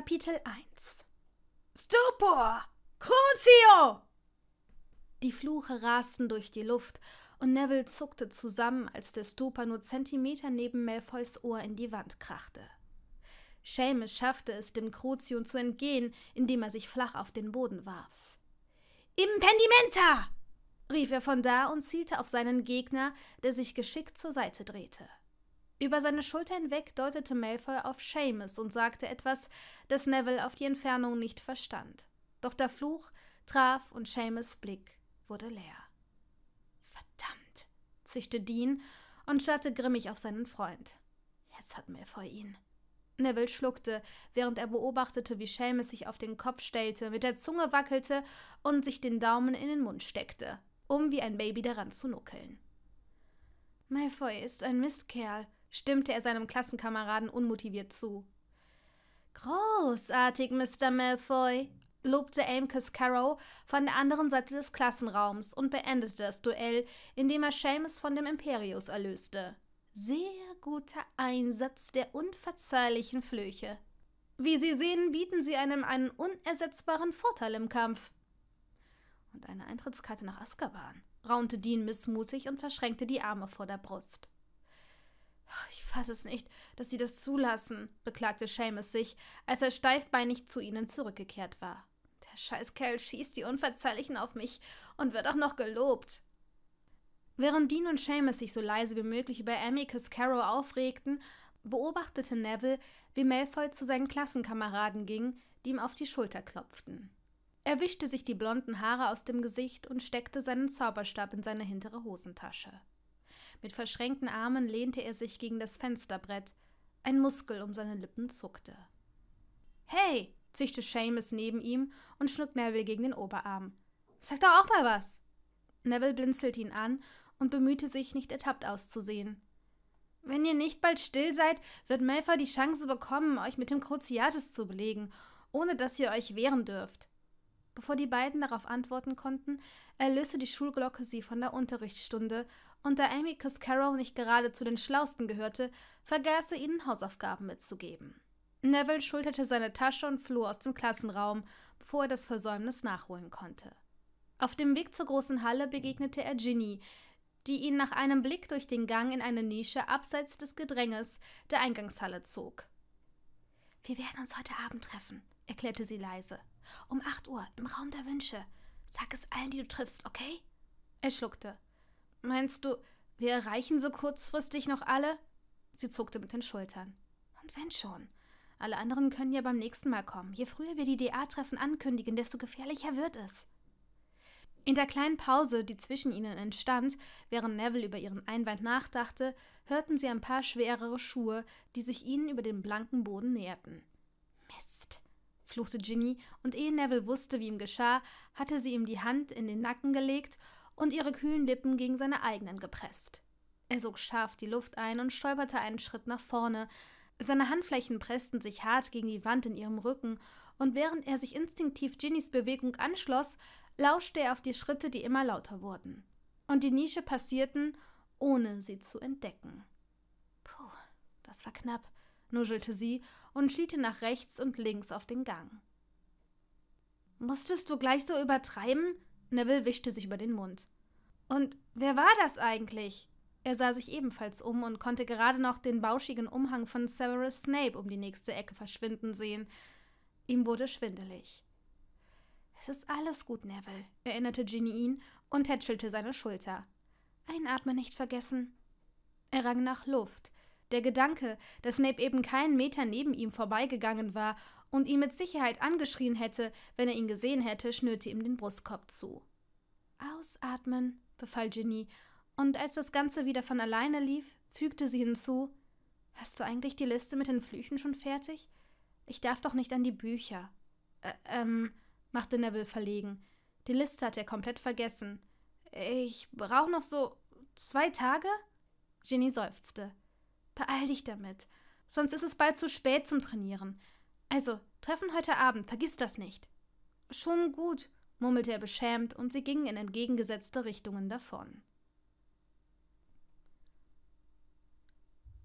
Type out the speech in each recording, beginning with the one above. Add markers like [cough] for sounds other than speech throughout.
Kapitel 1 Stupor! Crucio! Die Fluche rasten durch die Luft und Neville zuckte zusammen, als der Stupor nur Zentimeter neben Malfoys Ohr in die Wand krachte. Seamus schaffte es, dem Crucium zu entgehen, indem er sich flach auf den Boden warf. Impendimenta! rief er von da und zielte auf seinen Gegner, der sich geschickt zur Seite drehte. Über seine Schulter hinweg deutete Malfoy auf Seamus und sagte etwas, das Neville auf die Entfernung nicht verstand. Doch der Fluch traf und Seamus' Blick wurde leer. Verdammt, zischte Dean und starrte grimmig auf seinen Freund. Jetzt hat Malfoy ihn. Neville schluckte, während er beobachtete, wie Seamus sich auf den Kopf stellte, mit der Zunge wackelte und sich den Daumen in den Mund steckte, um wie ein Baby daran zu nuckeln. Malfoy ist ein Mistkerl, stimmte er seinem Klassenkameraden unmotiviert zu. Großartig, Mr. Malfoy, lobte Amicus Carrow von der anderen Seite des Klassenraums und beendete das Duell, indem er Seamus von dem Imperius erlöste. Sehr guter Einsatz der unverzeihlichen Flöche. Wie Sie sehen, bieten sie einem einen unersetzbaren Vorteil im Kampf. Und eine Eintrittskarte nach Azkaban, raunte Dean missmutig und verschränkte die Arme vor der Brust. Ich fasse es nicht, dass Sie das zulassen, beklagte Seamus sich, als er steifbeinig zu ihnen zurückgekehrt war. Der Scheißkerl schießt die Unverzeihlichen auf mich und wird auch noch gelobt. Während Dean und Seamus sich so leise wie möglich über Amicus Carrow aufregten, beobachtete Neville, wie Malfoy zu seinen Klassenkameraden ging, die ihm auf die Schulter klopften. Er wischte sich die blonden Haare aus dem Gesicht und steckte seinen Zauberstab in seine hintere Hosentasche. Mit verschränkten Armen lehnte er sich gegen das Fensterbrett. Ein Muskel um seine Lippen zuckte. Hey! zischte Seamus neben ihm und schlug Neville gegen den Oberarm. Sag doch auch mal was! Neville blinzelte ihn an und bemühte sich, nicht ertappt auszusehen. Wenn ihr nicht bald still seid, wird Malfoy die Chance bekommen, euch mit dem Cruciatus zu belegen, ohne dass ihr euch wehren dürft. Bevor die beiden darauf antworten konnten, erlöste die Schulglocke sie von der Unterrichtsstunde, und da Amy Carroll nicht gerade zu den Schlausten gehörte, vergaß er ihnen Hausaufgaben mitzugeben. Neville schulterte seine Tasche und floh aus dem Klassenraum, bevor er das Versäumnis nachholen konnte. Auf dem Weg zur großen Halle begegnete er Ginny, die ihn nach einem Blick durch den Gang in eine Nische abseits des Gedränges der Eingangshalle zog. Wir werden uns heute Abend treffen, erklärte sie leise. Um 8 Uhr, im Raum der Wünsche. Sag es allen, die du triffst, okay? Er schluckte. Meinst du, wir erreichen so kurzfristig noch alle? Sie zuckte mit den Schultern. Und wenn schon. Alle anderen können ja beim nächsten Mal kommen. Je früher wir die DA-Treffen ankündigen, desto gefährlicher wird es. In der kleinen Pause, die zwischen ihnen entstand, während Neville über ihren Einwand nachdachte, hörten sie ein paar schwerere Schuhe, die sich ihnen über den blanken Boden näherten. Mist, fluchte Ginny, und ehe Neville wusste, wie ihm geschah, hatte sie ihm die Hand in den Nacken gelegt und ihre kühlen Lippen gegen seine eigenen gepresst. Er sog scharf die Luft ein und stolperte einen Schritt nach vorne. Seine Handflächen pressten sich hart gegen die Wand in ihrem Rücken, und während er sich instinktiv Ginnys Bewegung anschloss, lauschte er auf die Schritte, die immer lauter wurden. Und die Nische passierten, ohne sie zu entdecken. Puh, das war knapp nuschelte sie und schielte nach rechts und links auf den Gang. Musstest du gleich so übertreiben? Neville wischte sich über den Mund. Und wer war das eigentlich? Er sah sich ebenfalls um und konnte gerade noch den bauschigen Umhang von Severus Snape um die nächste Ecke verschwinden sehen. Ihm wurde schwindelig. Es ist alles gut, Neville, erinnerte Ginny ihn und tätschelte seine Schulter. Einatmen nicht vergessen. Er rang nach Luft, der Gedanke, dass Snape eben keinen Meter neben ihm vorbeigegangen war und ihn mit Sicherheit angeschrien hätte, wenn er ihn gesehen hätte, schnürte ihm den Brustkorb zu. Ausatmen, befahl Ginny, und als das Ganze wieder von alleine lief, fügte sie hinzu Hast du eigentlich die Liste mit den Flüchen schon fertig? Ich darf doch nicht an die Bücher. Ä ähm, machte Neville verlegen. Die Liste hat er komplett vergessen. Ich brauche noch so zwei Tage? Ginny seufzte. Beeil dich damit. Sonst ist es bald zu spät zum Trainieren. Also, Treffen heute Abend, vergiss das nicht. Schon gut, murmelte er beschämt, und sie gingen in entgegengesetzte Richtungen davon.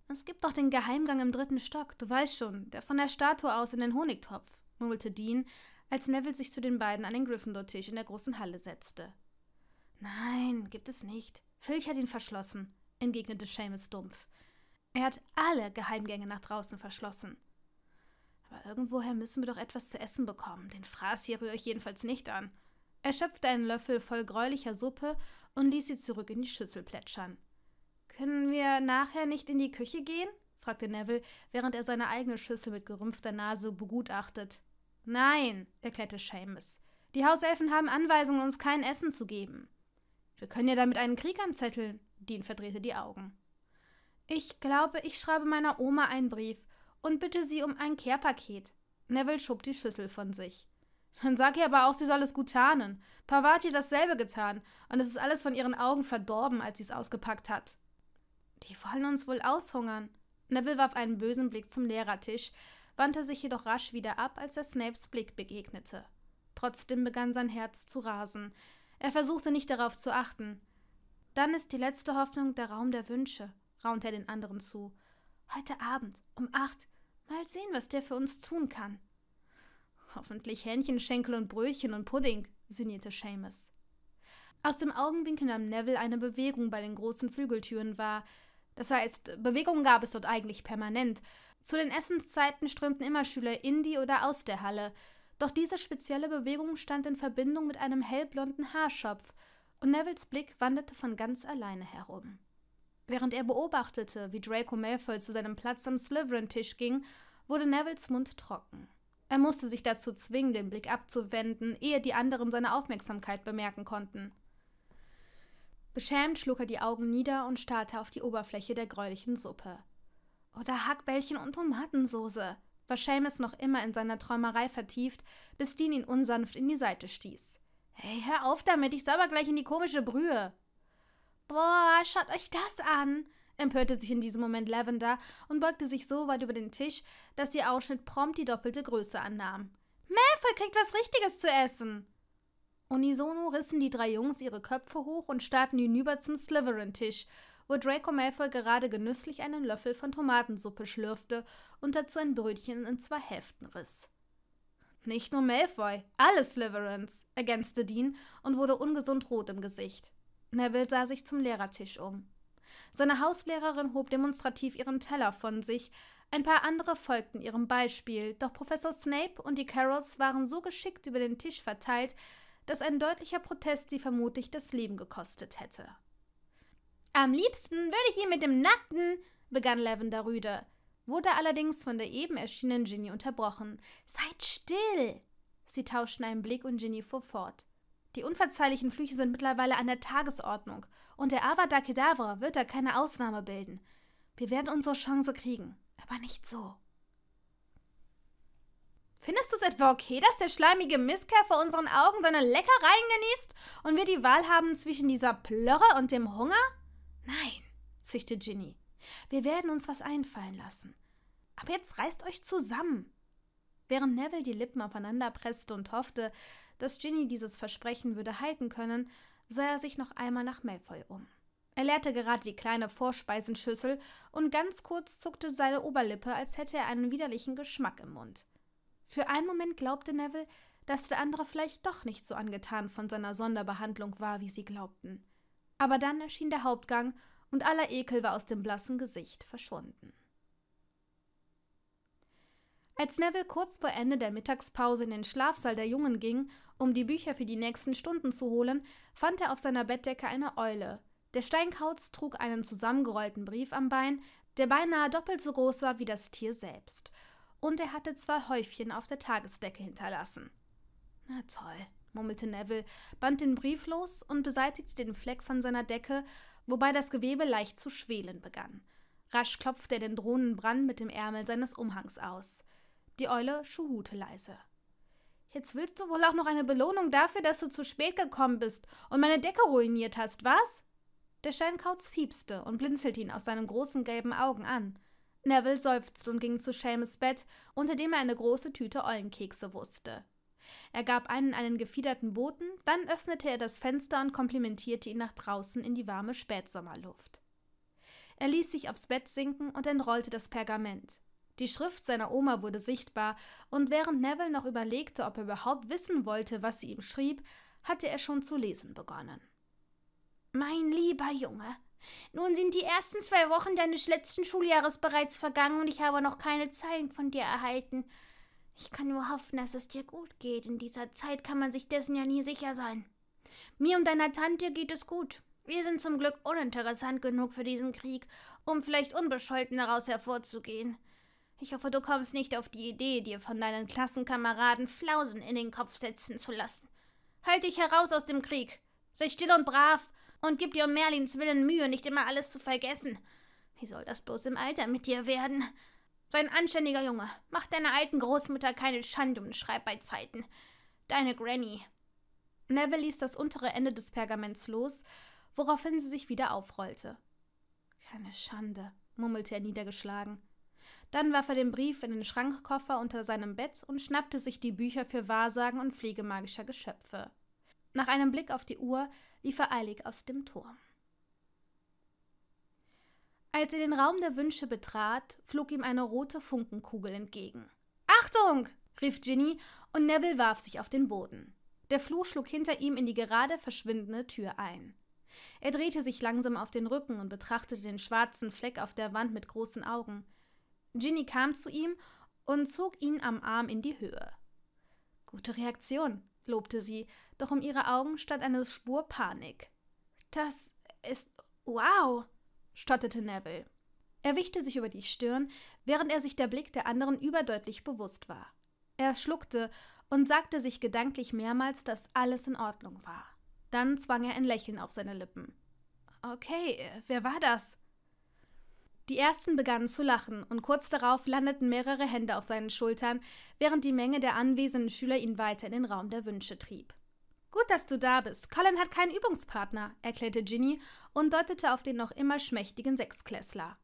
Es gibt doch den Geheimgang im dritten Stock, du weißt schon, der von der Statue aus in den Honigtopf, murmelte Dean, als Neville sich zu den beiden an den Gryffindor-Tisch in der großen Halle setzte. Nein, gibt es nicht. Filch hat ihn verschlossen, entgegnete Seamus dumpf. Er hat alle Geheimgänge nach draußen verschlossen. Aber irgendwoher müssen wir doch etwas zu essen bekommen. Den Fraß hier rühre ich jedenfalls nicht an. Er schöpfte einen Löffel voll gräulicher Suppe und ließ sie zurück in die Schüssel plätschern. Können wir nachher nicht in die Küche gehen? fragte Neville, während er seine eigene Schüssel mit gerümpfter Nase begutachtet. Nein, erklärte Seamus. Die Hauselfen haben Anweisungen, uns kein Essen zu geben. Wir können ja damit einen Krieg anzetteln. Dean verdrehte die Augen. Ich glaube, ich schreibe meiner Oma einen Brief und bitte sie um ein Kehrpaket. Neville schob die Schüssel von sich. Dann sag ihr aber auch, sie soll es gut tarnen. Pavati hat dasselbe getan und es ist alles von ihren Augen verdorben, als sie es ausgepackt hat. Die wollen uns wohl aushungern. Neville warf einen bösen Blick zum Lehrertisch, wandte sich jedoch rasch wieder ab, als er Snapes Blick begegnete. Trotzdem begann sein Herz zu rasen. Er versuchte nicht darauf zu achten. Dann ist die letzte Hoffnung der Raum der Wünsche raunte er den anderen zu. Heute Abend, um acht. Mal sehen, was der für uns tun kann. Hoffentlich Hähnchenschenkel und Brötchen und Pudding, sinnierte Seamus. Aus dem Augenwinkel nahm Neville eine Bewegung bei den großen Flügeltüren wahr. Das heißt, Bewegungen gab es dort eigentlich permanent. Zu den Essenszeiten strömten immer Schüler in die oder aus der Halle. Doch diese spezielle Bewegung stand in Verbindung mit einem hellblonden Haarschopf, und Nevilles Blick wanderte von ganz alleine herum. Während er beobachtete, wie Draco Malfoy zu seinem Platz am Slytherin-Tisch ging, wurde Nevilles Mund trocken. Er musste sich dazu zwingen, den Blick abzuwenden, ehe die anderen seine Aufmerksamkeit bemerken konnten. Beschämt schlug er die Augen nieder und starrte auf die Oberfläche der gräulichen Suppe. Oder Hackbällchen und Tomatensoße, war Seamus noch immer in seiner Träumerei vertieft, bis Dean ihn unsanft in die Seite stieß. Hey, hör auf damit, ich sauber gleich in die komische Brühe, Boah, schaut euch das an! empörte sich in diesem Moment Lavender und beugte sich so weit über den Tisch, dass ihr Ausschnitt prompt die doppelte Größe annahm. Malfoy kriegt was Richtiges zu essen! Unisono rissen die drei Jungs ihre Köpfe hoch und starrten hinüber zum Slytherin-Tisch, wo Draco Malfoy gerade genüsslich einen Löffel von Tomatensuppe schlürfte und dazu ein Brötchen in zwei Hälften riss. Nicht nur Malfoy, alle Slytherins, ergänzte Dean und wurde ungesund rot im Gesicht. Neville sah sich zum Lehrertisch um. Seine Hauslehrerin hob demonstrativ ihren Teller von sich, ein paar andere folgten ihrem Beispiel, doch Professor Snape und die Carols waren so geschickt über den Tisch verteilt, dass ein deutlicher Protest sie vermutlich das Leben gekostet hätte. Am liebsten würde ich ihn mit dem Nackten, begann Lavender rüde, wurde allerdings von der eben erschienenen Ginny unterbrochen. Seid still! Sie tauschten einen Blick und Ginny fuhr fort. Die unverzeihlichen Flüche sind mittlerweile an der Tagesordnung und der Avada Kedavra wird da keine Ausnahme bilden. Wir werden unsere Chance kriegen, aber nicht so. Findest du es etwa okay, dass der schleimige Mistkerl vor unseren Augen seine Leckereien genießt und wir die Wahl haben zwischen dieser Plörre und dem Hunger? Nein, zischte Ginny. Wir werden uns was einfallen lassen. Aber jetzt reißt euch zusammen. Während Neville die Lippen aufeinander presste und hoffte, dass Ginny dieses Versprechen würde halten können, sah er sich noch einmal nach Malfoy um. Er leerte gerade die kleine Vorspeisenschüssel und ganz kurz zuckte seine Oberlippe, als hätte er einen widerlichen Geschmack im Mund. Für einen Moment glaubte Neville, dass der andere vielleicht doch nicht so angetan von seiner Sonderbehandlung war, wie sie glaubten. Aber dann erschien der Hauptgang und aller Ekel war aus dem blassen Gesicht verschwunden. Als Neville kurz vor Ende der Mittagspause in den Schlafsaal der Jungen ging, um die Bücher für die nächsten Stunden zu holen, fand er auf seiner Bettdecke eine Eule. Der Steinkauz trug einen zusammengerollten Brief am Bein, der beinahe doppelt so groß war wie das Tier selbst. Und er hatte zwei Häufchen auf der Tagesdecke hinterlassen. Na toll, murmelte Neville, band den Brief los und beseitigte den Fleck von seiner Decke, wobei das Gewebe leicht zu schwelen begann. Rasch klopfte er den drohenden Brand mit dem Ärmel seines Umhangs aus. Die Eule schuhute leise. Jetzt willst du wohl auch noch eine Belohnung dafür, dass du zu spät gekommen bist und meine Decke ruiniert hast, was? Der Steinkauz fiepste und blinzelte ihn aus seinen großen gelben Augen an. Neville seufzte und ging zu Seamus Bett, unter dem er eine große Tüte Eulenkekse wusste. Er gab einen einen gefiederten Boten, dann öffnete er das Fenster und komplimentierte ihn nach draußen in die warme Spätsommerluft. Er ließ sich aufs Bett sinken und entrollte das Pergament. Die Schrift seiner Oma wurde sichtbar, und während Neville noch überlegte, ob er überhaupt wissen wollte, was sie ihm schrieb, hatte er schon zu lesen begonnen. Mein lieber Junge, nun sind die ersten zwei Wochen deines letzten Schuljahres bereits vergangen und ich habe noch keine Zeilen von dir erhalten. Ich kann nur hoffen, dass es dir gut geht. In dieser Zeit kann man sich dessen ja nie sicher sein. Mir und deiner Tante geht es gut. Wir sind zum Glück uninteressant genug für diesen Krieg, um vielleicht unbescholten daraus hervorzugehen. Ich hoffe, du kommst nicht auf die Idee, dir von deinen Klassenkameraden Flausen in den Kopf setzen zu lassen. Halt dich heraus aus dem Krieg. Sei still und brav und gib dir um Merlins Willen Mühe, nicht immer alles zu vergessen. Wie soll das bloß im Alter mit dir werden? Sei ein anständiger Junge. Mach deiner alten Großmutter keine Schande und schreib bei Zeiten. Deine Granny. Neville ließ das untere Ende des Pergaments los, woraufhin sie sich wieder aufrollte. Keine Schande, murmelte er niedergeschlagen. Dann warf er den Brief in den Schrankkoffer unter seinem Bett und schnappte sich die Bücher für Wahrsagen und pflegemagischer Geschöpfe. Nach einem Blick auf die Uhr lief er eilig aus dem Turm. Als er den Raum der Wünsche betrat, flog ihm eine rote Funkenkugel entgegen. Achtung! rief Ginny, und Neville warf sich auf den Boden. Der Fluch schlug hinter ihm in die gerade verschwindende Tür ein. Er drehte sich langsam auf den Rücken und betrachtete den schwarzen Fleck auf der Wand mit großen Augen. Ginny kam zu ihm und zog ihn am Arm in die Höhe. Gute Reaktion, lobte sie, doch um ihre Augen stand eine Spur Panik. Das ist wow, stotterte Neville. Er wichte sich über die Stirn, während er sich der Blick der anderen überdeutlich bewusst war. Er schluckte und sagte sich gedanklich mehrmals, dass alles in Ordnung war. Dann zwang er ein Lächeln auf seine Lippen. Okay, wer war das? Die ersten begannen zu lachen und kurz darauf landeten mehrere Hände auf seinen Schultern, während die Menge der anwesenden Schüler ihn weiter in den Raum der Wünsche trieb. Gut, dass du da bist. Colin hat keinen Übungspartner, erklärte Ginny und deutete auf den noch immer schmächtigen Sechsklässler.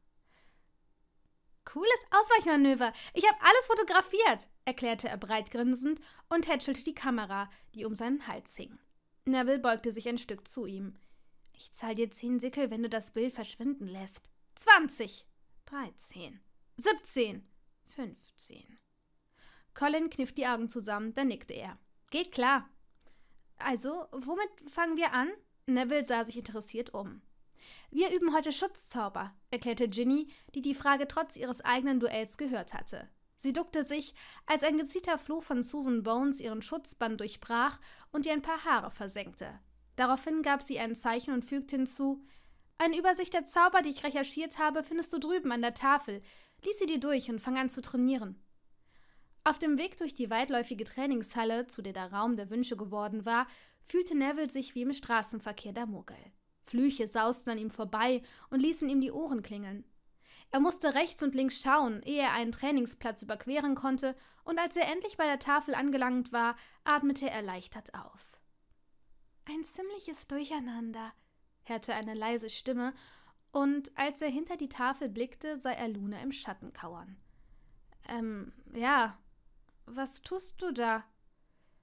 Cooles Ausweichmanöver. Ich habe alles fotografiert, erklärte er breit grinsend und hätschelte die Kamera, die um seinen Hals hing. Neville beugte sich ein Stück zu ihm. Ich zahl dir zehn Sickel, wenn du das Bild verschwinden lässt, 20, 13, 17, 15. Colin kniff die Augen zusammen, dann nickte er. Geht klar. Also, womit fangen wir an? Neville sah sich interessiert um. Wir üben heute Schutzzauber, erklärte Ginny, die die Frage trotz ihres eigenen Duells gehört hatte. Sie duckte sich, als ein gezielter Fluch von Susan Bones ihren Schutzband durchbrach und ihr ein paar Haare versenkte. Daraufhin gab sie ein Zeichen und fügte hinzu: eine Übersicht der Zauber, die ich recherchiert habe, findest du drüben an der Tafel. Lies sie dir durch und fang an zu trainieren. Auf dem Weg durch die weitläufige Trainingshalle, zu der der Raum der Wünsche geworden war, fühlte Neville sich wie im Straßenverkehr der Muggel. Flüche sausten an ihm vorbei und ließen ihm die Ohren klingeln. Er musste rechts und links schauen, ehe er einen Trainingsplatz überqueren konnte, und als er endlich bei der Tafel angelangt war, atmete er erleichtert auf. Ein ziemliches Durcheinander, herrschte eine leise Stimme, und als er hinter die Tafel blickte, sah er Luna im Schatten kauern. Ähm, ja. Was tust du da?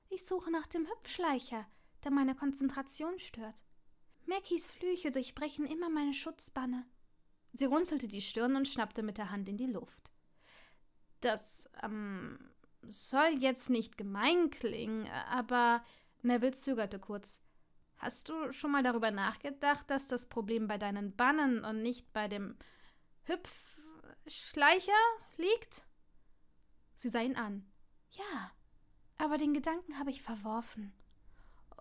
Ich suche nach dem Hüpfschleicher, der meine Konzentration stört. Mackies Flüche durchbrechen immer meine Schutzbanne. Sie runzelte die Stirn und schnappte mit der Hand in die Luft. Das, ähm, soll jetzt nicht gemein klingen, aber Neville zögerte kurz. Hast du schon mal darüber nachgedacht, dass das Problem bei deinen Bannen und nicht bei dem Hüpfschleicher liegt? Sie sah ihn an. Ja, aber den Gedanken habe ich verworfen.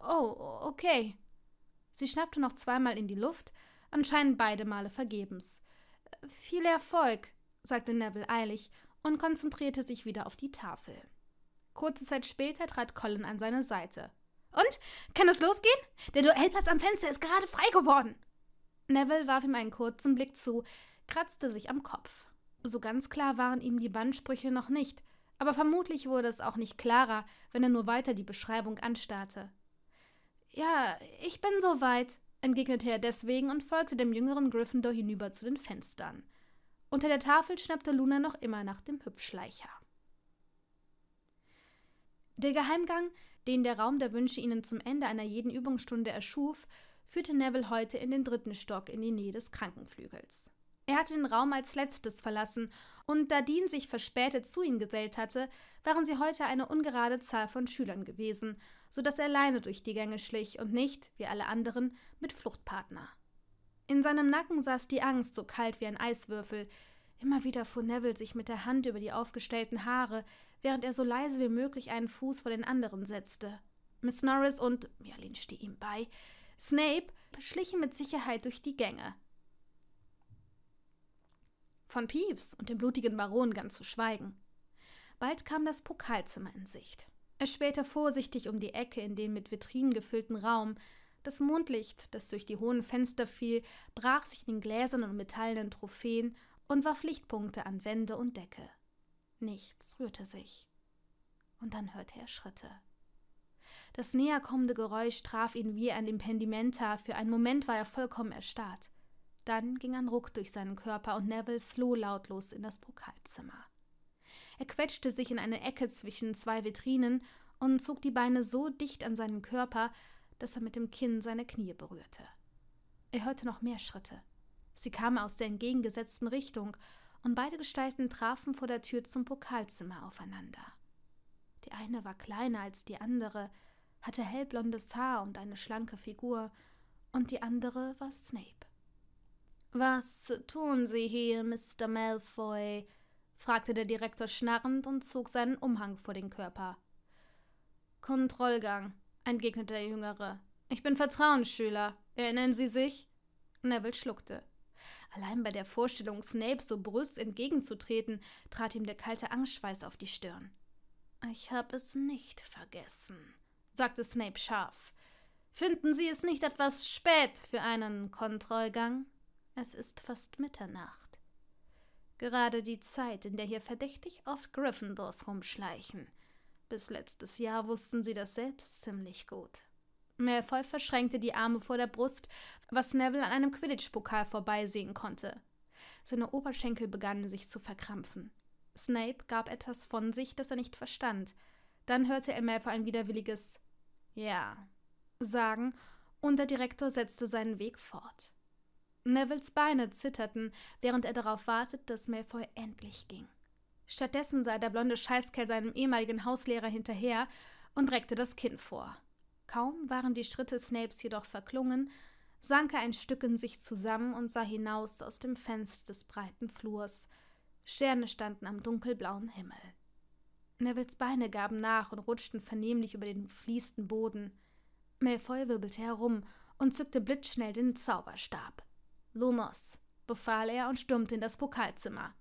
Oh, okay. Sie schnappte noch zweimal in die Luft, anscheinend beide Male vergebens. Viel Erfolg, sagte Neville eilig und konzentrierte sich wieder auf die Tafel. Kurze Zeit später trat Colin an seine Seite. Und? Kann es losgehen? Der Duellplatz am Fenster ist gerade frei geworden. Neville warf ihm einen kurzen Blick zu, kratzte sich am Kopf. So ganz klar waren ihm die Bandsprüche noch nicht, aber vermutlich wurde es auch nicht klarer, wenn er nur weiter die Beschreibung anstarrte. Ja, ich bin so weit, entgegnete er deswegen und folgte dem jüngeren Gryffindor hinüber zu den Fenstern. Unter der Tafel schnappte Luna noch immer nach dem Hüpfschleicher. Der Geheimgang den der Raum der Wünsche ihnen zum Ende einer jeden Übungsstunde erschuf, führte Neville heute in den dritten Stock in die Nähe des Krankenflügels. Er hatte den Raum als letztes verlassen, und da Dean sich verspätet zu ihm gesellt hatte, waren sie heute eine ungerade Zahl von Schülern gewesen, so dass er alleine durch die Gänge schlich und nicht, wie alle anderen, mit Fluchtpartner. In seinem Nacken saß die Angst so kalt wie ein Eiswürfel. Immer wieder fuhr Neville sich mit der Hand über die aufgestellten Haare, während er so leise wie möglich einen Fuß vor den anderen setzte. Miss Norris und Merlin steh ihm bei. Snape schlichen mit Sicherheit durch die Gänge. Von Peeves und dem blutigen Baron ganz zu schweigen. Bald kam das Pokalzimmer in Sicht. Er spähte vorsichtig um die Ecke in den mit Vitrinen gefüllten Raum. Das Mondlicht, das durch die hohen Fenster fiel, brach sich in den gläsernen und metallenen Trophäen und warf Lichtpunkte an Wände und Decke. Nichts rührte sich. Und dann hörte er Schritte. Das näher kommende Geräusch traf ihn wie ein Impedimenta, für einen Moment war er vollkommen erstarrt. Dann ging ein Ruck durch seinen Körper und Neville floh lautlos in das Pokalzimmer. Er quetschte sich in eine Ecke zwischen zwei Vitrinen und zog die Beine so dicht an seinen Körper, dass er mit dem Kinn seine Knie berührte. Er hörte noch mehr Schritte. Sie kamen aus der entgegengesetzten Richtung und beide Gestalten trafen vor der Tür zum Pokalzimmer aufeinander. Die eine war kleiner als die andere, hatte hellblondes Haar und eine schlanke Figur, und die andere war Snape. Was tun Sie hier, Mr. Malfoy? fragte der Direktor schnarrend und zog seinen Umhang vor den Körper. Kontrollgang, entgegnete der Jüngere. Ich bin Vertrauensschüler. Erinnern Sie sich? Neville schluckte. Allein bei der Vorstellung, Snape so brüst entgegenzutreten, trat ihm der kalte Angstschweiß auf die Stirn. Ich habe es nicht vergessen, sagte Snape scharf. Finden Sie es nicht etwas spät für einen Kontrollgang? Es ist fast Mitternacht. Gerade die Zeit, in der hier verdächtig oft Gryffindors rumschleichen. Bis letztes Jahr wussten sie das selbst ziemlich gut. Malfoy verschränkte die Arme vor der Brust, was Neville an einem Quidditch-Pokal vorbeisehen konnte. Seine Oberschenkel begannen sich zu verkrampfen. Snape gab etwas von sich, das er nicht verstand. Dann hörte er Malfoy ein widerwilliges Ja sagen und der Direktor setzte seinen Weg fort. Nevilles Beine zitterten, während er darauf wartet, dass Malfoy endlich ging. Stattdessen sah der blonde Scheißkerl seinem ehemaligen Hauslehrer hinterher und reckte das Kinn vor. Kaum waren die Schritte Snapes jedoch verklungen, sank er ein Stück in sich zusammen und sah hinaus aus dem Fenster des breiten Flurs. Sterne standen am dunkelblauen Himmel. Nevils Beine gaben nach und rutschten vernehmlich über den fließenden Boden. Malfoy wirbelte herum und zückte blitzschnell den Zauberstab. Lumos, befahl er und stürmte in das Pokalzimmer.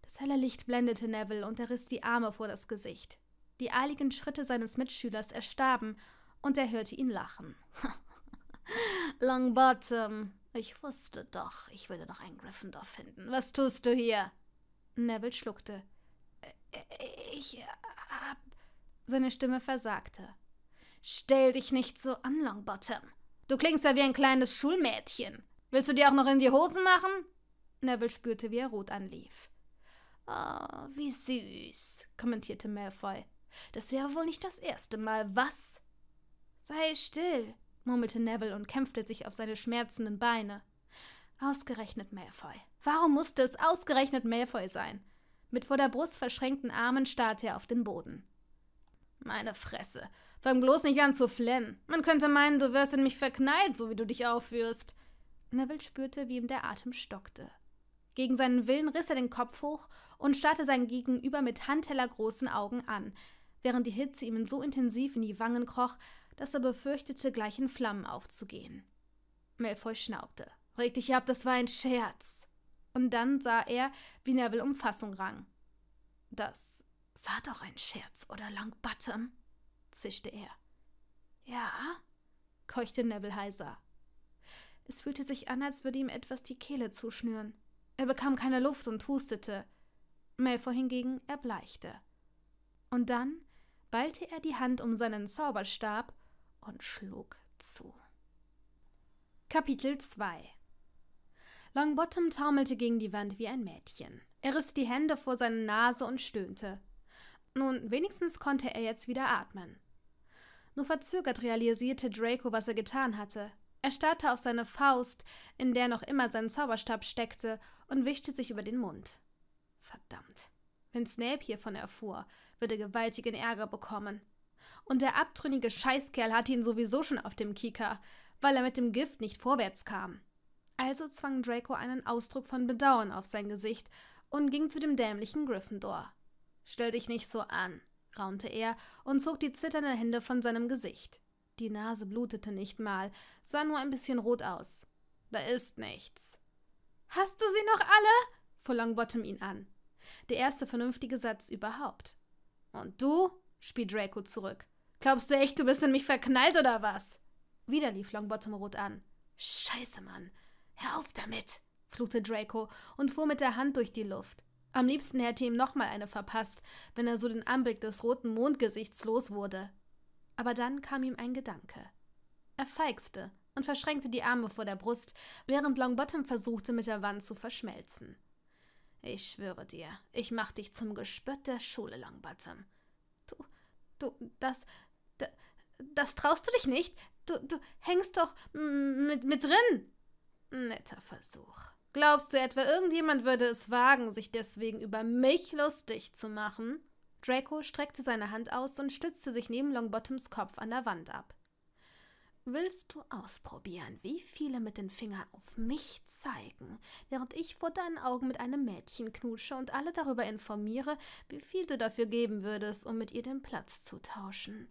Das helle Licht blendete Neville und er riss die Arme vor das Gesicht. Die eiligen Schritte seines Mitschülers erstarben und er hörte ihn lachen. [laughs] Longbottom, ich wusste doch, ich würde noch einen Gryffindor finden. Was tust du hier? Neville schluckte. Äh, ich hab... Seine Stimme versagte. Stell dich nicht so an, Longbottom. Du klingst ja wie ein kleines Schulmädchen. Willst du dir auch noch in die Hosen machen? Neville spürte, wie er rot anlief. Oh, wie süß, kommentierte Malfoy. Das wäre wohl nicht das erste Mal. Was? Sei still, murmelte Neville und kämpfte sich auf seine schmerzenden Beine. Ausgerechnet Malfoy. Warum musste es ausgerechnet Malfoy sein? Mit vor der Brust verschränkten Armen starrte er auf den Boden. Meine Fresse. Fang bloß nicht an zu flennen. Man könnte meinen, du wärst in mich verknallt, so wie du dich aufführst. Neville spürte, wie ihm der Atem stockte. Gegen seinen Willen riss er den Kopf hoch und starrte sein Gegenüber mit handtellergroßen Augen an, während die Hitze ihm so intensiv in die Wangen kroch, dass er befürchtete, gleich in Flammen aufzugehen. Malfoy schnaubte. Reg dich ab, das war ein Scherz. Und dann sah er, wie Neville um Fassung rang. Das war doch ein Scherz, oder Longbottom? zischte er. Ja? keuchte Neville heiser. Es fühlte sich an, als würde ihm etwas die Kehle zuschnüren. Er bekam keine Luft und hustete. Malfoy hingegen erbleichte. Und dann ballte er die Hand um seinen Zauberstab und schlug zu. Kapitel 2 Longbottom taumelte gegen die Wand wie ein Mädchen. Er riss die Hände vor seine Nase und stöhnte. Nun, wenigstens konnte er jetzt wieder atmen. Nur verzögert realisierte Draco, was er getan hatte. Er starrte auf seine Faust, in der noch immer sein Zauberstab steckte, und wischte sich über den Mund. Verdammt. Wenn Snape hiervon erfuhr, würde er gewaltigen Ärger bekommen. Und der abtrünnige Scheißkerl hatte ihn sowieso schon auf dem Kieker, weil er mit dem Gift nicht vorwärts kam. Also zwang Draco einen Ausdruck von Bedauern auf sein Gesicht und ging zu dem dämlichen Gryffindor. Stell dich nicht so an, raunte er und zog die zitternden Hände von seinem Gesicht. Die Nase blutete nicht mal, sah nur ein bisschen rot aus. Da ist nichts. Hast du sie noch alle? fuhr Longbottom ihn an. Der erste vernünftige Satz überhaupt. Und du? spie Draco zurück. Glaubst du echt, du bist in mich verknallt oder was? Wieder lief Longbottom rot an. Scheiße, Mann. Hör auf damit, fluchte Draco und fuhr mit der Hand durch die Luft. Am liebsten hätte ihm nochmal eine verpasst, wenn er so den Anblick des roten Mondgesichts los wurde. Aber dann kam ihm ein Gedanke. Er feixte und verschränkte die Arme vor der Brust, während Longbottom versuchte, mit der Wand zu verschmelzen. Ich schwöre dir, ich mach dich zum Gespött der Schule, Longbottom. Du, das, das, das traust du dich nicht? Du, du hängst doch mm, mit, mit drin. Netter Versuch. Glaubst du etwa, irgendjemand würde es wagen, sich deswegen über mich lustig zu machen? Draco streckte seine Hand aus und stützte sich neben Longbottoms Kopf an der Wand ab. Willst du ausprobieren, wie viele mit den Fingern auf mich zeigen, während ich vor deinen Augen mit einem Mädchen knutsche und alle darüber informiere, wie viel du dafür geben würdest, um mit ihr den Platz zu tauschen?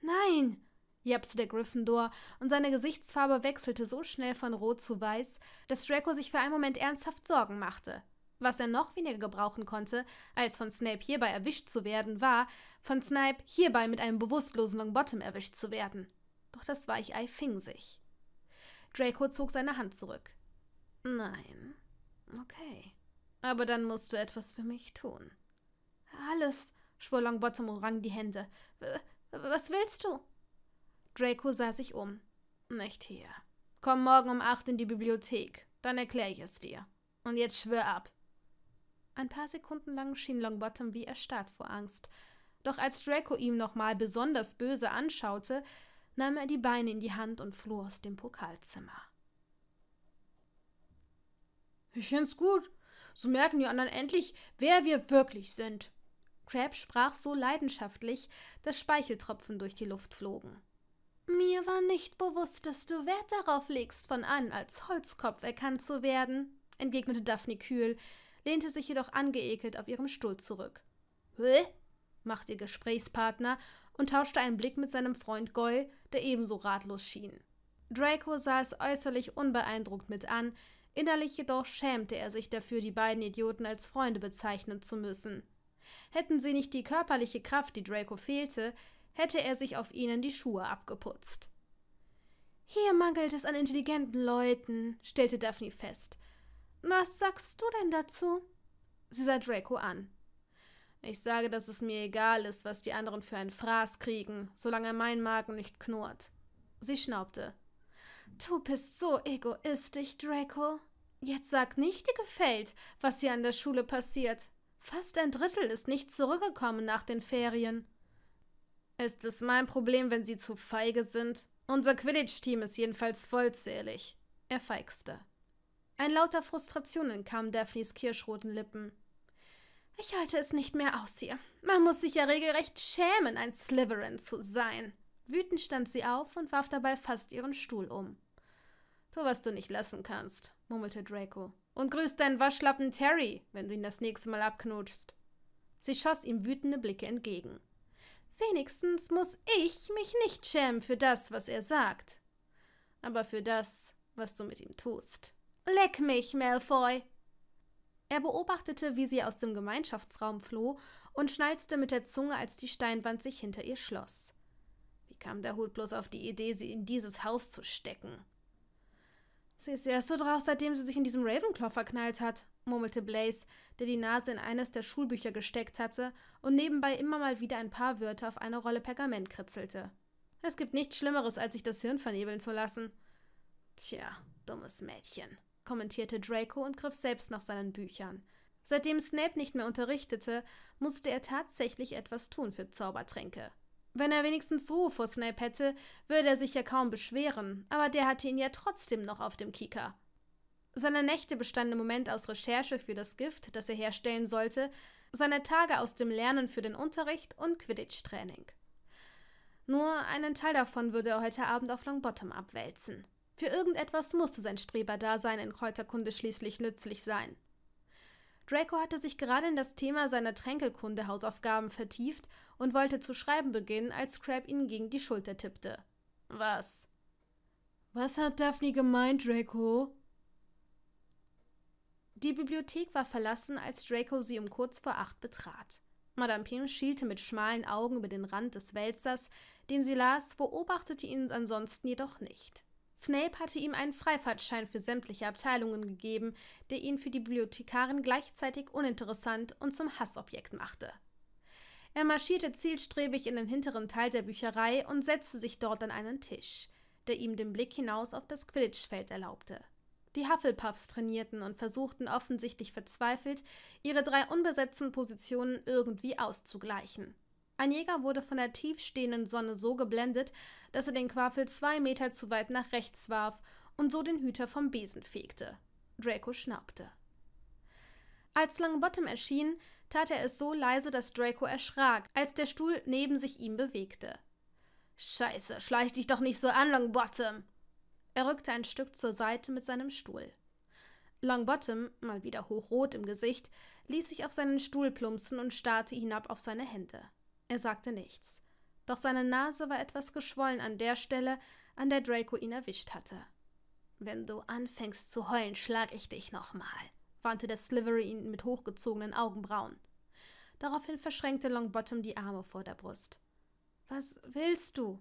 Nein! japste der Gryffindor, und seine Gesichtsfarbe wechselte so schnell von rot zu weiß, dass Draco sich für einen Moment ernsthaft Sorgen machte. Was er noch weniger gebrauchen konnte, als von Snape hierbei erwischt zu werden, war, von Snape hierbei mit einem bewusstlosen Longbottom erwischt zu werden doch das Weichei fing sich. Draco zog seine Hand zurück. Nein. Okay. Aber dann musst du etwas für mich tun. Alles, schwor Longbottom und rang die Hände. was willst du? Draco sah sich um. Nicht hier. Komm morgen um acht in die Bibliothek. Dann erkläre ich es dir. Und jetzt schwör ab. Ein paar Sekunden lang schien Longbottom wie erstarrt vor Angst. Doch als Draco ihm nochmal besonders böse anschaute, nahm er die Beine in die Hand und floh aus dem Pokalzimmer. Ich find's gut. So merken die anderen endlich, wer wir wirklich sind. Crab sprach so leidenschaftlich, dass Speicheltropfen durch die Luft flogen. Mir war nicht bewusst, dass du Wert darauf legst, von an als Holzkopf erkannt zu werden, entgegnete Daphne kühl, lehnte sich jedoch angeekelt auf ihrem Stuhl zurück. Hä? machte ihr Gesprächspartner und tauschte einen Blick mit seinem Freund Goy, der ebenso ratlos schien. Draco sah es äußerlich unbeeindruckt mit an, innerlich jedoch schämte er sich dafür, die beiden Idioten als Freunde bezeichnen zu müssen. Hätten sie nicht die körperliche Kraft, die Draco fehlte, hätte er sich auf ihnen die Schuhe abgeputzt. Hier mangelt es an intelligenten Leuten, stellte Daphne fest. Was sagst du denn dazu? Sie sah Draco an. Ich sage, dass es mir egal ist, was die anderen für ein Fraß kriegen, solange mein Magen nicht knurrt. Sie schnaubte. Du bist so egoistisch, Draco. Jetzt sag nicht, dir gefällt, was hier an der Schule passiert. Fast ein Drittel ist nicht zurückgekommen nach den Ferien. Ist es mein Problem, wenn sie zu feige sind? Unser Quidditch-Team ist jedenfalls vollzählig. Er feixte. Ein lauter Frustrationen kam Daphnes kirschroten Lippen. Ich halte es nicht mehr aus hier. Man muss sich ja regelrecht schämen, ein Slytherin zu sein. Wütend stand sie auf und warf dabei fast ihren Stuhl um. Tu, was du nicht lassen kannst, murmelte Draco. Und grüß deinen Waschlappen Terry, wenn du ihn das nächste Mal abknutschst. Sie schoss ihm wütende Blicke entgegen. Wenigstens muss ich mich nicht schämen für das, was er sagt. Aber für das, was du mit ihm tust. Leck mich, Malfoy! Er beobachtete, wie sie aus dem Gemeinschaftsraum floh und schnalzte mit der Zunge, als die Steinwand sich hinter ihr schloss. Wie kam der Hut bloß auf die Idee, sie in dieses Haus zu stecken? Sie ist erst so drauf, seitdem sie sich in diesem Ravenclaw verknallt hat, murmelte Blaze, der die Nase in eines der Schulbücher gesteckt hatte und nebenbei immer mal wieder ein paar Wörter auf eine Rolle Pergament kritzelte. Es gibt nichts Schlimmeres, als sich das Hirn vernebeln zu lassen. Tja, dummes Mädchen kommentierte Draco und griff selbst nach seinen Büchern. Seitdem Snape nicht mehr unterrichtete, musste er tatsächlich etwas tun für Zaubertränke. Wenn er wenigstens Ruhe vor Snape hätte, würde er sich ja kaum beschweren, aber der hatte ihn ja trotzdem noch auf dem Kicker. Seine Nächte bestanden im Moment aus Recherche für das Gift, das er herstellen sollte, seine Tage aus dem Lernen für den Unterricht und Quidditch-Training. Nur einen Teil davon würde er heute Abend auf Longbottom abwälzen. Für irgendetwas musste sein Streberdasein in Kräuterkunde schließlich nützlich sein. Draco hatte sich gerade in das Thema seiner Tränkekunde-Hausaufgaben vertieft und wollte zu schreiben beginnen, als Crab ihn gegen die Schulter tippte. Was? Was hat Daphne gemeint, Draco? Die Bibliothek war verlassen, als Draco sie um kurz vor acht betrat. Madame Pim schielte mit schmalen Augen über den Rand des Wälzers, den sie las, beobachtete ihn ansonsten jedoch nicht. Snape hatte ihm einen Freifahrtschein für sämtliche Abteilungen gegeben, der ihn für die Bibliothekarin gleichzeitig uninteressant und zum Hassobjekt machte. Er marschierte zielstrebig in den hinteren Teil der Bücherei und setzte sich dort an einen Tisch, der ihm den Blick hinaus auf das Quidditch-Feld erlaubte. Die Hufflepuffs trainierten und versuchten offensichtlich verzweifelt, ihre drei unbesetzten Positionen irgendwie auszugleichen. Ein Jäger wurde von der tiefstehenden Sonne so geblendet, dass er den Quafel zwei Meter zu weit nach rechts warf und so den Hüter vom Besen fegte. Draco schnaubte. Als Longbottom erschien, tat er es so leise, dass Draco erschrak, als der Stuhl neben sich ihm bewegte. Scheiße, schleich dich doch nicht so an, Longbottom! Er rückte ein Stück zur Seite mit seinem Stuhl. Longbottom, mal wieder hochrot im Gesicht, ließ sich auf seinen Stuhl plumpsen und starrte hinab auf seine Hände. Er sagte nichts, doch seine Nase war etwas geschwollen an der Stelle, an der Draco ihn erwischt hatte. Wenn du anfängst zu heulen, schlag ich dich nochmal, warnte der Slivery ihn mit hochgezogenen Augenbrauen. Daraufhin verschränkte Longbottom die Arme vor der Brust. Was willst du?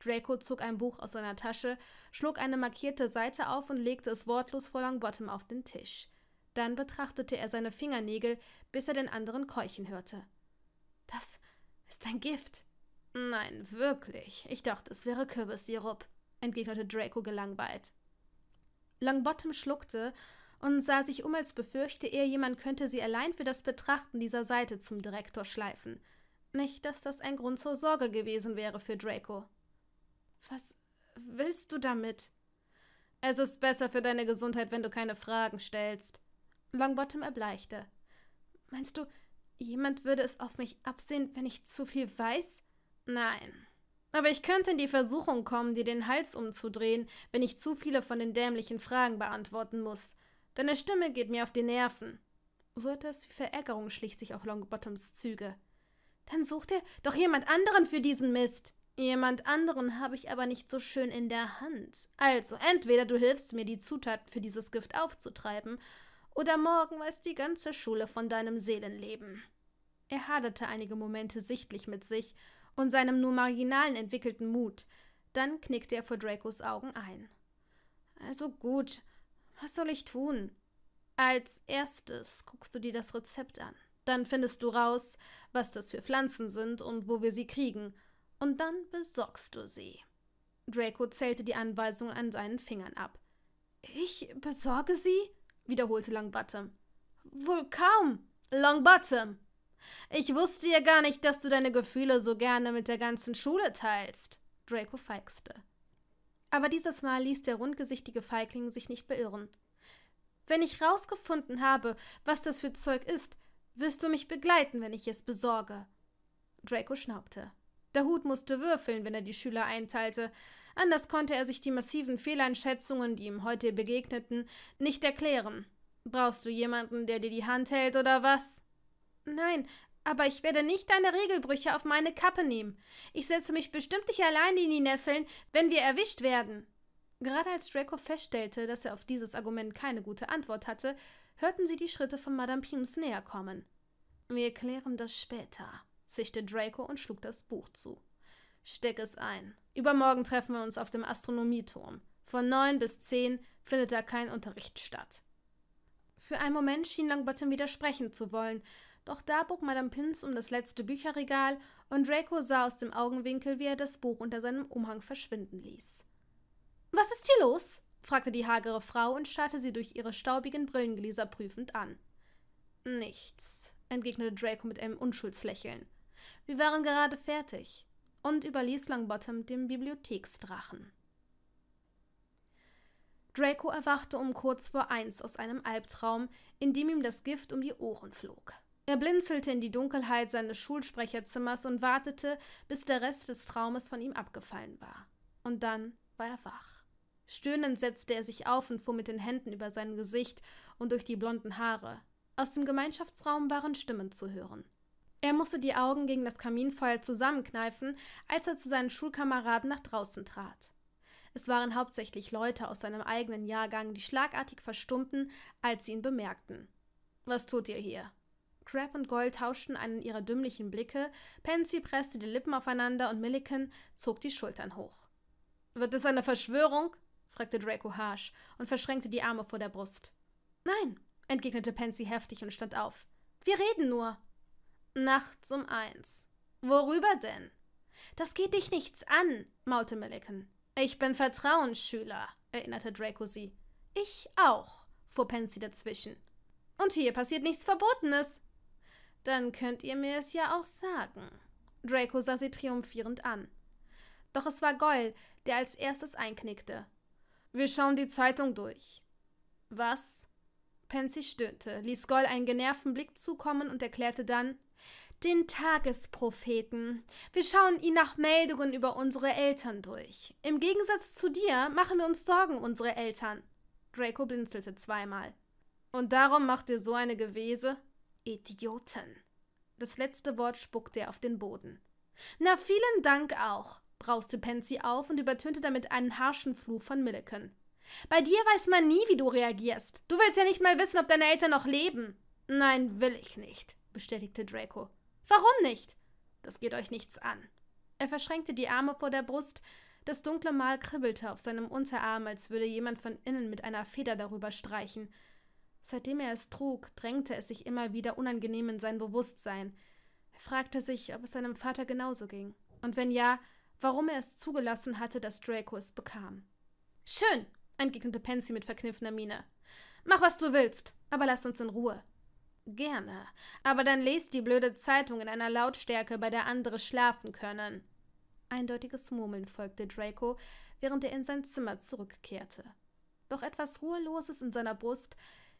Draco zog ein Buch aus seiner Tasche, schlug eine markierte Seite auf und legte es wortlos vor Longbottom auf den Tisch. Dann betrachtete er seine Fingernägel, bis er den anderen keuchen hörte. Das ist ein Gift. Nein, wirklich. Ich dachte, es wäre Kürbissirup, entgegnete Draco gelangweilt. Longbottom schluckte und sah sich um, als befürchte er, jemand könnte sie allein für das Betrachten dieser Seite zum Direktor schleifen. Nicht, dass das ein Grund zur Sorge gewesen wäre für Draco. Was willst du damit? Es ist besser für deine Gesundheit, wenn du keine Fragen stellst. Longbottom erbleichte. Meinst du, Jemand würde es auf mich absehen, wenn ich zu viel weiß? Nein. Aber ich könnte in die Versuchung kommen, dir den Hals umzudrehen, wenn ich zu viele von den dämlichen Fragen beantworten muss. Deine Stimme geht mir auf die Nerven. So etwas wie Verärgerung schlicht sich auch Longbottoms Züge. Dann such dir doch jemand anderen für diesen Mist. Jemand anderen habe ich aber nicht so schön in der Hand. Also, entweder du hilfst mir, die Zutat für dieses Gift aufzutreiben, oder morgen weiß die ganze Schule von deinem Seelenleben. Er haderte einige Momente sichtlich mit sich und seinem nur marginalen entwickelten Mut. Dann knickte er vor Dracos Augen ein. Also gut, was soll ich tun? Als erstes guckst du dir das Rezept an. Dann findest du raus, was das für Pflanzen sind und wo wir sie kriegen. Und dann besorgst du sie. Draco zählte die Anweisungen an seinen Fingern ab. Ich besorge sie? wiederholte Longbottom. Wohl kaum. Longbottom, ich wusste ja gar nicht, dass du deine Gefühle so gerne mit der ganzen Schule teilst. Draco feixte. Aber dieses Mal ließ der rundgesichtige Feigling sich nicht beirren. Wenn ich rausgefunden habe, was das für Zeug ist, wirst du mich begleiten, wenn ich es besorge. Draco schnaubte. Der Hut musste würfeln, wenn er die Schüler einteilte. Anders konnte er sich die massiven Fehleinschätzungen, die ihm heute begegneten, nicht erklären. Brauchst du jemanden, der dir die Hand hält oder was? Nein, aber ich werde nicht deine Regelbrüche auf meine Kappe nehmen. Ich setze mich bestimmt nicht allein in die Nesseln, wenn wir erwischt werden. Gerade als Draco feststellte, dass er auf dieses Argument keine gute Antwort hatte, hörten sie die Schritte von Madame Pims näher kommen. Wir klären das später, zischte Draco und schlug das Buch zu. Steck es ein. Übermorgen treffen wir uns auf dem Astronomieturm. Von neun bis zehn findet da kein Unterricht statt. Für einen Moment schien Longbottom widersprechen zu wollen, doch da bog Madame Pins um das letzte Bücherregal und Draco sah aus dem Augenwinkel, wie er das Buch unter seinem Umhang verschwinden ließ. Was ist hier los? fragte die hagere Frau und starrte sie durch ihre staubigen Brillengläser prüfend an. Nichts, entgegnete Draco mit einem Unschuldslächeln. Wir waren gerade fertig und überließ Longbottom dem Bibliotheksdrachen. Draco erwachte um kurz vor eins aus einem Albtraum, in dem ihm das Gift um die Ohren flog. Er blinzelte in die Dunkelheit seines Schulsprecherzimmers und wartete, bis der Rest des Traumes von ihm abgefallen war. Und dann war er wach. Stöhnend setzte er sich auf und fuhr mit den Händen über sein Gesicht und durch die blonden Haare. Aus dem Gemeinschaftsraum waren Stimmen zu hören. Er musste die Augen gegen das Kaminfeuer zusammenkneifen, als er zu seinen Schulkameraden nach draußen trat. Es waren hauptsächlich Leute aus seinem eigenen Jahrgang, die schlagartig verstummten, als sie ihn bemerkten. Was tut ihr hier? Crab und Gold tauschten einen ihrer dümmlichen Blicke, Pansy presste die Lippen aufeinander und Milliken zog die Schultern hoch. Wird es eine Verschwörung? fragte Draco harsch und verschränkte die Arme vor der Brust. Nein, entgegnete Pansy heftig und stand auf. Wir reden nur. Nachts um eins. Worüber denn? Das geht dich nichts an, maulte Milliken. Ich bin Vertrauensschüler, erinnerte Draco sie. Ich auch, fuhr Pansy dazwischen. Und hier passiert nichts Verbotenes, dann könnt ihr mir es ja auch sagen. Draco sah sie triumphierend an. Doch es war Goyle, der als erstes einknickte. Wir schauen die Zeitung durch. Was? Pansy stöhnte, ließ Goll einen genervten Blick zukommen und erklärte dann: Den Tagespropheten. Wir schauen ihn nach Meldungen über unsere Eltern durch. Im Gegensatz zu dir machen wir uns Sorgen unsere Eltern. Draco blinzelte zweimal. Und darum macht ihr so eine Gewese? Idioten. Das letzte Wort spuckte er auf den Boden. Na, vielen Dank auch, brauste Pansy auf und übertönte damit einen harschen Fluch von Milliken. Bei dir weiß man nie, wie du reagierst. Du willst ja nicht mal wissen, ob deine Eltern noch leben. Nein, will ich nicht, bestätigte Draco. Warum nicht? Das geht euch nichts an. Er verschränkte die Arme vor der Brust. Das dunkle Mal kribbelte auf seinem Unterarm, als würde jemand von innen mit einer Feder darüber streichen. Seitdem er es trug, drängte es sich immer wieder unangenehm in sein Bewusstsein. Er fragte sich, ob es seinem Vater genauso ging. Und wenn ja, warum er es zugelassen hatte, dass Draco es bekam. Schön, entgegnete Pansy mit verkniffener Miene. Mach, was du willst, aber lass uns in Ruhe. Gerne, aber dann lest die blöde Zeitung in einer Lautstärke, bei der andere schlafen können. Eindeutiges Murmeln folgte Draco, während er in sein Zimmer zurückkehrte. Doch etwas Ruheloses in seiner Brust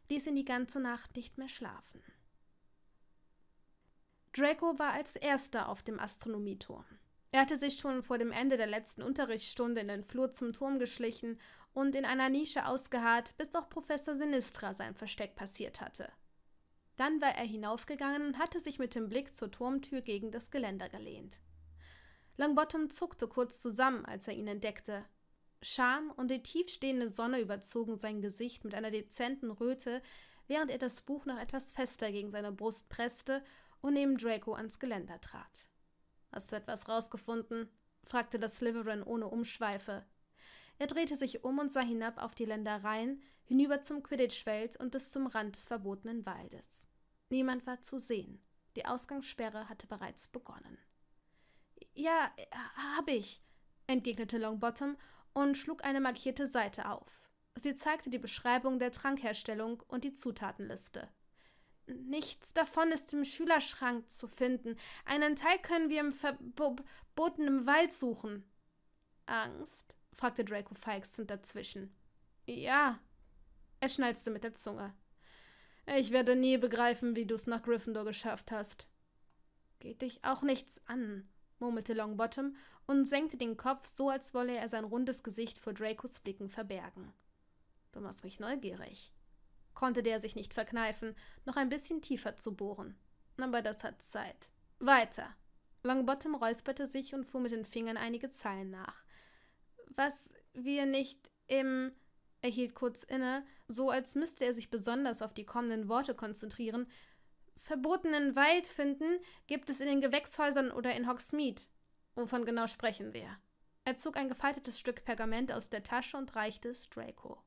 ließ ihn die ganze Nacht nicht mehr schlafen. Draco war als erster auf dem Astronomieturm. Er hatte sich schon vor dem Ende der letzten Unterrichtsstunde in den Flur zum Turm geschlichen und in einer Nische ausgeharrt, bis auch Professor Sinistra sein Versteck passiert hatte. Dann war er hinaufgegangen und hatte sich mit dem Blick zur Turmtür gegen das Geländer gelehnt. Longbottom zuckte kurz zusammen, als er ihn entdeckte, Scham und die tiefstehende Sonne überzogen sein Gesicht mit einer dezenten Röte, während er das Buch noch etwas fester gegen seine Brust presste und neben Draco ans Geländer trat. Hast du etwas rausgefunden? fragte das Slytherin ohne Umschweife. Er drehte sich um und sah hinab auf die Ländereien, hinüber zum Quidditchfeld und bis zum Rand des verbotenen Waldes. Niemand war zu sehen. Die Ausgangssperre hatte bereits begonnen. Ja, äh, hab ich, entgegnete Longbottom und schlug eine markierte Seite auf. Sie zeigte die Beschreibung der Trankherstellung und die Zutatenliste. Nichts davon ist im Schülerschrank zu finden. Einen Teil können wir im verbotenen Wald suchen. Angst? fragte Draco feixend dazwischen. Ja. Er schnalzte mit der Zunge. Ich werde nie begreifen, wie du es nach Gryffindor geschafft hast. Geht dich auch nichts an, murmelte Longbottom und senkte den Kopf, so als wolle er sein rundes Gesicht vor Dracos Blicken verbergen. Du machst mich neugierig, konnte der sich nicht verkneifen, noch ein bisschen tiefer zu bohren. Aber das hat Zeit. Weiter. Longbottom räusperte sich und fuhr mit den Fingern einige Zeilen nach. Was wir nicht im. Er hielt kurz inne, so als müsste er sich besonders auf die kommenden Worte konzentrieren. Verbotenen Wald finden, gibt es in den Gewächshäusern oder in Hogsmeade. Wovon genau sprechen wir? Er zog ein gefaltetes Stück Pergament aus der Tasche und reichte es Draco.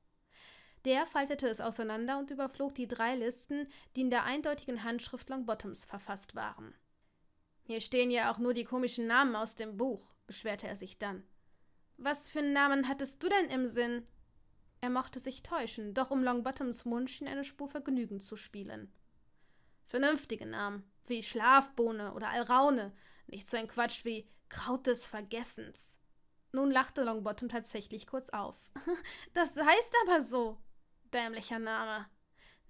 Der faltete es auseinander und überflog die drei Listen, die in der eindeutigen Handschrift Longbottoms verfasst waren. Hier stehen ja auch nur die komischen Namen aus dem Buch, beschwerte er sich dann. Was für einen Namen hattest du denn im Sinn? Er mochte sich täuschen, doch um Longbottoms Mund schien eine Spur Vergnügen zu spielen. Vernünftige Namen, wie Schlafbohne oder Alraune, nicht so ein Quatsch wie Kraut des Vergessens. Nun lachte Longbottom tatsächlich kurz auf. [laughs] Das heißt aber so. Dämlicher Name.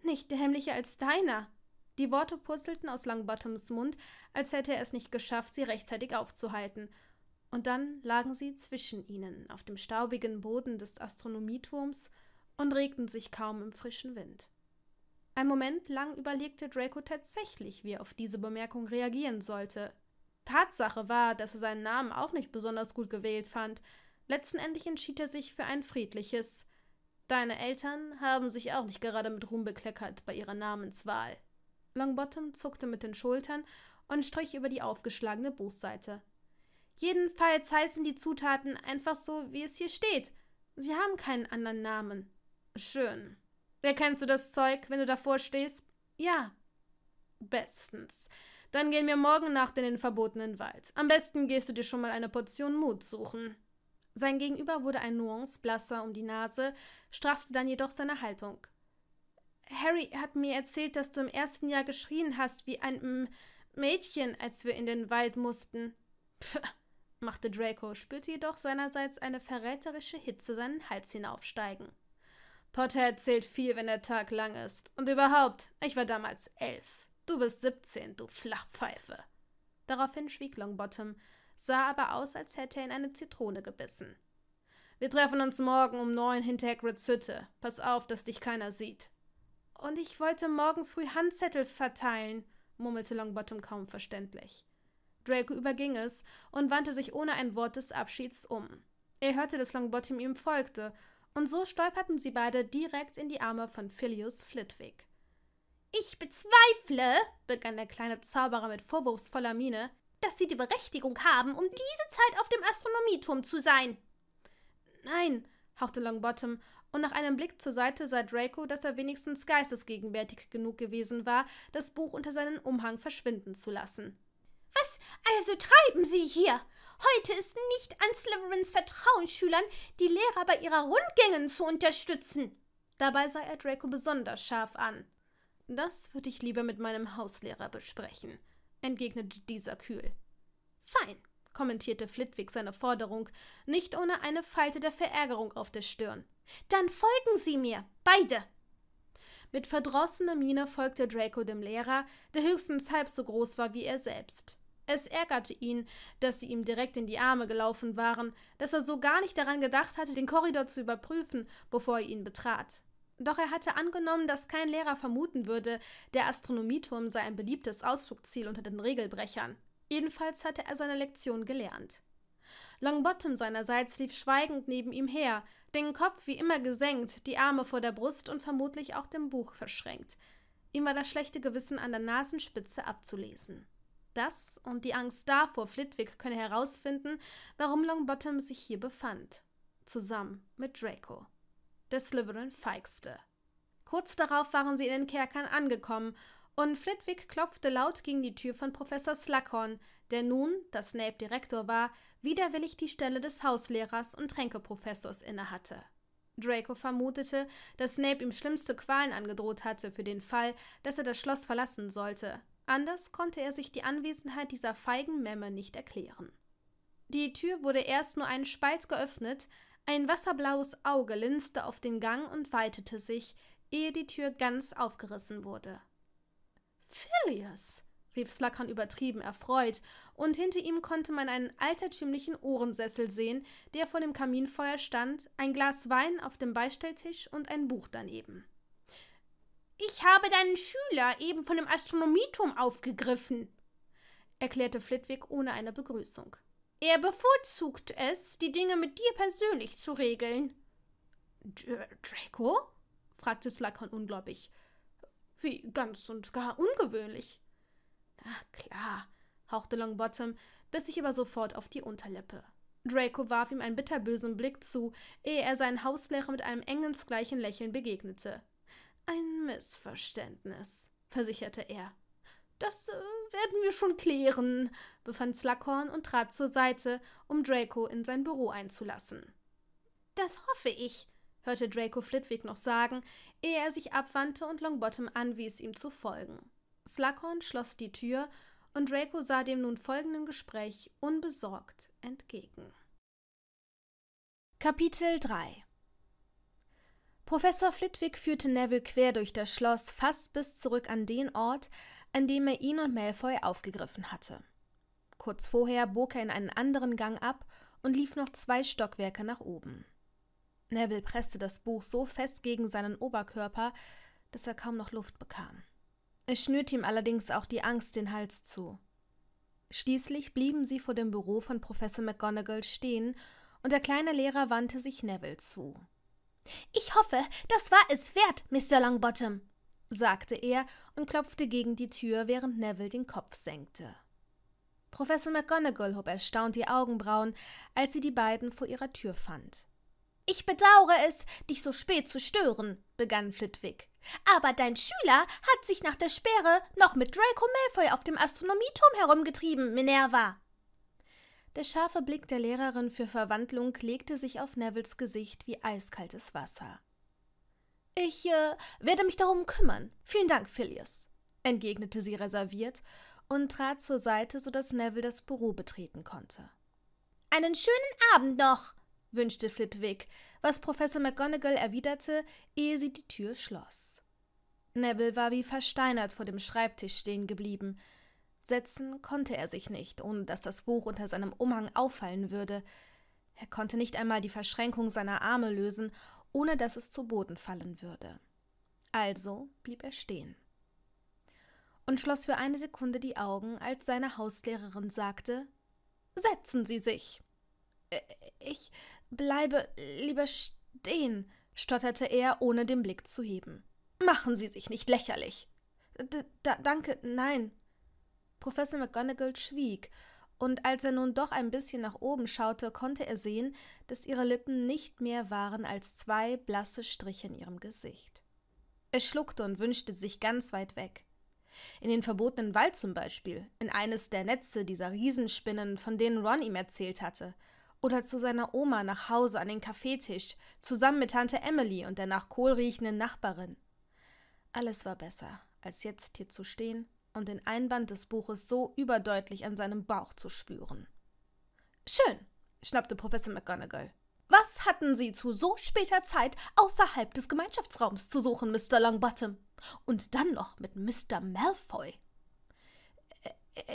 Nicht dämlicher als deiner. Die Worte purzelten aus Longbottoms Mund, als hätte er es nicht geschafft, sie rechtzeitig aufzuhalten. Und dann lagen sie zwischen ihnen auf dem staubigen Boden des Astronomieturms und regten sich kaum im frischen Wind. Ein Moment lang überlegte Draco tatsächlich, wie er auf diese Bemerkung reagieren sollte. Tatsache war, dass er seinen Namen auch nicht besonders gut gewählt fand, letztendlich entschied er sich für ein friedliches. Deine Eltern haben sich auch nicht gerade mit Ruhm bekleckert bei ihrer Namenswahl. Longbottom zuckte mit den Schultern und strich über die aufgeschlagene Buchseite. Jedenfalls heißen die Zutaten einfach so, wie es hier steht. Sie haben keinen anderen Namen. Schön. Erkennst du das Zeug, wenn du davor stehst? Ja. Bestens. Dann gehen wir morgen Nacht in den verbotenen Wald. Am besten gehst du dir schon mal eine Portion Mut suchen. Sein Gegenüber wurde ein Nuance blasser um die Nase, straffte dann jedoch seine Haltung. Harry hat mir erzählt, dass du im ersten Jahr geschrien hast wie ein Mädchen, als wir in den Wald mussten. Pff, machte Draco, spürte jedoch seinerseits eine verräterische Hitze seinen Hals hinaufsteigen. Potter erzählt viel, wenn der Tag lang ist. Und überhaupt, ich war damals elf. Du bist 17, du Flachpfeife. Daraufhin schwieg Longbottom, sah aber aus, als hätte er in eine Zitrone gebissen. Wir treffen uns morgen um neun hinter Hagrids Hütte. Pass auf, dass dich keiner sieht. Und ich wollte morgen früh Handzettel verteilen, murmelte Longbottom kaum verständlich. Draco überging es und wandte sich ohne ein Wort des Abschieds um. Er hörte, dass Longbottom ihm folgte, und so stolperten sie beide direkt in die Arme von Phileas Flitwick. Ich bezweifle, begann der kleine Zauberer mit vorwurfsvoller Miene, dass Sie die Berechtigung haben, um diese Zeit auf dem Astronomieturm zu sein. Nein, hauchte Longbottom, und nach einem Blick zur Seite sah Draco, dass er wenigstens geistesgegenwärtig genug gewesen war, das Buch unter seinen Umhang verschwinden zu lassen. Was also treiben Sie hier? Heute ist nicht an Slytherins Vertrauensschülern, die Lehrer bei ihrer Rundgängen zu unterstützen. Dabei sah er Draco besonders scharf an. Das würde ich lieber mit meinem Hauslehrer besprechen, entgegnete dieser kühl. Fein, kommentierte Flitwick seine Forderung, nicht ohne eine Falte der Verärgerung auf der Stirn. Dann folgen Sie mir, beide! Mit verdrossener Miene folgte Draco dem Lehrer, der höchstens halb so groß war wie er selbst. Es ärgerte ihn, dass sie ihm direkt in die Arme gelaufen waren, dass er so gar nicht daran gedacht hatte, den Korridor zu überprüfen, bevor er ihn betrat. Doch er hatte angenommen, dass kein Lehrer vermuten würde, der Astronomieturm sei ein beliebtes Ausflugsziel unter den Regelbrechern. Jedenfalls hatte er seine Lektion gelernt. Longbottom seinerseits lief schweigend neben ihm her, den Kopf wie immer gesenkt, die Arme vor der Brust und vermutlich auch dem Buch verschränkt. Ihm war das schlechte Gewissen an der Nasenspitze abzulesen. Das und die Angst davor, Flitwick könne herausfinden, warum Longbottom sich hier befand. Zusammen mit Draco der Slytherin feigste. Kurz darauf waren sie in den Kerkern angekommen und Flitwick klopfte laut gegen die Tür von Professor Slughorn, der nun, da Snape Direktor war, widerwillig die Stelle des Hauslehrers und Tränkeprofessors innehatte. Draco vermutete, dass Snape ihm schlimmste Qualen angedroht hatte für den Fall, dass er das Schloss verlassen sollte. Anders konnte er sich die Anwesenheit dieser feigen Memme nicht erklären. Die Tür wurde erst nur einen Spalt geöffnet, ein wasserblaues Auge linste auf den Gang und weitete sich, ehe die Tür ganz aufgerissen wurde. Phileas! rief Slackern übertrieben erfreut, und hinter ihm konnte man einen altertümlichen Ohrensessel sehen, der vor dem Kaminfeuer stand, ein Glas Wein auf dem Beistelltisch und ein Buch daneben. Ich habe deinen Schüler eben von dem Astronomieturm aufgegriffen, erklärte Flitwick ohne eine Begrüßung. Er bevorzugt es, die Dinge mit dir persönlich zu regeln. D Draco? fragte Slughorn ungläubig. Wie ganz und gar ungewöhnlich. Ach, klar, hauchte Longbottom, biss sich aber sofort auf die Unterlippe. Draco warf ihm einen bitterbösen Blick zu, ehe er seinen Hauslehrer mit einem engelsgleichen Lächeln begegnete. Ein Missverständnis, versicherte er. Das äh, werden wir schon klären, befand Slughorn und trat zur Seite, um Draco in sein Büro einzulassen. Das hoffe ich, hörte Draco Flitwick noch sagen, ehe er sich abwandte und Longbottom anwies, ihm zu folgen. Slughorn schloss die Tür und Draco sah dem nun folgenden Gespräch unbesorgt entgegen. Kapitel 3 Professor Flitwick führte Neville quer durch das Schloss, fast bis zurück an den Ort, indem er ihn und Malfoy aufgegriffen hatte. Kurz vorher bog er in einen anderen Gang ab und lief noch zwei Stockwerke nach oben. Neville presste das Buch so fest gegen seinen Oberkörper, dass er kaum noch Luft bekam. Es schnürte ihm allerdings auch die Angst den Hals zu. Schließlich blieben sie vor dem Büro von Professor McGonagall stehen und der kleine Lehrer wandte sich Neville zu. Ich hoffe, das war es wert, Mr. Longbottom, sagte er und klopfte gegen die Tür, während Neville den Kopf senkte. Professor McGonagall hob erstaunt die Augenbrauen, als sie die beiden vor ihrer Tür fand. Ich bedauere es, dich so spät zu stören, begann Flitwick. Aber dein Schüler hat sich nach der Sperre noch mit Draco Malfoy auf dem Astronomieturm herumgetrieben, Minerva. Der scharfe Blick der Lehrerin für Verwandlung legte sich auf Nevilles Gesicht wie eiskaltes Wasser. Ich äh, werde mich darum kümmern. Vielen Dank, Phileas, entgegnete sie reserviert und trat zur Seite, sodass Neville das Büro betreten konnte. Einen schönen Abend noch, wünschte Flitwick, was Professor McGonagall erwiderte, ehe sie die Tür schloss. Neville war wie versteinert vor dem Schreibtisch stehen geblieben. Setzen konnte er sich nicht, ohne dass das Buch unter seinem Umhang auffallen würde. Er konnte nicht einmal die Verschränkung seiner Arme lösen ohne dass es zu Boden fallen würde. Also blieb er stehen und schloss für eine Sekunde die Augen, als seine Hauslehrerin sagte Setzen Sie sich. Äh, ich bleibe lieber stehen, stotterte er, ohne den Blick zu heben. Machen Sie sich nicht lächerlich. D danke, nein. Professor McGonagall schwieg, und als er nun doch ein bisschen nach oben schaute, konnte er sehen, dass ihre Lippen nicht mehr waren als zwei blasse Striche in ihrem Gesicht. Er schluckte und wünschte sich ganz weit weg. In den verbotenen Wald zum Beispiel, in eines der Netze dieser Riesenspinnen, von denen Ron ihm erzählt hatte, oder zu seiner Oma nach Hause an den Kaffeetisch, zusammen mit Tante Emily und der nach Kohl riechenden Nachbarin. Alles war besser, als jetzt hier zu stehen und den Einband des Buches so überdeutlich an seinem Bauch zu spüren. Schön, schnappte Professor McGonagall. Was hatten Sie zu so später Zeit außerhalb des Gemeinschaftsraums zu suchen, Mr. Longbottom? Und dann noch mit Mr. Malfoy?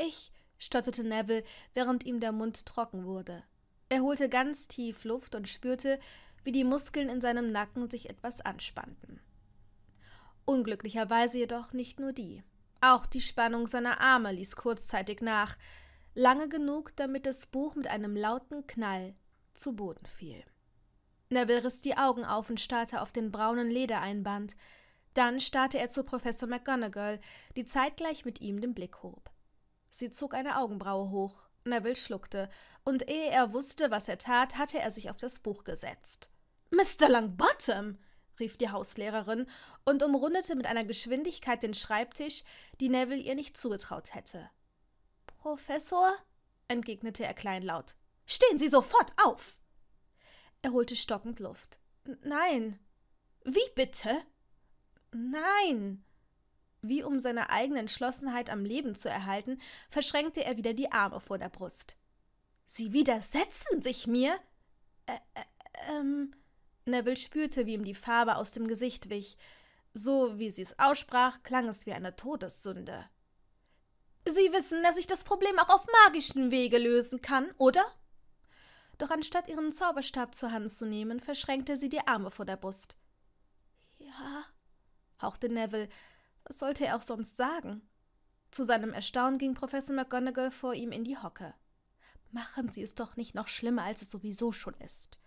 Ich, stotterte Neville, während ihm der Mund trocken wurde. Er holte ganz tief Luft und spürte, wie die Muskeln in seinem Nacken sich etwas anspannten. Unglücklicherweise jedoch nicht nur die. Auch die Spannung seiner Arme ließ kurzzeitig nach, lange genug, damit das Buch mit einem lauten Knall zu Boden fiel. Neville riss die Augen auf und starrte auf den braunen Ledereinband. Dann starrte er zu Professor McGonagall, die zeitgleich mit ihm den Blick hob. Sie zog eine Augenbraue hoch, Neville schluckte, und ehe er wusste, was er tat, hatte er sich auf das Buch gesetzt. Mr. Longbottom! rief die Hauslehrerin und umrundete mit einer Geschwindigkeit den Schreibtisch, die Neville ihr nicht zugetraut hätte. Professor? entgegnete er kleinlaut. Stehen Sie sofort auf! Er holte stockend Luft. Nein. Wie bitte? Nein. Wie um seine eigene Entschlossenheit am Leben zu erhalten, verschränkte er wieder die Arme vor der Brust. Sie widersetzen sich mir? Ä äh, ähm, Neville spürte, wie ihm die Farbe aus dem Gesicht wich. So wie sie es aussprach, klang es wie eine Todessünde. Sie wissen, dass ich das Problem auch auf magischen Wege lösen kann, oder? Doch anstatt ihren Zauberstab zur Hand zu nehmen, verschränkte sie die Arme vor der Brust. Ja, hauchte Neville. Was sollte er auch sonst sagen? Zu seinem Erstaunen ging Professor McGonagall vor ihm in die Hocke. Machen Sie es doch nicht noch schlimmer, als es sowieso schon ist.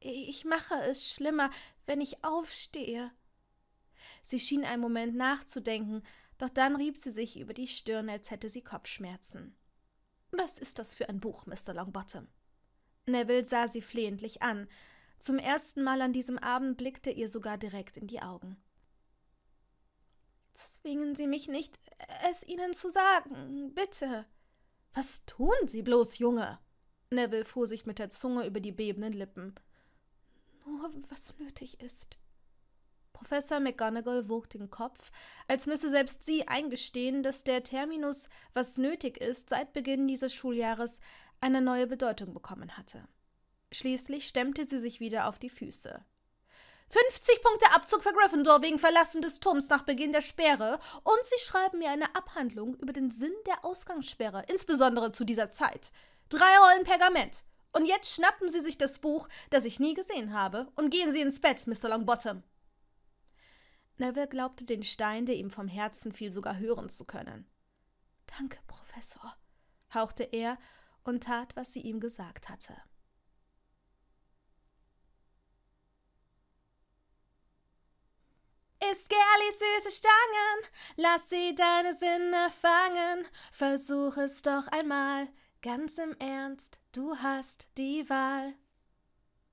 Ich mache es schlimmer, wenn ich aufstehe. Sie schien einen Moment nachzudenken, doch dann rieb sie sich über die Stirn, als hätte sie Kopfschmerzen. Was ist das für ein Buch, Mr. Longbottom? Neville sah sie flehentlich an. Zum ersten Mal an diesem Abend blickte ihr sogar direkt in die Augen. Zwingen Sie mich nicht, es Ihnen zu sagen, bitte. Was tun Sie bloß, Junge? Neville fuhr sich mit der Zunge über die bebenden Lippen nur, oh, was nötig ist. Professor McGonagall wog den Kopf, als müsse selbst sie eingestehen, dass der Terminus was nötig ist seit Beginn dieses Schuljahres eine neue Bedeutung bekommen hatte. Schließlich stemmte sie sich wieder auf die Füße. 50 Punkte Abzug für Gryffindor wegen Verlassen des Turms nach Beginn der Sperre und sie schreiben mir eine Abhandlung über den Sinn der Ausgangssperre, insbesondere zu dieser Zeit. Drei Rollen Pergament. Und jetzt schnappen Sie sich das Buch, das ich nie gesehen habe, und gehen Sie ins Bett, Mr. Longbottom. Neville glaubte, den Stein, der ihm vom Herzen fiel, sogar hören zu können. Danke, Professor, hauchte er und tat, was sie ihm gesagt hatte. Ist Gerli süße Stangen, lass sie deine Sinne fangen, versuch es doch einmal, Ganz im Ernst, du hast die Wahl.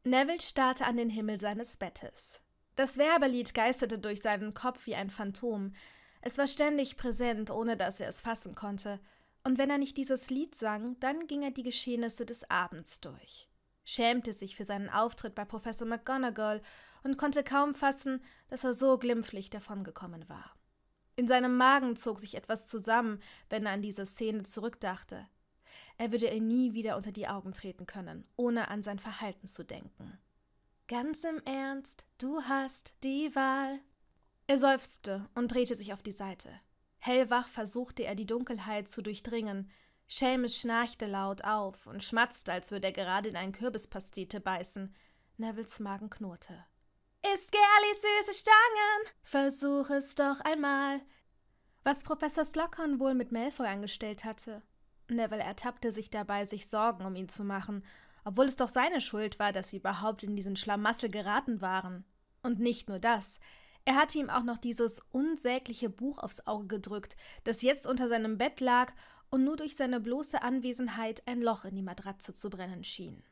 Neville starrte an den Himmel seines Bettes. Das Werbelied geisterte durch seinen Kopf wie ein Phantom. Es war ständig präsent, ohne dass er es fassen konnte. Und wenn er nicht dieses Lied sang, dann ging er die Geschehnisse des Abends durch, schämte sich für seinen Auftritt bei Professor McGonagall und konnte kaum fassen, dass er so glimpflich davongekommen war. In seinem Magen zog sich etwas zusammen, wenn er an diese Szene zurückdachte. Er würde ihr nie wieder unter die Augen treten können, ohne an sein Verhalten zu denken. Ganz im Ernst, du hast die Wahl. Er seufzte und drehte sich auf die Seite. Hellwach versuchte er, die Dunkelheit zu durchdringen. Schelmisch schnarchte laut auf und schmatzte, als würde er gerade in einen Kürbispastete beißen. Nevils Magen knurrte. Ist Gerli süße Stangen? Versuch es doch einmal. Was Professor Slockhorn wohl mit Malfoy angestellt hatte, Neville ertappte sich dabei, sich Sorgen um ihn zu machen, obwohl es doch seine Schuld war, dass sie überhaupt in diesen Schlamassel geraten waren. Und nicht nur das. Er hatte ihm auch noch dieses unsägliche Buch aufs Auge gedrückt, das jetzt unter seinem Bett lag und nur durch seine bloße Anwesenheit ein Loch in die Matratze zu brennen schien.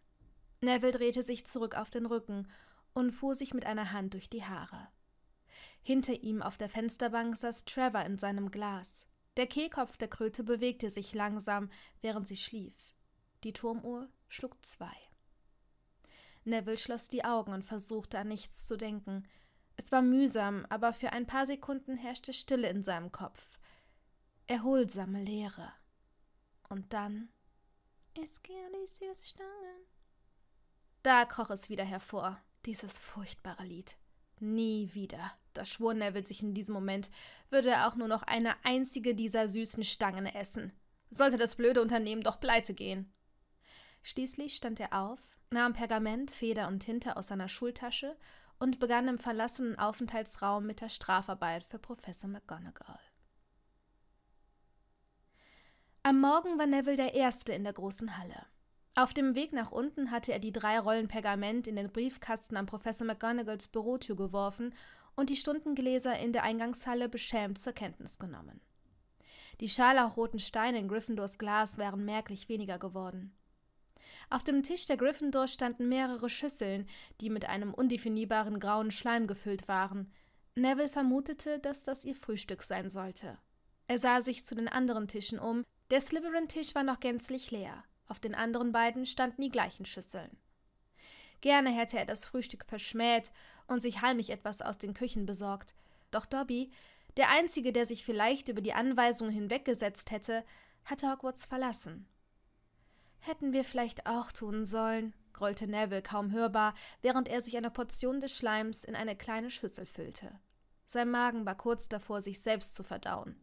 Neville drehte sich zurück auf den Rücken und fuhr sich mit einer Hand durch die Haare. Hinter ihm auf der Fensterbank saß Trevor in seinem Glas. Der Kehlkopf der Kröte bewegte sich langsam, während sie schlief. Die Turmuhr schlug zwei. Neville schloss die Augen und versuchte an nichts zu denken. Es war mühsam, aber für ein paar Sekunden herrschte Stille in seinem Kopf. Erholsame Leere. Und dann. Es Stangen. Da kroch es wieder hervor, dieses furchtbare Lied. Nie wieder. Das schwor Neville sich in diesem Moment, würde er auch nur noch eine einzige dieser süßen Stangen essen. Sollte das blöde Unternehmen doch pleite gehen. Schließlich stand er auf, nahm Pergament, Feder und Tinte aus seiner Schultasche und begann im verlassenen Aufenthaltsraum mit der Strafarbeit für Professor McGonagall. Am Morgen war Neville der Erste in der großen Halle. Auf dem Weg nach unten hatte er die drei Rollen Pergament in den Briefkasten an Professor McGonagalls Bürotür geworfen und die Stundengläser in der Eingangshalle beschämt zur Kenntnis genommen. Die scharlachroten Steine in Gryffindors Glas waren merklich weniger geworden. Auf dem Tisch der Gryffindor standen mehrere Schüsseln, die mit einem undefinierbaren grauen Schleim gefüllt waren. Neville vermutete, dass das ihr Frühstück sein sollte. Er sah sich zu den anderen Tischen um. Der Slytherin-Tisch war noch gänzlich leer. Auf den anderen beiden standen die gleichen Schüsseln. Gerne hätte er das Frühstück verschmäht und sich heimlich etwas aus den Küchen besorgt, doch Dobby, der Einzige, der sich vielleicht über die Anweisungen hinweggesetzt hätte, hatte Hogwarts verlassen. Hätten wir vielleicht auch tun sollen, grollte Neville kaum hörbar, während er sich eine Portion des Schleims in eine kleine Schüssel füllte. Sein Magen war kurz davor, sich selbst zu verdauen.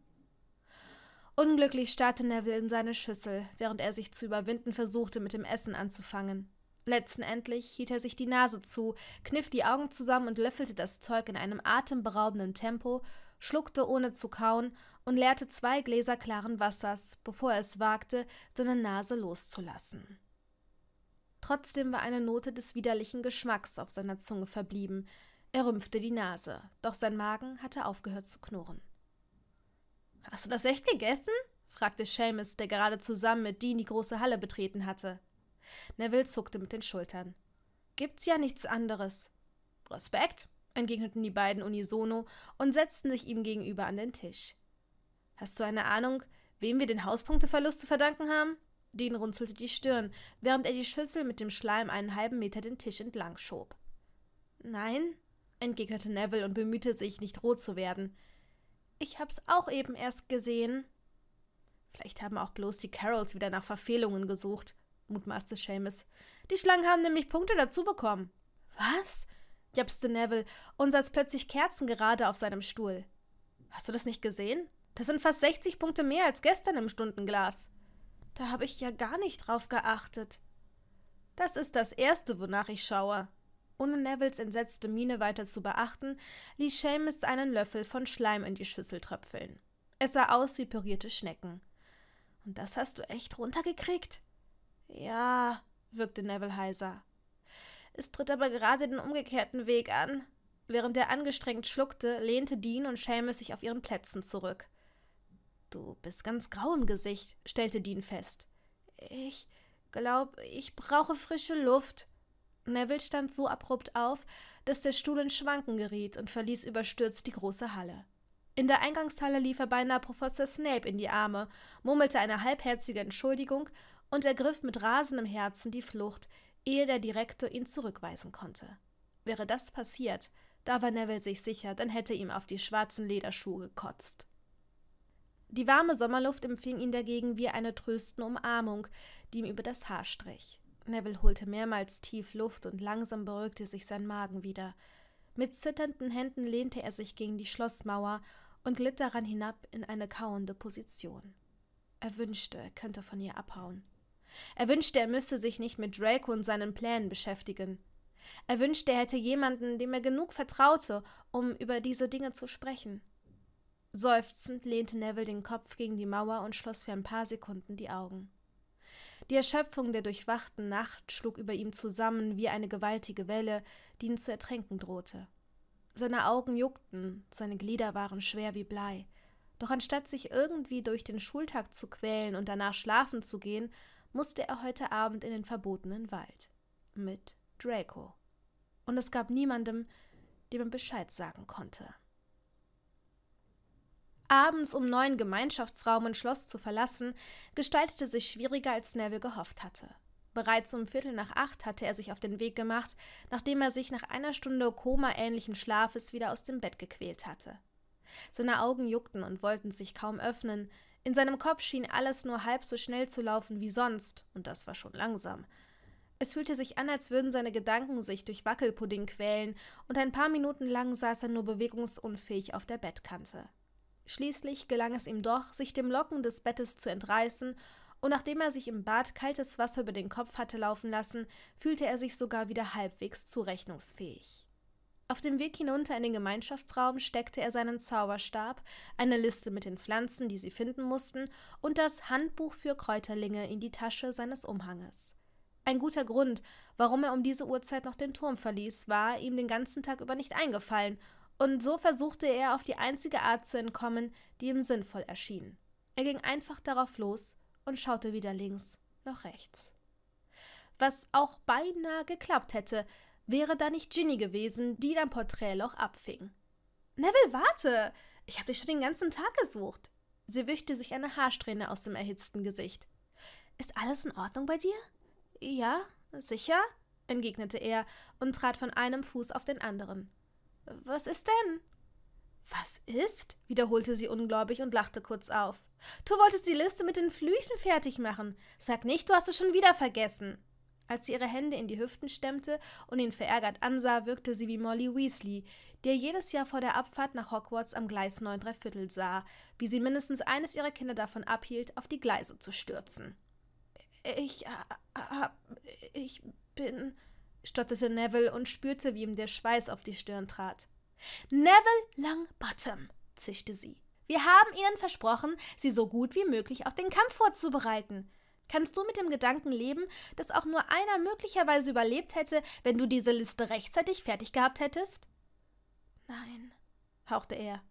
Unglücklich starrte Neville in seine Schüssel, während er sich zu überwinden versuchte, mit dem Essen anzufangen. Letztendlich hielt er sich die Nase zu, kniff die Augen zusammen und löffelte das Zeug in einem atemberaubenden Tempo, schluckte ohne zu kauen und leerte zwei Gläser klaren Wassers, bevor er es wagte, seine Nase loszulassen. Trotzdem war eine Note des widerlichen Geschmacks auf seiner Zunge verblieben. Er rümpfte die Nase, doch sein Magen hatte aufgehört zu knurren. Hast du das echt gegessen? fragte Seamus, der gerade zusammen mit Dean die große Halle betreten hatte. Neville zuckte mit den Schultern. Gibt's ja nichts anderes. Respekt, entgegneten die beiden unisono und setzten sich ihm gegenüber an den Tisch. Hast du eine Ahnung, wem wir den Hauspunkteverlust zu verdanken haben? Dean runzelte die Stirn, während er die Schüssel mit dem Schleim einen halben Meter den Tisch entlang schob. Nein, entgegnete Neville und bemühte sich, nicht rot zu werden. Ich hab's auch eben erst gesehen. Vielleicht haben auch bloß die Carols wieder nach Verfehlungen gesucht, mutmaßte Seamus. Die Schlangen haben nämlich Punkte dazu bekommen. Was? japste Neville und saß plötzlich kerzengerade auf seinem Stuhl. Hast du das nicht gesehen? Das sind fast 60 Punkte mehr als gestern im Stundenglas. Da habe ich ja gar nicht drauf geachtet. Das ist das Erste, wonach ich schaue, ohne Nevils entsetzte Miene weiter zu beachten, ließ Seamus einen Löffel von Schleim in die Schüssel tröpfeln. Es sah aus wie pürierte Schnecken. Und das hast du echt runtergekriegt? Ja, wirkte Neville heiser. Es tritt aber gerade den umgekehrten Weg an. Während er angestrengt schluckte, lehnte Dean und Seamus sich auf ihren Plätzen zurück. Du bist ganz grau im Gesicht, stellte Dean fest. Ich glaube, ich brauche frische Luft. Neville stand so abrupt auf, dass der Stuhl in Schwanken geriet und verließ überstürzt die große Halle. In der Eingangshalle lief er beinahe Professor Snape in die Arme, murmelte eine halbherzige Entschuldigung und ergriff mit rasendem Herzen die Flucht, ehe der Direktor ihn zurückweisen konnte. Wäre das passiert, da war Neville sich sicher, dann hätte ihm auf die schwarzen Lederschuhe gekotzt. Die warme Sommerluft empfing ihn dagegen wie eine tröstende Umarmung, die ihm über das Haar strich. Neville holte mehrmals tief Luft und langsam beruhigte sich sein Magen wieder. Mit zitternden Händen lehnte er sich gegen die Schlossmauer und glitt daran hinab in eine kauende Position. Er wünschte, er könnte von ihr abhauen. Er wünschte, er müsse sich nicht mit Draco und seinen Plänen beschäftigen. Er wünschte, er hätte jemanden, dem er genug vertraute, um über diese Dinge zu sprechen. Seufzend lehnte Neville den Kopf gegen die Mauer und schloss für ein paar Sekunden die Augen. Die Erschöpfung der durchwachten Nacht schlug über ihm zusammen wie eine gewaltige Welle, die ihn zu ertränken drohte. Seine Augen juckten, seine Glieder waren schwer wie Blei. Doch anstatt sich irgendwie durch den Schultag zu quälen und danach schlafen zu gehen, musste er heute Abend in den verbotenen Wald. Mit Draco. Und es gab niemandem, dem er Bescheid sagen konnte abends um neun Gemeinschaftsraum und Schloss zu verlassen, gestaltete sich schwieriger, als Neville gehofft hatte. Bereits um Viertel nach acht hatte er sich auf den Weg gemacht, nachdem er sich nach einer Stunde komaähnlichen Schlafes wieder aus dem Bett gequält hatte. Seine Augen juckten und wollten sich kaum öffnen, in seinem Kopf schien alles nur halb so schnell zu laufen wie sonst, und das war schon langsam. Es fühlte sich an, als würden seine Gedanken sich durch Wackelpudding quälen, und ein paar Minuten lang saß er nur bewegungsunfähig auf der Bettkante. Schließlich gelang es ihm doch, sich dem Locken des Bettes zu entreißen, und nachdem er sich im Bad kaltes Wasser über den Kopf hatte laufen lassen, fühlte er sich sogar wieder halbwegs zurechnungsfähig. Auf dem Weg hinunter in den Gemeinschaftsraum steckte er seinen Zauberstab, eine Liste mit den Pflanzen, die sie finden mussten, und das Handbuch für Kräuterlinge in die Tasche seines Umhanges. Ein guter Grund, warum er um diese Uhrzeit noch den Turm verließ, war ihm den ganzen Tag über nicht eingefallen, und so versuchte er auf die einzige Art zu entkommen, die ihm sinnvoll erschien. Er ging einfach darauf los und schaute weder links noch rechts. Was auch beinahe geklappt hätte, wäre da nicht Ginny gewesen, die ihn am Porträtloch abfing. Neville, warte! Ich habe dich schon den ganzen Tag gesucht. Sie wischte sich eine Haarsträhne aus dem erhitzten Gesicht. Ist alles in Ordnung bei dir? Ja, sicher, entgegnete er und trat von einem Fuß auf den anderen. Was ist denn? Was ist? wiederholte sie ungläubig und lachte kurz auf. Du wolltest die Liste mit den Flüchen fertig machen. Sag nicht, du hast es schon wieder vergessen. Als sie ihre Hände in die Hüften stemmte und ihn verärgert ansah, wirkte sie wie Molly Weasley, die jedes Jahr vor der Abfahrt nach Hogwarts am Gleis 9 Dreiviertel sah, wie sie mindestens eines ihrer Kinder davon abhielt, auf die Gleise zu stürzen. Ich, äh, äh ich bin stotterte Neville und spürte, wie ihm der Schweiß auf die Stirn trat. Neville Longbottom, zischte sie. Wir haben ihnen versprochen, sie so gut wie möglich auf den Kampf vorzubereiten. Kannst du mit dem Gedanken leben, dass auch nur einer möglicherweise überlebt hätte, wenn du diese Liste rechtzeitig fertig gehabt hättest? Nein, hauchte er.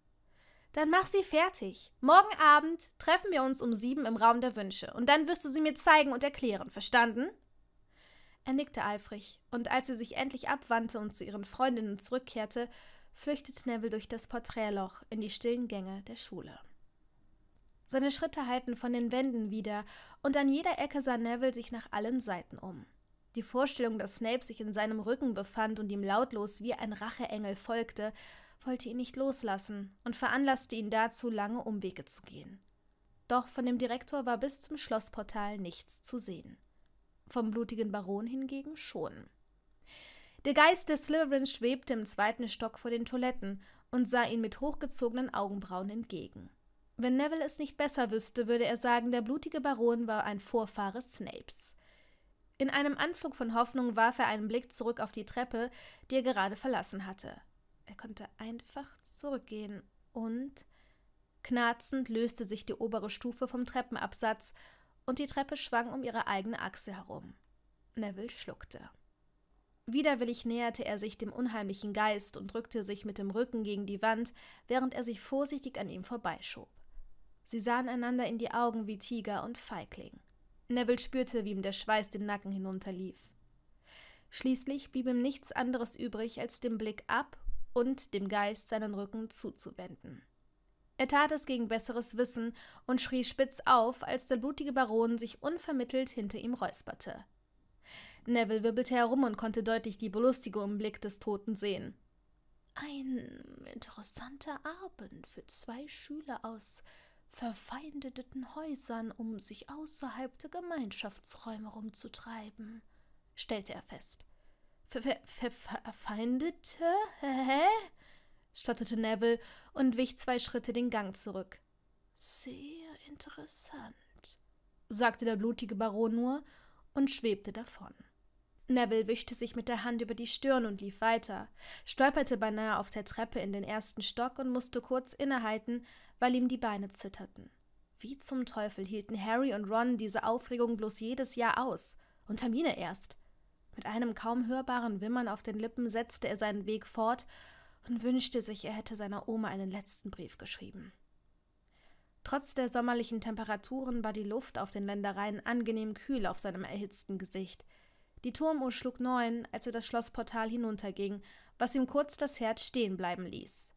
Dann mach sie fertig. Morgen Abend treffen wir uns um sieben im Raum der Wünsche und dann wirst du sie mir zeigen und erklären, verstanden? Er nickte eifrig, und als sie sich endlich abwandte und zu ihren Freundinnen zurückkehrte, flüchtete Neville durch das Porträtloch in die stillen Gänge der Schule. Seine Schritte hallten von den Wänden wieder, und an jeder Ecke sah Neville sich nach allen Seiten um. Die Vorstellung, dass Snape sich in seinem Rücken befand und ihm lautlos wie ein Racheengel folgte, wollte ihn nicht loslassen und veranlasste ihn dazu, lange Umwege zu gehen. Doch von dem Direktor war bis zum Schlossportal nichts zu sehen vom blutigen Baron hingegen schon. Der Geist des Slytherin schwebte im zweiten Stock vor den Toiletten und sah ihn mit hochgezogenen Augenbrauen entgegen. Wenn Neville es nicht besser wüsste, würde er sagen, der blutige Baron war ein Vorfahre Snapes. In einem Anflug von Hoffnung warf er einen Blick zurück auf die Treppe, die er gerade verlassen hatte. Er konnte einfach zurückgehen und. Knarzend löste sich die obere Stufe vom Treppenabsatz und die Treppe schwang um ihre eigene Achse herum. Neville schluckte. Widerwillig näherte er sich dem unheimlichen Geist und drückte sich mit dem Rücken gegen die Wand, während er sich vorsichtig an ihm vorbeischob. Sie sahen einander in die Augen wie Tiger und Feigling. Neville spürte, wie ihm der Schweiß den Nacken hinunterlief. Schließlich blieb ihm nichts anderes übrig, als dem Blick ab und dem Geist seinen Rücken zuzuwenden. Er tat es gegen besseres Wissen und schrie spitz auf, als der blutige Baron sich unvermittelt hinter ihm räusperte. Neville wirbelte herum und konnte deutlich die Belustigung im Blick des Toten sehen. Ein interessanter Abend für zwei Schüler aus verfeindeten Häusern, um sich außerhalb der Gemeinschaftsräume rumzutreiben, stellte er fest. Ver ver Hä? stotterte Neville und wich zwei Schritte den Gang zurück. Sehr interessant, sagte der blutige Baron nur und schwebte davon. Neville wischte sich mit der Hand über die Stirn und lief weiter, stolperte beinahe auf der Treppe in den ersten Stock und musste kurz innehalten, weil ihm die Beine zitterten. Wie zum Teufel hielten Harry und Ron diese Aufregung bloß jedes Jahr aus, und Termine erst. Mit einem kaum hörbaren Wimmern auf den Lippen setzte er seinen Weg fort und wünschte sich, er hätte seiner Oma einen letzten Brief geschrieben. Trotz der sommerlichen Temperaturen war die Luft auf den Ländereien angenehm kühl auf seinem erhitzten Gesicht. Die Turmuhr schlug neun, als er das Schlossportal hinunterging, was ihm kurz das Herz stehen bleiben ließ.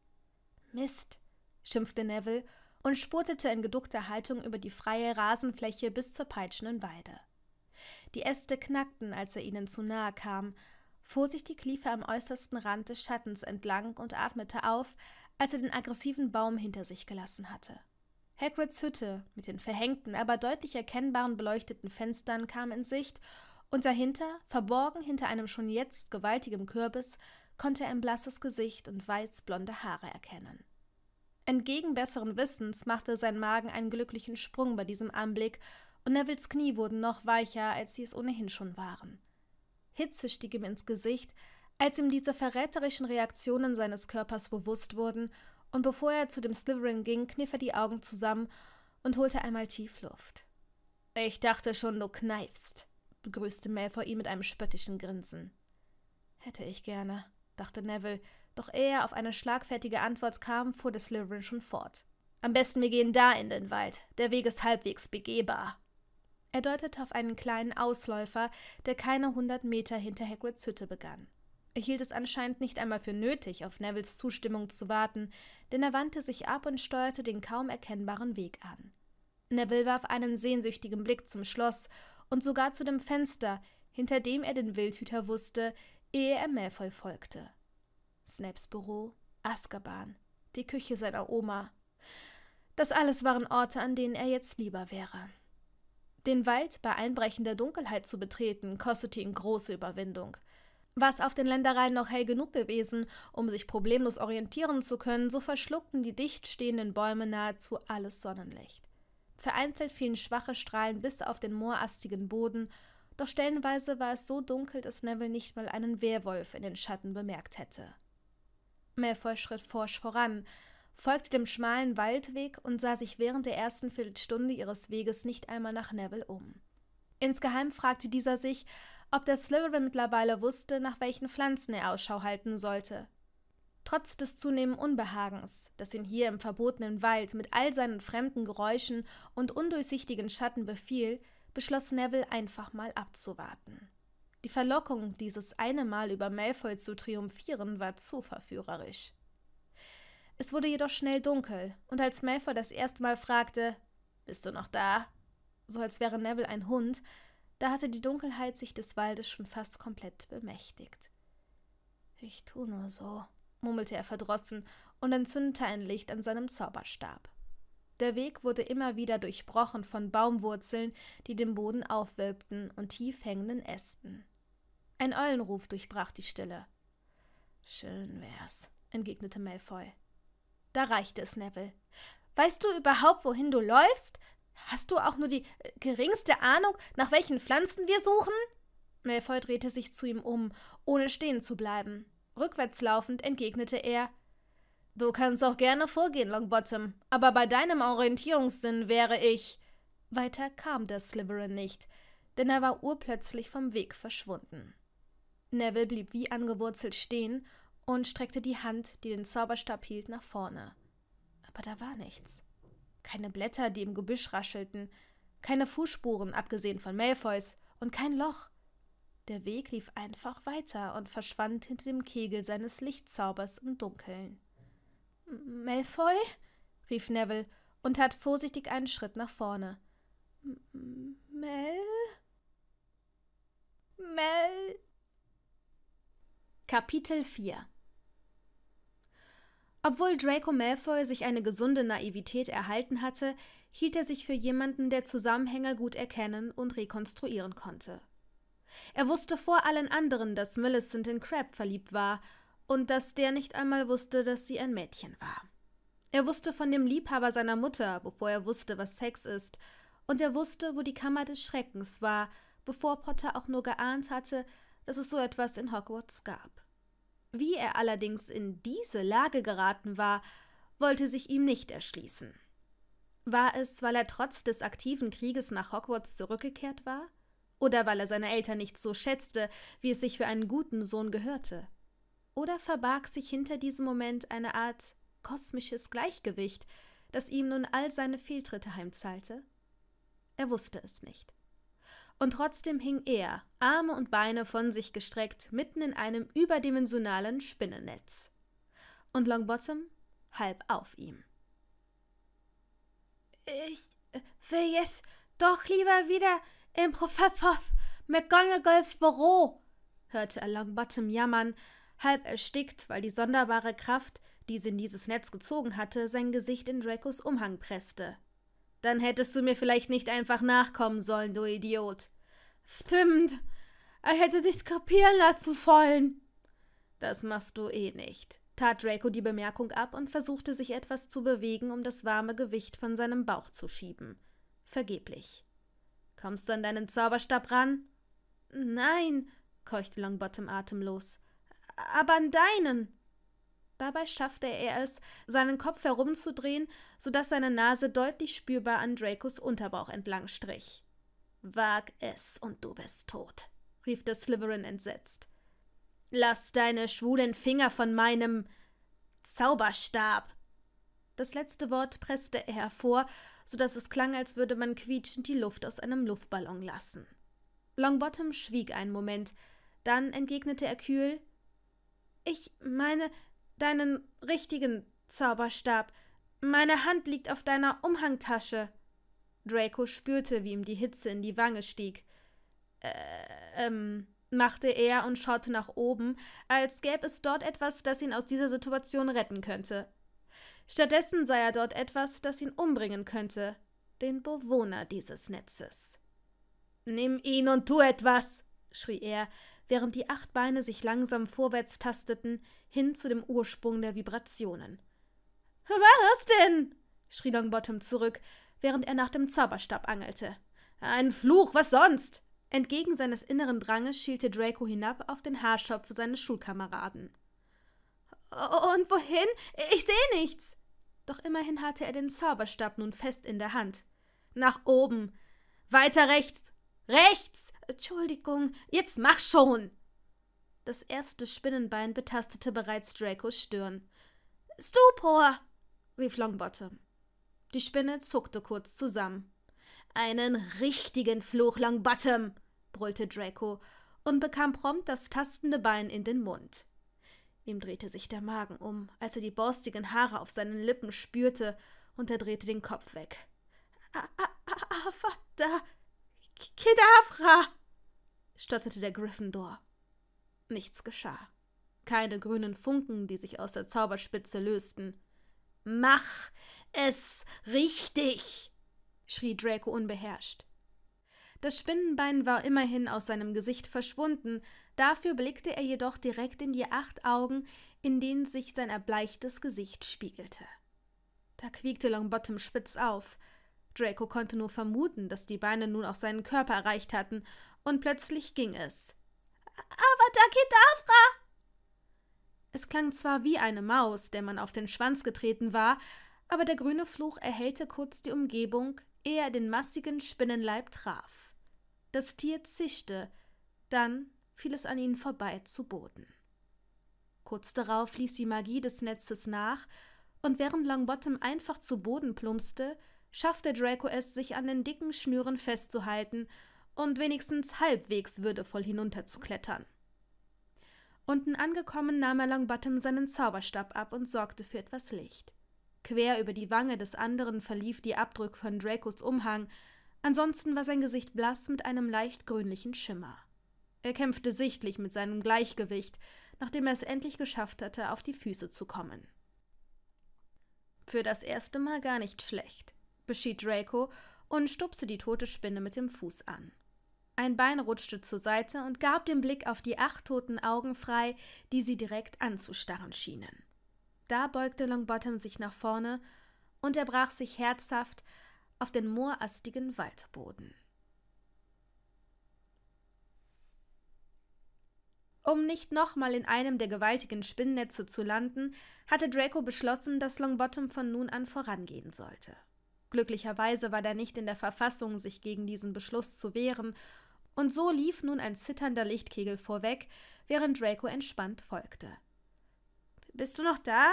Mist, schimpfte Neville und spurtete in geduckter Haltung über die freie Rasenfläche bis zur peitschenden Weide. Die Äste knackten, als er ihnen zu nahe kam, sich die Kliefer am äußersten Rand des Schattens entlang und atmete auf, als er den aggressiven Baum hinter sich gelassen hatte. Hagrids Hütte mit den verhängten, aber deutlich erkennbaren beleuchteten Fenstern kam in Sicht, und dahinter, verborgen hinter einem schon jetzt gewaltigen Kürbis, konnte er ein blasses Gesicht und weißblonde Haare erkennen. Entgegen besseren Wissens machte sein Magen einen glücklichen Sprung bei diesem Anblick, und Nevils Knie wurden noch weicher, als sie es ohnehin schon waren. Hitze stieg ihm ins Gesicht, als ihm diese verräterischen Reaktionen seines Körpers bewusst wurden, und bevor er zu dem Slytherin ging, kniff er die Augen zusammen und holte einmal Tiefluft. Ich dachte schon, du kneifst, begrüßte Malfoy ihn mit einem spöttischen Grinsen. Hätte ich gerne, dachte Neville, doch ehe er auf eine schlagfertige Antwort kam, fuhr der Slytherin schon fort. Am besten wir gehen da in den Wald, der Weg ist halbwegs begehbar. Er deutete auf einen kleinen Ausläufer, der keine hundert Meter hinter Hagrids Hütte begann. Er hielt es anscheinend nicht einmal für nötig, auf Nevilles Zustimmung zu warten, denn er wandte sich ab und steuerte den kaum erkennbaren Weg an. Neville warf einen sehnsüchtigen Blick zum Schloss und sogar zu dem Fenster, hinter dem er den Wildhüter wusste, ehe er Malfoy folgte. Snapes Büro, Azkaban, die Küche seiner Oma. Das alles waren Orte, an denen er jetzt lieber wäre. Den Wald bei einbrechender Dunkelheit zu betreten, kostete ihn große Überwindung. War es auf den Ländereien noch hell genug gewesen, um sich problemlos orientieren zu können, so verschluckten die dicht stehenden Bäume nahezu alles Sonnenlicht. Vereinzelt fielen schwache Strahlen bis auf den moorastigen Boden, doch stellenweise war es so dunkel, dass Neville nicht mal einen Wehrwolf in den Schatten bemerkt hätte. Malfoy schritt forsch voran, folgte dem schmalen Waldweg und sah sich während der ersten Viertelstunde ihres Weges nicht einmal nach Neville um. Insgeheim fragte dieser sich, ob der Slytherin mittlerweile wusste, nach welchen Pflanzen er Ausschau halten sollte. Trotz des zunehmenden Unbehagens, das ihn hier im verbotenen Wald mit all seinen fremden Geräuschen und undurchsichtigen Schatten befiel, beschloss Neville einfach mal abzuwarten. Die Verlockung, dieses eine Mal über Malfoy zu triumphieren, war zu verführerisch. Es wurde jedoch schnell dunkel, und als Malfoy das erste Mal fragte, Bist du noch da? so als wäre Neville ein Hund, da hatte die Dunkelheit sich des Waldes schon fast komplett bemächtigt. Ich tu nur so, murmelte er verdrossen und entzündete ein Licht an seinem Zauberstab. Der Weg wurde immer wieder durchbrochen von Baumwurzeln, die den Boden aufwölbten und tief hängenden Ästen. Ein Eulenruf durchbrach die Stille. Schön wär's, entgegnete Malfoy. Da reichte es Neville. Weißt du überhaupt, wohin du läufst? Hast du auch nur die äh, geringste Ahnung, nach welchen Pflanzen wir suchen? Malfoy drehte sich zu ihm um, ohne stehen zu bleiben. Rückwärts laufend entgegnete er: Du kannst auch gerne vorgehen, Longbottom, aber bei deinem Orientierungssinn wäre ich. Weiter kam der Slytherin nicht, denn er war urplötzlich vom Weg verschwunden. Neville blieb wie angewurzelt stehen und streckte die Hand, die den Zauberstab hielt, nach vorne. Aber da war nichts. Keine Blätter, die im Gebüsch raschelten, keine Fußspuren, abgesehen von Malfoys, und kein Loch. Der Weg lief einfach weiter und verschwand hinter dem Kegel seines Lichtzaubers im Dunkeln. Malfoy? rief Neville und tat vorsichtig einen Schritt nach vorne. Mel? Mel? Kapitel 4 obwohl Draco Malfoy sich eine gesunde Naivität erhalten hatte, hielt er sich für jemanden, der Zusammenhänge gut erkennen und rekonstruieren konnte. Er wusste vor allen anderen, dass Millicent in Crabbe verliebt war und dass der nicht einmal wusste, dass sie ein Mädchen war. Er wusste von dem Liebhaber seiner Mutter, bevor er wusste, was Sex ist, und er wusste, wo die Kammer des Schreckens war, bevor Potter auch nur geahnt hatte, dass es so etwas in Hogwarts gab. Wie er allerdings in diese Lage geraten war, wollte sich ihm nicht erschließen. War es, weil er trotz des aktiven Krieges nach Hogwarts zurückgekehrt war? Oder weil er seine Eltern nicht so schätzte, wie es sich für einen guten Sohn gehörte? Oder verbarg sich hinter diesem Moment eine Art kosmisches Gleichgewicht, das ihm nun all seine Fehltritte heimzahlte? Er wusste es nicht und trotzdem hing er, Arme und Beine von sich gestreckt, mitten in einem überdimensionalen Spinnennetz. Und Longbottom halb auf ihm. Ich äh, will jetzt doch lieber wieder in Professor McGonagalls Büro, hörte er Longbottom jammern, halb erstickt, weil die sonderbare Kraft, die sie in dieses Netz gezogen hatte, sein Gesicht in Dracos Umhang presste. Dann hättest du mir vielleicht nicht einfach nachkommen sollen, du Idiot. Stimmt. Er hätte dich kapieren lassen sollen. Das machst du eh nicht, tat Draco die Bemerkung ab und versuchte sich etwas zu bewegen, um das warme Gewicht von seinem Bauch zu schieben. Vergeblich. Kommst du an deinen Zauberstab ran? Nein, keuchte Longbottom atemlos. Aber an deinen. Dabei schaffte er es, seinen Kopf herumzudrehen, sodass seine Nase deutlich spürbar an Dracos Unterbauch entlang strich. Wag es und du bist tot, rief der Slytherin entsetzt. Lass deine schwulen Finger von meinem Zauberstab. Das letzte Wort presste er hervor, sodass es klang, als würde man quietschend die Luft aus einem Luftballon lassen. Longbottom schwieg einen Moment, dann entgegnete er kühl Ich meine, deinen richtigen Zauberstab. Meine Hand liegt auf deiner Umhangtasche. Draco spürte, wie ihm die Hitze in die Wange stieg. Äh, ähm, machte er und schaute nach oben, als gäbe es dort etwas, das ihn aus dieser Situation retten könnte. Stattdessen sah er dort etwas, das ihn umbringen könnte. Den Bewohner dieses Netzes. Nimm ihn und tu etwas! schrie er, während die acht Beine sich langsam vorwärts tasteten, hin zu dem Ursprung der Vibrationen. Was denn? schrie Longbottom zurück, während er nach dem Zauberstab angelte. Ein Fluch, was sonst? Entgegen seines inneren Dranges schielte Draco hinab auf den Haarschopf seines Schulkameraden. Und wohin? Ich sehe nichts! Doch immerhin hatte er den Zauberstab nun fest in der Hand. Nach oben! Weiter rechts! Rechts! Entschuldigung, jetzt mach schon! Das erste Spinnenbein betastete bereits Dracos Stirn. Stupor! rief Longbottom. Die Spinne zuckte kurz zusammen. Einen richtigen Fluch, Longbottom! brüllte Draco und bekam prompt das tastende Bein in den Mund. Ihm drehte sich der Magen um, als er die borstigen Haare auf seinen Lippen spürte, und er drehte den Kopf weg. Ah, ah, ah, ah, ah Vater! Kedavra! stotterte der Gryffindor. Nichts geschah. Keine grünen Funken, die sich aus der Zauberspitze lösten. Mach es richtig! schrie Draco unbeherrscht. Das Spinnenbein war immerhin aus seinem Gesicht verschwunden, dafür blickte er jedoch direkt in die acht Augen, in denen sich sein erbleichtes Gesicht spiegelte. Da quiekte Longbottom spitz auf. Draco konnte nur vermuten, dass die Beine nun auch seinen Körper erreicht hatten, und plötzlich ging es. Aber da geht Kedavra! Es klang zwar wie eine Maus, der man auf den Schwanz getreten war, aber der grüne Fluch erhellte kurz die Umgebung, ehe er den massigen Spinnenleib traf. Das Tier zischte, dann fiel es an ihnen vorbei zu Boden. Kurz darauf ließ die Magie des Netzes nach, und während Longbottom einfach zu Boden plumpste, schaffte Draco es, sich an den dicken Schnüren festzuhalten und wenigstens halbwegs würdevoll hinunterzuklettern. Unten angekommen nahm er Longbottom seinen Zauberstab ab und sorgte für etwas Licht. Quer über die Wange des anderen verlief die Abdrücke von Dracos Umhang, ansonsten war sein Gesicht blass mit einem leicht grünlichen Schimmer. Er kämpfte sichtlich mit seinem Gleichgewicht, nachdem er es endlich geschafft hatte, auf die Füße zu kommen. Für das erste Mal gar nicht schlecht, beschied Draco und stupste die tote Spinne mit dem Fuß an. Ein Bein rutschte zur Seite und gab den Blick auf die acht toten Augen frei, die sie direkt anzustarren schienen. Da beugte Longbottom sich nach vorne und er brach sich herzhaft auf den moorastigen Waldboden. Um nicht nochmal in einem der gewaltigen Spinnennetze zu landen, hatte Draco beschlossen, dass Longbottom von nun an vorangehen sollte. Glücklicherweise war er nicht in der Verfassung, sich gegen diesen Beschluss zu wehren, und so lief nun ein zitternder Lichtkegel vorweg, während Draco entspannt folgte. Bist du noch da?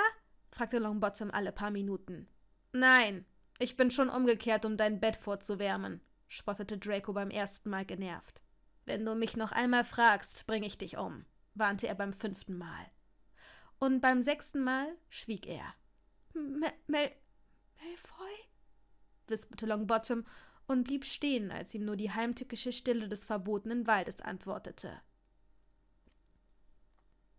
fragte Longbottom alle paar Minuten. Nein, ich bin schon umgekehrt, um dein Bett vorzuwärmen, spottete Draco beim ersten Mal genervt. Wenn du mich noch einmal fragst, bringe ich dich um, warnte er beim fünften Mal. Und beim sechsten Mal schwieg er. Mel Malfoy? wisperte Longbottom und blieb stehen, als ihm nur die heimtückische Stille des verbotenen Waldes antwortete.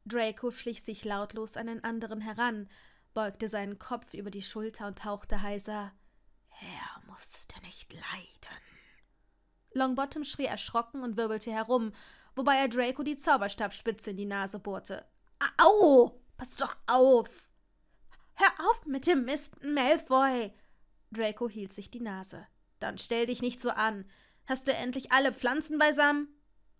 Draco schlich sich lautlos an den anderen heran, beugte seinen Kopf über die Schulter und hauchte heiser Er musste nicht leiden. Longbottom schrie erschrocken und wirbelte herum, wobei er Draco die Zauberstabspitze in die Nase bohrte. Au! Pass doch auf! Hör auf mit dem Mist, Malfoy! Draco hielt sich die Nase. Dann stell dich nicht so an. Hast du endlich alle Pflanzen beisammen?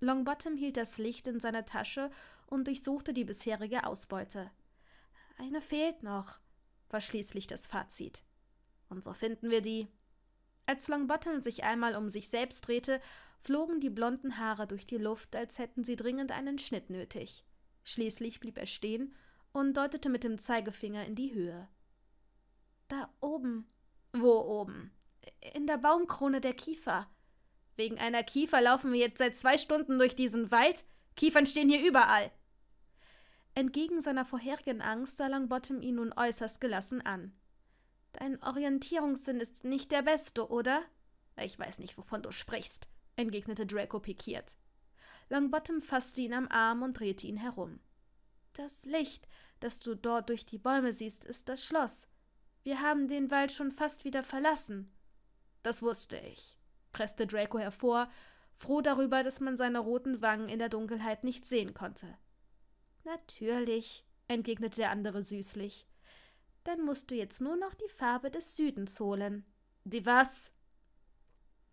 Longbottom hielt das Licht in seiner Tasche und durchsuchte die bisherige Ausbeute. Eine fehlt noch, war schließlich das Fazit. Und wo finden wir die? Als Longbottom sich einmal um sich selbst drehte, flogen die blonden Haare durch die Luft, als hätten sie dringend einen Schnitt nötig. Schließlich blieb er stehen und deutete mit dem Zeigefinger in die Höhe. Da oben, wo oben? In der Baumkrone der Kiefer. Wegen einer Kiefer laufen wir jetzt seit zwei Stunden durch diesen Wald. Kiefern stehen hier überall. Entgegen seiner vorherigen Angst sah Longbottom ihn nun äußerst gelassen an. Dein Orientierungssinn ist nicht der beste, oder? Ich weiß nicht, wovon du sprichst, entgegnete Draco pikiert. Longbottom fasste ihn am Arm und drehte ihn herum. Das Licht, das du dort durch die Bäume siehst, ist das Schloss. Wir haben den Wald schon fast wieder verlassen. Das wusste ich, presste Draco hervor, froh darüber, dass man seine roten Wangen in der Dunkelheit nicht sehen konnte. Natürlich, entgegnete der andere süßlich. Dann musst du jetzt nur noch die Farbe des Südens holen. Die was?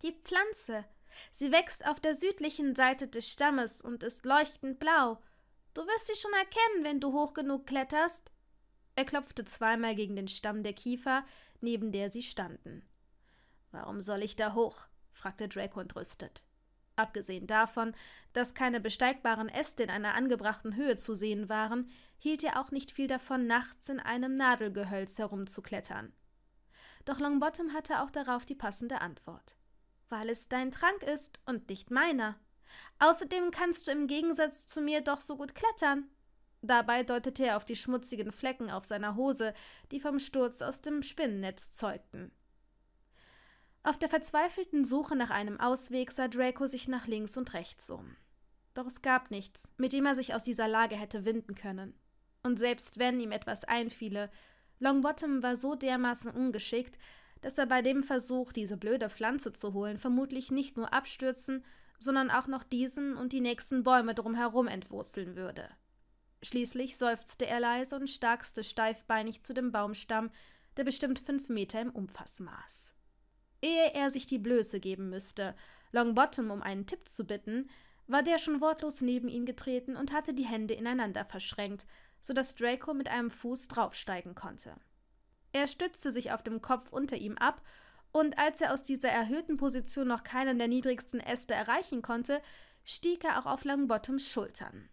Die Pflanze. Sie wächst auf der südlichen Seite des Stammes und ist leuchtend blau. Du wirst sie schon erkennen, wenn du hoch genug kletterst. Er klopfte zweimal gegen den Stamm der Kiefer, neben der sie standen. Warum soll ich da hoch? fragte Draco entrüstet. Abgesehen davon, dass keine besteigbaren Äste in einer angebrachten Höhe zu sehen waren, hielt er auch nicht viel davon, nachts in einem Nadelgehölz herumzuklettern. Doch Longbottom hatte auch darauf die passende Antwort. Weil es dein Trank ist und nicht meiner. Außerdem kannst du im Gegensatz zu mir doch so gut klettern. Dabei deutete er auf die schmutzigen Flecken auf seiner Hose, die vom Sturz aus dem Spinnennetz zeugten. Auf der verzweifelten Suche nach einem Ausweg sah Draco sich nach links und rechts um. Doch es gab nichts, mit dem er sich aus dieser Lage hätte winden können. Und selbst wenn ihm etwas einfiele, Longbottom war so dermaßen ungeschickt, dass er bei dem Versuch, diese blöde Pflanze zu holen, vermutlich nicht nur abstürzen, sondern auch noch diesen und die nächsten Bäume drumherum entwurzeln würde. Schließlich seufzte er leise und starkste steifbeinig zu dem Baumstamm, der bestimmt fünf Meter im Umfass maß. Ehe er sich die Blöße geben müsste, Longbottom um einen Tipp zu bitten, war der schon wortlos neben ihn getreten und hatte die Hände ineinander verschränkt, so dass Draco mit einem Fuß draufsteigen konnte. Er stützte sich auf dem Kopf unter ihm ab, und als er aus dieser erhöhten Position noch keinen der niedrigsten Äste erreichen konnte, stieg er auch auf Longbottoms Schultern.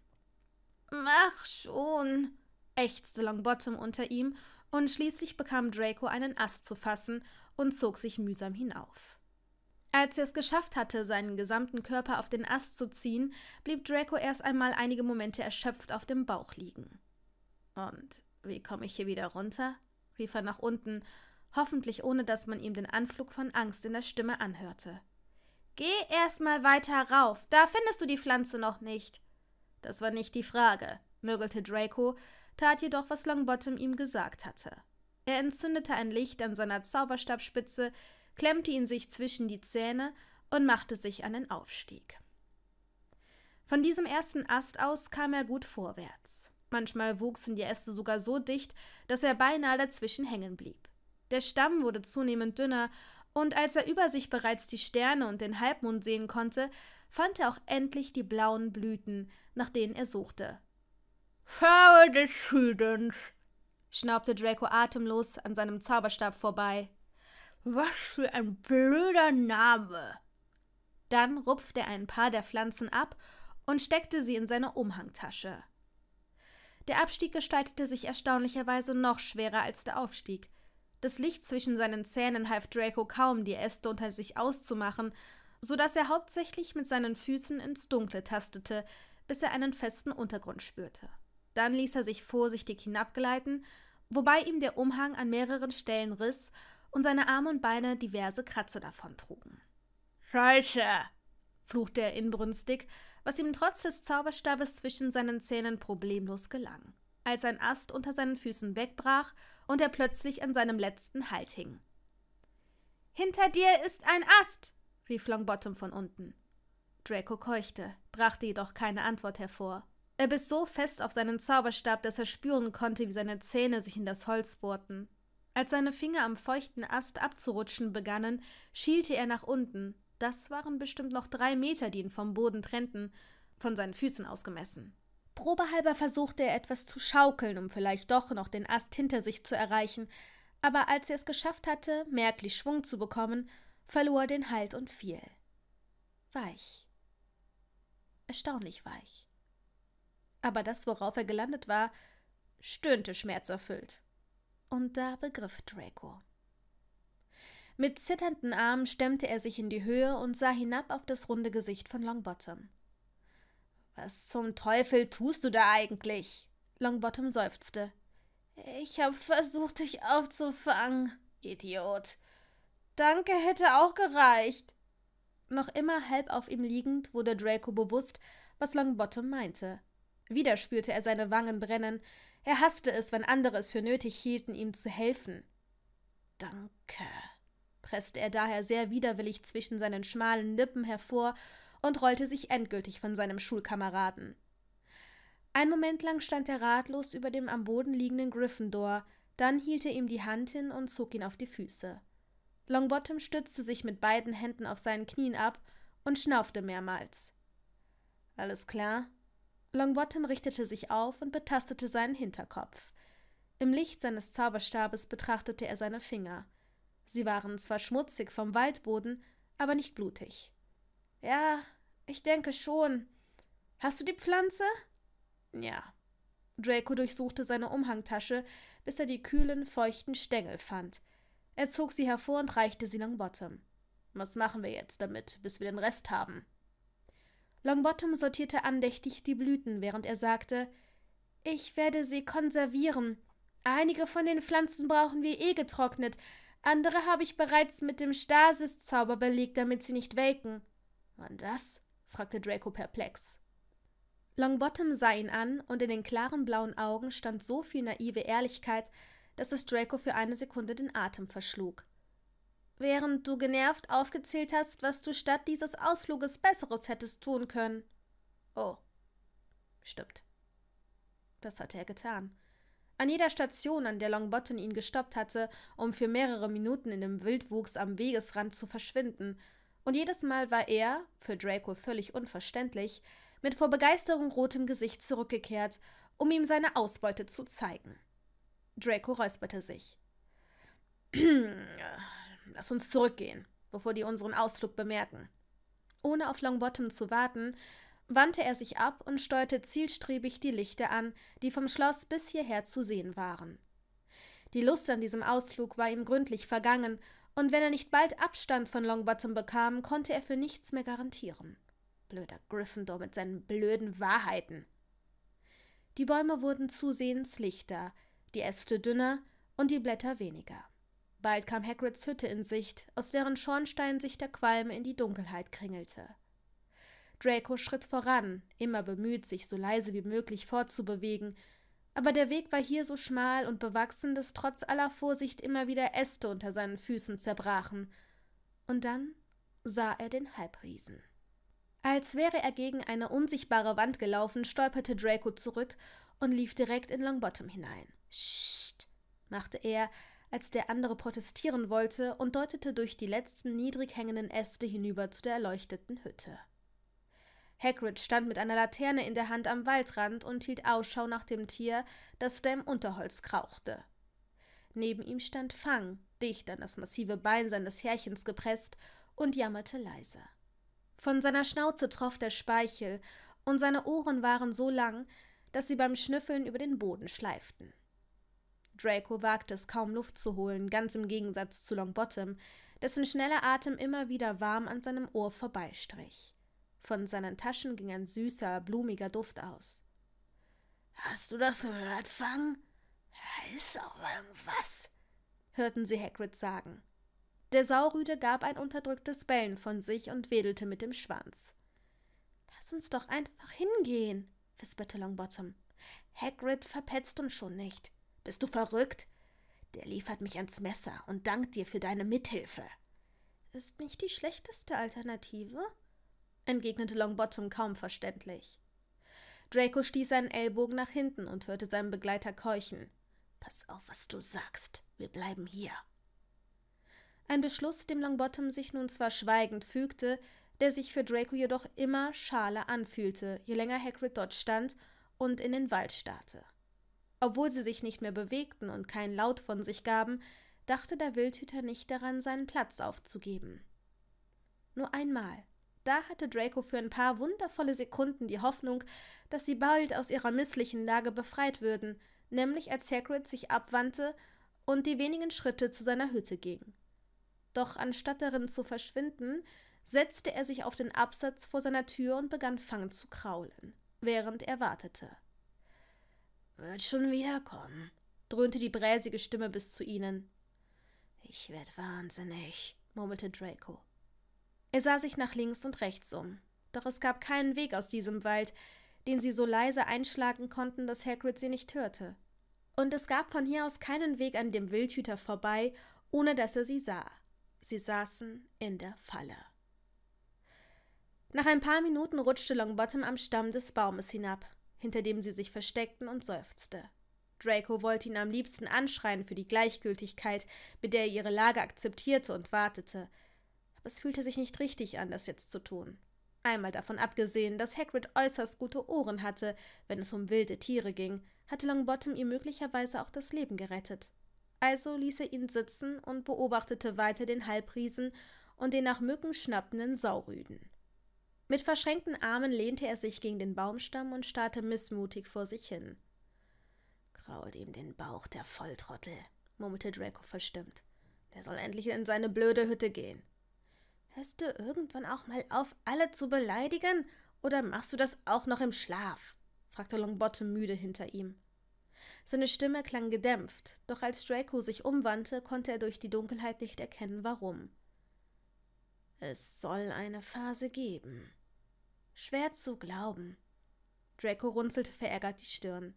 Mach schon, ächzte Longbottom unter ihm, und schließlich bekam Draco einen Ast zu fassen und zog sich mühsam hinauf. Als er es geschafft hatte, seinen gesamten Körper auf den Ast zu ziehen, blieb Draco erst einmal einige Momente erschöpft auf dem Bauch liegen. Und wie komme ich hier wieder runter? rief er nach unten, hoffentlich ohne dass man ihm den Anflug von Angst in der Stimme anhörte. Geh erst mal weiter rauf, da findest du die Pflanze noch nicht, das war nicht die Frage, nörgelte Draco, tat jedoch, was Longbottom ihm gesagt hatte. Er entzündete ein Licht an seiner Zauberstabspitze, klemmte ihn sich zwischen die Zähne und machte sich an den Aufstieg. Von diesem ersten Ast aus kam er gut vorwärts. Manchmal wuchsen die Äste sogar so dicht, dass er beinahe dazwischen hängen blieb. Der Stamm wurde zunehmend dünner, und als er über sich bereits die Sterne und den Halbmond sehen konnte, fand er auch endlich die blauen Blüten, nach denen er suchte. Farbe des Südens, schnaubte Draco atemlos an seinem Zauberstab vorbei. Was für ein blöder Name! Dann rupfte er ein paar der Pflanzen ab und steckte sie in seine Umhangtasche. Der Abstieg gestaltete sich erstaunlicherweise noch schwerer als der Aufstieg. Das Licht zwischen seinen Zähnen half Draco kaum, die Äste unter sich auszumachen, so dass er hauptsächlich mit seinen Füßen ins Dunkle tastete, bis er einen festen Untergrund spürte. Dann ließ er sich vorsichtig hinabgleiten, wobei ihm der Umhang an mehreren Stellen riss und seine Arme und Beine diverse Kratzer davontrugen. Scheiße! fluchte er inbrünstig, was ihm trotz des Zauberstabes zwischen seinen Zähnen problemlos gelang, als ein Ast unter seinen Füßen wegbrach und er plötzlich an seinem letzten Halt hing. Hinter dir ist ein Ast! rief Longbottom von unten. Draco keuchte, brachte jedoch keine Antwort hervor. Er biss so fest auf seinen Zauberstab, dass er spüren konnte, wie seine Zähne sich in das Holz bohrten. Als seine Finger am feuchten Ast abzurutschen begannen, schielte er nach unten. Das waren bestimmt noch drei Meter, die ihn vom Boden trennten, von seinen Füßen ausgemessen. Probehalber versuchte er etwas zu schaukeln, um vielleicht doch noch den Ast hinter sich zu erreichen, aber als er es geschafft hatte, merklich Schwung zu bekommen, verlor den Halt und fiel. Weich. Erstaunlich weich. Aber das, worauf er gelandet war, stöhnte schmerzerfüllt. Und da begriff Draco. Mit zitternden Armen stemmte er sich in die Höhe und sah hinab auf das runde Gesicht von Longbottom. Was zum Teufel tust du da eigentlich? Longbottom seufzte. Ich hab versucht, dich aufzufangen, Idiot. Danke hätte auch gereicht. Noch immer halb auf ihm liegend wurde Draco bewusst, was Longbottom meinte. Wieder spürte er seine Wangen brennen. Er hasste es, wenn andere es für nötig hielten, ihm zu helfen. Danke, presste er daher sehr widerwillig zwischen seinen schmalen Lippen hervor und rollte sich endgültig von seinem Schulkameraden. Ein Moment lang stand er ratlos über dem am Boden liegenden Gryffindor, dann hielt er ihm die Hand hin und zog ihn auf die Füße. Longbottom stützte sich mit beiden Händen auf seinen Knien ab und schnaufte mehrmals. Alles klar? Longbottom richtete sich auf und betastete seinen Hinterkopf. Im Licht seines Zauberstabes betrachtete er seine Finger. Sie waren zwar schmutzig vom Waldboden, aber nicht blutig. Ja, ich denke schon. Hast du die Pflanze? Ja. Draco durchsuchte seine Umhangtasche, bis er die kühlen, feuchten Stängel fand. Er zog sie hervor und reichte sie Longbottom. Was machen wir jetzt damit, bis wir den Rest haben? Longbottom sortierte andächtig die Blüten, während er sagte, ich werde sie konservieren. Einige von den Pflanzen brauchen wir eh getrocknet, andere habe ich bereits mit dem Stasis-Zauber belegt, damit sie nicht welken. Wann das? fragte Draco perplex. Longbottom sah ihn an, und in den klaren blauen Augen stand so viel naive Ehrlichkeit, dass es Draco für eine Sekunde den Atem verschlug. Während du genervt aufgezählt hast, was du statt dieses Ausfluges Besseres hättest tun können. Oh. Stimmt. Das hatte er getan. An jeder Station, an der Longbottom ihn gestoppt hatte, um für mehrere Minuten in dem Wildwuchs am Wegesrand zu verschwinden. Und jedes Mal war er, für Draco völlig unverständlich, mit vor Begeisterung rotem Gesicht zurückgekehrt, um ihm seine Ausbeute zu zeigen. Draco räusperte sich. [clears throat] Lass uns zurückgehen, bevor die unseren Ausflug bemerken. Ohne auf Longbottom zu warten, wandte er sich ab und steuerte zielstrebig die Lichter an, die vom Schloss bis hierher zu sehen waren. Die Lust an diesem Ausflug war ihm gründlich vergangen, und wenn er nicht bald Abstand von Longbottom bekam, konnte er für nichts mehr garantieren. Blöder Gryffindor mit seinen blöden Wahrheiten. Die Bäume wurden zusehends lichter, die Äste dünner und die Blätter weniger. Bald kam Hagrids Hütte in Sicht, aus deren Schornstein sich der Qualm in die Dunkelheit kringelte. Draco schritt voran, immer bemüht, sich so leise wie möglich fortzubewegen, aber der Weg war hier so schmal und bewachsen, dass trotz aller Vorsicht immer wieder Äste unter seinen Füßen zerbrachen. Und dann sah er den Halbriesen. Als wäre er gegen eine unsichtbare Wand gelaufen, stolperte Draco zurück und lief direkt in Longbottom hinein. Scht, machte er, als der andere protestieren wollte und deutete durch die letzten niedrig hängenden Äste hinüber zu der erleuchteten Hütte. Hagrid stand mit einer Laterne in der Hand am Waldrand und hielt Ausschau nach dem Tier, das da im Unterholz krauchte. Neben ihm stand Fang, dicht an das massive Bein seines Herrchens gepresst, und jammerte leise. Von seiner Schnauze troff der Speichel, und seine Ohren waren so lang, dass sie beim Schnüffeln über den Boden schleiften. Draco wagte es kaum Luft zu holen, ganz im Gegensatz zu Longbottom, dessen schneller Atem immer wieder warm an seinem Ohr vorbeistrich. Von seinen Taschen ging ein süßer, blumiger Duft aus. Hast du das gehört, Fang? Da ist auch irgendwas, hörten sie Hagrid sagen. Der Saurüde gab ein unterdrücktes Bellen von sich und wedelte mit dem Schwanz. Lass uns doch einfach hingehen, wisperte Longbottom. Hagrid verpetzt uns schon nicht. Bist du verrückt? Der liefert mich ans Messer und dankt dir für deine Mithilfe. Ist nicht die schlechteste Alternative? entgegnete Longbottom kaum verständlich. Draco stieß seinen Ellbogen nach hinten und hörte seinen Begleiter keuchen. Pass auf, was du sagst. Wir bleiben hier. Ein Beschluss, dem Longbottom sich nun zwar schweigend fügte, der sich für Draco jedoch immer schaler anfühlte, je länger Hagrid dort stand und in den Wald starrte. Obwohl sie sich nicht mehr bewegten und keinen Laut von sich gaben, dachte der Wildhüter nicht daran, seinen Platz aufzugeben. Nur einmal, da hatte Draco für ein paar wundervolle Sekunden die Hoffnung, dass sie bald aus ihrer misslichen Lage befreit würden, nämlich als Hagrid sich abwandte und die wenigen Schritte zu seiner Hütte ging. Doch anstatt darin zu verschwinden, setzte er sich auf den Absatz vor seiner Tür und begann fangend zu kraulen, während er wartete. Wird schon wiederkommen, dröhnte die bräsige Stimme bis zu ihnen. Ich werd wahnsinnig, murmelte Draco. Er sah sich nach links und rechts um, doch es gab keinen Weg aus diesem Wald, den sie so leise einschlagen konnten, dass Hagrid sie nicht hörte. Und es gab von hier aus keinen Weg an dem Wildhüter vorbei, ohne dass er sie sah. Sie saßen in der Falle. Nach ein paar Minuten rutschte Longbottom am Stamm des Baumes hinab hinter dem sie sich versteckten und seufzte. Draco wollte ihn am liebsten anschreien für die Gleichgültigkeit, mit der er ihre Lage akzeptierte und wartete. Aber es fühlte sich nicht richtig an, das jetzt zu tun. Einmal davon abgesehen, dass Hagrid äußerst gute Ohren hatte, wenn es um wilde Tiere ging, hatte Longbottom ihm möglicherweise auch das Leben gerettet. Also ließ er ihn sitzen und beobachtete weiter den Halbriesen und den nach Mücken schnappenden Saurüden. Mit verschränkten Armen lehnte er sich gegen den Baumstamm und starrte missmutig vor sich hin. Krault ihm den Bauch, der Volltrottel, murmelte Draco verstimmt. Der soll endlich in seine blöde Hütte gehen. Hörst du irgendwann auch mal auf, alle zu beleidigen, oder machst du das auch noch im Schlaf? fragte Longbottom müde hinter ihm. Seine Stimme klang gedämpft, doch als Draco sich umwandte, konnte er durch die Dunkelheit nicht erkennen, warum. Es soll eine Phase geben, Schwer zu glauben. Draco runzelte verärgert die Stirn.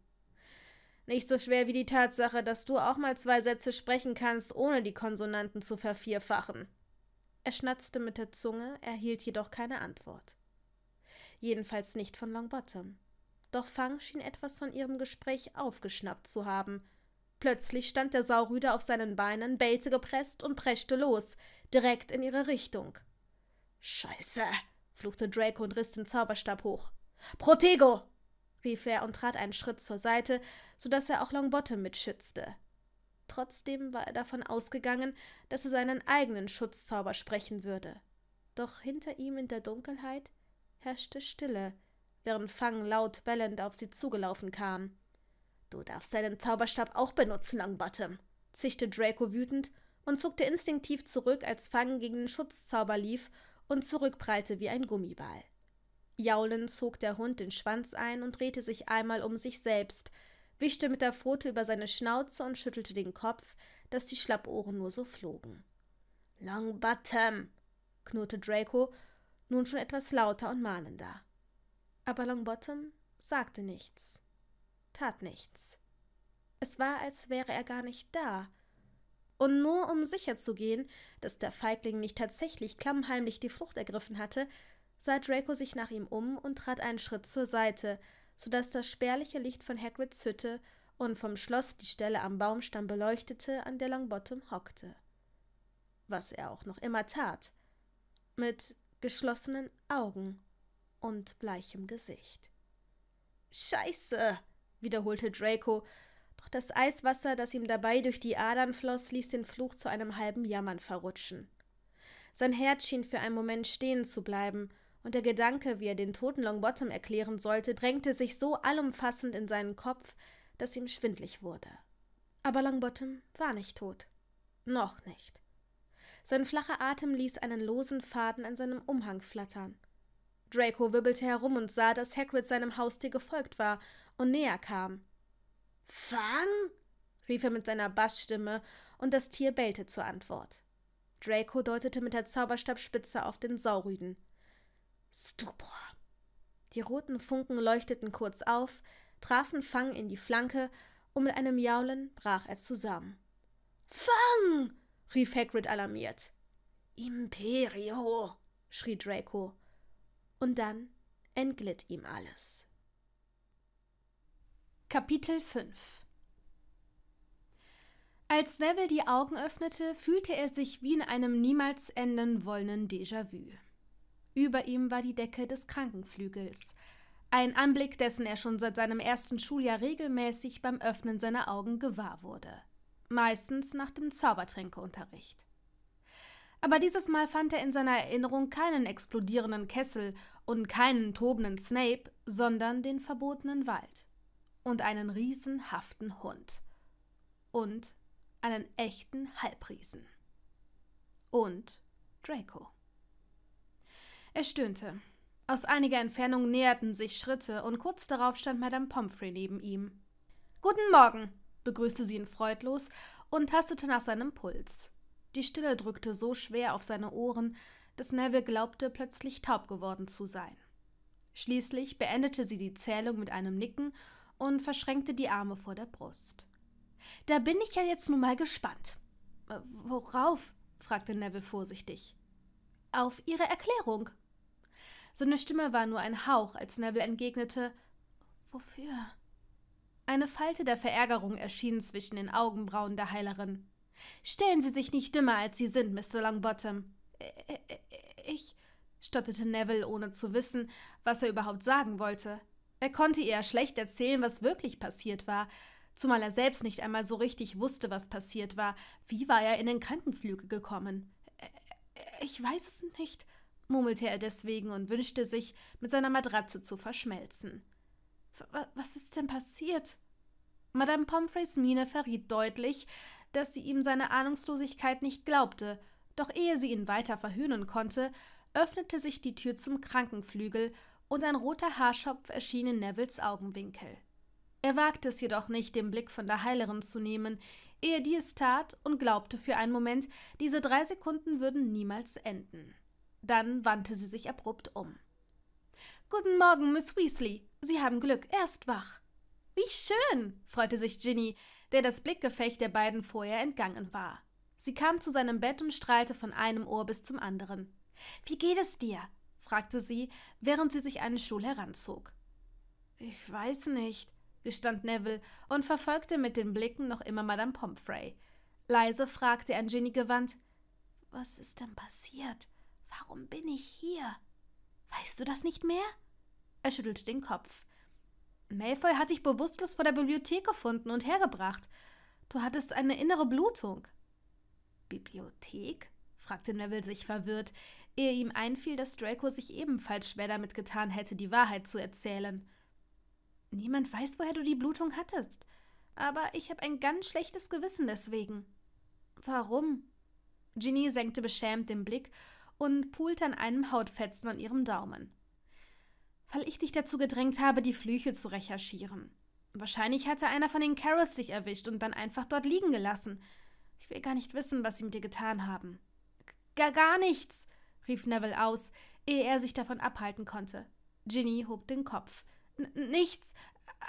Nicht so schwer wie die Tatsache, dass du auch mal zwei Sätze sprechen kannst, ohne die Konsonanten zu vervierfachen. Er schnatzte mit der Zunge, erhielt jedoch keine Antwort. Jedenfalls nicht von Longbottom. Doch Fang schien etwas von ihrem Gespräch aufgeschnappt zu haben. Plötzlich stand der Saurüder auf seinen Beinen, bellte gepresst und preschte los, direkt in ihre Richtung. Scheiße, fluchte Draco und riss den Zauberstab hoch. Protego! rief er und trat einen Schritt zur Seite, so dass er auch Longbottom mitschützte. Trotzdem war er davon ausgegangen, dass er seinen eigenen Schutzzauber sprechen würde. Doch hinter ihm in der Dunkelheit herrschte Stille, während Fang laut bellend auf sie zugelaufen kam. Du darfst seinen Zauberstab auch benutzen, Longbottom, zischte Draco wütend und zuckte instinktiv zurück, als Fang gegen den Schutzzauber lief und zurückprallte wie ein Gummiball. Jaulend zog der Hund den Schwanz ein und drehte sich einmal um sich selbst, wischte mit der Pfote über seine Schnauze und schüttelte den Kopf, dass die Schlappohren nur so flogen. Long Bottom, knurrte Draco, nun schon etwas lauter und mahnender. Aber Longbottom sagte nichts, tat nichts. Es war, als wäre er gar nicht da, und nur um sicher zu gehen, dass der Feigling nicht tatsächlich klammheimlich die Frucht ergriffen hatte, sah Draco sich nach ihm um und trat einen Schritt zur Seite, sodass das spärliche Licht von Hagrids Hütte und vom Schloss die Stelle am Baumstamm beleuchtete, an der Longbottom hockte. Was er auch noch immer tat. Mit geschlossenen Augen und bleichem Gesicht. Scheiße! wiederholte Draco, doch das Eiswasser, das ihm dabei durch die Adern floss, ließ den Fluch zu einem halben Jammern verrutschen. Sein Herz schien für einen Moment stehen zu bleiben, und der Gedanke, wie er den toten Longbottom erklären sollte, drängte sich so allumfassend in seinen Kopf, dass ihm schwindlig wurde. Aber Longbottom war nicht tot. Noch nicht. Sein flacher Atem ließ einen losen Faden an seinem Umhang flattern. Draco wirbelte herum und sah, dass Hagrid seinem Haustier gefolgt war und näher kam. Fang? rief er mit seiner Bassstimme, und das Tier bellte zur Antwort. Draco deutete mit der Zauberstabspitze auf den Saurüden. Stupor! Die roten Funken leuchteten kurz auf, trafen Fang in die Flanke, und mit einem Jaulen brach er zusammen. Fang! rief Hagrid alarmiert. Imperio! schrie Draco. Und dann entglitt ihm alles. Kapitel 5 Als Neville die Augen öffnete, fühlte er sich wie in einem niemals enden wollenden Déjà-vu. Über ihm war die Decke des Krankenflügels, ein Anblick, dessen er schon seit seinem ersten Schuljahr regelmäßig beim Öffnen seiner Augen gewahr wurde, meistens nach dem Zaubertränkeunterricht. Aber dieses Mal fand er in seiner Erinnerung keinen explodierenden Kessel und keinen tobenden Snape, sondern den verbotenen Wald und einen riesenhaften Hund und einen echten Halbriesen und Draco. Er stöhnte. Aus einiger Entfernung näherten sich Schritte und kurz darauf stand Madame Pomfrey neben ihm. Guten Morgen, begrüßte sie ihn freudlos und tastete nach seinem Puls. Die Stille drückte so schwer auf seine Ohren, dass Neville glaubte, plötzlich taub geworden zu sein. Schließlich beendete sie die Zählung mit einem Nicken und verschränkte die Arme vor der Brust. Da bin ich ja jetzt nun mal gespannt. Äh, worauf? fragte Neville vorsichtig. Auf Ihre Erklärung. Seine Stimme war nur ein Hauch, als Neville entgegnete Wofür? Eine Falte der Verärgerung erschien zwischen den Augenbrauen der Heilerin. Stellen Sie sich nicht dümmer, als Sie sind, Mr. Longbottom. Ich, stotterte Neville, ohne zu wissen, was er überhaupt sagen wollte. Er konnte ihr schlecht erzählen, was wirklich passiert war, zumal er selbst nicht einmal so richtig wusste, was passiert war. Wie war er in den Krankenflügel gekommen? Ich weiß es nicht, murmelte er deswegen und wünschte sich, mit seiner Matratze zu verschmelzen. Was ist denn passiert? Madame Pomfreys Miene verriet deutlich, dass sie ihm seine Ahnungslosigkeit nicht glaubte, doch ehe sie ihn weiter verhöhnen konnte, öffnete sich die Tür zum Krankenflügel und ein roter Haarschopf erschien in Nevilles Augenwinkel. Er wagte es jedoch nicht, den Blick von der Heilerin zu nehmen, ehe die es tat und glaubte für einen Moment, diese drei Sekunden würden niemals enden. Dann wandte sie sich abrupt um. Guten Morgen, Miss Weasley. Sie haben Glück, er ist wach. Wie schön, freute sich Ginny, der das Blickgefecht der beiden vorher entgangen war. Sie kam zu seinem Bett und strahlte von einem Ohr bis zum anderen. Wie geht es dir? fragte sie, während sie sich einen Stuhl heranzog. Ich weiß nicht, gestand Neville und verfolgte mit den Blicken noch immer Madame Pomfrey. Leise fragte er an Ginny gewandt: Was ist denn passiert? Warum bin ich hier? Weißt du das nicht mehr? Er schüttelte den Kopf. Malfoy hat dich bewusstlos vor der Bibliothek gefunden und hergebracht. Du hattest eine innere Blutung. Bibliothek? fragte Neville sich verwirrt, ehe ihm einfiel, dass Draco sich ebenfalls schwer damit getan hätte, die Wahrheit zu erzählen. Niemand weiß, woher du die Blutung hattest, aber ich habe ein ganz schlechtes Gewissen deswegen. Warum? Ginny senkte beschämt den Blick und poolte an einem Hautfetzen an ihrem Daumen. Weil ich dich dazu gedrängt habe, die Flüche zu recherchieren. Wahrscheinlich hatte einer von den Carrots dich erwischt und dann einfach dort liegen gelassen. Ich will gar nicht wissen, was sie mit dir getan haben. Gar, gar nichts, rief Neville aus, ehe er sich davon abhalten konnte. Ginny hob den Kopf. nichts,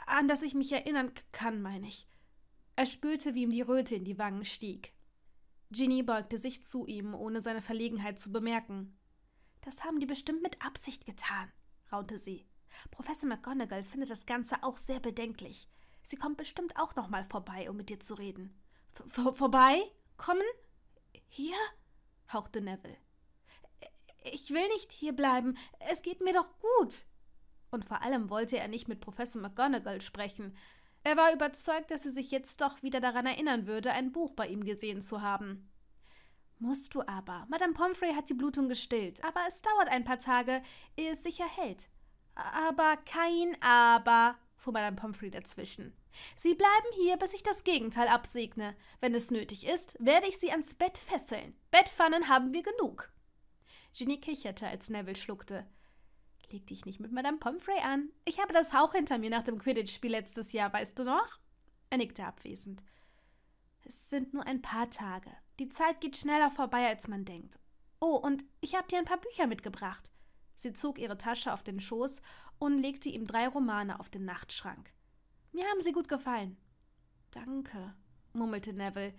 an das ich mich erinnern kann, meine ich. Er spürte, wie ihm die Röte in die Wangen stieg. Ginny beugte sich zu ihm, ohne seine Verlegenheit zu bemerken. Das haben die bestimmt mit Absicht getan, raunte sie. Professor McGonagall findet das Ganze auch sehr bedenklich. Sie kommt bestimmt auch noch mal vorbei, um mit dir zu reden. V vorbei? Kommen? Hier? hauchte Neville. Ich will nicht hier bleiben. Es geht mir doch gut. Und vor allem wollte er nicht mit Professor McGonagall sprechen. Er war überzeugt, dass sie sich jetzt doch wieder daran erinnern würde, ein Buch bei ihm gesehen zu haben. Musst du aber. Madame Pomfrey hat die Blutung gestillt, aber es dauert ein paar Tage, ehe es sicher hält. Aber kein Aber, fuhr Madame Pomfrey dazwischen. Sie bleiben hier, bis ich das Gegenteil absegne. Wenn es nötig ist, werde ich sie ans Bett fesseln. Bettpfannen haben wir genug. Ginny kicherte, als Neville schluckte. Leg dich nicht mit Madame Pomfrey an. Ich habe das Hauch hinter mir nach dem Quidditch-Spiel letztes Jahr, weißt du noch? Er nickte abwesend. Es sind nur ein paar Tage. Die Zeit geht schneller vorbei, als man denkt. Oh, und ich habe dir ein paar Bücher mitgebracht. Sie zog ihre Tasche auf den Schoß und legte ihm drei Romane auf den Nachtschrank. Mir haben sie gut gefallen. Danke, murmelte Neville,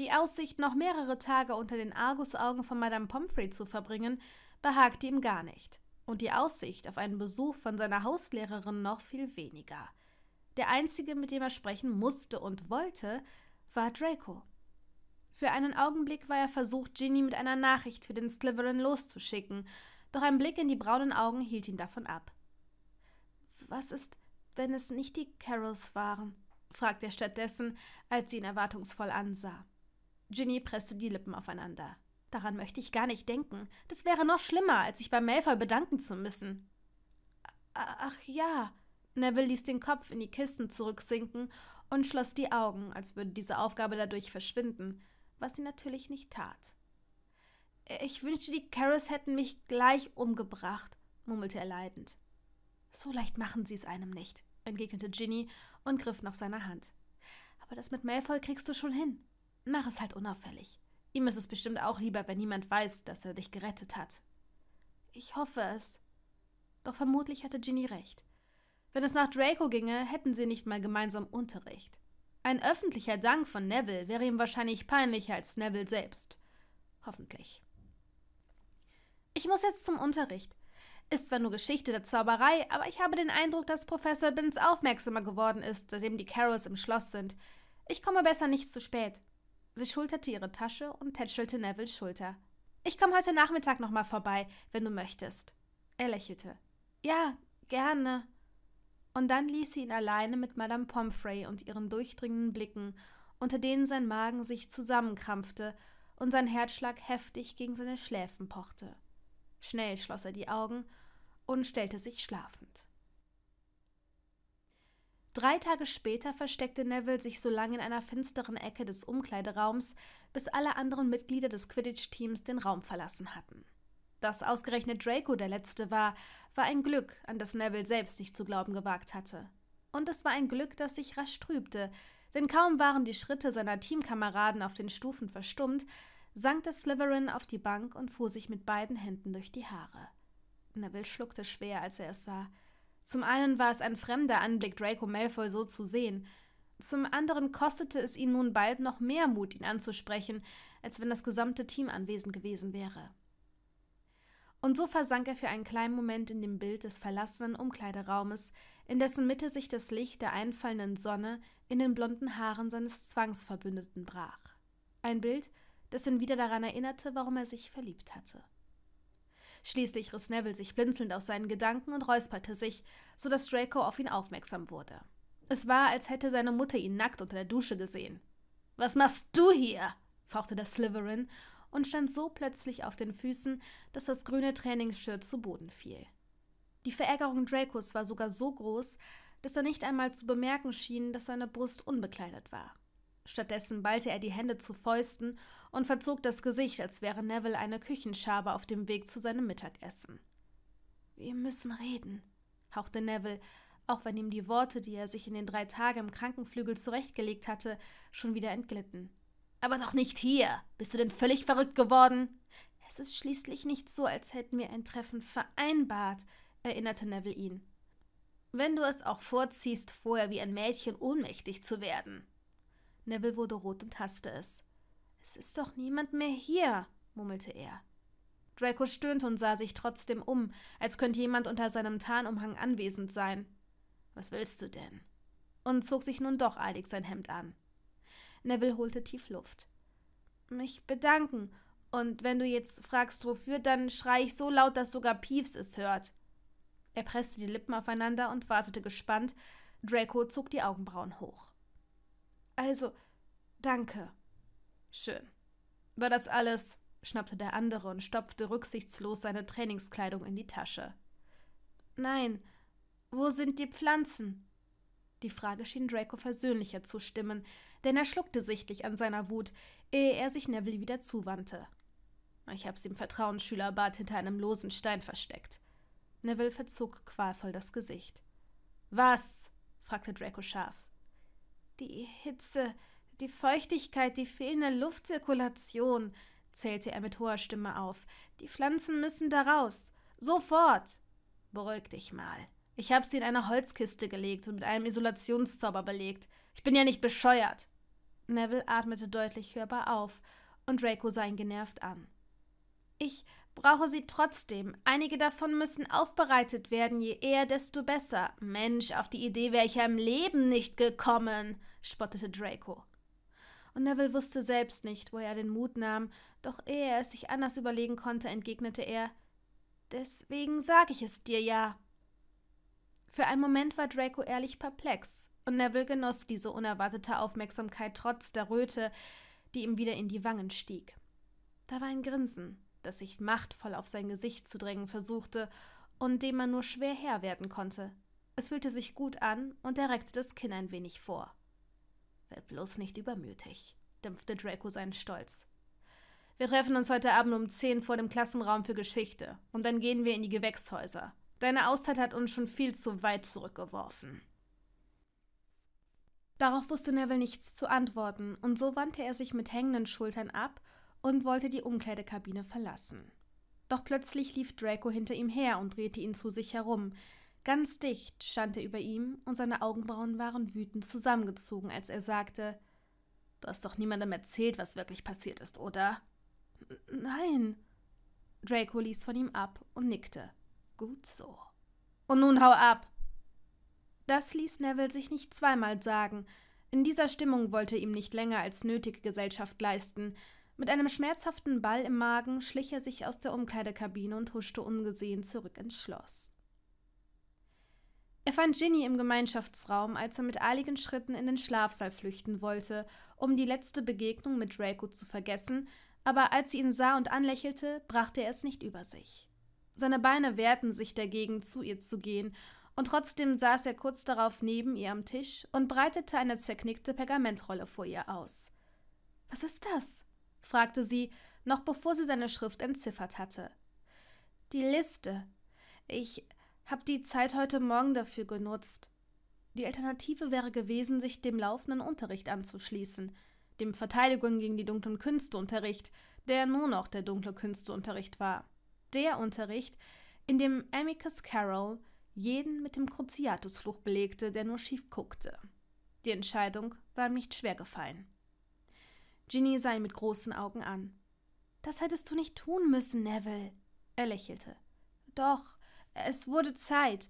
die Aussicht, noch mehrere Tage unter den Argusaugen von Madame Pomfrey zu verbringen, behagte ihm gar nicht. Und die Aussicht auf einen Besuch von seiner Hauslehrerin noch viel weniger. Der einzige, mit dem er sprechen musste und wollte, war Draco. Für einen Augenblick war er versucht, Ginny mit einer Nachricht für den Slytherin loszuschicken, doch ein Blick in die braunen Augen hielt ihn davon ab. Was ist, wenn es nicht die Carols waren? fragte er stattdessen, als sie ihn erwartungsvoll ansah. Ginny presste die Lippen aufeinander. Daran möchte ich gar nicht denken. Das wäre noch schlimmer, als sich bei Malfoy bedanken zu müssen. Ach ja. Neville ließ den Kopf in die Kissen zurücksinken und schloss die Augen, als würde diese Aufgabe dadurch verschwinden, was sie natürlich nicht tat. Ich wünschte, die Carrots hätten mich gleich umgebracht, murmelte er leidend. So leicht machen sie es einem nicht, entgegnete Ginny und griff nach seiner Hand. Aber das mit Malfoy kriegst du schon hin. Mach es halt unauffällig. Ihm ist es bestimmt auch lieber, wenn niemand weiß, dass er dich gerettet hat. Ich hoffe es. Doch vermutlich hatte Ginny recht. Wenn es nach Draco ginge, hätten sie nicht mal gemeinsam Unterricht. Ein öffentlicher Dank von Neville wäre ihm wahrscheinlich peinlicher als Neville selbst. Hoffentlich. Ich muss jetzt zum Unterricht. Ist zwar nur Geschichte der Zauberei, aber ich habe den Eindruck, dass Professor Binns aufmerksamer geworden ist, seitdem die Carols im Schloss sind. Ich komme besser nicht zu spät. Sie schulterte ihre Tasche und tätschelte Nevils Schulter. Ich komme heute Nachmittag nochmal vorbei, wenn du möchtest. Er lächelte. Ja, gerne. Und dann ließ sie ihn alleine mit Madame Pomfrey und ihren durchdringenden Blicken, unter denen sein Magen sich zusammenkrampfte und sein Herzschlag heftig gegen seine Schläfen pochte. Schnell schloss er die Augen und stellte sich schlafend. Drei Tage später versteckte Neville sich so lange in einer finsteren Ecke des Umkleideraums, bis alle anderen Mitglieder des Quidditch-Teams den Raum verlassen hatten. Dass ausgerechnet Draco der Letzte war, war ein Glück, an das Neville selbst nicht zu glauben gewagt hatte. Und es war ein Glück, das sich rasch trübte, denn kaum waren die Schritte seiner Teamkameraden auf den Stufen verstummt, sank der Slytherin auf die Bank und fuhr sich mit beiden Händen durch die Haare. Neville schluckte schwer, als er es sah – zum einen war es ein fremder Anblick, Draco Malfoy so zu sehen. Zum anderen kostete es ihn nun bald noch mehr Mut, ihn anzusprechen, als wenn das gesamte Team anwesend gewesen wäre. Und so versank er für einen kleinen Moment in dem Bild des verlassenen Umkleideraumes, in dessen Mitte sich das Licht der einfallenden Sonne in den blonden Haaren seines Zwangsverbündeten brach. Ein Bild, das ihn wieder daran erinnerte, warum er sich verliebt hatte. Schließlich riss Neville sich blinzelnd aus seinen Gedanken und räusperte sich, so dass Draco auf ihn aufmerksam wurde. Es war, als hätte seine Mutter ihn nackt unter der Dusche gesehen. Was machst du hier? fauchte der Slytherin und stand so plötzlich auf den Füßen, dass das grüne Trainingsshirt zu Boden fiel. Die Verärgerung Dracos war sogar so groß, dass er nicht einmal zu bemerken schien, dass seine Brust unbekleidet war. Stattdessen ballte er die Hände zu Fäusten und verzog das Gesicht, als wäre Neville eine Küchenschabe auf dem Weg zu seinem Mittagessen. Wir müssen reden, hauchte Neville, auch wenn ihm die Worte, die er sich in den drei Tagen im Krankenflügel zurechtgelegt hatte, schon wieder entglitten. Aber doch nicht hier. Bist du denn völlig verrückt geworden? Es ist schließlich nicht so, als hätten wir ein Treffen vereinbart, erinnerte Neville ihn. Wenn du es auch vorziehst, vorher wie ein Mädchen ohnmächtig zu werden. Neville wurde rot und hasste es. Es ist doch niemand mehr hier, murmelte er. Draco stöhnte und sah sich trotzdem um, als könnte jemand unter seinem Tarnumhang anwesend sein. Was willst du denn? Und zog sich nun doch eilig sein Hemd an. Neville holte tief Luft. Mich bedanken. Und wenn du jetzt fragst, wofür, dann schrei ich so laut, dass sogar Peeves es hört. Er presste die Lippen aufeinander und wartete gespannt. Draco zog die Augenbrauen hoch. Also, danke. Schön. War das alles? schnappte der andere und stopfte rücksichtslos seine Trainingskleidung in die Tasche. Nein, wo sind die Pflanzen? Die Frage schien Draco versöhnlicher zu stimmen, denn er schluckte sichtlich an seiner Wut, ehe er sich Neville wieder zuwandte. Ich hab's im Vertrauensschülerbad hinter einem losen Stein versteckt. Neville verzog qualvoll das Gesicht. Was? fragte Draco scharf. Die Hitze, die Feuchtigkeit, die fehlende Luftzirkulation, zählte er mit hoher Stimme auf. Die Pflanzen müssen da raus. Sofort. Beruhig dich mal. Ich hab sie in einer Holzkiste gelegt und mit einem Isolationszauber belegt. Ich bin ja nicht bescheuert. Neville atmete deutlich hörbar auf, und Draco sah ihn genervt an. Ich brauche sie trotzdem. Einige davon müssen aufbereitet werden, je eher, desto besser. Mensch, auf die Idee wäre ich ja im Leben nicht gekommen, spottete Draco. Und Neville wusste selbst nicht, wo er den Mut nahm, doch ehe er es sich anders überlegen konnte, entgegnete er Deswegen sage ich es dir ja. Für einen Moment war Draco ehrlich perplex, und Neville genoss diese unerwartete Aufmerksamkeit trotz der Röte, die ihm wieder in die Wangen stieg. Da war ein Grinsen, das sich machtvoll auf sein Gesicht zu drängen versuchte und dem man nur schwer Herr werden konnte. Es fühlte sich gut an und er reckte das Kinn ein wenig vor. Werd bloß nicht übermütig, dämpfte Draco seinen Stolz. Wir treffen uns heute Abend um zehn vor dem Klassenraum für Geschichte und dann gehen wir in die Gewächshäuser. Deine Auszeit hat uns schon viel zu weit zurückgeworfen. Darauf wusste Neville nichts zu antworten, und so wandte er sich mit hängenden Schultern ab und wollte die Umkleidekabine verlassen. Doch plötzlich lief Draco hinter ihm her und drehte ihn zu sich herum. Ganz dicht stand er über ihm und seine Augenbrauen waren wütend zusammengezogen, als er sagte: Du hast doch niemandem erzählt, was wirklich passiert ist, oder? Nein. Draco ließ von ihm ab und nickte. Gut so. Und nun hau ab! Das ließ Neville sich nicht zweimal sagen. In dieser Stimmung wollte er ihm nicht länger als nötige Gesellschaft leisten. Mit einem schmerzhaften Ball im Magen schlich er sich aus der Umkleidekabine und huschte ungesehen zurück ins Schloss. Er fand Ginny im Gemeinschaftsraum, als er mit eiligen Schritten in den Schlafsaal flüchten wollte, um die letzte Begegnung mit Draco zu vergessen, aber als sie ihn sah und anlächelte, brachte er es nicht über sich. Seine Beine wehrten sich dagegen, zu ihr zu gehen, und trotzdem saß er kurz darauf neben ihr am Tisch und breitete eine zerknickte Pergamentrolle vor ihr aus. Was ist das? fragte sie, noch bevor sie seine Schrift entziffert hatte. Die Liste. Ich hab die Zeit heute Morgen dafür genutzt. Die Alternative wäre gewesen, sich dem laufenden Unterricht anzuschließen, dem Verteidigung gegen die dunklen Künsteunterricht, der nur noch der dunkle Künsteunterricht war. Der Unterricht, in dem Amicus Carroll jeden mit dem Cruciatusfluch belegte, der nur schief guckte. Die Entscheidung war ihm nicht schwer gefallen. Ginny sah ihn mit großen Augen an. Das hättest du nicht tun müssen, Neville. Er lächelte. Doch, es wurde Zeit.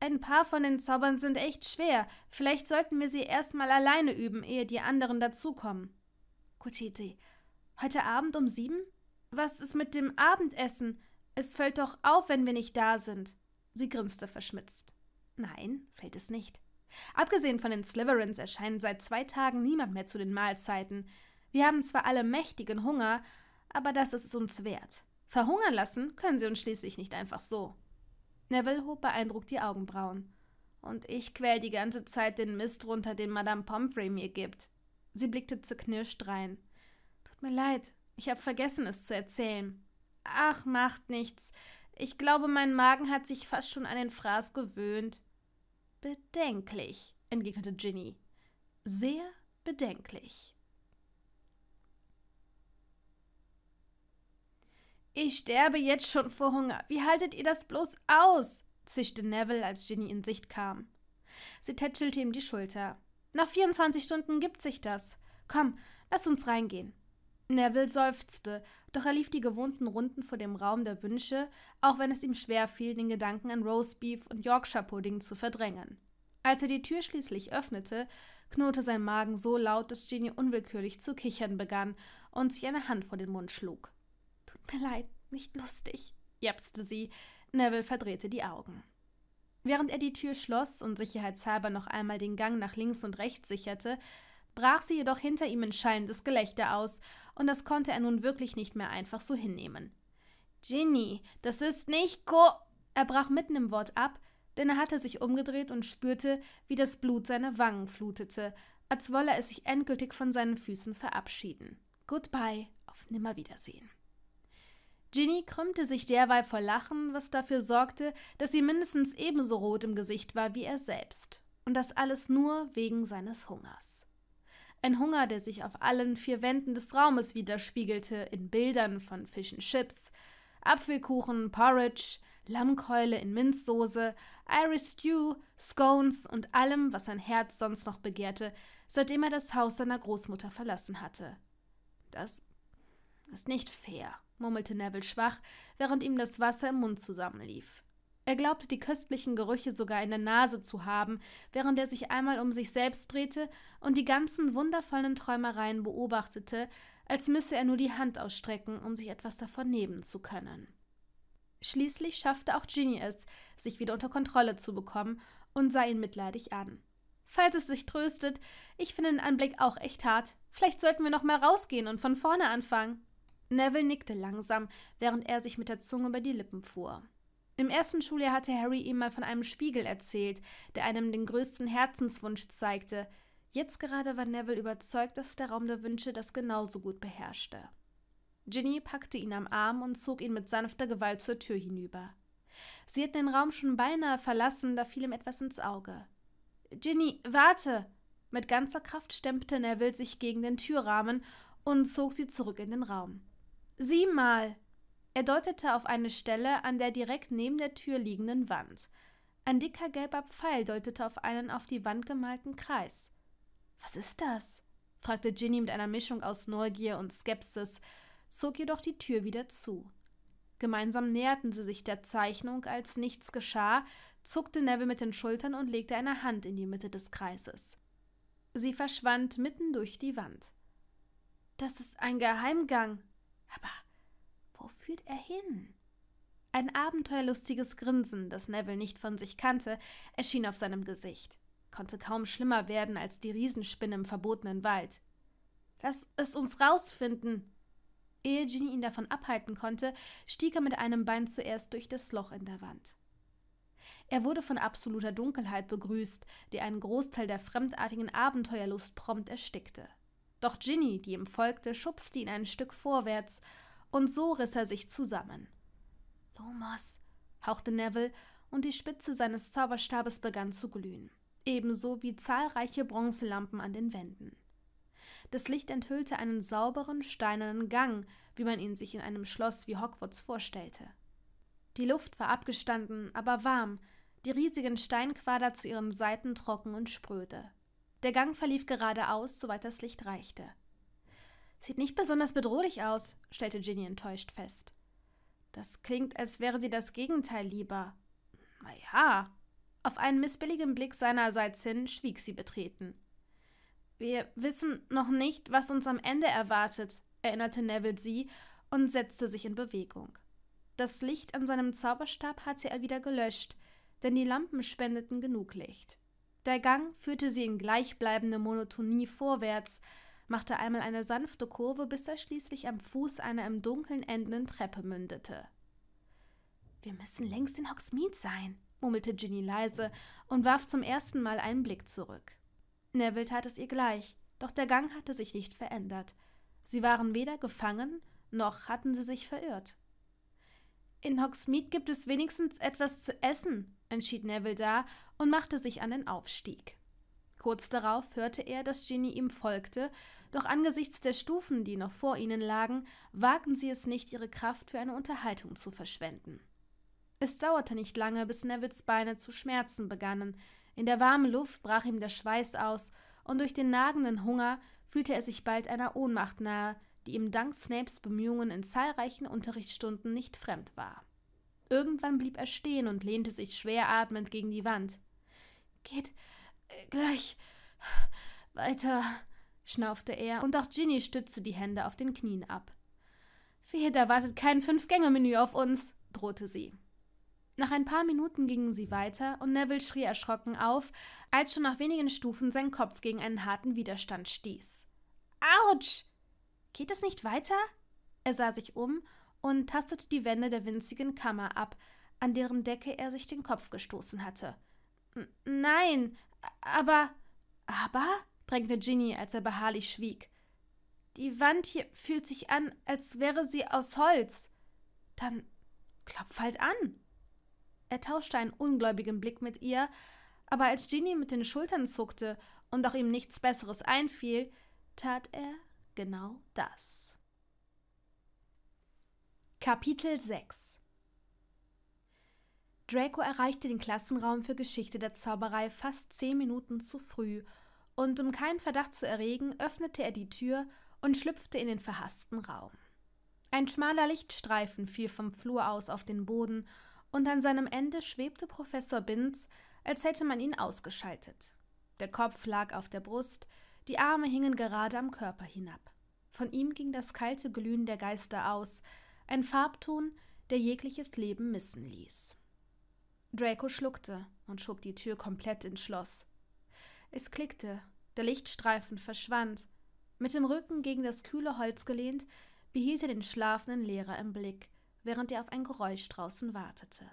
Ein paar von den Zaubern sind echt schwer. Vielleicht sollten wir sie erstmal alleine üben, ehe die anderen dazukommen. Gute Idee. Heute Abend um sieben? Was ist mit dem Abendessen? Es fällt doch auf, wenn wir nicht da sind. Sie grinste verschmitzt. Nein, fällt es nicht. Abgesehen von den Sliverins erscheint seit zwei Tagen niemand mehr zu den Mahlzeiten. Wir haben zwar alle mächtigen Hunger, aber das ist es uns wert. Verhungern lassen können sie uns schließlich nicht einfach so. Neville hob beeindruckt die Augenbrauen. Und ich quäl die ganze Zeit den Mist runter, den Madame Pomfrey mir gibt. Sie blickte zerknirscht rein. Tut mir leid, ich habe vergessen, es zu erzählen. Ach, macht nichts. Ich glaube, mein Magen hat sich fast schon an den Fraß gewöhnt. Bedenklich, entgegnete Ginny. Sehr bedenklich. Ich sterbe jetzt schon vor Hunger. Wie haltet ihr das bloß aus? zischte Neville, als Ginny in Sicht kam. Sie tätschelte ihm die Schulter. Nach 24 Stunden gibt sich das. Komm, lass uns reingehen. Neville seufzte, doch er lief die gewohnten Runden vor dem Raum der Wünsche, auch wenn es ihm schwer fiel, den Gedanken an Roastbeef und Yorkshire Pudding zu verdrängen. Als er die Tür schließlich öffnete, knurrte sein Magen so laut, dass Ginny unwillkürlich zu kichern begann und sich eine Hand vor den Mund schlug. Tut mir leid, nicht lustig, japste sie. Neville verdrehte die Augen. Während er die Tür schloss und sicherheitshalber noch einmal den Gang nach links und rechts sicherte, brach sie jedoch hinter ihm in schallendes Gelächter aus, und das konnte er nun wirklich nicht mehr einfach so hinnehmen. Ginny, das ist nicht Ko. Er brach mitten im Wort ab, denn er hatte sich umgedreht und spürte, wie das Blut seine Wangen flutete, als wolle es sich endgültig von seinen Füßen verabschieden. Goodbye, auf Nimmerwiedersehen. Ginny krümmte sich derweil vor Lachen, was dafür sorgte, dass sie mindestens ebenso rot im Gesicht war wie er selbst. Und das alles nur wegen seines Hungers. Ein Hunger, der sich auf allen vier Wänden des Raumes widerspiegelte, in Bildern von Fischen Chips, Apfelkuchen, Porridge, Lammkeule in Minzsoße, Irish Stew, Scones und allem, was sein Herz sonst noch begehrte, seitdem er das Haus seiner Großmutter verlassen hatte. Das ist nicht fair murmelte Neville schwach, während ihm das Wasser im Mund zusammenlief. Er glaubte, die köstlichen Gerüche sogar in der Nase zu haben, während er sich einmal um sich selbst drehte und die ganzen wundervollen Träumereien beobachtete, als müsse er nur die Hand ausstrecken, um sich etwas davon nehmen zu können. Schließlich schaffte auch Ginny es, sich wieder unter Kontrolle zu bekommen und sah ihn mitleidig an. Falls es sich tröstet, ich finde den Anblick auch echt hart. Vielleicht sollten wir noch mal rausgehen und von vorne anfangen. Neville nickte langsam, während er sich mit der Zunge über die Lippen fuhr. Im ersten Schuljahr hatte Harry ihm mal von einem Spiegel erzählt, der einem den größten Herzenswunsch zeigte. Jetzt gerade war Neville überzeugt, dass der Raum der Wünsche das genauso gut beherrschte. Ginny packte ihn am Arm und zog ihn mit sanfter Gewalt zur Tür hinüber. Sie hatten den Raum schon beinahe verlassen, da fiel ihm etwas ins Auge. Ginny, warte! Mit ganzer Kraft stemmte Neville sich gegen den Türrahmen und zog sie zurück in den Raum. Sieh mal! Er deutete auf eine Stelle an der direkt neben der Tür liegenden Wand. Ein dicker gelber Pfeil deutete auf einen auf die Wand gemalten Kreis. Was ist das? fragte Ginny mit einer Mischung aus Neugier und Skepsis, zog jedoch die Tür wieder zu. Gemeinsam näherten sie sich der Zeichnung, als nichts geschah, zuckte Neville mit den Schultern und legte eine Hand in die Mitte des Kreises. Sie verschwand mitten durch die Wand. Das ist ein Geheimgang, aber wo führt er hin? Ein abenteuerlustiges Grinsen, das Neville nicht von sich kannte, erschien auf seinem Gesicht. Konnte kaum schlimmer werden als die Riesenspinne im verbotenen Wald. Lass es uns rausfinden! Ehe Jean ihn davon abhalten konnte, stieg er mit einem Bein zuerst durch das Loch in der Wand. Er wurde von absoluter Dunkelheit begrüßt, die einen Großteil der fremdartigen Abenteuerlust prompt erstickte. Doch Ginny, die ihm folgte, schubste ihn ein Stück vorwärts, und so riss er sich zusammen. Lomas, hauchte Neville, und die Spitze seines Zauberstabes begann zu glühen, ebenso wie zahlreiche Bronzelampen an den Wänden. Das Licht enthüllte einen sauberen, steinernen Gang, wie man ihn sich in einem Schloss wie Hogwarts vorstellte. Die Luft war abgestanden, aber warm, die riesigen Steinquader zu ihren Seiten trocken und spröde. Der Gang verlief geradeaus, soweit das Licht reichte. Sieht nicht besonders bedrohlich aus, stellte Ginny enttäuscht fest. Das klingt, als wäre dir das Gegenteil lieber. Na ja. Auf einen missbilligen Blick seinerseits hin schwieg sie betreten. Wir wissen noch nicht, was uns am Ende erwartet, erinnerte Neville sie und setzte sich in Bewegung. Das Licht an seinem Zauberstab hatte er wieder gelöscht, denn die Lampen spendeten genug Licht. Der Gang führte sie in gleichbleibender Monotonie vorwärts, machte einmal eine sanfte Kurve, bis er schließlich am Fuß einer im Dunkeln endenden Treppe mündete. Wir müssen längst in Hogsmeade sein, murmelte Ginny leise und warf zum ersten Mal einen Blick zurück. Neville tat es ihr gleich, doch der Gang hatte sich nicht verändert. Sie waren weder gefangen, noch hatten sie sich verirrt. In Hogsmeade gibt es wenigstens etwas zu essen, entschied Neville da und machte sich an den Aufstieg. Kurz darauf hörte er, dass Ginny ihm folgte, doch angesichts der Stufen, die noch vor ihnen lagen, wagten sie es nicht, ihre Kraft für eine Unterhaltung zu verschwenden. Es dauerte nicht lange, bis Nevilles Beine zu schmerzen begannen. In der warmen Luft brach ihm der Schweiß aus, und durch den nagenden Hunger fühlte er sich bald einer Ohnmacht nahe, die ihm dank Snapes Bemühungen in zahlreichen Unterrichtsstunden nicht fremd war. Irgendwann blieb er stehen und lehnte sich schwer atmend gegen die Wand. Geht äh, gleich weiter, schnaufte er, und auch Ginny stützte die Hände auf den Knien ab. Wehe, da wartet kein Fünf-Gänge-Menü auf uns, drohte sie. Nach ein paar Minuten gingen sie weiter und Neville schrie erschrocken auf, als schon nach wenigen Stufen sein Kopf gegen einen harten Widerstand stieß. Autsch! Geht es nicht weiter? Er sah sich um und tastete die Wände der winzigen Kammer ab, an deren Decke er sich den Kopf gestoßen hatte. Nein, aber. Aber? drängte Ginny, als er beharrlich schwieg. Die Wand hier fühlt sich an, als wäre sie aus Holz. Dann klopf halt an. Er tauschte einen ungläubigen Blick mit ihr, aber als Ginny mit den Schultern zuckte und auch ihm nichts Besseres einfiel, tat er genau das. Kapitel 6 Draco erreichte den Klassenraum für Geschichte der Zauberei fast zehn Minuten zu früh, und um keinen Verdacht zu erregen, öffnete er die Tür und schlüpfte in den verhassten Raum. Ein schmaler Lichtstreifen fiel vom Flur aus auf den Boden, und an seinem Ende schwebte Professor Binz, als hätte man ihn ausgeschaltet. Der Kopf lag auf der Brust, die Arme hingen gerade am Körper hinab. Von ihm ging das kalte Glühen der Geister aus, ein Farbton, der jegliches Leben missen ließ. Draco schluckte und schob die Tür komplett ins Schloss. Es klickte, der Lichtstreifen verschwand. Mit dem Rücken gegen das kühle Holz gelehnt, behielt er den schlafenden Lehrer im Blick, während er auf ein Geräusch draußen wartete.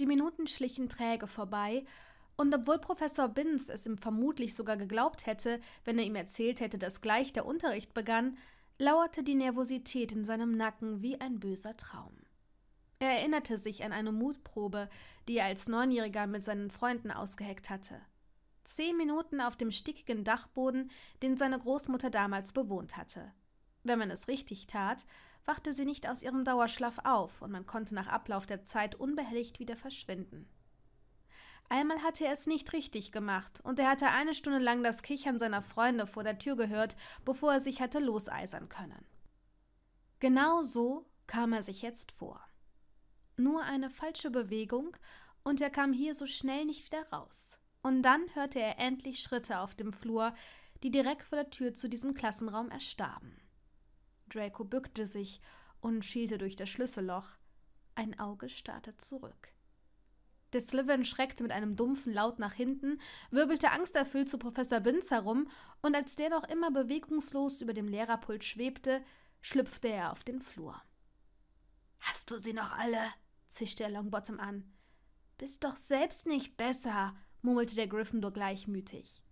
Die Minuten schlichen träge vorbei, und obwohl Professor Binz es ihm vermutlich sogar geglaubt hätte, wenn er ihm erzählt hätte, dass gleich der Unterricht begann, lauerte die Nervosität in seinem Nacken wie ein böser Traum. Er erinnerte sich an eine Mutprobe, die er als Neunjähriger mit seinen Freunden ausgeheckt hatte. Zehn Minuten auf dem stickigen Dachboden, den seine Großmutter damals bewohnt hatte. Wenn man es richtig tat, wachte sie nicht aus ihrem Dauerschlaf auf und man konnte nach Ablauf der Zeit unbehelligt wieder verschwinden. Einmal hatte er es nicht richtig gemacht und er hatte eine Stunde lang das Kichern seiner Freunde vor der Tür gehört, bevor er sich hatte loseisern können. Genau so kam er sich jetzt vor. Nur eine falsche Bewegung und er kam hier so schnell nicht wieder raus. Und dann hörte er endlich Schritte auf dem Flur, die direkt vor der Tür zu diesem Klassenraum erstarben. Draco bückte sich und schielte durch das Schlüsselloch. Ein Auge starrte zurück. Der Slytherin schreckte mit einem dumpfen Laut nach hinten, wirbelte angsterfüllt zu Professor Binz herum, und als der noch immer bewegungslos über dem Lehrerpult schwebte, schlüpfte er auf den Flur. Hast du sie noch alle? zischte er Longbottom an. Bist doch selbst nicht besser, murmelte der Gryffindor gleichmütig.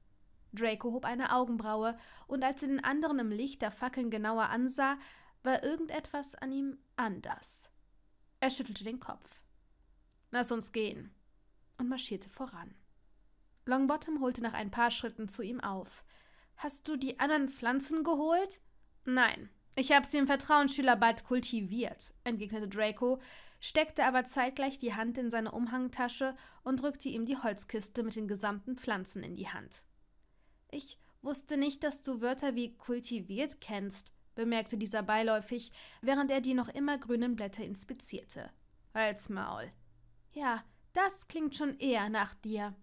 Draco hob eine Augenbraue, und als er den anderen im Licht der Fackeln genauer ansah, war irgendetwas an ihm anders. Er schüttelte den Kopf. Lass uns gehen. Und marschierte voran. Longbottom holte nach ein paar Schritten zu ihm auf. Hast du die anderen Pflanzen geholt? Nein, ich habe sie im Vertrauensschüler bald kultiviert, entgegnete Draco, steckte aber zeitgleich die Hand in seine Umhangtasche und drückte ihm die Holzkiste mit den gesamten Pflanzen in die Hand. Ich wusste nicht, dass du Wörter wie kultiviert kennst, bemerkte dieser beiläufig, während er die noch immer grünen Blätter inspizierte. Halt's Maul, ja, das klingt schon eher nach dir.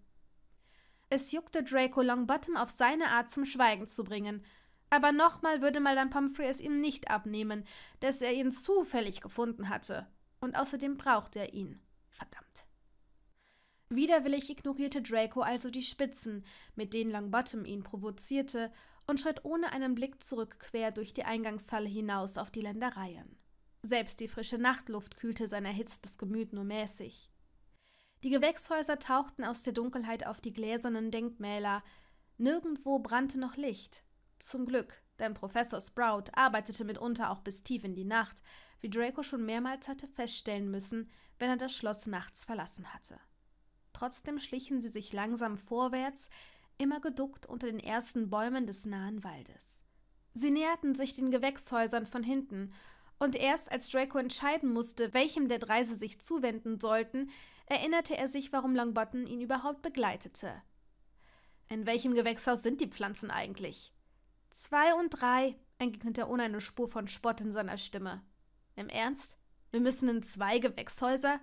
Es juckte Draco Longbottom auf seine Art zum Schweigen zu bringen, aber nochmal würde Madame Pomfrey es ihm nicht abnehmen, dass er ihn zufällig gefunden hatte. Und außerdem brauchte er ihn. Verdammt. Widerwillig ignorierte Draco also die Spitzen, mit denen Longbottom ihn provozierte, und schritt ohne einen Blick zurück quer durch die Eingangshalle hinaus auf die Ländereien. Selbst die frische Nachtluft kühlte sein erhitztes Gemüt nur mäßig. Die Gewächshäuser tauchten aus der Dunkelheit auf die gläsernen Denkmäler. Nirgendwo brannte noch Licht. Zum Glück, denn Professor Sprout arbeitete mitunter auch bis tief in die Nacht, wie Draco schon mehrmals hatte feststellen müssen, wenn er das Schloss nachts verlassen hatte. Trotzdem schlichen sie sich langsam vorwärts, immer geduckt unter den ersten Bäumen des nahen Waldes. Sie näherten sich den Gewächshäusern von hinten, und erst als Draco entscheiden musste, welchem der drei sie sich zuwenden sollten, erinnerte er sich, warum Longbottom ihn überhaupt begleitete. In welchem Gewächshaus sind die Pflanzen eigentlich? Zwei und drei, entgegnete er ohne eine Spur von Spott in seiner Stimme. Im Ernst? Wir müssen in zwei Gewächshäuser?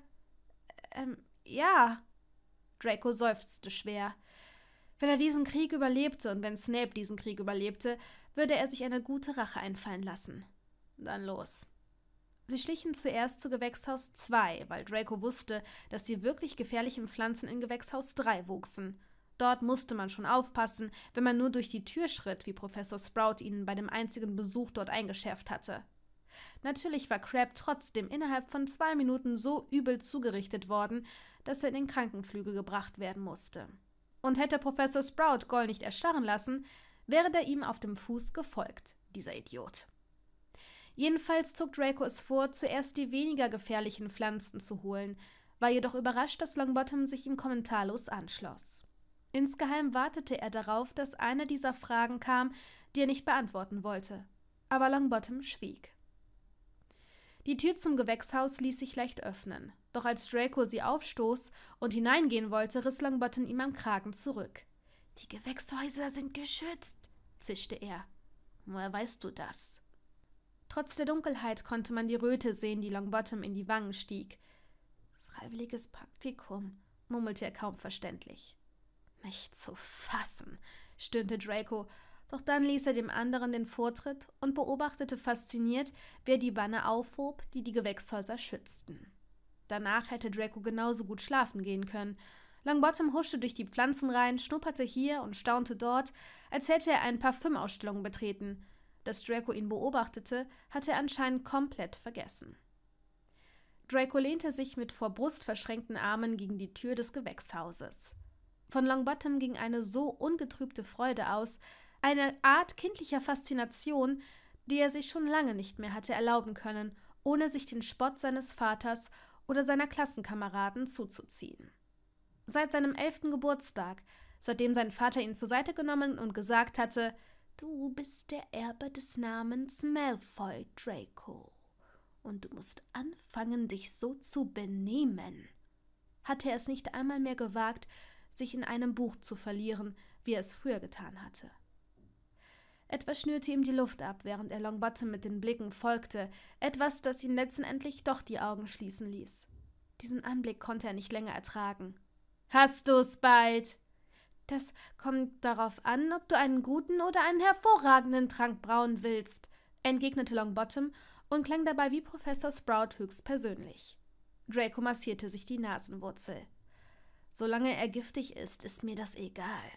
Ähm, ja. Draco seufzte schwer. Wenn er diesen Krieg überlebte und wenn Snape diesen Krieg überlebte, würde er sich eine gute Rache einfallen lassen. Dann los. Sie schlichen zuerst zu Gewächshaus 2, weil Draco wusste, dass die wirklich gefährlichen Pflanzen in Gewächshaus 3 wuchsen. Dort musste man schon aufpassen, wenn man nur durch die Tür schritt, wie Professor Sprout ihnen bei dem einzigen Besuch dort eingeschärft hatte. Natürlich war Crab trotzdem innerhalb von zwei Minuten so übel zugerichtet worden, dass er in den Krankenflügel gebracht werden musste. Und hätte Professor Sprout Goll nicht erstarren lassen, wäre der ihm auf dem Fuß gefolgt, dieser Idiot. Jedenfalls zog Draco es vor, zuerst die weniger gefährlichen Pflanzen zu holen, war jedoch überrascht, dass Longbottom sich ihm kommentarlos anschloss. Insgeheim wartete er darauf, dass eine dieser Fragen kam, die er nicht beantworten wollte. Aber Longbottom schwieg. Die Tür zum Gewächshaus ließ sich leicht öffnen, doch als Draco sie aufstoß und hineingehen wollte, riss Longbottom ihm am Kragen zurück. Die Gewächshäuser sind geschützt, zischte er. Woher weißt du das? Trotz der Dunkelheit konnte man die Röte sehen, die Longbottom in die Wangen stieg. Freiwilliges Praktikum, murmelte er kaum verständlich. Mich zu fassen, stöhnte Draco, doch dann ließ er dem anderen den Vortritt und beobachtete fasziniert, wie er die Banne aufhob, die die Gewächshäuser schützten. Danach hätte Draco genauso gut schlafen gehen können. Longbottom huschte durch die Pflanzenreihen, schnupperte hier und staunte dort, als hätte er eine Parfümausstellung betreten – dass Draco ihn beobachtete, hatte er anscheinend komplett vergessen. Draco lehnte sich mit vor Brust verschränkten Armen gegen die Tür des Gewächshauses. Von Longbottom ging eine so ungetrübte Freude aus, eine Art kindlicher Faszination, die er sich schon lange nicht mehr hatte erlauben können, ohne sich den Spott seines Vaters oder seiner Klassenkameraden zuzuziehen. Seit seinem elften Geburtstag, seitdem sein Vater ihn zur Seite genommen und gesagt hatte, Du bist der Erbe des Namens Malfoy, Draco. Und du musst anfangen, dich so zu benehmen. Hatte er es nicht einmal mehr gewagt, sich in einem Buch zu verlieren, wie er es früher getan hatte. Etwas schnürte ihm die Luft ab, während er Longbottom mit den Blicken folgte, etwas, das ihn letztendlich doch die Augen schließen ließ. Diesen Anblick konnte er nicht länger ertragen. Hast du's bald? Das kommt darauf an, ob du einen guten oder einen hervorragenden Trank brauen willst, entgegnete Longbottom und klang dabei wie Professor Sprout höchstpersönlich. Draco massierte sich die Nasenwurzel. Solange er giftig ist, ist mir das egal.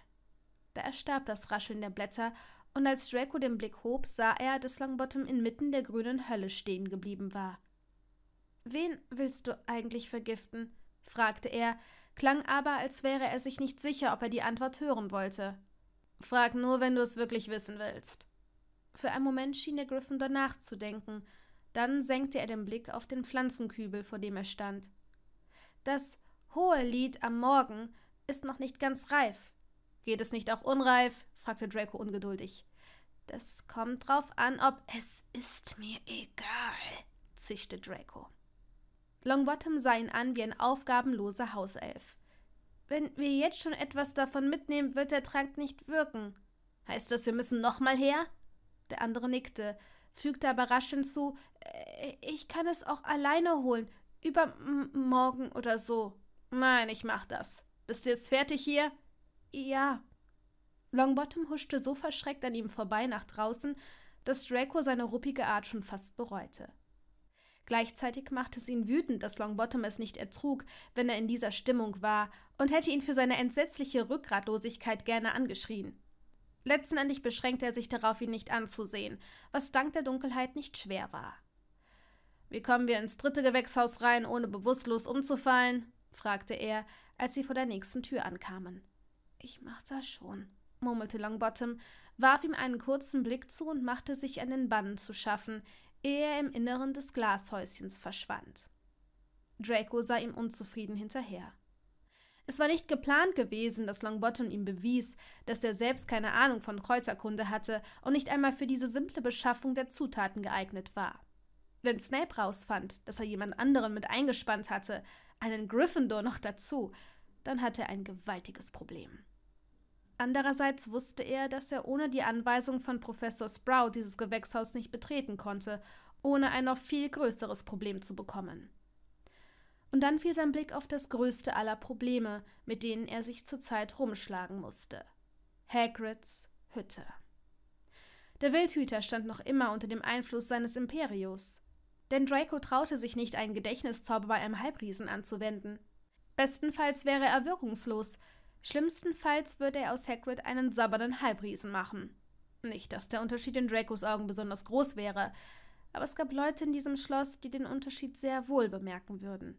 Da erstarb das Rascheln der Blätter, und als Draco den Blick hob, sah er, dass Longbottom inmitten der grünen Hölle stehen geblieben war. Wen willst du eigentlich vergiften? fragte er, klang aber, als wäre er sich nicht sicher, ob er die Antwort hören wollte. Frag nur, wenn du es wirklich wissen willst. Für einen Moment schien der Gryffindor nachzudenken, dann senkte er den Blick auf den Pflanzenkübel, vor dem er stand. Das hohe Lied am Morgen ist noch nicht ganz reif. Geht es nicht auch unreif? fragte Draco ungeduldig. Das kommt drauf an, ob es ist mir egal, zischte Draco. Longbottom sah ihn an wie ein aufgabenloser Hauself. Wenn wir jetzt schon etwas davon mitnehmen, wird der Trank nicht wirken. Heißt das, wir müssen nochmal her? Der andere nickte, fügte aber rasch hinzu, äh, ich kann es auch alleine holen, übermorgen oder so. Nein, ich mach das. Bist du jetzt fertig hier? Ja. Longbottom huschte so verschreckt an ihm vorbei nach draußen, dass Draco seine ruppige Art schon fast bereute. Gleichzeitig machte es ihn wütend, dass Longbottom es nicht ertrug, wenn er in dieser Stimmung war, und hätte ihn für seine entsetzliche Rückgratlosigkeit gerne angeschrien. Letztendlich beschränkte er sich darauf, ihn nicht anzusehen, was dank der Dunkelheit nicht schwer war. Wie kommen wir ins dritte Gewächshaus rein, ohne bewusstlos umzufallen? fragte er, als sie vor der nächsten Tür ankamen. Ich mach das schon, murmelte Longbottom, warf ihm einen kurzen Blick zu und machte sich an den Bannen zu schaffen, ehe er im Inneren des Glashäuschens verschwand. Draco sah ihm unzufrieden hinterher. Es war nicht geplant gewesen, dass Longbottom ihm bewies, dass er selbst keine Ahnung von Kräuterkunde hatte und nicht einmal für diese simple Beschaffung der Zutaten geeignet war. Wenn Snape rausfand, dass er jemand anderen mit eingespannt hatte, einen Gryffindor noch dazu, dann hatte er ein gewaltiges Problem. Andererseits wusste er, dass er ohne die Anweisung von Professor Sprout dieses Gewächshaus nicht betreten konnte, ohne ein noch viel größeres Problem zu bekommen. Und dann fiel sein Blick auf das größte aller Probleme, mit denen er sich zurzeit rumschlagen musste. Hagrids Hütte. Der Wildhüter stand noch immer unter dem Einfluss seines Imperios. Denn Draco traute sich nicht, einen Gedächtniszauber bei einem Halbriesen anzuwenden. Bestenfalls wäre er wirkungslos, Schlimmstenfalls würde er aus Hagrid einen sabbernden Halbriesen machen. Nicht, dass der Unterschied in Dracos Augen besonders groß wäre, aber es gab Leute in diesem Schloss, die den Unterschied sehr wohl bemerken würden.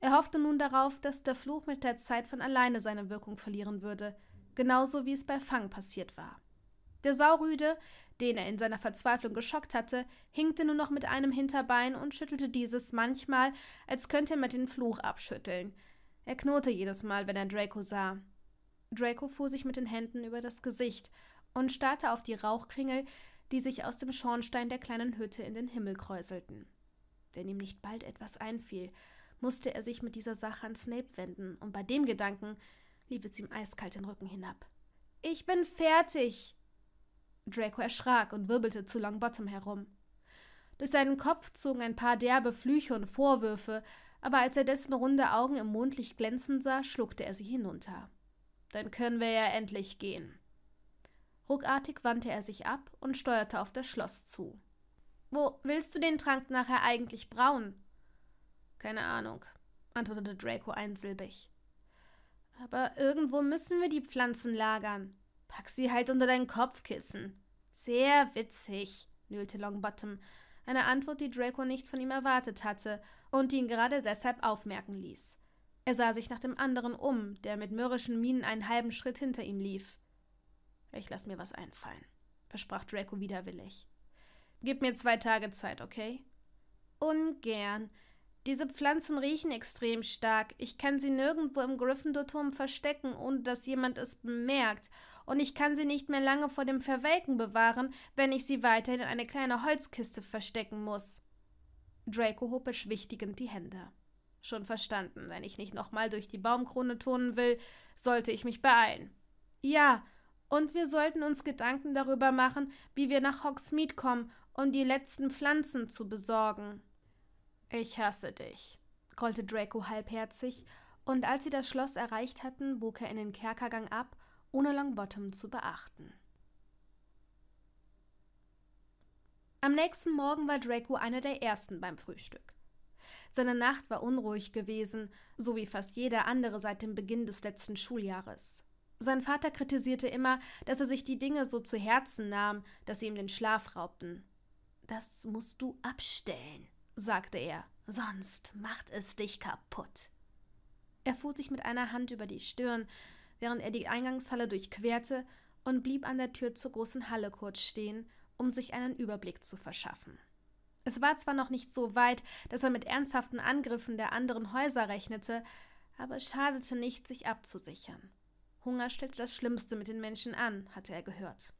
Er hoffte nun darauf, dass der Fluch mit der Zeit von alleine seine Wirkung verlieren würde, genauso wie es bei Fang passiert war. Der Saurüde, den er in seiner Verzweiflung geschockt hatte, hinkte nur noch mit einem Hinterbein und schüttelte dieses manchmal, als könnte er mit den Fluch abschütteln – er knurrte jedes Mal, wenn er Draco sah. Draco fuhr sich mit den Händen über das Gesicht und starrte auf die Rauchkringel, die sich aus dem Schornstein der kleinen Hütte in den Himmel kräuselten. Wenn ihm nicht bald etwas einfiel, musste er sich mit dieser Sache an Snape wenden, und bei dem Gedanken lief es ihm eiskalt den Rücken hinab. Ich bin fertig! Draco erschrak und wirbelte zu Longbottom herum. Durch seinen Kopf zogen ein paar derbe Flüche und Vorwürfe, aber als er dessen runde Augen im Mondlicht glänzen sah, schluckte er sie hinunter. Dann können wir ja endlich gehen. Ruckartig wandte er sich ab und steuerte auf das Schloss zu. Wo willst du den Trank nachher eigentlich brauen? Keine Ahnung, antwortete Draco einsilbig. Aber irgendwo müssen wir die Pflanzen lagern. Pack sie halt unter dein Kopfkissen. Sehr witzig, nüllte Longbottom eine Antwort, die Draco nicht von ihm erwartet hatte und die ihn gerade deshalb aufmerken ließ. Er sah sich nach dem anderen um, der mit mürrischen Mienen einen halben Schritt hinter ihm lief. Ich lass mir was einfallen, versprach Draco widerwillig. Gib mir zwei Tage Zeit, okay? Ungern, diese Pflanzen riechen extrem stark. Ich kann sie nirgendwo im Gryffindor-Turm verstecken, ohne dass jemand es bemerkt. Und ich kann sie nicht mehr lange vor dem Verwelken bewahren, wenn ich sie weiterhin in eine kleine Holzkiste verstecken muss. Draco hob beschwichtigend die Hände. Schon verstanden, wenn ich nicht nochmal durch die Baumkrone turnen will, sollte ich mich beeilen. Ja, und wir sollten uns Gedanken darüber machen, wie wir nach Hogsmeade kommen, um die letzten Pflanzen zu besorgen. Ich hasse dich, grollte Draco halbherzig, und als sie das Schloss erreicht hatten, bog er in den Kerkergang ab, ohne Longbottom zu beachten. Am nächsten Morgen war Draco einer der ersten beim Frühstück. Seine Nacht war unruhig gewesen, so wie fast jeder andere seit dem Beginn des letzten Schuljahres. Sein Vater kritisierte immer, dass er sich die Dinge so zu Herzen nahm, dass sie ihm den Schlaf raubten. Das musst du abstellen, sagte er, sonst macht es dich kaputt. Er fuhr sich mit einer Hand über die Stirn, während er die Eingangshalle durchquerte und blieb an der Tür zur großen Halle kurz stehen, um sich einen Überblick zu verschaffen. Es war zwar noch nicht so weit, dass er mit ernsthaften Angriffen der anderen Häuser rechnete, aber es schadete nicht, sich abzusichern. Hunger stellte das Schlimmste mit den Menschen an, hatte er gehört.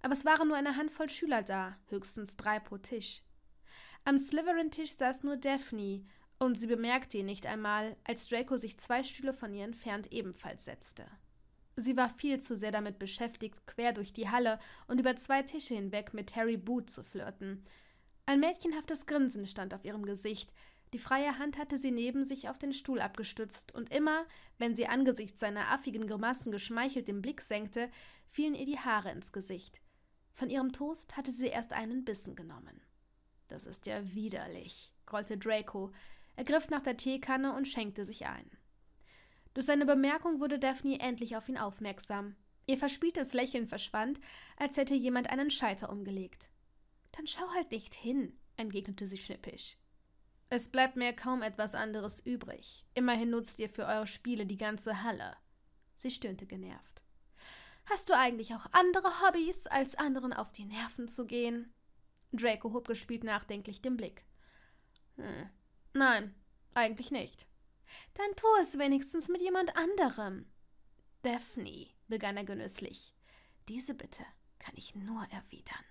Aber es waren nur eine Handvoll Schüler da, höchstens drei pro Tisch. Am Slytherin-Tisch saß nur Daphne, und sie bemerkte ihn nicht einmal, als Draco sich zwei Stühle von ihr entfernt ebenfalls setzte. Sie war viel zu sehr damit beschäftigt, quer durch die Halle und über zwei Tische hinweg mit Harry Boot zu flirten. Ein mädchenhaftes Grinsen stand auf ihrem Gesicht, die freie Hand hatte sie neben sich auf den Stuhl abgestützt, und immer, wenn sie angesichts seiner affigen Grimassen geschmeichelt den Blick senkte, fielen ihr die Haare ins Gesicht. Von ihrem Toast hatte sie erst einen Bissen genommen. Das ist ja widerlich, grollte Draco. Er griff nach der Teekanne und schenkte sich ein. Durch seine Bemerkung wurde Daphne endlich auf ihn aufmerksam. Ihr verspieltes Lächeln verschwand, als hätte jemand einen Schalter umgelegt. Dann schau halt nicht hin, entgegnete sie schnippisch. Es bleibt mir kaum etwas anderes übrig. Immerhin nutzt ihr für eure Spiele die ganze Halle. Sie stöhnte genervt. Hast du eigentlich auch andere Hobbys, als anderen auf die Nerven zu gehen? Draco hob gespielt nachdenklich den Blick. Hm. Nein, eigentlich nicht. Dann tu es wenigstens mit jemand anderem. Daphne, begann er genüsslich. Diese Bitte kann ich nur erwidern.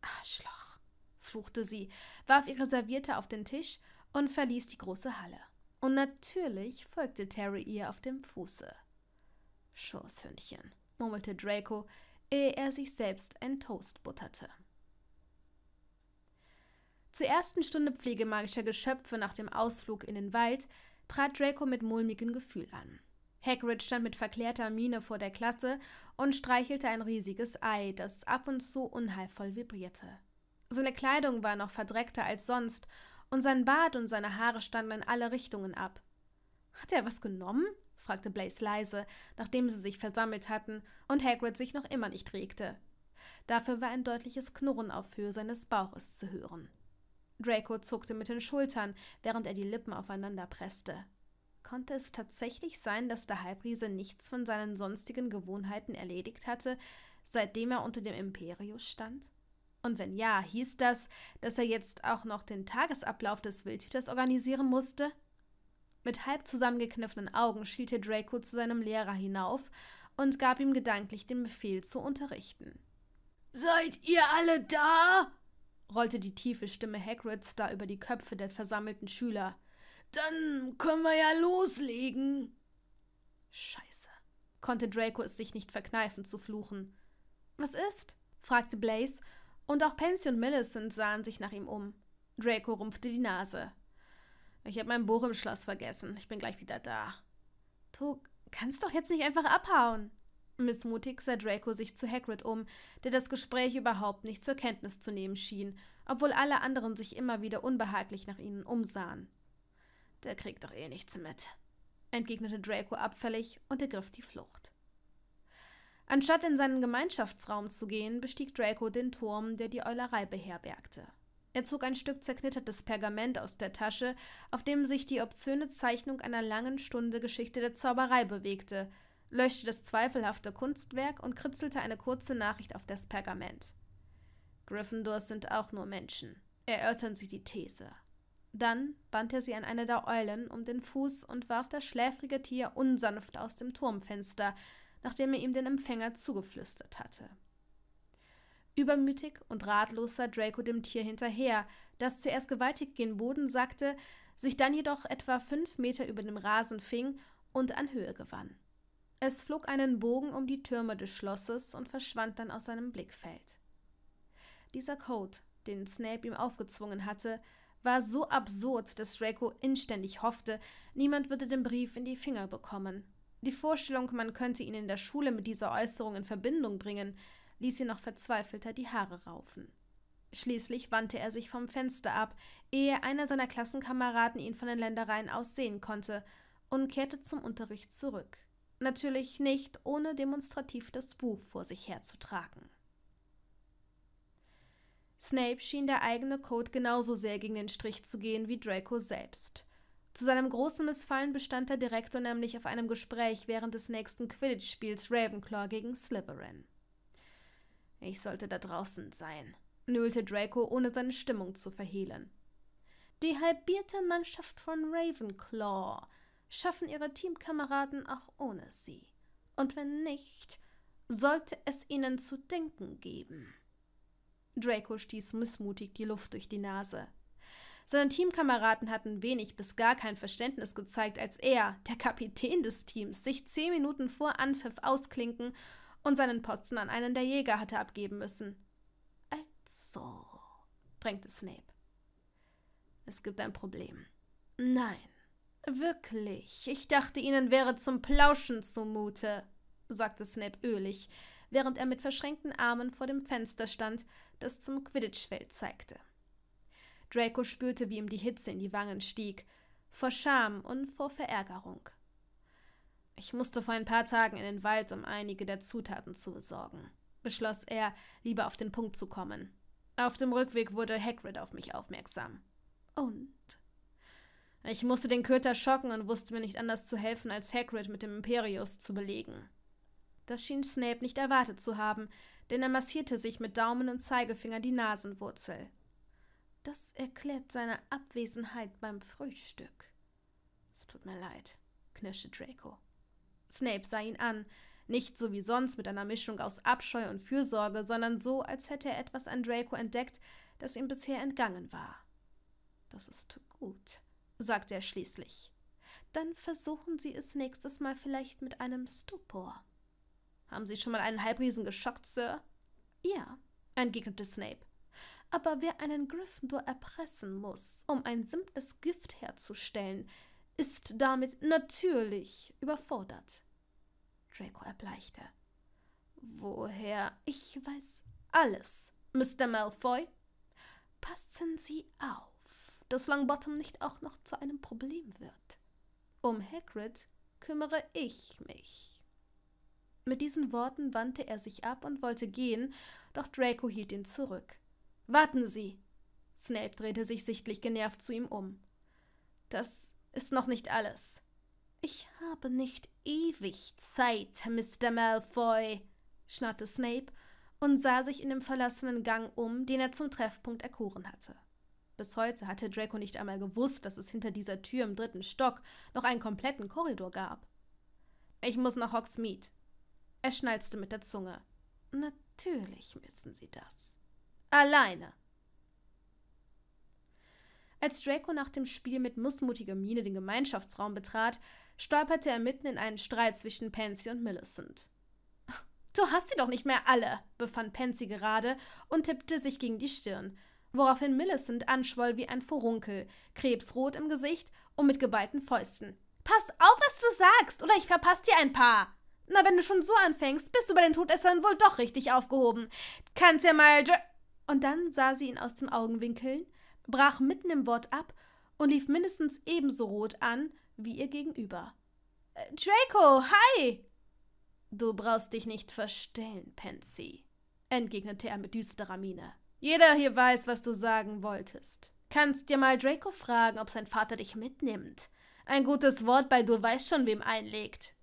Arschloch, fluchte sie, warf ihre Serviette auf den Tisch und verließ die große Halle. Und natürlich folgte Terry ihr auf dem Fuße. Schoßhündchen, murmelte Draco, ehe er sich selbst ein Toast butterte. Zur ersten Stunde pflegemagischer Geschöpfe nach dem Ausflug in den Wald trat Draco mit mulmigem Gefühl an. Hagrid stand mit verklärter Miene vor der Klasse und streichelte ein riesiges Ei, das ab und zu unheilvoll vibrierte. Seine Kleidung war noch verdreckter als sonst und sein Bart und seine Haare standen in alle Richtungen ab. Hat er was genommen? fragte Blaze leise, nachdem sie sich versammelt hatten und Hagrid sich noch immer nicht regte. Dafür war ein deutliches Knurren auf Höhe seines Bauches zu hören. Draco zuckte mit den Schultern, während er die Lippen aufeinander presste. Konnte es tatsächlich sein, dass der Halbriese nichts von seinen sonstigen Gewohnheiten erledigt hatte, seitdem er unter dem Imperius stand? Und wenn ja, hieß das, dass er jetzt auch noch den Tagesablauf des Wildhüters organisieren musste? Mit halb zusammengekniffenen Augen schielte Draco zu seinem Lehrer hinauf und gab ihm gedanklich den Befehl zu unterrichten. Seid ihr alle da? rollte die tiefe Stimme Hagrids da über die Köpfe der versammelten Schüler. Dann können wir ja loslegen. Scheiße. Konnte Draco es sich nicht verkneifen zu fluchen. Was ist? fragte Blaze, und auch Pansy und Millicent sahen sich nach ihm um. Draco rumpfte die Nase. Ich habe mein Buch im Schloss vergessen. Ich bin gleich wieder da. Du kannst doch jetzt nicht einfach abhauen. Missmutig sah Draco sich zu Hagrid um, der das Gespräch überhaupt nicht zur Kenntnis zu nehmen schien, obwohl alle anderen sich immer wieder unbehaglich nach ihnen umsahen. Der kriegt doch eh nichts mit, entgegnete Draco abfällig und ergriff die Flucht. Anstatt in seinen Gemeinschaftsraum zu gehen, bestieg Draco den Turm, der die Eulerei beherbergte. Er zog ein Stück zerknittertes Pergament aus der Tasche, auf dem sich die obszöne Zeichnung einer langen Stunde Geschichte der Zauberei bewegte – löschte das zweifelhafte Kunstwerk und kritzelte eine kurze Nachricht auf das Pergament. Gryffindors sind auch nur Menschen, erörtern sie die These. Dann band er sie an eine der Eulen um den Fuß und warf das schläfrige Tier unsanft aus dem Turmfenster, nachdem er ihm den Empfänger zugeflüstert hatte. Übermütig und ratlos sah Draco dem Tier hinterher, das zuerst gewaltig gen Boden sackte, sich dann jedoch etwa fünf Meter über dem Rasen fing und an Höhe gewann. Es flog einen Bogen um die Türme des Schlosses und verschwand dann aus seinem Blickfeld. Dieser Code, den Snape ihm aufgezwungen hatte, war so absurd, dass Draco inständig hoffte, niemand würde den Brief in die Finger bekommen. Die Vorstellung, man könnte ihn in der Schule mit dieser Äußerung in Verbindung bringen, ließ ihn noch verzweifelter die Haare raufen. Schließlich wandte er sich vom Fenster ab, ehe einer seiner Klassenkameraden ihn von den Ländereien aus sehen konnte, und kehrte zum Unterricht zurück. Natürlich nicht, ohne demonstrativ das Buch vor sich herzutragen. Snape schien der eigene Code genauso sehr gegen den Strich zu gehen wie Draco selbst. Zu seinem großen Missfallen bestand der Direktor nämlich auf einem Gespräch während des nächsten Quidditch-Spiels Ravenclaw gegen Slytherin. Ich sollte da draußen sein, nölte Draco, ohne seine Stimmung zu verhehlen. Die halbierte Mannschaft von Ravenclaw schaffen ihre Teamkameraden auch ohne sie. Und wenn nicht, sollte es ihnen zu denken geben. Draco stieß missmutig die Luft durch die Nase. Seine Teamkameraden hatten wenig bis gar kein Verständnis gezeigt, als er, der Kapitän des Teams, sich zehn Minuten vor Anpfiff ausklinken und seinen Posten an einen der Jäger hatte abgeben müssen. Also, drängte Snape. Es gibt ein Problem. Nein, Wirklich, ich dachte, Ihnen wäre zum Plauschen zumute, sagte Snap ölig, während er mit verschränkten Armen vor dem Fenster stand, das zum Quidditch-Feld zeigte. Draco spürte, wie ihm die Hitze in die Wangen stieg, vor Scham und vor Verärgerung. Ich musste vor ein paar Tagen in den Wald, um einige der Zutaten zu besorgen, beschloss er, lieber auf den Punkt zu kommen. Auf dem Rückweg wurde Hagrid auf mich aufmerksam. Und ich musste den Köter schocken und wusste mir nicht anders zu helfen, als Hagrid mit dem Imperius zu belegen. Das schien Snape nicht erwartet zu haben, denn er massierte sich mit Daumen und Zeigefinger die Nasenwurzel. Das erklärt seine Abwesenheit beim Frühstück. Es tut mir leid, knirschte Draco. Snape sah ihn an, nicht so wie sonst mit einer Mischung aus Abscheu und Fürsorge, sondern so, als hätte er etwas an Draco entdeckt, das ihm bisher entgangen war. Das ist gut sagt er schließlich. Dann versuchen Sie es nächstes Mal vielleicht mit einem Stupor. Haben Sie schon mal einen Halbriesen geschockt, Sir? Ja, entgegnete Snape. Aber wer einen Gryffindor erpressen muss, um ein simples Gift herzustellen, ist damit natürlich überfordert. Draco erbleichte. Woher? Ich weiß alles, Mr. Malfoy. Passen Sie auf dass Longbottom nicht auch noch zu einem Problem wird. Um Hagrid kümmere ich mich. Mit diesen Worten wandte er sich ab und wollte gehen, doch Draco hielt ihn zurück. Warten Sie! Snape drehte sich sichtlich genervt zu ihm um. Das ist noch nicht alles. Ich habe nicht ewig Zeit, Mr. Malfoy, schnarrte Snape und sah sich in dem verlassenen Gang um, den er zum Treffpunkt erkoren hatte. Bis heute hatte Draco nicht einmal gewusst, dass es hinter dieser Tür im dritten Stock noch einen kompletten Korridor gab. Ich muss nach Hogsmeade. Er schnalzte mit der Zunge. Natürlich müssen sie das. Alleine. Als Draco nach dem Spiel mit missmutiger Miene den Gemeinschaftsraum betrat, stolperte er mitten in einen Streit zwischen Pansy und Millicent. Du hast sie doch nicht mehr alle, befand Pansy gerade und tippte sich gegen die Stirn woraufhin Millicent anschwoll wie ein Furunkel, krebsrot im Gesicht und mit geballten Fäusten. Pass auf, was du sagst, oder ich verpasse dir ein paar. Na, wenn du schon so anfängst, bist du bei den Todessern wohl doch richtig aufgehoben. Kannst ja mal. Und dann sah sie ihn aus dem Augenwinkeln, brach mitten im Wort ab und lief mindestens ebenso rot an wie ihr gegenüber. Äh, Draco, hi! Du brauchst dich nicht verstellen, Pansy, entgegnete er mit düsterer Miene. Jeder hier weiß, was du sagen wolltest. Kannst dir mal Draco fragen, ob sein Vater dich mitnimmt. Ein gutes Wort bei du weißt schon, wem einlegt.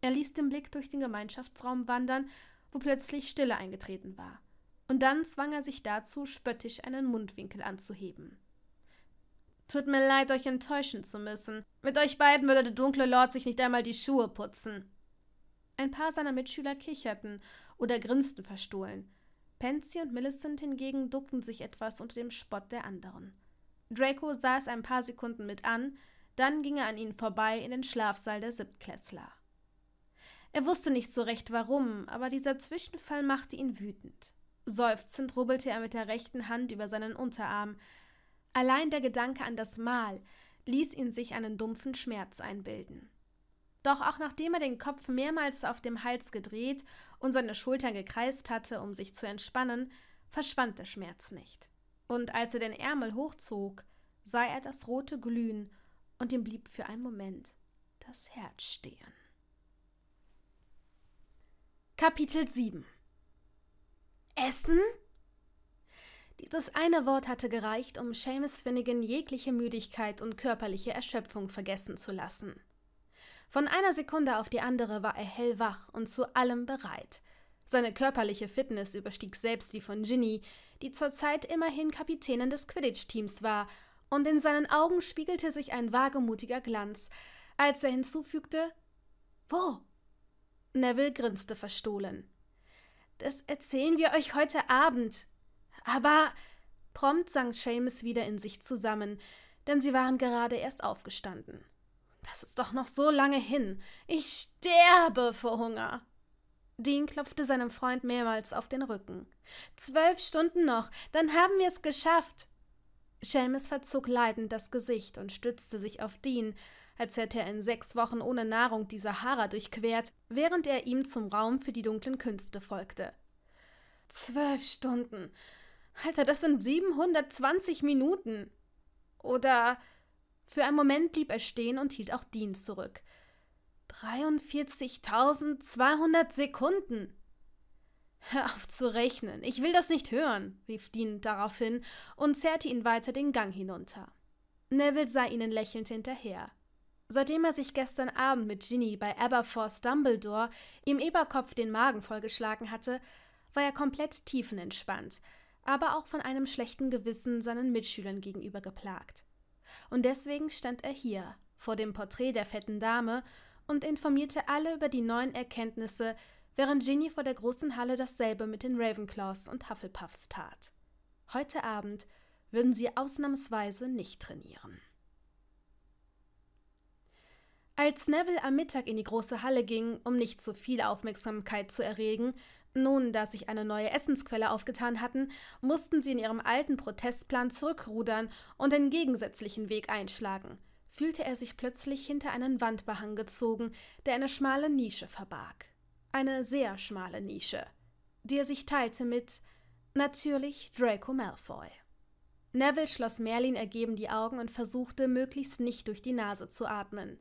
Er ließ den Blick durch den Gemeinschaftsraum wandern, wo plötzlich Stille eingetreten war. Und dann zwang er sich dazu, spöttisch einen Mundwinkel anzuheben. Tut mir leid, euch enttäuschen zu müssen. Mit euch beiden würde der dunkle Lord sich nicht einmal die Schuhe putzen. Ein paar seiner Mitschüler kicherten oder grinsten verstohlen. Pansy und Millicent hingegen duckten sich etwas unter dem Spott der anderen. Draco sah es ein paar Sekunden mit an, dann ging er an ihnen vorbei in den Schlafsaal der Siebtklässler. Er wusste nicht so recht warum, aber dieser Zwischenfall machte ihn wütend. Seufzend rubbelte er mit der rechten Hand über seinen Unterarm. Allein der Gedanke an das Mal ließ ihn sich einen dumpfen Schmerz einbilden. Doch auch nachdem er den Kopf mehrmals auf dem Hals gedreht und seine Schultern gekreist hatte, um sich zu entspannen, verschwand der Schmerz nicht. Und als er den Ärmel hochzog, sah er das rote Glühen und ihm blieb für einen Moment das Herz stehen. Kapitel 7 Essen? Dieses eine Wort hatte gereicht, um Seamus Finnegan jegliche Müdigkeit und körperliche Erschöpfung vergessen zu lassen. Von einer Sekunde auf die andere war er hellwach und zu allem bereit. Seine körperliche Fitness überstieg selbst die von Ginny, die zurzeit immerhin Kapitänin des Quidditch-Teams war, und in seinen Augen spiegelte sich ein wagemutiger Glanz, als er hinzufügte: Wo? Neville grinste verstohlen. Das erzählen wir euch heute Abend. Aber. Prompt sank Seamus wieder in sich zusammen, denn sie waren gerade erst aufgestanden. Das ist doch noch so lange hin. Ich sterbe vor Hunger. Dean klopfte seinem Freund mehrmals auf den Rücken. Zwölf Stunden noch, dann haben wir es geschafft. Seamus verzog leidend das Gesicht und stützte sich auf Dean, als hätte er in sechs Wochen ohne Nahrung die Sahara durchquert, während er ihm zum Raum für die dunklen Künste folgte. Zwölf Stunden. Alter, das sind 720 Minuten. Oder für einen Moment blieb er stehen und hielt auch Dean zurück. 43.200 Sekunden! Hör auf zu rechnen, ich will das nicht hören, rief Dean daraufhin und zerrte ihn weiter den Gang hinunter. Neville sah ihnen lächelnd hinterher. Seitdem er sich gestern Abend mit Ginny bei Aberforce Dumbledore im Eberkopf den Magen vollgeschlagen hatte, war er komplett tiefenentspannt, aber auch von einem schlechten Gewissen seinen Mitschülern gegenüber geplagt. Und deswegen stand er hier, vor dem Porträt der fetten Dame, und informierte alle über die neuen Erkenntnisse, während Ginny vor der großen Halle dasselbe mit den Ravenclaws und Hufflepuffs tat. Heute Abend würden sie ausnahmsweise nicht trainieren. Als Neville am Mittag in die große Halle ging, um nicht zu viel Aufmerksamkeit zu erregen, nun, da sich eine neue Essensquelle aufgetan hatten, mussten sie in ihrem alten Protestplan zurückrudern und den gegensätzlichen Weg einschlagen, fühlte er sich plötzlich hinter einen Wandbehang gezogen, der eine schmale Nische verbarg. Eine sehr schmale Nische, die er sich teilte mit natürlich Draco Malfoy. Neville schloss Merlin ergeben die Augen und versuchte, möglichst nicht durch die Nase zu atmen.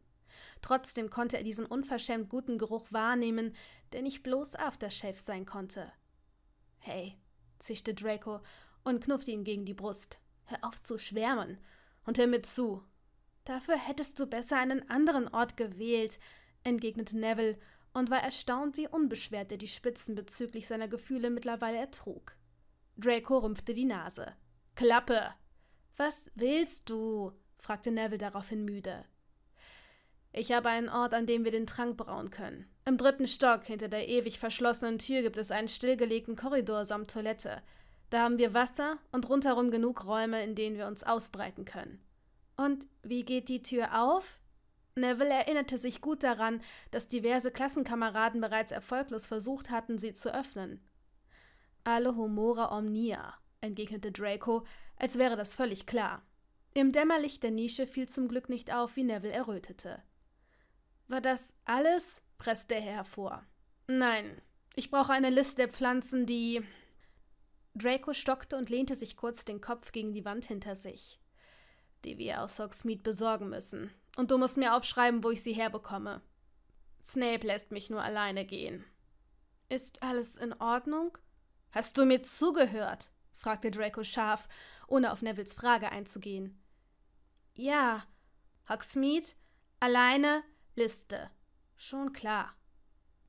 Trotzdem konnte er diesen unverschämt guten Geruch wahrnehmen, der nicht bloß Aftershave sein konnte. Hey, zischte Draco und knuffte ihn gegen die Brust. Hör auf zu schwärmen und hör mir zu. Dafür hättest du besser einen anderen Ort gewählt, entgegnete Neville und war erstaunt, wie unbeschwert er die Spitzen bezüglich seiner Gefühle mittlerweile ertrug. Draco rümpfte die Nase. Klappe! Was willst du? fragte Neville daraufhin müde. Ich habe einen Ort, an dem wir den Trank brauen können. Im dritten Stock hinter der ewig verschlossenen Tür gibt es einen stillgelegten Korridor samt Toilette. Da haben wir Wasser und rundherum genug Räume, in denen wir uns ausbreiten können. Und wie geht die Tür auf? Neville erinnerte sich gut daran, dass diverse Klassenkameraden bereits erfolglos versucht hatten, sie zu öffnen. Alle Humora omnia, entgegnete Draco, als wäre das völlig klar. Im Dämmerlicht der Nische fiel zum Glück nicht auf, wie Neville errötete war das alles, presste er hervor. Nein, ich brauche eine Liste der Pflanzen, die. Draco stockte und lehnte sich kurz den Kopf gegen die Wand hinter sich. Die wir aus Hogsmeade besorgen müssen. Und du musst mir aufschreiben, wo ich sie herbekomme. Snape lässt mich nur alleine gehen. Ist alles in Ordnung? Hast du mir zugehört? fragte Draco scharf, ohne auf Nevils Frage einzugehen. Ja, Hogsmeade, alleine, Liste. Schon klar.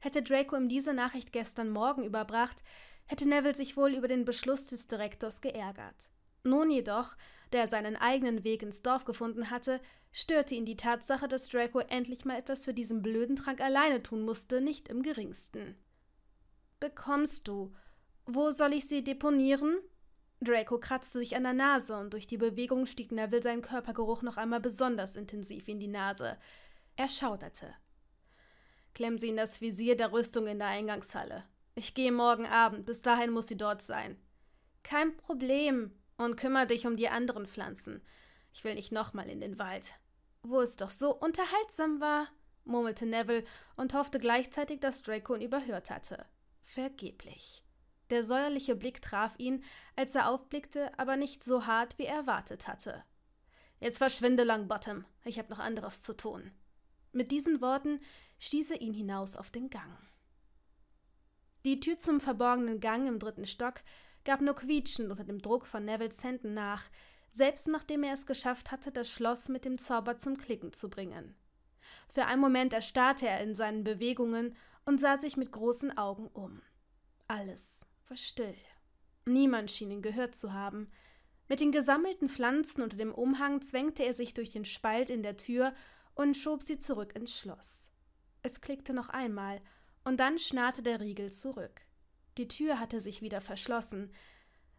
Hätte Draco ihm diese Nachricht gestern Morgen überbracht, hätte Neville sich wohl über den Beschluss des Direktors geärgert. Nun jedoch, der seinen eigenen Weg ins Dorf gefunden hatte, störte ihn die Tatsache, dass Draco endlich mal etwas für diesen blöden Trank alleine tun musste, nicht im geringsten. Bekommst du. Wo soll ich sie deponieren? Draco kratzte sich an der Nase und durch die Bewegung stieg Neville seinen Körpergeruch noch einmal besonders intensiv in die Nase. Er schauderte. Klemm sie in das Visier der Rüstung in der Eingangshalle. Ich gehe morgen Abend, bis dahin muss sie dort sein. Kein Problem. Und kümmere dich um die anderen Pflanzen. Ich will nicht nochmal in den Wald. Wo es doch so unterhaltsam war, murmelte Neville und hoffte gleichzeitig, dass Draco ihn überhört hatte. Vergeblich. Der säuerliche Blick traf ihn, als er aufblickte, aber nicht so hart, wie er erwartet hatte. Jetzt verschwinde, Longbottom. Ich habe noch anderes zu tun. Mit diesen Worten stieß er ihn hinaus auf den Gang. Die Tür zum verborgenen Gang im dritten Stock gab nur quietschend unter dem Druck von Nevils Händen nach, selbst nachdem er es geschafft hatte, das Schloss mit dem Zauber zum Klicken zu bringen. Für einen Moment erstarrte er in seinen Bewegungen und sah sich mit großen Augen um. Alles war still. Niemand schien ihn gehört zu haben. Mit den gesammelten Pflanzen unter dem Umhang zwängte er sich durch den Spalt in der Tür und schob sie zurück ins Schloss. Es klickte noch einmal, und dann schnarrte der Riegel zurück. Die Tür hatte sich wieder verschlossen.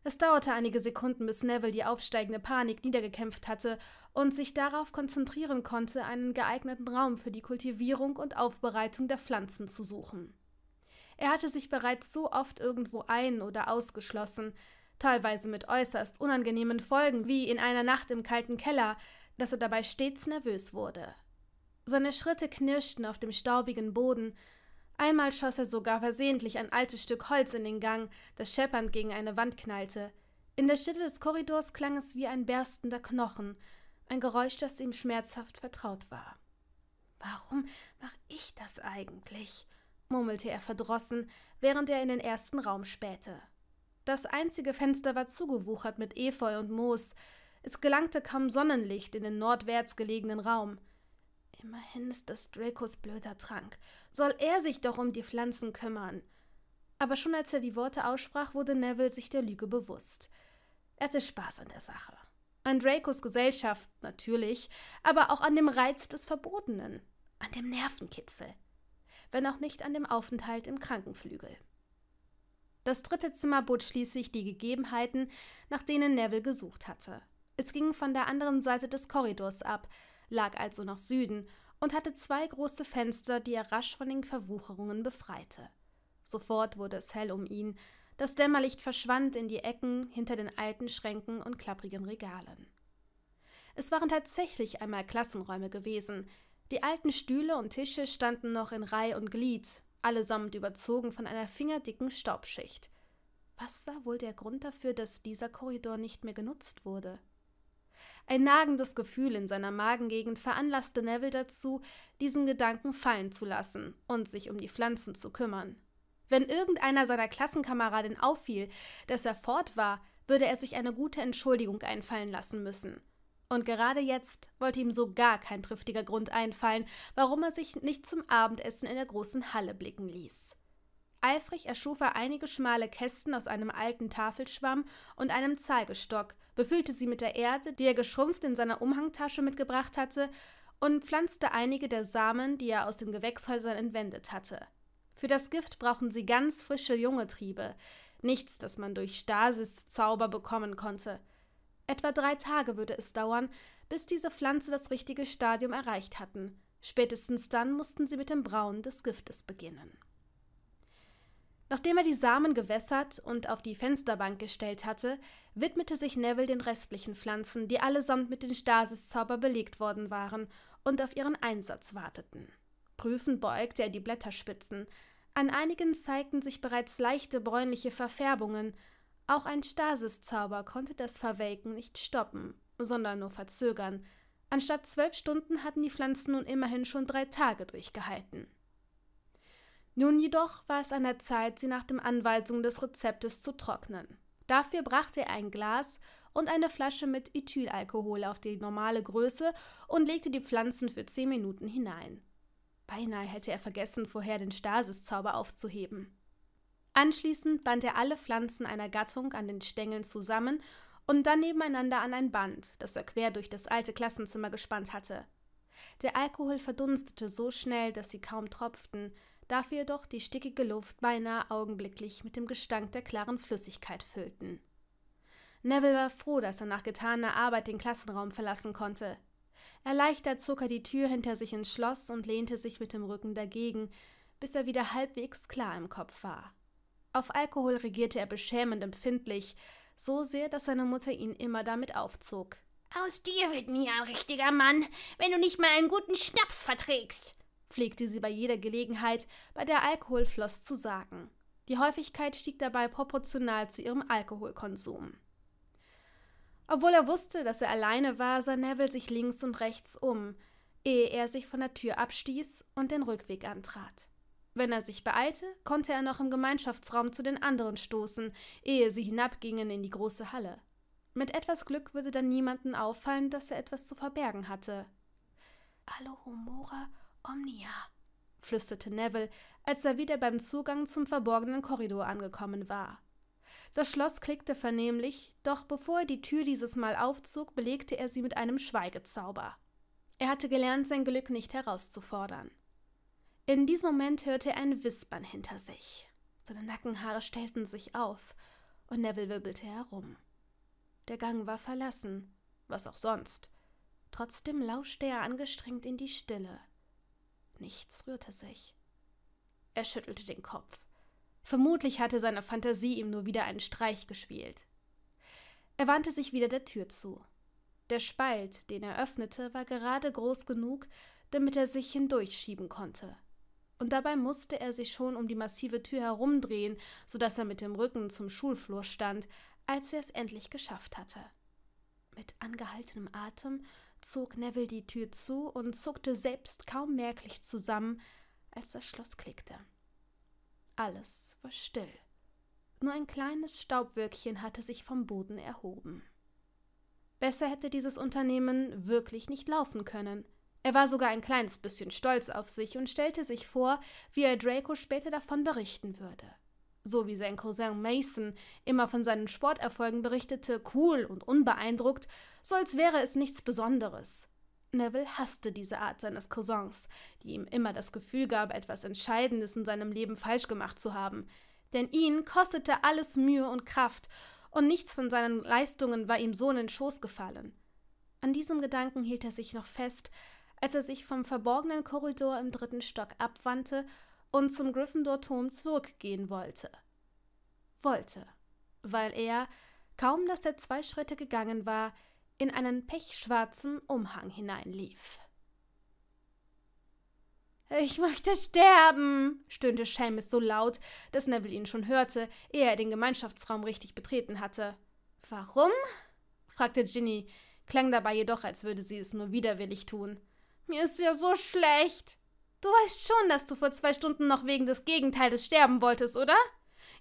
Es dauerte einige Sekunden, bis Neville die aufsteigende Panik niedergekämpft hatte und sich darauf konzentrieren konnte, einen geeigneten Raum für die Kultivierung und Aufbereitung der Pflanzen zu suchen. Er hatte sich bereits so oft irgendwo ein- oder ausgeschlossen, teilweise mit äußerst unangenehmen Folgen wie in einer Nacht im kalten Keller, dass er dabei stets nervös wurde. Seine Schritte knirschten auf dem staubigen Boden. Einmal schoss er sogar versehentlich ein altes Stück Holz in den Gang, das scheppernd gegen eine Wand knallte. In der Stille des Korridors klang es wie ein berstender Knochen, ein Geräusch, das ihm schmerzhaft vertraut war. Warum mache ich das eigentlich? murmelte er verdrossen, während er in den ersten Raum spähte. Das einzige Fenster war zugewuchert mit Efeu und Moos. Es gelangte kaum Sonnenlicht in den nordwärts gelegenen Raum. Immerhin ist das Dracos blöder Trank. Soll er sich doch um die Pflanzen kümmern. Aber schon als er die Worte aussprach, wurde Neville sich der Lüge bewusst. Er hatte Spaß an der Sache. An Dracos Gesellschaft natürlich, aber auch an dem Reiz des Verbotenen, an dem Nervenkitzel, wenn auch nicht an dem Aufenthalt im Krankenflügel. Das dritte Zimmer bot schließlich die Gegebenheiten, nach denen Neville gesucht hatte. Es ging von der anderen Seite des Korridors ab, lag also nach Süden und hatte zwei große Fenster, die er rasch von den Verwucherungen befreite. Sofort wurde es hell um ihn, das Dämmerlicht verschwand in die Ecken hinter den alten Schränken und klapprigen Regalen. Es waren tatsächlich einmal Klassenräume gewesen. Die alten Stühle und Tische standen noch in Reih und Glied, allesamt überzogen von einer fingerdicken Staubschicht. Was war wohl der Grund dafür, dass dieser Korridor nicht mehr genutzt wurde? Ein nagendes Gefühl in seiner Magengegend veranlasste Neville dazu, diesen Gedanken fallen zu lassen und sich um die Pflanzen zu kümmern. Wenn irgendeiner seiner Klassenkameradin auffiel, dass er fort war, würde er sich eine gute Entschuldigung einfallen lassen müssen. Und gerade jetzt wollte ihm so gar kein triftiger Grund einfallen, warum er sich nicht zum Abendessen in der großen Halle blicken ließ. Eifrig erschuf er einige schmale Kästen aus einem alten Tafelschwamm und einem Zeigestock, befüllte sie mit der Erde, die er geschrumpft in seiner Umhangtasche mitgebracht hatte, und pflanzte einige der Samen, die er aus den Gewächshäusern entwendet hatte. Für das Gift brauchen sie ganz frische junge Triebe, nichts, das man durch Stasis-Zauber bekommen konnte. Etwa drei Tage würde es dauern, bis diese Pflanze das richtige Stadium erreicht hatten. Spätestens dann mussten sie mit dem Brauen des Giftes beginnen. Nachdem er die Samen gewässert und auf die Fensterbank gestellt hatte, widmete sich Neville den restlichen Pflanzen, die allesamt mit dem Stasiszauber belegt worden waren und auf ihren Einsatz warteten. Prüfend beugte er die Blätterspitzen. An einigen zeigten sich bereits leichte bräunliche Verfärbungen. Auch ein Stasiszauber konnte das Verwelken nicht stoppen, sondern nur verzögern. Anstatt zwölf Stunden hatten die Pflanzen nun immerhin schon drei Tage durchgehalten. Nun jedoch war es an der Zeit, sie nach den Anweisungen des Rezeptes zu trocknen. Dafür brachte er ein Glas und eine Flasche mit Ethylalkohol auf die normale Größe und legte die Pflanzen für zehn Minuten hinein. Beinahe hätte er vergessen, vorher den Stasiszauber aufzuheben. Anschließend band er alle Pflanzen einer Gattung an den Stängeln zusammen und dann nebeneinander an ein Band, das er quer durch das alte Klassenzimmer gespannt hatte. Der Alkohol verdunstete so schnell, dass sie kaum tropften, dafür jedoch die stickige Luft beinahe augenblicklich mit dem Gestank der klaren Flüssigkeit füllten. Neville war froh, dass er nach getaner Arbeit den Klassenraum verlassen konnte. Erleichtert zog er die Tür hinter sich ins Schloss und lehnte sich mit dem Rücken dagegen, bis er wieder halbwegs klar im Kopf war. Auf Alkohol regierte er beschämend empfindlich, so sehr, dass seine Mutter ihn immer damit aufzog. Aus dir wird nie ein richtiger Mann, wenn du nicht mal einen guten Schnaps verträgst pflegte sie bei jeder Gelegenheit, bei der Alkohol floss, zu sagen. Die Häufigkeit stieg dabei proportional zu ihrem Alkoholkonsum. Obwohl er wusste, dass er alleine war, sah Neville sich links und rechts um, ehe er sich von der Tür abstieß und den Rückweg antrat. Wenn er sich beeilte, konnte er noch im Gemeinschaftsraum zu den anderen stoßen, ehe sie hinabgingen in die große Halle. Mit etwas Glück würde dann niemanden auffallen, dass er etwas zu verbergen hatte. Hallo, Humora. Omnia, flüsterte Neville, als er wieder beim Zugang zum verborgenen Korridor angekommen war. Das Schloss klickte vernehmlich, doch bevor er die Tür dieses Mal aufzog, belegte er sie mit einem Schweigezauber. Er hatte gelernt, sein Glück nicht herauszufordern. In diesem Moment hörte er ein Wispern hinter sich. Seine Nackenhaare stellten sich auf und Neville wirbelte herum. Der Gang war verlassen, was auch sonst. Trotzdem lauschte er angestrengt in die Stille. Nichts rührte sich. Er schüttelte den Kopf. Vermutlich hatte seine Fantasie ihm nur wieder einen Streich gespielt. Er wandte sich wieder der Tür zu. Der Spalt, den er öffnete, war gerade groß genug, damit er sich hindurchschieben konnte. Und dabei musste er sich schon um die massive Tür herumdrehen, sodass er mit dem Rücken zum Schulflur stand, als er es endlich geschafft hatte. Mit angehaltenem Atem zog Neville die Tür zu und zuckte selbst kaum merklich zusammen, als das Schloss klickte. Alles war still. Nur ein kleines Staubwürkchen hatte sich vom Boden erhoben. Besser hätte dieses Unternehmen wirklich nicht laufen können. Er war sogar ein kleines bisschen stolz auf sich und stellte sich vor, wie er Draco später davon berichten würde so wie sein Cousin Mason immer von seinen Sporterfolgen berichtete, cool und unbeeindruckt, so als wäre es nichts Besonderes. Neville hasste diese Art seines Cousins, die ihm immer das Gefühl gab, etwas Entscheidendes in seinem Leben falsch gemacht zu haben. Denn ihn kostete alles Mühe und Kraft, und nichts von seinen Leistungen war ihm so in den Schoß gefallen. An diesem Gedanken hielt er sich noch fest, als er sich vom verborgenen Korridor im dritten Stock abwandte und zum Gryffindor-Turm zurückgehen wollte. Wollte, weil er, kaum dass er zwei Schritte gegangen war, in einen pechschwarzen Umhang hineinlief. Ich möchte sterben, stöhnte Seamus so laut, dass Neville ihn schon hörte, ehe er den Gemeinschaftsraum richtig betreten hatte. Warum? fragte Ginny, klang dabei jedoch, als würde sie es nur widerwillig tun. Mir ist ja so schlecht. Du weißt schon, dass du vor zwei Stunden noch wegen des Gegenteils sterben wolltest, oder?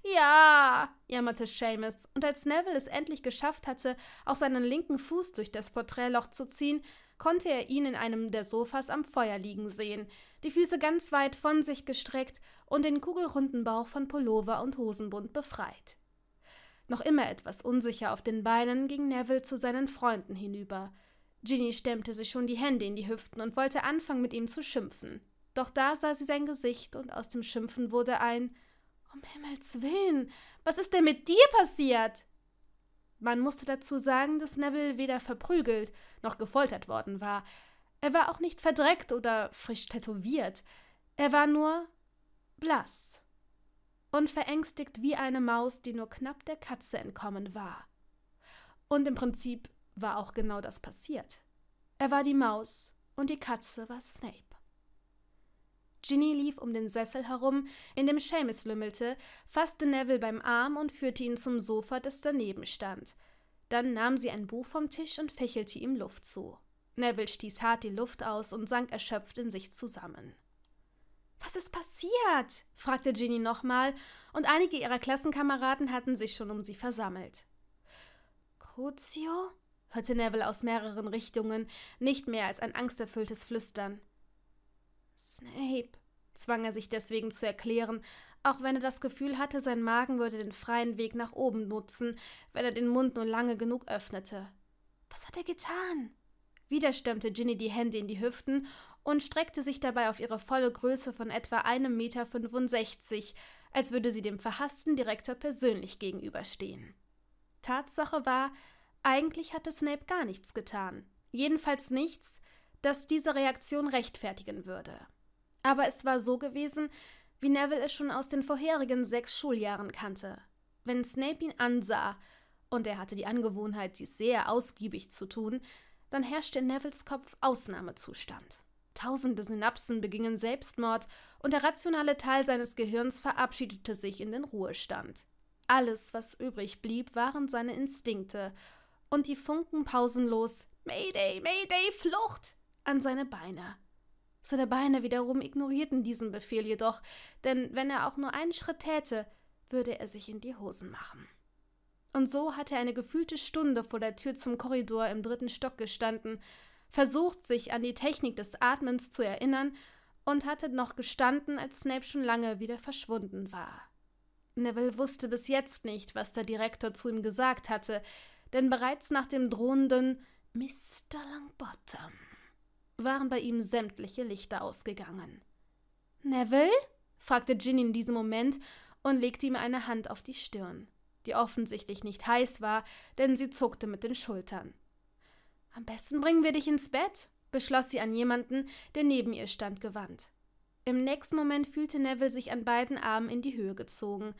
Ja, jammerte Seamus, und als Neville es endlich geschafft hatte, auch seinen linken Fuß durch das Porträtloch zu ziehen, konnte er ihn in einem der Sofas am Feuer liegen sehen, die Füße ganz weit von sich gestreckt und den kugelrunden Bauch von Pullover und Hosenbund befreit. Noch immer etwas unsicher auf den Beinen ging Neville zu seinen Freunden hinüber. Ginny stemmte sich schon die Hände in die Hüften und wollte anfangen, mit ihm zu schimpfen. Doch da sah sie sein Gesicht und aus dem Schimpfen wurde ein Um Himmels willen, was ist denn mit dir passiert? Man musste dazu sagen, dass Neville weder verprügelt noch gefoltert worden war. Er war auch nicht verdreckt oder frisch tätowiert. Er war nur blass und verängstigt wie eine Maus, die nur knapp der Katze entkommen war. Und im Prinzip war auch genau das passiert. Er war die Maus und die Katze war Snape. Ginny lief um den Sessel herum, in dem Seamus lümmelte, fasste Neville beim Arm und führte ihn zum Sofa, das daneben stand. Dann nahm sie ein Buch vom Tisch und fächelte ihm Luft zu. Neville stieß hart die Luft aus und sank erschöpft in sich zusammen. Was ist passiert? fragte Ginny nochmal, und einige ihrer Klassenkameraden hatten sich schon um sie versammelt. Crucio? hörte Neville aus mehreren Richtungen, nicht mehr als ein angsterfülltes Flüstern. Snape, zwang er sich deswegen zu erklären, auch wenn er das Gefühl hatte, sein Magen würde den freien Weg nach oben nutzen, wenn er den Mund nur lange genug öffnete. Was hat er getan? Wieder stemmte Ginny die Hände in die Hüften und streckte sich dabei auf ihre volle Größe von etwa einem Meter, fünfundsechzig, als würde sie dem verhassten Direktor persönlich gegenüberstehen. Tatsache war, eigentlich hatte Snape gar nichts getan. Jedenfalls nichts, das diese Reaktion rechtfertigen würde. Aber es war so gewesen, wie Neville es schon aus den vorherigen sechs Schuljahren kannte. Wenn Snape ihn ansah, und er hatte die Angewohnheit, dies sehr ausgiebig zu tun, dann herrschte in Nevilles Kopf Ausnahmezustand. Tausende Synapsen begingen Selbstmord und der rationale Teil seines Gehirns verabschiedete sich in den Ruhestand. Alles, was übrig blieb, waren seine Instinkte und die Funken pausenlos Mayday, Mayday, Flucht an seine Beine. Seine Beine wiederum ignorierten diesen Befehl jedoch, denn wenn er auch nur einen Schritt täte, würde er sich in die Hosen machen. Und so hatte er eine gefühlte Stunde vor der Tür zum Korridor im dritten Stock gestanden, versucht sich an die Technik des Atmens zu erinnern und hatte noch gestanden, als Snape schon lange wieder verschwunden war. Neville wusste bis jetzt nicht, was der Direktor zu ihm gesagt hatte, denn bereits nach dem drohenden Mr. Longbottom waren bei ihm sämtliche Lichter ausgegangen. Neville? fragte Ginny in diesem Moment und legte ihm eine Hand auf die Stirn, die offensichtlich nicht heiß war, denn sie zuckte mit den Schultern. Am besten bringen wir dich ins Bett, beschloss sie an jemanden, der neben ihr stand, gewandt. Im nächsten Moment fühlte Neville sich an beiden Armen in die Höhe gezogen.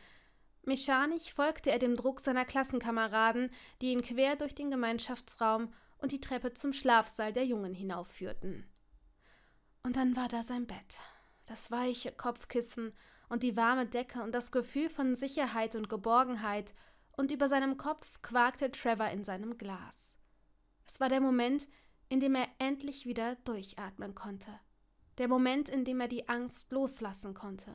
Mechanisch folgte er dem Druck seiner Klassenkameraden, die ihn quer durch den Gemeinschaftsraum und die Treppe zum Schlafsaal der Jungen hinaufführten. Und dann war da sein Bett, das weiche Kopfkissen und die warme Decke und das Gefühl von Sicherheit und Geborgenheit, und über seinem Kopf quakte Trevor in seinem Glas. Es war der Moment, in dem er endlich wieder durchatmen konnte. Der Moment, in dem er die Angst loslassen konnte.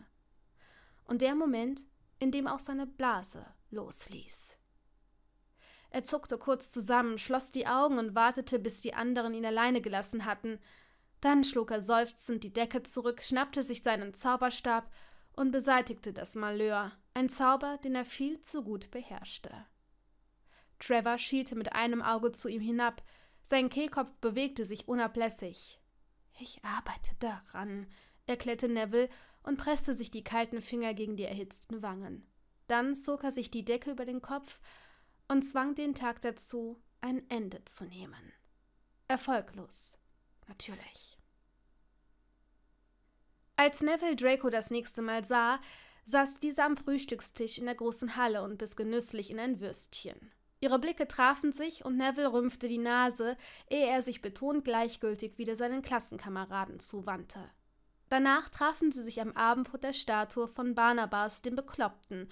Und der Moment, in dem auch seine Blase losließ. Er zuckte kurz zusammen, schloss die Augen und wartete, bis die anderen ihn alleine gelassen hatten. Dann schlug er seufzend die Decke zurück, schnappte sich seinen Zauberstab und beseitigte das Malheur, ein Zauber, den er viel zu gut beherrschte. Trevor schielte mit einem Auge zu ihm hinab, sein Kehlkopf bewegte sich unablässig. Ich arbeite daran, erklärte Neville und presste sich die kalten Finger gegen die erhitzten Wangen. Dann zog er sich die Decke über den Kopf und zwang den Tag dazu, ein Ende zu nehmen. Erfolglos, natürlich. Als Neville Draco das nächste Mal sah, saß dieser am Frühstückstisch in der großen Halle und biss genüsslich in ein Würstchen. Ihre Blicke trafen sich und Neville rümpfte die Nase, ehe er sich betont gleichgültig wieder seinen Klassenkameraden zuwandte. Danach trafen sie sich am Abend vor der Statue von Barnabas, dem Bekloppten,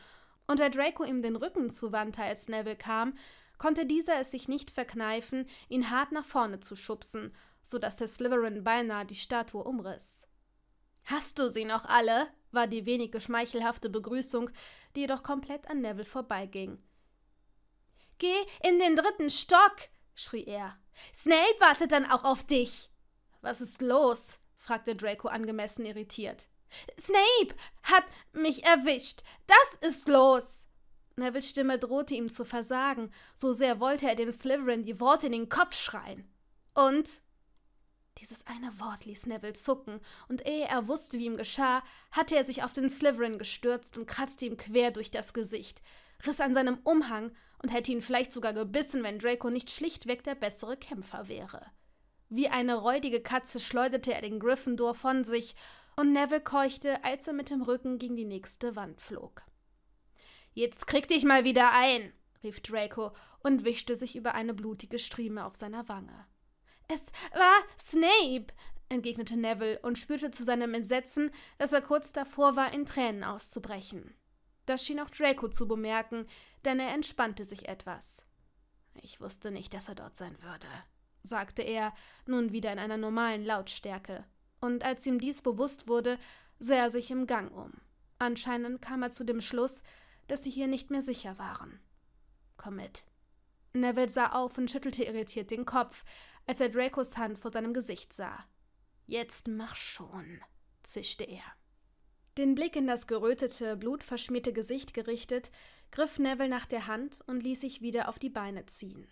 und da Draco ihm den Rücken zuwandte, als Neville kam, konnte dieser es sich nicht verkneifen, ihn hart nach vorne zu schubsen, so dass der Slytherin beinahe die Statue umriss. Hast du sie noch alle? war die wenig geschmeichelhafte Begrüßung, die jedoch komplett an Neville vorbeiging. Geh in den dritten Stock! schrie er. Snape wartet dann auch auf dich! Was ist los? fragte Draco angemessen irritiert. Snape hat mich erwischt. Das ist los. Nevilles Stimme drohte ihm zu versagen, so sehr wollte er dem Slytherin die Worte in den Kopf schreien. Und dieses eine Wort ließ Neville zucken, und ehe er wusste, wie ihm geschah, hatte er sich auf den Slytherin gestürzt und kratzte ihm quer durch das Gesicht, riss an seinem Umhang und hätte ihn vielleicht sogar gebissen, wenn Draco nicht schlichtweg der bessere Kämpfer wäre. Wie eine räudige Katze schleuderte er den Gryffindor von sich und Neville keuchte, als er mit dem Rücken gegen die nächste Wand flog. Jetzt krieg dich mal wieder ein, rief Draco und wischte sich über eine blutige Strieme auf seiner Wange. Es war Snape, entgegnete Neville und spürte zu seinem Entsetzen, dass er kurz davor war, in Tränen auszubrechen. Das schien auch Draco zu bemerken, denn er entspannte sich etwas. Ich wusste nicht, dass er dort sein würde, sagte er, nun wieder in einer normalen Lautstärke und als ihm dies bewusst wurde, sah er sich im Gang um. Anscheinend kam er zu dem Schluss, dass sie hier nicht mehr sicher waren. Komm mit. Neville sah auf und schüttelte irritiert den Kopf, als er Dracos Hand vor seinem Gesicht sah. Jetzt mach schon, zischte er. Den Blick in das gerötete, blutverschmierte Gesicht gerichtet, griff Neville nach der Hand und ließ sich wieder auf die Beine ziehen.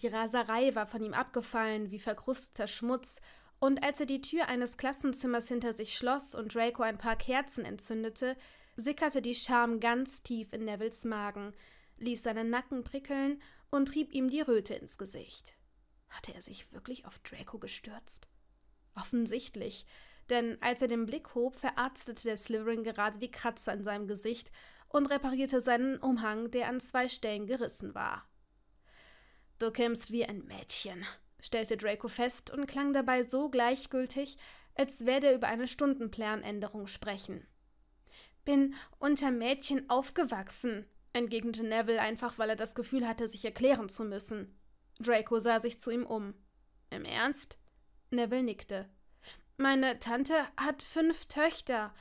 Die Raserei war von ihm abgefallen wie verkrusteter Schmutz und als er die Tür eines Klassenzimmers hinter sich schloss und Draco ein paar Kerzen entzündete, sickerte die Scham ganz tief in Nevils Magen, ließ seinen Nacken prickeln und trieb ihm die Röte ins Gesicht. Hatte er sich wirklich auf Draco gestürzt? Offensichtlich, denn als er den Blick hob, verarztete der Slytherin gerade die Kratzer in seinem Gesicht und reparierte seinen Umhang, der an zwei Stellen gerissen war. Du kämpfst wie ein Mädchen, stellte Draco fest und klang dabei so gleichgültig, als werde er über eine Stundenplanänderung sprechen. Bin unter Mädchen aufgewachsen, entgegnete Neville einfach, weil er das Gefühl hatte, sich erklären zu müssen. Draco sah sich zu ihm um. Im Ernst? Neville nickte. Meine Tante hat fünf Töchter,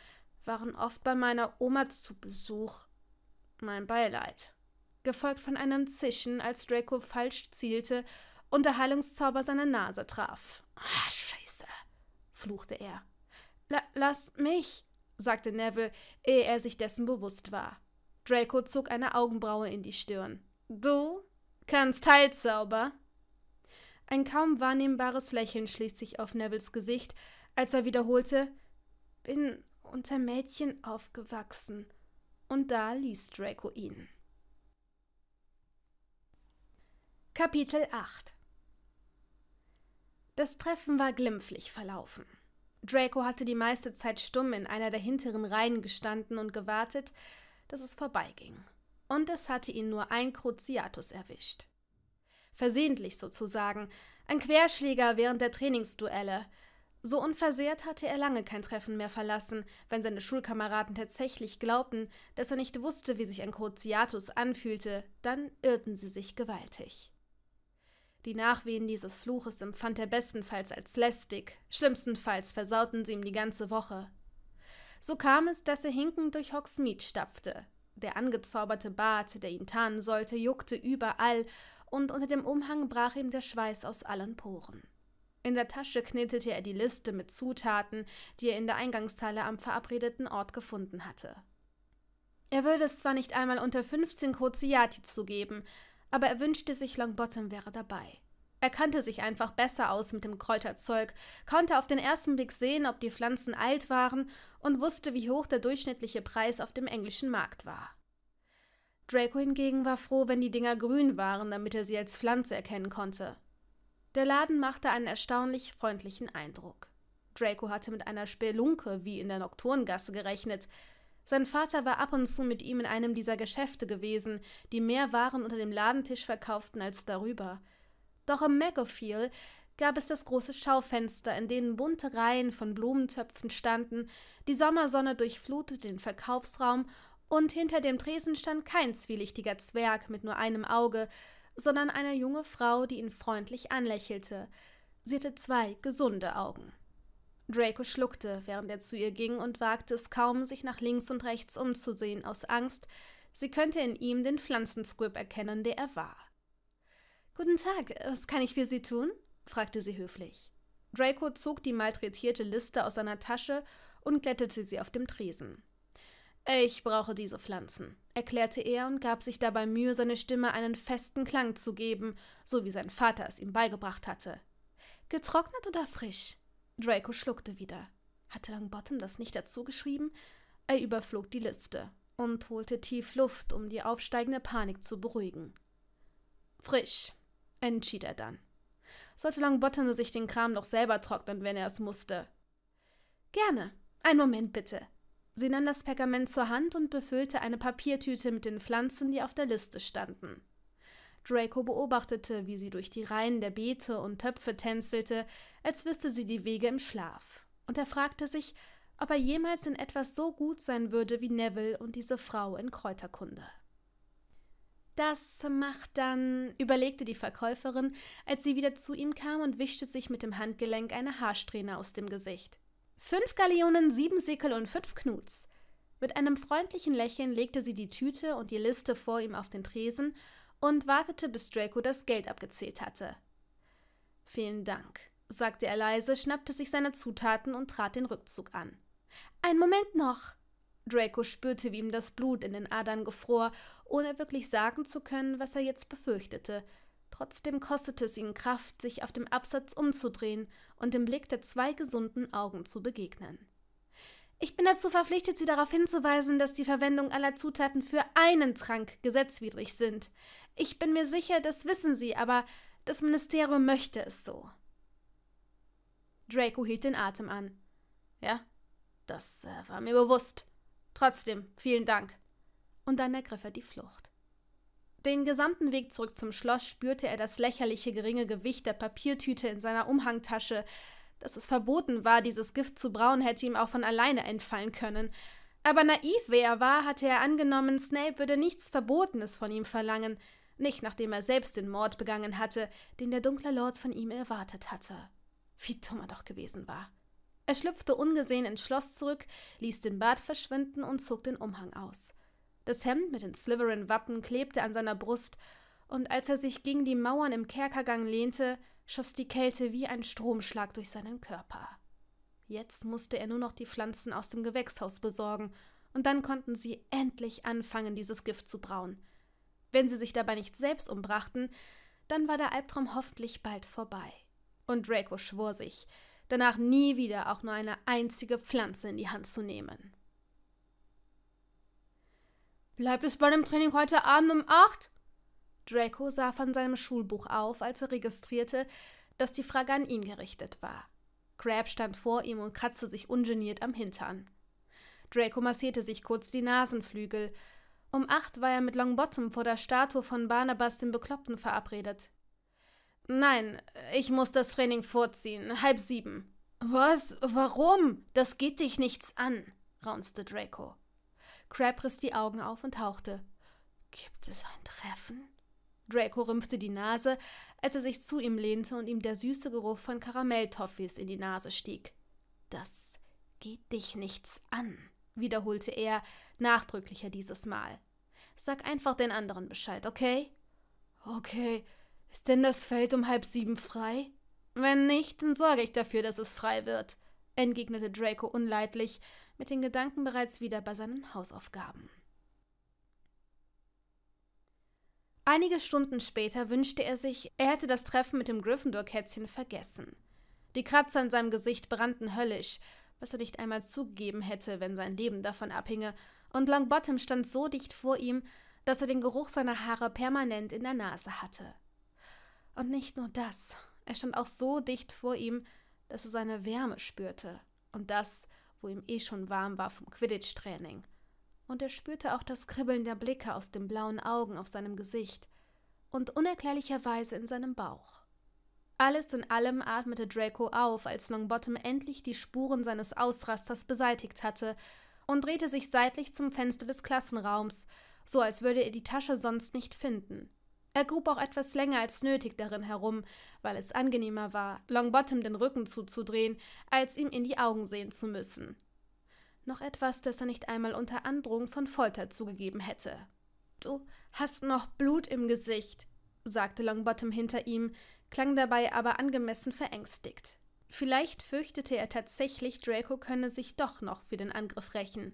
waren oft bei meiner Oma zu Besuch. Mein Beileid. Gefolgt von einem Zischen, als Draco falsch zielte und der Heilungszauber seine Nase traf. Ah, scheiße, fluchte er. lass mich, sagte Neville, ehe er sich dessen bewusst war. Draco zog eine Augenbraue in die Stirn. Du kannst Heilzauber? Ein kaum wahrnehmbares Lächeln schließt sich auf Nevilles Gesicht, als er wiederholte: Bin unter Mädchen aufgewachsen. Und da ließ Draco ihn. Kapitel 8 das Treffen war glimpflich verlaufen. Draco hatte die meiste Zeit stumm in einer der hinteren Reihen gestanden und gewartet, dass es vorbeiging. Und es hatte ihn nur ein Cruciatus erwischt. Versehentlich sozusagen, ein Querschläger während der Trainingsduelle. So unversehrt hatte er lange kein Treffen mehr verlassen, wenn seine Schulkameraden tatsächlich glaubten, dass er nicht wusste, wie sich ein Cruciatus anfühlte, dann irrten sie sich gewaltig. Die Nachwehen dieses Fluches empfand er bestenfalls als lästig, schlimmstenfalls versauten sie ihm die ganze Woche. So kam es, dass er hinkend durch Hogsmeade stapfte. Der angezauberte Bart, der ihn tarnen sollte, juckte überall, und unter dem Umhang brach ihm der Schweiß aus allen Poren. In der Tasche knetete er die Liste mit Zutaten, die er in der Eingangshalle am verabredeten Ort gefunden hatte. Er würde es zwar nicht einmal unter 15 Koziati zugeben, aber er wünschte sich, Longbottom wäre dabei. Er kannte sich einfach besser aus mit dem Kräuterzeug, konnte auf den ersten Blick sehen, ob die Pflanzen alt waren und wusste, wie hoch der durchschnittliche Preis auf dem englischen Markt war. Draco hingegen war froh, wenn die Dinger grün waren, damit er sie als Pflanze erkennen konnte. Der Laden machte einen erstaunlich freundlichen Eindruck. Draco hatte mit einer Spelunke wie in der Nocturngasse gerechnet, sein Vater war ab und zu mit ihm in einem dieser Geschäfte gewesen, die mehr Waren unter dem Ladentisch verkauften als darüber. Doch im Magofield gab es das große Schaufenster, in denen bunte Reihen von Blumentöpfen standen, die Sommersonne durchflutete den Verkaufsraum und hinter dem Tresen stand kein zwielichtiger Zwerg mit nur einem Auge, sondern eine junge Frau, die ihn freundlich anlächelte. Sie hatte zwei gesunde Augen. Draco schluckte, während er zu ihr ging und wagte es kaum, sich nach links und rechts umzusehen, aus Angst, sie könnte in ihm den Pflanzensquib erkennen, der er war. Guten Tag, was kann ich für Sie tun? fragte sie höflich. Draco zog die malträtierte Liste aus seiner Tasche und glättete sie auf dem Tresen. Ich brauche diese Pflanzen, erklärte er und gab sich dabei Mühe, seine Stimme einen festen Klang zu geben, so wie sein Vater es ihm beigebracht hatte. Getrocknet oder frisch? Draco schluckte wieder. Hatte Longbottom das nicht dazu geschrieben? Er überflog die Liste und holte tief Luft, um die aufsteigende Panik zu beruhigen. Frisch, entschied er dann. Sollte Longbottom sich den Kram doch selber trocknen, wenn er es musste. Gerne. Einen Moment bitte. Sie nahm das Pergament zur Hand und befüllte eine Papiertüte mit den Pflanzen, die auf der Liste standen. Draco beobachtete, wie sie durch die Reihen der Beete und Töpfe tänzelte, als wüsste sie die Wege im Schlaf. Und er fragte sich, ob er jemals in etwas so gut sein würde wie Neville und diese Frau in Kräuterkunde. Das macht dann, überlegte die Verkäuferin, als sie wieder zu ihm kam und wischte sich mit dem Handgelenk eine Haarsträhne aus dem Gesicht. Fünf Gallionen, sieben Sickel und fünf Knuts. Mit einem freundlichen Lächeln legte sie die Tüte und die Liste vor ihm auf den Tresen und wartete, bis Draco das Geld abgezählt hatte. Vielen Dank, sagte er leise, schnappte sich seine Zutaten und trat den Rückzug an. Ein Moment noch! Draco spürte, wie ihm das Blut in den Adern gefror, ohne wirklich sagen zu können, was er jetzt befürchtete. Trotzdem kostete es ihn Kraft, sich auf dem Absatz umzudrehen und dem Blick der zwei gesunden Augen zu begegnen. Ich bin dazu verpflichtet, Sie darauf hinzuweisen, dass die Verwendung aller Zutaten für einen Trank gesetzwidrig sind. Ich bin mir sicher, das wissen Sie, aber das Ministerium möchte es so. Draco hielt den Atem an. Ja, das äh, war mir bewusst. Trotzdem, vielen Dank. Und dann ergriff er die Flucht. Den gesamten Weg zurück zum Schloss spürte er das lächerliche geringe Gewicht der Papiertüte in seiner Umhangtasche, dass es verboten war, dieses Gift zu brauen, hätte ihm auch von alleine entfallen können. Aber naiv wie er war, hatte er angenommen, Snape würde nichts Verbotenes von ihm verlangen, nicht nachdem er selbst den Mord begangen hatte, den der dunkle Lord von ihm erwartet hatte. Wie dumm er doch gewesen war. Er schlüpfte ungesehen ins Schloss zurück, ließ den Bart verschwinden und zog den Umhang aus. Das Hemd mit den Slytherin-Wappen klebte an seiner Brust und als er sich gegen die Mauern im Kerkergang lehnte, schoss die Kälte wie ein Stromschlag durch seinen Körper. Jetzt musste er nur noch die Pflanzen aus dem Gewächshaus besorgen, und dann konnten sie endlich anfangen, dieses Gift zu brauen. Wenn sie sich dabei nicht selbst umbrachten, dann war der Albtraum hoffentlich bald vorbei. Und Draco schwor sich, danach nie wieder auch nur eine einzige Pflanze in die Hand zu nehmen. Bleibt es bei dem Training heute Abend um acht? Draco sah von seinem Schulbuch auf, als er registrierte, dass die Frage an ihn gerichtet war. Crab stand vor ihm und kratzte sich ungeniert am Hintern. Draco massierte sich kurz die Nasenflügel. Um acht war er mit Longbottom vor der Statue von Barnabas dem Bekloppten verabredet. Nein, ich muss das Training vorziehen. Halb sieben. Was? Warum? Das geht dich nichts an, raunzte Draco. Crab riss die Augen auf und hauchte. Gibt es ein Treffen? Draco rümpfte die Nase, als er sich zu ihm lehnte und ihm der süße Geruch von Karamelltoffees in die Nase stieg. Das geht dich nichts an, wiederholte er, nachdrücklicher dieses Mal. Sag einfach den anderen Bescheid, okay? Okay. Ist denn das Feld um halb sieben frei? Wenn nicht, dann sorge ich dafür, dass es frei wird, entgegnete Draco unleidlich, mit den Gedanken bereits wieder bei seinen Hausaufgaben. Einige Stunden später wünschte er sich, er hätte das Treffen mit dem Gryffindor-Kätzchen vergessen. Die Kratzer in seinem Gesicht brannten höllisch, was er nicht einmal zugegeben hätte, wenn sein Leben davon abhinge, und Longbottom stand so dicht vor ihm, dass er den Geruch seiner Haare permanent in der Nase hatte. Und nicht nur das, er stand auch so dicht vor ihm, dass er seine Wärme spürte, und das, wo ihm eh schon warm war vom Quidditch-Training und er spürte auch das Kribbeln der Blicke aus den blauen Augen auf seinem Gesicht und unerklärlicherweise in seinem Bauch. Alles in allem atmete Draco auf, als Longbottom endlich die Spuren seines Ausrasters beseitigt hatte und drehte sich seitlich zum Fenster des Klassenraums, so als würde er die Tasche sonst nicht finden. Er grub auch etwas länger als nötig darin herum, weil es angenehmer war, Longbottom den Rücken zuzudrehen, als ihm in die Augen sehen zu müssen noch etwas, das er nicht einmal unter Androhung von Folter zugegeben hätte. Du hast noch Blut im Gesicht, sagte Longbottom hinter ihm, klang dabei aber angemessen verängstigt. Vielleicht fürchtete er tatsächlich, Draco könne sich doch noch für den Angriff rächen.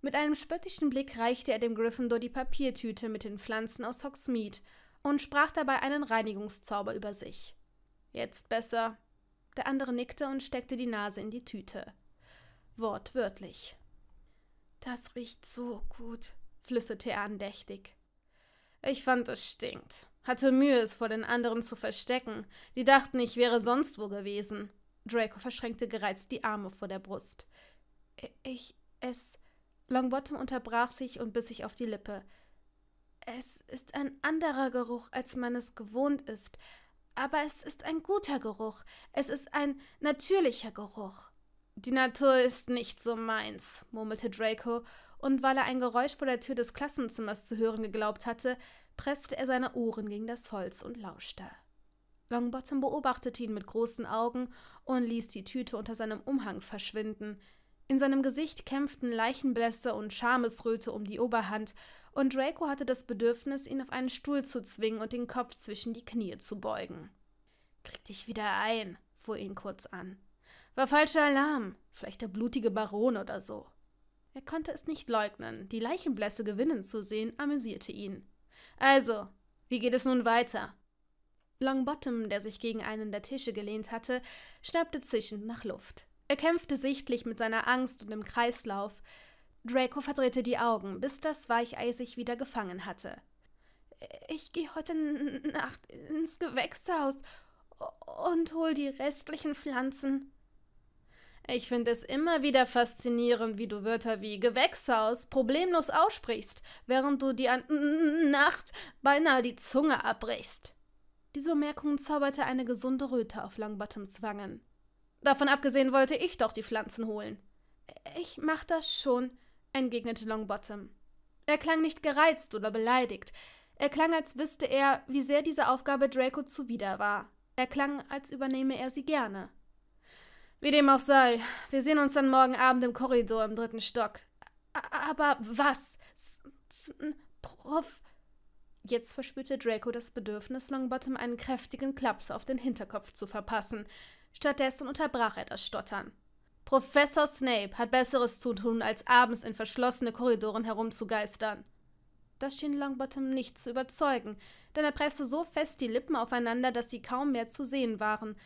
Mit einem spöttischen Blick reichte er dem Gryffindor die Papiertüte mit den Pflanzen aus Hogsmeade und sprach dabei einen Reinigungszauber über sich. Jetzt besser. Der andere nickte und steckte die Nase in die Tüte wortwörtlich. Das riecht so gut, flüsterte er andächtig. Ich fand, es stinkt, hatte Mühe, es vor den anderen zu verstecken, die dachten, ich wäre sonst wo gewesen. Draco verschränkte gereizt die Arme vor der Brust. Ich, es. Longbottom unterbrach sich und biss sich auf die Lippe. Es ist ein anderer Geruch, als man es gewohnt ist, aber es ist ein guter Geruch, es ist ein natürlicher Geruch. Die Natur ist nicht so meins, murmelte Draco, und weil er ein Geräusch vor der Tür des Klassenzimmers zu hören geglaubt hatte, presste er seine Ohren gegen das Holz und lauschte. Longbottom beobachtete ihn mit großen Augen und ließ die Tüte unter seinem Umhang verschwinden. In seinem Gesicht kämpften Leichenblässe und Schamesröte um die Oberhand, und Draco hatte das Bedürfnis, ihn auf einen Stuhl zu zwingen und den Kopf zwischen die Knie zu beugen. Krieg dich wieder ein, fuhr ihn kurz an. War falscher Alarm. Vielleicht der blutige Baron oder so. Er konnte es nicht leugnen. Die Leichenblässe gewinnen zu sehen, amüsierte ihn. Also, wie geht es nun weiter? Longbottom, der sich gegen einen der Tische gelehnt hatte, schnappte zischend nach Luft. Er kämpfte sichtlich mit seiner Angst und dem Kreislauf. Draco verdrehte die Augen, bis das Weichei sich wieder gefangen hatte. Ich gehe heute Nacht ins Gewächshaus und hol die restlichen Pflanzen, ich finde es immer wieder faszinierend, wie du Wörter wie Gewächshaus problemlos aussprichst, während du dir an Nacht beinahe die Zunge abbrichst. Diese Bemerkung zauberte eine gesunde Röte auf Longbottoms Wangen. Davon abgesehen wollte ich doch die Pflanzen holen. Ich mach das schon, entgegnete Longbottom. Er klang nicht gereizt oder beleidigt. Er klang, als wüsste er, wie sehr diese Aufgabe Draco zuwider war. Er klang, als übernehme er sie gerne. Wie dem auch sei, wir sehen uns dann morgen Abend im Korridor im dritten Stock. Aber was? Prof. Jetzt verspürte Draco das Bedürfnis, Longbottom einen kräftigen Klaps auf den Hinterkopf zu verpassen. Stattdessen unterbrach er das Stottern. Professor Snape hat Besseres zu tun, als abends in verschlossene Korridoren herumzugeistern. Das schien Longbottom nicht zu überzeugen, denn er presste so fest die Lippen aufeinander, dass sie kaum mehr zu sehen waren,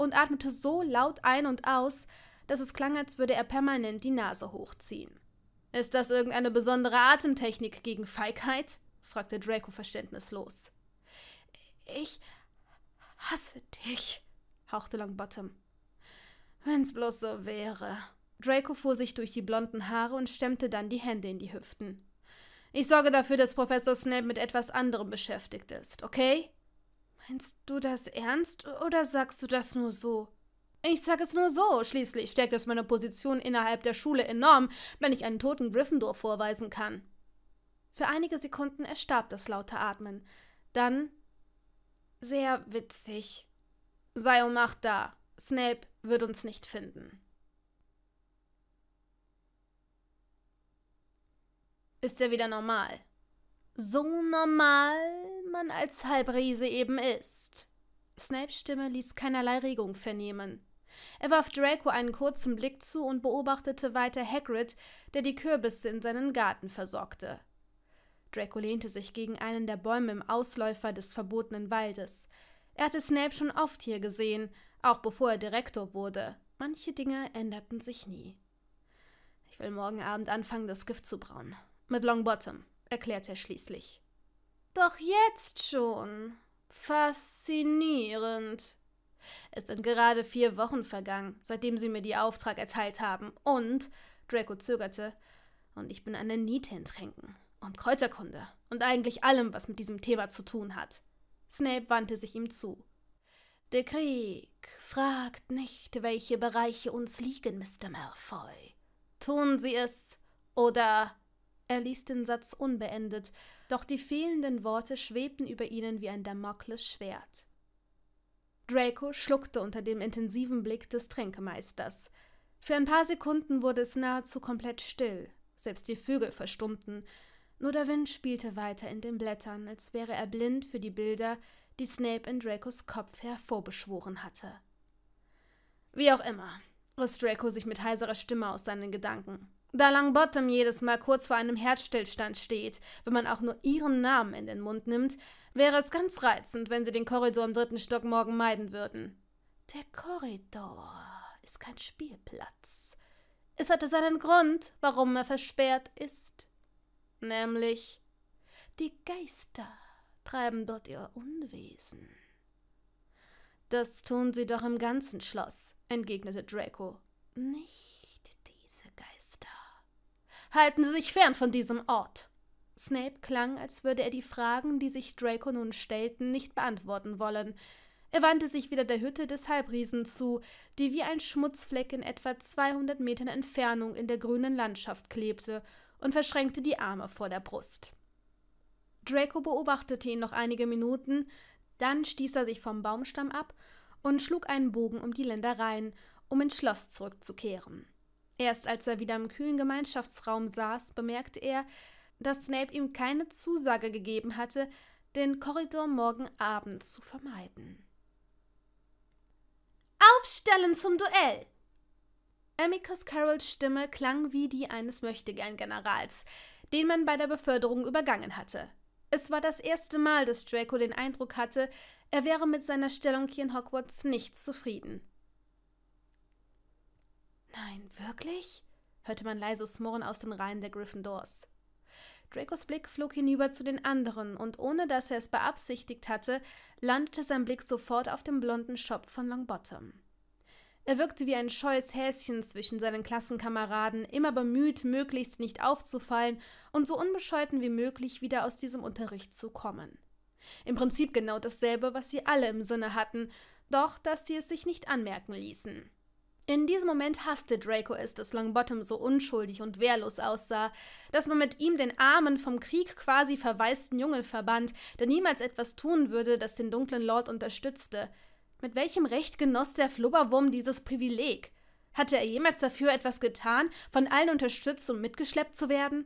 und atmete so laut ein und aus, dass es klang, als würde er permanent die Nase hochziehen. Ist das irgendeine besondere Atemtechnik gegen Feigheit? fragte Draco verständnislos. Ich hasse dich, hauchte Longbottom. Wenn's bloß so wäre. Draco fuhr sich durch die blonden Haare und stemmte dann die Hände in die Hüften. Ich sorge dafür, dass Professor Snape mit etwas anderem beschäftigt ist, okay? Meinst du das ernst oder sagst du das nur so? Ich sag es nur so. Schließlich stärkt es meine Position innerhalb der Schule enorm, wenn ich einen toten Gryffindor vorweisen kann. Für einige Sekunden erstarb das laute Atmen. Dann. Sehr witzig. Sei um acht da. Snape wird uns nicht finden. Ist er wieder normal? So normal? man als Halbriese eben ist. Snapes Stimme ließ keinerlei Regung vernehmen. Er warf Draco einen kurzen Blick zu und beobachtete weiter Hagrid, der die Kürbisse in seinen Garten versorgte. Draco lehnte sich gegen einen der Bäume im Ausläufer des verbotenen Waldes. Er hatte Snape schon oft hier gesehen, auch bevor er Direktor wurde. Manche Dinge änderten sich nie. Ich will morgen Abend anfangen, das Gift zu brauen. Mit Longbottom, erklärte er schließlich. Doch jetzt schon. Faszinierend. Es sind gerade vier Wochen vergangen, seitdem sie mir die Auftrag erteilt haben. Und, Draco zögerte, und ich bin an der Niete in Tränken und Kräuterkunde und eigentlich allem, was mit diesem Thema zu tun hat. Snape wandte sich ihm zu. Der Krieg fragt nicht, welche Bereiche uns liegen, Mr. Malfoy. Tun Sie es, oder... Er ließ den Satz unbeendet, doch die fehlenden Worte schwebten über ihnen wie ein Damokles Schwert. Draco schluckte unter dem intensiven Blick des Tränkemeisters. Für ein paar Sekunden wurde es nahezu komplett still, selbst die Vögel verstummten, nur der Wind spielte weiter in den Blättern, als wäre er blind für die Bilder, die Snape in Dracos Kopf hervorbeschworen hatte. Wie auch immer, riss Draco sich mit heiserer Stimme aus seinen Gedanken. Da Longbottom jedes Mal kurz vor einem Herzstillstand steht, wenn man auch nur ihren Namen in den Mund nimmt, wäre es ganz reizend, wenn sie den Korridor im dritten Stock morgen meiden würden. Der Korridor ist kein Spielplatz. Es hatte seinen Grund, warum er versperrt ist. Nämlich die Geister treiben dort ihr Unwesen. Das tun sie doch im ganzen Schloss, entgegnete Draco. Nicht Halten Sie sich fern von diesem Ort! Snape klang, als würde er die Fragen, die sich Draco nun stellten, nicht beantworten wollen. Er wandte sich wieder der Hütte des Halbriesen zu, die wie ein Schmutzfleck in etwa 200 Metern Entfernung in der grünen Landschaft klebte, und verschränkte die Arme vor der Brust. Draco beobachtete ihn noch einige Minuten, dann stieß er sich vom Baumstamm ab und schlug einen Bogen um die Ländereien, um ins Schloss zurückzukehren. Erst als er wieder im kühlen Gemeinschaftsraum saß, bemerkte er, dass Snape ihm keine Zusage gegeben hatte, den Korridor morgen Abend zu vermeiden. Aufstellen zum Duell! Amicus Carrolls Stimme klang wie die eines Möchtegern-Generals, den man bei der Beförderung übergangen hatte. Es war das erste Mal, dass Draco den Eindruck hatte, er wäre mit seiner Stellung hier in Hogwarts nicht zufrieden. Nein, wirklich? hörte man leise Smurren aus den Reihen der Gryffindors. Dracos Blick flog hinüber zu den anderen, und ohne dass er es beabsichtigt hatte, landete sein Blick sofort auf dem blonden Schopf von Longbottom. Er wirkte wie ein scheues Häschen zwischen seinen Klassenkameraden, immer bemüht, möglichst nicht aufzufallen und so unbescholten wie möglich wieder aus diesem Unterricht zu kommen. Im Prinzip genau dasselbe, was sie alle im Sinne hatten, doch dass sie es sich nicht anmerken ließen. In diesem Moment hasste Draco es, dass Longbottom so unschuldig und wehrlos aussah, dass man mit ihm den armen, vom Krieg quasi verwaisten Jungen verband, der niemals etwas tun würde, das den dunklen Lord unterstützte. Mit welchem Recht genoss der Flubberwurm dieses Privileg? Hatte er jemals dafür etwas getan, von allen unterstützt und mitgeschleppt zu werden?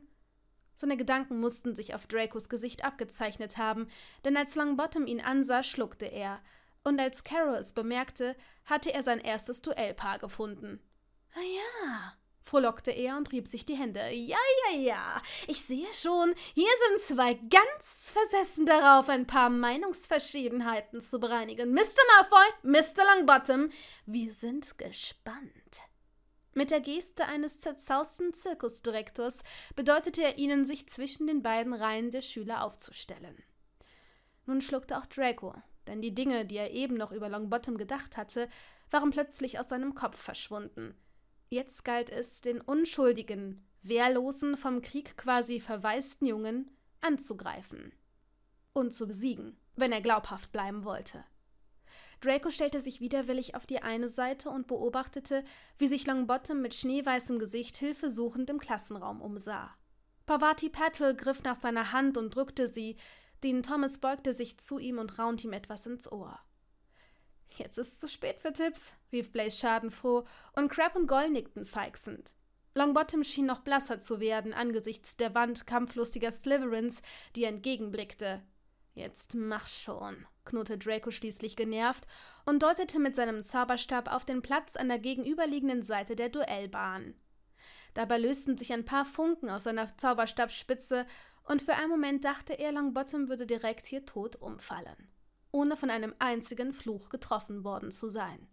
Seine Gedanken mussten sich auf Dracos Gesicht abgezeichnet haben, denn als Longbottom ihn ansah, schluckte er – und als Carol es bemerkte, hatte er sein erstes Duellpaar gefunden. Ah ja, frohlockte er und rieb sich die Hände. Ja, ja, ja, ich sehe schon, hier sind zwei ganz versessen darauf, ein paar Meinungsverschiedenheiten zu bereinigen. Mr. Malfoy, Mr. Longbottom, wir sind gespannt. Mit der Geste eines zerzausten Zirkusdirektors bedeutete er ihnen, sich zwischen den beiden Reihen der Schüler aufzustellen. Nun schluckte auch Draco, denn die Dinge, die er eben noch über Longbottom gedacht hatte, waren plötzlich aus seinem Kopf verschwunden. Jetzt galt es, den unschuldigen, wehrlosen, vom Krieg quasi verwaisten Jungen anzugreifen und zu besiegen, wenn er glaubhaft bleiben wollte. Draco stellte sich widerwillig auf die eine Seite und beobachtete, wie sich Longbottom mit schneeweißem Gesicht hilfesuchend im Klassenraum umsah. Pavati Patel griff nach seiner Hand und drückte sie, Dean Thomas beugte sich zu ihm und raunte ihm etwas ins Ohr. Jetzt ist es zu spät für Tipps, rief Blaze schadenfroh, und Crab und Goll nickten feixend. Longbottom schien noch blasser zu werden angesichts der Wand kampflustiger Sliverins, die entgegenblickte. Jetzt mach schon, knurrte Draco schließlich genervt und deutete mit seinem Zauberstab auf den Platz an der gegenüberliegenden Seite der Duellbahn. Dabei lösten sich ein paar Funken aus seiner Zauberstabspitze und für einen Moment dachte er, Longbottom würde direkt hier tot umfallen, ohne von einem einzigen Fluch getroffen worden zu sein.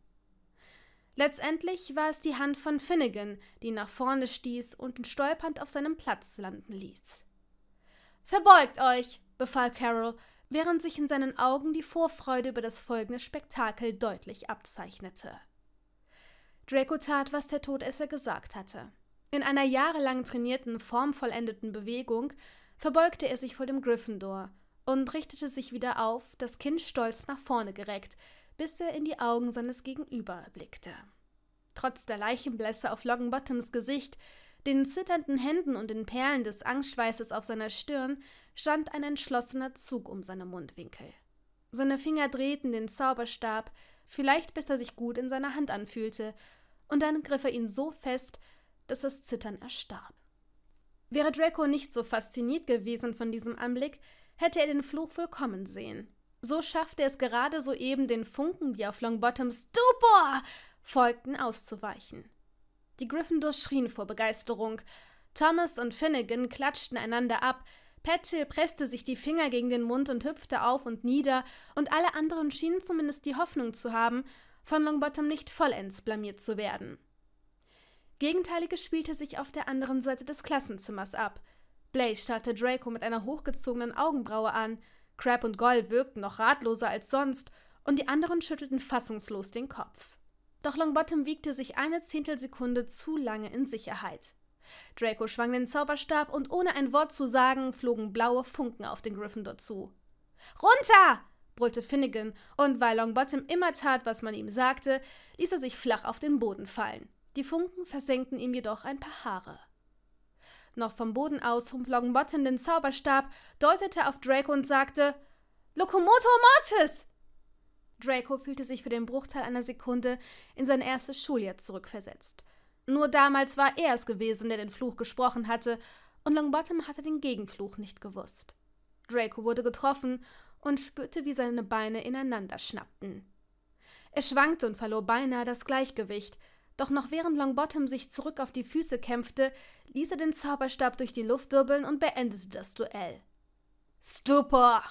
Letztendlich war es die Hand von Finnegan, die ihn nach vorne stieß und ihn stolpernd auf seinem Platz landen ließ. Verbeugt euch, befahl Carol, während sich in seinen Augen die Vorfreude über das folgende Spektakel deutlich abzeichnete. Draco tat, was der Todesser gesagt hatte. In einer jahrelang trainierten, formvollendeten Bewegung verbeugte er sich vor dem Gryffindor und richtete sich wieder auf, das Kinn stolz nach vorne gereckt, bis er in die Augen seines Gegenüber blickte. Trotz der Leichenblässe auf Loggenbottoms Gesicht, den zitternden Händen und den Perlen des Angstschweißes auf seiner Stirn stand ein entschlossener Zug um seine Mundwinkel. Seine Finger drehten den Zauberstab, vielleicht bis er sich gut in seiner Hand anfühlte, und dann griff er ihn so fest, dass das Zittern erstarb. Wäre Draco nicht so fasziniert gewesen von diesem Anblick, hätte er den Fluch willkommen sehen. So schaffte er es gerade soeben, den Funken, die auf Longbottoms Stupor folgten, auszuweichen. Die Gryffindors schrien vor Begeisterung. Thomas und Finnegan klatschten einander ab. Pettil presste sich die Finger gegen den Mund und hüpfte auf und nieder, und alle anderen schienen zumindest die Hoffnung zu haben, von Longbottom nicht vollends blamiert zu werden. Gegenteiliges spielte sich auf der anderen Seite des Klassenzimmers ab. Blaze starrte Draco mit einer hochgezogenen Augenbraue an, Crab und Goll wirkten noch ratloser als sonst, und die anderen schüttelten fassungslos den Kopf. Doch Longbottom wiegte sich eine Zehntelsekunde zu lange in Sicherheit. Draco schwang den Zauberstab und ohne ein Wort zu sagen, flogen blaue Funken auf den Gryffindor zu. Runter! brüllte Finnegan, und weil Longbottom immer tat, was man ihm sagte, ließ er sich flach auf den Boden fallen. Die Funken versenkten ihm jedoch ein paar Haare. Noch vom Boden aus hob Longbottom den Zauberstab, deutete auf Draco und sagte: Locomoto Mortis! Draco fühlte sich für den Bruchteil einer Sekunde in sein erstes Schuljahr zurückversetzt. Nur damals war er es gewesen, der den Fluch gesprochen hatte, und Longbottom hatte den Gegenfluch nicht gewusst. Draco wurde getroffen und spürte, wie seine Beine ineinander schnappten. Er schwankte und verlor beinahe das Gleichgewicht – doch noch während Longbottom sich zurück auf die Füße kämpfte, ließ er den Zauberstab durch die Luft wirbeln und beendete das Duell. Stupor!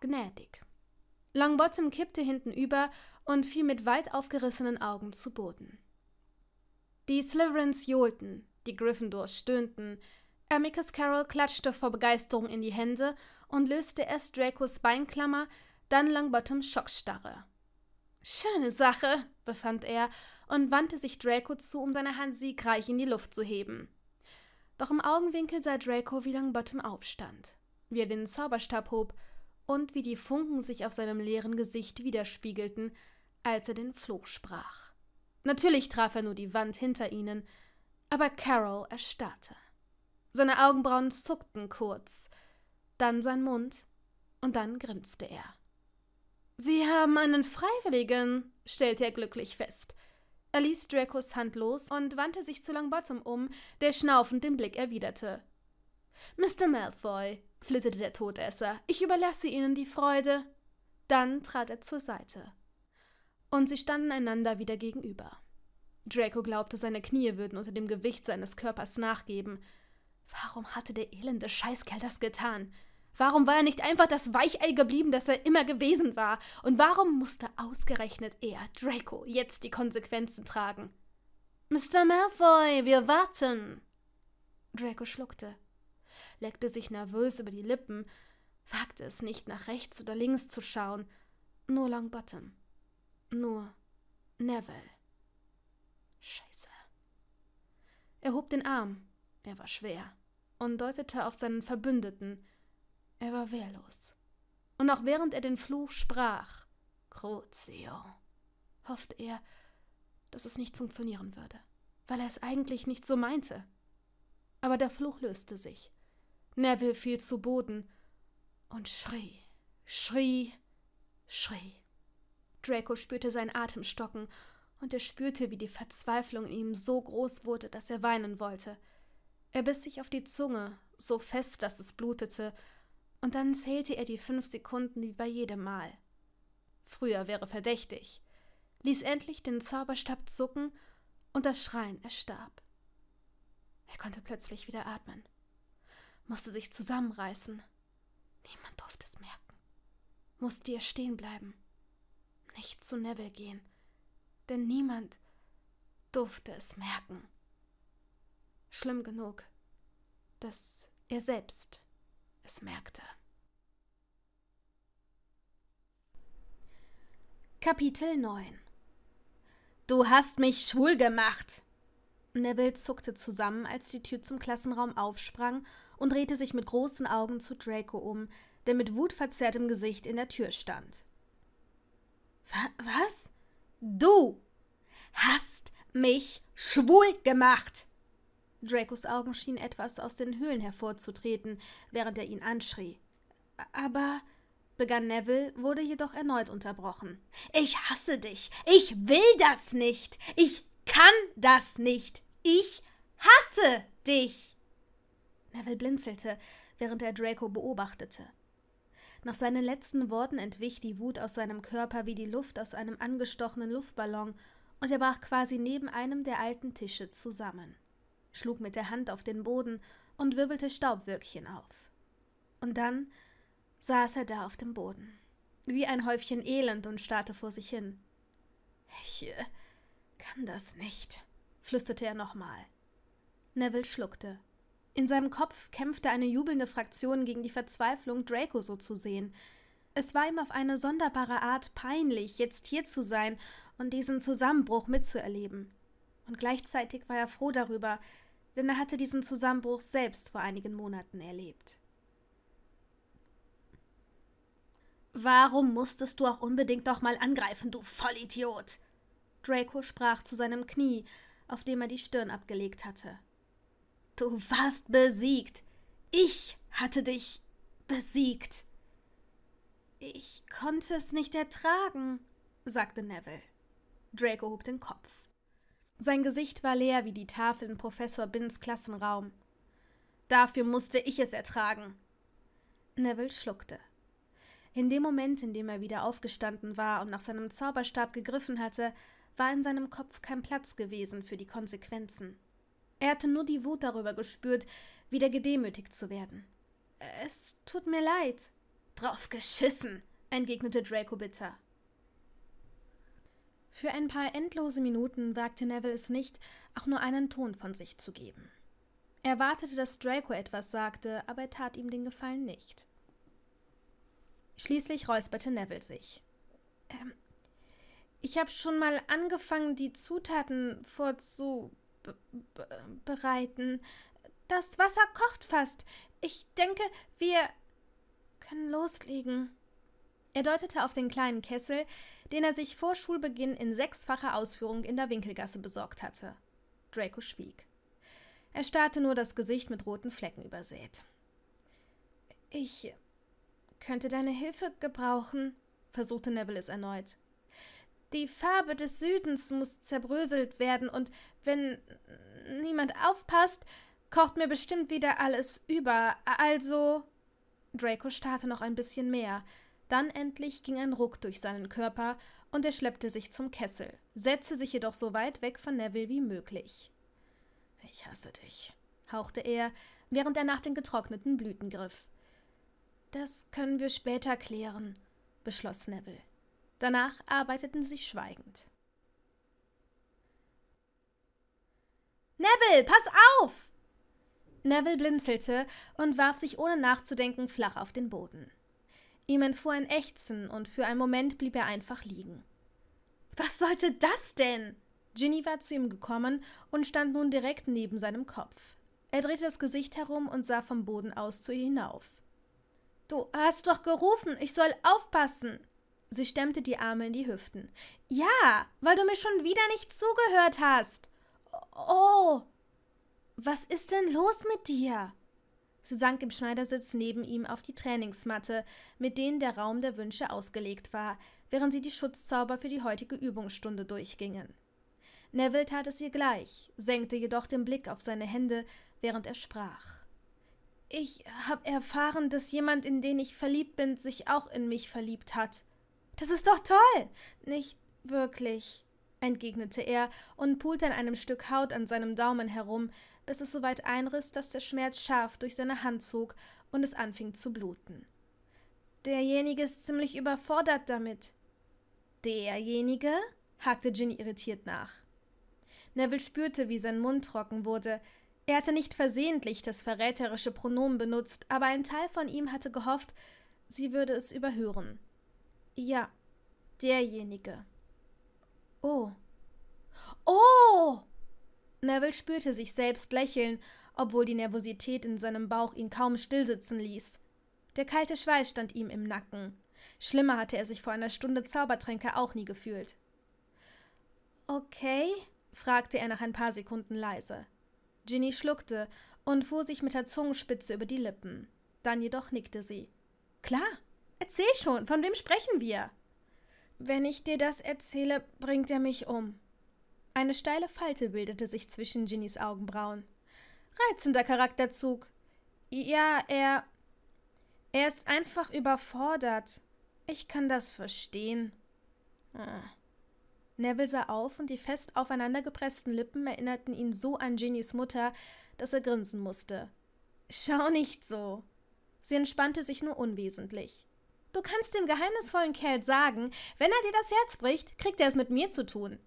Gnädig. Longbottom kippte hintenüber und fiel mit weit aufgerissenen Augen zu Boden. Die Slytherins johlten, die Gryffindors stöhnten, Amicus Carroll klatschte vor Begeisterung in die Hände und löste erst Dracos Beinklammer, dann Longbottoms Schockstarre. Schöne Sache, befand er und wandte sich Draco zu, um seine Hand siegreich in die Luft zu heben. Doch im Augenwinkel sah Draco, wie Longbottom aufstand, wie er den Zauberstab hob und wie die Funken sich auf seinem leeren Gesicht widerspiegelten, als er den Fluch sprach. Natürlich traf er nur die Wand hinter ihnen, aber Carol erstarrte. Seine Augenbrauen zuckten kurz, dann sein Mund und dann grinste er. Wir haben einen Freiwilligen, stellte er glücklich fest. Er ließ Dracos Hand los und wandte sich zu Longbottom um, der schnaufend den Blick erwiderte. Mr. Malfoy, flütterte der Todesser, ich überlasse Ihnen die Freude. Dann trat er zur Seite. Und sie standen einander wieder gegenüber. Draco glaubte, seine Knie würden unter dem Gewicht seines Körpers nachgeben. Warum hatte der elende Scheißkerl das getan? Warum war er nicht einfach das Weichei geblieben, das er immer gewesen war? Und warum musste ausgerechnet er, Draco, jetzt die Konsequenzen tragen? Mr. Malfoy, wir warten! Draco schluckte, leckte sich nervös über die Lippen, wagte es nicht, nach rechts oder links zu schauen. Nur Longbottom. Nur Neville. Scheiße. Er hob den Arm, er war schwer, und deutete auf seinen Verbündeten, er war wehrlos. Und auch während er den Fluch sprach, Crucio, hoffte er, dass es nicht funktionieren würde, weil er es eigentlich nicht so meinte. Aber der Fluch löste sich. Neville fiel zu Boden und schrie, schrie, schrie. Draco spürte seinen Atem stocken und er spürte, wie die Verzweiflung in ihm so groß wurde, dass er weinen wollte. Er biss sich auf die Zunge, so fest, dass es blutete, und dann zählte er die fünf Sekunden wie bei jedem Mal. Früher wäre verdächtig, ließ endlich den Zauberstab zucken und das Schreien erstarb. Er konnte plötzlich wieder atmen, musste sich zusammenreißen. Niemand durfte es merken. Musste ihr stehen bleiben, nicht zu Neville gehen, denn niemand durfte es merken. Schlimm genug, dass er selbst es merkte. Kapitel 9 Du hast mich schwul gemacht! Neville zuckte zusammen, als die Tür zum Klassenraum aufsprang und drehte sich mit großen Augen zu Draco um, der mit wutverzerrtem Gesicht in der Tür stand. Was? Du hast mich schwul gemacht! Dracos Augen schienen etwas aus den Höhlen hervorzutreten, während er ihn anschrie. Aber begann Neville, wurde jedoch erneut unterbrochen. Ich hasse dich. Ich will das nicht. Ich kann das nicht. Ich hasse dich. Neville blinzelte, während er Draco beobachtete. Nach seinen letzten Worten entwich die Wut aus seinem Körper wie die Luft aus einem angestochenen Luftballon, und er brach quasi neben einem der alten Tische zusammen schlug mit der Hand auf den Boden und wirbelte Staubwürkchen auf. Und dann saß er da auf dem Boden, wie ein Häufchen Elend und starrte vor sich hin. Ich äh, kann das nicht, flüsterte er nochmal. Neville schluckte. In seinem Kopf kämpfte eine jubelnde Fraktion gegen die Verzweiflung, Draco so zu sehen. Es war ihm auf eine sonderbare Art peinlich, jetzt hier zu sein und diesen Zusammenbruch mitzuerleben. Und gleichzeitig war er froh darüber, denn er hatte diesen Zusammenbruch selbst vor einigen Monaten erlebt. Warum musstest du auch unbedingt nochmal angreifen, du Vollidiot? Draco sprach zu seinem Knie, auf dem er die Stirn abgelegt hatte. Du warst besiegt. Ich hatte dich besiegt. Ich konnte es nicht ertragen, sagte Neville. Draco hob den Kopf. Sein Gesicht war leer wie die Tafel in Professor Binns Klassenraum. Dafür musste ich es ertragen. Neville schluckte. In dem Moment, in dem er wieder aufgestanden war und nach seinem Zauberstab gegriffen hatte, war in seinem Kopf kein Platz gewesen für die Konsequenzen. Er hatte nur die Wut darüber gespürt, wieder gedemütigt zu werden. Es tut mir leid. Drauf geschissen, entgegnete Draco bitter. Für ein paar endlose Minuten wagte Neville es nicht, auch nur einen Ton von sich zu geben. Er wartete, dass Draco etwas sagte, aber er tat ihm den Gefallen nicht. Schließlich räusperte Neville sich. Ähm, ich habe schon mal angefangen, die Zutaten vorzubereiten. Das Wasser kocht fast. Ich denke, wir können loslegen. Er deutete auf den kleinen Kessel, den er sich vor Schulbeginn in sechsfacher Ausführung in der Winkelgasse besorgt hatte. Draco schwieg. Er starrte nur das Gesicht mit roten Flecken übersät. Ich könnte deine Hilfe gebrauchen, versuchte Neville es erneut. Die Farbe des Südens muss zerbröselt werden, und wenn niemand aufpasst, kocht mir bestimmt wieder alles über. Also. Draco starrte noch ein bisschen mehr. Dann endlich ging ein Ruck durch seinen Körper und er schleppte sich zum Kessel, setzte sich jedoch so weit weg von Neville wie möglich. Ich hasse dich, hauchte er, während er nach den getrockneten Blüten griff. Das können wir später klären, beschloss Neville. Danach arbeiteten sie schweigend. Neville, pass auf! Neville blinzelte und warf sich ohne nachzudenken flach auf den Boden. Ihm entfuhr ein Ächzen und für einen Moment blieb er einfach liegen. Was sollte das denn? Ginny war zu ihm gekommen und stand nun direkt neben seinem Kopf. Er drehte das Gesicht herum und sah vom Boden aus zu ihr hinauf. Du hast doch gerufen, ich soll aufpassen. Sie stemmte die Arme in die Hüften. Ja, weil du mir schon wieder nicht zugehört hast. Oh. Was ist denn los mit dir? Sie sank im Schneidersitz neben ihm auf die Trainingsmatte, mit denen der Raum der Wünsche ausgelegt war, während sie die Schutzzauber für die heutige Übungsstunde durchgingen. Neville tat es ihr gleich, senkte jedoch den Blick auf seine Hände, während er sprach. Ich habe erfahren, dass jemand, in den ich verliebt bin, sich auch in mich verliebt hat. Das ist doch toll! Nicht wirklich, entgegnete er und pulte an einem Stück Haut an seinem Daumen herum, bis es soweit einriss, dass der Schmerz scharf durch seine Hand zog und es anfing zu bluten. Derjenige ist ziemlich überfordert damit. Derjenige? hakte Ginny irritiert nach. Neville spürte, wie sein Mund trocken wurde. Er hatte nicht versehentlich das verräterische Pronomen benutzt, aber ein Teil von ihm hatte gehofft, sie würde es überhören. Ja, derjenige. Oh. Oh! Neville spürte sich selbst lächeln, obwohl die Nervosität in seinem Bauch ihn kaum stillsitzen ließ. Der kalte Schweiß stand ihm im Nacken. Schlimmer hatte er sich vor einer Stunde Zaubertränke auch nie gefühlt. Okay? fragte er nach ein paar Sekunden leise. Ginny schluckte und fuhr sich mit der Zungenspitze über die Lippen. Dann jedoch nickte sie. Klar, erzähl schon, von wem sprechen wir? Wenn ich dir das erzähle, bringt er mich um, eine steile Falte bildete sich zwischen Ginnys Augenbrauen. Reizender Charakterzug. Ja, er. Er ist einfach überfordert. Ich kann das verstehen. Hm. Neville sah auf und die fest aufeinandergepressten Lippen erinnerten ihn so an Ginnys Mutter, dass er grinsen musste. Schau nicht so. Sie entspannte sich nur unwesentlich. Du kannst dem geheimnisvollen Kerl sagen, wenn er dir das Herz bricht, kriegt er es mit mir zu tun.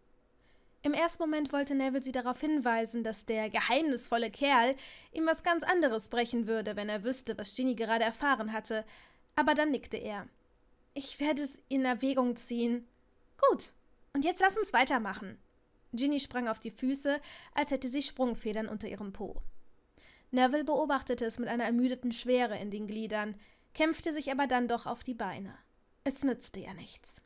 Im ersten Moment wollte Neville sie darauf hinweisen, dass der geheimnisvolle Kerl ihm was ganz anderes brechen würde, wenn er wüsste, was Ginny gerade erfahren hatte, aber dann nickte er. Ich werde es in Erwägung ziehen. Gut, und jetzt lass uns weitermachen. Ginny sprang auf die Füße, als hätte sie Sprungfedern unter ihrem Po. Neville beobachtete es mit einer ermüdeten Schwere in den Gliedern, kämpfte sich aber dann doch auf die Beine. Es nützte ja nichts.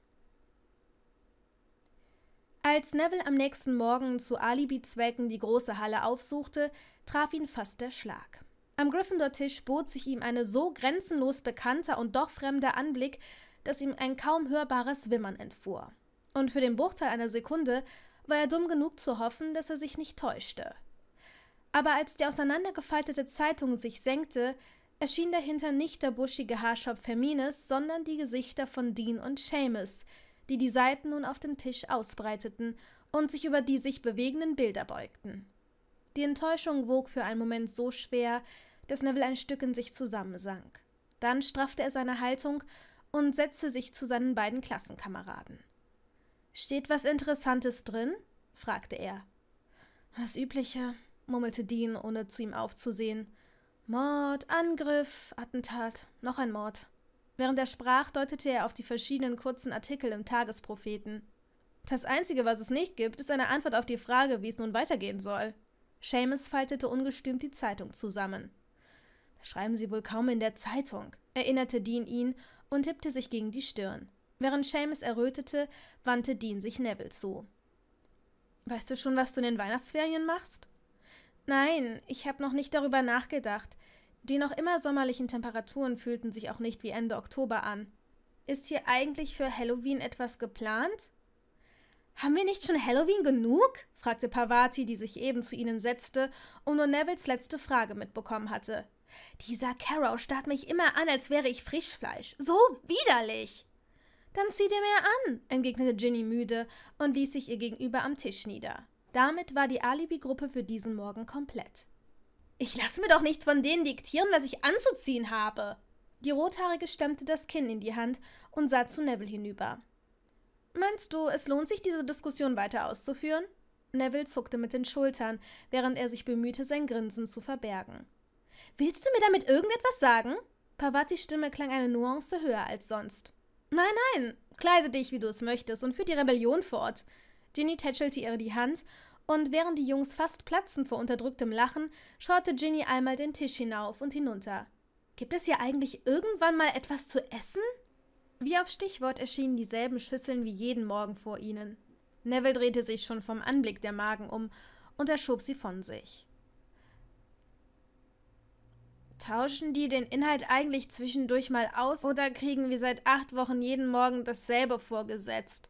Als Neville am nächsten Morgen zu Alibi-Zwecken die große Halle aufsuchte, traf ihn fast der Schlag. Am Gryffindor-Tisch bot sich ihm eine so grenzenlos bekannter und doch fremder Anblick, dass ihm ein kaum hörbares Wimmern entfuhr. Und für den Bruchteil einer Sekunde war er dumm genug zu hoffen, dass er sich nicht täuschte. Aber als die auseinandergefaltete Zeitung sich senkte, erschien dahinter nicht der buschige Haarschopf Hermines, sondern die Gesichter von Dean und Seamus – die die Seiten nun auf dem Tisch ausbreiteten und sich über die sich bewegenden Bilder beugten. Die Enttäuschung wog für einen Moment so schwer, dass Neville ein Stück in sich zusammensank. Dann straffte er seine Haltung und setzte sich zu seinen beiden Klassenkameraden. Steht was Interessantes drin? fragte er. Das Übliche, murmelte Dean, ohne zu ihm aufzusehen. Mord, Angriff, Attentat, noch ein Mord. Während er sprach, deutete er auf die verschiedenen kurzen Artikel im Tagespropheten. Das Einzige, was es nicht gibt, ist eine Antwort auf die Frage, wie es nun weitergehen soll. Seamus faltete ungestüm die Zeitung zusammen. Das schreiben Sie wohl kaum in der Zeitung, erinnerte Dean ihn und tippte sich gegen die Stirn. Während Seamus errötete, wandte Dean sich Neville zu. Weißt du schon, was du in den Weihnachtsferien machst? Nein, ich habe noch nicht darüber nachgedacht. Die noch immer sommerlichen Temperaturen fühlten sich auch nicht wie Ende Oktober an. Ist hier eigentlich für Halloween etwas geplant? Haben wir nicht schon Halloween genug? fragte Pavati, die sich eben zu ihnen setzte und nur Nevils letzte Frage mitbekommen hatte. Dieser Carrow starrt mich immer an, als wäre ich Frischfleisch. So widerlich! Dann zieh dir mehr an, entgegnete Ginny müde und ließ sich ihr gegenüber am Tisch nieder. Damit war die Alibi-Gruppe für diesen Morgen komplett. Ich lasse mir doch nicht von denen diktieren, was ich anzuziehen habe. Die Rothaarige stemmte das Kinn in die Hand und sah zu Neville hinüber. Meinst du, es lohnt sich, diese Diskussion weiter auszuführen? Neville zuckte mit den Schultern, während er sich bemühte, sein Grinsen zu verbergen. Willst du mir damit irgendetwas sagen? Pavatis Stimme klang eine Nuance höher als sonst. Nein, nein, kleide dich, wie du es möchtest, und führ die Rebellion fort. Ginny tätschelte ihre die Hand und während die Jungs fast platzen vor unterdrücktem Lachen, schaute Ginny einmal den Tisch hinauf und hinunter. Gibt es hier eigentlich irgendwann mal etwas zu essen? Wie auf Stichwort erschienen dieselben Schüsseln wie jeden Morgen vor ihnen. Neville drehte sich schon vom Anblick der Magen um und er schob sie von sich. Tauschen die den Inhalt eigentlich zwischendurch mal aus oder kriegen wir seit acht Wochen jeden Morgen dasselbe vorgesetzt?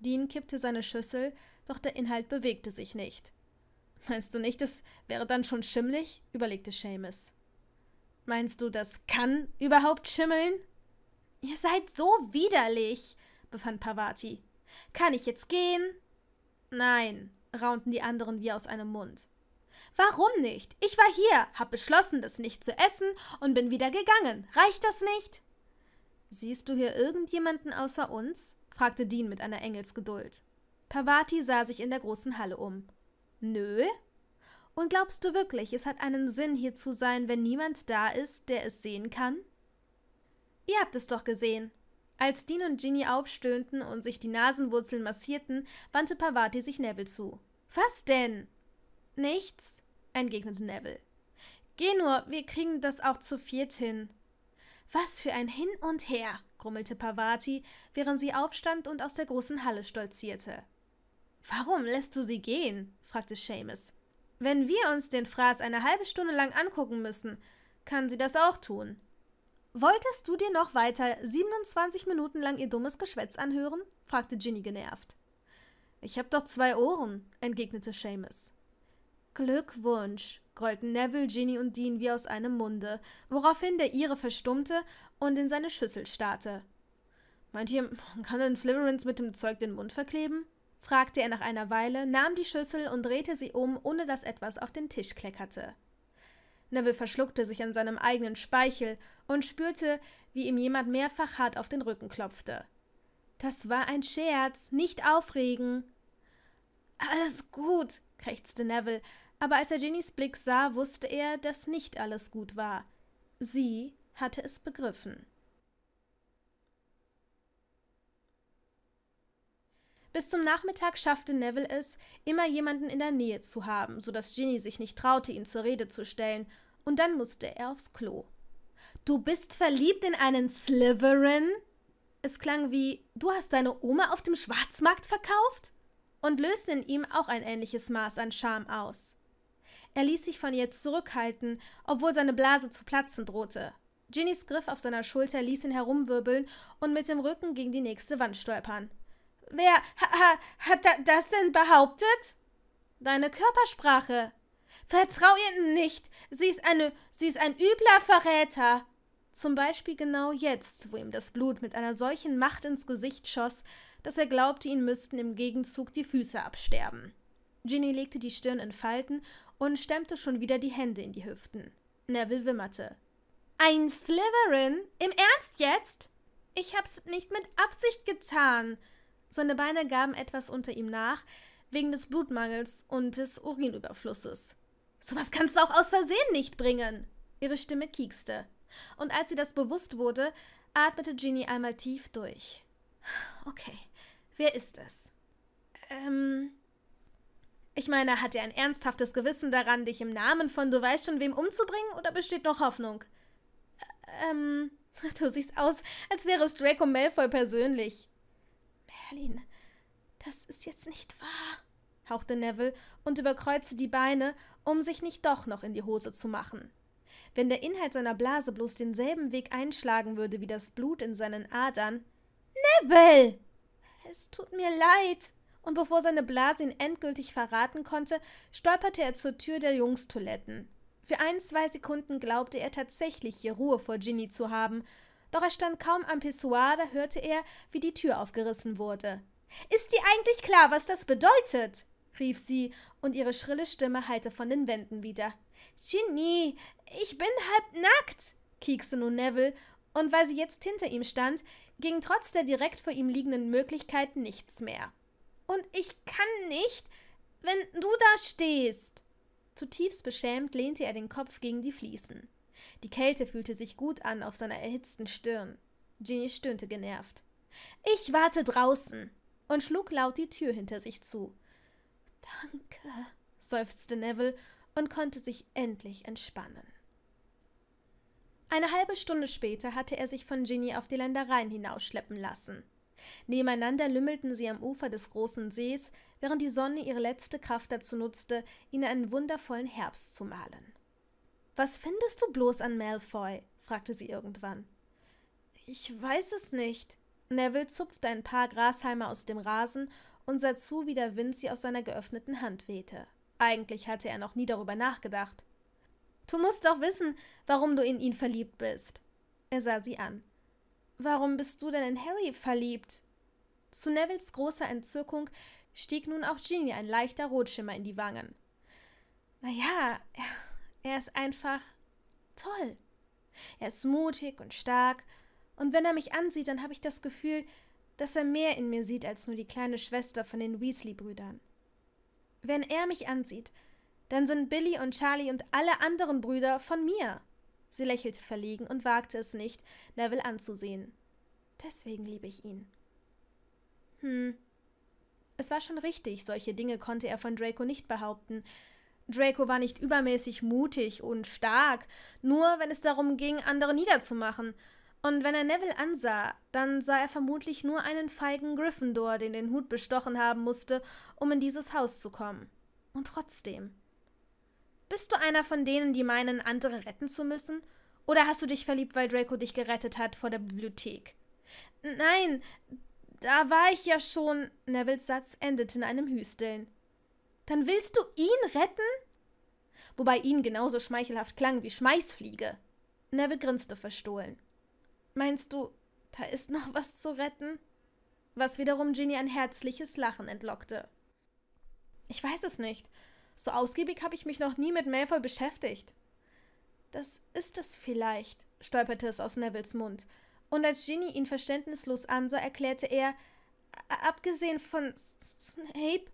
Dean kippte seine Schüssel doch der Inhalt bewegte sich nicht. Meinst du nicht, es wäre dann schon schimmlig? überlegte Seamus. Meinst du, das kann überhaupt schimmeln? Ihr seid so widerlich, befand Pavati. Kann ich jetzt gehen? Nein, raunten die anderen wie aus einem Mund. Warum nicht? Ich war hier, hab beschlossen, das nicht zu essen und bin wieder gegangen. Reicht das nicht? Siehst du hier irgendjemanden außer uns? fragte Dean mit einer Engelsgeduld. Parvati sah sich in der großen Halle um. Nö? Und glaubst du wirklich, es hat einen Sinn, hier zu sein, wenn niemand da ist, der es sehen kann? Ihr habt es doch gesehen. Als Dean und Ginny aufstöhnten und sich die Nasenwurzeln massierten, wandte Parvati sich Neville zu. Was denn? Nichts, entgegnete Neville. Geh nur, wir kriegen das auch zu viert hin. Was für ein Hin und Her, grummelte Parvati, während sie aufstand und aus der großen Halle stolzierte. Warum lässt du sie gehen? fragte Seamus. Wenn wir uns den Fraß eine halbe Stunde lang angucken müssen, kann sie das auch tun. Wolltest du dir noch weiter 27 Minuten lang ihr dummes Geschwätz anhören? fragte Ginny genervt. Ich hab doch zwei Ohren, entgegnete Seamus. Glückwunsch, grollten Neville, Ginny und Dean wie aus einem Munde, woraufhin der ihre verstummte und in seine Schüssel starrte. Meint ihr, man kann den Slytherins mit dem Zeug den Mund verkleben? fragte er nach einer Weile, nahm die Schüssel und drehte sie um, ohne dass etwas auf den Tisch kleckerte. Neville verschluckte sich an seinem eigenen Speichel und spürte, wie ihm jemand mehrfach hart auf den Rücken klopfte. Das war ein Scherz, nicht aufregen. Alles gut, krächzte Neville, aber als er Jennys Blick sah, wusste er, dass nicht alles gut war. Sie hatte es begriffen. Bis zum Nachmittag schaffte Neville es, immer jemanden in der Nähe zu haben, so dass Ginny sich nicht traute, ihn zur Rede zu stellen, und dann musste er aufs Klo. Du bist verliebt in einen Slytherin? Es klang wie, du hast deine Oma auf dem Schwarzmarkt verkauft? Und löste in ihm auch ein ähnliches Maß an Scham aus. Er ließ sich von ihr zurückhalten, obwohl seine Blase zu platzen drohte. Ginnys Griff auf seiner Schulter ließ ihn herumwirbeln und mit dem Rücken gegen die nächste Wand stolpern. Wer ha, ha, hat das denn behauptet? Deine Körpersprache. Vertrau ihr nicht. Sie ist eine, sie ist ein übler Verräter. Zum Beispiel genau jetzt, wo ihm das Blut mit einer solchen Macht ins Gesicht schoss, dass er glaubte, ihn müssten im Gegenzug die Füße absterben. Ginny legte die Stirn in Falten und stemmte schon wieder die Hände in die Hüften. Neville wimmerte. Ein Slytherin? Im Ernst jetzt? Ich hab's nicht mit Absicht getan. Seine Beine gaben etwas unter ihm nach, wegen des Blutmangels und des Urinüberflusses. Sowas kannst du auch aus Versehen nicht bringen! Ihre Stimme kiekste. Und als sie das bewusst wurde, atmete Ginny einmal tief durch. Okay, wer ist es? Ähm. Ich meine, hat er ein ernsthaftes Gewissen daran, dich im Namen von du weißt schon wem umzubringen, oder besteht noch Hoffnung? Äh, ähm. [laughs] Du siehst aus, als wäre es Draco Malfoy persönlich. Merlin, das ist jetzt nicht wahr, hauchte Neville und überkreuzte die Beine, um sich nicht doch noch in die Hose zu machen. Wenn der Inhalt seiner Blase bloß denselben Weg einschlagen würde wie das Blut in seinen Adern. Neville! Es tut mir leid! Und bevor seine Blase ihn endgültig verraten konnte, stolperte er zur Tür der Jungstoiletten. Für ein, zwei Sekunden glaubte er tatsächlich, hier Ruhe vor Ginny zu haben, doch er stand kaum am Pissoir, da hörte er, wie die Tür aufgerissen wurde. Ist dir eigentlich klar, was das bedeutet? rief sie, und ihre schrille Stimme hallte von den Wänden wieder. Genie, ich bin halb nackt, kiekste nun Neville, und weil sie jetzt hinter ihm stand, ging trotz der direkt vor ihm liegenden Möglichkeit nichts mehr. Und ich kann nicht, wenn du da stehst. Zutiefst beschämt lehnte er den Kopf gegen die Fliesen. Die Kälte fühlte sich gut an auf seiner erhitzten Stirn. Ginny stöhnte genervt. Ich warte draußen und schlug laut die Tür hinter sich zu. Danke, seufzte Neville und konnte sich endlich entspannen. Eine halbe Stunde später hatte er sich von Ginny auf die Ländereien hinausschleppen lassen. Nebeneinander lümmelten sie am Ufer des großen Sees, während die Sonne ihre letzte Kraft dazu nutzte, ihnen einen wundervollen Herbst zu malen. Was findest du bloß an Malfoy? fragte sie irgendwann. Ich weiß es nicht. Neville zupfte ein paar Grashalme aus dem Rasen und sah zu, wie der Wind sie aus seiner geöffneten Hand wehte. Eigentlich hatte er noch nie darüber nachgedacht. Du musst doch wissen, warum du in ihn verliebt bist. Er sah sie an. Warum bist du denn in Harry verliebt? Zu Nevilles großer Entzückung stieg nun auch Ginny ein leichter Rotschimmer in die Wangen. Naja, er ist einfach toll. Er ist mutig und stark, und wenn er mich ansieht, dann habe ich das Gefühl, dass er mehr in mir sieht als nur die kleine Schwester von den Weasley-Brüdern. Wenn er mich ansieht, dann sind Billy und Charlie und alle anderen Brüder von mir. Sie lächelte verlegen und wagte es nicht, Neville anzusehen. Deswegen liebe ich ihn. Hm. Es war schon richtig, solche Dinge konnte er von Draco nicht behaupten, Draco war nicht übermäßig mutig und stark, nur wenn es darum ging, andere niederzumachen. Und wenn er Neville ansah, dann sah er vermutlich nur einen feigen Gryffindor, den den Hut bestochen haben musste, um in dieses Haus zu kommen. Und trotzdem. Bist du einer von denen, die meinen, andere retten zu müssen? Oder hast du dich verliebt, weil Draco dich gerettet hat vor der Bibliothek? Nein, da war ich ja schon. Nevilles Satz endete in einem Hüsteln. Dann willst du ihn retten? Wobei ihn genauso schmeichelhaft klang wie Schmeißfliege. Neville grinste verstohlen. Meinst du, da ist noch was zu retten? Was wiederum Ginny ein herzliches Lachen entlockte. Ich weiß es nicht. So ausgiebig habe ich mich noch nie mit Malfoy beschäftigt. Das ist es vielleicht, stolperte es aus Nevilles Mund. Und als Ginny ihn verständnislos ansah, erklärte er, abgesehen von Snape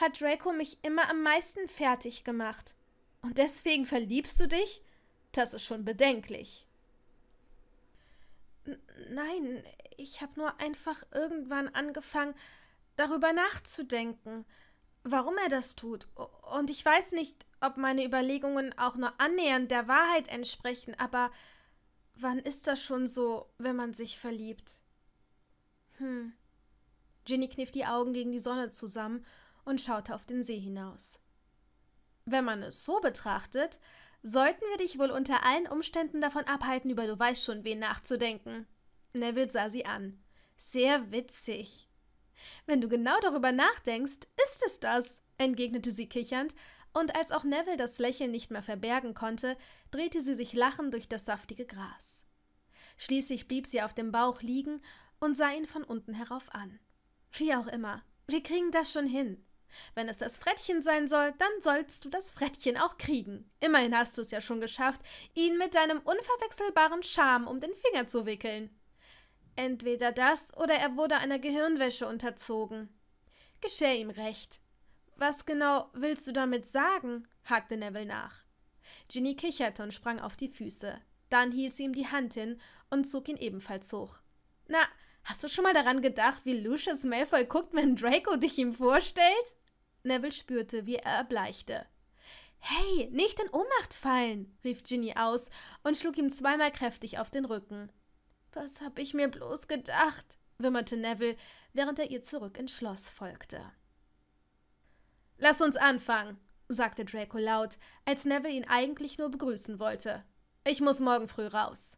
hat Draco mich immer am meisten fertig gemacht. Und deswegen verliebst du dich? Das ist schon bedenklich. N nein, ich habe nur einfach irgendwann angefangen, darüber nachzudenken, warum er das tut. Und ich weiß nicht, ob meine Überlegungen auch nur annähernd der Wahrheit entsprechen, aber wann ist das schon so, wenn man sich verliebt? Hm. Ginny kniff die Augen gegen die Sonne zusammen und schaute auf den See hinaus. Wenn man es so betrachtet, sollten wir dich wohl unter allen Umständen davon abhalten, über du weißt schon wen nachzudenken. Neville sah sie an. Sehr witzig. Wenn du genau darüber nachdenkst, ist es das, entgegnete sie kichernd, und als auch Neville das Lächeln nicht mehr verbergen konnte, drehte sie sich lachend durch das saftige Gras. Schließlich blieb sie auf dem Bauch liegen und sah ihn von unten herauf an. Wie auch immer, wir kriegen das schon hin. Wenn es das Frettchen sein soll, dann sollst du das Frettchen auch kriegen. Immerhin hast du es ja schon geschafft, ihn mit deinem unverwechselbaren Charme um den Finger zu wickeln. Entweder das oder er wurde einer Gehirnwäsche unterzogen. Geschäh ihm recht. Was genau willst du damit sagen? hakte Neville nach. Ginny kicherte und sprang auf die Füße. Dann hielt sie ihm die Hand hin und zog ihn ebenfalls hoch. Na, hast du schon mal daran gedacht, wie Lucius Malfoy guckt, wenn Draco dich ihm vorstellt? Neville spürte, wie er erbleichte. Hey, nicht in Ohnmacht fallen, rief Ginny aus und schlug ihm zweimal kräftig auf den Rücken. Was hab ich mir bloß gedacht? wimmerte Neville, während er ihr zurück ins Schloss folgte. Lass uns anfangen, sagte Draco laut, als Neville ihn eigentlich nur begrüßen wollte. Ich muss morgen früh raus.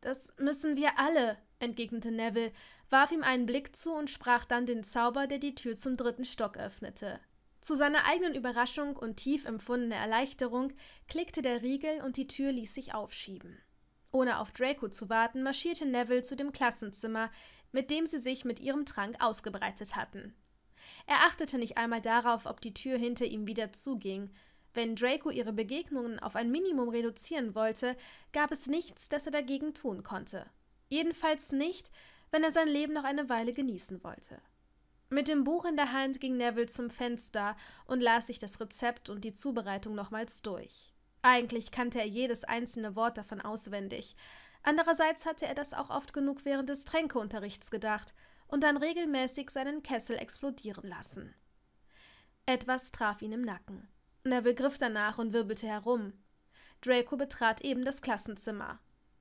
Das müssen wir alle, entgegnete Neville, warf ihm einen Blick zu und sprach dann den Zauber, der die Tür zum dritten Stock öffnete. Zu seiner eigenen Überraschung und tief empfundener Erleichterung klickte der Riegel und die Tür ließ sich aufschieben. Ohne auf Draco zu warten, marschierte Neville zu dem Klassenzimmer, mit dem sie sich mit ihrem Trank ausgebreitet hatten. Er achtete nicht einmal darauf, ob die Tür hinter ihm wieder zuging. Wenn Draco ihre Begegnungen auf ein Minimum reduzieren wollte, gab es nichts, das er dagegen tun konnte. Jedenfalls nicht, wenn er sein Leben noch eine Weile genießen wollte. Mit dem Buch in der Hand ging Neville zum Fenster und las sich das Rezept und die Zubereitung nochmals durch. Eigentlich kannte er jedes einzelne Wort davon auswendig. Andererseits hatte er das auch oft genug während des Tränkeunterrichts gedacht und dann regelmäßig seinen Kessel explodieren lassen. Etwas traf ihn im Nacken. Neville griff danach und wirbelte herum. Draco betrat eben das Klassenzimmer.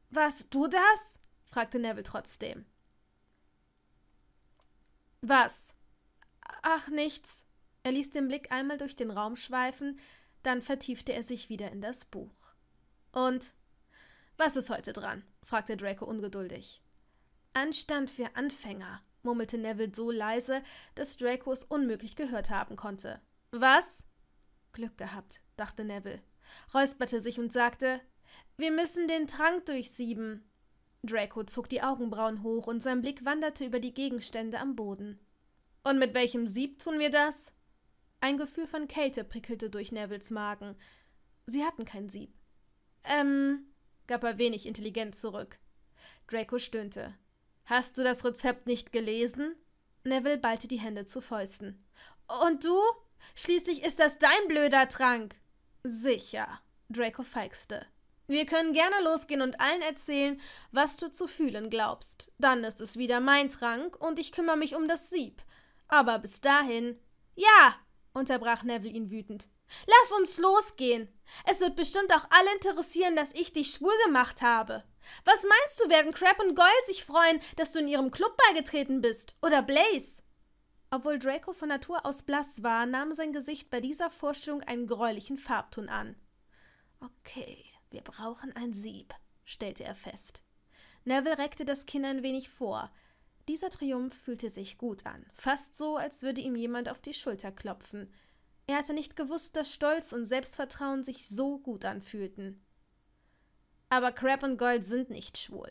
Was, du das? fragte Neville trotzdem. Was? Ach nichts. Er ließ den Blick einmal durch den Raum schweifen, dann vertiefte er sich wieder in das Buch. Und was ist heute dran? fragte Draco ungeduldig. Anstand für Anfänger, murmelte Neville so leise, dass Draco es unmöglich gehört haben konnte. Was? Glück gehabt, dachte Neville, räusperte sich und sagte: Wir müssen den Trank durchsieben. Draco zog die Augenbrauen hoch und sein Blick wanderte über die Gegenstände am Boden. Und mit welchem Sieb tun wir das? Ein Gefühl von Kälte prickelte durch Nevils Magen. Sie hatten kein Sieb. Ähm, gab er wenig intelligent zurück. Draco stöhnte. Hast du das Rezept nicht gelesen? Neville ballte die Hände zu Fäusten. Und du? Schließlich ist das dein blöder Trank. Sicher. Draco feixte. Wir können gerne losgehen und allen erzählen, was du zu fühlen glaubst. Dann ist es wieder mein Trank und ich kümmere mich um das Sieb. Aber bis dahin. Ja, unterbrach Neville ihn wütend. Lass uns losgehen. Es wird bestimmt auch alle interessieren, dass ich dich schwul gemacht habe. Was meinst du, werden Crab und Goyle sich freuen, dass du in ihrem Club beigetreten bist? Oder Blaze? Obwohl Draco von Natur aus blass war, nahm sein Gesicht bei dieser Vorstellung einen gräulichen Farbton an. Okay, wir brauchen ein Sieb, stellte er fest. Neville reckte das Kinn ein wenig vor, dieser Triumph fühlte sich gut an, fast so, als würde ihm jemand auf die Schulter klopfen. Er hatte nicht gewusst, dass Stolz und Selbstvertrauen sich so gut anfühlten. Aber Crab und Gold sind nicht schwul.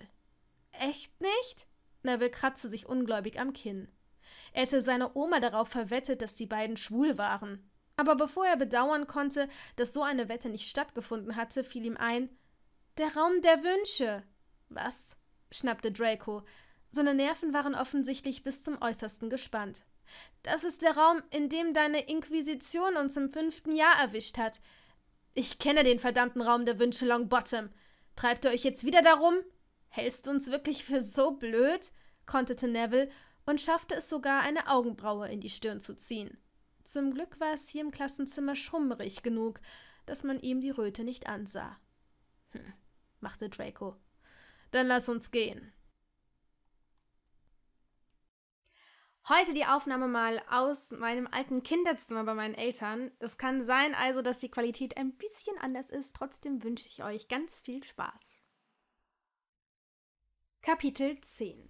Echt nicht? Neville kratzte sich ungläubig am Kinn. Er hätte seine Oma darauf verwettet, dass die beiden schwul waren. Aber bevor er bedauern konnte, dass so eine Wette nicht stattgefunden hatte, fiel ihm ein: Der Raum der Wünsche! Was? schnappte Draco. Seine Nerven waren offensichtlich bis zum Äußersten gespannt. Das ist der Raum, in dem deine Inquisition uns im fünften Jahr erwischt hat. Ich kenne den verdammten Raum der Wünsche Longbottom. Treibt ihr euch jetzt wieder darum? Hältst du uns wirklich für so blöd? konterte Neville und schaffte es sogar, eine Augenbraue in die Stirn zu ziehen. Zum Glück war es hier im Klassenzimmer schrummrig genug, dass man ihm die Röte nicht ansah. Hm, machte Draco. Dann lass uns gehen. Heute die Aufnahme mal aus meinem alten Kinderzimmer bei meinen Eltern. Es kann sein also, dass die Qualität ein bisschen anders ist. Trotzdem wünsche ich euch ganz viel Spaß. Kapitel 10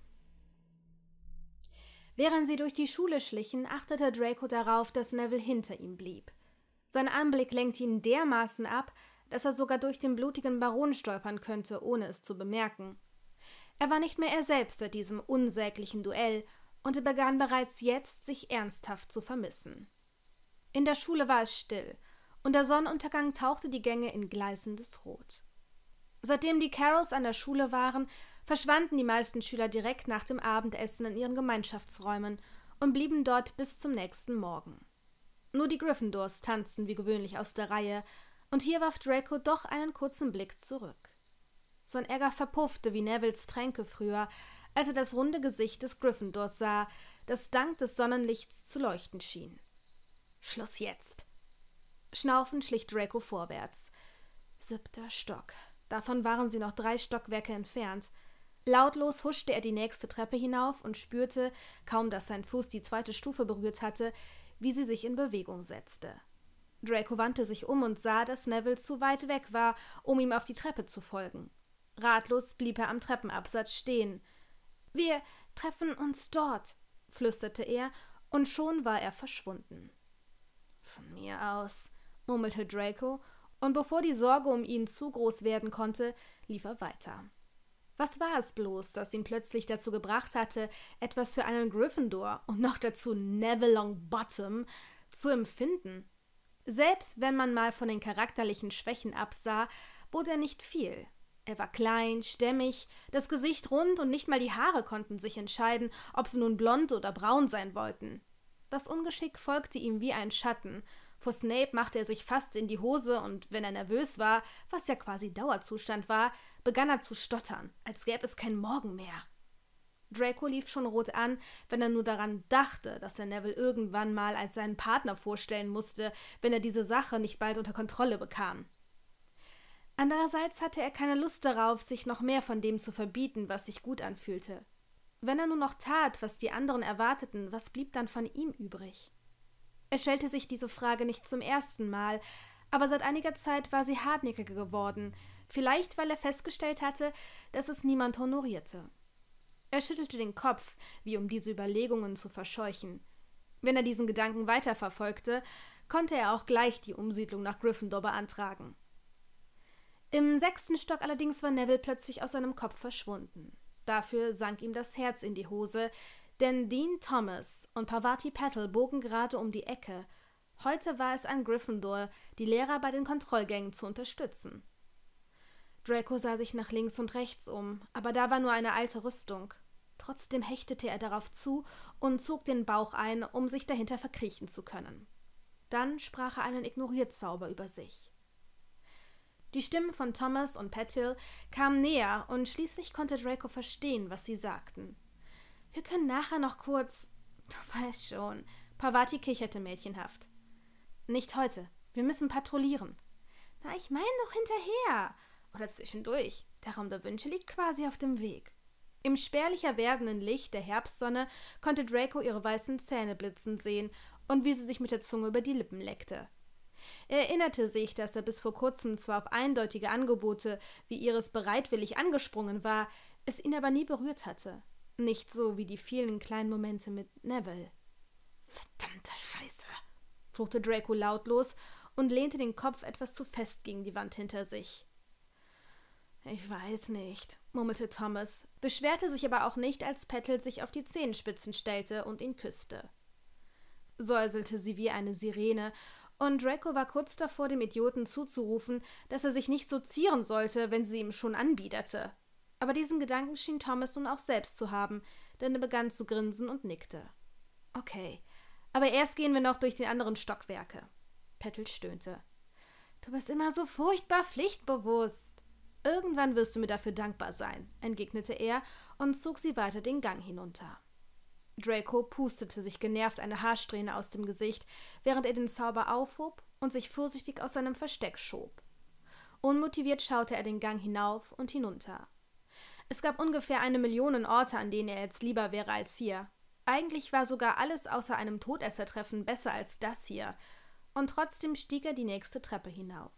Während sie durch die Schule schlichen, achtete Draco darauf, dass Neville hinter ihm blieb. Sein Anblick lenkte ihn dermaßen ab, dass er sogar durch den blutigen Baron stolpern könnte, ohne es zu bemerken. Er war nicht mehr er selbst seit diesem unsäglichen Duell und er begann bereits jetzt, sich ernsthaft zu vermissen. In der Schule war es still und der Sonnenuntergang tauchte die Gänge in gleißendes Rot. Seitdem die Carols an der Schule waren, verschwanden die meisten Schüler direkt nach dem Abendessen in ihren Gemeinschaftsräumen und blieben dort bis zum nächsten Morgen. Nur die Gryffindors tanzten wie gewöhnlich aus der Reihe, und hier warf Draco doch einen kurzen Blick zurück. Sein Ärger verpuffte wie Nevils Tränke früher, als er das runde Gesicht des Gryffindors sah, das dank des Sonnenlichts zu leuchten schien. Schluss jetzt! Schnaufend schlich Draco vorwärts. Siebter Stock. Davon waren sie noch drei Stockwerke entfernt. Lautlos huschte er die nächste Treppe hinauf und spürte, kaum dass sein Fuß die zweite Stufe berührt hatte, wie sie sich in Bewegung setzte. Draco wandte sich um und sah, dass Neville zu weit weg war, um ihm auf die Treppe zu folgen. Ratlos blieb er am Treppenabsatz stehen. Wir treffen uns dort, flüsterte er, und schon war er verschwunden. Von mir aus, murmelte Draco, und bevor die Sorge um ihn zu groß werden konnte, lief er weiter. Was war es bloß, das ihn plötzlich dazu gebracht hatte, etwas für einen Gryffindor und noch dazu Neville Longbottom zu empfinden? Selbst wenn man mal von den charakterlichen Schwächen absah, bot er nicht viel. Er war klein, stämmig, das Gesicht rund und nicht mal die Haare konnten sich entscheiden, ob sie nun blond oder braun sein wollten. Das Ungeschick folgte ihm wie ein Schatten. Vor Snape machte er sich fast in die Hose und wenn er nervös war, was ja quasi Dauerzustand war, begann er zu stottern, als gäbe es kein Morgen mehr. Draco lief schon rot an, wenn er nur daran dachte, dass er Neville irgendwann mal als seinen Partner vorstellen musste, wenn er diese Sache nicht bald unter Kontrolle bekam. Andererseits hatte er keine Lust darauf, sich noch mehr von dem zu verbieten, was sich gut anfühlte. Wenn er nur noch tat, was die anderen erwarteten, was blieb dann von ihm übrig? Er stellte sich diese Frage nicht zum ersten Mal, aber seit einiger Zeit war sie hartnäckiger geworden, vielleicht weil er festgestellt hatte, dass es niemand honorierte. Er schüttelte den Kopf, wie um diese Überlegungen zu verscheuchen. Wenn er diesen Gedanken weiterverfolgte, konnte er auch gleich die Umsiedlung nach Gryffindor beantragen. Im sechsten Stock allerdings war Neville plötzlich aus seinem Kopf verschwunden. Dafür sank ihm das Herz in die Hose, denn Dean Thomas und Pavati Patel bogen gerade um die Ecke. Heute war es an Gryffindor, die Lehrer bei den Kontrollgängen zu unterstützen. Draco sah sich nach links und rechts um, aber da war nur eine alte Rüstung. Trotzdem hechtete er darauf zu und zog den Bauch ein, um sich dahinter verkriechen zu können. Dann sprach er einen Ignorierzauber über sich. Die Stimmen von Thomas und Petil kamen näher und schließlich konnte Draco verstehen, was sie sagten. Wir können nachher noch kurz. [laughs] Du weißt schon. Pavati kicherte mädchenhaft. Nicht heute. Wir müssen patrouillieren. Na, ich meine doch hinterher. Oder zwischendurch. Der Raum der Wünsche liegt quasi auf dem Weg. Im spärlicher werdenden Licht der Herbstsonne konnte Draco ihre weißen Zähne blitzen sehen und wie sie sich mit der Zunge über die Lippen leckte erinnerte sich, dass er bis vor kurzem zwar auf eindeutige Angebote wie ihres bereitwillig angesprungen war, es ihn aber nie berührt hatte. Nicht so wie die vielen kleinen Momente mit Neville. Verdammte Scheiße, fluchte Draco lautlos und lehnte den Kopf etwas zu fest gegen die Wand hinter sich. Ich weiß nicht, murmelte Thomas, beschwerte sich aber auch nicht, als Petal sich auf die Zehenspitzen stellte und ihn küsste. Säuselte sie wie eine Sirene und Draco war kurz davor, dem Idioten zuzurufen, dass er sich nicht so zieren sollte, wenn sie ihm schon anbiederte. Aber diesen Gedanken schien Thomas nun auch selbst zu haben, denn er begann zu grinsen und nickte. Okay, aber erst gehen wir noch durch die anderen Stockwerke. Pettel stöhnte. Du bist immer so furchtbar pflichtbewusst. Irgendwann wirst du mir dafür dankbar sein, entgegnete er und zog sie weiter den Gang hinunter. Draco pustete sich genervt eine Haarsträhne aus dem Gesicht, während er den Zauber aufhob und sich vorsichtig aus seinem Versteck schob. Unmotiviert schaute er den Gang hinauf und hinunter. Es gab ungefähr eine Million Orte, an denen er jetzt lieber wäre als hier. Eigentlich war sogar alles außer einem Todessertreffen besser als das hier, und trotzdem stieg er die nächste Treppe hinauf.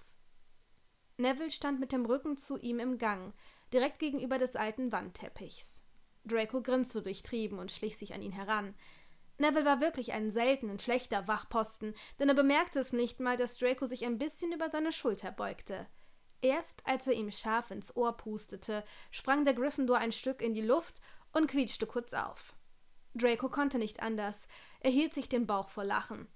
Neville stand mit dem Rücken zu ihm im Gang, direkt gegenüber des alten Wandteppichs. Draco grinste durchtrieben und schlich sich an ihn heran. Neville war wirklich ein seltenen schlechter Wachposten, denn er bemerkte es nicht mal, dass Draco sich ein bisschen über seine Schulter beugte. Erst als er ihm scharf ins Ohr pustete, sprang der Gryffindor ein Stück in die Luft und quietschte kurz auf. Draco konnte nicht anders. Er hielt sich den Bauch vor Lachen.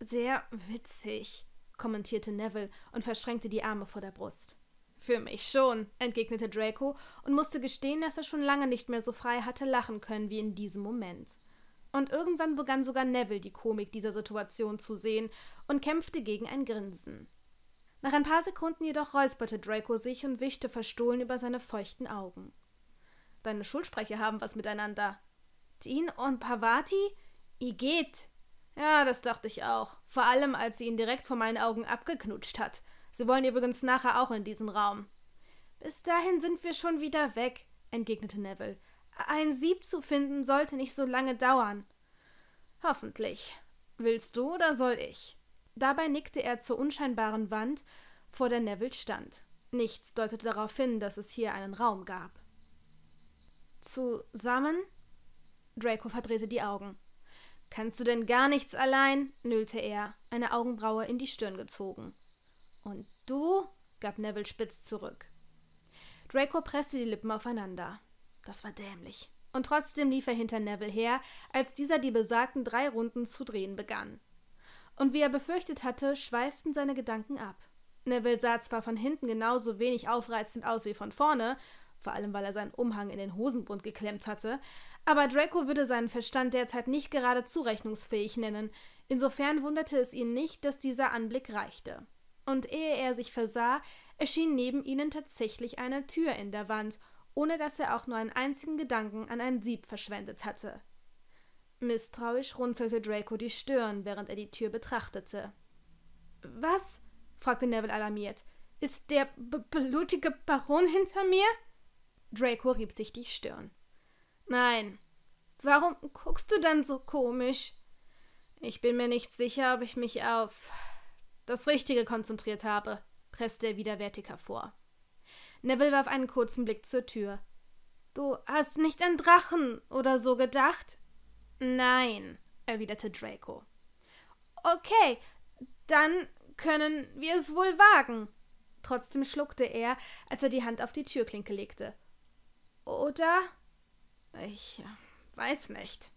Sehr witzig, kommentierte Neville und verschränkte die Arme vor der Brust. Für mich schon, entgegnete Draco und musste gestehen, dass er schon lange nicht mehr so frei hatte lachen können wie in diesem Moment. Und irgendwann begann sogar Neville die Komik dieser Situation zu sehen und kämpfte gegen ein Grinsen. Nach ein paar Sekunden jedoch räusperte Draco sich und wischte verstohlen über seine feuchten Augen. Deine Schulsprecher haben was miteinander. Dean und Pavati? Igitt! Ja, das dachte ich auch. Vor allem, als sie ihn direkt vor meinen Augen abgeknutscht hat. Sie wollen übrigens nachher auch in diesen Raum. Bis dahin sind wir schon wieder weg, entgegnete Neville. Ein Sieb zu finden sollte nicht so lange dauern. Hoffentlich. Willst du oder soll ich? Dabei nickte er zur unscheinbaren Wand, vor der Neville stand. Nichts deutete darauf hin, dass es hier einen Raum gab. Zusammen? Draco verdrehte die Augen. Kannst du denn gar nichts allein? nüllte er, eine Augenbraue in die Stirn gezogen. Und du? gab Neville spitz zurück. Draco presste die Lippen aufeinander. Das war dämlich. Und trotzdem lief er hinter Neville her, als dieser die besagten drei Runden zu drehen begann. Und wie er befürchtet hatte, schweiften seine Gedanken ab. Neville sah zwar von hinten genauso wenig aufreizend aus wie von vorne, vor allem weil er seinen Umhang in den Hosenbund geklemmt hatte, aber Draco würde seinen Verstand derzeit nicht gerade zurechnungsfähig nennen, insofern wunderte es ihn nicht, dass dieser Anblick reichte und ehe er sich versah, erschien neben ihnen tatsächlich eine Tür in der Wand, ohne dass er auch nur einen einzigen Gedanken an ein Sieb verschwendet hatte. Misstrauisch runzelte Draco die Stirn, während er die Tür betrachtete. Was? fragte Neville alarmiert. Ist der blutige Baron hinter mir? Draco rieb sich die Stirn. Nein. Warum guckst du dann so komisch? Ich bin mir nicht sicher, ob ich mich auf das Richtige konzentriert habe, presste er widerwärtig hervor. Neville warf einen kurzen Blick zur Tür. Du hast nicht an Drachen oder so gedacht? Nein, erwiderte Draco. Okay, dann können wir es wohl wagen. Trotzdem schluckte er, als er die Hand auf die Türklinke legte. Oder? Ich äh, weiß nicht.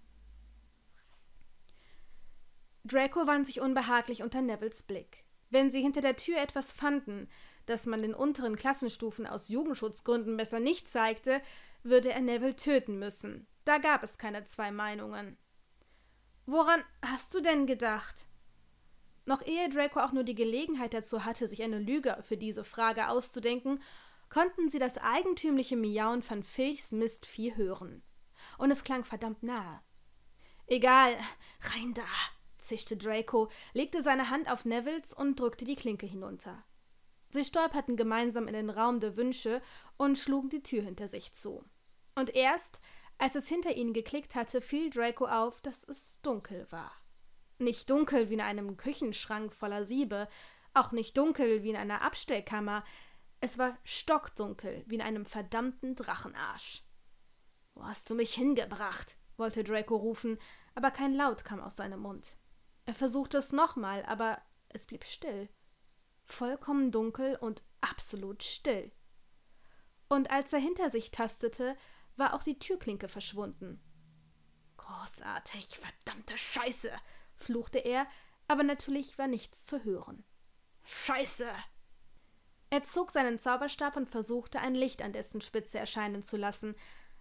Draco wand sich unbehaglich unter Nevils Blick. Wenn sie hinter der Tür etwas fanden, das man den unteren Klassenstufen aus Jugendschutzgründen besser nicht zeigte, würde er Neville töten müssen. Da gab es keine zwei Meinungen. Woran hast du denn gedacht? Noch ehe Draco auch nur die Gelegenheit dazu hatte, sich eine Lüge für diese Frage auszudenken, konnten sie das eigentümliche Miauen von Filchs Mistvieh hören. Und es klang verdammt nahe. Egal, rein da, zischte Draco, legte seine Hand auf Nevils und drückte die Klinke hinunter. Sie stolperten gemeinsam in den Raum der Wünsche und schlugen die Tür hinter sich zu. Und erst, als es hinter ihnen geklickt hatte, fiel Draco auf, dass es dunkel war. Nicht dunkel wie in einem Küchenschrank voller Siebe, auch nicht dunkel wie in einer Abstellkammer, es war stockdunkel wie in einem verdammten Drachenarsch. Wo hast du mich hingebracht? wollte Draco rufen, aber kein Laut kam aus seinem Mund. Er versuchte es nochmal, aber es blieb still. Vollkommen dunkel und absolut still. Und als er hinter sich tastete, war auch die Türklinke verschwunden. Großartig, verdammte Scheiße, fluchte er, aber natürlich war nichts zu hören. Scheiße! Er zog seinen Zauberstab und versuchte, ein Licht an dessen Spitze erscheinen zu lassen,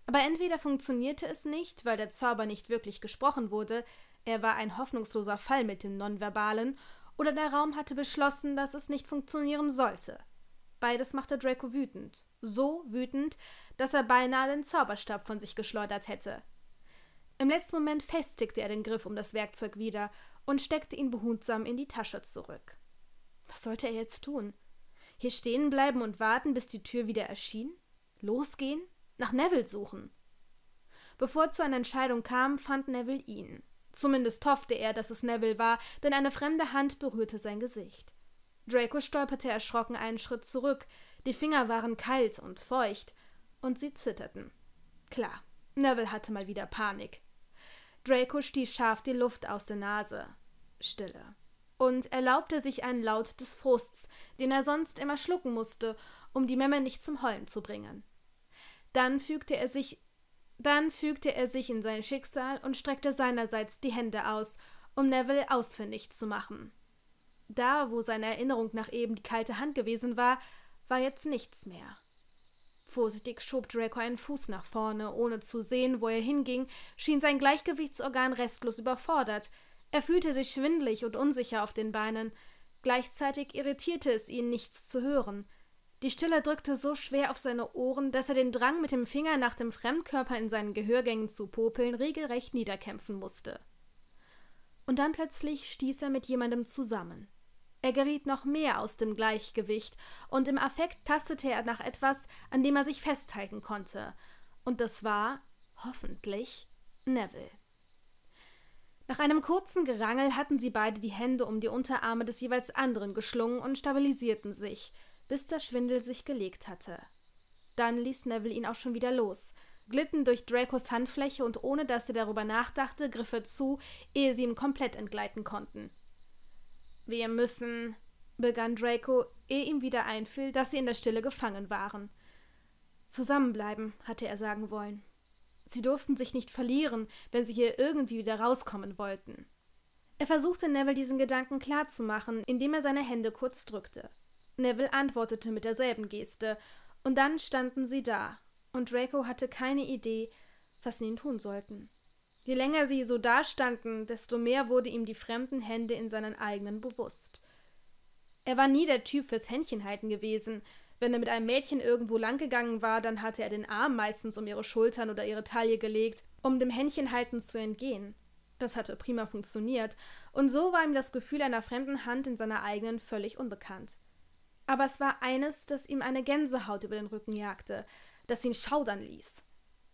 aber entweder funktionierte es nicht, weil der Zauber nicht wirklich gesprochen wurde, er war ein hoffnungsloser Fall mit dem Nonverbalen oder der Raum hatte beschlossen, dass es nicht funktionieren sollte. Beides machte Draco wütend. So wütend, dass er beinahe den Zauberstab von sich geschleudert hätte. Im letzten Moment festigte er den Griff um das Werkzeug wieder und steckte ihn behutsam in die Tasche zurück. Was sollte er jetzt tun? Hier stehen bleiben und warten, bis die Tür wieder erschien? Losgehen? Nach Neville suchen? Bevor es zu einer Entscheidung kam, fand Neville ihn. Zumindest hoffte er, dass es Neville war, denn eine fremde Hand berührte sein Gesicht. Draco stolperte erschrocken einen Schritt zurück. Die Finger waren kalt und feucht und sie zitterten. Klar, Neville hatte mal wieder Panik. Draco stieß scharf die Luft aus der Nase. Stille. Und erlaubte sich einen Laut des Frusts, den er sonst immer schlucken musste, um die Memme nicht zum Heulen zu bringen. Dann fügte er sich dann fügte er sich in sein Schicksal und streckte seinerseits die Hände aus, um Neville ausfindig zu machen. Da, wo seine Erinnerung nach eben die kalte Hand gewesen war, war jetzt nichts mehr. Vorsichtig schob Draco einen Fuß nach vorne, ohne zu sehen, wo er hinging, schien sein Gleichgewichtsorgan restlos überfordert. Er fühlte sich schwindlig und unsicher auf den Beinen. Gleichzeitig irritierte es ihn, nichts zu hören. Die Stille drückte so schwer auf seine Ohren, dass er den Drang, mit dem Finger nach dem Fremdkörper in seinen Gehörgängen zu popeln, regelrecht niederkämpfen musste. Und dann plötzlich stieß er mit jemandem zusammen. Er geriet noch mehr aus dem Gleichgewicht, und im Affekt tastete er nach etwas, an dem er sich festhalten konnte, und das war, hoffentlich, Neville. Nach einem kurzen Gerangel hatten sie beide die Hände um die Unterarme des jeweils anderen geschlungen und stabilisierten sich, bis der Schwindel sich gelegt hatte. Dann ließ Neville ihn auch schon wieder los, glitten durch Dracos Handfläche und ohne dass er darüber nachdachte, griff er zu, ehe sie ihm komplett entgleiten konnten. Wir müssen, begann Draco, ehe ihm wieder einfiel, dass sie in der Stille gefangen waren. Zusammenbleiben, hatte er sagen wollen. Sie durften sich nicht verlieren, wenn sie hier irgendwie wieder rauskommen wollten. Er versuchte Neville diesen Gedanken klarzumachen, indem er seine Hände kurz drückte. Neville antwortete mit derselben Geste, und dann standen sie da, und Draco hatte keine Idee, was sie nun tun sollten. Je länger sie so dastanden, desto mehr wurde ihm die fremden Hände in seinen eigenen bewusst. Er war nie der Typ fürs Händchenhalten gewesen. Wenn er mit einem Mädchen irgendwo langgegangen war, dann hatte er den Arm meistens um ihre Schultern oder ihre Taille gelegt, um dem Händchenhalten zu entgehen. Das hatte prima funktioniert, und so war ihm das Gefühl einer fremden Hand in seiner eigenen völlig unbekannt aber es war eines, das ihm eine Gänsehaut über den Rücken jagte, das ihn schaudern ließ.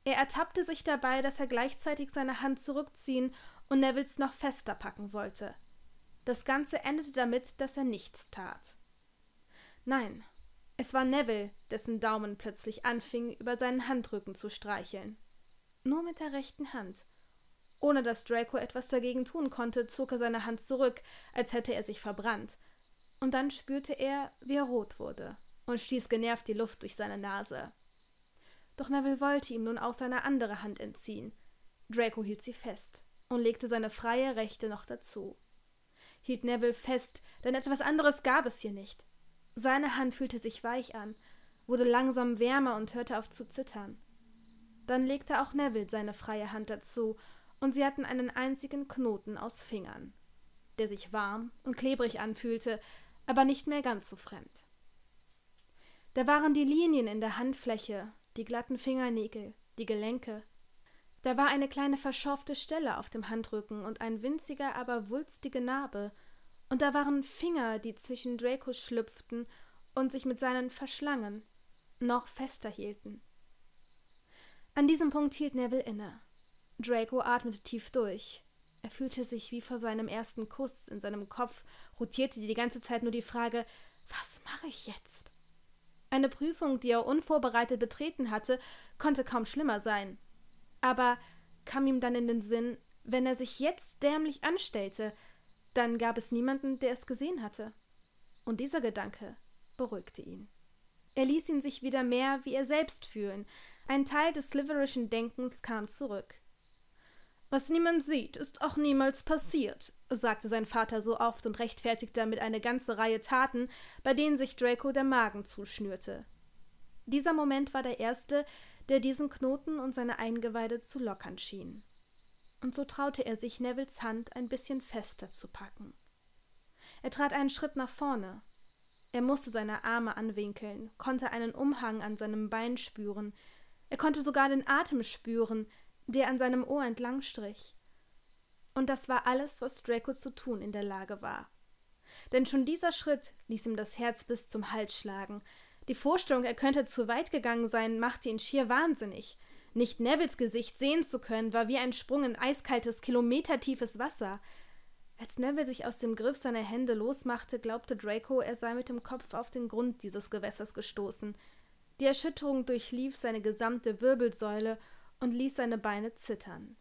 Er ertappte sich dabei, dass er gleichzeitig seine Hand zurückziehen und Nevils noch fester packen wollte. Das Ganze endete damit, dass er nichts tat. Nein, es war Neville, dessen Daumen plötzlich anfing, über seinen Handrücken zu streicheln. Nur mit der rechten Hand. Ohne dass Draco etwas dagegen tun konnte, zog er seine Hand zurück, als hätte er sich verbrannt, und dann spürte er, wie er rot wurde und stieß genervt die Luft durch seine Nase. Doch Neville wollte ihm nun auch seine andere Hand entziehen. Draco hielt sie fest und legte seine freie Rechte noch dazu. Hielt Neville fest, denn etwas anderes gab es hier nicht. Seine Hand fühlte sich weich an, wurde langsam wärmer und hörte auf zu zittern. Dann legte auch Neville seine freie Hand dazu, und sie hatten einen einzigen Knoten aus Fingern, der sich warm und klebrig anfühlte, aber nicht mehr ganz so fremd. Da waren die Linien in der Handfläche, die glatten Fingernägel, die Gelenke. Da war eine kleine verschorfte Stelle auf dem Handrücken und ein winziger, aber wulstige Narbe. Und da waren Finger, die zwischen Draco schlüpften und sich mit seinen verschlangen, noch fester hielten. An diesem Punkt hielt Neville inne. Draco atmete tief durch. Er fühlte sich wie vor seinem ersten Kuss. In seinem Kopf rotierte die ganze Zeit nur die Frage, was mache ich jetzt? Eine Prüfung, die er unvorbereitet betreten hatte, konnte kaum schlimmer sein. Aber kam ihm dann in den Sinn, wenn er sich jetzt dämlich anstellte, dann gab es niemanden, der es gesehen hatte. Und dieser Gedanke beruhigte ihn. Er ließ ihn sich wieder mehr wie er selbst fühlen. Ein Teil des Sliverischen Denkens kam zurück. Was niemand sieht, ist auch niemals passiert, sagte sein Vater so oft und rechtfertigte damit eine ganze Reihe Taten, bei denen sich Draco der Magen zuschnürte. Dieser Moment war der erste, der diesen Knoten und seine Eingeweide zu lockern schien. Und so traute er sich, Nevils Hand ein bisschen fester zu packen. Er trat einen Schritt nach vorne. Er musste seine Arme anwinkeln, konnte einen Umhang an seinem Bein spüren, er konnte sogar den Atem spüren, der an seinem Ohr entlang strich. Und das war alles, was Draco zu tun in der Lage war. Denn schon dieser Schritt ließ ihm das Herz bis zum Hals schlagen. Die Vorstellung, er könnte zu weit gegangen sein, machte ihn schier wahnsinnig. Nicht Nevils Gesicht sehen zu können, war wie ein Sprung in eiskaltes, kilometertiefes Wasser. Als Neville sich aus dem Griff seiner Hände losmachte, glaubte Draco, er sei mit dem Kopf auf den Grund dieses Gewässers gestoßen. Die Erschütterung durchlief seine gesamte Wirbelsäule und ließ seine Beine zittern.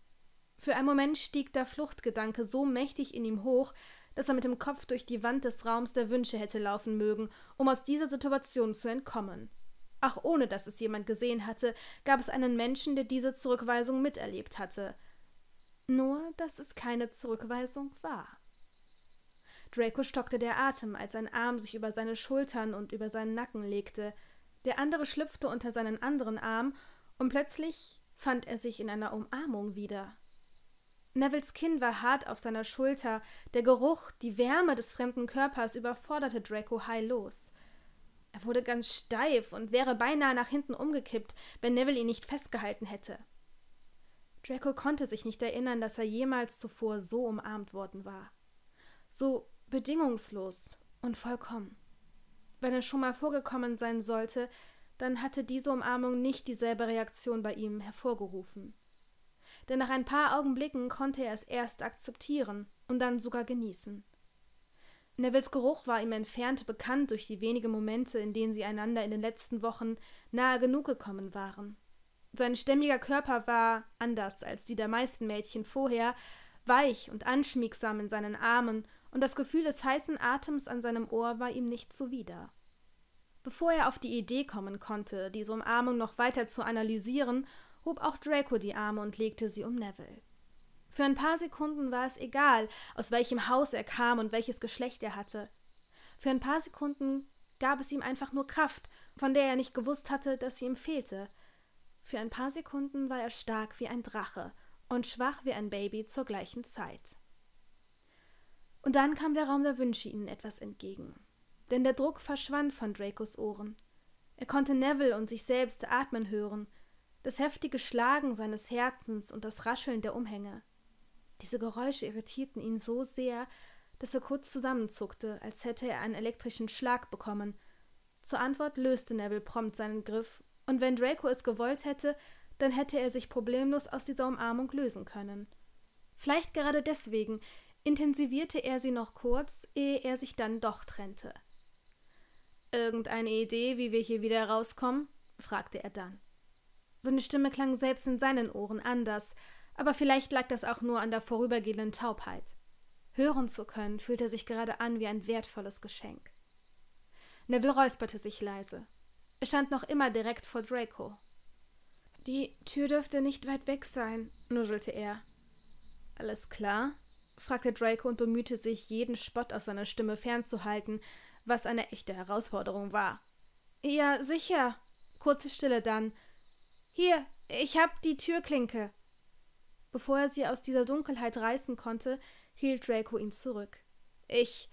Für einen Moment stieg der Fluchtgedanke so mächtig in ihm hoch, dass er mit dem Kopf durch die Wand des Raums der Wünsche hätte laufen mögen, um aus dieser Situation zu entkommen. Auch ohne dass es jemand gesehen hatte, gab es einen Menschen, der diese Zurückweisung miterlebt hatte. Nur, dass es keine Zurückweisung war. Draco stockte der Atem, als ein Arm sich über seine Schultern und über seinen Nacken legte. Der andere schlüpfte unter seinen anderen Arm, und plötzlich fand er sich in einer Umarmung wieder. Nevils Kinn war hart auf seiner Schulter, der Geruch, die Wärme des fremden Körpers überforderte Draco heillos. Er wurde ganz steif und wäre beinahe nach hinten umgekippt, wenn Neville ihn nicht festgehalten hätte. Draco konnte sich nicht erinnern, dass er jemals zuvor so umarmt worden war. So bedingungslos und vollkommen. Wenn es schon mal vorgekommen sein sollte, dann hatte diese Umarmung nicht dieselbe Reaktion bei ihm hervorgerufen. Denn nach ein paar Augenblicken konnte er es erst akzeptieren und dann sogar genießen. Nevils Geruch war ihm entfernt bekannt durch die wenigen Momente, in denen sie einander in den letzten Wochen nahe genug gekommen waren. Sein stämmiger Körper war, anders als die der meisten Mädchen vorher, weich und anschmiegsam in seinen Armen, und das Gefühl des heißen Atems an seinem Ohr war ihm nicht zuwider. Bevor er auf die Idee kommen konnte, diese Umarmung noch weiter zu analysieren, hob auch Draco die Arme und legte sie um Neville. Für ein paar Sekunden war es egal, aus welchem Haus er kam und welches Geschlecht er hatte. Für ein paar Sekunden gab es ihm einfach nur Kraft, von der er nicht gewusst hatte, dass sie ihm fehlte. Für ein paar Sekunden war er stark wie ein Drache und schwach wie ein Baby zur gleichen Zeit. Und dann kam der Raum der Wünsche ihnen etwas entgegen denn der Druck verschwand von Dracos Ohren. Er konnte Neville und sich selbst atmen hören, das heftige Schlagen seines Herzens und das Rascheln der Umhänge. Diese Geräusche irritierten ihn so sehr, dass er kurz zusammenzuckte, als hätte er einen elektrischen Schlag bekommen. Zur Antwort löste Neville prompt seinen Griff, und wenn Draco es gewollt hätte, dann hätte er sich problemlos aus dieser Umarmung lösen können. Vielleicht gerade deswegen intensivierte er sie noch kurz, ehe er sich dann doch trennte. Irgendeine Idee, wie wir hier wieder rauskommen? fragte er dann. Seine Stimme klang selbst in seinen Ohren anders, aber vielleicht lag das auch nur an der vorübergehenden Taubheit. Hören zu können, fühlte sich gerade an wie ein wertvolles Geschenk. Neville räusperte sich leise. Er stand noch immer direkt vor Draco. Die Tür dürfte nicht weit weg sein, nuschelte er. Alles klar? fragte Draco und bemühte sich, jeden Spott aus seiner Stimme fernzuhalten, was eine echte Herausforderung war. Ja, sicher. Kurze Stille dann. Hier, ich hab die Türklinke. Bevor er sie aus dieser Dunkelheit reißen konnte, hielt Draco ihn zurück. Ich,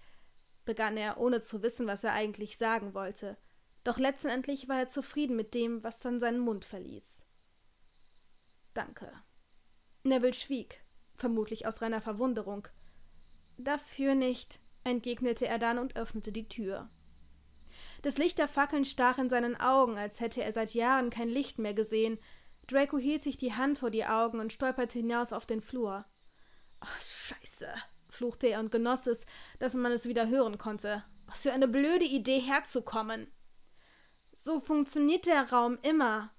begann er, ohne zu wissen, was er eigentlich sagen wollte. Doch letztendlich war er zufrieden mit dem, was dann seinen Mund verließ. Danke. Neville schwieg, vermutlich aus reiner Verwunderung. Dafür nicht, entgegnete er dann und öffnete die Tür. Das Licht der Fackeln stach in seinen Augen, als hätte er seit Jahren kein Licht mehr gesehen. Draco hielt sich die Hand vor die Augen und stolperte hinaus auf den Flur. Ach, oh, Scheiße, fluchte er und genoss es, dass man es wieder hören konnte. Was für eine blöde Idee, herzukommen. So funktioniert der Raum immer.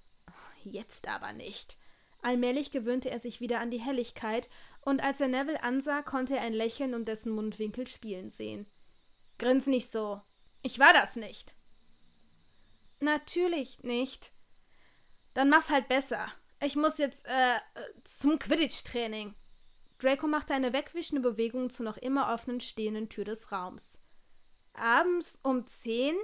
Jetzt aber nicht. Allmählich gewöhnte er sich wieder an die Helligkeit und als er Neville ansah, konnte er ein Lächeln um dessen Mundwinkel spielen sehen. Grins nicht so. Ich war das nicht. Natürlich nicht. Dann mach's halt besser. Ich muss jetzt, äh, zum Quidditch-Training. Draco machte eine wegwischende Bewegung zur noch immer offenen stehenden Tür des Raums. Abends um zehn?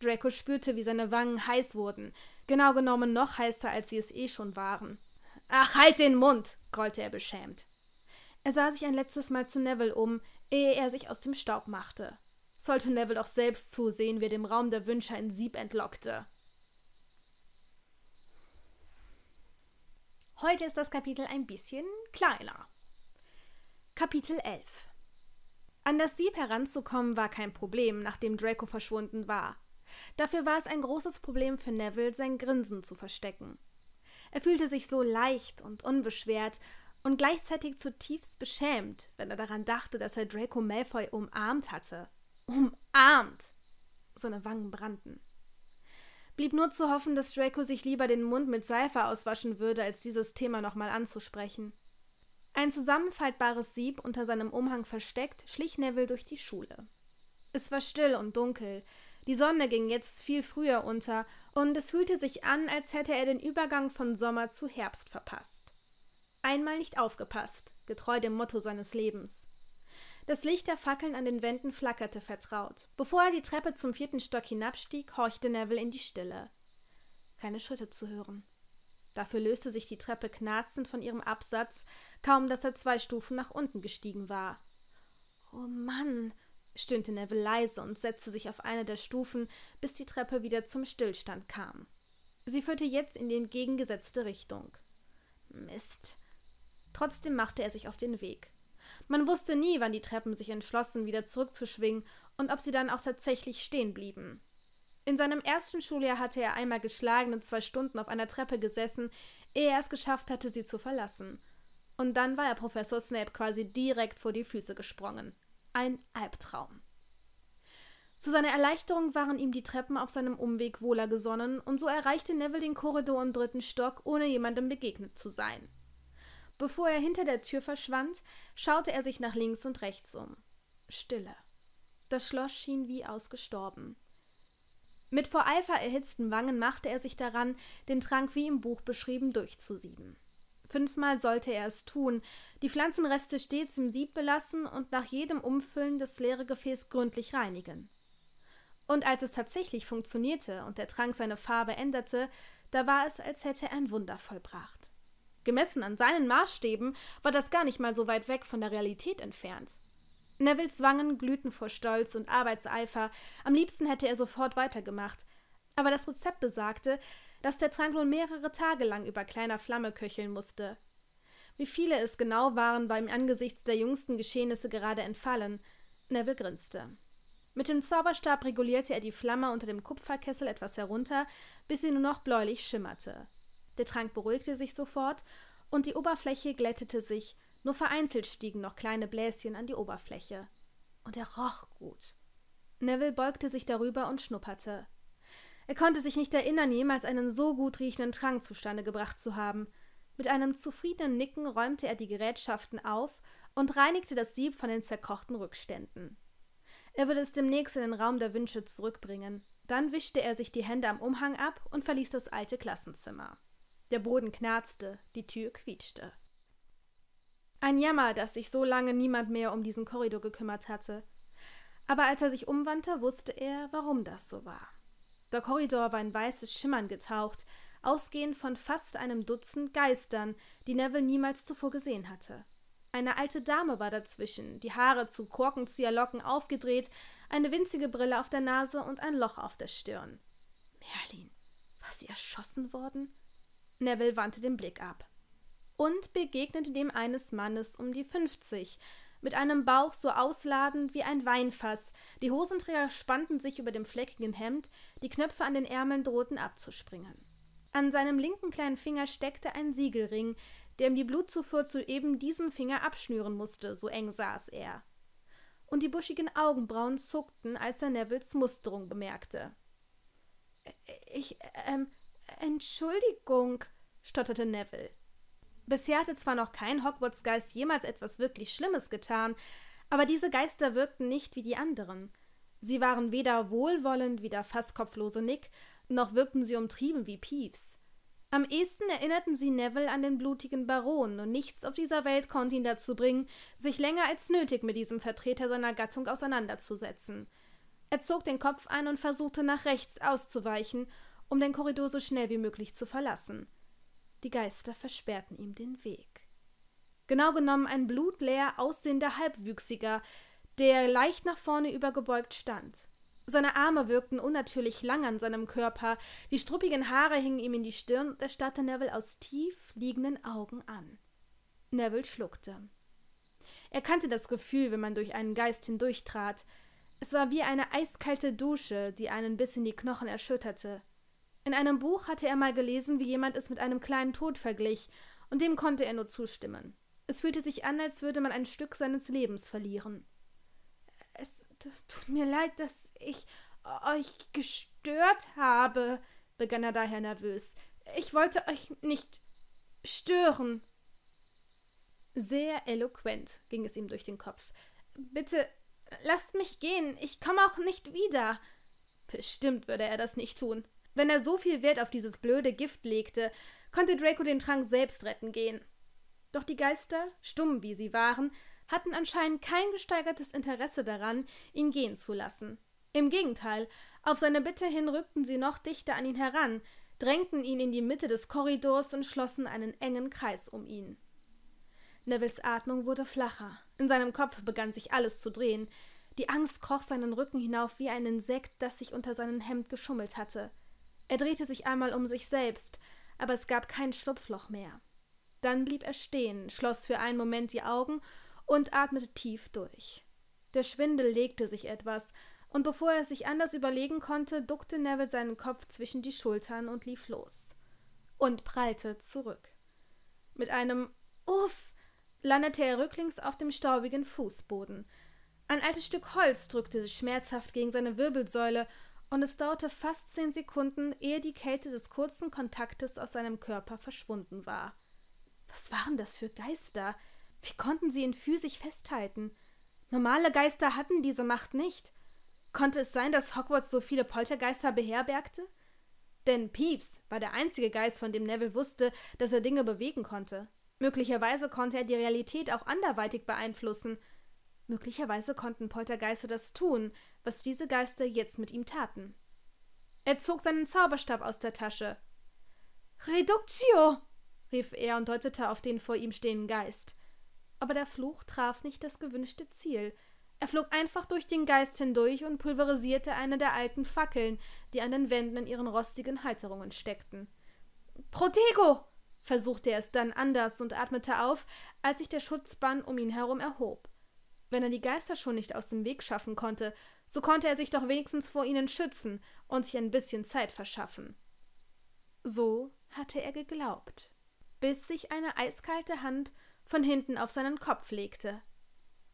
Draco spürte, wie seine Wangen heiß wurden. Genau genommen noch heißer, als sie es eh schon waren. Ach, halt den Mund, grollte er beschämt. Er sah sich ein letztes Mal zu Neville um, ehe er sich aus dem Staub machte. Sollte Neville doch selbst zusehen, wie er dem Raum der Wünsche ein Sieb entlockte. Heute ist das Kapitel ein bisschen kleiner. Kapitel 11 An das Sieb heranzukommen war kein Problem, nachdem Draco verschwunden war. Dafür war es ein großes Problem für Neville, sein Grinsen zu verstecken. Er fühlte sich so leicht und unbeschwert und gleichzeitig zutiefst beschämt, wenn er daran dachte, dass er Draco Malfoy umarmt hatte. Umarmt! Seine Wangen brannten. Blieb nur zu hoffen, dass Draco sich lieber den Mund mit Seife auswaschen würde, als dieses Thema nochmal anzusprechen. Ein zusammenfaltbares Sieb unter seinem Umhang versteckt, schlich Neville durch die Schule. Es war still und dunkel, die Sonne ging jetzt viel früher unter, und es fühlte sich an, als hätte er den Übergang von Sommer zu Herbst verpasst. Einmal nicht aufgepasst, getreu dem Motto seines Lebens. Das Licht der Fackeln an den Wänden flackerte vertraut. Bevor er die Treppe zum vierten Stock hinabstieg, horchte Neville in die Stille. Keine Schritte zu hören. Dafür löste sich die Treppe knarzend von ihrem Absatz, kaum dass er zwei Stufen nach unten gestiegen war. Oh Mann, stöhnte Neville leise und setzte sich auf eine der Stufen, bis die Treppe wieder zum Stillstand kam. Sie führte jetzt in die entgegengesetzte Richtung. Mist, Trotzdem machte er sich auf den Weg. Man wusste nie, wann die Treppen sich entschlossen, wieder zurückzuschwingen und ob sie dann auch tatsächlich stehen blieben. In seinem ersten Schuljahr hatte er einmal geschlagen und zwei Stunden auf einer Treppe gesessen, ehe er es geschafft hatte, sie zu verlassen. Und dann war er Professor Snape quasi direkt vor die Füße gesprungen. Ein Albtraum. Zu seiner Erleichterung waren ihm die Treppen auf seinem Umweg wohler gesonnen, und so erreichte Neville den Korridor im dritten Stock, ohne jemandem begegnet zu sein. Bevor er hinter der Tür verschwand, schaute er sich nach links und rechts um. Stille. Das Schloss schien wie ausgestorben. Mit vor Eifer erhitzten Wangen machte er sich daran, den Trank wie im Buch beschrieben durchzusieben. Fünfmal sollte er es tun, die Pflanzenreste stets im Sieb belassen und nach jedem Umfüllen das leere Gefäß gründlich reinigen. Und als es tatsächlich funktionierte und der Trank seine Farbe änderte, da war es, als hätte er ein Wunder vollbracht. Gemessen an seinen Maßstäben war das gar nicht mal so weit weg von der Realität entfernt. Nevils Wangen glühten vor Stolz und Arbeitseifer, am liebsten hätte er sofort weitergemacht. Aber das Rezept besagte, dass der Trank nun mehrere Tage lang über kleiner Flamme köcheln musste. Wie viele es genau waren, war ihm angesichts der jüngsten Geschehnisse gerade entfallen. Neville grinste. Mit dem Zauberstab regulierte er die Flamme unter dem Kupferkessel etwas herunter, bis sie nur noch bläulich schimmerte. Der Trank beruhigte sich sofort und die Oberfläche glättete sich, nur vereinzelt stiegen noch kleine Bläschen an die Oberfläche. Und er roch gut. Neville beugte sich darüber und schnupperte. Er konnte sich nicht erinnern, jemals einen so gut riechenden Trank zustande gebracht zu haben. Mit einem zufriedenen Nicken räumte er die Gerätschaften auf und reinigte das Sieb von den zerkochten Rückständen. Er würde es demnächst in den Raum der Wünsche zurückbringen. Dann wischte er sich die Hände am Umhang ab und verließ das alte Klassenzimmer. Der Boden knarzte, die Tür quietschte. Ein Jammer, dass sich so lange niemand mehr um diesen Korridor gekümmert hatte. Aber als er sich umwandte, wusste er, warum das so war. Der Korridor war in weißes Schimmern getaucht, ausgehend von fast einem Dutzend Geistern, die Neville niemals zuvor gesehen hatte. Eine alte Dame war dazwischen, die Haare zu Korkenzieherlocken aufgedreht, eine winzige Brille auf der Nase und ein Loch auf der Stirn. Merlin, war sie erschossen worden? Neville wandte den Blick ab und begegnete dem eines Mannes um die fünfzig, mit einem Bauch so ausladend wie ein Weinfass. Die Hosenträger spannten sich über dem fleckigen Hemd, die Knöpfe an den Ärmeln drohten abzuspringen. An seinem linken kleinen Finger steckte ein Siegelring, der ihm die Blutzufuhr zu eben diesem Finger abschnüren musste, so eng saß er. Und die buschigen Augenbrauen zuckten, als er Nevilles Musterung bemerkte. Äh, ich, ähm, Entschuldigung, stotterte Neville. Bisher hatte zwar noch kein Hogwarts-Geist jemals etwas wirklich Schlimmes getan, aber diese Geister wirkten nicht wie die anderen. Sie waren weder wohlwollend wie der fast kopflose Nick, noch wirkten sie umtrieben wie Peeves. Am ehesten erinnerten sie Neville an den blutigen Baron, und nichts auf dieser Welt konnte ihn dazu bringen, sich länger als nötig mit diesem Vertreter seiner Gattung auseinanderzusetzen. Er zog den Kopf ein und versuchte nach rechts auszuweichen, um den Korridor so schnell wie möglich zu verlassen. Die Geister versperrten ihm den Weg. Genau genommen ein blutleer aussehender Halbwüchsiger, der leicht nach vorne übergebeugt stand. Seine Arme wirkten unnatürlich lang an seinem Körper, die struppigen Haare hingen ihm in die Stirn und er starrte Neville aus tief liegenden Augen an. Neville schluckte. Er kannte das Gefühl, wenn man durch einen Geist hindurchtrat. Es war wie eine eiskalte Dusche, die einen bis in die Knochen erschütterte. In einem Buch hatte er mal gelesen, wie jemand es mit einem kleinen Tod verglich, und dem konnte er nur zustimmen. Es fühlte sich an, als würde man ein Stück seines Lebens verlieren. Es tut mir leid, dass ich euch gestört habe, begann er daher nervös. Ich wollte euch nicht stören. Sehr eloquent ging es ihm durch den Kopf. Bitte lasst mich gehen, ich komme auch nicht wieder. Bestimmt würde er das nicht tun. Wenn er so viel Wert auf dieses blöde Gift legte, konnte Draco den Trank selbst retten gehen. Doch die Geister, stumm wie sie waren, hatten anscheinend kein gesteigertes Interesse daran, ihn gehen zu lassen. Im Gegenteil, auf seine Bitte hin rückten sie noch dichter an ihn heran, drängten ihn in die Mitte des Korridors und schlossen einen engen Kreis um ihn. Nevils Atmung wurde flacher. In seinem Kopf begann sich alles zu drehen. Die Angst kroch seinen Rücken hinauf wie ein Insekt, das sich unter seinem Hemd geschummelt hatte. Er drehte sich einmal um sich selbst, aber es gab kein Schlupfloch mehr. Dann blieb er stehen, schloss für einen Moment die Augen und atmete tief durch. Der Schwindel legte sich etwas, und bevor er sich anders überlegen konnte, duckte Neville seinen Kopf zwischen die Schultern und lief los. Und prallte zurück. Mit einem Uff landete er rücklings auf dem staubigen Fußboden. Ein altes Stück Holz drückte sich schmerzhaft gegen seine Wirbelsäule und es dauerte fast zehn Sekunden, ehe die Kälte des kurzen Kontaktes aus seinem Körper verschwunden war. Was waren das für Geister? Wie konnten sie ihn physisch festhalten? Normale Geister hatten diese Macht nicht. Konnte es sein, dass Hogwarts so viele Poltergeister beherbergte? Denn Peeves war der einzige Geist, von dem Neville wusste, dass er Dinge bewegen konnte. Möglicherweise konnte er die Realität auch anderweitig beeinflussen. Möglicherweise konnten Poltergeister das tun, was diese Geister jetzt mit ihm taten. Er zog seinen Zauberstab aus der Tasche. Reductio! rief er und deutete auf den vor ihm stehenden Geist. Aber der Fluch traf nicht das gewünschte Ziel. Er flog einfach durch den Geist hindurch und pulverisierte eine der alten Fackeln, die an den Wänden in ihren rostigen Halterungen steckten. Protego! versuchte er es dann anders und atmete auf, als sich der Schutzbann um ihn herum erhob. Wenn er die Geister schon nicht aus dem Weg schaffen konnte, so konnte er sich doch wenigstens vor ihnen schützen und sich ein bisschen Zeit verschaffen. So hatte er geglaubt, bis sich eine eiskalte Hand von hinten auf seinen Kopf legte.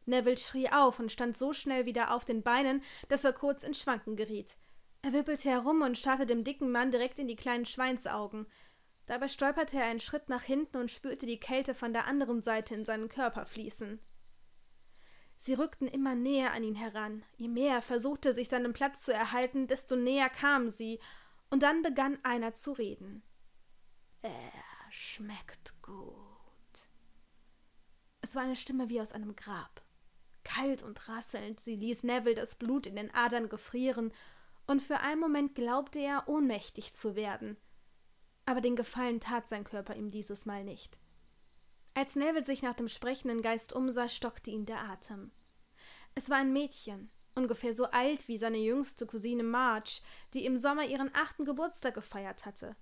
Neville schrie auf und stand so schnell wieder auf den Beinen, dass er kurz ins Schwanken geriet. Er wippelte herum und starrte dem dicken Mann direkt in die kleinen Schweinsaugen. Dabei stolperte er einen Schritt nach hinten und spürte die Kälte von der anderen Seite in seinen Körper fließen. Sie rückten immer näher an ihn heran. Je mehr er versuchte, sich seinen Platz zu erhalten, desto näher kamen sie, und dann begann einer zu reden. Er schmeckt gut. Es war eine Stimme wie aus einem Grab. Kalt und rasselnd, sie ließ Neville das Blut in den Adern gefrieren, und für einen Moment glaubte er, ohnmächtig zu werden. Aber den Gefallen tat sein Körper ihm dieses Mal nicht. Als Neville sich nach dem sprechenden Geist umsah, stockte ihn der Atem. Es war ein Mädchen, ungefähr so alt wie seine jüngste Cousine Marge, die im Sommer ihren achten Geburtstag gefeiert hatte.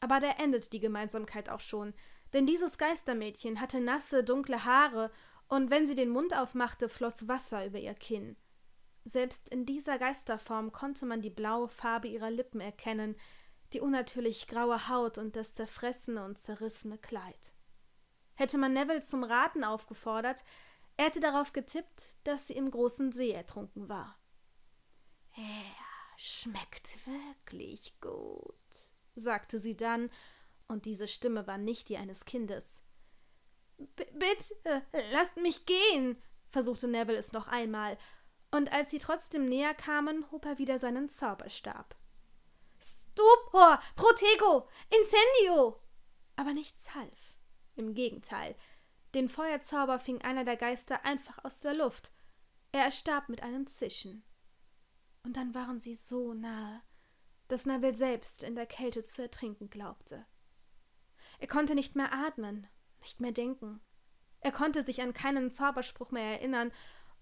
Aber da endete die Gemeinsamkeit auch schon, denn dieses Geistermädchen hatte nasse, dunkle Haare, und wenn sie den Mund aufmachte, floss Wasser über ihr Kinn. Selbst in dieser Geisterform konnte man die blaue Farbe ihrer Lippen erkennen, die unnatürlich graue Haut und das zerfressene und zerrissene Kleid. Hätte man Neville zum Raten aufgefordert, er hätte darauf getippt, dass sie im großen See ertrunken war. Er schmeckt wirklich gut, sagte sie dann, und diese Stimme war nicht die eines Kindes. B bitte, lasst mich gehen, versuchte Neville es noch einmal, und als sie trotzdem näher kamen, hob er wieder seinen Zauberstab. Stupor, Protego, Incendio! Aber nichts half. Im Gegenteil. Den Feuerzauber fing einer der Geister einfach aus der Luft. Er erstarb mit einem Zischen. Und dann waren sie so nahe, dass Neville selbst in der Kälte zu ertrinken glaubte. Er konnte nicht mehr atmen, nicht mehr denken. Er konnte sich an keinen Zauberspruch mehr erinnern,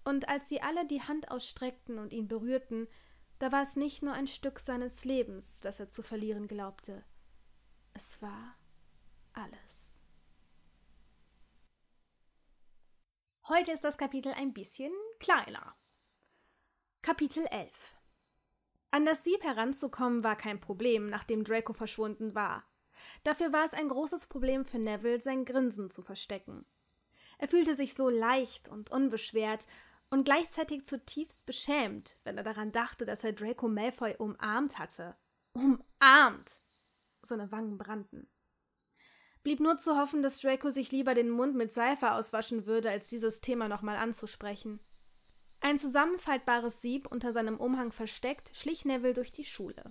und als sie alle die Hand ausstreckten und ihn berührten, da war es nicht nur ein Stück seines Lebens, das er zu verlieren glaubte. Es war alles. Heute ist das Kapitel ein bisschen kleiner. Kapitel 11 An das Sieb heranzukommen war kein Problem, nachdem Draco verschwunden war. Dafür war es ein großes Problem für Neville, sein Grinsen zu verstecken. Er fühlte sich so leicht und unbeschwert und gleichzeitig zutiefst beschämt, wenn er daran dachte, dass er Draco Malfoy umarmt hatte. Umarmt! Seine Wangen brannten. Blieb nur zu hoffen, dass Draco sich lieber den Mund mit Seife auswaschen würde, als dieses Thema nochmal anzusprechen. Ein zusammenfaltbares Sieb unter seinem Umhang versteckt, schlich Neville durch die Schule.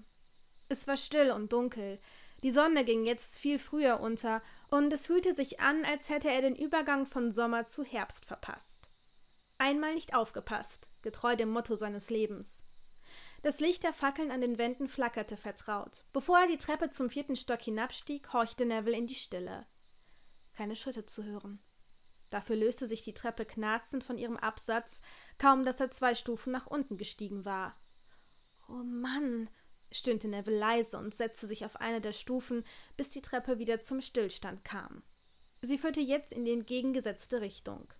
Es war still und dunkel. Die Sonne ging jetzt viel früher unter und es fühlte sich an, als hätte er den Übergang von Sommer zu Herbst verpasst. Einmal nicht aufgepasst, getreu dem Motto seines Lebens. Das Licht der Fackeln an den Wänden flackerte vertraut. Bevor er die Treppe zum vierten Stock hinabstieg, horchte Neville in die Stille. Keine Schritte zu hören. Dafür löste sich die Treppe knarzend von ihrem Absatz, kaum dass er zwei Stufen nach unten gestiegen war. Oh Mann, stöhnte Neville leise und setzte sich auf eine der Stufen, bis die Treppe wieder zum Stillstand kam. Sie führte jetzt in die entgegengesetzte Richtung.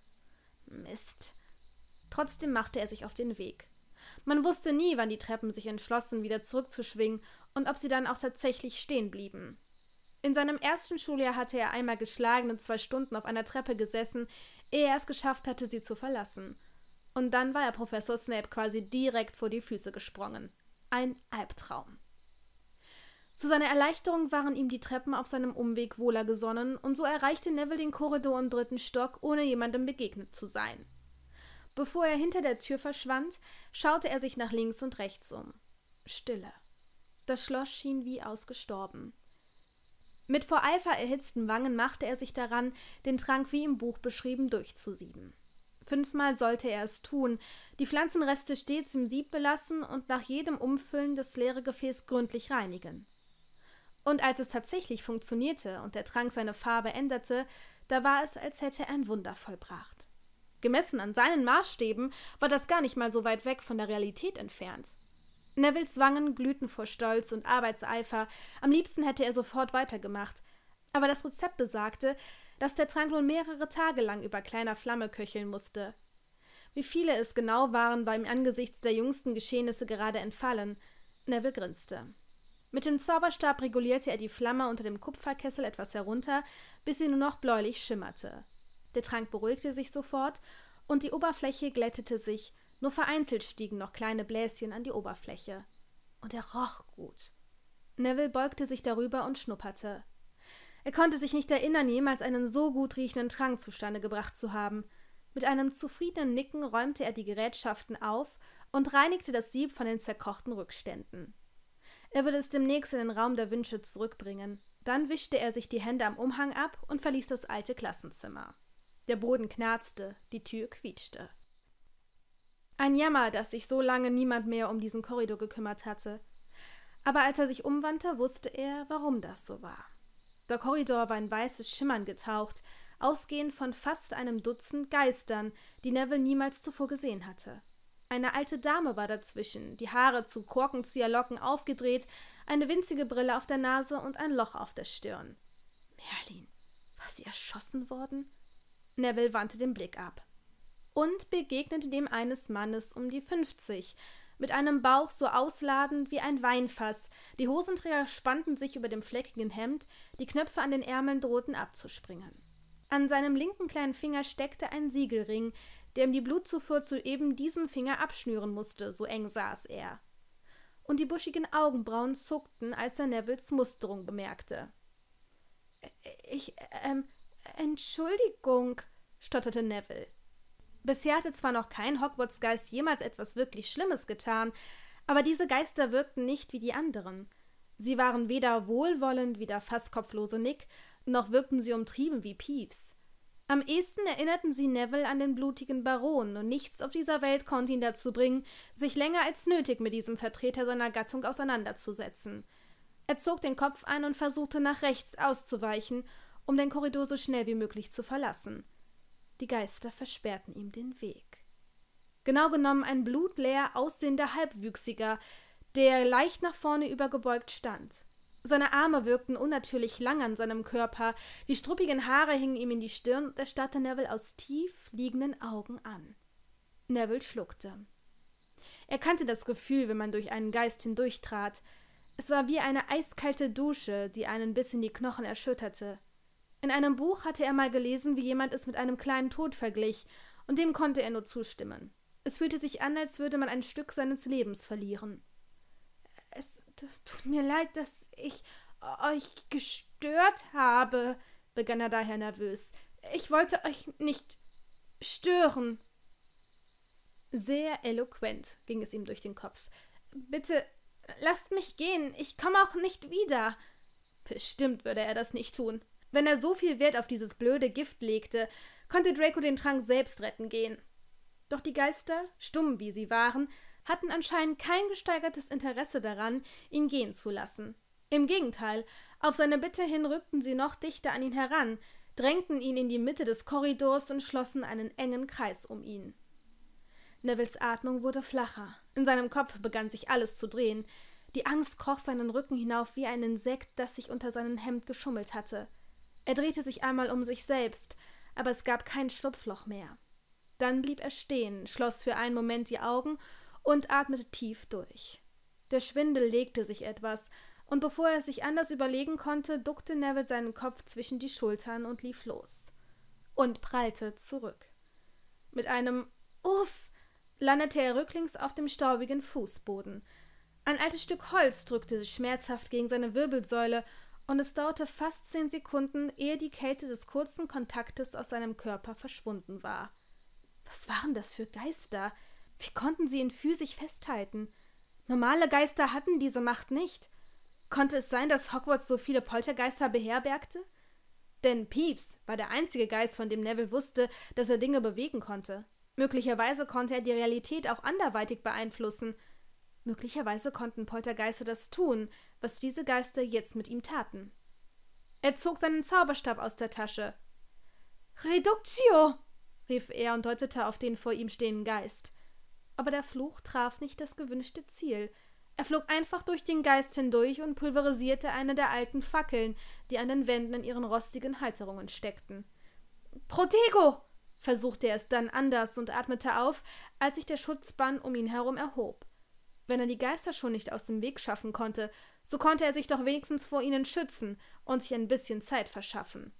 Mist. Trotzdem machte er sich auf den Weg. Man wusste nie, wann die Treppen sich entschlossen, wieder zurückzuschwingen und ob sie dann auch tatsächlich stehen blieben. In seinem ersten Schuljahr hatte er einmal geschlagene zwei Stunden auf einer Treppe gesessen, ehe er es geschafft hatte, sie zu verlassen. Und dann war er Professor Snape quasi direkt vor die Füße gesprungen. Ein Albtraum. Zu seiner Erleichterung waren ihm die Treppen auf seinem Umweg wohler gesonnen, und so erreichte Neville den Korridor im dritten Stock, ohne jemandem begegnet zu sein. Bevor er hinter der Tür verschwand, schaute er sich nach links und rechts um. Stille. Das Schloss schien wie ausgestorben. Mit vor Eifer erhitzten Wangen machte er sich daran, den Trank wie im Buch beschrieben durchzusieben. Fünfmal sollte er es tun, die Pflanzenreste stets im Sieb belassen und nach jedem Umfüllen das leere Gefäß gründlich reinigen. Und als es tatsächlich funktionierte und der Trank seine Farbe änderte, da war es, als hätte er ein Wunder vollbracht. Gemessen an seinen Maßstäben war das gar nicht mal so weit weg von der Realität entfernt. Nevils Wangen glühten vor Stolz und Arbeitseifer, am liebsten hätte er sofort weitergemacht, aber das Rezept besagte, dass der Trank nun mehrere Tage lang über kleiner Flamme köcheln musste. Wie viele es genau waren, war ihm angesichts der jüngsten Geschehnisse gerade entfallen. Neville grinste. Mit dem Zauberstab regulierte er die Flamme unter dem Kupferkessel etwas herunter, bis sie nur noch bläulich schimmerte. Der Trank beruhigte sich sofort und die Oberfläche glättete sich, nur vereinzelt stiegen noch kleine Bläschen an die Oberfläche. Und er roch gut. Neville beugte sich darüber und schnupperte. Er konnte sich nicht erinnern, jemals einen so gut riechenden Trank zustande gebracht zu haben. Mit einem zufriedenen Nicken räumte er die Gerätschaften auf und reinigte das Sieb von den zerkochten Rückständen. Er würde es demnächst in den Raum der Wünsche zurückbringen. Dann wischte er sich die Hände am Umhang ab und verließ das alte Klassenzimmer. Der Boden knarzte, die Tür quietschte. Ein Jammer, dass sich so lange niemand mehr um diesen Korridor gekümmert hatte. Aber als er sich umwandte, wusste er, warum das so war. Der Korridor war in weißes Schimmern getaucht, ausgehend von fast einem Dutzend Geistern, die Neville niemals zuvor gesehen hatte. Eine alte Dame war dazwischen, die Haare zu Korkenzieherlocken aufgedreht, eine winzige Brille auf der Nase und ein Loch auf der Stirn. Merlin, war sie erschossen worden? Neville wandte den Blick ab und begegnete dem eines Mannes um die fünfzig, mit einem Bauch so ausladend wie ein Weinfass, die Hosenträger spannten sich über dem fleckigen Hemd, die Knöpfe an den Ärmeln drohten abzuspringen. An seinem linken kleinen Finger steckte ein Siegelring, der ihm die Blutzufuhr zu eben diesem Finger abschnüren musste, so eng saß er. Und die buschigen Augenbrauen zuckten, als er Nevilles Musterung bemerkte. Äh, ich, äh, ähm, Entschuldigung, stotterte Neville. Bisher hatte zwar noch kein Hogwarts-Geist jemals etwas wirklich Schlimmes getan, aber diese Geister wirkten nicht wie die anderen. Sie waren weder wohlwollend wie der fast kopflose Nick, noch wirkten sie umtrieben wie Peeves. Am ehesten erinnerten sie Neville an den blutigen Baron, und nichts auf dieser Welt konnte ihn dazu bringen, sich länger als nötig mit diesem Vertreter seiner Gattung auseinanderzusetzen. Er zog den Kopf ein und versuchte nach rechts auszuweichen, um den Korridor so schnell wie möglich zu verlassen. Die Geister versperrten ihm den Weg. Genau genommen ein blutleer aussehender Halbwüchsiger, der leicht nach vorne übergebeugt stand. Seine Arme wirkten unnatürlich lang an seinem Körper, die struppigen Haare hingen ihm in die Stirn und er starrte Neville aus tief liegenden Augen an. Neville schluckte. Er kannte das Gefühl, wenn man durch einen Geist hindurchtrat. Es war wie eine eiskalte Dusche, die einen bis in die Knochen erschütterte. In einem Buch hatte er mal gelesen, wie jemand es mit einem kleinen Tod verglich, und dem konnte er nur zustimmen. Es fühlte sich an, als würde man ein Stück seines Lebens verlieren. Es tut mir leid, dass ich euch gestört habe, begann er daher nervös. Ich wollte euch nicht stören. Sehr eloquent ging es ihm durch den Kopf. Bitte lasst mich gehen, ich komme auch nicht wieder. Bestimmt würde er das nicht tun. Wenn er so viel Wert auf dieses blöde Gift legte, konnte Draco den Trank selbst retten gehen. Doch die Geister, stumm wie sie waren, hatten anscheinend kein gesteigertes Interesse daran, ihn gehen zu lassen. Im Gegenteil, auf seine Bitte hin rückten sie noch dichter an ihn heran, drängten ihn in die Mitte des Korridors und schlossen einen engen Kreis um ihn. Nevils Atmung wurde flacher. In seinem Kopf begann sich alles zu drehen. Die Angst kroch seinen Rücken hinauf wie ein Insekt, das sich unter seinem Hemd geschummelt hatte. Er drehte sich einmal um sich selbst, aber es gab kein Schlupfloch mehr. Dann blieb er stehen, schloss für einen Moment die Augen und atmete tief durch. Der Schwindel legte sich etwas, und bevor er sich anders überlegen konnte, duckte Neville seinen Kopf zwischen die Schultern und lief los. Und prallte zurück. Mit einem Uff landete er rücklings auf dem staubigen Fußboden. Ein altes Stück Holz drückte sich schmerzhaft gegen seine Wirbelsäule und es dauerte fast zehn Sekunden, ehe die Kälte des kurzen Kontaktes aus seinem Körper verschwunden war. Was waren das für Geister? Wie konnten sie ihn physisch festhalten? Normale Geister hatten diese Macht nicht. Konnte es sein, dass Hogwarts so viele Poltergeister beherbergte? Denn Pieps war der einzige Geist, von dem Neville wusste, dass er Dinge bewegen konnte. Möglicherweise konnte er die Realität auch anderweitig beeinflussen. Möglicherweise konnten Poltergeister das tun, was diese Geister jetzt mit ihm taten. Er zog seinen Zauberstab aus der Tasche. Reductio! rief er und deutete auf den vor ihm stehenden Geist. Aber der Fluch traf nicht das gewünschte Ziel. Er flog einfach durch den Geist hindurch und pulverisierte eine der alten Fackeln, die an den Wänden in ihren rostigen Halterungen steckten. Protego! versuchte er es dann anders und atmete auf, als sich der Schutzbann um ihn herum erhob. Wenn er die Geister schon nicht aus dem Weg schaffen konnte, so konnte er sich doch wenigstens vor ihnen schützen und sich ein bisschen Zeit verschaffen.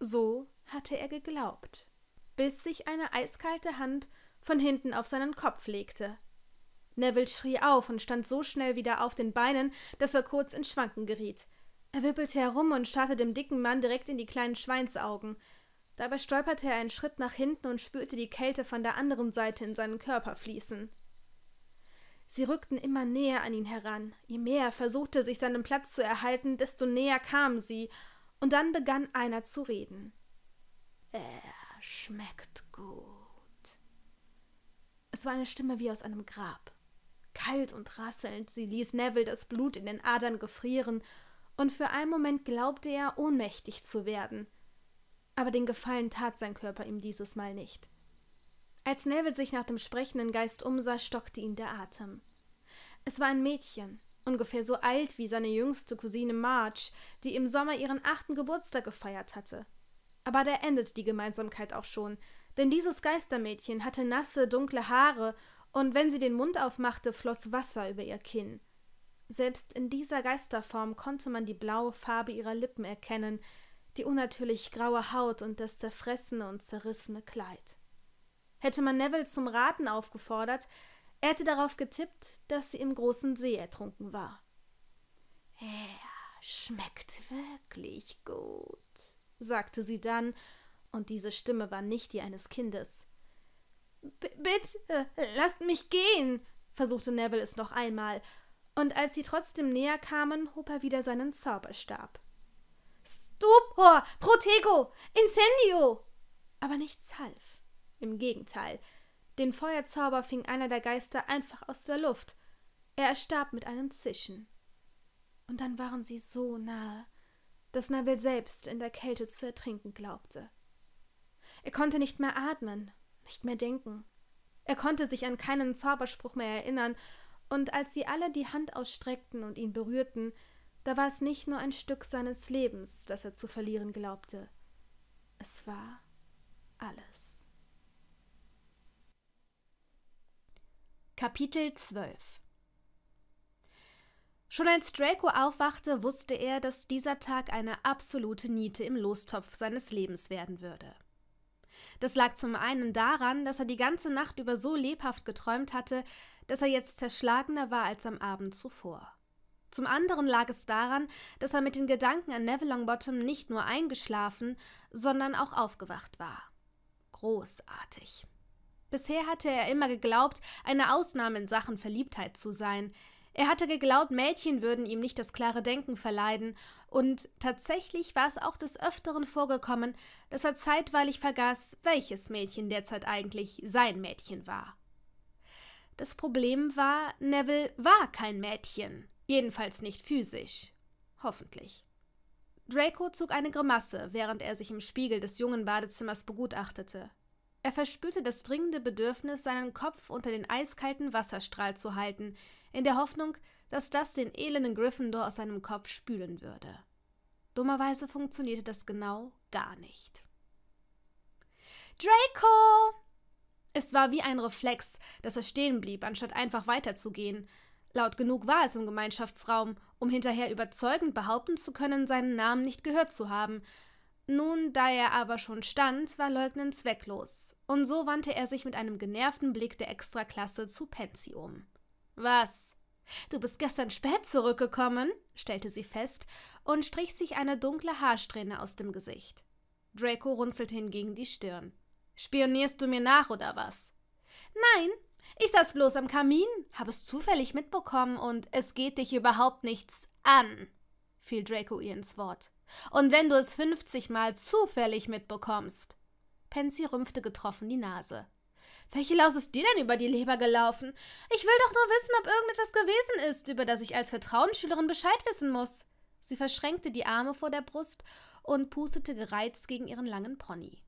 So hatte er geglaubt, bis sich eine eiskalte Hand von hinten auf seinen Kopf legte. Neville schrie auf und stand so schnell wieder auf den Beinen, dass er kurz ins Schwanken geriet. Er wippelte herum und starrte dem dicken Mann direkt in die kleinen Schweinsaugen. Dabei stolperte er einen Schritt nach hinten und spürte die Kälte von der anderen Seite in seinen Körper fließen. Sie rückten immer näher an ihn heran. Je mehr er versuchte, sich seinen Platz zu erhalten, desto näher kamen sie. Und dann begann einer zu reden. Er schmeckt gut. Es war eine Stimme wie aus einem Grab. Kalt und rasselnd, sie ließ Neville das Blut in den Adern gefrieren, und für einen Moment glaubte er, ohnmächtig zu werden. Aber den Gefallen tat sein Körper ihm dieses Mal nicht. Als Neville sich nach dem sprechenden Geist umsah, stockte ihn der Atem. Es war ein Mädchen, ungefähr so alt wie seine jüngste Cousine Marge, die im Sommer ihren achten Geburtstag gefeiert hatte. Aber da endete die Gemeinsamkeit auch schon, denn dieses Geistermädchen hatte nasse, dunkle Haare und wenn sie den Mund aufmachte, floss Wasser über ihr Kinn. Selbst in dieser Geisterform konnte man die blaue Farbe ihrer Lippen erkennen, die unnatürlich graue Haut und das zerfressene und zerrissene Kleid. Hätte man Neville zum Raten aufgefordert, er hätte darauf getippt, dass sie im großen See ertrunken war. Er schmeckt wirklich gut, sagte sie dann, und diese Stimme war nicht die eines Kindes. B bitte, lasst mich gehen, versuchte Neville es noch einmal, und als sie trotzdem näher kamen, hob er wieder seinen Zauberstab. Stupor, Protego, Incendio! Aber nichts half. Im Gegenteil. Den Feuerzauber fing einer der Geister einfach aus der Luft. Er erstarb mit einem Zischen. Und dann waren sie so nahe, dass Neville selbst in der Kälte zu ertrinken glaubte. Er konnte nicht mehr atmen, nicht mehr denken. Er konnte sich an keinen Zauberspruch mehr erinnern, und als sie alle die Hand ausstreckten und ihn berührten, da war es nicht nur ein Stück seines Lebens, das er zu verlieren glaubte. Es war alles. Kapitel 12 Schon als Draco aufwachte, wusste er, dass dieser Tag eine absolute Niete im Lostopf seines Lebens werden würde. Das lag zum einen daran, dass er die ganze Nacht über so lebhaft geträumt hatte, dass er jetzt zerschlagener war als am Abend zuvor. Zum anderen lag es daran, dass er mit den Gedanken an Neville Longbottom nicht nur eingeschlafen, sondern auch aufgewacht war. Großartig. Bisher hatte er immer geglaubt, eine Ausnahme in Sachen Verliebtheit zu sein. Er hatte geglaubt, Mädchen würden ihm nicht das klare Denken verleiden, und tatsächlich war es auch des Öfteren vorgekommen, dass er zeitweilig vergaß, welches Mädchen derzeit eigentlich sein Mädchen war. Das Problem war, Neville war kein Mädchen, jedenfalls nicht physisch. Hoffentlich. Draco zog eine Grimasse, während er sich im Spiegel des jungen Badezimmers begutachtete. Er verspürte das dringende Bedürfnis, seinen Kopf unter den eiskalten Wasserstrahl zu halten, in der Hoffnung, dass das den elenden Gryffindor aus seinem Kopf spülen würde. Dummerweise funktionierte das genau gar nicht. Draco! Es war wie ein Reflex, dass er stehen blieb, anstatt einfach weiterzugehen. Laut genug war es im Gemeinschaftsraum, um hinterher überzeugend behaupten zu können, seinen Namen nicht gehört zu haben, nun, da er aber schon stand, war Leugnen zwecklos, und so wandte er sich mit einem genervten Blick der Extraklasse zu Pansy um. Was? Du bist gestern spät zurückgekommen, stellte sie fest und strich sich eine dunkle Haarsträhne aus dem Gesicht. Draco runzelte hingegen die Stirn. Spionierst du mir nach oder was? Nein, ich saß bloß am Kamin, habe es zufällig mitbekommen und es geht dich überhaupt nichts an, fiel Draco ihr ins Wort. Und wenn du es 50 Mal zufällig mitbekommst. Pansy rümpfte getroffen die Nase. Welche Laus ist dir denn über die Leber gelaufen? Ich will doch nur wissen, ob irgendetwas gewesen ist, über das ich als Vertrauensschülerin Bescheid wissen muss. Sie verschränkte die Arme vor der Brust und pustete gereizt gegen ihren langen Pony.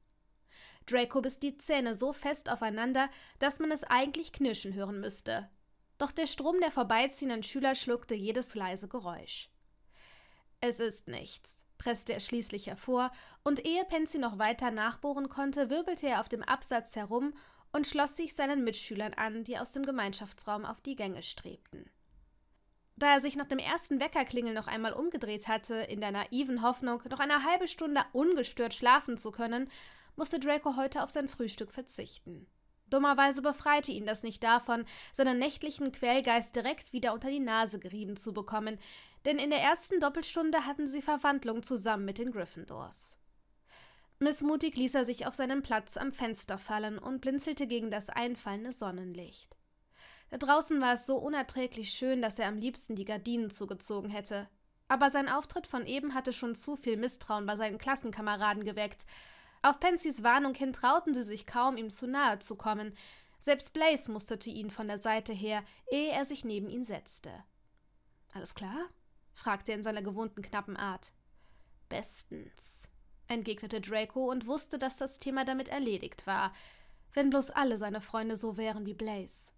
Draco biss die Zähne so fest aufeinander, dass man es eigentlich knirschen hören müsste. Doch der Strom der vorbeiziehenden Schüler schluckte jedes leise Geräusch. Es ist nichts, presste er schließlich hervor, und ehe Penzi noch weiter nachbohren konnte, wirbelte er auf dem Absatz herum und schloss sich seinen Mitschülern an, die aus dem Gemeinschaftsraum auf die Gänge strebten. Da er sich nach dem ersten Weckerklingel noch einmal umgedreht hatte, in der naiven Hoffnung, noch eine halbe Stunde ungestört schlafen zu können, musste Draco heute auf sein Frühstück verzichten. Dummerweise befreite ihn das nicht davon, seinen nächtlichen Quellgeist direkt wieder unter die Nase gerieben zu bekommen, denn in der ersten Doppelstunde hatten sie Verwandlung zusammen mit den Gryffindors. Missmutig ließ er sich auf seinen Platz am Fenster fallen und blinzelte gegen das einfallende Sonnenlicht. Da draußen war es so unerträglich schön, dass er am liebsten die Gardinen zugezogen hätte. Aber sein Auftritt von eben hatte schon zu viel Misstrauen bei seinen Klassenkameraden geweckt. Auf Pansys Warnung hin trauten sie sich kaum, ihm zu nahe zu kommen. Selbst Blaze musterte ihn von der Seite her, ehe er sich neben ihn setzte. Alles klar? fragte er in seiner gewohnten knappen Art. Bestens, entgegnete Draco und wusste, dass das Thema damit erledigt war, wenn bloß alle seine Freunde so wären wie Blaze.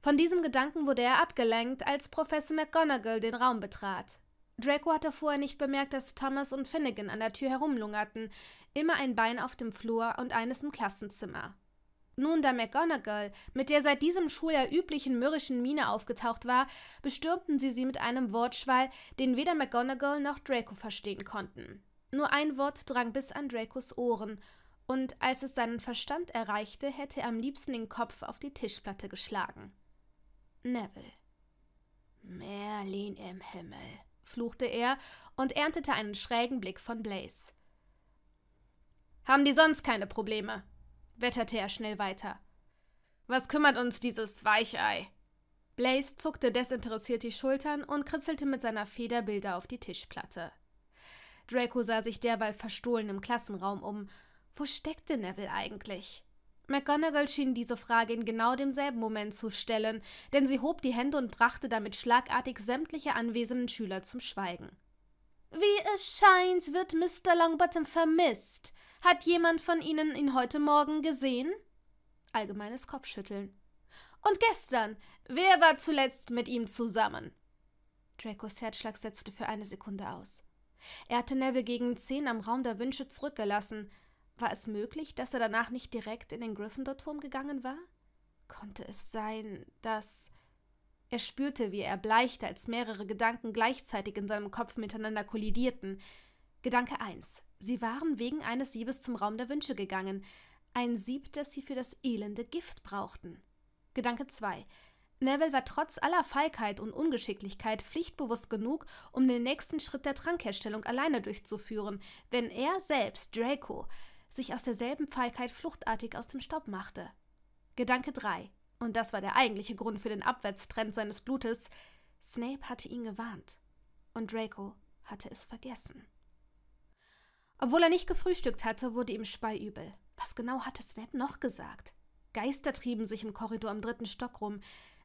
Von diesem Gedanken wurde er abgelenkt, als Professor McGonagall den Raum betrat. Draco hatte vorher nicht bemerkt, dass Thomas und Finnegan an der Tür herumlungerten, immer ein Bein auf dem Flur und eines im Klassenzimmer. Nun, da McGonagall mit der seit diesem Schuljahr üblichen mürrischen Miene aufgetaucht war, bestürmten sie sie mit einem Wortschwall, den weder McGonagall noch Draco verstehen konnten. Nur ein Wort drang bis an Dracos Ohren, und als es seinen Verstand erreichte, hätte er am liebsten den Kopf auf die Tischplatte geschlagen. Neville. Merlin im Himmel, fluchte er und erntete einen schrägen Blick von Blaze. Haben die sonst keine Probleme? wetterte er schnell weiter. Was kümmert uns dieses Weichei? Blaze zuckte desinteressiert die Schultern und kritzelte mit seiner Feder Bilder auf die Tischplatte. Draco sah sich derweil verstohlen im Klassenraum um. Wo steckte Neville eigentlich? McGonagall schien diese Frage in genau demselben Moment zu stellen, denn sie hob die Hände und brachte damit schlagartig sämtliche anwesenden Schüler zum Schweigen. Wie es scheint, wird Mr. Longbottom vermisst, hat jemand von Ihnen ihn heute Morgen gesehen? Allgemeines Kopfschütteln. Und gestern? Wer war zuletzt mit ihm zusammen? Dracos Herzschlag setzte für eine Sekunde aus. Er hatte Neville gegen zehn am Raum der Wünsche zurückgelassen. War es möglich, dass er danach nicht direkt in den Gryffindor-Turm gegangen war? Konnte es sein, dass. Er spürte, wie er erbleichte, als mehrere Gedanken gleichzeitig in seinem Kopf miteinander kollidierten. Gedanke 1. Sie waren wegen eines Siebes zum Raum der Wünsche gegangen. Ein Sieb, das sie für das elende Gift brauchten. Gedanke 2. Neville war trotz aller Feigheit und Ungeschicklichkeit pflichtbewusst genug, um den nächsten Schritt der Trankherstellung alleine durchzuführen, wenn er selbst, Draco, sich aus derselben Feigheit fluchtartig aus dem Staub machte. Gedanke 3. Und das war der eigentliche Grund für den Abwärtstrend seines Blutes. Snape hatte ihn gewarnt. Und Draco hatte es vergessen. Obwohl er nicht gefrühstückt hatte, wurde ihm Spei übel. Was genau hatte Snap noch gesagt? Geister trieben sich im Korridor im dritten Stock rum,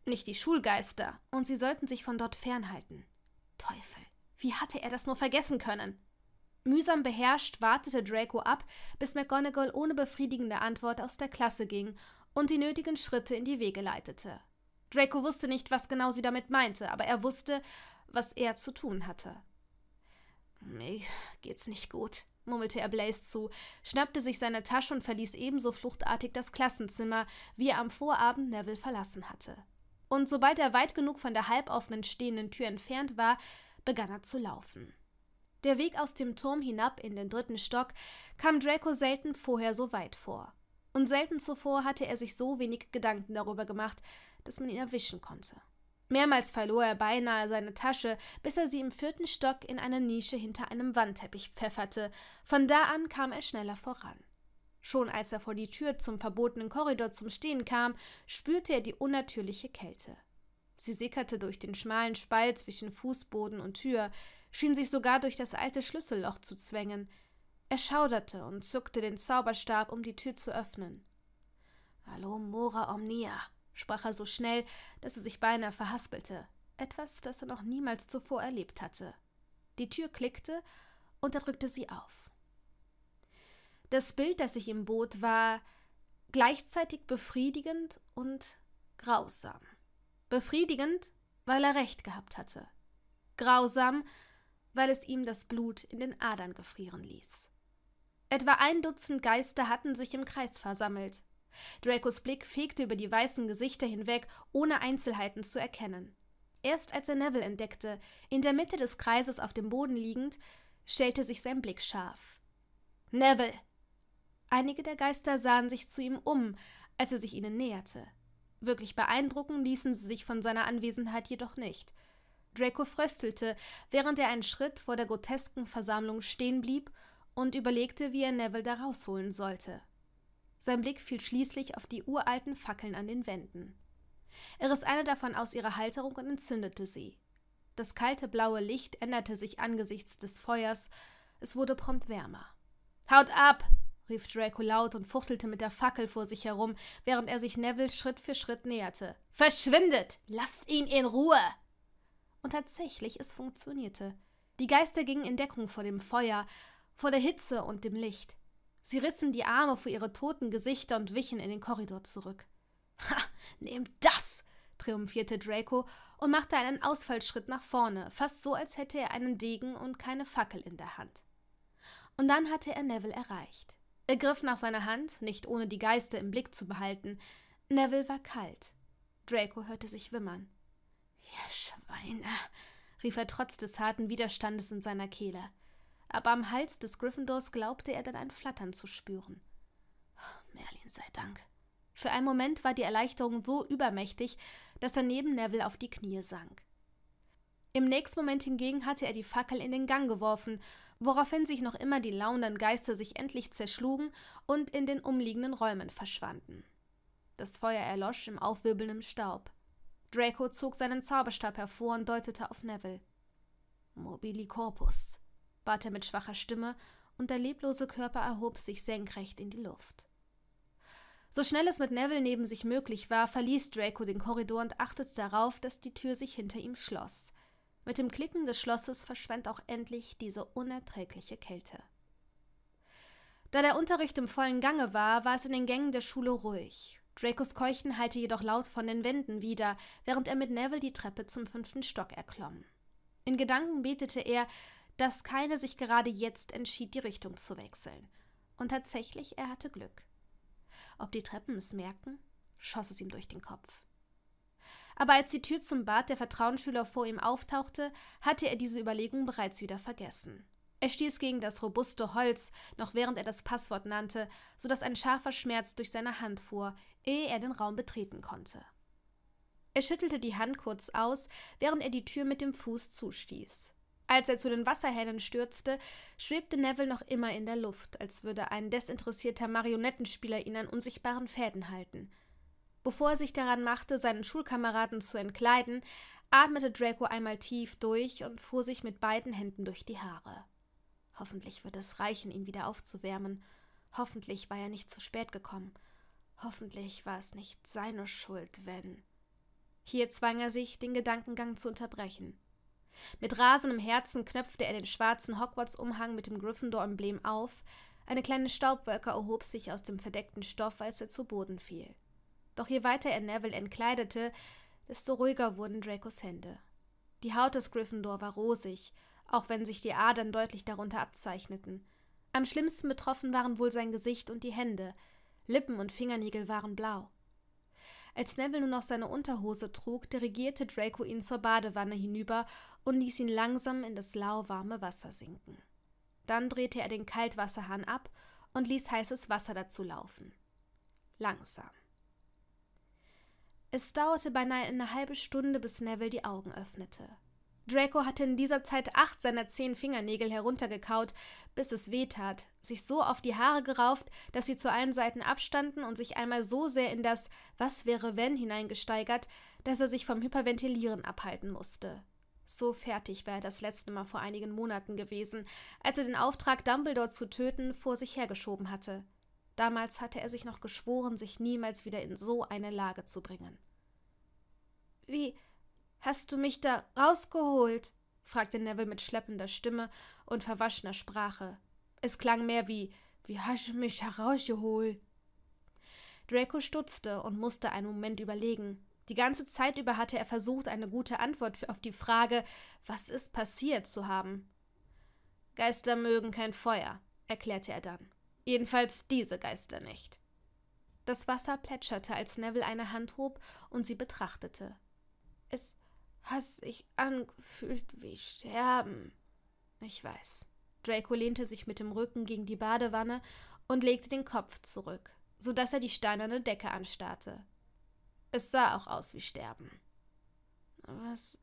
nicht die Schulgeister, und sie sollten sich von dort fernhalten. Teufel, wie hatte er das nur vergessen können? Mühsam beherrscht wartete Draco ab, bis McGonagall ohne befriedigende Antwort aus der Klasse ging und die nötigen Schritte in die Wege leitete. Draco wusste nicht, was genau sie damit meinte, aber er wusste, was er zu tun hatte. Mir geht's nicht gut, murmelte er Blaze zu, schnappte sich seine Tasche und verließ ebenso fluchtartig das Klassenzimmer, wie er am Vorabend Neville verlassen hatte. Und sobald er weit genug von der halboffenen stehenden Tür entfernt war, begann er zu laufen. Der Weg aus dem Turm hinab in den dritten Stock kam Draco selten vorher so weit vor. Und selten zuvor hatte er sich so wenig Gedanken darüber gemacht, dass man ihn erwischen konnte. Mehrmals verlor er beinahe seine Tasche, bis er sie im vierten Stock in einer Nische hinter einem Wandteppich pfefferte. Von da an kam er schneller voran. Schon als er vor die Tür zum verbotenen Korridor zum Stehen kam, spürte er die unnatürliche Kälte. Sie sickerte durch den schmalen Spalt zwischen Fußboden und Tür, schien sich sogar durch das alte Schlüsselloch zu zwängen. Er schauderte und zuckte den Zauberstab, um die Tür zu öffnen. Hallo mora omnia, sprach er so schnell, dass er sich beinahe verhaspelte. Etwas, das er noch niemals zuvor erlebt hatte. Die Tür klickte und er drückte sie auf. Das Bild, das sich ihm bot, war gleichzeitig befriedigend und grausam. Befriedigend, weil er recht gehabt hatte. Grausam, weil es ihm das Blut in den Adern gefrieren ließ. Etwa ein Dutzend Geister hatten sich im Kreis versammelt, Dracos Blick fegte über die weißen Gesichter hinweg, ohne Einzelheiten zu erkennen. Erst als er Neville entdeckte, in der Mitte des Kreises auf dem Boden liegend, stellte sich sein Blick scharf. Neville! Einige der Geister sahen sich zu ihm um, als er sich ihnen näherte. Wirklich beeindrucken ließen sie sich von seiner Anwesenheit jedoch nicht. Draco fröstelte, während er einen Schritt vor der grotesken Versammlung stehen blieb und überlegte, wie er Neville da rausholen sollte. Sein Blick fiel schließlich auf die uralten Fackeln an den Wänden. Er riss eine davon aus ihrer Halterung und entzündete sie. Das kalte blaue Licht änderte sich angesichts des Feuers, es wurde prompt wärmer. Haut ab! rief Draco laut und fuchtelte mit der Fackel vor sich herum, während er sich Neville Schritt für Schritt näherte. Verschwindet! Lasst ihn in Ruhe! Und tatsächlich, es funktionierte. Die Geister gingen in Deckung vor dem Feuer, vor der Hitze und dem Licht. Sie rissen die Arme vor ihre toten Gesichter und wichen in den Korridor zurück. Ha, nehmt das! triumphierte Draco und machte einen Ausfallschritt nach vorne, fast so, als hätte er einen Degen und keine Fackel in der Hand. Und dann hatte er Neville erreicht. Er griff nach seiner Hand, nicht ohne die Geister im Blick zu behalten. Neville war kalt. Draco hörte sich wimmern. Ihr Schweine! rief er trotz des harten Widerstandes in seiner Kehle aber am Hals des Gryffindors glaubte er dann ein Flattern zu spüren. Oh, Merlin sei Dank. Für einen Moment war die Erleichterung so übermächtig, dass er neben Neville auf die Knie sank. Im nächsten Moment hingegen hatte er die Fackel in den Gang geworfen, woraufhin sich noch immer die launenden Geister sich endlich zerschlugen und in den umliegenden Räumen verschwanden. Das Feuer erlosch im aufwirbelnden Staub. Draco zog seinen Zauberstab hervor und deutete auf Neville. Mobili Corpus, bat er mit schwacher Stimme, und der leblose Körper erhob sich senkrecht in die Luft. So schnell es mit Neville neben sich möglich war, verließ Draco den Korridor und achtete darauf, dass die Tür sich hinter ihm schloss. Mit dem Klicken des Schlosses verschwand auch endlich diese unerträgliche Kälte. Da der Unterricht im vollen Gange war, war es in den Gängen der Schule ruhig. Dracos Keuchen hallte jedoch laut von den Wänden wieder, während er mit Neville die Treppe zum fünften Stock erklomm. In Gedanken betete er, dass keine sich gerade jetzt entschied, die Richtung zu wechseln. Und tatsächlich, er hatte Glück. Ob die Treppen es merken, schoss es ihm durch den Kopf. Aber als die Tür zum Bad der Vertrauensschüler vor ihm auftauchte, hatte er diese Überlegung bereits wieder vergessen. Er stieß gegen das robuste Holz, noch während er das Passwort nannte, so dass ein scharfer Schmerz durch seine Hand fuhr, ehe er den Raum betreten konnte. Er schüttelte die Hand kurz aus, während er die Tür mit dem Fuß zustieß. Als er zu den Wasserhähnen stürzte, schwebte Neville noch immer in der Luft, als würde ein desinteressierter Marionettenspieler ihn an unsichtbaren Fäden halten. Bevor er sich daran machte, seinen Schulkameraden zu entkleiden, atmete Draco einmal tief durch und fuhr sich mit beiden Händen durch die Haare. Hoffentlich würde es reichen, ihn wieder aufzuwärmen. Hoffentlich war er nicht zu spät gekommen. Hoffentlich war es nicht seine Schuld, wenn. Hier zwang er sich, den Gedankengang zu unterbrechen. Mit rasendem Herzen knöpfte er den schwarzen Hogwarts-Umhang mit dem Gryffindor-Emblem auf. Eine kleine Staubwolke erhob sich aus dem verdeckten Stoff, als er zu Boden fiel. Doch je weiter er Neville entkleidete, desto ruhiger wurden Dracos Hände. Die Haut des Gryffindor war rosig, auch wenn sich die Adern deutlich darunter abzeichneten. Am schlimmsten betroffen waren wohl sein Gesicht und die Hände. Lippen und Fingernägel waren blau. Als Neville nur noch seine Unterhose trug, dirigierte Draco ihn zur Badewanne hinüber und ließ ihn langsam in das lauwarme Wasser sinken. Dann drehte er den Kaltwasserhahn ab und ließ heißes Wasser dazu laufen. Langsam. Es dauerte beinahe eine halbe Stunde, bis Neville die Augen öffnete. Draco hatte in dieser Zeit acht seiner zehn Fingernägel heruntergekaut, bis es weh tat, sich so auf die Haare gerauft, dass sie zu allen Seiten abstanden und sich einmal so sehr in das Was wäre wenn hineingesteigert, dass er sich vom Hyperventilieren abhalten musste. So fertig war er das letzte Mal vor einigen Monaten gewesen, als er den Auftrag, Dumbledore zu töten, vor sich hergeschoben hatte. Damals hatte er sich noch geschworen, sich niemals wieder in so eine Lage zu bringen. Wie, Hast du mich da rausgeholt? fragte Neville mit schleppender Stimme und verwaschener Sprache. Es klang mehr wie Wie hast du mich herausgeholt? Draco stutzte und musste einen Moment überlegen. Die ganze Zeit über hatte er versucht, eine gute Antwort auf die Frage Was ist passiert zu haben. Geister mögen kein Feuer, erklärte er dann. Jedenfalls diese Geister nicht. Das Wasser plätscherte, als Neville eine Hand hob und sie betrachtete. Es hast sich angefühlt wie Sterben. Ich weiß. Draco lehnte sich mit dem Rücken gegen die Badewanne und legte den Kopf zurück, sodass er die steinerne Decke anstarrte. Es sah auch aus wie Sterben. Was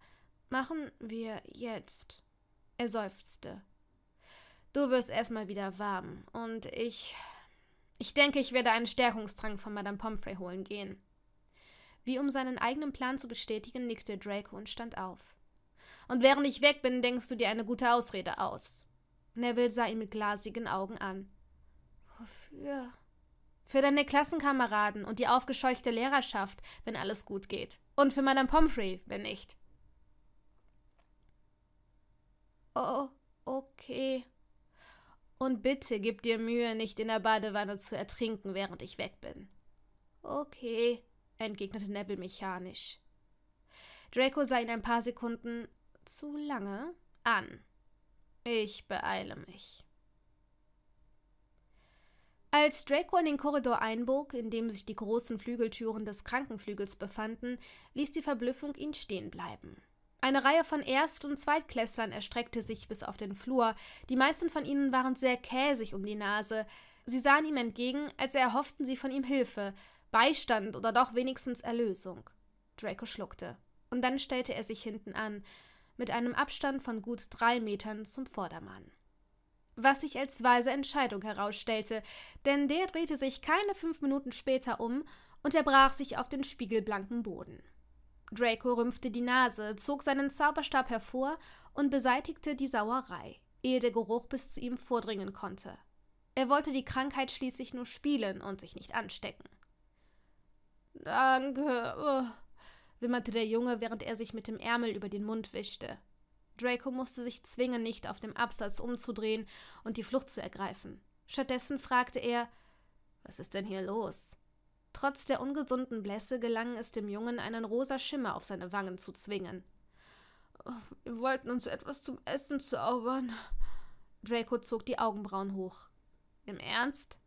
machen wir jetzt? Er seufzte. Du wirst erstmal wieder warm und ich. Ich denke, ich werde einen Stärkungstrank von Madame Pomfrey holen gehen. Wie um seinen eigenen Plan zu bestätigen, nickte Draco und stand auf. Und während ich weg bin, denkst du dir eine gute Ausrede aus. Neville sah ihn mit glasigen Augen an. Wofür? Für deine Klassenkameraden und die aufgescheuchte Lehrerschaft, wenn alles gut geht. Und für Madame Pomfrey, wenn nicht. Oh, okay. Und bitte gib dir Mühe, nicht in der Badewanne zu ertrinken, während ich weg bin. Okay entgegnete Neville mechanisch. Draco sah ihn ein paar Sekunden zu lange an. Ich beeile mich. Als Draco in den Korridor einbog, in dem sich die großen Flügeltüren des Krankenflügels befanden, ließ die Verblüffung ihn stehen bleiben. Eine Reihe von Erst- und Zweitklässlern erstreckte sich bis auf den Flur. Die meisten von ihnen waren sehr käsig um die Nase. Sie sahen ihm entgegen, als erhofften sie von ihm Hilfe, Beistand oder doch wenigstens Erlösung. Draco schluckte. Und dann stellte er sich hinten an, mit einem Abstand von gut drei Metern zum Vordermann. Was sich als weise Entscheidung herausstellte, denn der drehte sich keine fünf Minuten später um und er brach sich auf den spiegelblanken Boden. Draco rümpfte die Nase, zog seinen Zauberstab hervor und beseitigte die Sauerei, ehe der Geruch bis zu ihm vordringen konnte. Er wollte die Krankheit schließlich nur spielen und sich nicht anstecken. Danke, oh, wimmerte der Junge, während er sich mit dem Ärmel über den Mund wischte. Draco musste sich zwingen, nicht auf dem Absatz umzudrehen und die Flucht zu ergreifen. Stattdessen fragte er: Was ist denn hier los? Trotz der ungesunden Blässe gelang es dem Jungen, einen rosa Schimmer auf seine Wangen zu zwingen. Oh, wir wollten uns etwas zum Essen zaubern. Draco zog die Augenbrauen hoch. Im Ernst?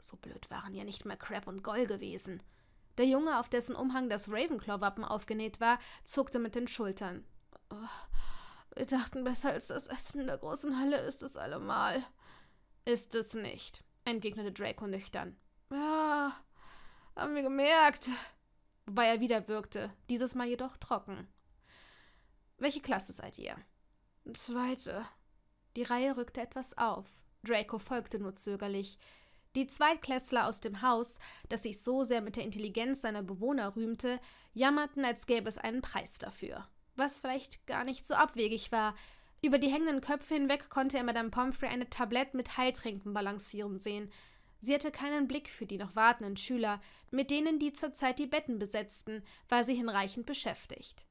So blöd waren ja nicht mehr Crab und Goll gewesen. Der Junge, auf dessen Umhang das Ravenclaw-Wappen aufgenäht war, zuckte mit den Schultern. Oh, wir dachten, besser als das Essen in der großen Halle ist es allemal. Ist es nicht, entgegnete Draco nüchtern. Ja, haben wir gemerkt. Wobei er wieder wirkte, dieses Mal jedoch trocken. Welche Klasse seid ihr? Zweite. Die Reihe rückte etwas auf. Draco folgte nur zögerlich. Die Zweitklässler aus dem Haus, das sich so sehr mit der Intelligenz seiner Bewohner rühmte, jammerten, als gäbe es einen Preis dafür. Was vielleicht gar nicht so abwegig war. Über die hängenden Köpfe hinweg konnte er Madame Pomfrey eine Tablette mit Heiltränken balancieren sehen. Sie hatte keinen Blick für die noch wartenden Schüler, mit denen die zurzeit die Betten besetzten, war sie hinreichend beschäftigt.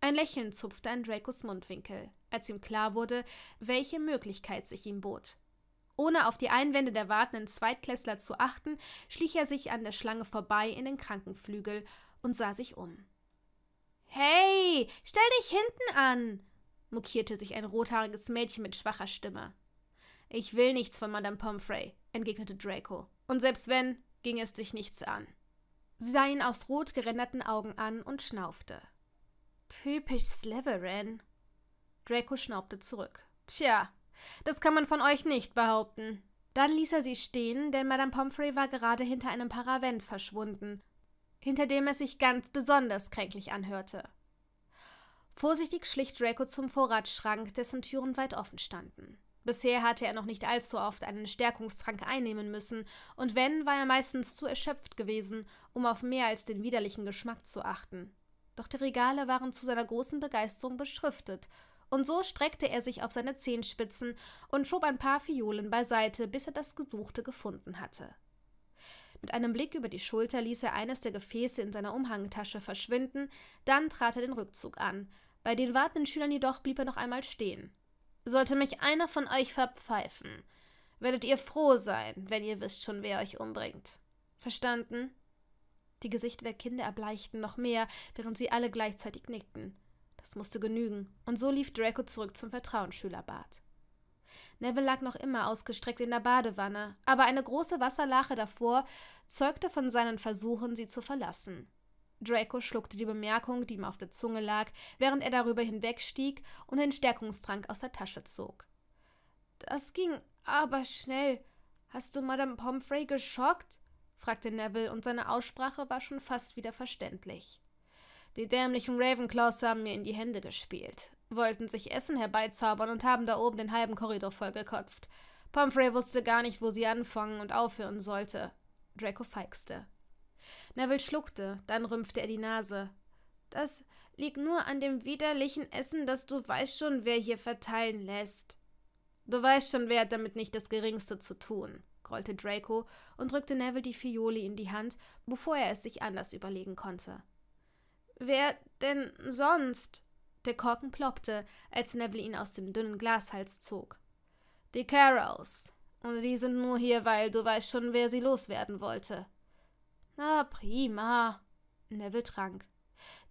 Ein Lächeln zupfte an Dracos Mundwinkel, als ihm klar wurde, welche Möglichkeit sich ihm bot. Ohne auf die Einwände der wartenden Zweitklässler zu achten, schlich er sich an der Schlange vorbei in den Krankenflügel und sah sich um. Hey, stell dich hinten an, mokierte sich ein rothaariges Mädchen mit schwacher Stimme. Ich will nichts von Madame Pomfrey, entgegnete Draco. Und selbst wenn, ging es dich nichts an. Sie sah ihn aus rot gerenderten Augen an und schnaufte. Typisch Slytherin. Draco schnaubte zurück. Tja, das kann man von euch nicht behaupten. Dann ließ er sie stehen, denn Madame Pomfrey war gerade hinter einem Paravent verschwunden, hinter dem es sich ganz besonders kränklich anhörte. Vorsichtig schlich Draco zum Vorratsschrank, dessen Türen weit offen standen. Bisher hatte er noch nicht allzu oft einen Stärkungstrank einnehmen müssen, und wenn, war er meistens zu erschöpft gewesen, um auf mehr als den widerlichen Geschmack zu achten. Doch die Regale waren zu seiner großen Begeisterung beschriftet, und so streckte er sich auf seine Zehenspitzen und schob ein paar Fiolen beiseite, bis er das Gesuchte gefunden hatte. Mit einem Blick über die Schulter ließ er eines der Gefäße in seiner Umhangtasche verschwinden, dann trat er den Rückzug an. Bei den wartenden Schülern jedoch blieb er noch einmal stehen. Sollte mich einer von euch verpfeifen, werdet ihr froh sein, wenn ihr wisst schon, wer euch umbringt. Verstanden? Die Gesichter der Kinder erbleichten noch mehr, während sie alle gleichzeitig nickten. Das musste genügen, und so lief Draco zurück zum Vertrauensschülerbad. Neville lag noch immer ausgestreckt in der Badewanne, aber eine große Wasserlache davor zeugte von seinen Versuchen, sie zu verlassen. Draco schluckte die Bemerkung, die ihm auf der Zunge lag, während er darüber hinwegstieg und den Stärkungstrank aus der Tasche zog. Das ging aber schnell. Hast du Madame Pomfrey geschockt? fragte Neville, und seine Aussprache war schon fast wieder verständlich. Die dämlichen Ravenclaws haben mir in die Hände gespielt, wollten sich Essen herbeizaubern und haben da oben den halben Korridor vollgekotzt. Pomfrey wusste gar nicht, wo sie anfangen und aufhören sollte. Draco feixte. Neville schluckte, dann rümpfte er die Nase. Das liegt nur an dem widerlichen Essen, das du weißt schon, wer hier verteilen lässt. Du weißt schon, wer hat damit nicht das Geringste zu tun, grollte Draco und drückte Neville die Fioli in die Hand, bevor er es sich anders überlegen konnte. Wer denn sonst? Der Korken ploppte, als Neville ihn aus dem dünnen Glashals zog. Die Carrows. Und die sind nur hier, weil du weißt schon, wer sie loswerden wollte. Na prima. Neville trank.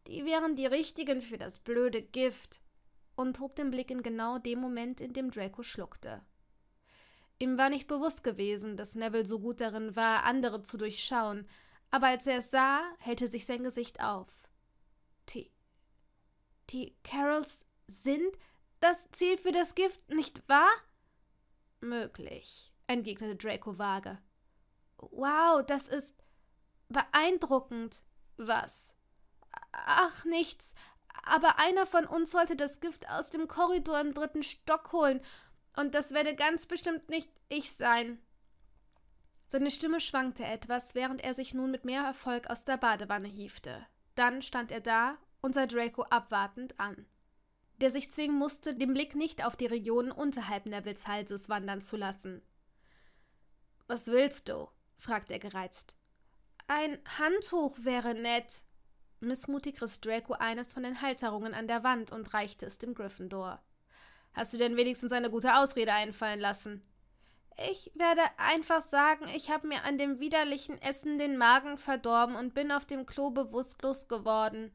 Die wären die richtigen für das blöde Gift. Und hob den Blick in genau dem Moment, in dem Draco schluckte. Ihm war nicht bewusst gewesen, dass Neville so gut darin war, andere zu durchschauen, aber als er es sah, hellte sich sein Gesicht auf. Die, die Carols sind das Ziel für das Gift, nicht wahr? Möglich, entgegnete Draco vage. Wow, das ist beeindruckend. Was? Ach, nichts. Aber einer von uns sollte das Gift aus dem Korridor im dritten Stock holen. Und das werde ganz bestimmt nicht ich sein. Seine Stimme schwankte etwas, während er sich nun mit mehr Erfolg aus der Badewanne hiefte. Dann stand er da und sah Draco abwartend an. Der sich zwingen musste, den Blick nicht auf die Regionen unterhalb Nevils Halses wandern zu lassen. Was willst du? fragte er gereizt. Ein Handtuch wäre nett. Missmutig riss Draco eines von den Halterungen an der Wand und reichte es dem Gryffindor. Hast du denn wenigstens eine gute Ausrede einfallen lassen? Ich werde einfach sagen, ich habe mir an dem widerlichen Essen den Magen verdorben und bin auf dem Klo bewusstlos geworden.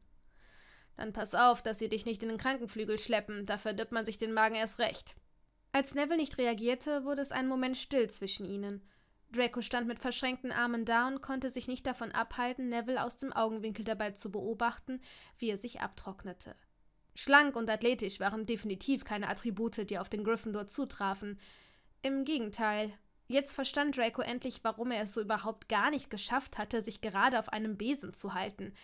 Dann pass auf, dass sie dich nicht in den Krankenflügel schleppen, da verdirbt man sich den Magen erst recht. Als Neville nicht reagierte, wurde es einen Moment still zwischen ihnen. Draco stand mit verschränkten Armen da und konnte sich nicht davon abhalten, Neville aus dem Augenwinkel dabei zu beobachten, wie er sich abtrocknete. Schlank und athletisch waren definitiv keine Attribute, die auf den Gryffindor zutrafen, im Gegenteil. Jetzt verstand Draco endlich, warum er es so überhaupt gar nicht geschafft hatte, sich gerade auf einem Besen zu halten.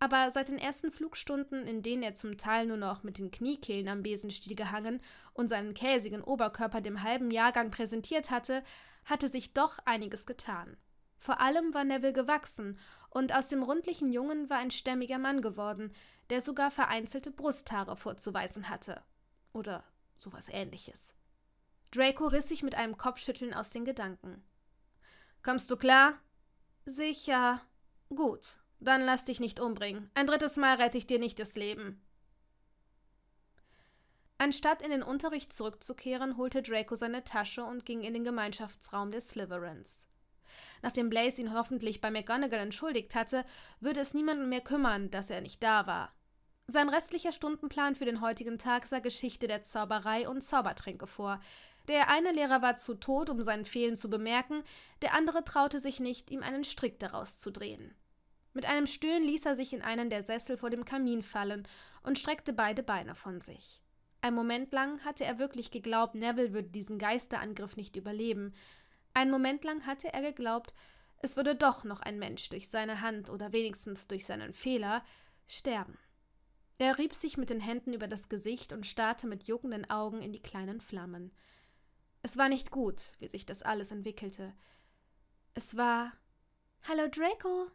Aber seit den ersten Flugstunden, in denen er zum Teil nur noch mit den Kniekehlen am Besenstiel gehangen und seinen käsigen Oberkörper dem halben Jahrgang präsentiert hatte, hatte sich doch einiges getan. Vor allem war Neville gewachsen, und aus dem rundlichen Jungen war ein stämmiger Mann geworden, der sogar vereinzelte Brusthaare vorzuweisen hatte. Oder sowas ähnliches. Draco riss sich mit einem Kopfschütteln aus den Gedanken. Kommst du klar? Sicher. Gut, dann lass dich nicht umbringen. Ein drittes Mal rette ich dir nicht das Leben. Anstatt in den Unterricht zurückzukehren, holte Draco seine Tasche und ging in den Gemeinschaftsraum der Slytherins. Nachdem Blaze ihn hoffentlich bei McGonagall entschuldigt hatte, würde es niemanden mehr kümmern, dass er nicht da war. Sein restlicher Stundenplan für den heutigen Tag sah Geschichte der Zauberei und Zaubertränke vor, der eine Lehrer war zu tot, um sein Fehlen zu bemerken, der andere traute sich nicht, ihm einen Strick daraus zu drehen. Mit einem Stöhnen ließ er sich in einen der Sessel vor dem Kamin fallen und streckte beide Beine von sich. Ein Moment lang hatte er wirklich geglaubt, Neville würde diesen Geisterangriff nicht überleben. Ein Moment lang hatte er geglaubt, es würde doch noch ein Mensch durch seine Hand oder wenigstens durch seinen Fehler sterben. Er rieb sich mit den Händen über das Gesicht und starrte mit juckenden Augen in die kleinen Flammen. Es war nicht gut, wie sich das alles entwickelte. Es war. Hallo Draco!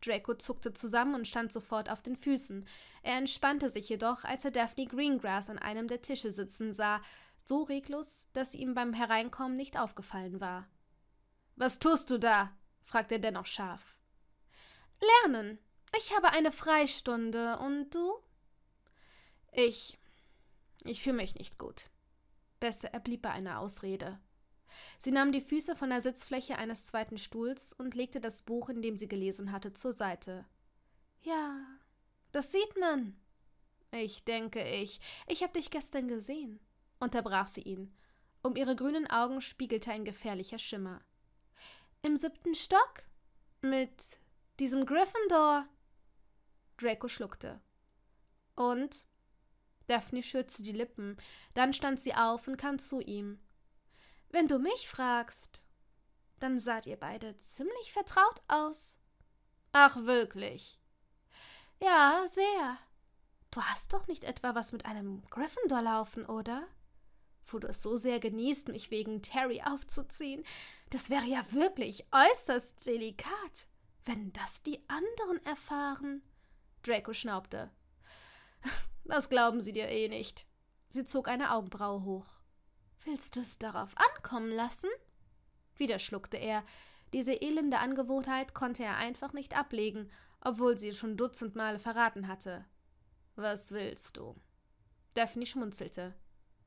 Draco zuckte zusammen und stand sofort auf den Füßen. Er entspannte sich jedoch, als er Daphne Greengrass an einem der Tische sitzen sah, so reglos, dass sie ihm beim Hereinkommen nicht aufgefallen war. Was tust du da? fragte er dennoch scharf. Lernen. Ich habe eine Freistunde und du? Ich. Ich fühle mich nicht gut. Dessen blieb bei einer Ausrede. Sie nahm die Füße von der Sitzfläche eines zweiten Stuhls und legte das Buch, in dem sie gelesen hatte, zur Seite. Ja, das sieht man. Ich denke, ich. Ich habe dich gestern gesehen, unterbrach sie ihn. Um ihre grünen Augen spiegelte ein gefährlicher Schimmer. Im siebten Stock? Mit diesem Gryffindor? Draco schluckte. Und? Daphne schürzte die Lippen, dann stand sie auf und kam zu ihm. Wenn du mich fragst, dann saht ihr beide ziemlich vertraut aus. Ach wirklich? Ja, sehr. Du hast doch nicht etwa was mit einem Gryffindor laufen, oder? wo du es so sehr genießt, mich wegen Terry aufzuziehen. Das wäre ja wirklich äußerst delikat, wenn das die anderen erfahren. Draco schnaubte. Das glauben sie dir eh nicht. Sie zog eine Augenbraue hoch. Willst du es darauf ankommen lassen? Wieder schluckte er. Diese elende Angewohnheit konnte er einfach nicht ablegen, obwohl sie schon dutzend Male verraten hatte. Was willst du? Daphne schmunzelte.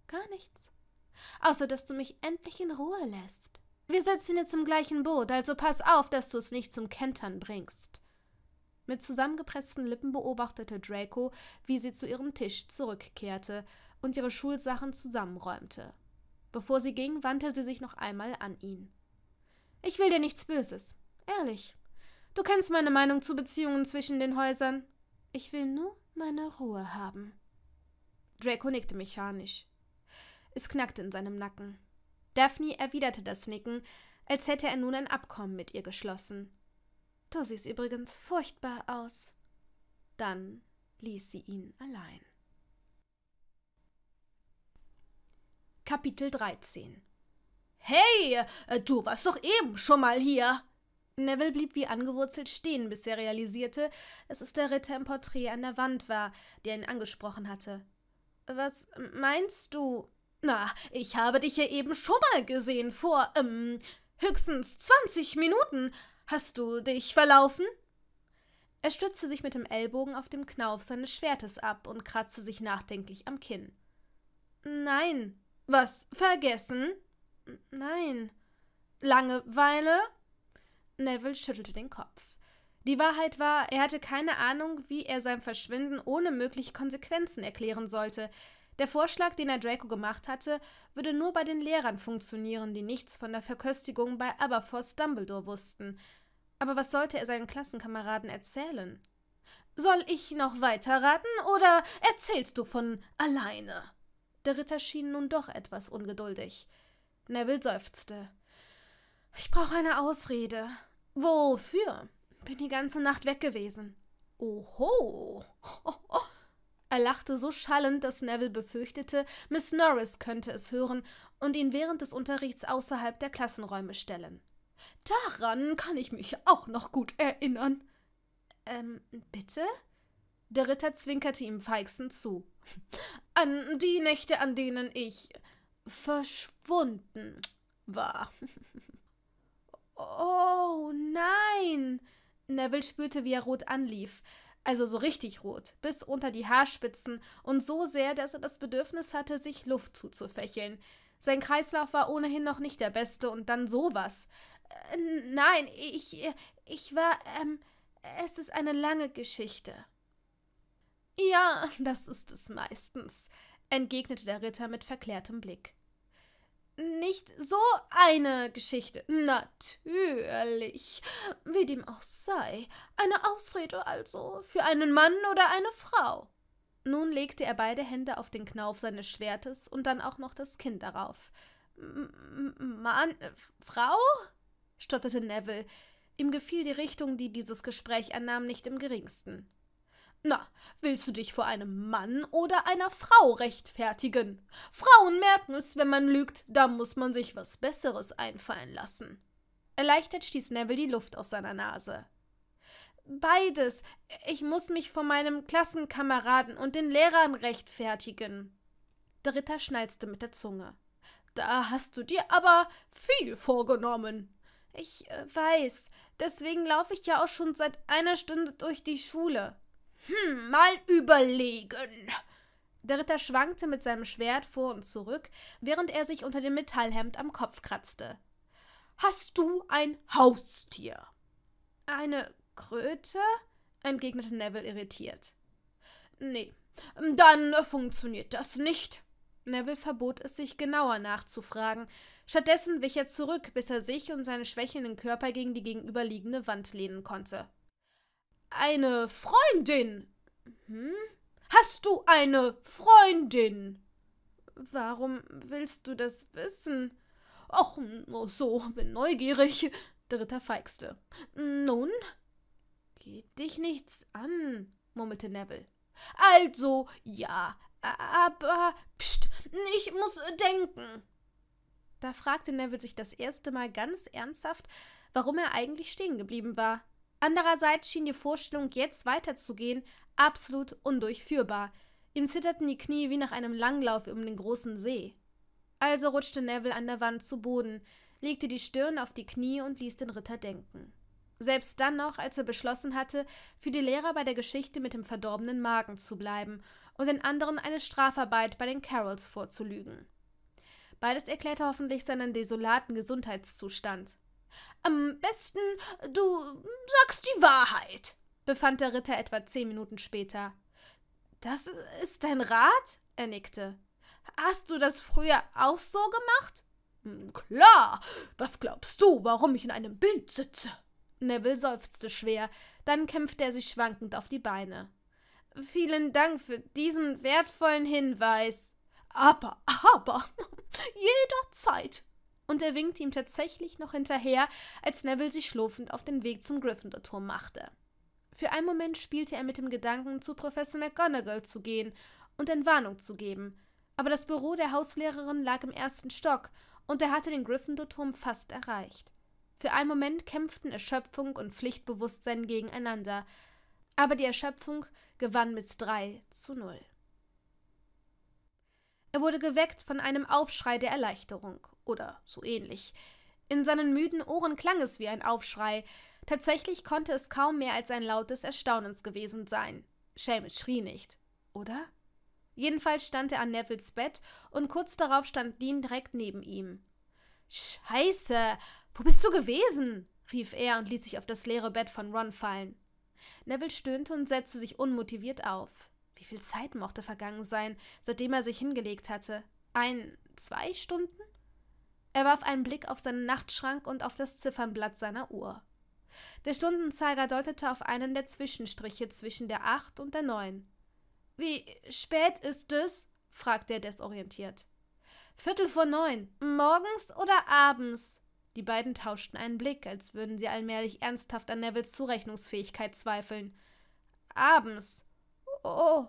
Gar nichts. Außer, dass du mich endlich in Ruhe lässt. Wir sitzen jetzt im gleichen Boot, also pass auf, dass du es nicht zum Kentern bringst. Mit zusammengepressten Lippen beobachtete Draco, wie sie zu ihrem Tisch zurückkehrte und ihre Schulsachen zusammenräumte. Bevor sie ging, wandte sie sich noch einmal an ihn. Ich will dir nichts Böses. Ehrlich. Du kennst meine Meinung zu Beziehungen zwischen den Häusern. Ich will nur meine Ruhe haben. Draco nickte mechanisch. Es knackte in seinem Nacken. Daphne erwiderte das Nicken, als hätte er nun ein Abkommen mit ihr geschlossen. Du siehst übrigens furchtbar aus. Dann ließ sie ihn allein. Kapitel 13 Hey, äh, du warst doch eben schon mal hier. Neville blieb wie angewurzelt stehen, bis er realisierte, dass es der Ritter im Porträt an der Wand war, der ihn angesprochen hatte. Was meinst du? Na, ich habe dich ja eben schon mal gesehen, vor, ähm, höchstens 20 Minuten. Hast du dich verlaufen? Er stützte sich mit dem Ellbogen auf dem Knauf seines Schwertes ab und kratzte sich nachdenklich am Kinn. Nein. Was? Vergessen? Nein. Langeweile? Neville schüttelte den Kopf. Die Wahrheit war, er hatte keine Ahnung, wie er sein Verschwinden ohne mögliche Konsequenzen erklären sollte. Der Vorschlag, den er Draco gemacht hatte, würde nur bei den Lehrern funktionieren, die nichts von der Verköstigung bei Aberforce Dumbledore wussten. Aber was sollte er seinen Klassenkameraden erzählen? Soll ich noch weiter raten oder erzählst du von alleine? Der Ritter schien nun doch etwas ungeduldig. Neville seufzte. Ich brauche eine Ausrede. Wofür? Bin die ganze Nacht weg gewesen. Oho! Oh, oh. Er lachte so schallend, dass Neville befürchtete, Miss Norris könnte es hören und ihn während des Unterrichts außerhalb der Klassenräume stellen. Daran kann ich mich auch noch gut erinnern. Ähm, bitte? Der Ritter zwinkerte ihm feixend zu. [laughs] An die Nächte, an denen ich verschwunden war. [laughs] oh nein! Neville spürte, wie er rot anlief. Also so richtig rot, bis unter die Haarspitzen und so sehr, dass er das Bedürfnis hatte, sich Luft zuzufächeln. Sein Kreislauf war ohnehin noch nicht der beste und dann sowas. Äh, nein, ich. Ich war. Ähm, es ist eine lange Geschichte. Ja, das ist es meistens, entgegnete der Ritter mit verklärtem Blick. Nicht so eine Geschichte. Natürlich. Wie dem auch sei. Eine Ausrede also für einen Mann oder eine Frau. Nun legte er beide Hände auf den Knauf seines Schwertes und dann auch noch das Kind darauf. M Mann, äh, Frau? stotterte Neville. Ihm gefiel die Richtung, die dieses Gespräch annahm, nicht im geringsten. Na, willst du dich vor einem Mann oder einer Frau rechtfertigen? Frauen merken es, wenn man lügt, da muss man sich was Besseres einfallen lassen. Erleichtert stieß Neville die Luft aus seiner Nase. Beides. Ich muss mich vor meinem Klassenkameraden und den Lehrern rechtfertigen. Der Ritter schnalzte mit der Zunge. Da hast du dir aber viel vorgenommen. Ich äh, weiß. Deswegen laufe ich ja auch schon seit einer Stunde durch die Schule. Hm, mal überlegen. Der Ritter schwankte mit seinem Schwert vor und zurück, während er sich unter dem Metallhemd am Kopf kratzte. Hast du ein Haustier? Eine Kröte? entgegnete Neville irritiert. Nee, dann äh, funktioniert das nicht. Neville verbot es sich genauer nachzufragen. Stattdessen wich er zurück, bis er sich und seinen schwächelnden Körper gegen die gegenüberliegende Wand lehnen konnte. Eine Freundin. Hm? Hast du eine Freundin? Warum willst du das wissen? Och, nur so, bin neugierig. Der Ritter feixte. Nun? Geht dich nichts an, murmelte Neville. Also, ja, aber. Psst, ich muss äh, denken. Da fragte Neville sich das erste Mal ganz ernsthaft, warum er eigentlich stehen geblieben war. Andererseits schien die Vorstellung, jetzt weiterzugehen, absolut undurchführbar. Ihm zitterten die Knie wie nach einem Langlauf um den großen See. Also rutschte Neville an der Wand zu Boden, legte die Stirn auf die Knie und ließ den Ritter denken. Selbst dann noch, als er beschlossen hatte, für die Lehrer bei der Geschichte mit dem verdorbenen Magen zu bleiben und den anderen eine Strafarbeit bei den Carols vorzulügen. Beides erklärte hoffentlich seinen desolaten Gesundheitszustand. Am besten, du sagst die Wahrheit, befand der Ritter etwa zehn Minuten später. Das ist dein Rat? er nickte. Hast du das früher auch so gemacht? Hm, klar, was glaubst du, warum ich in einem Bild sitze? Neville seufzte schwer, dann kämpfte er sich schwankend auf die Beine. Vielen Dank für diesen wertvollen Hinweis. Aber, aber, [laughs] jederzeit. Und er winkte ihm tatsächlich noch hinterher, als Neville sich schlurfend auf den Weg zum Gryffindor-Turm machte. Für einen Moment spielte er mit dem Gedanken, zu Professor McGonagall zu gehen und Entwarnung zu geben. Aber das Büro der Hauslehrerin lag im ersten Stock und er hatte den Gryffindor-Turm fast erreicht. Für einen Moment kämpften Erschöpfung und Pflichtbewusstsein gegeneinander, aber die Erschöpfung gewann mit 3 zu 0. Er wurde geweckt von einem Aufschrei der Erleichterung oder so ähnlich. In seinen müden Ohren klang es wie ein Aufschrei. Tatsächlich konnte es kaum mehr als ein Laut des Erstaunens gewesen sein. Shelmet schrie nicht, oder? Jedenfalls stand er an Nevilles Bett und kurz darauf stand Dean direkt neben ihm. Scheiße, wo bist du gewesen? rief er und ließ sich auf das leere Bett von Ron fallen. Neville stöhnte und setzte sich unmotiviert auf. Wie viel Zeit mochte vergangen sein, seitdem er sich hingelegt hatte? Ein, zwei Stunden? Er warf einen Blick auf seinen Nachtschrank und auf das Ziffernblatt seiner Uhr. Der Stundenzeiger deutete auf einen der Zwischenstriche zwischen der acht und der neun. Wie spät ist es? fragte er desorientiert. Viertel vor neun. Morgens oder abends? Die beiden tauschten einen Blick, als würden sie allmählich ernsthaft an Nevils Zurechnungsfähigkeit zweifeln. Abends. Oh, oh.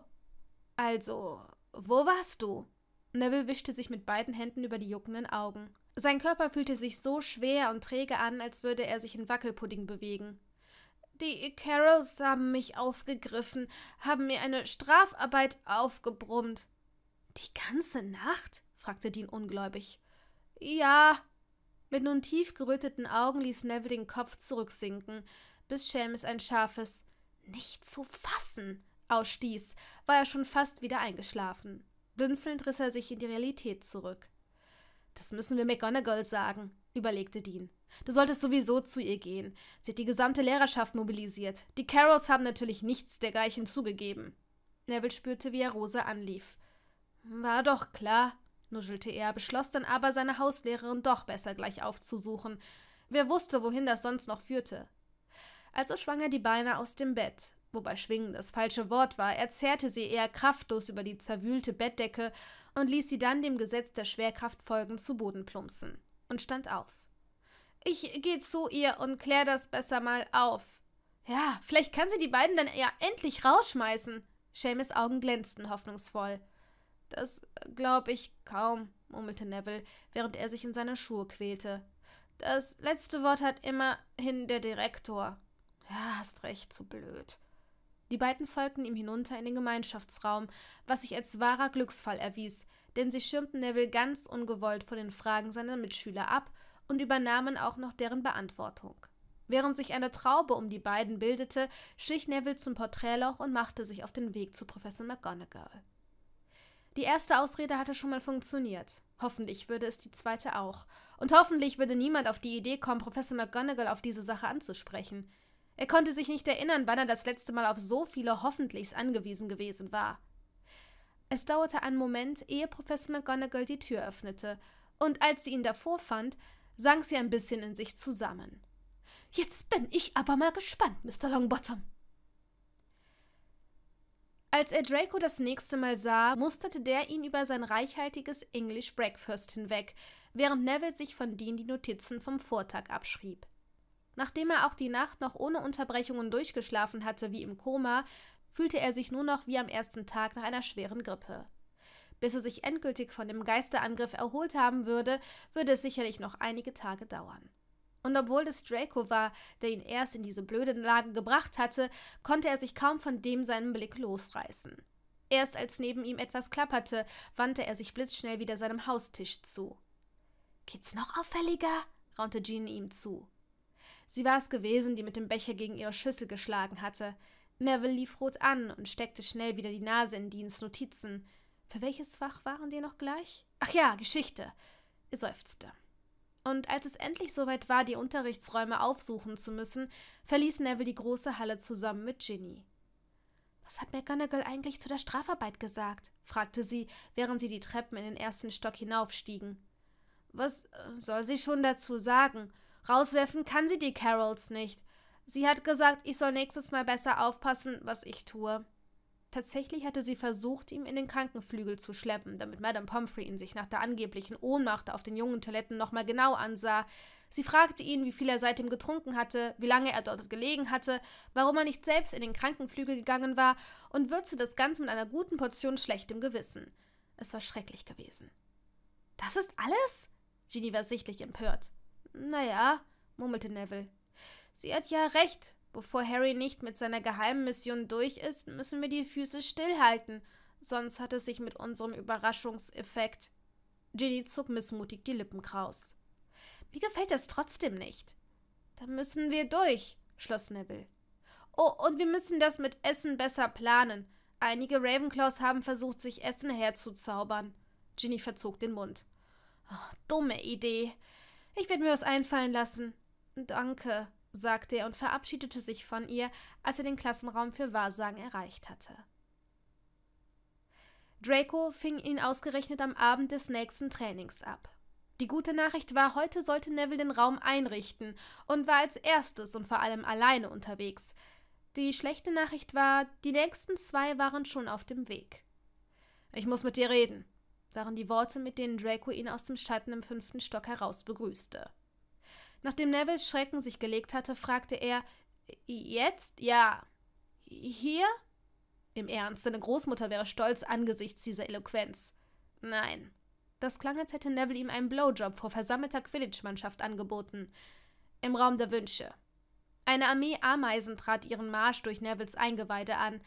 Also, wo warst du? Neville wischte sich mit beiden Händen über die juckenden Augen. Sein Körper fühlte sich so schwer und träge an, als würde er sich in Wackelpudding bewegen. Die Carols haben mich aufgegriffen, haben mir eine Strafarbeit aufgebrummt. Die ganze Nacht? fragte Dean ungläubig. Ja, mit nun tief geröteten Augen ließ Neville den Kopf zurücksinken, bis Seamus ein scharfes Nicht zu fassen ausstieß, war er schon fast wieder eingeschlafen. Blinzelnd riss er sich in die Realität zurück. Das müssen wir McGonagall sagen, überlegte Dean. Du solltest sowieso zu ihr gehen. Sie hat die gesamte Lehrerschaft mobilisiert. Die Carols haben natürlich nichts dergleichen zugegeben. Neville spürte, wie er Rosa anlief. War doch klar, nuschelte er, beschloss dann aber, seine Hauslehrerin doch besser gleich aufzusuchen. Wer wusste, wohin das sonst noch führte. Also schwang er die Beine aus dem Bett, wobei schwingen das falsche Wort war, er zerrte sie eher kraftlos über die zerwühlte Bettdecke und ließ sie dann dem Gesetz der Schwerkraft folgend zu Boden plumpsen und stand auf. Ich gehe zu ihr und klär das besser mal auf. Ja, vielleicht kann sie die beiden dann ja endlich rausschmeißen. Seamus Augen glänzten hoffnungsvoll. Das glaube ich kaum, murmelte Neville, während er sich in seine Schuhe quälte. Das letzte Wort hat immerhin der Direktor. Ja, hast recht, so blöd. Die beiden folgten ihm hinunter in den Gemeinschaftsraum, was sich als wahrer Glücksfall erwies, denn sie schirmten Neville ganz ungewollt von den Fragen seiner Mitschüler ab und übernahmen auch noch deren Beantwortung. Während sich eine Traube um die beiden bildete, schlich Neville zum Porträtloch und machte sich auf den Weg zu Professor McGonagall. Die erste Ausrede hatte schon mal funktioniert. Hoffentlich würde es die zweite auch. Und hoffentlich würde niemand auf die Idee kommen, Professor McGonagall auf diese Sache anzusprechen. Er konnte sich nicht erinnern, wann er das letzte Mal auf so viele Hoffentlichs angewiesen gewesen war. Es dauerte einen Moment, ehe Professor McGonagall die Tür öffnete, und als sie ihn davor fand, sank sie ein bisschen in sich zusammen. Jetzt bin ich aber mal gespannt, Mr. Longbottom. Als er Draco das nächste Mal sah, musterte der ihn über sein reichhaltiges English Breakfast hinweg, während Neville sich von Dean die Notizen vom Vortag abschrieb. Nachdem er auch die Nacht noch ohne Unterbrechungen durchgeschlafen hatte wie im Koma, fühlte er sich nur noch wie am ersten Tag nach einer schweren Grippe. Bis er sich endgültig von dem Geisterangriff erholt haben würde, würde es sicherlich noch einige Tage dauern. Und obwohl es Draco war, der ihn erst in diese blöde Lage gebracht hatte, konnte er sich kaum von dem seinen Blick losreißen. Erst als neben ihm etwas klapperte, wandte er sich blitzschnell wieder seinem Haustisch zu. Geht's noch auffälliger? raunte Jean ihm zu. Sie war es gewesen, die mit dem Becher gegen ihre Schüssel geschlagen hatte. Neville lief rot an und steckte schnell wieder die Nase in Deans Notizen. Für welches Fach waren die noch gleich? Ach ja, Geschichte. Er seufzte und als es endlich soweit war, die Unterrichtsräume aufsuchen zu müssen, verließ Neville die große Halle zusammen mit Ginny. Was hat McGonagall eigentlich zu der Strafarbeit gesagt? fragte sie, während sie die Treppen in den ersten Stock hinaufstiegen. Was äh, soll sie schon dazu sagen? Rauswerfen kann sie die Carols nicht. Sie hat gesagt, ich soll nächstes Mal besser aufpassen, was ich tue. Tatsächlich hatte sie versucht, ihn in den Krankenflügel zu schleppen, damit Madame Pomfrey ihn sich nach der angeblichen Ohnmacht auf den jungen Toiletten nochmal genau ansah. Sie fragte ihn, wie viel er seitdem getrunken hatte, wie lange er dort gelegen hatte, warum er nicht selbst in den Krankenflügel gegangen war und würzte das Ganze mit einer guten Portion schlechtem Gewissen. Es war schrecklich gewesen. Das ist alles? Ginny war sichtlich empört. Naja, murmelte Neville. Sie hat ja recht, Bevor Harry nicht mit seiner geheimen Mission durch ist, müssen wir die Füße stillhalten, sonst hat es sich mit unserem Überraschungseffekt. Ginny zog missmutig die Lippen kraus. Mir gefällt das trotzdem nicht. Da müssen wir durch, schloss Neville. Oh, und wir müssen das mit Essen besser planen. Einige Ravenclaws haben versucht, sich Essen herzuzaubern. Ginny verzog den Mund. Oh, dumme Idee. Ich werde mir was einfallen lassen. Danke, sagte er und verabschiedete sich von ihr, als er den Klassenraum für Wahrsagen erreicht hatte. Draco fing ihn ausgerechnet am Abend des nächsten Trainings ab. Die gute Nachricht war, heute sollte Neville den Raum einrichten und war als erstes und vor allem alleine unterwegs. Die schlechte Nachricht war, die nächsten zwei waren schon auf dem Weg. Ich muss mit dir reden, waren die Worte, mit denen Draco ihn aus dem Schatten im fünften Stock heraus begrüßte. Nachdem Neville Schrecken sich gelegt hatte, fragte er: Jetzt? Ja. Hier? Im Ernst, seine Großmutter wäre stolz angesichts dieser Eloquenz. Nein. Das klang, als hätte Neville ihm einen Blowjob vor versammelter Quidditch-Mannschaft angeboten. Im Raum der Wünsche. Eine Armee Ameisen trat ihren Marsch durch Nevilles Eingeweide an.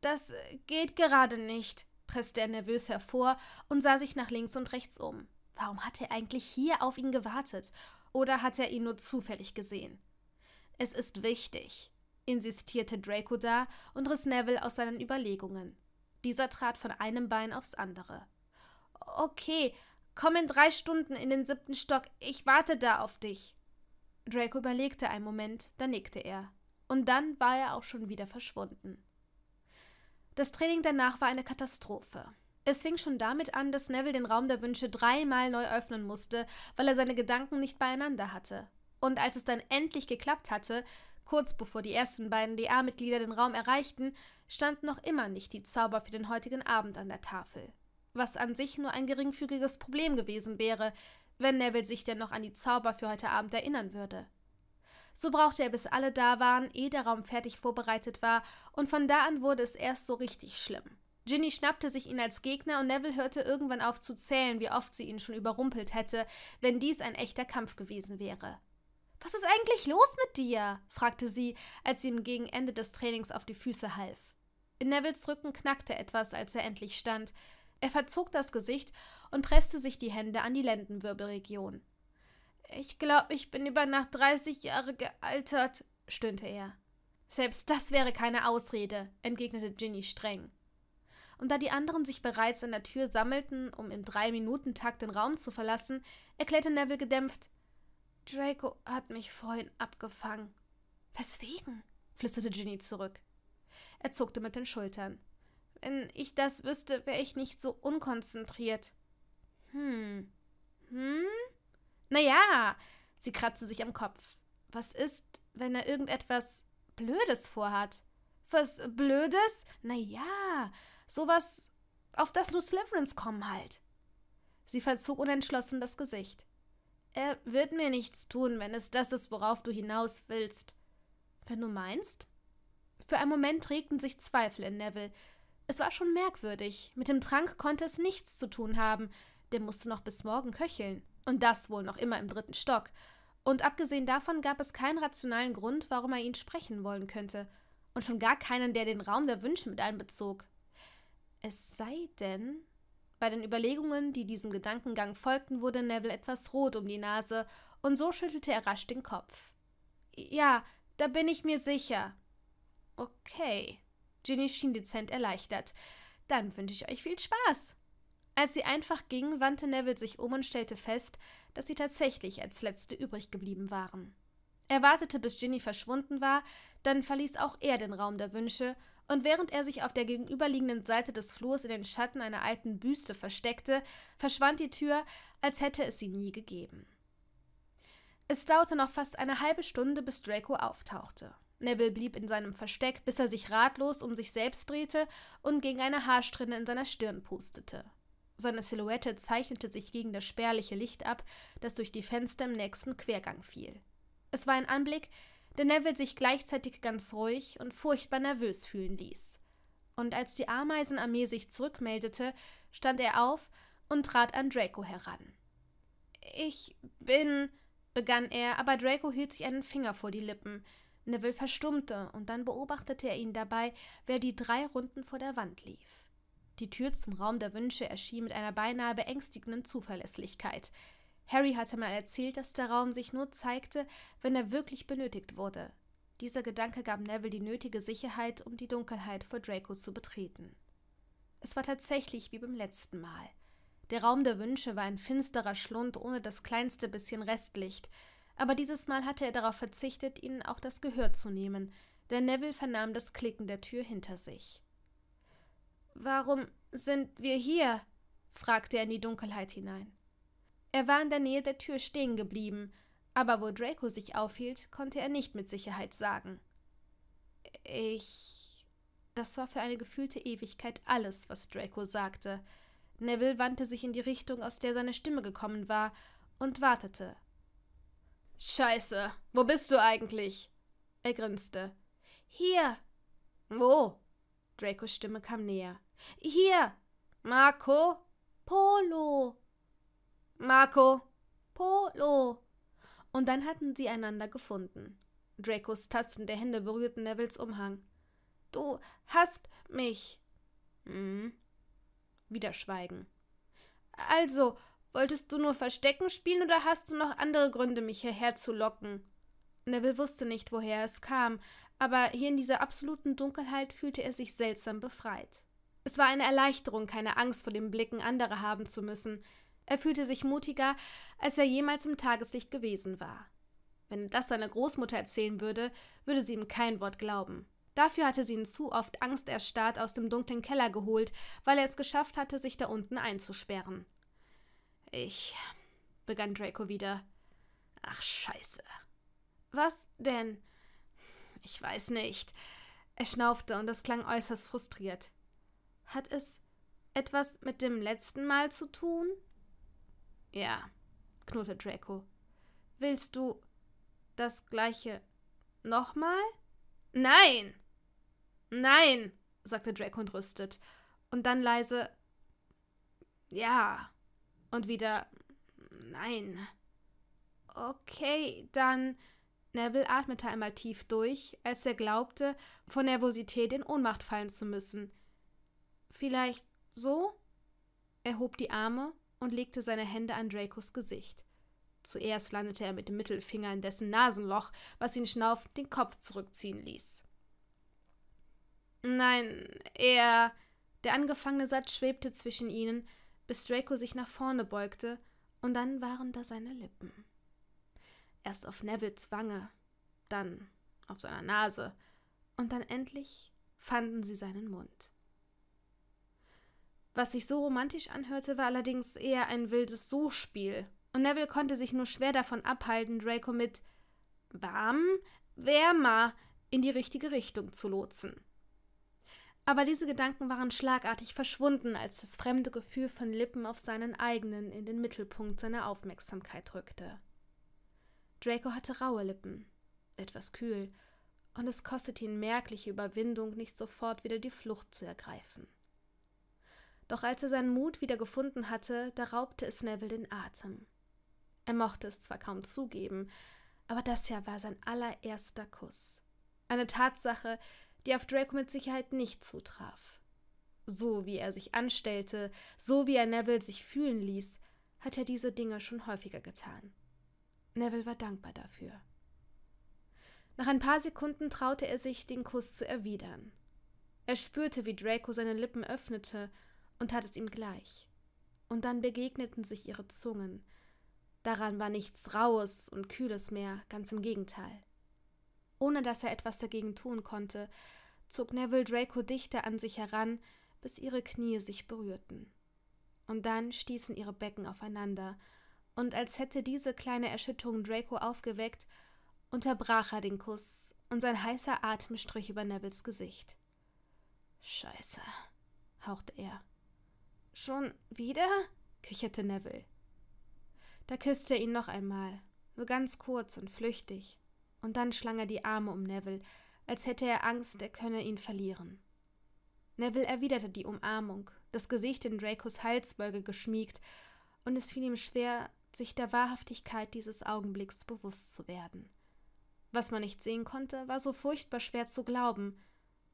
Das geht gerade nicht, presste er nervös hervor und sah sich nach links und rechts um. Warum hatte er eigentlich hier auf ihn gewartet? oder hat er ihn nur zufällig gesehen? Es ist wichtig, insistierte Draco da und riss Neville aus seinen Überlegungen. Dieser trat von einem Bein aufs andere. Okay, komm in drei Stunden in den siebten Stock, ich warte da auf dich. Draco überlegte einen Moment, dann nickte er. Und dann war er auch schon wieder verschwunden. Das Training danach war eine Katastrophe. Es fing schon damit an, dass Neville den Raum der Wünsche dreimal neu öffnen musste, weil er seine Gedanken nicht beieinander hatte. Und als es dann endlich geklappt hatte, kurz bevor die ersten beiden DA-Mitglieder den Raum erreichten, stand noch immer nicht die Zauber für den heutigen Abend an der Tafel. Was an sich nur ein geringfügiges Problem gewesen wäre, wenn Neville sich denn noch an die Zauber für heute Abend erinnern würde. So brauchte er, bis alle da waren, ehe der Raum fertig vorbereitet war, und von da an wurde es erst so richtig schlimm. Ginny schnappte sich ihn als Gegner und Neville hörte irgendwann auf zu zählen, wie oft sie ihn schon überrumpelt hätte, wenn dies ein echter Kampf gewesen wäre. Was ist eigentlich los mit dir? fragte sie, als sie ihm gegen Ende des Trainings auf die Füße half. In Nevilles Rücken knackte etwas, als er endlich stand. Er verzog das Gesicht und presste sich die Hände an die Lendenwirbelregion. Ich glaube, ich bin über nach 30 Jahre gealtert, stöhnte er. Selbst das wäre keine Ausrede, entgegnete Ginny streng und da die anderen sich bereits an der Tür sammelten, um im Drei-Minuten-Takt den Raum zu verlassen, erklärte Neville gedämpft: Draco hat mich vorhin abgefangen. Weswegen? flüsterte Ginny zurück. Er zuckte mit den Schultern. Wenn ich das wüsste, wäre ich nicht so unkonzentriert. Hm. Hm? Naja, sie kratzte sich am Kopf. Was ist, wenn er irgendetwas Blödes vorhat? Was Blödes? Naja, Sowas, auf das nur Slytherins kommen halt. Sie verzog unentschlossen das Gesicht. Er wird mir nichts tun, wenn es das ist, worauf du hinaus willst. Wenn du meinst? Für einen Moment regten sich Zweifel in Neville. Es war schon merkwürdig. Mit dem Trank konnte es nichts zu tun haben. Der musste noch bis morgen köcheln. Und das wohl noch immer im dritten Stock. Und abgesehen davon gab es keinen rationalen Grund, warum er ihn sprechen wollen könnte. Und schon gar keinen, der den Raum der Wünsche mit einbezog. Es sei denn, bei den Überlegungen, die diesem Gedankengang folgten, wurde Neville etwas rot um die Nase, und so schüttelte er rasch den Kopf. Ja, da bin ich mir sicher. Okay. Ginny schien dezent erleichtert. Dann wünsche ich euch viel Spaß. Als sie einfach ging, wandte Neville sich um und stellte fest, dass sie tatsächlich als letzte übrig geblieben waren. Er wartete, bis Ginny verschwunden war, dann verließ auch er den Raum der Wünsche und während er sich auf der gegenüberliegenden Seite des Flurs in den Schatten einer alten Büste versteckte, verschwand die Tür, als hätte es sie nie gegeben. Es dauerte noch fast eine halbe Stunde, bis Draco auftauchte. Neville blieb in seinem Versteck, bis er sich ratlos um sich selbst drehte und gegen eine Haarsträhne in seiner Stirn pustete. Seine Silhouette zeichnete sich gegen das spärliche Licht ab, das durch die Fenster im nächsten Quergang fiel. Es war ein Anblick, der Neville sich gleichzeitig ganz ruhig und furchtbar nervös fühlen ließ. Und als die Ameisenarmee sich zurückmeldete, stand er auf und trat an Draco heran. Ich bin, begann er, aber Draco hielt sich einen Finger vor die Lippen. Neville verstummte, und dann beobachtete er ihn dabei, wer die drei Runden vor der Wand lief. Die Tür zum Raum der Wünsche erschien mit einer beinahe beängstigenden Zuverlässigkeit. Harry hatte mal erzählt, dass der Raum sich nur zeigte, wenn er wirklich benötigt wurde. Dieser Gedanke gab Neville die nötige Sicherheit, um die Dunkelheit vor Draco zu betreten. Es war tatsächlich wie beim letzten Mal. Der Raum der Wünsche war ein finsterer Schlund ohne das kleinste bisschen Restlicht, aber dieses Mal hatte er darauf verzichtet, ihnen auch das Gehör zu nehmen, denn Neville vernahm das Klicken der Tür hinter sich. Warum sind wir hier? fragte er in die Dunkelheit hinein. Er war in der Nähe der Tür stehen geblieben, aber wo Draco sich aufhielt, konnte er nicht mit Sicherheit sagen. Ich. Das war für eine gefühlte Ewigkeit alles, was Draco sagte. Neville wandte sich in die Richtung, aus der seine Stimme gekommen war, und wartete. Scheiße, wo bist du eigentlich? Er grinste. Hier. Wo? Dracos Stimme kam näher. Hier. Marco. Polo. Marco, Polo. Und dann hatten sie einander gefunden. Dracos tastende Hände berührten Nevils Umhang. Du hast mich. Hm. Wieder Schweigen. Also, wolltest du nur Verstecken spielen oder hast du noch andere Gründe, mich hierher zu locken? Neville wusste nicht, woher es kam, aber hier in dieser absoluten Dunkelheit fühlte er sich seltsam befreit. Es war eine Erleichterung, keine Angst vor den Blicken anderer haben zu müssen. Er fühlte sich mutiger, als er jemals im Tageslicht gewesen war. Wenn er das seiner Großmutter erzählen würde, würde sie ihm kein Wort glauben. Dafür hatte sie ihn zu oft angsterstarrt aus dem dunklen Keller geholt, weil er es geschafft hatte, sich da unten einzusperren. Ich. begann Draco wieder. Ach, Scheiße. Was denn? Ich weiß nicht. Er schnaufte und das klang äußerst frustriert. Hat es etwas mit dem letzten Mal zu tun? Ja, knurrte Draco. Willst du das gleiche nochmal? Nein! Nein, sagte Draco entrüstet. Und dann leise Ja. Und wieder Nein. Okay, dann. Neville atmete einmal tief durch, als er glaubte, vor Nervosität in Ohnmacht fallen zu müssen. Vielleicht so? Er hob die Arme und legte seine Hände an Dracos Gesicht. Zuerst landete er mit dem Mittelfinger in dessen Nasenloch, was ihn schnaufend den Kopf zurückziehen ließ. Nein, er. Der angefangene Satz schwebte zwischen ihnen, bis Draco sich nach vorne beugte, und dann waren da seine Lippen. Erst auf Nevilles Wange, dann auf seiner Nase, und dann endlich fanden sie seinen Mund. Was sich so romantisch anhörte, war allerdings eher ein wildes Suchspiel. Und Neville konnte sich nur schwer davon abhalten, Draco mit warm, Wärmer in die richtige Richtung zu lotsen. Aber diese Gedanken waren schlagartig verschwunden, als das fremde Gefühl von Lippen auf seinen eigenen in den Mittelpunkt seiner Aufmerksamkeit rückte. Draco hatte raue Lippen, etwas kühl, und es kostete ihn merkliche Überwindung, nicht sofort wieder die Flucht zu ergreifen. Doch als er seinen Mut wieder gefunden hatte, da raubte es Neville den Atem. Er mochte es zwar kaum zugeben, aber das ja war sein allererster Kuss. Eine Tatsache, die auf Draco mit Sicherheit nicht zutraf. So wie er sich anstellte, so wie er Neville sich fühlen ließ, hat er diese Dinge schon häufiger getan. Neville war dankbar dafür. Nach ein paar Sekunden traute er sich, den Kuss zu erwidern. Er spürte, wie Draco seine Lippen öffnete und tat es ihm gleich. Und dann begegneten sich ihre Zungen. Daran war nichts Rauhes und Kühles mehr, ganz im Gegenteil. Ohne dass er etwas dagegen tun konnte, zog Neville Draco dichter an sich heran, bis ihre Knie sich berührten. Und dann stießen ihre Becken aufeinander, und als hätte diese kleine Erschütterung Draco aufgeweckt, unterbrach er den Kuss und sein heißer Atem strich über Nevilles Gesicht. Scheiße, hauchte er. Schon wieder? kicherte Neville. Da küsste er ihn noch einmal, nur ganz kurz und flüchtig, und dann schlang er die Arme um Neville, als hätte er Angst, er könne ihn verlieren. Neville erwiderte die Umarmung, das Gesicht in Dracos Halsbeuge geschmiegt, und es fiel ihm schwer, sich der Wahrhaftigkeit dieses Augenblicks bewusst zu werden. Was man nicht sehen konnte, war so furchtbar schwer zu glauben,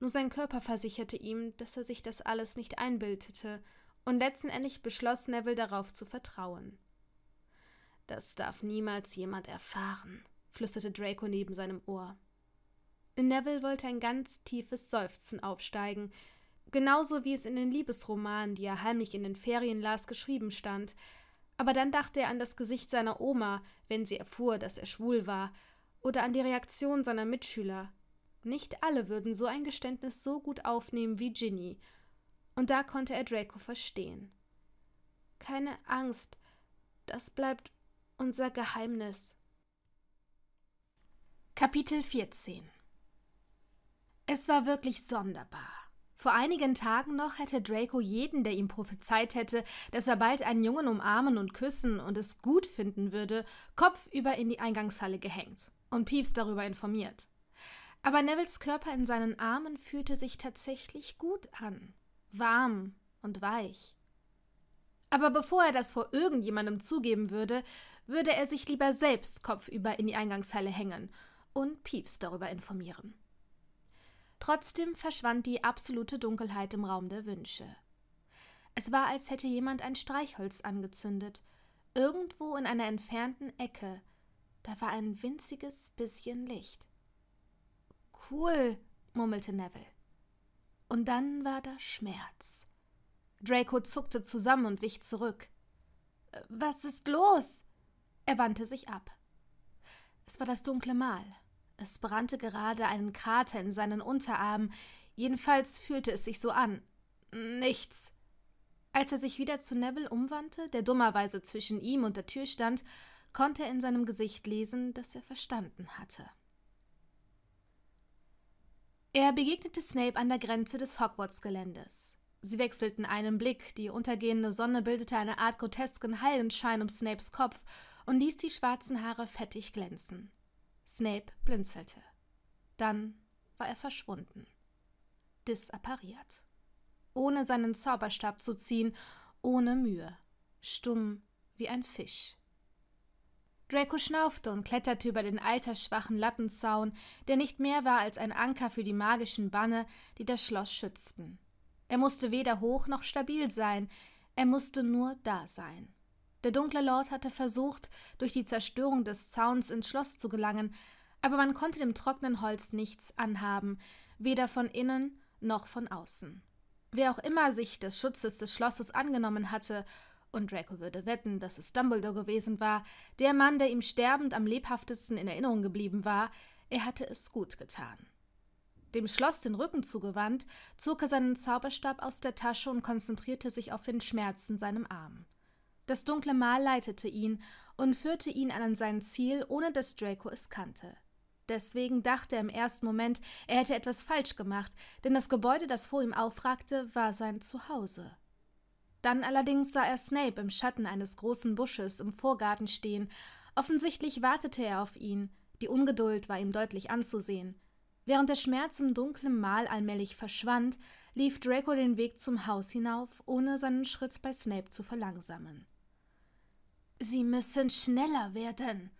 nur sein Körper versicherte ihm, dass er sich das alles nicht einbildete und letztendlich beschloss Neville darauf zu vertrauen. Das darf niemals jemand erfahren, flüsterte Draco neben seinem Ohr. Neville wollte ein ganz tiefes Seufzen aufsteigen, genauso wie es in den Liebesromanen, die er heimlich in den Ferien las, geschrieben stand, aber dann dachte er an das Gesicht seiner Oma, wenn sie erfuhr, dass er schwul war, oder an die Reaktion seiner Mitschüler. Nicht alle würden so ein Geständnis so gut aufnehmen wie Ginny, und da konnte er Draco verstehen. Keine Angst, das bleibt unser Geheimnis. Kapitel 14 Es war wirklich sonderbar. Vor einigen Tagen noch hätte Draco jeden, der ihm prophezeit hätte, dass er bald einen Jungen umarmen und küssen und es gut finden würde, kopfüber in die Eingangshalle gehängt und Peeves darüber informiert. Aber Nevils Körper in seinen Armen fühlte sich tatsächlich gut an warm und weich. Aber bevor er das vor irgendjemandem zugeben würde, würde er sich lieber selbst kopfüber in die Eingangshalle hängen und Pieps darüber informieren. Trotzdem verschwand die absolute Dunkelheit im Raum der Wünsche. Es war, als hätte jemand ein Streichholz angezündet. Irgendwo in einer entfernten Ecke, da war ein winziges bisschen Licht. Cool, murmelte Neville. Und dann war da Schmerz. Draco zuckte zusammen und wich zurück. Äh, was ist los? Er wandte sich ab. Es war das dunkle Mal. Es brannte gerade einen Krater in seinen Unterarmen. Jedenfalls fühlte es sich so an. Nichts. Als er sich wieder zu Neville umwandte, der dummerweise zwischen ihm und der Tür stand, konnte er in seinem Gesicht lesen, dass er verstanden hatte. Er begegnete Snape an der Grenze des Hogwarts-Geländes. Sie wechselten einen Blick, die untergehende Sonne bildete eine Art grotesken Hallenschein um Snapes Kopf und ließ die schwarzen Haare fettig glänzen. Snape blinzelte. Dann war er verschwunden. Disappariert. Ohne seinen Zauberstab zu ziehen, ohne Mühe. Stumm wie ein Fisch. Draco schnaufte und kletterte über den altersschwachen Lattenzaun, der nicht mehr war als ein Anker für die magischen Banne, die das Schloss schützten. Er musste weder hoch noch stabil sein, er musste nur da sein. Der dunkle Lord hatte versucht, durch die Zerstörung des Zauns ins Schloss zu gelangen, aber man konnte dem trockenen Holz nichts anhaben, weder von innen noch von außen. Wer auch immer sich des Schutzes des Schlosses angenommen hatte und Draco würde wetten, dass es Dumbledore gewesen war, der Mann, der ihm sterbend am lebhaftesten in Erinnerung geblieben war, er hatte es gut getan. Dem Schloss den Rücken zugewandt, zog er seinen Zauberstab aus der Tasche und konzentrierte sich auf den Schmerz in seinem Arm. Das dunkle Mal leitete ihn und führte ihn an sein Ziel, ohne dass Draco es kannte. Deswegen dachte er im ersten Moment, er hätte etwas falsch gemacht, denn das Gebäude, das vor ihm aufragte, war sein Zuhause. Dann allerdings sah er Snape im Schatten eines großen Busches im Vorgarten stehen. Offensichtlich wartete er auf ihn. Die Ungeduld war ihm deutlich anzusehen. Während der Schmerz im dunklen Mal allmählich verschwand, lief Draco den Weg zum Haus hinauf, ohne seinen Schritt bei Snape zu verlangsamen. Sie müssen schneller werden,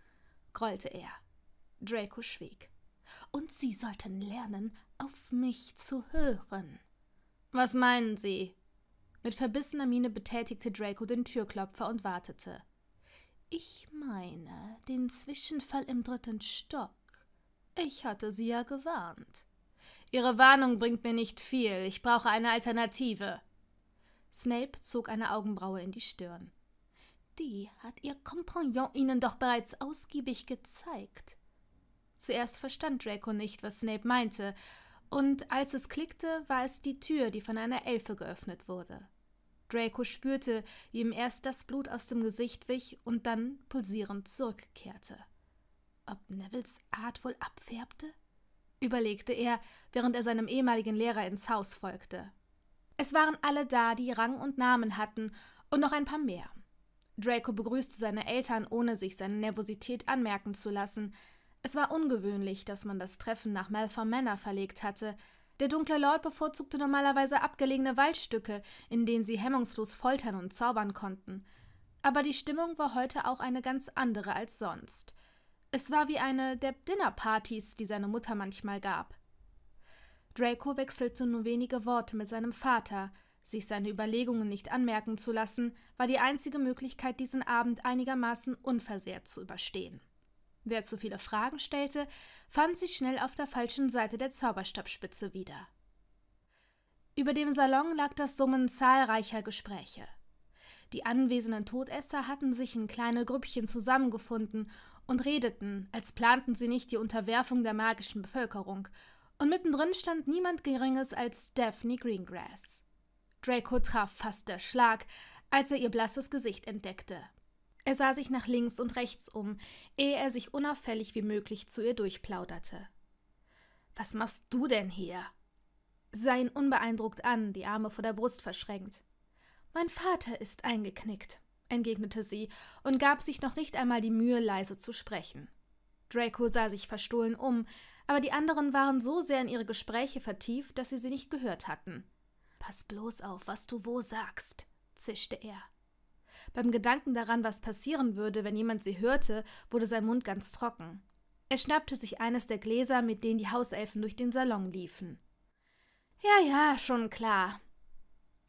grollte er. Draco schwieg. Und Sie sollten lernen, auf mich zu hören. Was meinen Sie? Mit verbissener Miene betätigte Draco den Türklopfer und wartete. Ich meine, den Zwischenfall im dritten Stock. Ich hatte sie ja gewarnt. Ihre Warnung bringt mir nicht viel. Ich brauche eine Alternative. Snape zog eine Augenbraue in die Stirn. Die hat ihr Kompagnon Ihnen doch bereits ausgiebig gezeigt. Zuerst verstand Draco nicht, was Snape meinte, und als es klickte, war es die Tür, die von einer Elfe geöffnet wurde. Draco spürte, wie ihm erst das Blut aus dem Gesicht wich und dann pulsierend zurückkehrte. Ob Nevils Art wohl abfärbte? überlegte er, während er seinem ehemaligen Lehrer ins Haus folgte. Es waren alle da, die Rang und Namen hatten, und noch ein paar mehr. Draco begrüßte seine Eltern, ohne sich seine Nervosität anmerken zu lassen. Es war ungewöhnlich, dass man das Treffen nach Malfa Manor verlegt hatte, der dunkle Lord bevorzugte normalerweise abgelegene Waldstücke, in denen sie hemmungslos foltern und zaubern konnten. Aber die Stimmung war heute auch eine ganz andere als sonst. Es war wie eine der Dinnerpartys, die seine Mutter manchmal gab. Draco wechselte nur wenige Worte mit seinem Vater. Sich seine Überlegungen nicht anmerken zu lassen, war die einzige Möglichkeit, diesen Abend einigermaßen unversehrt zu überstehen. Wer zu viele Fragen stellte, fand sich schnell auf der falschen Seite der Zauberstabspitze wieder. Über dem Salon lag das Summen zahlreicher Gespräche. Die anwesenden Todesser hatten sich in kleine Grüppchen zusammengefunden und redeten, als planten sie nicht die Unterwerfung der magischen Bevölkerung, und mittendrin stand niemand Geringes als Daphne Greengrass. Draco traf fast der Schlag, als er ihr blasses Gesicht entdeckte. Er sah sich nach links und rechts um, ehe er sich unauffällig wie möglich zu ihr durchplauderte. Was machst du denn hier? sah ihn unbeeindruckt an, die Arme vor der Brust verschränkt. Mein Vater ist eingeknickt, entgegnete sie und gab sich noch nicht einmal die Mühe, leise zu sprechen. Draco sah sich verstohlen um, aber die anderen waren so sehr in ihre Gespräche vertieft, dass sie sie nicht gehört hatten. Pass bloß auf, was du wo sagst, zischte er. Beim Gedanken daran, was passieren würde, wenn jemand sie hörte, wurde sein Mund ganz trocken. Er schnappte sich eines der Gläser, mit denen die Hauselfen durch den Salon liefen. Ja, ja, schon klar.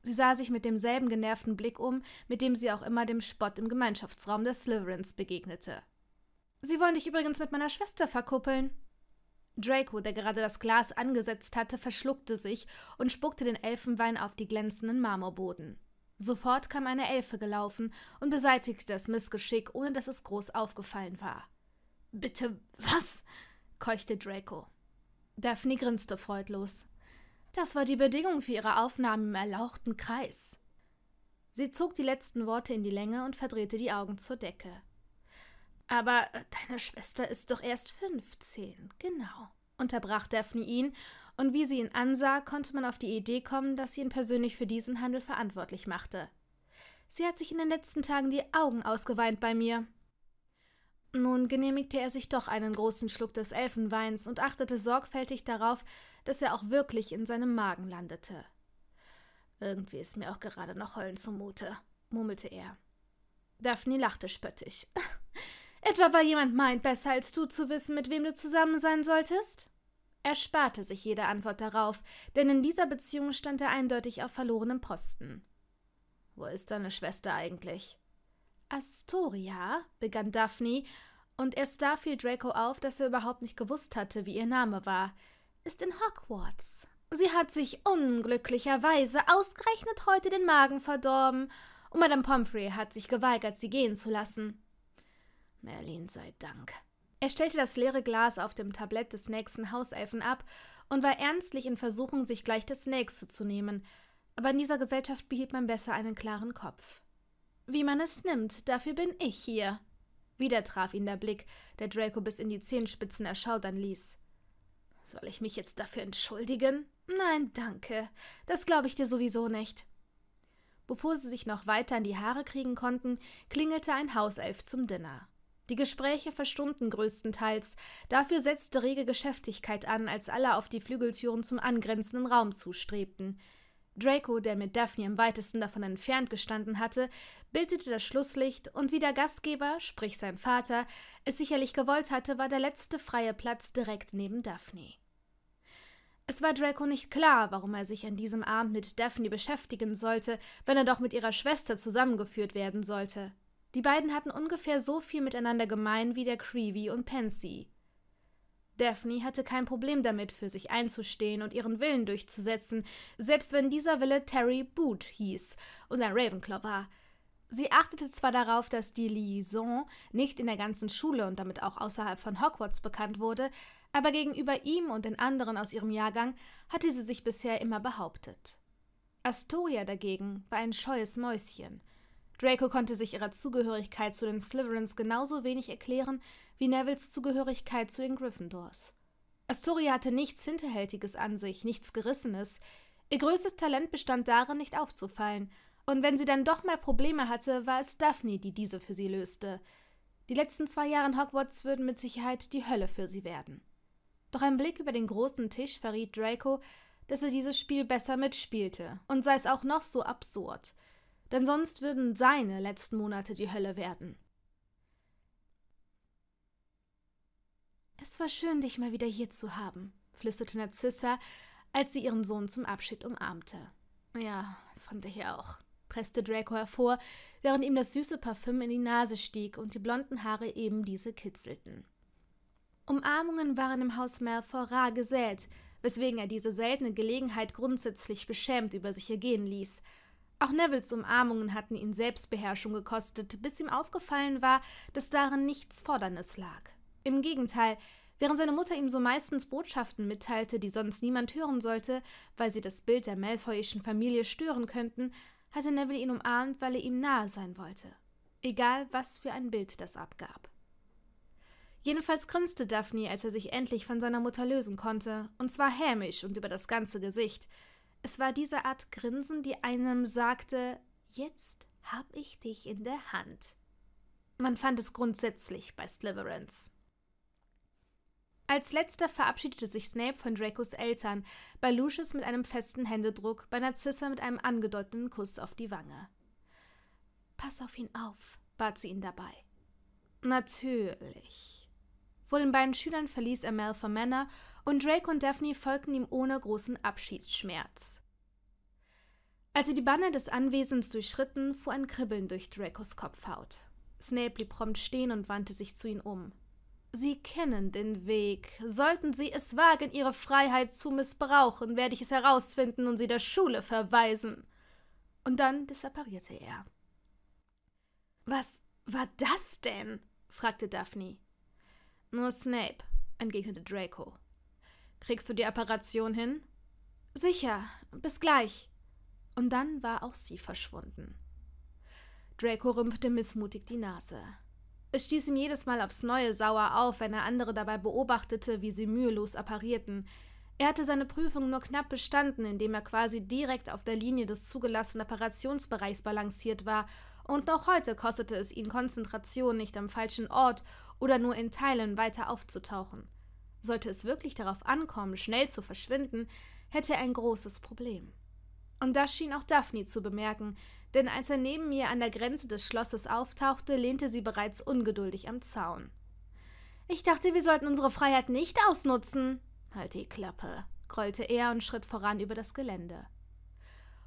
Sie sah sich mit demselben genervten Blick um, mit dem sie auch immer dem Spott im Gemeinschaftsraum der Slytherins begegnete. Sie wollen dich übrigens mit meiner Schwester verkuppeln. Draco, der gerade das Glas angesetzt hatte, verschluckte sich und spuckte den Elfenwein auf die glänzenden Marmorboden. Sofort kam eine Elfe gelaufen und beseitigte das Missgeschick, ohne dass es groß aufgefallen war. Bitte was? keuchte Draco. Daphne grinste freudlos. Das war die Bedingung für ihre Aufnahme im erlauchten Kreis. Sie zog die letzten Worte in die Länge und verdrehte die Augen zur Decke. Aber deine Schwester ist doch erst fünfzehn, genau, unterbrach Daphne ihn und wie sie ihn ansah, konnte man auf die Idee kommen, dass sie ihn persönlich für diesen Handel verantwortlich machte. Sie hat sich in den letzten Tagen die Augen ausgeweint bei mir. Nun genehmigte er sich doch einen großen Schluck des Elfenweins und achtete sorgfältig darauf, dass er auch wirklich in seinem Magen landete. Irgendwie ist mir auch gerade noch Heulen zumute, murmelte er. Daphne lachte spöttisch. [laughs] Etwa weil jemand meint, besser als du zu wissen, mit wem du zusammen sein solltest? Er sparte sich jede Antwort darauf, denn in dieser Beziehung stand er eindeutig auf verlorenem Posten. Wo ist deine Schwester eigentlich? Astoria, begann Daphne, und erst da fiel Draco auf, dass er überhaupt nicht gewusst hatte, wie ihr Name war, ist in Hogwarts. Sie hat sich unglücklicherweise ausgerechnet heute den Magen verdorben, und Madame Pomfrey hat sich geweigert, sie gehen zu lassen. Merlin sei Dank, er stellte das leere Glas auf dem Tablett des nächsten Hauselfen ab und war ernstlich in Versuchung, sich gleich das nächste zu nehmen, aber in dieser Gesellschaft behielt man besser einen klaren Kopf. Wie man es nimmt, dafür bin ich hier. Wieder traf ihn der Blick, der Draco bis in die Zehenspitzen erschaudern ließ. Soll ich mich jetzt dafür entschuldigen? Nein, danke. Das glaube ich dir sowieso nicht. Bevor sie sich noch weiter in die Haare kriegen konnten, klingelte ein Hauself zum Dinner. Die Gespräche verstummten größtenteils, dafür setzte rege Geschäftigkeit an, als alle auf die Flügeltüren zum angrenzenden Raum zustrebten. Draco, der mit Daphne am weitesten davon entfernt gestanden hatte, bildete das Schlusslicht und wie der Gastgeber, sprich sein Vater, es sicherlich gewollt hatte, war der letzte freie Platz direkt neben Daphne. Es war Draco nicht klar, warum er sich an diesem Abend mit Daphne beschäftigen sollte, wenn er doch mit ihrer Schwester zusammengeführt werden sollte. Die beiden hatten ungefähr so viel miteinander gemein wie der Creevy und Pansy. Daphne hatte kein Problem damit, für sich einzustehen und ihren Willen durchzusetzen, selbst wenn dieser Wille Terry Boot hieß und ein Ravenclaw war. Sie achtete zwar darauf, dass die Liaison nicht in der ganzen Schule und damit auch außerhalb von Hogwarts bekannt wurde, aber gegenüber ihm und den anderen aus ihrem Jahrgang hatte sie sich bisher immer behauptet. Astoria dagegen war ein scheues Mäuschen. Draco konnte sich ihrer Zugehörigkeit zu den Slytherins genauso wenig erklären wie Nevilles Zugehörigkeit zu den Gryffindors. Astoria hatte nichts Hinterhältiges an sich, nichts Gerissenes. Ihr größtes Talent bestand darin, nicht aufzufallen, und wenn sie dann doch mal Probleme hatte, war es Daphne, die diese für sie löste. Die letzten zwei Jahre in Hogwarts würden mit Sicherheit die Hölle für sie werden. Doch ein Blick über den großen Tisch verriet Draco, dass er dieses Spiel besser mitspielte, und sei es auch noch so absurd – denn sonst würden seine letzten Monate die Hölle werden. Es war schön, dich mal wieder hier zu haben, flüsterte Narzissa, als sie ihren Sohn zum Abschied umarmte. Ja, fand ich auch, presste Draco hervor, während ihm das süße Parfüm in die Nase stieg und die blonden Haare eben diese kitzelten. Umarmungen waren im Haus Malfoy rar gesät, weswegen er diese seltene Gelegenheit grundsätzlich beschämt über sich ergehen ließ – auch Nevilles Umarmungen hatten ihn Selbstbeherrschung gekostet, bis ihm aufgefallen war, dass darin nichts Forderndes lag. Im Gegenteil, während seine Mutter ihm so meistens Botschaften mitteilte, die sonst niemand hören sollte, weil sie das Bild der Malfoyischen Familie stören könnten, hatte Neville ihn umarmt, weil er ihm nahe sein wollte. Egal, was für ein Bild das abgab. Jedenfalls grinste Daphne, als er sich endlich von seiner Mutter lösen konnte, und zwar hämisch und über das ganze Gesicht – es war diese Art Grinsen, die einem sagte, jetzt hab ich dich in der Hand. Man fand es grundsätzlich bei Sliverance. Als letzter verabschiedete sich Snape von Dracos Eltern, bei Lucius mit einem festen Händedruck, bei Narzissa mit einem angedeuteten Kuss auf die Wange. Pass auf ihn auf, bat sie ihn dabei. Natürlich. Vor den beiden Schülern verließ er Malfoy Manor und Drake und Daphne folgten ihm ohne großen Abschiedsschmerz. Als sie die Banner des Anwesens durchschritten, fuhr ein Kribbeln durch Dracos Kopfhaut. Snape blieb prompt stehen und wandte sich zu ihm um. Sie kennen den Weg. Sollten Sie es wagen, Ihre Freiheit zu missbrauchen, werde ich es herausfinden und Sie der Schule verweisen. Und dann disapparierte er. Was war das denn? fragte Daphne. Nur Snape, entgegnete Draco. Kriegst du die Apparation hin? Sicher, bis gleich. Und dann war auch sie verschwunden. Draco rümpfte missmutig die Nase. Es stieß ihm jedes Mal aufs Neue sauer auf, wenn er andere dabei beobachtete, wie sie mühelos apparierten. Er hatte seine Prüfung nur knapp bestanden, indem er quasi direkt auf der Linie des zugelassenen Apparationsbereichs balanciert war und noch heute kostete es ihn Konzentration, nicht am falschen Ort oder nur in Teilen weiter aufzutauchen. Sollte es wirklich darauf ankommen, schnell zu verschwinden, hätte er ein großes Problem. Und das schien auch Daphne zu bemerken, denn als er neben mir an der Grenze des Schlosses auftauchte, lehnte sie bereits ungeduldig am Zaun. Ich dachte, wir sollten unsere Freiheit nicht ausnutzen. Halt die Klappe, grollte er und schritt voran über das Gelände.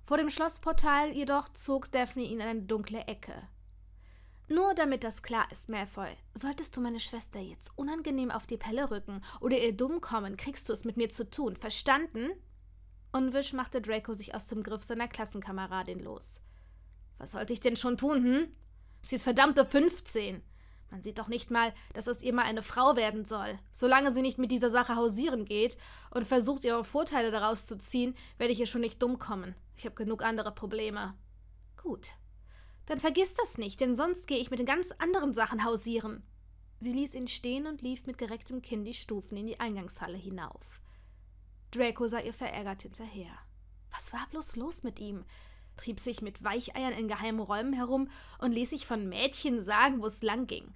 Vor dem Schlossportal jedoch zog Daphne ihn in eine dunkle Ecke. Nur damit das klar ist, Malfoy, solltest du meine Schwester jetzt unangenehm auf die Pelle rücken oder ihr dumm kommen, kriegst du es mit mir zu tun, verstanden? Unwisch machte Draco sich aus dem Griff seiner Klassenkameradin los. Was sollte ich denn schon tun, hm? Sie ist verdammte 15. Man sieht doch nicht mal, dass aus ihr mal eine Frau werden soll. Solange sie nicht mit dieser Sache hausieren geht und versucht, ihre Vorteile daraus zu ziehen, werde ich ihr schon nicht dumm kommen. Ich habe genug andere Probleme. Gut. Dann vergiss das nicht, denn sonst gehe ich mit den ganz anderen Sachen hausieren. Sie ließ ihn stehen und lief mit gerecktem Kinn die Stufen in die Eingangshalle hinauf. Draco sah ihr verärgert hinterher. Was war bloß los mit ihm? Trieb sich mit Weicheiern in geheimen Räumen herum und ließ sich von Mädchen sagen, wo es lang ging.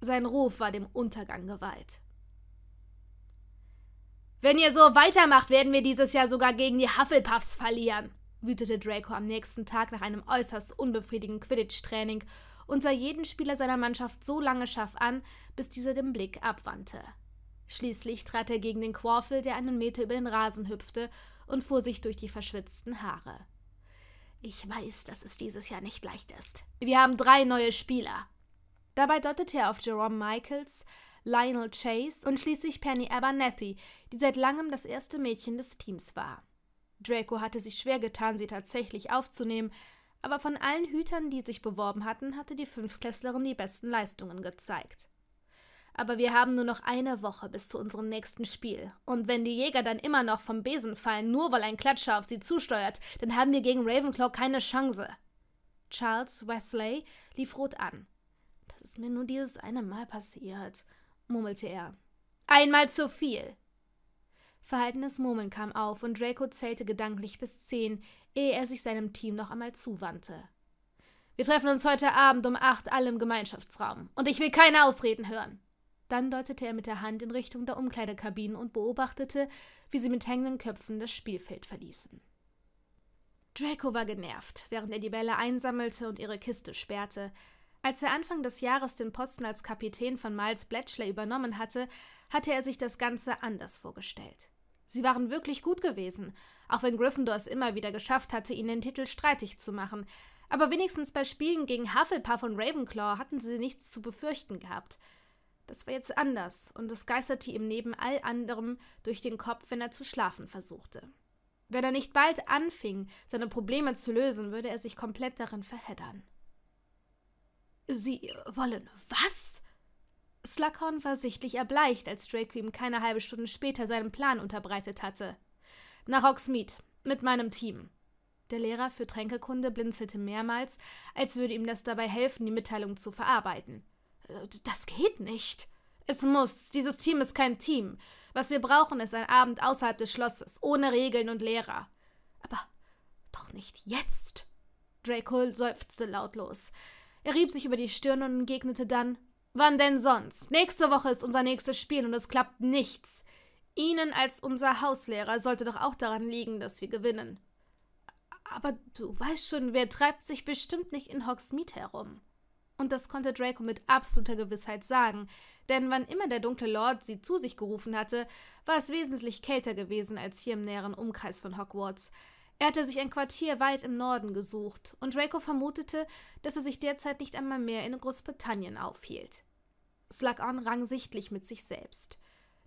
Sein Ruf war dem Untergang geweiht. Wenn ihr so weitermacht, werden wir dieses Jahr sogar gegen die Hufflepuffs verlieren, wütete Draco am nächsten Tag nach einem äußerst unbefriedigenden Quidditch-Training und sah jeden Spieler seiner Mannschaft so lange scharf an, bis dieser den Blick abwandte. Schließlich trat er gegen den Quorfel, der einen Meter über den Rasen hüpfte, und fuhr sich durch die verschwitzten Haare. Ich weiß, dass es dieses Jahr nicht leicht ist. Wir haben drei neue Spieler. Dabei deutete er auf Jerome Michaels, Lionel Chase und schließlich Penny Abernethy, die seit langem das erste Mädchen des Teams war. Draco hatte sich schwer getan, sie tatsächlich aufzunehmen, aber von allen Hütern, die sich beworben hatten, hatte die Fünftklässlerin die besten Leistungen gezeigt. Aber wir haben nur noch eine Woche bis zu unserem nächsten Spiel. Und wenn die Jäger dann immer noch vom Besen fallen, nur weil ein Klatscher auf sie zusteuert, dann haben wir gegen Ravenclaw keine Chance. Charles Wesley lief rot an. Das ist mir nur dieses eine Mal passiert, murmelte er. Einmal zu viel, Verhaltenes Murmeln kam auf und Draco zählte gedanklich bis zehn, ehe er sich seinem Team noch einmal zuwandte. Wir treffen uns heute Abend um acht alle im Gemeinschaftsraum. Und ich will keine Ausreden hören. Dann deutete er mit der Hand in Richtung der Umkleidekabinen und beobachtete, wie sie mit hängenden Köpfen das Spielfeld verließen. Draco war genervt, während er die Bälle einsammelte und ihre Kiste sperrte. Als er Anfang des Jahres den Posten als Kapitän von Miles Bletchley übernommen hatte, hatte er sich das Ganze anders vorgestellt. Sie waren wirklich gut gewesen, auch wenn Gryffindor es immer wieder geschafft hatte, ihnen den Titel streitig zu machen. Aber wenigstens bei Spielen gegen Hufflepuff und Ravenclaw hatten sie nichts zu befürchten gehabt. Das war jetzt anders und es geisterte ihm neben all anderem durch den Kopf, wenn er zu schlafen versuchte. Wenn er nicht bald anfing, seine Probleme zu lösen, würde er sich komplett darin verheddern. Sie wollen was? Slughorn war sichtlich erbleicht, als Draco ihm keine halbe Stunde später seinen Plan unterbreitet hatte. Nach Oxmead, mit meinem Team. Der Lehrer für Tränkekunde blinzelte mehrmals, als würde ihm das dabei helfen, die Mitteilung zu verarbeiten. Äh, das geht nicht. Es muss. Dieses Team ist kein Team. Was wir brauchen, ist ein Abend außerhalb des Schlosses, ohne Regeln und Lehrer. Aber doch nicht jetzt. Draco seufzte lautlos. Er rieb sich über die Stirn und entgegnete dann Wann denn sonst? Nächste Woche ist unser nächstes Spiel und es klappt nichts. Ihnen als unser Hauslehrer sollte doch auch daran liegen, dass wir gewinnen. Aber du weißt schon, wer treibt sich bestimmt nicht in Hogsmeade herum. Und das konnte Draco mit absoluter Gewissheit sagen, denn wann immer der dunkle Lord sie zu sich gerufen hatte, war es wesentlich kälter gewesen als hier im näheren Umkreis von Hogwarts. Er hatte sich ein Quartier weit im Norden gesucht, und Draco vermutete, dass er sich derzeit nicht einmal mehr in Großbritannien aufhielt. Slug-On rang sichtlich mit sich selbst.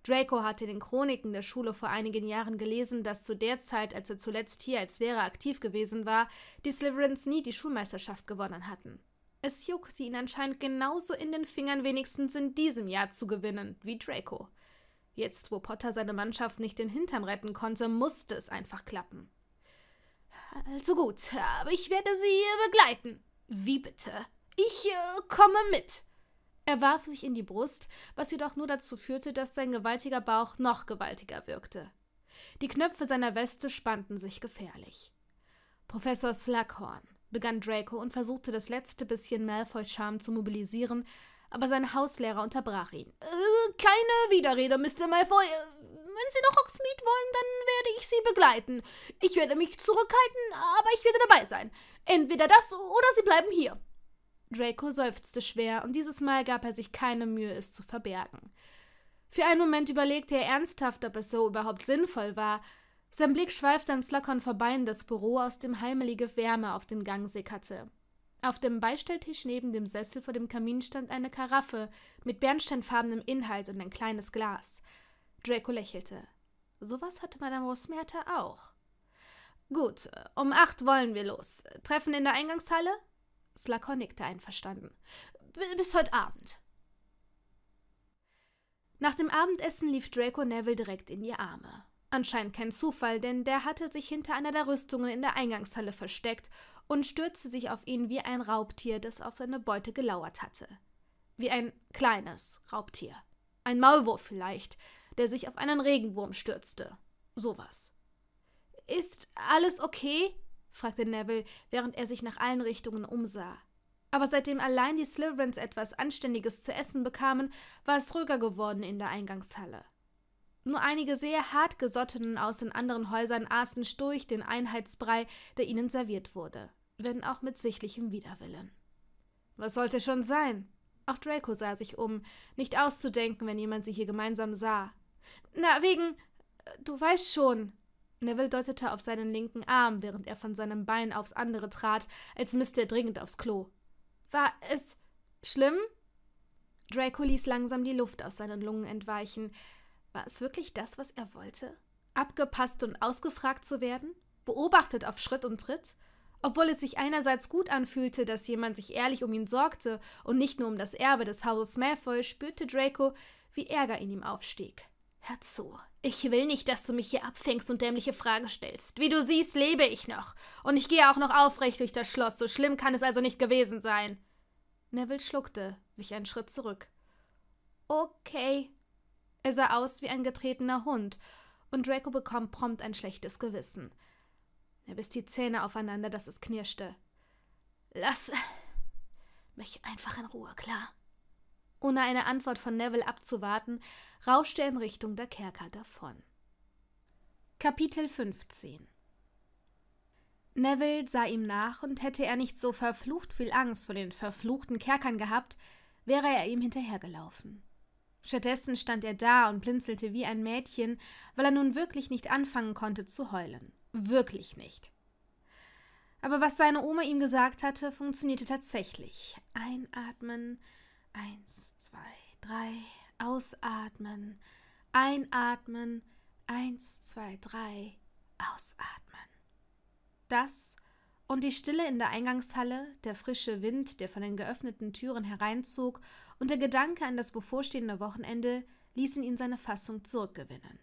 Draco hatte in den Chroniken der Schule vor einigen Jahren gelesen, dass zu der Zeit, als er zuletzt hier als Lehrer aktiv gewesen war, die Slytherins nie die Schulmeisterschaft gewonnen hatten. Es juckte ihn anscheinend genauso in den Fingern, wenigstens in diesem Jahr zu gewinnen, wie Draco. Jetzt, wo Potter seine Mannschaft nicht den Hintern retten konnte, musste es einfach klappen. Also gut, aber ich werde Sie begleiten. Wie bitte? Ich äh, komme mit. Er warf sich in die Brust, was jedoch nur dazu führte, dass sein gewaltiger Bauch noch gewaltiger wirkte. Die Knöpfe seiner Weste spannten sich gefährlich. Professor Slughorn, begann Draco und versuchte das letzte bisschen Malfoy-Charme zu mobilisieren, aber sein Hauslehrer unterbrach ihn. Äh, keine Widerrede, Mr. Malfoy. Äh, wenn Sie nach Hogsmeade wollen, dann werde ich Sie begleiten. Ich werde mich zurückhalten, aber ich werde dabei sein. Entweder das oder Sie bleiben hier. Draco seufzte schwer, und dieses Mal gab er sich keine Mühe, es zu verbergen. Für einen Moment überlegte er ernsthaft, ob es so überhaupt sinnvoll war. Sein Blick schweifte an Slughorn vorbei in das Büro, aus dem heimelige Wärme auf den Gang sickerte. Auf dem Beistelltisch neben dem Sessel vor dem Kamin stand eine Karaffe mit bernsteinfarbenem Inhalt und ein kleines Glas. Draco lächelte. Sowas hatte Madame Rosmerta auch. Gut, um acht wollen wir los. Treffen in der Eingangshalle? Slakon nickte einverstanden. B bis heute Abend. Nach dem Abendessen lief Draco Neville direkt in die Arme. Anscheinend kein Zufall, denn der hatte sich hinter einer der Rüstungen in der Eingangshalle versteckt und stürzte sich auf ihn wie ein Raubtier, das auf seine Beute gelauert hatte. Wie ein kleines Raubtier. Ein Maulwurf vielleicht, der sich auf einen Regenwurm stürzte. Sowas. Ist alles okay? fragte Neville, während er sich nach allen Richtungen umsah. Aber seitdem allein die Slytherins etwas Anständiges zu essen bekamen, war es ruhiger geworden in der Eingangshalle. Nur einige sehr hartgesottenen aus den anderen Häusern aßen durch den Einheitsbrei, der ihnen serviert wurde, wenn auch mit sichtlichem Widerwillen. Was sollte schon sein? Auch Draco sah sich um, nicht auszudenken, wenn jemand sie hier gemeinsam sah. Na, wegen. Äh, du weißt schon. Neville deutete auf seinen linken Arm, während er von seinem Bein aufs andere trat, als müsste er dringend aufs Klo. War es schlimm? Draco ließ langsam die Luft aus seinen Lungen entweichen. War es wirklich das, was er wollte? Abgepasst und ausgefragt zu werden? Beobachtet auf Schritt und Tritt? Obwohl es sich einerseits gut anfühlte, dass jemand sich ehrlich um ihn sorgte und nicht nur um das Erbe des Hauses Malfoy, spürte Draco, wie Ärger in ihm aufstieg. Hör zu, ich will nicht, dass du mich hier abfängst und dämliche Fragen stellst. Wie du siehst, lebe ich noch. Und ich gehe auch noch aufrecht durch das Schloss. So schlimm kann es also nicht gewesen sein. Neville schluckte, wich einen Schritt zurück. Okay. Er sah aus wie ein getretener Hund, und Draco bekam prompt ein schlechtes Gewissen. Er biss die Zähne aufeinander, dass es knirschte. Lass mich einfach in Ruhe, klar? Ohne eine Antwort von Neville abzuwarten, rauschte er in Richtung der Kerker davon. Kapitel 15 Neville sah ihm nach, und hätte er nicht so verflucht viel Angst vor den verfluchten Kerkern gehabt, wäre er ihm hinterhergelaufen. Stattdessen stand er da und blinzelte wie ein Mädchen, weil er nun wirklich nicht anfangen konnte zu heulen. Wirklich nicht. Aber was seine Oma ihm gesagt hatte, funktionierte tatsächlich. Einatmen, Eins, zwei, drei. Ausatmen. Einatmen. Eins, zwei, drei. Ausatmen. Das und die Stille in der Eingangshalle, der frische Wind, der von den geöffneten Türen hereinzog, und der Gedanke an das bevorstehende Wochenende ließen ihn seine Fassung zurückgewinnen.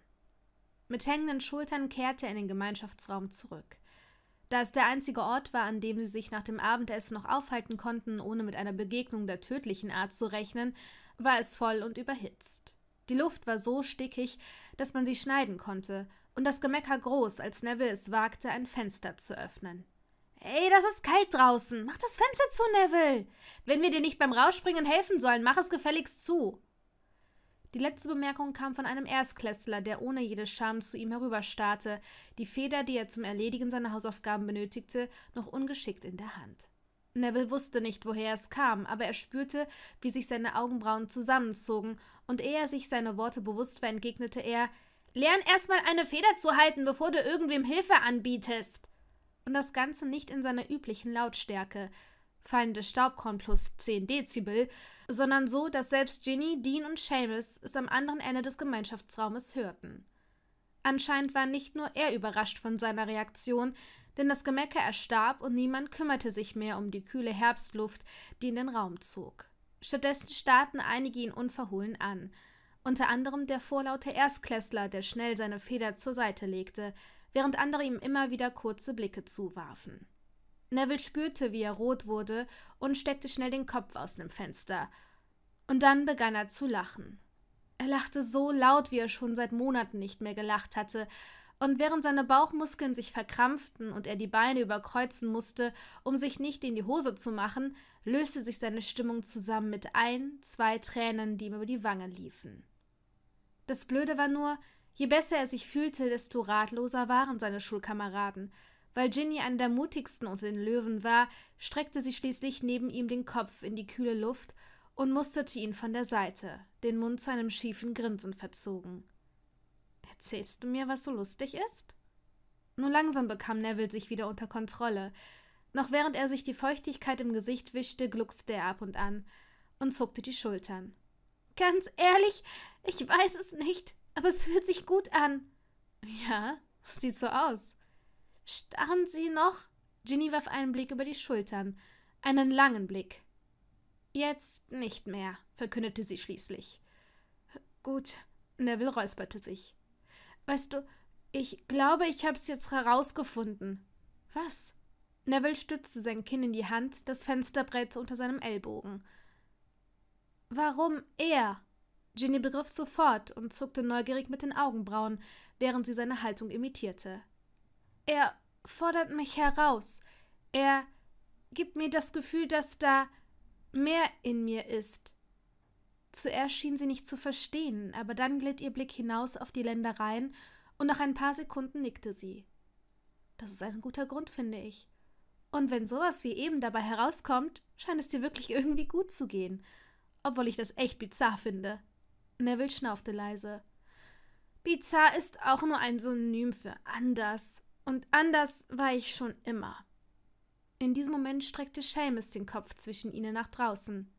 Mit hängenden Schultern kehrte er in den Gemeinschaftsraum zurück. Da es der einzige Ort war, an dem sie sich nach dem Abendessen noch aufhalten konnten, ohne mit einer Begegnung der tödlichen Art zu rechnen, war es voll und überhitzt. Die Luft war so stickig, dass man sie schneiden konnte, und das Gemecker groß, als Neville es wagte, ein Fenster zu öffnen. Ey, das ist kalt draußen. Mach das Fenster zu, Neville. Wenn wir dir nicht beim Rausspringen helfen sollen, mach es gefälligst zu. Die letzte Bemerkung kam von einem Erstklässler, der ohne jede Scham zu ihm herüberstarrte, die Feder, die er zum Erledigen seiner Hausaufgaben benötigte, noch ungeschickt in der Hand. Neville wusste nicht, woher es kam, aber er spürte, wie sich seine Augenbrauen zusammenzogen, und ehe er sich seine Worte bewusst war, entgegnete er Lern erstmal eine Feder zu halten, bevor du irgendwem Hilfe anbietest. Und das Ganze nicht in seiner üblichen Lautstärke, fallendes Staubkorn plus 10 Dezibel, sondern so, dass selbst Ginny, Dean und Seamus es am anderen Ende des Gemeinschaftsraumes hörten. Anscheinend war nicht nur er überrascht von seiner Reaktion, denn das Gemecker erstarb und niemand kümmerte sich mehr um die kühle Herbstluft, die in den Raum zog. Stattdessen starrten einige ihn unverhohlen an, unter anderem der vorlaute Erstklässler, der schnell seine Feder zur Seite legte, während andere ihm immer wieder kurze Blicke zuwarfen. Neville spürte, wie er rot wurde und steckte schnell den Kopf aus dem Fenster. Und dann begann er zu lachen. Er lachte so laut, wie er schon seit Monaten nicht mehr gelacht hatte, und während seine Bauchmuskeln sich verkrampften und er die Beine überkreuzen musste, um sich nicht in die Hose zu machen, löste sich seine Stimmung zusammen mit ein, zwei Tränen, die ihm über die Wange liefen. Das Blöde war nur, je besser er sich fühlte, desto ratloser waren seine Schulkameraden, weil Ginny eine der mutigsten unter den Löwen war, streckte sie schließlich neben ihm den Kopf in die kühle Luft und musterte ihn von der Seite, den Mund zu einem schiefen Grinsen verzogen. Erzählst du mir, was so lustig ist? Nur langsam bekam Neville sich wieder unter Kontrolle. Noch während er sich die Feuchtigkeit im Gesicht wischte, gluckste er ab und an und zuckte die Schultern. Ganz ehrlich, ich weiß es nicht, aber es fühlt sich gut an. Ja, sieht so aus. Starren Sie noch? Ginny warf einen Blick über die Schultern, einen langen Blick. Jetzt nicht mehr, verkündete sie schließlich. Gut, Neville räusperte sich. Weißt du, ich glaube, ich hab's jetzt herausgefunden. Was? Neville stützte sein Kinn in die Hand, das Fensterbrett unter seinem Ellbogen. Warum er? Ginny begriff sofort und zuckte neugierig mit den Augenbrauen, während sie seine Haltung imitierte. Er fordert mich heraus. Er gibt mir das Gefühl, dass da mehr in mir ist. Zuerst schien sie nicht zu verstehen, aber dann glitt ihr Blick hinaus auf die Ländereien und nach ein paar Sekunden nickte sie. Das ist ein guter Grund, finde ich. Und wenn sowas wie eben dabei herauskommt, scheint es dir wirklich irgendwie gut zu gehen. Obwohl ich das echt bizarr finde. Neville schnaufte leise. Bizarr ist auch nur ein Synonym für anders. Und anders war ich schon immer. In diesem Moment streckte Seamus den Kopf zwischen ihnen nach draußen.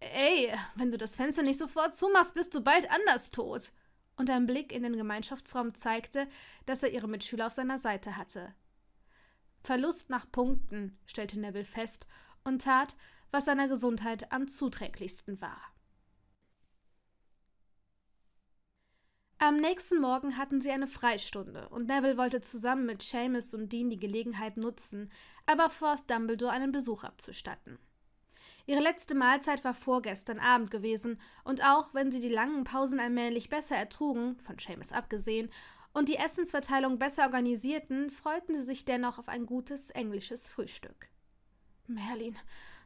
Ey, wenn du das Fenster nicht sofort zumachst, bist du bald anders tot. Und ein Blick in den Gemeinschaftsraum zeigte, dass er ihre Mitschüler auf seiner Seite hatte. Verlust nach Punkten, stellte Neville fest und tat, was seiner Gesundheit am zuträglichsten war. Am nächsten Morgen hatten sie eine Freistunde und Neville wollte zusammen mit Seamus und Dean die Gelegenheit nutzen, Aberforth Dumbledore einen Besuch abzustatten. Ihre letzte Mahlzeit war vorgestern Abend gewesen, und auch wenn sie die langen Pausen allmählich besser ertrugen, von Seamus abgesehen, und die Essensverteilung besser organisierten, freuten sie sich dennoch auf ein gutes englisches Frühstück. Merlin,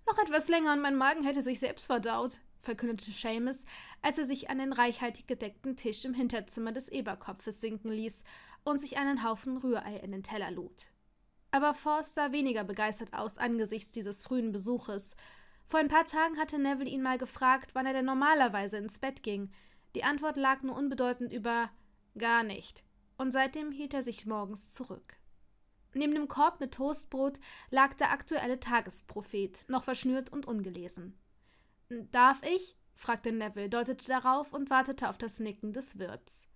noch etwas länger und mein Magen hätte sich selbst verdaut, verkündete Seamus, als er sich an den reichhaltig gedeckten Tisch im Hinterzimmer des Eberkopfes sinken ließ und sich einen Haufen Rührei in den Teller lud. Aber Force sah weniger begeistert aus angesichts dieses frühen Besuches. Vor ein paar Tagen hatte Neville ihn mal gefragt, wann er denn normalerweise ins Bett ging. Die Antwort lag nur unbedeutend über gar nicht, und seitdem hielt er sich morgens zurück. Neben dem Korb mit Toastbrot lag der aktuelle Tagesprophet, noch verschnürt und ungelesen. Darf ich? fragte Neville, deutete darauf und wartete auf das Nicken des Wirts.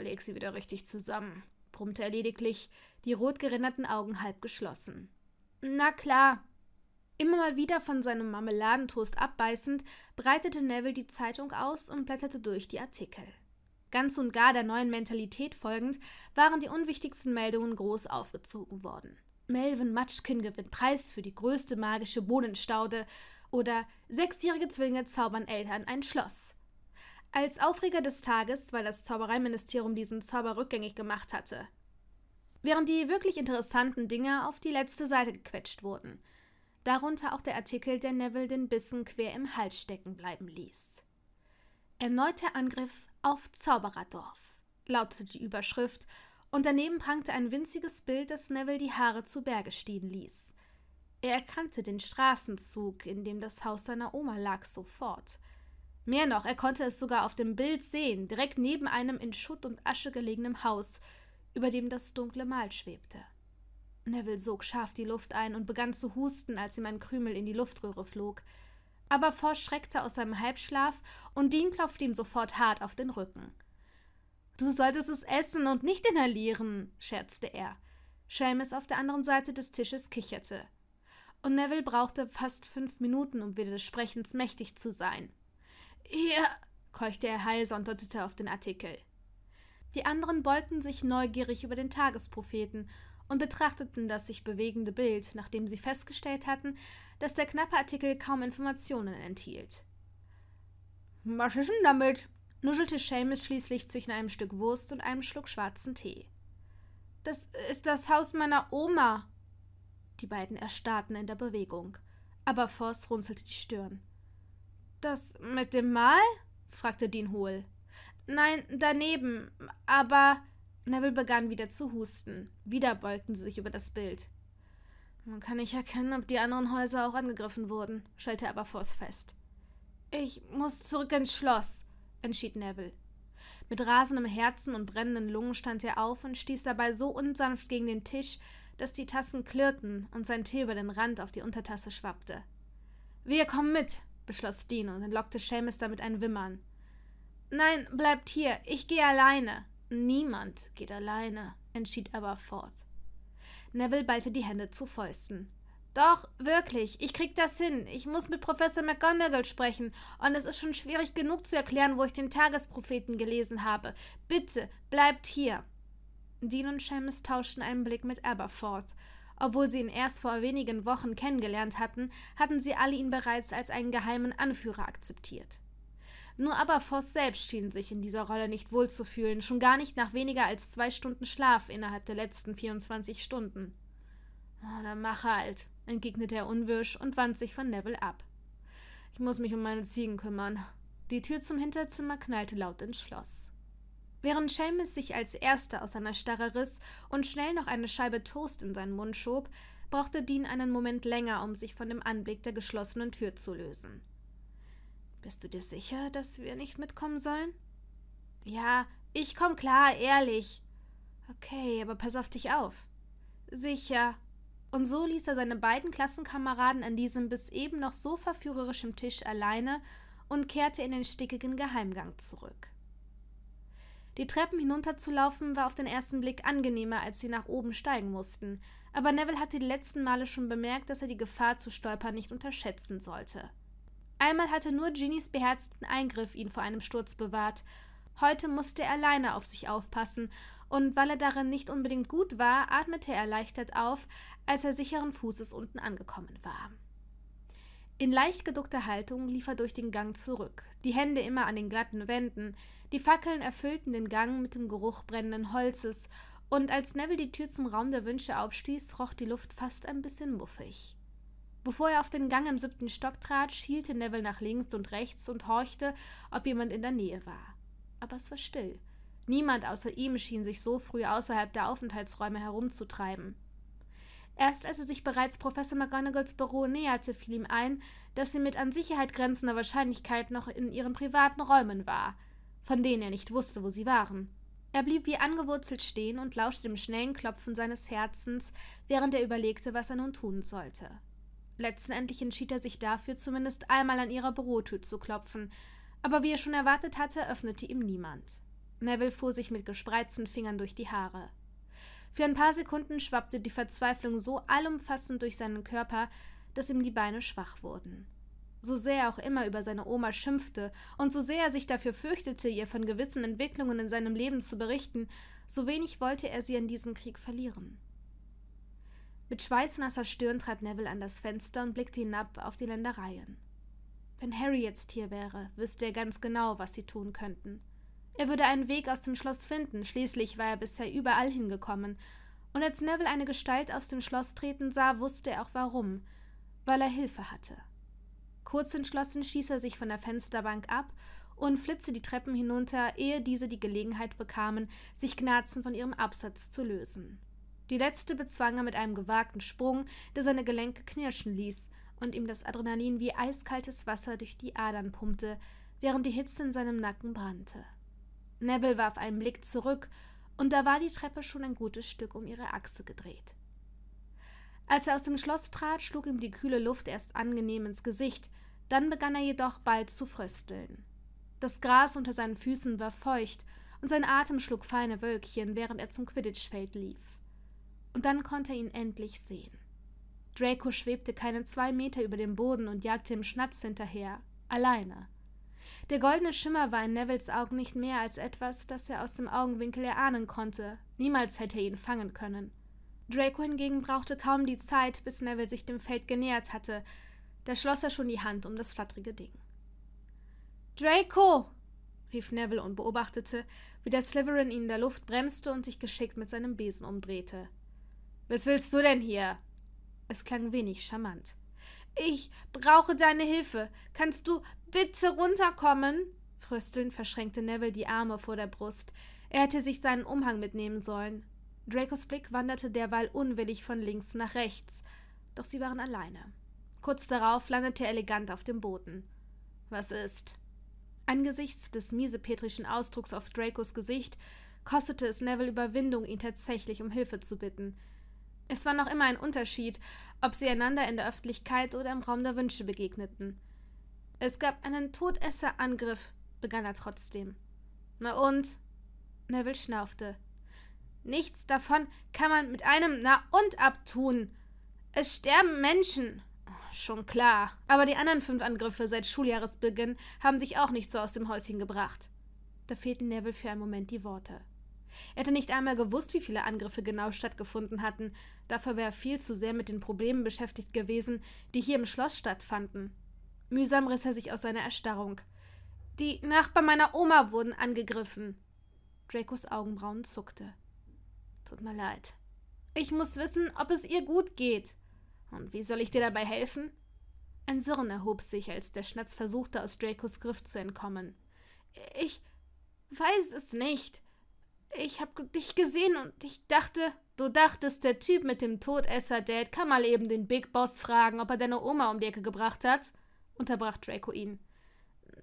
Leg sie wieder richtig zusammen, brummte er lediglich, die rot geränderten Augen halb geschlossen. Na klar. Immer mal wieder von seinem Marmeladentoast abbeißend, breitete Neville die Zeitung aus und blätterte durch die Artikel. Ganz und gar der neuen Mentalität folgend waren die unwichtigsten Meldungen groß aufgezogen worden. Melvin Matschkin gewinnt Preis für die größte magische Bohnenstaude oder Sechsjährige Zwillinge zaubern Eltern ein Schloss. Als Aufreger des Tages, weil das Zaubereiministerium diesen Zauber rückgängig gemacht hatte. Während die wirklich interessanten Dinge auf die letzte Seite gequetscht wurden. Darunter auch der Artikel, der Neville den Bissen quer im Hals stecken bleiben ließ. Erneuter Angriff auf Zaubererdorf, lautete die Überschrift, und daneben prangte ein winziges Bild, das Neville die Haare zu Berge stehen ließ. Er erkannte den Straßenzug, in dem das Haus seiner Oma lag, sofort. Mehr noch, er konnte es sogar auf dem Bild sehen, direkt neben einem in Schutt und Asche gelegenen Haus, über dem das dunkle Mal schwebte. Neville sog scharf die Luft ein und begann zu husten, als ihm ein Krümel in die Luftröhre flog. Aber Ford schreckte aus seinem Halbschlaf und Dean klopfte ihm sofort hart auf den Rücken. Du solltest es essen und nicht inhalieren, scherzte er. Seamus auf der anderen Seite des Tisches kicherte und Neville brauchte fast fünf Minuten, um wieder des Sprechens mächtig zu sein. Hier, keuchte er heiser und deutete auf den Artikel. Die anderen beugten sich neugierig über den Tagespropheten und betrachteten das sich bewegende Bild, nachdem sie festgestellt hatten, dass der knappe Artikel kaum Informationen enthielt. Was ist denn damit? nuschelte Seamus schließlich zwischen einem Stück Wurst und einem Schluck schwarzen Tee. Das ist das Haus meiner Oma, die beiden erstarrten in der Bewegung. Aber Voss runzelte die Stirn. Das mit dem Mal? fragte Dean Hohl. Nein, daneben, aber. Neville begann wieder zu husten. Wieder beugten sie sich über das Bild. Man kann nicht erkennen, ob die anderen Häuser auch angegriffen wurden, stellte aber Forth fest. Ich muss zurück ins Schloss, entschied Neville. Mit rasendem Herzen und brennenden Lungen stand er auf und stieß dabei so unsanft gegen den Tisch, dass die Tassen klirrten und sein Tee über den Rand auf die Untertasse schwappte. Wir kommen mit, beschloss Dean und entlockte Seamus damit ein Wimmern. Nein, bleibt hier, ich gehe alleine. Niemand geht alleine, entschied aber Forth. Neville ballte die Hände zu Fäusten. Doch, wirklich, ich krieg das hin. Ich muss mit Professor McGonagall sprechen und es ist schon schwierig genug zu erklären, wo ich den Tagespropheten gelesen habe. Bitte, bleibt hier. Dean und Seamus tauschten einen Blick mit Aberforth. Obwohl sie ihn erst vor wenigen Wochen kennengelernt hatten, hatten sie alle ihn bereits als einen geheimen Anführer akzeptiert. Nur Aberforth selbst schien sich in dieser Rolle nicht wohlzufühlen, schon gar nicht nach weniger als zwei Stunden Schlaf innerhalb der letzten 24 Stunden. Na, ah, dann mach halt, entgegnete er unwirsch und wand sich von Neville ab. Ich muss mich um meine Ziegen kümmern. Die Tür zum Hinterzimmer knallte laut ins Schloss. Während Seamus sich als Erster aus seiner Starre riss und schnell noch eine Scheibe Toast in seinen Mund schob, brauchte Dean einen Moment länger, um sich von dem Anblick der geschlossenen Tür zu lösen. Bist du dir sicher, dass wir nicht mitkommen sollen? Ja, ich komm klar, ehrlich. Okay, aber pass auf dich auf. Sicher. Und so ließ er seine beiden Klassenkameraden an diesem bis eben noch so verführerischen Tisch alleine und kehrte in den stickigen Geheimgang zurück. Die Treppen hinunterzulaufen war auf den ersten Blick angenehmer, als sie nach oben steigen mussten, aber Neville hatte die letzten Male schon bemerkt, dass er die Gefahr zu stolpern nicht unterschätzen sollte. Einmal hatte nur Ginnys beherzten Eingriff ihn vor einem Sturz bewahrt. Heute musste er alleine auf sich aufpassen, und weil er darin nicht unbedingt gut war, atmete er erleichtert auf, als er sicheren Fußes unten angekommen war. In leicht geduckter Haltung lief er durch den Gang zurück, die Hände immer an den glatten Wänden, die Fackeln erfüllten den Gang mit dem Geruch brennenden Holzes, und als Neville die Tür zum Raum der Wünsche aufstieß, roch die Luft fast ein bisschen muffig. Bevor er auf den Gang im siebten Stock trat, schielte Neville nach links und rechts und horchte, ob jemand in der Nähe war. Aber es war still. Niemand außer ihm schien sich so früh außerhalb der Aufenthaltsräume herumzutreiben. Erst als er sich bereits Professor McGonagalls Büro näherte, fiel ihm ein, dass sie mit an Sicherheit grenzender Wahrscheinlichkeit noch in ihren privaten Räumen war – von denen er nicht wusste, wo sie waren. Er blieb wie angewurzelt stehen und lauschte dem schnellen Klopfen seines Herzens, während er überlegte, was er nun tun sollte. Letztendlich entschied er sich dafür, zumindest einmal an ihrer Bürotür zu klopfen, aber wie er schon erwartet hatte, öffnete ihm niemand. Neville fuhr sich mit gespreizten Fingern durch die Haare. Für ein paar Sekunden schwappte die Verzweiflung so allumfassend durch seinen Körper, dass ihm die Beine schwach wurden so sehr er auch immer über seine Oma schimpfte und so sehr er sich dafür fürchtete, ihr von gewissen Entwicklungen in seinem Leben zu berichten, so wenig wollte er sie in diesem Krieg verlieren. Mit schweißnasser Stirn trat Neville an das Fenster und blickte hinab auf die Ländereien. Wenn Harry jetzt hier wäre, wüsste er ganz genau, was sie tun könnten. Er würde einen Weg aus dem Schloss finden, schließlich war er bisher überall hingekommen, und als Neville eine Gestalt aus dem Schloss treten sah, wusste er auch warum, weil er Hilfe hatte. Kurzentschlossen stieß er sich von der Fensterbank ab und flitzte die Treppen hinunter, ehe diese die Gelegenheit bekamen, sich gnatzend von ihrem Absatz zu lösen. Die letzte bezwang er mit einem gewagten Sprung, der seine Gelenke knirschen ließ und ihm das Adrenalin wie eiskaltes Wasser durch die Adern pumpte, während die Hitze in seinem Nacken brannte. Neville warf einen Blick zurück, und da war die Treppe schon ein gutes Stück um ihre Achse gedreht. Als er aus dem Schloss trat, schlug ihm die kühle Luft erst angenehm ins Gesicht, dann begann er jedoch bald zu frösteln. Das Gras unter seinen Füßen war feucht und sein Atem schlug feine Wölkchen, während er zum Quidditchfeld lief. Und dann konnte er ihn endlich sehen. Draco schwebte keine zwei Meter über dem Boden und jagte dem Schnatz hinterher, alleine. Der goldene Schimmer war in Nevilles Augen nicht mehr als etwas, das er aus dem Augenwinkel erahnen konnte. Niemals hätte er ihn fangen können. Draco hingegen brauchte kaum die Zeit, bis Neville sich dem Feld genähert hatte. Da schloss er schon die Hand um das flatterige Ding. Draco! rief Neville und beobachtete, wie der Slytherin ihn in der Luft bremste und sich geschickt mit seinem Besen umdrehte. Was willst du denn hier? Es klang wenig charmant. Ich brauche deine Hilfe. Kannst du bitte runterkommen? Fröstelnd verschränkte Neville die Arme vor der Brust. Er hätte sich seinen Umhang mitnehmen sollen. Dracos Blick wanderte derweil unwillig von links nach rechts, doch sie waren alleine. Kurz darauf landete er elegant auf dem Boden. Was ist? Angesichts des miesepetrischen Ausdrucks auf Dracos Gesicht kostete es Neville Überwindung, ihn tatsächlich um Hilfe zu bitten. Es war noch immer ein Unterschied, ob sie einander in der Öffentlichkeit oder im Raum der Wünsche begegneten. Es gab einen Todesserangriff, begann er trotzdem. Na und? Neville schnaufte. Nichts davon kann man mit einem Na und abtun. Es sterben Menschen. Schon klar. Aber die anderen fünf Angriffe seit Schuljahresbeginn haben dich auch nicht so aus dem Häuschen gebracht. Da fehlten Neville für einen Moment die Worte. Er hätte nicht einmal gewusst, wie viele Angriffe genau stattgefunden hatten. Dafür wäre er viel zu sehr mit den Problemen beschäftigt gewesen, die hier im Schloss stattfanden. Mühsam riss er sich aus seiner Erstarrung. Die Nachbarn meiner Oma wurden angegriffen. Dracos Augenbrauen zuckte. Tut mir leid. Ich muss wissen, ob es ihr gut geht. Und wie soll ich dir dabei helfen? Ein Surren erhob sich, als der Schnatz versuchte, aus Dracos Griff zu entkommen. Ich weiß es nicht. Ich hab dich gesehen und ich dachte. Du dachtest, der Typ mit dem Todesser-Dad kann mal eben den Big Boss fragen, ob er deine Oma um die Ecke gebracht hat? unterbrach Draco ihn.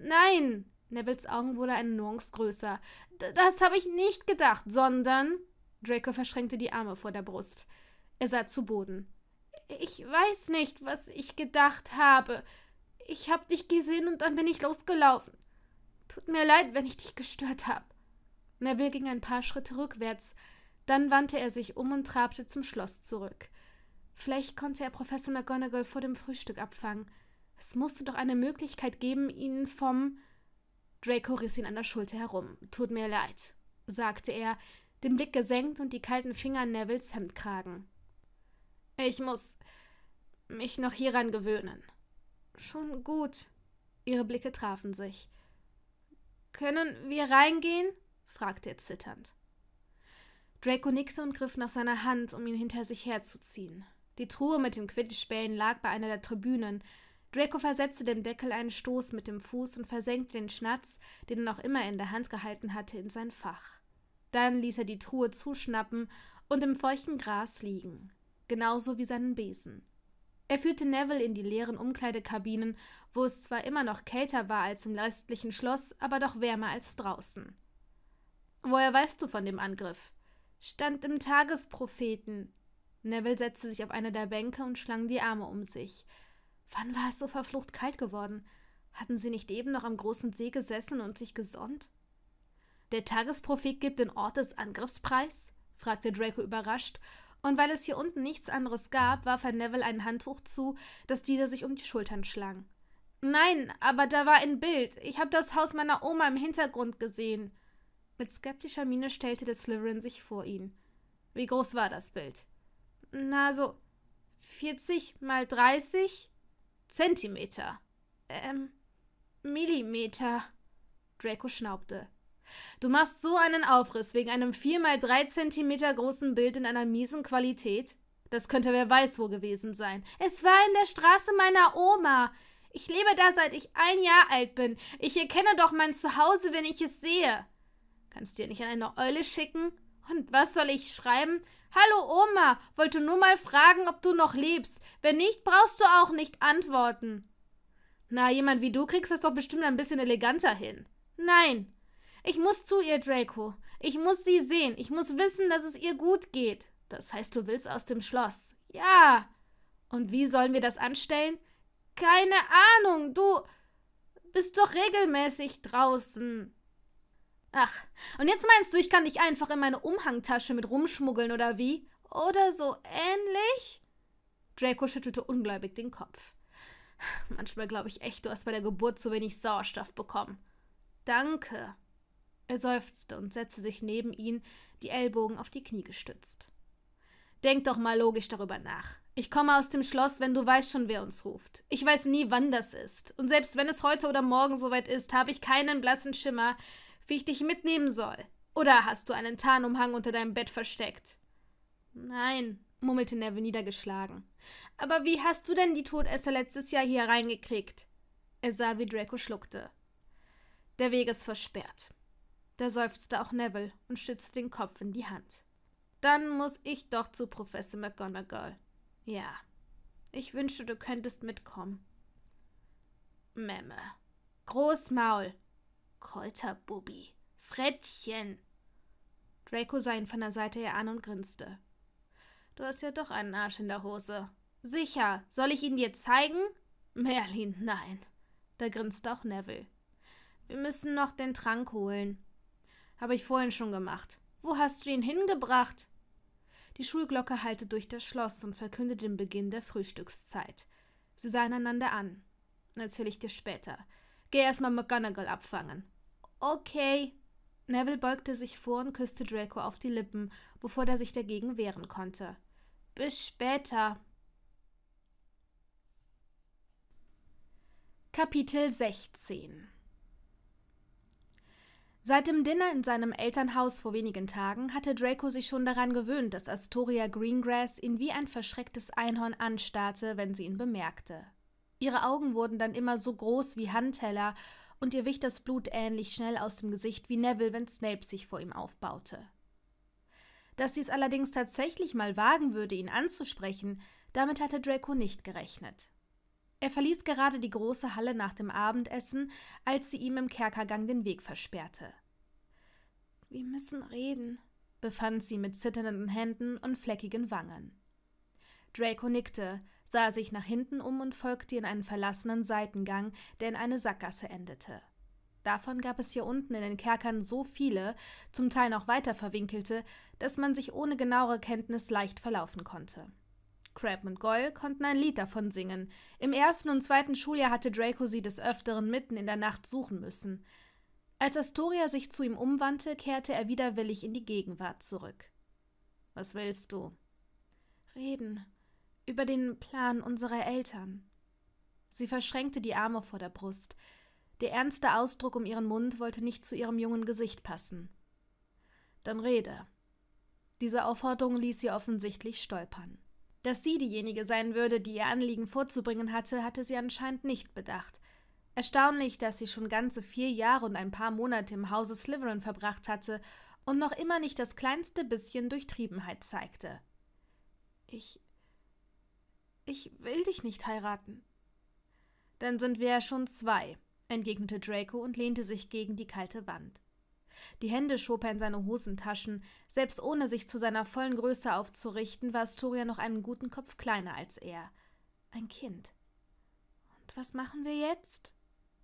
Nein! Nevilles Augen wurde eine Nuance größer. D das habe ich nicht gedacht, sondern. Draco verschränkte die Arme vor der Brust. Er sah zu Boden. Ich weiß nicht, was ich gedacht habe. Ich hab dich gesehen und dann bin ich losgelaufen. Tut mir leid, wenn ich dich gestört habe. Neville ging ein paar Schritte rückwärts, dann wandte er sich um und trabte zum Schloss zurück. Vielleicht konnte er Professor McGonagall vor dem Frühstück abfangen. Es musste doch eine Möglichkeit geben, ihn vom Draco riss ihn an der Schulter herum. Tut mir leid, sagte er, den Blick gesenkt und die kalten Finger in Nevils Hemdkragen. Ich muss mich noch hieran gewöhnen. Schon gut. Ihre Blicke trafen sich. Können wir reingehen? fragte er zitternd. Draco nickte und griff nach seiner Hand, um ihn hinter sich herzuziehen. Die Truhe mit den Quidditch-Bällen lag bei einer der Tribünen. Draco versetzte dem Deckel einen Stoß mit dem Fuß und versenkte den Schnatz, den er noch immer in der Hand gehalten hatte, in sein Fach. Dann ließ er die Truhe zuschnappen und im feuchten Gras liegen, genauso wie seinen Besen. Er führte Neville in die leeren Umkleidekabinen, wo es zwar immer noch kälter war als im restlichen Schloss, aber doch wärmer als draußen. Woher weißt du von dem Angriff? Stand im Tagespropheten. Neville setzte sich auf eine der Bänke und schlang die Arme um sich. Wann war es so verflucht kalt geworden? Hatten sie nicht eben noch am großen See gesessen und sich gesonnt? Der Tagesprophet gibt den Ort des Angriffs preis? fragte Draco überrascht, und weil es hier unten nichts anderes gab, warf er Neville ein Handtuch zu, das dieser sich um die Schultern schlang. Nein, aber da war ein Bild. Ich habe das Haus meiner Oma im Hintergrund gesehen. Mit skeptischer Miene stellte der Slytherin sich vor ihn. Wie groß war das Bild? Na, so 40 mal 30 Zentimeter. Ähm, Millimeter. Draco schnaubte. Du machst so einen Aufriss wegen einem 4x3 cm großen Bild in einer miesen Qualität? Das könnte wer weiß wo gewesen sein. Es war in der Straße meiner Oma. Ich lebe da, seit ich ein Jahr alt bin. Ich erkenne doch mein Zuhause, wenn ich es sehe. Kannst du dir nicht an eine Eule schicken? Und was soll ich schreiben? Hallo Oma, wollte nur mal fragen, ob du noch lebst. Wenn nicht, brauchst du auch nicht antworten. Na, jemand wie du kriegst das doch bestimmt ein bisschen eleganter hin. Nein, ich muss zu ihr, Draco. Ich muss sie sehen. Ich muss wissen, dass es ihr gut geht. Das heißt, du willst aus dem Schloss. Ja. Und wie sollen wir das anstellen? Keine Ahnung. Du bist doch regelmäßig draußen. Ach, und jetzt meinst du, ich kann dich einfach in meine Umhangtasche mit rumschmuggeln oder wie? Oder so ähnlich? Draco schüttelte ungläubig den Kopf. Manchmal glaube ich echt, du hast bei der Geburt zu wenig Sauerstoff bekommen. Danke. Er seufzte und setzte sich neben ihn, die Ellbogen auf die Knie gestützt. Denk doch mal logisch darüber nach. Ich komme aus dem Schloss, wenn du weißt schon, wer uns ruft. Ich weiß nie, wann das ist. Und selbst wenn es heute oder morgen soweit ist, habe ich keinen blassen Schimmer, wie ich dich mitnehmen soll. Oder hast du einen Tarnumhang unter deinem Bett versteckt? Nein, murmelte Neville niedergeschlagen. Aber wie hast du denn die Todesser letztes Jahr hier reingekriegt? Er sah, wie Draco schluckte. Der Weg ist versperrt. Da seufzte auch Neville und stützte den Kopf in die Hand. Dann muss ich doch zu Professor McGonagall. Ja, ich wünschte, du könntest mitkommen. Memme. Großmaul. Kräuterbubi. Frettchen. Draco sah ihn von der Seite her an und grinste. Du hast ja doch einen Arsch in der Hose. Sicher. Soll ich ihn dir zeigen? Merlin, nein. Da grinste auch Neville. Wir müssen noch den Trank holen. Habe ich vorhin schon gemacht. Wo hast du ihn hingebracht? Die Schulglocke hallte durch das Schloss und verkündete den Beginn der Frühstückszeit. Sie sahen einander an. Erzähl ich dir später. Geh erstmal McGonagall abfangen. Okay. Neville beugte sich vor und küsste Draco auf die Lippen, bevor er sich dagegen wehren konnte. Bis später. Kapitel 16 Seit dem Dinner in seinem Elternhaus vor wenigen Tagen hatte Draco sich schon daran gewöhnt, dass Astoria Greengrass ihn wie ein verschrecktes Einhorn anstarrte, wenn sie ihn bemerkte. Ihre Augen wurden dann immer so groß wie Handteller und ihr wich das Blut ähnlich schnell aus dem Gesicht wie Neville, wenn Snape sich vor ihm aufbaute. Dass sie es allerdings tatsächlich mal wagen würde, ihn anzusprechen, damit hatte Draco nicht gerechnet. Er verließ gerade die große Halle nach dem Abendessen, als sie ihm im Kerkergang den Weg versperrte. Wir müssen reden, befand sie mit zitternden Händen und fleckigen Wangen. Draco nickte, sah sich nach hinten um und folgte in einen verlassenen Seitengang, der in eine Sackgasse endete. Davon gab es hier unten in den Kerkern so viele, zum Teil noch weiter verwinkelte, dass man sich ohne genauere Kenntnis leicht verlaufen konnte. Crab und Goyle konnten ein Lied davon singen. Im ersten und zweiten Schuljahr hatte Draco sie des Öfteren mitten in der Nacht suchen müssen. Als Astoria sich zu ihm umwandte, kehrte er widerwillig in die Gegenwart zurück. Was willst du? Reden. Über den Plan unserer Eltern. Sie verschränkte die Arme vor der Brust. Der ernste Ausdruck um ihren Mund wollte nicht zu ihrem jungen Gesicht passen. Dann rede. Diese Aufforderung ließ sie offensichtlich stolpern. Dass sie diejenige sein würde, die ihr Anliegen vorzubringen hatte, hatte sie anscheinend nicht bedacht. Erstaunlich, dass sie schon ganze vier Jahre und ein paar Monate im Hause Slytherin verbracht hatte und noch immer nicht das kleinste bisschen Durchtriebenheit zeigte. Ich. Ich will dich nicht heiraten. Dann sind wir ja schon zwei, entgegnete Draco und lehnte sich gegen die kalte Wand. Die Hände schob er in seine Hosentaschen. Selbst ohne sich zu seiner vollen Größe aufzurichten, war Astoria noch einen guten Kopf kleiner als er. Ein Kind. Und was machen wir jetzt?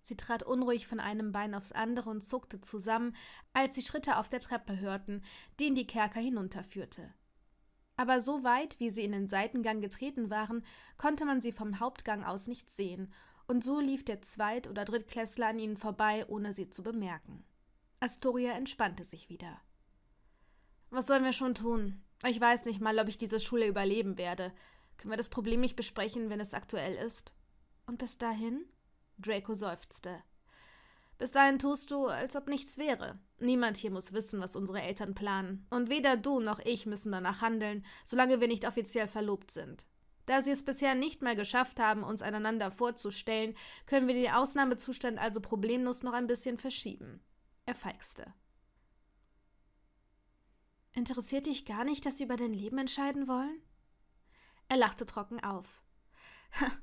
Sie trat unruhig von einem Bein aufs andere und zuckte zusammen, als sie Schritte auf der Treppe hörten, die in die Kerker hinunterführte. Aber so weit, wie sie in den Seitengang getreten waren, konnte man sie vom Hauptgang aus nicht sehen, und so lief der Zweit- oder Drittklässler an ihnen vorbei, ohne sie zu bemerken. Astoria entspannte sich wieder. Was sollen wir schon tun? Ich weiß nicht mal, ob ich diese Schule überleben werde. Können wir das Problem nicht besprechen, wenn es aktuell ist? Und bis dahin? Draco seufzte. Bis dahin tust du, als ob nichts wäre. Niemand hier muss wissen, was unsere Eltern planen. Und weder du noch ich müssen danach handeln, solange wir nicht offiziell verlobt sind. Da sie es bisher nicht mal geschafft haben, uns einander vorzustellen, können wir den Ausnahmezustand also problemlos noch ein bisschen verschieben. Er feixte. Interessiert dich gar nicht, dass sie über dein Leben entscheiden wollen? Er lachte trocken auf. [laughs]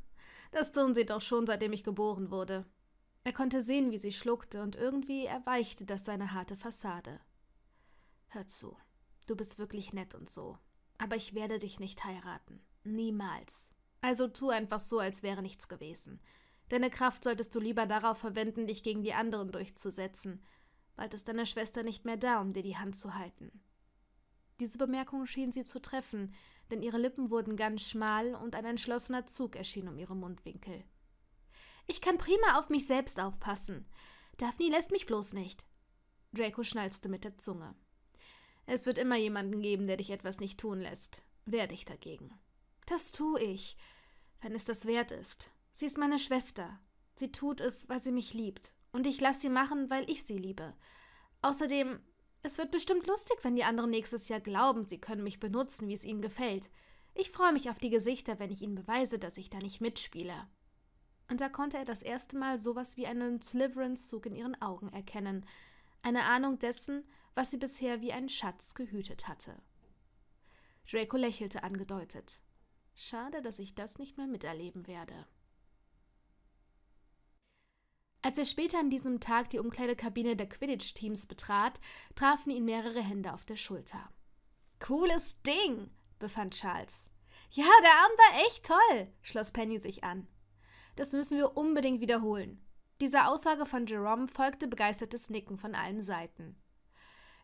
Das tun sie doch schon, seitdem ich geboren wurde. Er konnte sehen, wie sie schluckte, und irgendwie erweichte das seine harte Fassade. Hör zu, du bist wirklich nett und so, aber ich werde dich nicht heiraten. Niemals. Also tu einfach so, als wäre nichts gewesen. Deine Kraft solltest du lieber darauf verwenden, dich gegen die anderen durchzusetzen, Bald ist deine Schwester nicht mehr da, um dir die Hand zu halten. Diese Bemerkung schien sie zu treffen, denn ihre Lippen wurden ganz schmal und ein entschlossener Zug erschien um ihre Mundwinkel. Ich kann prima auf mich selbst aufpassen. Daphne lässt mich bloß nicht. Draco schnalzte mit der Zunge. Es wird immer jemanden geben, der dich etwas nicht tun lässt. Wehr dich dagegen. Das tue ich, wenn es das wert ist. Sie ist meine Schwester. Sie tut es, weil sie mich liebt. Und ich lasse sie machen, weil ich sie liebe. Außerdem, es wird bestimmt lustig, wenn die anderen nächstes Jahr glauben, sie können mich benutzen, wie es ihnen gefällt. Ich freue mich auf die Gesichter, wenn ich ihnen beweise, dass ich da nicht mitspiele. Und da konnte er das erste Mal sowas wie einen Slytherin-Zug in ihren Augen erkennen, eine Ahnung dessen, was sie bisher wie ein Schatz gehütet hatte. Draco lächelte angedeutet. Schade, dass ich das nicht mehr miterleben werde. Als er später an diesem Tag die Umkleidekabine der Quidditch-Teams betrat, trafen ihn mehrere Hände auf der Schulter. Cooles Ding, befand Charles. Ja, der Abend war echt toll, schloss Penny sich an. Das müssen wir unbedingt wiederholen. Dieser Aussage von Jerome folgte begeistertes Nicken von allen Seiten.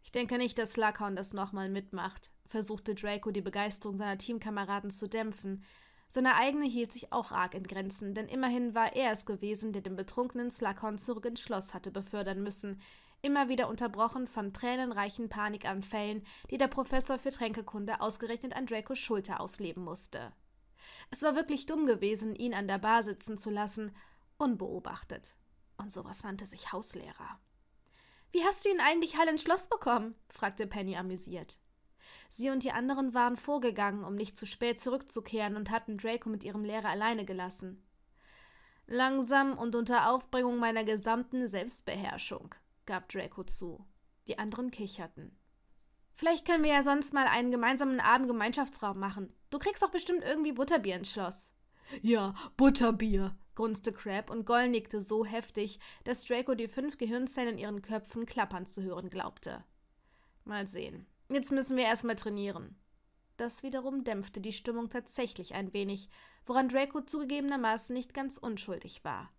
Ich denke nicht, dass Slughorn das nochmal mitmacht, versuchte Draco die Begeisterung seiner Teamkameraden zu dämpfen, seine eigene hielt sich auch arg in Grenzen, denn immerhin war er es gewesen, der den betrunkenen Slakon zurück ins Schloss hatte befördern müssen, immer wieder unterbrochen von tränenreichen Panikanfällen, die der Professor für Tränkekunde ausgerechnet an Dracos Schulter ausleben musste. Es war wirklich dumm gewesen, ihn an der Bar sitzen zu lassen, unbeobachtet. Und sowas nannte sich Hauslehrer. Wie hast du ihn eigentlich heil ins Schloss bekommen? fragte Penny amüsiert. Sie und die anderen waren vorgegangen, um nicht zu spät zurückzukehren und hatten Draco mit ihrem Lehrer alleine gelassen. Langsam und unter Aufbringung meiner gesamten Selbstbeherrschung, gab Draco zu. Die anderen kicherten. Vielleicht können wir ja sonst mal einen gemeinsamen Abend Gemeinschaftsraum machen. Du kriegst doch bestimmt irgendwie Butterbier ins Schloss. Ja, Butterbier, grunzte Crab und Goll nickte so heftig, dass Draco die fünf Gehirnzellen in ihren Köpfen klappern zu hören glaubte. Mal sehen. Jetzt müssen wir erstmal trainieren. Das wiederum dämpfte die Stimmung tatsächlich ein wenig, woran Draco zugegebenermaßen nicht ganz unschuldig war.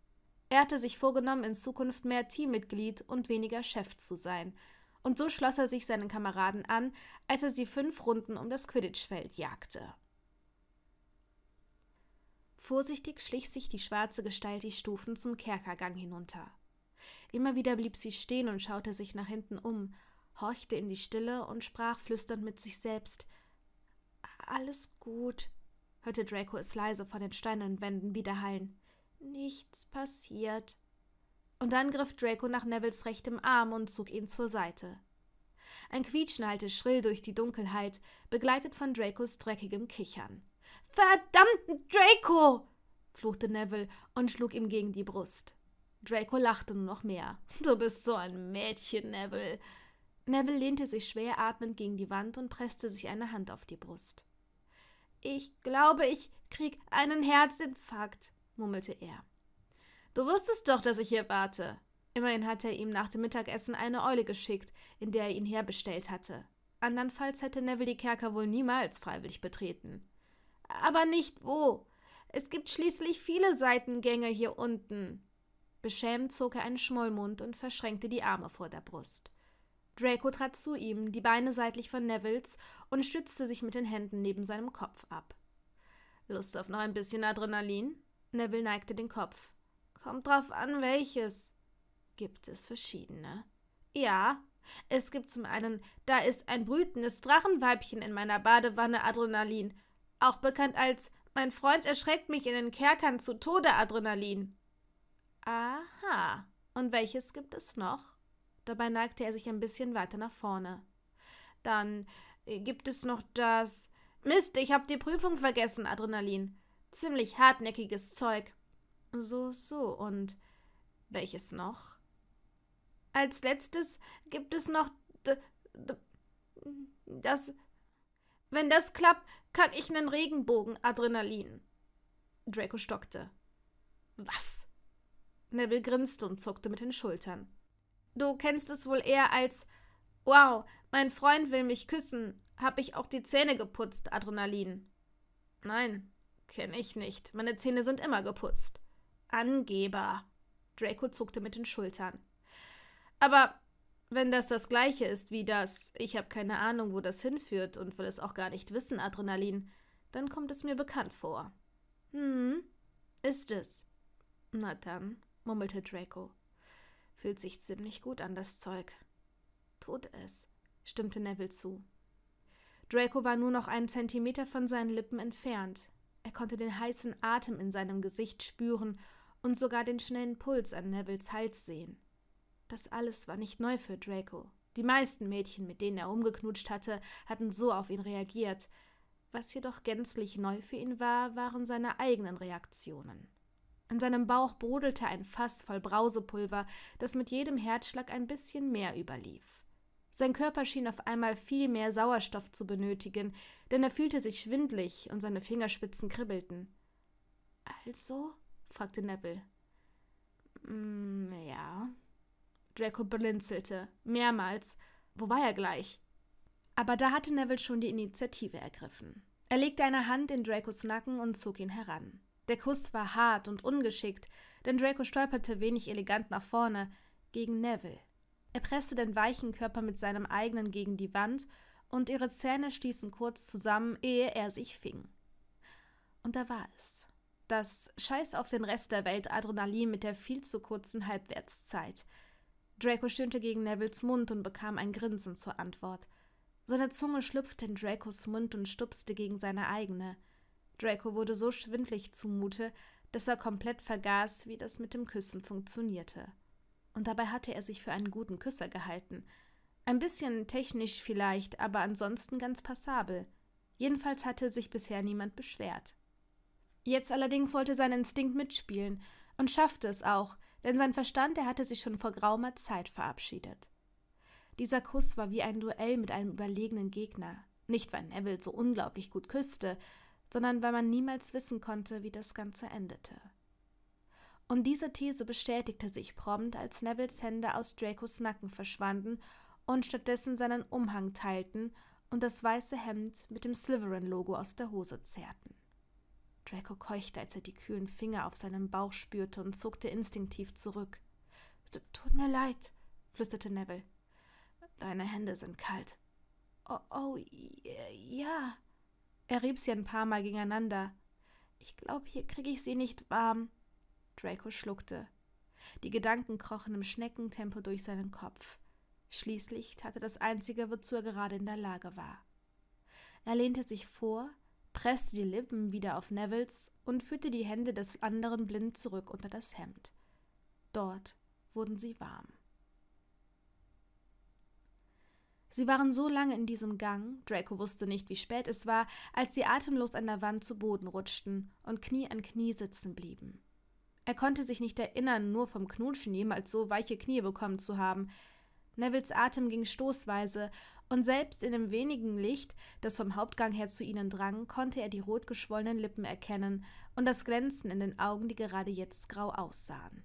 Er hatte sich vorgenommen, in Zukunft mehr Teammitglied und weniger Chef zu sein. Und so schloss er sich seinen Kameraden an, als er sie fünf Runden um das Quidditch-Feld jagte. Vorsichtig schlich sich die schwarze Gestalt die Stufen zum Kerkergang hinunter. Immer wieder blieb sie stehen und schaute sich nach hinten um, horchte in die Stille und sprach flüsternd mit sich selbst. Alles gut, hörte Draco es leise von den steinernen Wänden wiederhallen. Nichts passiert. Und dann griff Draco nach Nevils rechtem Arm und zog ihn zur Seite. Ein Quietschen hallte schrill durch die Dunkelheit, begleitet von Dracos dreckigem Kichern. Verdammten Draco! fluchte Neville und schlug ihm gegen die Brust. Draco lachte nur noch mehr. Du bist so ein Mädchen, Neville, Neville lehnte sich schwer atmend gegen die Wand und presste sich eine Hand auf die Brust. Ich glaube, ich krieg einen Herzinfarkt, murmelte er. Du wusstest doch, dass ich hier warte. Immerhin hatte er ihm nach dem Mittagessen eine Eule geschickt, in der er ihn herbestellt hatte. Andernfalls hätte Neville die Kerker wohl niemals freiwillig betreten. Aber nicht wo. Es gibt schließlich viele Seitengänge hier unten. Beschämt zog er einen Schmollmund und verschränkte die Arme vor der Brust. Draco trat zu ihm, die Beine seitlich von Nevils, und stützte sich mit den Händen neben seinem Kopf ab. Lust auf noch ein bisschen Adrenalin? Neville neigte den Kopf. Kommt drauf an, welches. Gibt es verschiedene? Ja, es gibt zum einen, da ist ein brütendes Drachenweibchen in meiner Badewanne Adrenalin, auch bekannt als mein Freund erschreckt mich in den Kerkern zu Tode Adrenalin. Aha, und welches gibt es noch? Dabei neigte er sich ein bisschen weiter nach vorne. Dann äh, gibt es noch das. Mist, ich hab die Prüfung vergessen, Adrenalin. Ziemlich hartnäckiges Zeug. So, so, und welches noch? Als letztes gibt es noch das. Wenn das klappt, kack ich nen Regenbogen, Adrenalin. Draco stockte. Was? Neville grinste und zuckte mit den Schultern. Du kennst es wohl eher als Wow, mein Freund will mich küssen. Hab ich auch die Zähne geputzt, Adrenalin. Nein, kenne ich nicht. Meine Zähne sind immer geputzt. Angeber. Draco zuckte mit den Schultern. Aber wenn das das gleiche ist wie das, ich habe keine Ahnung, wo das hinführt und will es auch gar nicht wissen, Adrenalin, dann kommt es mir bekannt vor. Hm, ist es. Na dann, murmelte Draco. Fühlt sich ziemlich gut an, das Zeug. Tut es, stimmte Neville zu. Draco war nur noch einen Zentimeter von seinen Lippen entfernt. Er konnte den heißen Atem in seinem Gesicht spüren und sogar den schnellen Puls an Nevilles Hals sehen. Das alles war nicht neu für Draco. Die meisten Mädchen, mit denen er umgeknutscht hatte, hatten so auf ihn reagiert. Was jedoch gänzlich neu für ihn war, waren seine eigenen Reaktionen. In seinem Bauch brodelte ein Fass voll Brausepulver, das mit jedem Herzschlag ein bisschen mehr überlief. Sein Körper schien auf einmal viel mehr Sauerstoff zu benötigen, denn er fühlte sich schwindlig und seine Fingerspitzen kribbelten. Also? fragte Neville. Mm, ja. Draco blinzelte, mehrmals. Wo war er gleich? Aber da hatte Neville schon die Initiative ergriffen. Er legte eine Hand in Dracos Nacken und zog ihn heran. Der Kuss war hart und ungeschickt, denn Draco stolperte wenig elegant nach vorne gegen Neville. Er presste den weichen Körper mit seinem eigenen gegen die Wand und ihre Zähne stießen kurz zusammen, ehe er sich fing. Und da war es. Das Scheiß auf den Rest der Welt Adrenalin mit der viel zu kurzen Halbwertszeit. Draco stöhnte gegen Nevilles Mund und bekam ein Grinsen zur Antwort. Seine Zunge schlüpfte in Dracos Mund und stupste gegen seine eigene. Draco wurde so schwindlig zumute, dass er komplett vergaß, wie das mit dem Küssen funktionierte. Und dabei hatte er sich für einen guten Küsser gehalten. Ein bisschen technisch vielleicht, aber ansonsten ganz passabel. Jedenfalls hatte sich bisher niemand beschwert. Jetzt allerdings sollte sein Instinkt mitspielen und schaffte es auch, denn sein Verstand, der hatte sich schon vor graumer Zeit verabschiedet. Dieser Kuss war wie ein Duell mit einem überlegenen Gegner. Nicht, weil Neville so unglaublich gut küsste, sondern weil man niemals wissen konnte, wie das Ganze endete. Und diese These bestätigte sich prompt, als Nevilles Hände aus Dracos Nacken verschwanden und stattdessen seinen Umhang teilten und das weiße Hemd mit dem Slytherin-Logo aus der Hose zerrten. Draco keuchte, als er die kühlen Finger auf seinem Bauch spürte und zuckte instinktiv zurück. Tut mir leid, flüsterte Neville. Deine Hände sind kalt. Oh, oh ja. Er rieb sie ein paar Mal gegeneinander. Ich glaube, hier kriege ich sie nicht warm. Draco schluckte. Die Gedanken krochen im Schneckentempo durch seinen Kopf. Schließlich tat er das Einzige, wozu er gerade in der Lage war. Er lehnte sich vor, presste die Lippen wieder auf Nevils und führte die Hände des anderen blind zurück unter das Hemd. Dort wurden sie warm. Sie waren so lange in diesem Gang, Draco wusste nicht, wie spät es war, als sie atemlos an der Wand zu Boden rutschten und Knie an Knie sitzen blieben. Er konnte sich nicht erinnern, nur vom Knutschen jemals so weiche Knie bekommen zu haben. Nevils Atem ging stoßweise, und selbst in dem wenigen Licht, das vom Hauptgang her zu ihnen drang, konnte er die rotgeschwollenen Lippen erkennen und das Glänzen in den Augen, die gerade jetzt grau aussahen.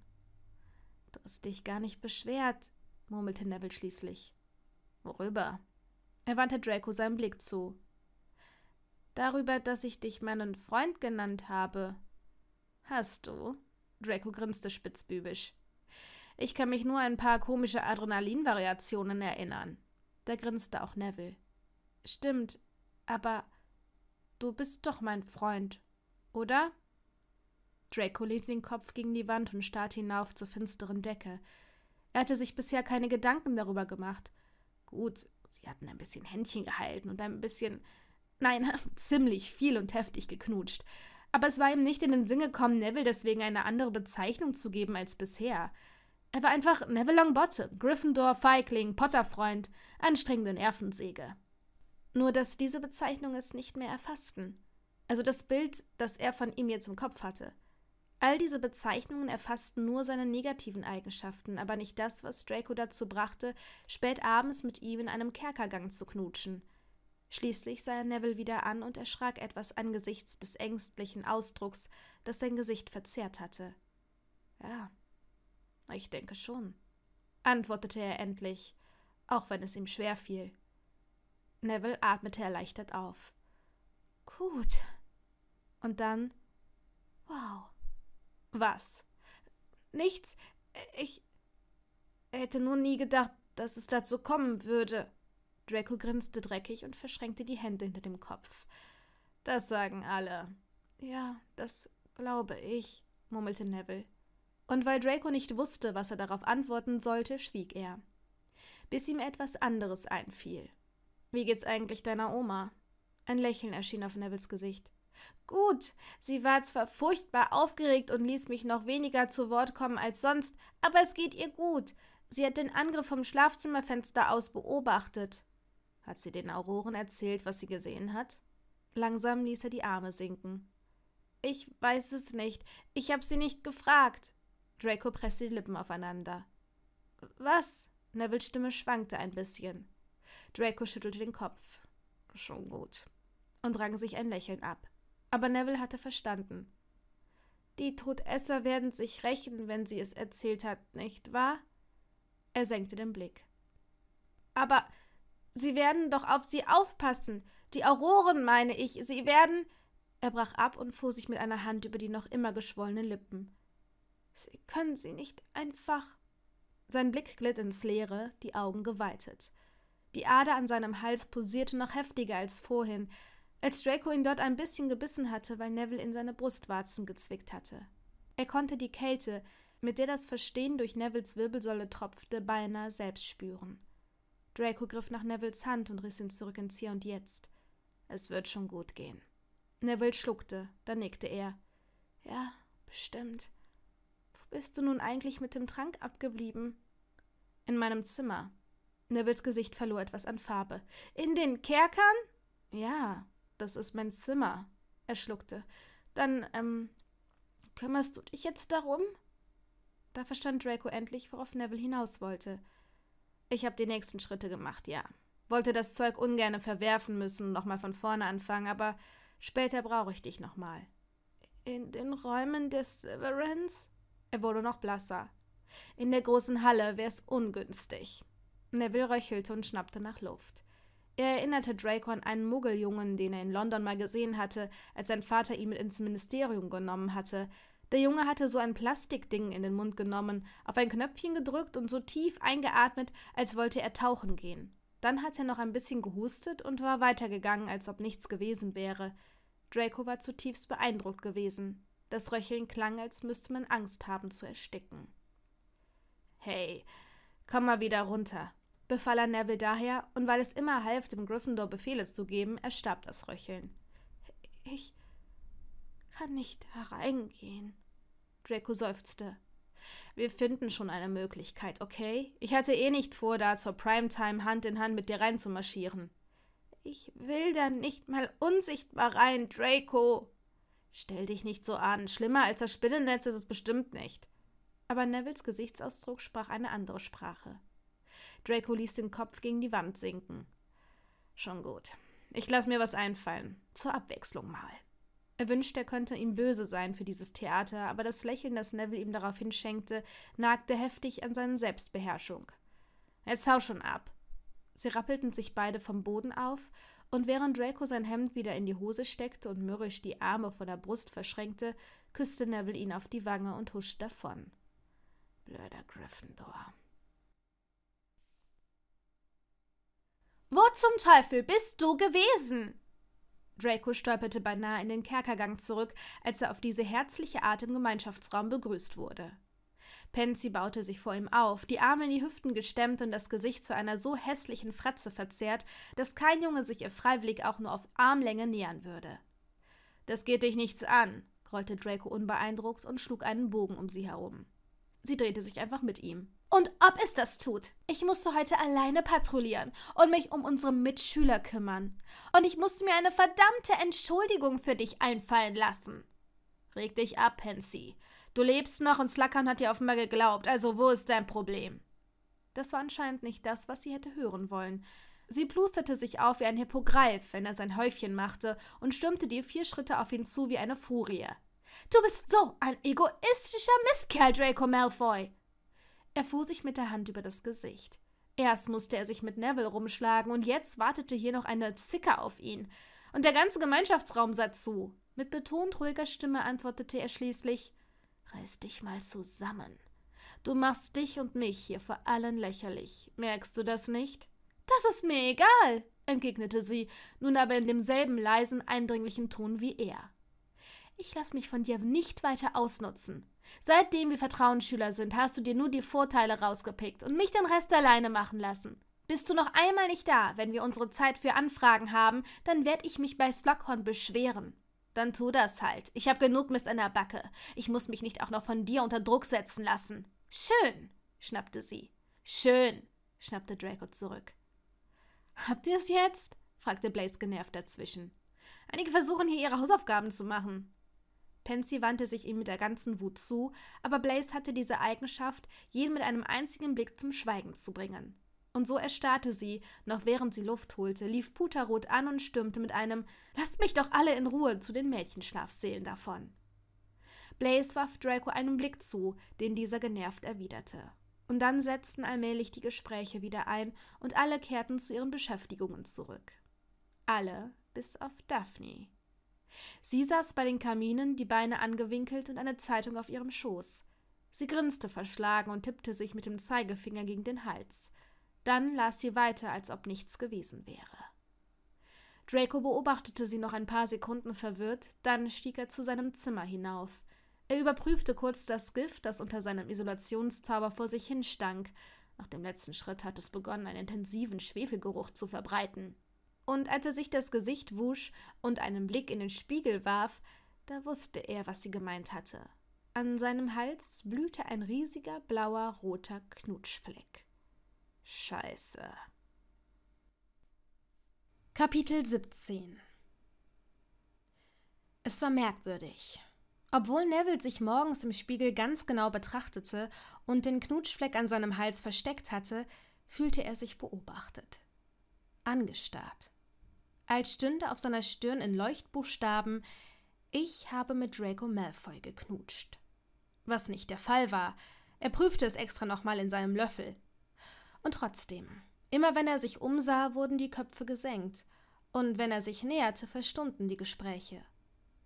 Du hast dich gar nicht beschwert, murmelte Neville schließlich. Worüber? Er wandte Draco seinen Blick zu. Darüber, dass ich dich meinen Freund genannt habe. Hast du? Draco grinste spitzbübisch. Ich kann mich nur an ein paar komische Adrenalinvariationen erinnern. Da grinste auch Neville. Stimmt, aber du bist doch mein Freund, oder? Draco lehnte den Kopf gegen die Wand und starrte hinauf zur finsteren Decke. Er hatte sich bisher keine Gedanken darüber gemacht. Gut, sie hatten ein bisschen Händchen gehalten und ein bisschen, nein, [laughs] ziemlich viel und heftig geknutscht. Aber es war ihm nicht in den Sinn gekommen, Neville deswegen eine andere Bezeichnung zu geben als bisher. Er war einfach Neville Longbottom, Gryffindor, Feigling, Potterfreund, anstrengende Nervensäge. Nur, dass diese Bezeichnung es nicht mehr erfassten. Also das Bild, das er von ihm jetzt im Kopf hatte. All diese Bezeichnungen erfassten nur seine negativen Eigenschaften, aber nicht das, was Draco dazu brachte, spät abends mit ihm in einem Kerkergang zu knutschen. Schließlich sah er Neville wieder an und erschrak etwas angesichts des ängstlichen Ausdrucks, das sein Gesicht verzehrt hatte. Ja, ich denke schon, antwortete er endlich, auch wenn es ihm schwer fiel. Neville atmete erleichtert auf. Gut. Und dann. Wow. Was? Nichts. Ich hätte nur nie gedacht, dass es dazu kommen würde. Draco grinste dreckig und verschränkte die Hände hinter dem Kopf. Das sagen alle. Ja, das glaube ich, murmelte Neville. Und weil Draco nicht wusste, was er darauf antworten sollte, schwieg er. Bis ihm etwas anderes einfiel. Wie geht's eigentlich deiner Oma? Ein Lächeln erschien auf Nevilles Gesicht. Gut, sie war zwar furchtbar aufgeregt und ließ mich noch weniger zu Wort kommen als sonst, aber es geht ihr gut. Sie hat den Angriff vom Schlafzimmerfenster aus beobachtet. Hat sie den Auroren erzählt, was sie gesehen hat? Langsam ließ er die Arme sinken. Ich weiß es nicht. Ich habe sie nicht gefragt. Draco presste die Lippen aufeinander. Was? Nevils Stimme schwankte ein bisschen. Draco schüttelte den Kopf. Schon gut. Und rang sich ein Lächeln ab. Aber Neville hatte verstanden. Die Todesser werden sich rächen, wenn sie es erzählt hat, nicht wahr? Er senkte den Blick. Aber sie werden doch auf sie aufpassen. Die Auroren, meine ich, sie werden. Er brach ab und fuhr sich mit einer Hand über die noch immer geschwollenen Lippen. Sie können sie nicht einfach. Sein Blick glitt ins Leere, die Augen geweitet. Die Ader an seinem Hals pulsierte noch heftiger als vorhin, als Draco ihn dort ein bisschen gebissen hatte, weil Neville in seine Brustwarzen gezwickt hatte. Er konnte die Kälte, mit der das Verstehen durch Nevilles Wirbelsäule tropfte, beinahe selbst spüren. Draco griff nach Nevilles Hand und riss ihn zurück ins Hier und Jetzt. Es wird schon gut gehen. Neville schluckte, dann nickte er. Ja, bestimmt. Wo bist du nun eigentlich mit dem Trank abgeblieben? In meinem Zimmer. Nevilles Gesicht verlor etwas an Farbe. In den Kerkern? Ja, das ist mein Zimmer. Er schluckte. Dann, ähm, kümmerst du dich jetzt darum? Da verstand Draco endlich, worauf Neville hinaus wollte. Ich habe die nächsten Schritte gemacht, ja. Wollte das Zeug ungerne verwerfen müssen und nochmal von vorne anfangen, aber später brauche ich dich nochmal. In den Räumen des Severance? Er wurde noch blasser. In der großen Halle wär's ungünstig. Neville röchelte und schnappte nach Luft. Er erinnerte Draco an einen Muggeljungen, den er in London mal gesehen hatte, als sein Vater ihn mit ins Ministerium genommen hatte. Der Junge hatte so ein Plastikding in den Mund genommen, auf ein Knöpfchen gedrückt und so tief eingeatmet, als wollte er tauchen gehen. Dann hat er noch ein bisschen gehustet und war weitergegangen, als ob nichts gewesen wäre. Draco war zutiefst beeindruckt gewesen. Das Röcheln klang, als müsste man Angst haben zu ersticken. Hey, komm mal wieder runter, befahl er Neville daher, und weil es immer half, dem Gryffindor Befehle zu geben, erstarb das Röcheln. Ich kann nicht hereingehen. Draco seufzte. Wir finden schon eine Möglichkeit, okay? Ich hatte eh nicht vor, da zur Primetime Hand in Hand mit dir reinzumarschieren. Ich will da nicht mal unsichtbar rein, Draco. Stell dich nicht so an. Schlimmer als das Spinnennetz ist es bestimmt nicht. Aber Nevilles Gesichtsausdruck sprach eine andere Sprache. Draco ließ den Kopf gegen die Wand sinken. Schon gut. Ich lass mir was einfallen. Zur Abwechslung mal. Er wünschte, er könnte ihm böse sein für dieses Theater, aber das Lächeln, das Neville ihm daraufhin schenkte, nagte heftig an seine Selbstbeherrschung. Jetzt hau schon ab. Sie rappelten sich beide vom Boden auf, und während Draco sein Hemd wieder in die Hose steckte und mürrisch die Arme vor der Brust verschränkte, küsste Neville ihn auf die Wange und huschte davon. Blöder Gryffindor, Wo zum Teufel bist du gewesen? Draco stolperte beinahe in den Kerkergang zurück, als er auf diese herzliche Art im Gemeinschaftsraum begrüßt wurde. Pansy baute sich vor ihm auf, die Arme in die Hüften gestemmt und das Gesicht zu einer so hässlichen Fratze verzerrt, dass kein Junge sich ihr freiwillig auch nur auf Armlänge nähern würde. Das geht dich nichts an, grollte Draco unbeeindruckt und schlug einen Bogen um sie herum. Sie drehte sich einfach mit ihm. Und ob es das tut. Ich musste heute alleine patrouillieren und mich um unsere Mitschüler kümmern. Und ich musste mir eine verdammte Entschuldigung für dich einfallen lassen. Reg dich ab, Pansy. Du lebst noch und Slackern hat dir offenbar geglaubt, also wo ist dein Problem? Das war anscheinend nicht das, was sie hätte hören wollen. Sie plusterte sich auf wie ein Hippogreif, wenn er sein Häufchen machte, und stürmte dir vier Schritte auf ihn zu wie eine Furie. Du bist so ein egoistischer Mistkerl, Draco Malfoy! Er fuhr sich mit der Hand über das Gesicht. Erst musste er sich mit Neville rumschlagen und jetzt wartete hier noch eine Zicke auf ihn. Und der ganze Gemeinschaftsraum sah zu. Mit betont ruhiger Stimme antwortete er schließlich: Reiß dich mal zusammen. Du machst dich und mich hier vor allen lächerlich. Merkst du das nicht? Das ist mir egal, entgegnete sie, nun aber in demselben leisen, eindringlichen Ton wie er ich lasse mich von dir nicht weiter ausnutzen. Seitdem wir Vertrauensschüler sind, hast du dir nur die Vorteile rausgepickt und mich den Rest alleine machen lassen. Bist du noch einmal nicht da, wenn wir unsere Zeit für Anfragen haben, dann werde ich mich bei Slockhorn beschweren. Dann tu das halt. Ich habe genug Mist an der Backe. Ich muss mich nicht auch noch von dir unter Druck setzen lassen. Schön, schnappte sie. Schön, schnappte Draco zurück. Habt ihr es jetzt? fragte Blaze genervt dazwischen. Einige versuchen hier ihre Hausaufgaben zu machen. Pansy wandte sich ihm mit der ganzen Wut zu, aber Blaze hatte diese Eigenschaft, jeden mit einem einzigen Blick zum Schweigen zu bringen. Und so erstarrte sie, noch während sie Luft holte, lief Puterrot an und stürmte mit einem Lasst mich doch alle in Ruhe zu den Mädchenschlafseelen davon. Blaze warf Draco einen Blick zu, den dieser genervt erwiderte. Und dann setzten allmählich die Gespräche wieder ein und alle kehrten zu ihren Beschäftigungen zurück. Alle bis auf Daphne. Sie saß bei den Kaminen, die Beine angewinkelt und eine Zeitung auf ihrem Schoß. Sie grinste verschlagen und tippte sich mit dem Zeigefinger gegen den Hals. Dann las sie weiter, als ob nichts gewesen wäre. Draco beobachtete sie noch ein paar Sekunden verwirrt, dann stieg er zu seinem Zimmer hinauf. Er überprüfte kurz das Gift, das unter seinem Isolationszauber vor sich hinstank. Nach dem letzten Schritt hat es begonnen, einen intensiven Schwefelgeruch zu verbreiten und als er sich das Gesicht wusch und einen Blick in den Spiegel warf, da wusste er, was sie gemeint hatte. An seinem Hals blühte ein riesiger blauer roter Knutschfleck. Scheiße. Kapitel 17 Es war merkwürdig. Obwohl Neville sich morgens im Spiegel ganz genau betrachtete und den Knutschfleck an seinem Hals versteckt hatte, fühlte er sich beobachtet, angestarrt als stünde auf seiner Stirn in Leuchtbuchstaben Ich habe mit Draco Malfoy geknutscht. Was nicht der Fall war. Er prüfte es extra nochmal in seinem Löffel. Und trotzdem, immer wenn er sich umsah, wurden die Köpfe gesenkt, und wenn er sich näherte, verstummten die Gespräche.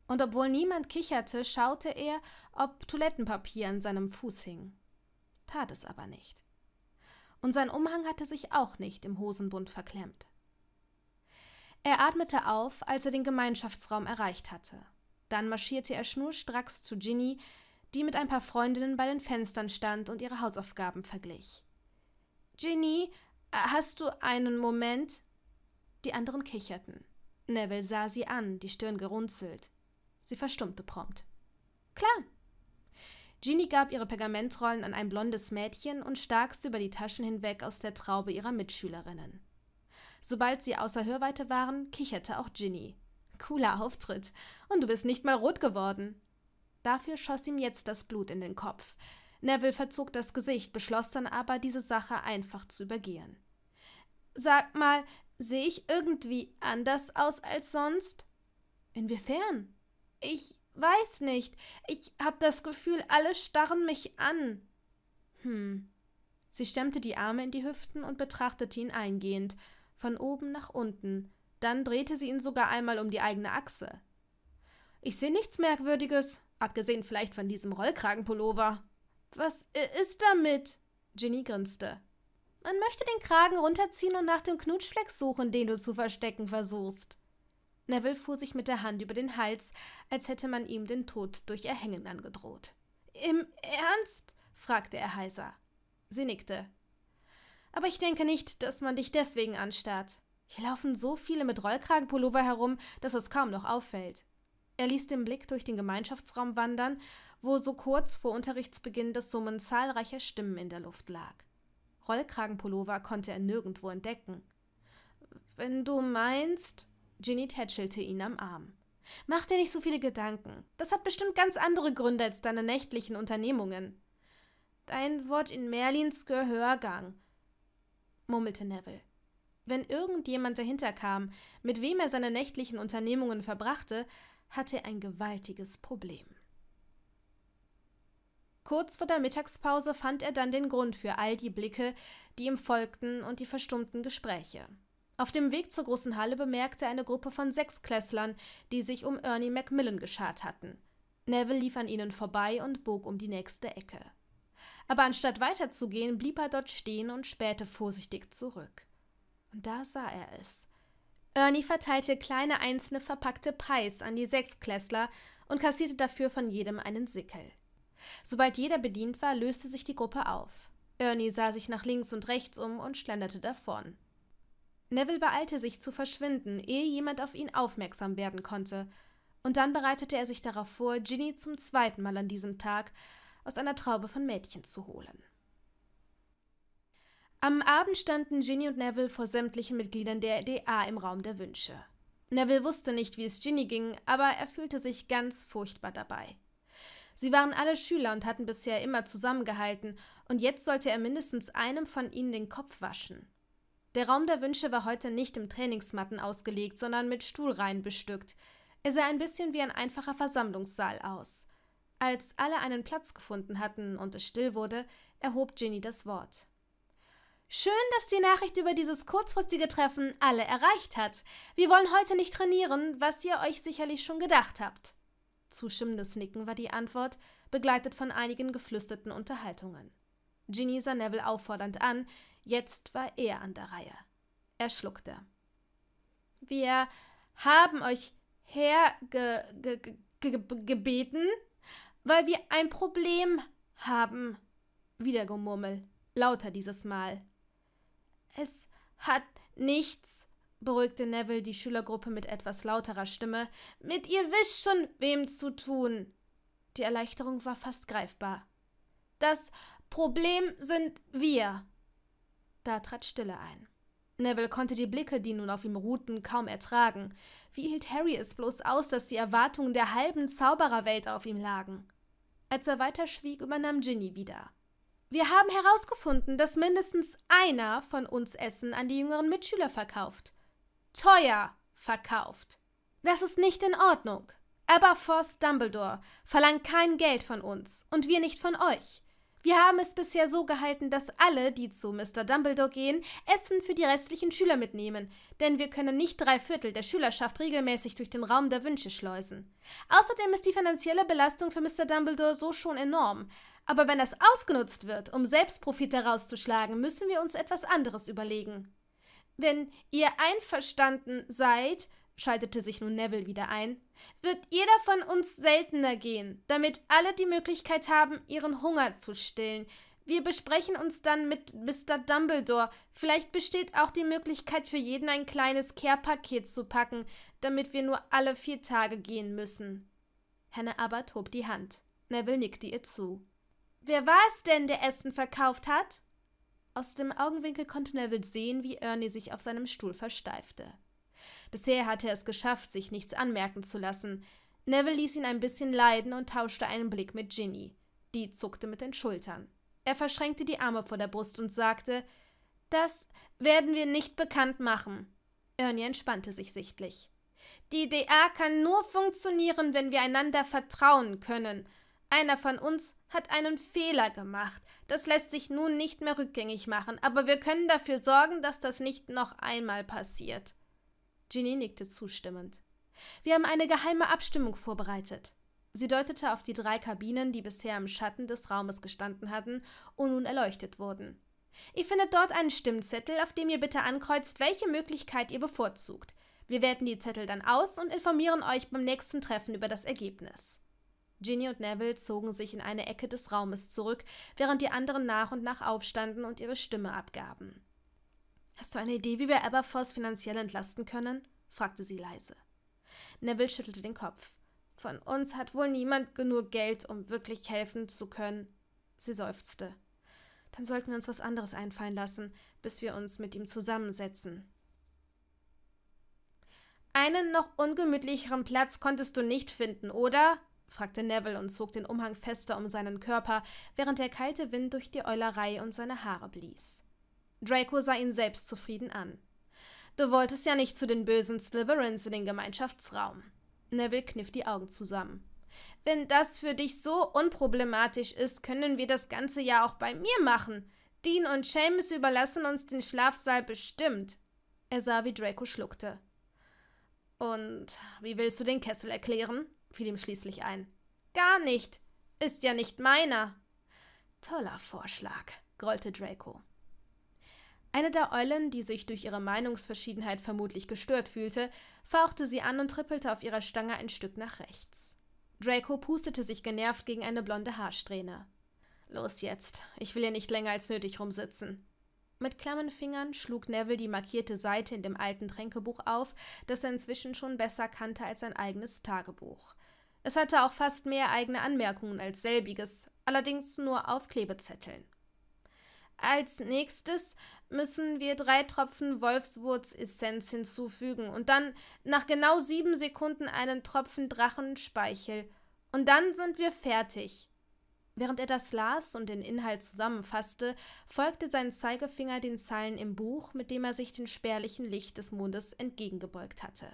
Und obwohl niemand kicherte, schaute er, ob Toilettenpapier an seinem Fuß hing. Tat es aber nicht. Und sein Umhang hatte sich auch nicht im Hosenbund verklemmt. Er atmete auf, als er den Gemeinschaftsraum erreicht hatte. Dann marschierte er schnurstracks zu Ginny, die mit ein paar Freundinnen bei den Fenstern stand und ihre Hausaufgaben verglich. Ginny, äh, hast du einen Moment? Die anderen kicherten. Neville sah sie an, die Stirn gerunzelt. Sie verstummte prompt. Klar. Ginny gab ihre Pergamentrollen an ein blondes Mädchen und starkst über die Taschen hinweg aus der Traube ihrer Mitschülerinnen. Sobald sie außer Hörweite waren, kicherte auch Ginny. Cooler Auftritt. Und du bist nicht mal rot geworden. Dafür schoss ihm jetzt das Blut in den Kopf. Neville verzog das Gesicht, beschloss dann aber, diese Sache einfach zu übergehen. Sag mal, sehe ich irgendwie anders aus als sonst? Inwiefern? Ich weiß nicht. Ich habe das Gefühl, alle starren mich an. Hm. Sie stemmte die Arme in die Hüften und betrachtete ihn eingehend von oben nach unten, dann drehte sie ihn sogar einmal um die eigene Achse. Ich sehe nichts Merkwürdiges, abgesehen vielleicht von diesem Rollkragenpullover. Was ist damit? Ginny grinste. Man möchte den Kragen runterziehen und nach dem Knutschfleck suchen, den du zu verstecken versuchst. Neville fuhr sich mit der Hand über den Hals, als hätte man ihm den Tod durch Erhängen angedroht. Im Ernst? fragte er heiser. Sie nickte. Aber ich denke nicht, dass man dich deswegen anstarrt. Hier laufen so viele mit Rollkragenpullover herum, dass es kaum noch auffällt. Er ließ den Blick durch den Gemeinschaftsraum wandern, wo so kurz vor Unterrichtsbeginn das Summen zahlreicher Stimmen in der Luft lag. Rollkragenpullover konnte er nirgendwo entdecken. Wenn du meinst. Ginny tätschelte ihn am Arm. Mach dir nicht so viele Gedanken. Das hat bestimmt ganz andere Gründe als deine nächtlichen Unternehmungen. Dein Wort in Merlins Gehörgang murmelte Neville. Wenn irgendjemand dahinter kam, mit wem er seine nächtlichen Unternehmungen verbrachte, hatte er ein gewaltiges Problem. Kurz vor der Mittagspause fand er dann den Grund für all die Blicke, die ihm folgten und die verstummten Gespräche. Auf dem Weg zur großen Halle bemerkte er eine Gruppe von Sechsklässlern, die sich um Ernie Macmillan geschart hatten. Neville lief an ihnen vorbei und bog um die nächste Ecke aber anstatt weiterzugehen, blieb er dort stehen und spähte vorsichtig zurück. Und da sah er es. Ernie verteilte kleine einzelne verpackte Pies an die Sechsklässler und kassierte dafür von jedem einen Sickel. Sobald jeder bedient war, löste sich die Gruppe auf. Ernie sah sich nach links und rechts um und schlenderte davon. Neville beeilte sich zu verschwinden, ehe jemand auf ihn aufmerksam werden konnte, und dann bereitete er sich darauf vor, Ginny zum zweiten Mal an diesem Tag aus einer Traube von Mädchen zu holen. Am Abend standen Ginny und Neville vor sämtlichen Mitgliedern der DA im Raum der Wünsche. Neville wusste nicht, wie es Ginny ging, aber er fühlte sich ganz furchtbar dabei. Sie waren alle Schüler und hatten bisher immer zusammengehalten, und jetzt sollte er mindestens einem von ihnen den Kopf waschen. Der Raum der Wünsche war heute nicht im Trainingsmatten ausgelegt, sondern mit Stuhlreihen bestückt. Er sah ein bisschen wie ein einfacher Versammlungssaal aus. Als alle einen Platz gefunden hatten und es still wurde, erhob Ginny das Wort. Schön, dass die Nachricht über dieses kurzfristige Treffen alle erreicht hat. Wir wollen heute nicht trainieren, was ihr euch sicherlich schon gedacht habt. Zustimmendes Nicken war die Antwort, begleitet von einigen geflüsterten Unterhaltungen. Ginny sah Neville auffordernd an, jetzt war er an der Reihe. Er schluckte. Wir haben euch hergebeten, ge ge ge weil wir ein Problem haben. Wieder Gemurmel, lauter dieses Mal. Es hat nichts, beruhigte Neville die Schülergruppe mit etwas lauterer Stimme, mit ihr wisst schon, wem zu tun. Die Erleichterung war fast greifbar. Das Problem sind wir. Da trat Stille ein. Neville konnte die Blicke, die nun auf ihm ruhten, kaum ertragen. Wie hielt Harry es bloß aus, dass die Erwartungen der halben Zaubererwelt auf ihm lagen? Als er weiter schwieg, übernahm Ginny wieder. Wir haben herausgefunden, dass mindestens einer von uns Essen an die jüngeren Mitschüler verkauft. Teuer verkauft. Das ist nicht in Ordnung. Aberforth Dumbledore verlangt kein Geld von uns und wir nicht von euch. Wir haben es bisher so gehalten, dass alle, die zu Mr. Dumbledore gehen, Essen für die restlichen Schüler mitnehmen, denn wir können nicht drei Viertel der Schülerschaft regelmäßig durch den Raum der Wünsche schleusen. Außerdem ist die finanzielle Belastung für Mr. Dumbledore so schon enorm. Aber wenn das ausgenutzt wird, um Selbstprofit herauszuschlagen, müssen wir uns etwas anderes überlegen. Wenn ihr einverstanden seid, schaltete sich nun Neville wieder ein, wird jeder von uns seltener gehen, damit alle die Möglichkeit haben, ihren Hunger zu stillen. Wir besprechen uns dann mit Mr. Dumbledore. Vielleicht besteht auch die Möglichkeit für jeden ein kleines Care-Paket zu packen, damit wir nur alle vier Tage gehen müssen. Hannah Abbott hob die Hand. Neville nickte ihr zu. Wer war es denn, der Essen verkauft hat? Aus dem Augenwinkel konnte Neville sehen, wie Ernie sich auf seinem Stuhl versteifte. Bisher hatte er es geschafft, sich nichts anmerken zu lassen. Neville ließ ihn ein bisschen leiden und tauschte einen Blick mit Ginny. Die zuckte mit den Schultern. Er verschränkte die Arme vor der Brust und sagte: Das werden wir nicht bekannt machen. Ernie entspannte sich sichtlich. Die DA kann nur funktionieren, wenn wir einander vertrauen können. Einer von uns hat einen Fehler gemacht. Das lässt sich nun nicht mehr rückgängig machen, aber wir können dafür sorgen, dass das nicht noch einmal passiert. Ginny nickte zustimmend. Wir haben eine geheime Abstimmung vorbereitet. Sie deutete auf die drei Kabinen, die bisher im Schatten des Raumes gestanden hatten und nun erleuchtet wurden. Ihr findet dort einen Stimmzettel, auf dem ihr bitte ankreuzt, welche Möglichkeit ihr bevorzugt. Wir werten die Zettel dann aus und informieren euch beim nächsten Treffen über das Ergebnis. Ginny und Neville zogen sich in eine Ecke des Raumes zurück, während die anderen nach und nach aufstanden und ihre Stimme abgaben. Hast du eine Idee, wie wir Aberforce finanziell entlasten können? fragte sie leise. Neville schüttelte den Kopf. Von uns hat wohl niemand genug Geld, um wirklich helfen zu können. Sie seufzte. Dann sollten wir uns was anderes einfallen lassen, bis wir uns mit ihm zusammensetzen. Einen noch ungemütlicheren Platz konntest du nicht finden, oder? fragte Neville und zog den Umhang fester um seinen Körper, während der kalte Wind durch die Eulerei und seine Haare blies. Draco sah ihn selbstzufrieden an. Du wolltest ja nicht zu den bösen Slytherins in den Gemeinschaftsraum. Neville kniff die Augen zusammen. Wenn das für dich so unproblematisch ist, können wir das ganze ja auch bei mir machen. Dean und Seamus überlassen uns den Schlafsaal bestimmt. Er sah, wie Draco schluckte. Und wie willst du den Kessel erklären? fiel ihm schließlich ein. Gar nicht. Ist ja nicht meiner. Toller Vorschlag, grollte Draco. Eine der Eulen, die sich durch ihre Meinungsverschiedenheit vermutlich gestört fühlte, fauchte sie an und trippelte auf ihrer Stange ein Stück nach rechts. Draco pustete sich genervt gegen eine blonde Haarsträhne. Los jetzt, ich will hier nicht länger als nötig rumsitzen. Mit klammen Fingern schlug Neville die markierte Seite in dem alten Tränkebuch auf, das er inzwischen schon besser kannte als sein eigenes Tagebuch. Es hatte auch fast mehr eigene Anmerkungen als selbiges, allerdings nur auf Klebezetteln. Als nächstes müssen wir drei Tropfen Wolfswurzessenz hinzufügen und dann nach genau sieben Sekunden einen Tropfen Drachenspeichel. Und dann sind wir fertig. Während er das las und den Inhalt zusammenfasste, folgte sein Zeigefinger den Zeilen im Buch, mit dem er sich dem spärlichen Licht des Mondes entgegengebeugt hatte.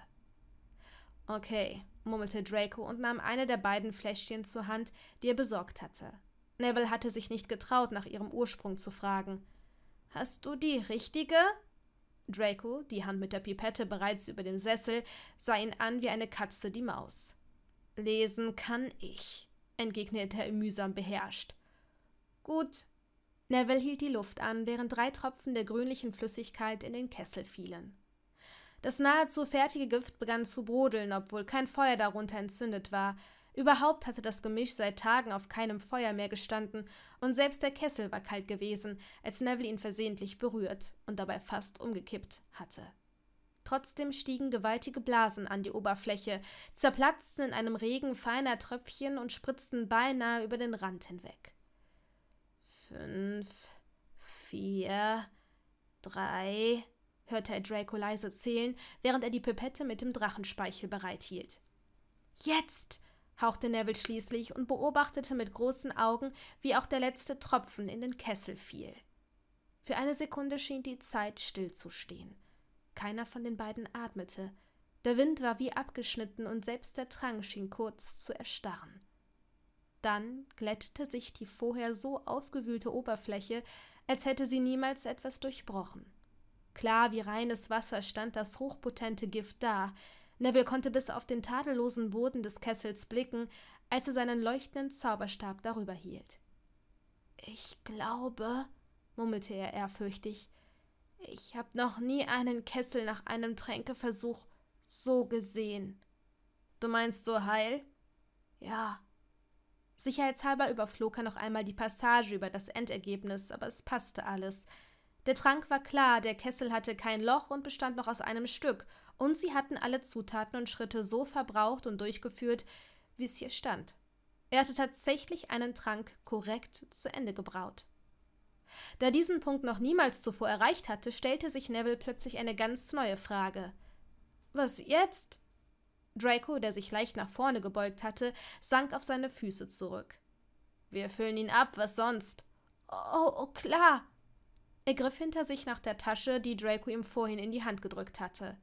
Okay, murmelte Draco und nahm eine der beiden Fläschchen zur Hand, die er besorgt hatte. Neville hatte sich nicht getraut, nach ihrem Ursprung zu fragen. Hast du die richtige? Draco, die Hand mit der Pipette bereits über dem Sessel, sah ihn an wie eine Katze die Maus. Lesen kann ich, entgegnete er mühsam beherrscht. Gut. Neville hielt die Luft an, während drei Tropfen der grünlichen Flüssigkeit in den Kessel fielen. Das nahezu fertige Gift begann zu brodeln, obwohl kein Feuer darunter entzündet war, Überhaupt hatte das Gemisch seit Tagen auf keinem Feuer mehr gestanden, und selbst der Kessel war kalt gewesen, als Neville ihn versehentlich berührt und dabei fast umgekippt hatte. Trotzdem stiegen gewaltige Blasen an die Oberfläche, zerplatzten in einem Regen feiner Tröpfchen und spritzten beinahe über den Rand hinweg. Fünf, vier, drei, hörte er Draco leise zählen, während er die Pipette mit dem Drachenspeichel bereithielt. Jetzt! hauchte Neville schließlich und beobachtete mit großen Augen, wie auch der letzte Tropfen in den Kessel fiel. Für eine Sekunde schien die Zeit stillzustehen. Keiner von den beiden atmete. Der Wind war wie abgeschnitten und selbst der Drang schien kurz zu erstarren. Dann glättete sich die vorher so aufgewühlte Oberfläche, als hätte sie niemals etwas durchbrochen. Klar wie reines Wasser stand das hochpotente Gift da, Neville konnte bis auf den tadellosen Boden des Kessels blicken, als er seinen leuchtenden Zauberstab darüber hielt. Ich glaube, murmelte er ehrfürchtig, ich habe noch nie einen Kessel nach einem Tränkeversuch so gesehen. Du meinst so heil? Ja. Sicherheitshalber überflog er noch einmal die Passage über das Endergebnis, aber es passte alles. Der Trank war klar, der Kessel hatte kein Loch und bestand noch aus einem Stück, und sie hatten alle Zutaten und Schritte so verbraucht und durchgeführt, wie es hier stand. Er hatte tatsächlich einen Trank korrekt zu Ende gebraut. Da diesen Punkt noch niemals zuvor erreicht hatte, stellte sich Neville plötzlich eine ganz neue Frage. Was jetzt? Draco, der sich leicht nach vorne gebeugt hatte, sank auf seine Füße zurück. Wir füllen ihn ab, was sonst? Oh, oh klar, er griff hinter sich nach der Tasche, die Draco ihm vorhin in die Hand gedrückt hatte.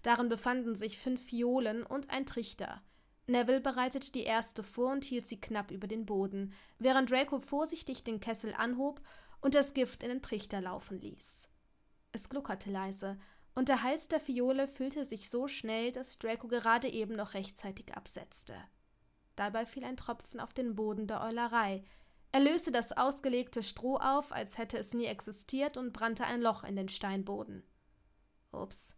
Darin befanden sich fünf Violen und ein Trichter. Neville bereitete die erste vor und hielt sie knapp über den Boden, während Draco vorsichtig den Kessel anhob und das Gift in den Trichter laufen ließ. Es gluckerte leise, und der Hals der Fiole füllte sich so schnell, dass Draco gerade eben noch rechtzeitig absetzte. Dabei fiel ein Tropfen auf den Boden der Eulerei, er löste das ausgelegte Stroh auf, als hätte es nie existiert, und brannte ein Loch in den Steinboden. Ups.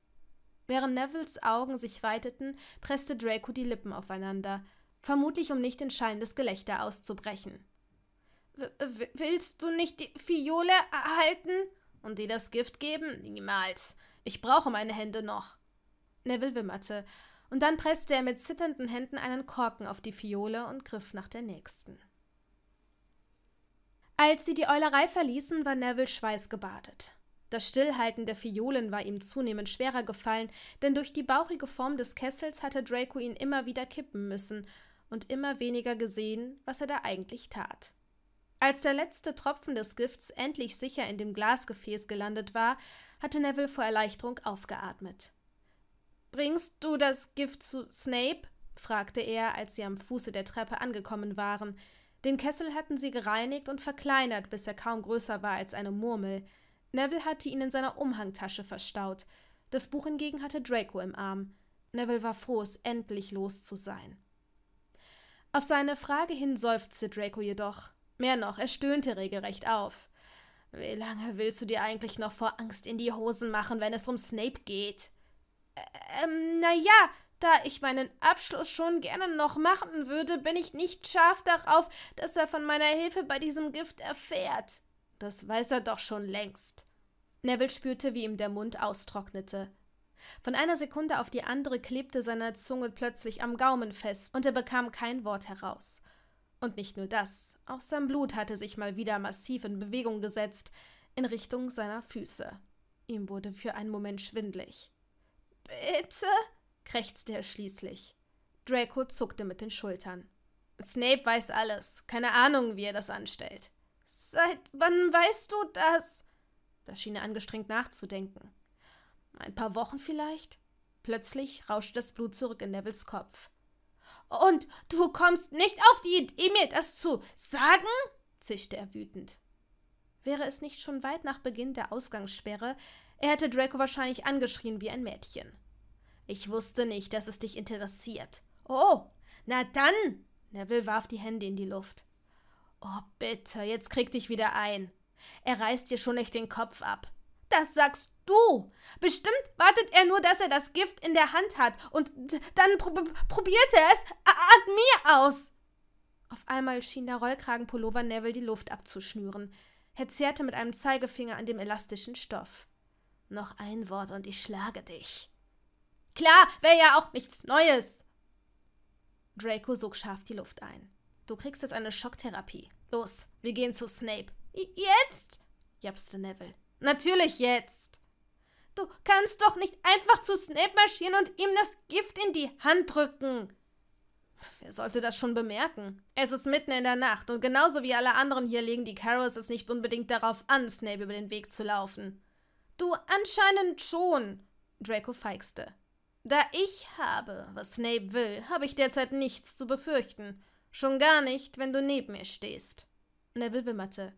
Während Nevils Augen sich weiteten, presste Draco die Lippen aufeinander, vermutlich um nicht in schallendes Gelächter auszubrechen. W willst du nicht die Fiole erhalten? Und dir das Gift geben? Niemals. Ich brauche meine Hände noch. Neville wimmerte, und dann presste er mit zitternden Händen einen Korken auf die Fiole und griff nach der nächsten. Als sie die Eulerei verließen, war Neville schweißgebadet. Das Stillhalten der Fiolen war ihm zunehmend schwerer gefallen, denn durch die bauchige Form des Kessels hatte Draco ihn immer wieder kippen müssen und immer weniger gesehen, was er da eigentlich tat. Als der letzte Tropfen des Gifts endlich sicher in dem Glasgefäß gelandet war, hatte Neville vor Erleichterung aufgeatmet. Bringst du das Gift zu Snape? fragte er, als sie am Fuße der Treppe angekommen waren. Den Kessel hatten sie gereinigt und verkleinert, bis er kaum größer war als eine Murmel. Neville hatte ihn in seiner Umhangtasche verstaut. Das Buch hingegen hatte Draco im Arm. Neville war froh, es endlich los zu sein. Auf seine Frage hin seufzte Draco jedoch. Mehr noch, er stöhnte regelrecht auf. Wie lange willst du dir eigentlich noch vor Angst in die Hosen machen, wenn es um Snape geht? ähm, na ja, da ich meinen Abschluss schon gerne noch machen würde, bin ich nicht scharf darauf, dass er von meiner Hilfe bei diesem Gift erfährt. Das weiß er doch schon längst. Neville spürte, wie ihm der Mund austrocknete. Von einer Sekunde auf die andere klebte seine Zunge plötzlich am Gaumen fest und er bekam kein Wort heraus. Und nicht nur das, auch sein Blut hatte sich mal wieder massiv in Bewegung gesetzt, in Richtung seiner Füße. Ihm wurde für einen Moment schwindlig. Bitte? krächzte er schließlich. Draco zuckte mit den Schultern. Snape weiß alles. Keine Ahnung, wie er das anstellt. Seit wann weißt du das? Da schien er angestrengt nachzudenken. Ein paar Wochen vielleicht? Plötzlich rauschte das Blut zurück in Nevils Kopf. Und du kommst nicht auf die Idee, mir das zu sagen? zischte er wütend. Wäre es nicht schon weit nach Beginn der Ausgangssperre, er hätte Draco wahrscheinlich angeschrien wie ein Mädchen. Ich wusste nicht, dass es dich interessiert. Oh, na dann! Neville warf die Hände in die Luft. Oh, bitte, jetzt krieg dich wieder ein. Er reißt dir schon nicht den Kopf ab. Das sagst du! Bestimmt wartet er nur, dass er das Gift in der Hand hat und dann pro probiert er es an mir aus! Auf einmal schien der Rollkragenpullover Neville die Luft abzuschnüren. Er zerrte mit einem Zeigefinger an dem elastischen Stoff. Noch ein Wort und ich schlage dich. Klar, wäre ja auch nichts Neues. Draco sog scharf die Luft ein. Du kriegst jetzt eine Schocktherapie. Los, wir gehen zu Snape. Jetzt? japste Neville. Natürlich jetzt. Du kannst doch nicht einfach zu Snape marschieren und ihm das Gift in die Hand drücken. Wer sollte das schon bemerken? Es ist mitten in der Nacht und genauso wie alle anderen hier legen die Carols es nicht unbedingt darauf an, Snape über den Weg zu laufen. Du anscheinend schon, Draco feixte. Da ich habe, was Snape will, habe ich derzeit nichts zu befürchten. Schon gar nicht, wenn du neben mir stehst. Neville wimmerte.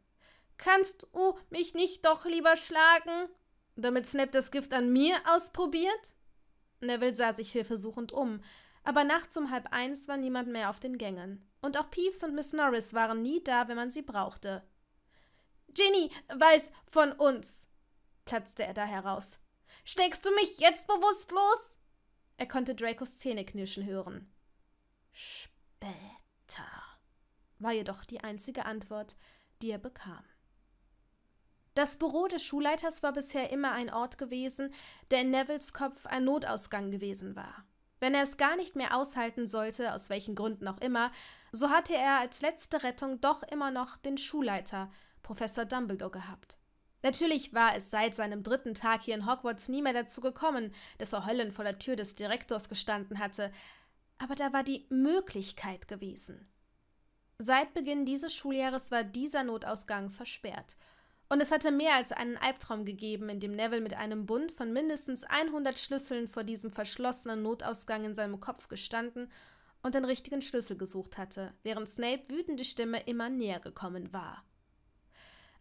Kannst du mich nicht doch lieber schlagen? Damit Snape das Gift an mir ausprobiert? Neville sah sich hilfesuchend um, aber nachts um halb eins war niemand mehr auf den Gängen. Und auch Peeves und Miss Norris waren nie da, wenn man sie brauchte. Ginny weiß von uns, platzte er da heraus. Schlägst du mich jetzt bewusstlos? Er konnte Dracos Zähneknirschen hören. Später war jedoch die einzige Antwort, die er bekam. Das Büro des Schulleiters war bisher immer ein Ort gewesen, der in Nevilles Kopf ein Notausgang gewesen war. Wenn er es gar nicht mehr aushalten sollte, aus welchen Gründen auch immer, so hatte er als letzte Rettung doch immer noch den Schulleiter, Professor Dumbledore, gehabt. Natürlich war es seit seinem dritten Tag hier in Hogwarts nie mehr dazu gekommen, dass er heulend vor der Tür des Direktors gestanden hatte, aber da war die Möglichkeit gewesen. Seit Beginn dieses Schuljahres war dieser Notausgang versperrt. Und es hatte mehr als einen Albtraum gegeben, in dem Neville mit einem Bund von mindestens 100 Schlüsseln vor diesem verschlossenen Notausgang in seinem Kopf gestanden und den richtigen Schlüssel gesucht hatte, während Snape wütende Stimme immer näher gekommen war.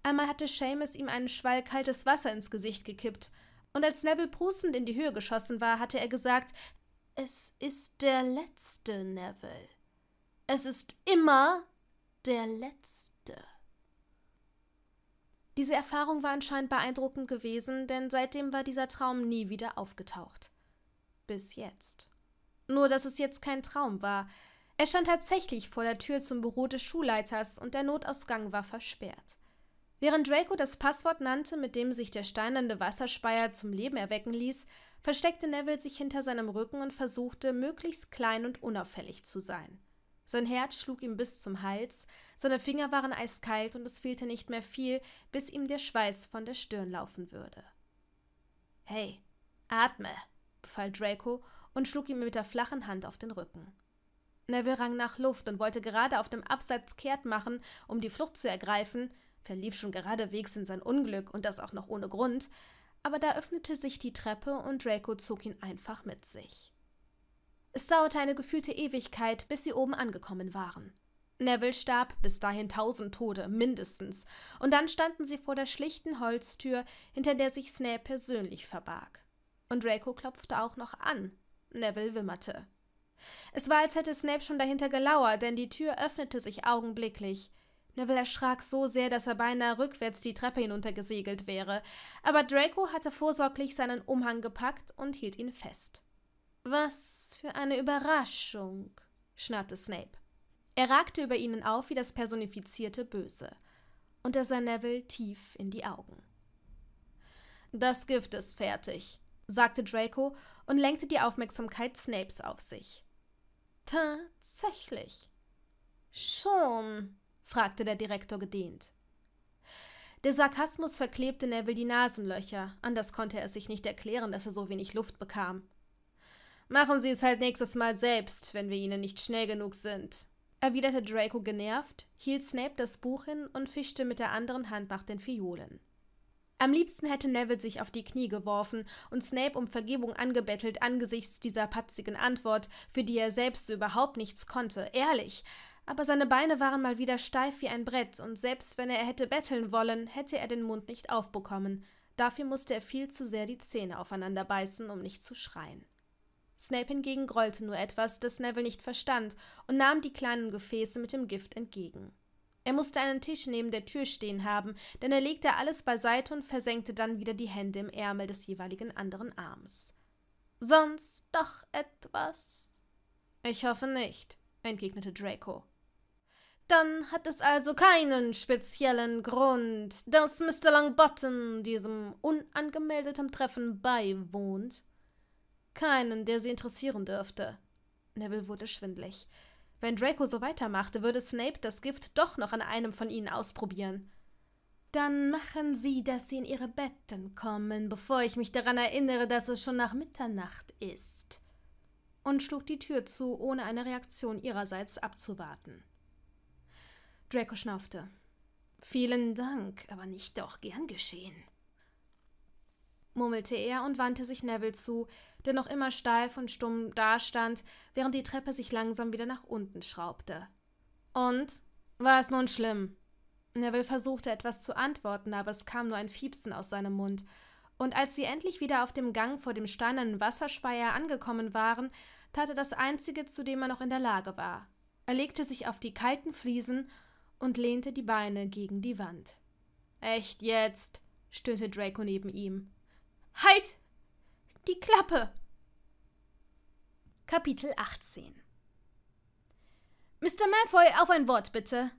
Einmal hatte Seamus ihm einen Schwall kaltes Wasser ins Gesicht gekippt. Und als Neville prustend in die Höhe geschossen war, hatte er gesagt, es ist der letzte Neville. Es ist immer der letzte. Diese Erfahrung war anscheinend beeindruckend gewesen, denn seitdem war dieser Traum nie wieder aufgetaucht. Bis jetzt. Nur dass es jetzt kein Traum war. Er stand tatsächlich vor der Tür zum Büro des Schulleiters und der Notausgang war versperrt. Während Draco das Passwort nannte, mit dem sich der steinernde Wasserspeier zum Leben erwecken ließ, versteckte Neville sich hinter seinem Rücken und versuchte, möglichst klein und unauffällig zu sein. Sein Herz schlug ihm bis zum Hals, seine Finger waren eiskalt und es fehlte nicht mehr viel, bis ihm der Schweiß von der Stirn laufen würde. Hey, atme, befahl Draco und schlug ihm mit der flachen Hand auf den Rücken. Neville rang nach Luft und wollte gerade auf dem Absatz kehrt machen, um die Flucht zu ergreifen, verlief schon geradewegs in sein Unglück und das auch noch ohne Grund, aber da öffnete sich die Treppe und Draco zog ihn einfach mit sich. Es dauerte eine gefühlte Ewigkeit, bis sie oben angekommen waren. Neville starb bis dahin tausend Tode, mindestens, und dann standen sie vor der schlichten Holztür, hinter der sich Snape persönlich verbarg. Und Draco klopfte auch noch an. Neville wimmerte. Es war, als hätte Snape schon dahinter gelauert, denn die Tür öffnete sich augenblicklich. Neville erschrak so sehr, dass er beinahe rückwärts die Treppe hinuntergesegelt wäre, aber Draco hatte vorsorglich seinen Umhang gepackt und hielt ihn fest. Was für eine Überraschung, schnarrte Snape. Er ragte über ihnen auf wie das personifizierte Böse, und er sah Neville tief in die Augen. Das Gift ist fertig, sagte Draco und lenkte die Aufmerksamkeit Snapes auf sich. Tatsächlich. Schon, fragte der Direktor gedehnt. Der Sarkasmus verklebte Neville die Nasenlöcher, anders konnte er es sich nicht erklären, dass er so wenig Luft bekam. Machen Sie es halt nächstes Mal selbst, wenn wir Ihnen nicht schnell genug sind, erwiderte Draco genervt, hielt Snape das Buch hin und fischte mit der anderen Hand nach den Fiolen. Am liebsten hätte Neville sich auf die Knie geworfen und Snape um Vergebung angebettelt angesichts dieser patzigen Antwort, für die er selbst so überhaupt nichts konnte. Ehrlich, aber seine Beine waren mal wieder steif wie ein Brett, und selbst wenn er hätte betteln wollen, hätte er den Mund nicht aufbekommen, dafür musste er viel zu sehr die Zähne aufeinander beißen, um nicht zu schreien. Snape hingegen grollte nur etwas, das Neville nicht verstand, und nahm die kleinen Gefäße mit dem Gift entgegen. Er musste einen Tisch neben der Tür stehen haben, denn er legte alles beiseite und versenkte dann wieder die Hände im Ärmel des jeweiligen anderen Arms. Sonst doch etwas? Ich hoffe nicht, entgegnete Draco. Dann hat es also keinen speziellen Grund, dass Mr. Longbottom diesem unangemeldeten Treffen beiwohnt. Keinen, der sie interessieren dürfte. Neville wurde schwindlig. Wenn Draco so weitermachte, würde Snape das Gift doch noch an einem von ihnen ausprobieren. Dann machen Sie, dass Sie in Ihre Betten kommen, bevor ich mich daran erinnere, dass es schon nach Mitternacht ist. Und schlug die Tür zu, ohne eine Reaktion ihrerseits abzuwarten. Draco schnaufte. Vielen Dank, aber nicht doch gern geschehen. Murmelte er und wandte sich Neville zu, der noch immer steif und stumm dastand, während die Treppe sich langsam wieder nach unten schraubte. Und? War es nun schlimm? Neville versuchte etwas zu antworten, aber es kam nur ein Fiepsen aus seinem Mund. Und als sie endlich wieder auf dem Gang vor dem steinernen Wasserspeier angekommen waren, tat er das Einzige, zu dem er noch in der Lage war. Er legte sich auf die kalten Fliesen und lehnte die Beine gegen die Wand. Echt jetzt? stöhnte Draco neben ihm. Halt! Die Klappe! Kapitel 18 Mr. Malfoy, auf ein Wort bitte!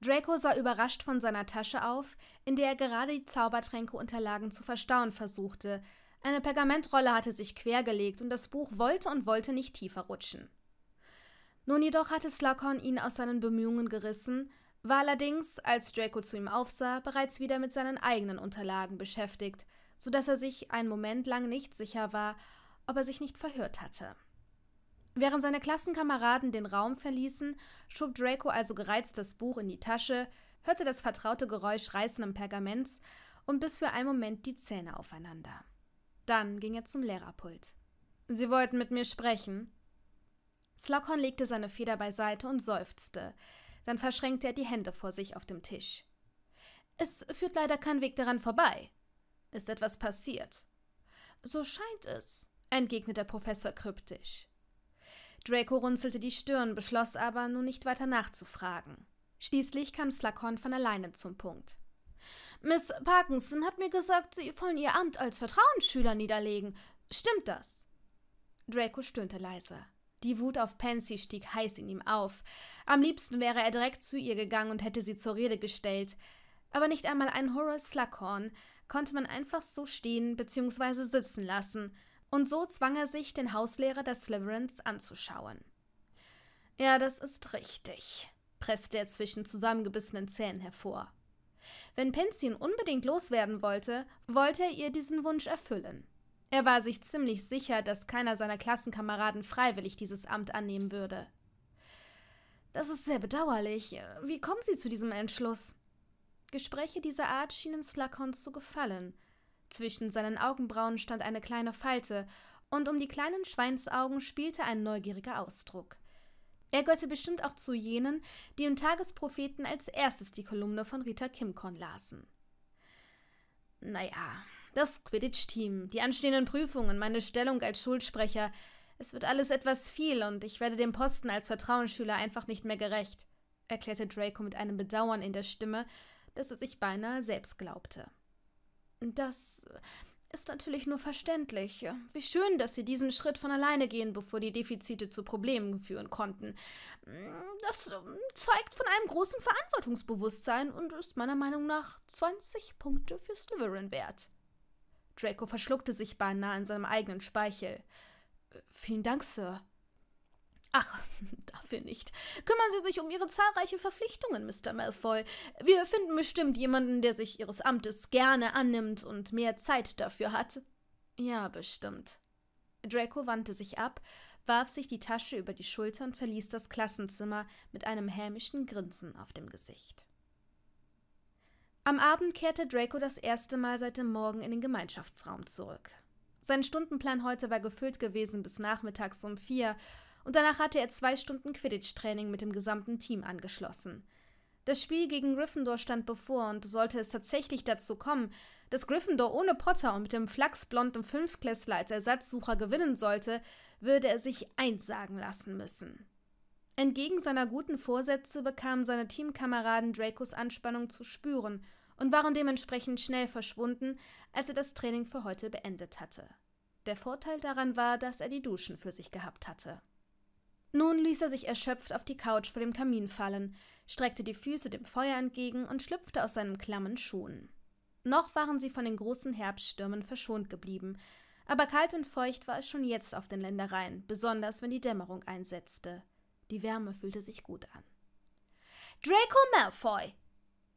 Draco sah überrascht von seiner Tasche auf, in der er gerade die Zaubertränkeunterlagen zu verstauen versuchte. Eine Pergamentrolle hatte sich quergelegt und das Buch wollte und wollte nicht tiefer rutschen. Nun jedoch hatte Slughorn ihn aus seinen Bemühungen gerissen, war allerdings, als Draco zu ihm aufsah, bereits wieder mit seinen eigenen Unterlagen beschäftigt, so dass er sich einen Moment lang nicht sicher war, ob er sich nicht verhört hatte. Während seine Klassenkameraden den Raum verließen, schob Draco also gereizt das Buch in die Tasche, hörte das vertraute Geräusch reißenden Pergaments und biss für einen Moment die Zähne aufeinander. Dann ging er zum Lehrerpult. Sie wollten mit mir sprechen? Slockhorn legte seine Feder beiseite und seufzte. Dann verschränkte er die Hände vor sich auf dem Tisch. Es führt leider kein Weg daran vorbei. Ist etwas passiert? So scheint es, entgegnete der Professor kryptisch. Draco runzelte die Stirn, beschloss aber, nun nicht weiter nachzufragen. Schließlich kam Slughorn von alleine zum Punkt. Miss Parkinson hat mir gesagt, Sie wollen Ihr Amt als Vertrauensschüler niederlegen. Stimmt das? Draco stöhnte leise. Die Wut auf Pansy stieg heiß in ihm auf. Am liebsten wäre er direkt zu ihr gegangen und hätte sie zur Rede gestellt. Aber nicht einmal ein Horace Slughorn konnte man einfach so stehen bzw. sitzen lassen, und so zwang er sich, den Hauslehrer der Slytherins anzuschauen. Ja, das ist richtig, presste er zwischen zusammengebissenen Zähnen hervor. Wenn Pansy ihn unbedingt loswerden wollte, wollte er ihr diesen Wunsch erfüllen. Er war sich ziemlich sicher, dass keiner seiner Klassenkameraden freiwillig dieses Amt annehmen würde. Das ist sehr bedauerlich. Wie kommen Sie zu diesem Entschluss? Gespräche dieser Art schienen Slughorns zu gefallen. Zwischen seinen Augenbrauen stand eine kleine Falte, und um die kleinen Schweinsaugen spielte ein neugieriger Ausdruck. Er gehörte bestimmt auch zu jenen, die im Tagespropheten als erstes die Kolumne von Rita Kimkorn lasen. Naja, das Quidditch-Team, die anstehenden Prüfungen, meine Stellung als Schulsprecher. Es wird alles etwas viel und ich werde dem Posten als Vertrauensschüler einfach nicht mehr gerecht, erklärte Draco mit einem Bedauern in der Stimme, dass er sich beinahe selbst glaubte. Das ist natürlich nur verständlich. Wie schön, dass Sie diesen Schritt von alleine gehen, bevor die Defizite zu Problemen führen konnten. Das zeigt von einem großen Verantwortungsbewusstsein und ist meiner Meinung nach 20 Punkte für Slytherin wert. Draco verschluckte sich beinahe in seinem eigenen Speichel. Äh, vielen Dank, Sir. Ach, [laughs] dafür nicht. Kümmern Sie sich um Ihre zahlreichen Verpflichtungen, Mr. Malfoy. Wir finden bestimmt jemanden, der sich Ihres Amtes gerne annimmt und mehr Zeit dafür hat. Ja, bestimmt. Draco wandte sich ab, warf sich die Tasche über die Schulter und verließ das Klassenzimmer mit einem hämischen Grinsen auf dem Gesicht. Am Abend kehrte Draco das erste Mal seit dem Morgen in den Gemeinschaftsraum zurück. Sein Stundenplan heute war gefüllt gewesen bis nachmittags um vier, und danach hatte er zwei Stunden Quidditch-Training mit dem gesamten Team angeschlossen. Das Spiel gegen Gryffindor stand bevor und sollte es tatsächlich dazu kommen, dass Gryffindor ohne Potter und mit dem flachsblonden Fünfklässler als Ersatzsucher gewinnen sollte, würde er sich eins sagen lassen müssen. Entgegen seiner guten Vorsätze bekamen seine Teamkameraden Dracos Anspannung zu spüren – und waren dementsprechend schnell verschwunden, als er das Training für heute beendet hatte. Der Vorteil daran war, dass er die Duschen für sich gehabt hatte. Nun ließ er sich erschöpft auf die Couch vor dem Kamin fallen, streckte die Füße dem Feuer entgegen und schlüpfte aus seinen klammen Schuhen. Noch waren sie von den großen Herbststürmen verschont geblieben, aber kalt und feucht war es schon jetzt auf den Ländereien, besonders wenn die Dämmerung einsetzte. Die Wärme fühlte sich gut an. Draco Malfoy,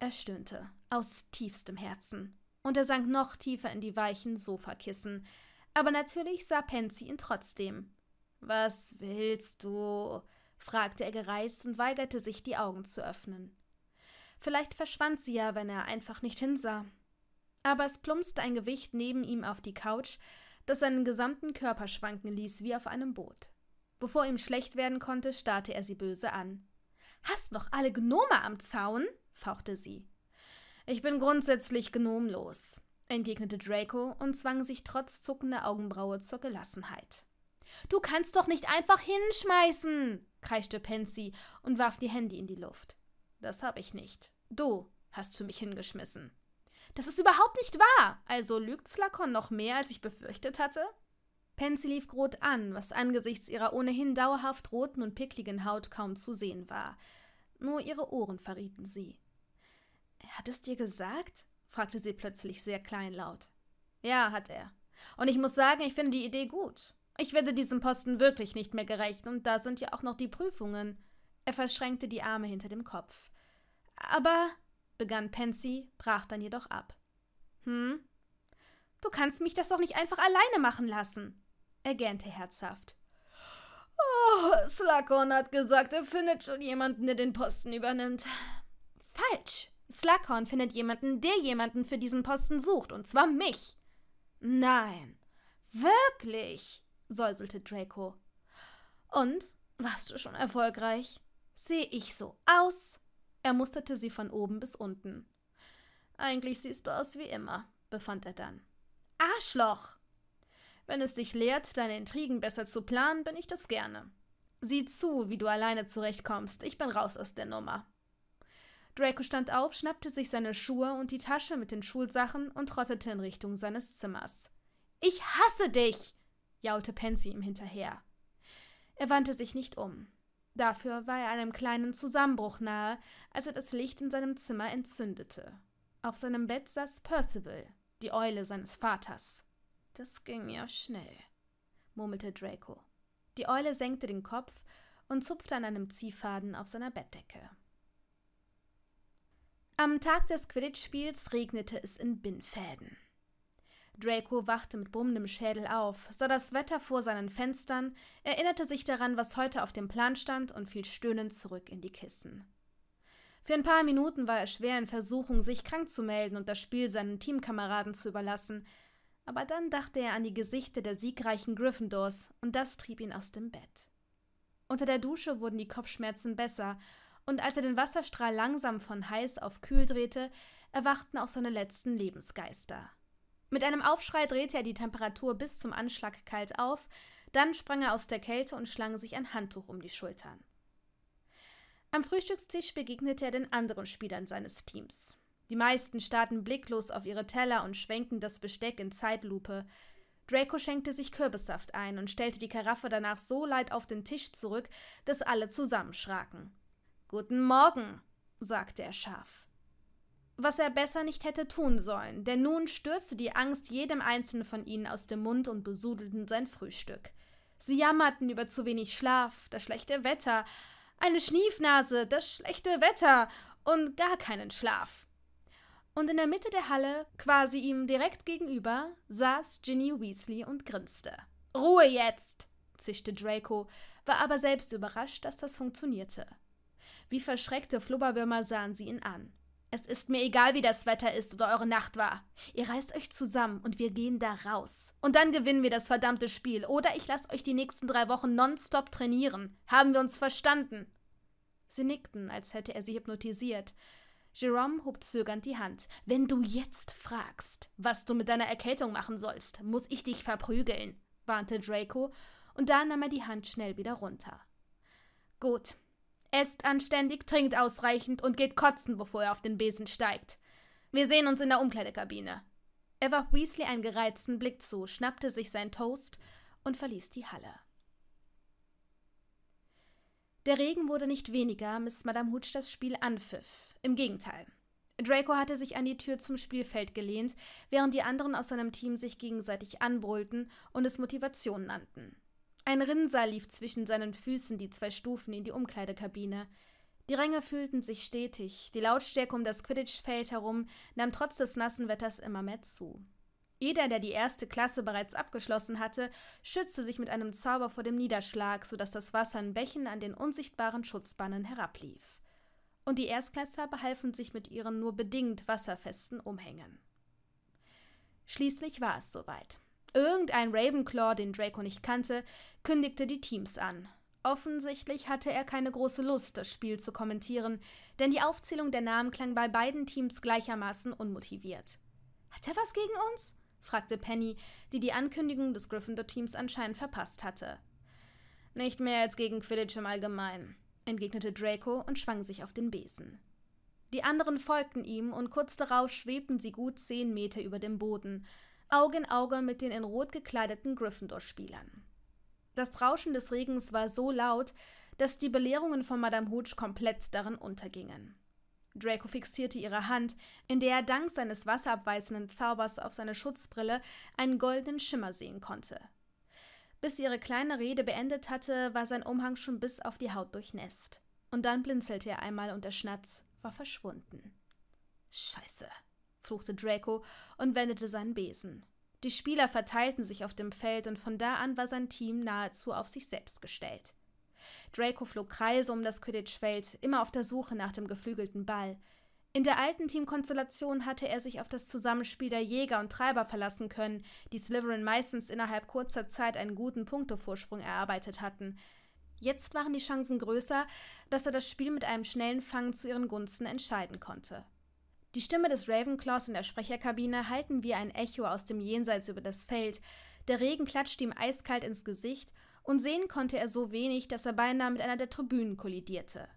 er stöhnte, aus tiefstem Herzen. Und er sank noch tiefer in die weichen Sofakissen. Aber natürlich sah Pansy ihn trotzdem. Was willst du? fragte er gereizt und weigerte sich, die Augen zu öffnen. Vielleicht verschwand sie ja, wenn er einfach nicht hinsah. Aber es plumpste ein Gewicht neben ihm auf die Couch, das seinen gesamten Körper schwanken ließ wie auf einem Boot. Bevor ihm schlecht werden konnte, starrte er sie böse an. Hast noch alle Gnome am Zaun? fauchte sie. Ich bin grundsätzlich gnomlos, entgegnete Draco und zwang sich trotz zuckender Augenbraue zur Gelassenheit. Du kannst doch nicht einfach hinschmeißen, kreischte Pansy und warf die Hände in die Luft. Das habe ich nicht. Du hast für mich hingeschmissen. Das ist überhaupt nicht wahr. Also lügt Slakon noch mehr, als ich befürchtet hatte? Pansy lief rot an, was angesichts ihrer ohnehin dauerhaft roten und pickligen Haut kaum zu sehen war. Nur ihre Ohren verrieten sie. Er hat es dir gesagt? fragte sie plötzlich sehr kleinlaut. Ja, hat er. Und ich muss sagen, ich finde die Idee gut. Ich werde diesem Posten wirklich nicht mehr gerecht, und da sind ja auch noch die Prüfungen. Er verschränkte die Arme hinter dem Kopf. Aber, begann Pansy, brach dann jedoch ab. Hm? Du kannst mich das doch nicht einfach alleine machen lassen, er gähnte herzhaft. Oh, Slughorn hat gesagt, er findet schon jemanden, der den Posten übernimmt. Falsch, Slughorn findet jemanden, der jemanden für diesen Posten sucht, und zwar mich. Nein, wirklich, säuselte Draco. Und warst du schon erfolgreich? Sehe ich so aus? Er musterte sie von oben bis unten. Eigentlich siehst du aus wie immer, befand er dann. Arschloch! Wenn es dich lehrt, deine Intrigen besser zu planen, bin ich das gerne. Sieh zu, wie du alleine zurechtkommst. Ich bin raus aus der Nummer. Draco stand auf, schnappte sich seine Schuhe und die Tasche mit den Schulsachen und trottete in Richtung seines Zimmers. Ich hasse dich! jaulte Pansy ihm hinterher. Er wandte sich nicht um. Dafür war er einem kleinen Zusammenbruch nahe, als er das Licht in seinem Zimmer entzündete. Auf seinem Bett saß Percival, die Eule seines Vaters. Das ging ja schnell, murmelte Draco. Die Eule senkte den Kopf und zupfte an einem Ziehfaden auf seiner Bettdecke. Am Tag des Quidditch-Spiels regnete es in Binnfäden. Draco wachte mit brummendem Schädel auf, sah das Wetter vor seinen Fenstern, erinnerte sich daran, was heute auf dem Plan stand und fiel stöhnend zurück in die Kissen. Für ein paar Minuten war er schwer in Versuchung, sich krank zu melden und das Spiel seinen Teamkameraden zu überlassen, aber dann dachte er an die Gesichter der siegreichen Gryffindors und das trieb ihn aus dem Bett. Unter der Dusche wurden die Kopfschmerzen besser und als er den Wasserstrahl langsam von heiß auf kühl drehte, erwachten auch seine letzten Lebensgeister. Mit einem Aufschrei drehte er die Temperatur bis zum Anschlag kalt auf, dann sprang er aus der Kälte und schlang sich ein Handtuch um die Schultern. Am Frühstückstisch begegnete er den anderen Spielern seines Teams. Die meisten starrten blicklos auf ihre Teller und schwenkten das Besteck in Zeitlupe. Draco schenkte sich Kürbissaft ein und stellte die Karaffe danach so leid auf den Tisch zurück, dass alle zusammenschraken. Guten Morgen, sagte er scharf. Was er besser nicht hätte tun sollen, denn nun stürzte die Angst jedem einzelnen von ihnen aus dem Mund und besudelten sein Frühstück. Sie jammerten über zu wenig Schlaf, das schlechte Wetter, eine Schniefnase, das schlechte Wetter und gar keinen Schlaf. Und in der Mitte der Halle, quasi ihm direkt gegenüber, saß Ginny Weasley und grinste. Ruhe jetzt! zischte Draco, war aber selbst überrascht, dass das funktionierte. Wie verschreckte Flubberwürmer sahen sie ihn an. Es ist mir egal, wie das Wetter ist oder eure Nacht war. Ihr reißt euch zusammen und wir gehen da raus. Und dann gewinnen wir das verdammte Spiel. Oder ich lasse euch die nächsten drei Wochen nonstop trainieren. Haben wir uns verstanden? Sie nickten, als hätte er sie hypnotisiert. Jerome hob zögernd die Hand. Wenn du jetzt fragst, was du mit deiner Erkältung machen sollst, muss ich dich verprügeln, warnte Draco, und da nahm er die Hand schnell wieder runter. Gut, esst anständig, trinkt ausreichend und geht kotzen, bevor er auf den Besen steigt. Wir sehen uns in der Umkleidekabine. Er warf Weasley einen gereizten Blick zu, schnappte sich sein Toast und verließ die Halle. Der Regen wurde nicht weniger, bis Madame Hooch das Spiel anpfiff. Im Gegenteil. Draco hatte sich an die Tür zum Spielfeld gelehnt, während die anderen aus seinem Team sich gegenseitig anbrüllten und es Motivation nannten. Ein Rinnsal lief zwischen seinen Füßen die zwei Stufen in die Umkleidekabine. Die Ränge fühlten sich stetig, die Lautstärke um das Quidditch-Feld herum nahm trotz des nassen Wetters immer mehr zu. Jeder, der die erste Klasse bereits abgeschlossen hatte, schützte sich mit einem Zauber vor dem Niederschlag, sodass das Wasser in Bächen an den unsichtbaren Schutzbannen herablief. Und die Erstklässler behalfen sich mit ihren nur bedingt wasserfesten Umhängen. Schließlich war es soweit. Irgendein Ravenclaw, den Draco nicht kannte, kündigte die Teams an. Offensichtlich hatte er keine große Lust, das Spiel zu kommentieren, denn die Aufzählung der Namen klang bei beiden Teams gleichermaßen unmotiviert. Hat er was gegen uns? fragte Penny, die die Ankündigung des Gryffindor-Teams anscheinend verpasst hatte. Nicht mehr als gegen Quidditch im Allgemeinen, entgegnete Draco und schwang sich auf den Besen. Die anderen folgten ihm und kurz darauf schwebten sie gut zehn Meter über dem Boden, Auge in Auge mit den in Rot gekleideten Gryffindor-Spielern. Das Rauschen des Regens war so laut, dass die Belehrungen von Madame Hooch komplett darin untergingen. Draco fixierte ihre Hand, in der er dank seines wasserabweisenden Zaubers auf seine Schutzbrille einen goldenen Schimmer sehen konnte. Bis ihre kleine Rede beendet hatte, war sein Umhang schon bis auf die Haut durchnässt. Und dann blinzelte er einmal und der Schnatz war verschwunden. Scheiße, fluchte Draco und wendete seinen Besen. Die Spieler verteilten sich auf dem Feld und von da an war sein Team nahezu auf sich selbst gestellt. Draco flog Kreise um das Quidditch-Feld, immer auf der Suche nach dem geflügelten Ball. In der alten Teamkonstellation hatte er sich auf das Zusammenspiel der Jäger und Treiber verlassen können, die Slytherin meistens innerhalb kurzer Zeit einen guten Punktevorsprung erarbeitet hatten. Jetzt waren die Chancen größer, dass er das Spiel mit einem schnellen Fang zu ihren Gunsten entscheiden konnte. Die Stimme des Ravenclaws in der Sprecherkabine halten wie ein Echo aus dem Jenseits über das Feld. Der Regen klatschte ihm eiskalt ins Gesicht und sehen konnte er so wenig, dass er beinahe mit einer der Tribünen kollidierte.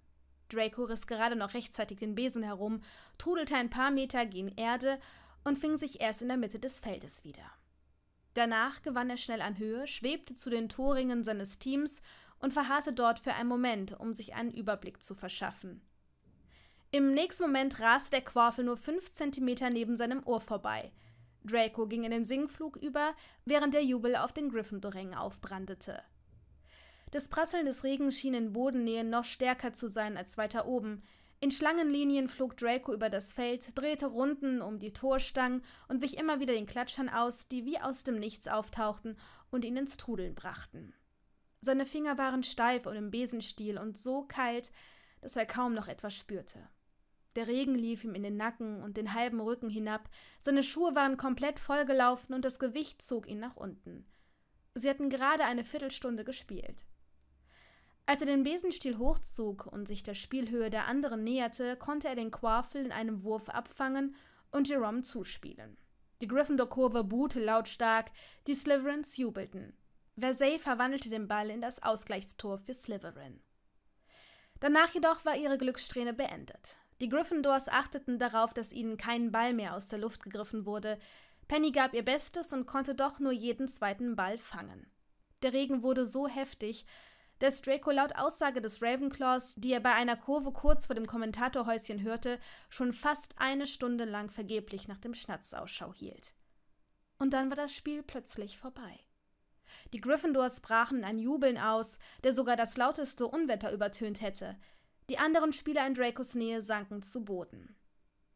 Draco riss gerade noch rechtzeitig den Besen herum, trudelte ein paar Meter gegen Erde und fing sich erst in der Mitte des Feldes wieder. Danach gewann er schnell an Höhe, schwebte zu den Torringen seines Teams und verharrte dort für einen Moment, um sich einen Überblick zu verschaffen. Im nächsten Moment raste der Quorfel nur fünf Zentimeter neben seinem Ohr vorbei. Draco ging in den Singflug über, während der Jubel auf den gryffindor aufbrandete. Das Prasseln des Regens schien in Bodennähe noch stärker zu sein als weiter oben. In Schlangenlinien flog Draco über das Feld, drehte Runden um die Torstangen und wich immer wieder den Klatschern aus, die wie aus dem Nichts auftauchten und ihn ins Trudeln brachten. Seine Finger waren steif und im Besenstiel und so kalt, dass er kaum noch etwas spürte. Der Regen lief ihm in den Nacken und den halben Rücken hinab, seine Schuhe waren komplett vollgelaufen und das Gewicht zog ihn nach unten. Sie hatten gerade eine Viertelstunde gespielt. Als er den Besenstiel hochzog und sich der Spielhöhe der anderen näherte, konnte er den Quaffel in einem Wurf abfangen und Jerome zuspielen. Die Gryffindor-Kurve buhte lautstark, die Slytherins jubelten. Versailles verwandelte den Ball in das Ausgleichstor für Slytherin. Danach jedoch war ihre Glückssträhne beendet. Die Gryffindors achteten darauf, dass ihnen kein Ball mehr aus der Luft gegriffen wurde. Penny gab ihr Bestes und konnte doch nur jeden zweiten Ball fangen. Der Regen wurde so heftig, dass Draco laut Aussage des Ravenclaws, die er bei einer Kurve kurz vor dem Kommentatorhäuschen hörte, schon fast eine Stunde lang vergeblich nach dem Schnatz Ausschau hielt. Und dann war das Spiel plötzlich vorbei. Die Gryffindors brachen ein Jubeln aus, der sogar das lauteste Unwetter übertönt hätte – die anderen Spieler in Dracos Nähe sanken zu Boden.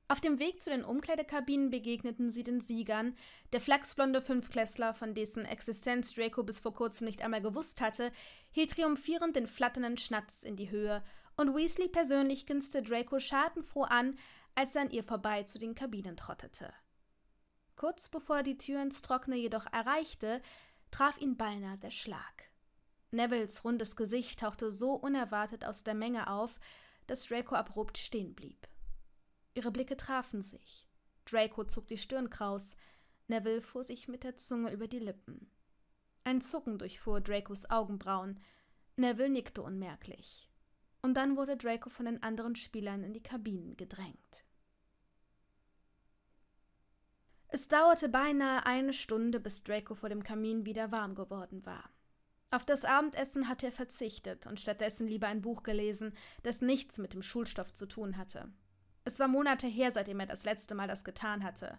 Auf dem Weg zu den Umkleidekabinen begegneten sie den Siegern, der flachsblonde Fünfklässler, von dessen Existenz Draco bis vor kurzem nicht einmal gewusst hatte, hielt triumphierend den flatternden Schnatz in die Höhe und Weasley persönlich grinste Draco schadenfroh an, als er an ihr vorbei zu den Kabinen trottete. Kurz bevor er die Tür ins Trockene jedoch erreichte, traf ihn beinahe der Schlag. Nevilles rundes Gesicht tauchte so unerwartet aus der Menge auf, dass Draco abrupt stehen blieb. Ihre Blicke trafen sich. Draco zog die Stirn kraus. Neville fuhr sich mit der Zunge über die Lippen. Ein Zucken durchfuhr Dracos Augenbrauen. Neville nickte unmerklich. Und dann wurde Draco von den anderen Spielern in die Kabinen gedrängt. Es dauerte beinahe eine Stunde, bis Draco vor dem Kamin wieder warm geworden war. Auf das Abendessen hatte er verzichtet und stattdessen lieber ein Buch gelesen, das nichts mit dem Schulstoff zu tun hatte. Es war Monate her, seitdem er das letzte Mal das getan hatte.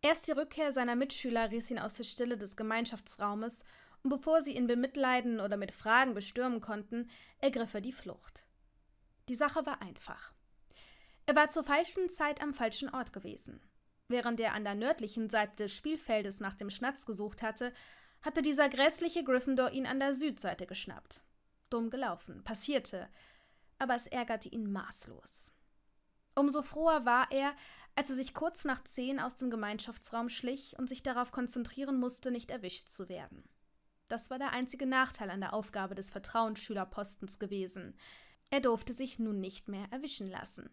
Erst die Rückkehr seiner Mitschüler riss ihn aus der Stille des Gemeinschaftsraumes, und bevor sie ihn bemitleiden oder mit Fragen bestürmen konnten, ergriff er die Flucht. Die Sache war einfach. Er war zur falschen Zeit am falschen Ort gewesen. Während er an der nördlichen Seite des Spielfeldes nach dem Schnatz gesucht hatte, hatte dieser grässliche Gryffindor ihn an der Südseite geschnappt. Dumm gelaufen, passierte, aber es ärgerte ihn maßlos. Umso froher war er, als er sich kurz nach zehn aus dem Gemeinschaftsraum schlich und sich darauf konzentrieren musste, nicht erwischt zu werden. Das war der einzige Nachteil an der Aufgabe des Vertrauensschülerpostens gewesen. Er durfte sich nun nicht mehr erwischen lassen.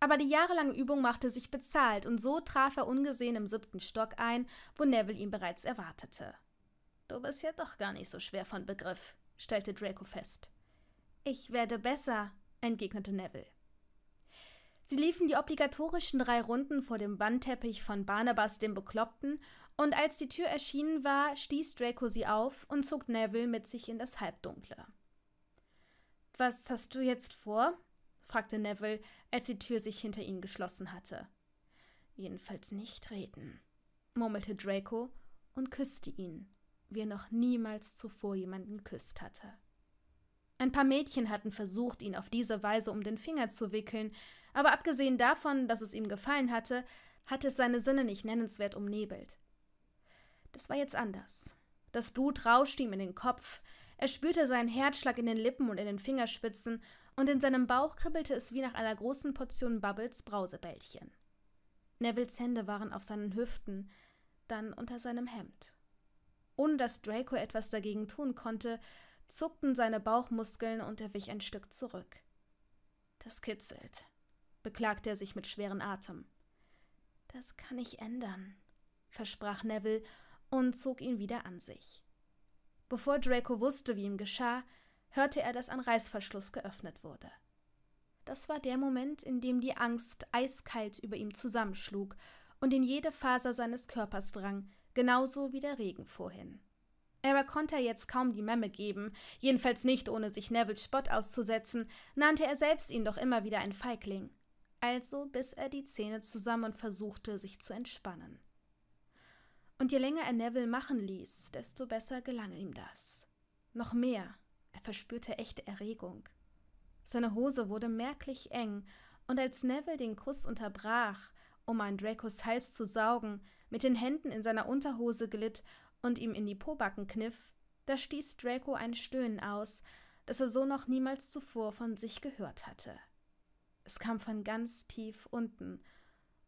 Aber die jahrelange Übung machte sich bezahlt und so traf er ungesehen im siebten Stock ein, wo Neville ihn bereits erwartete. Du bist ja doch gar nicht so schwer von Begriff, stellte Draco fest. Ich werde besser, entgegnete Neville. Sie liefen die obligatorischen drei Runden vor dem Wandteppich von Barnabas dem Bekloppten, und als die Tür erschienen war, stieß Draco sie auf und zog Neville mit sich in das Halbdunkle. Was hast du jetzt vor? fragte Neville, als die Tür sich hinter ihnen geschlossen hatte. Jedenfalls nicht reden, murmelte Draco und küsste ihn wie er noch niemals zuvor jemanden geküsst hatte. Ein paar Mädchen hatten versucht, ihn auf diese Weise um den Finger zu wickeln, aber abgesehen davon, dass es ihm gefallen hatte, hatte es seine Sinne nicht nennenswert umnebelt. Das war jetzt anders. Das Blut rauschte ihm in den Kopf, er spürte seinen Herzschlag in den Lippen und in den Fingerspitzen, und in seinem Bauch kribbelte es wie nach einer großen Portion Bubbles Brausebällchen. Nevilles Hände waren auf seinen Hüften, dann unter seinem Hemd. Ohne dass Draco etwas dagegen tun konnte, zuckten seine Bauchmuskeln und er wich ein Stück zurück. Das kitzelt, beklagte er sich mit schweren Atem. Das kann ich ändern, versprach Neville und zog ihn wieder an sich. Bevor Draco wusste, wie ihm geschah, hörte er, dass ein Reißverschluss geöffnet wurde. Das war der Moment, in dem die Angst eiskalt über ihm zusammenschlug und in jede Faser seines Körpers drang, genauso wie der Regen vorhin. Er konnte jetzt kaum die Memme geben, jedenfalls nicht ohne sich Nevils Spott auszusetzen, nannte er selbst ihn doch immer wieder ein Feigling. Also biss er die Zähne zusammen und versuchte, sich zu entspannen. Und je länger er Neville machen ließ, desto besser gelang ihm das. Noch mehr, er verspürte echte Erregung. Seine Hose wurde merklich eng, und als Neville den Kuss unterbrach, um an Dracos Hals zu saugen, mit den Händen in seiner Unterhose glitt und ihm in die Pobacken kniff, da stieß Draco ein Stöhnen aus, das er so noch niemals zuvor von sich gehört hatte. Es kam von ganz tief unten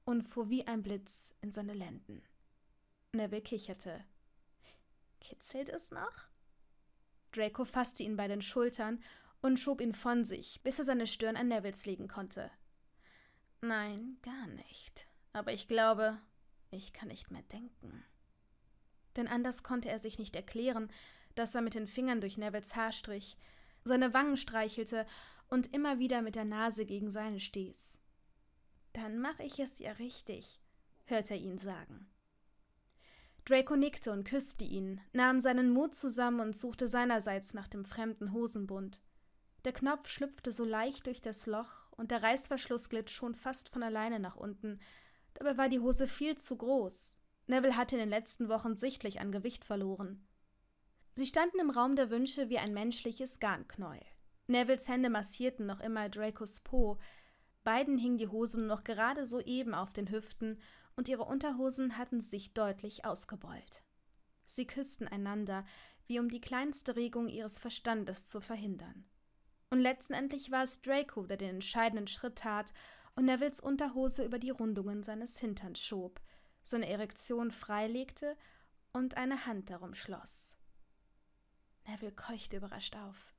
und fuhr wie ein Blitz in seine Lenden. Neville kicherte. Kitzelt es noch? Draco fasste ihn bei den Schultern und schob ihn von sich, bis er seine Stirn an Nevils legen konnte. Nein, gar nicht. Aber ich glaube, ich kann nicht mehr denken. Denn anders konnte er sich nicht erklären, dass er mit den Fingern durch Nevils Haar strich, seine Wangen streichelte und immer wieder mit der Nase gegen seine stieß. Dann mache ich es ja richtig, hörte er ihn sagen. Draco nickte und küsste ihn, nahm seinen Mut zusammen und suchte seinerseits nach dem fremden Hosenbund. Der Knopf schlüpfte so leicht durch das Loch und der Reißverschluss glitt schon fast von alleine nach unten, Dabei war die Hose viel zu groß. Neville hatte in den letzten Wochen sichtlich an Gewicht verloren. Sie standen im Raum der Wünsche wie ein menschliches Garnknäuel. Nevilles Hände massierten noch immer Dracos Po. Beiden hing die Hose nur noch gerade soeben auf den Hüften und ihre Unterhosen hatten sich deutlich ausgebeult. Sie küssten einander, wie um die kleinste Regung ihres Verstandes zu verhindern. Und letztendlich war es Draco, der den entscheidenden Schritt tat und Nevils Unterhose über die Rundungen seines Hinterns schob, seine Erektion freilegte und eine Hand darum schloss. Neville keuchte überrascht auf.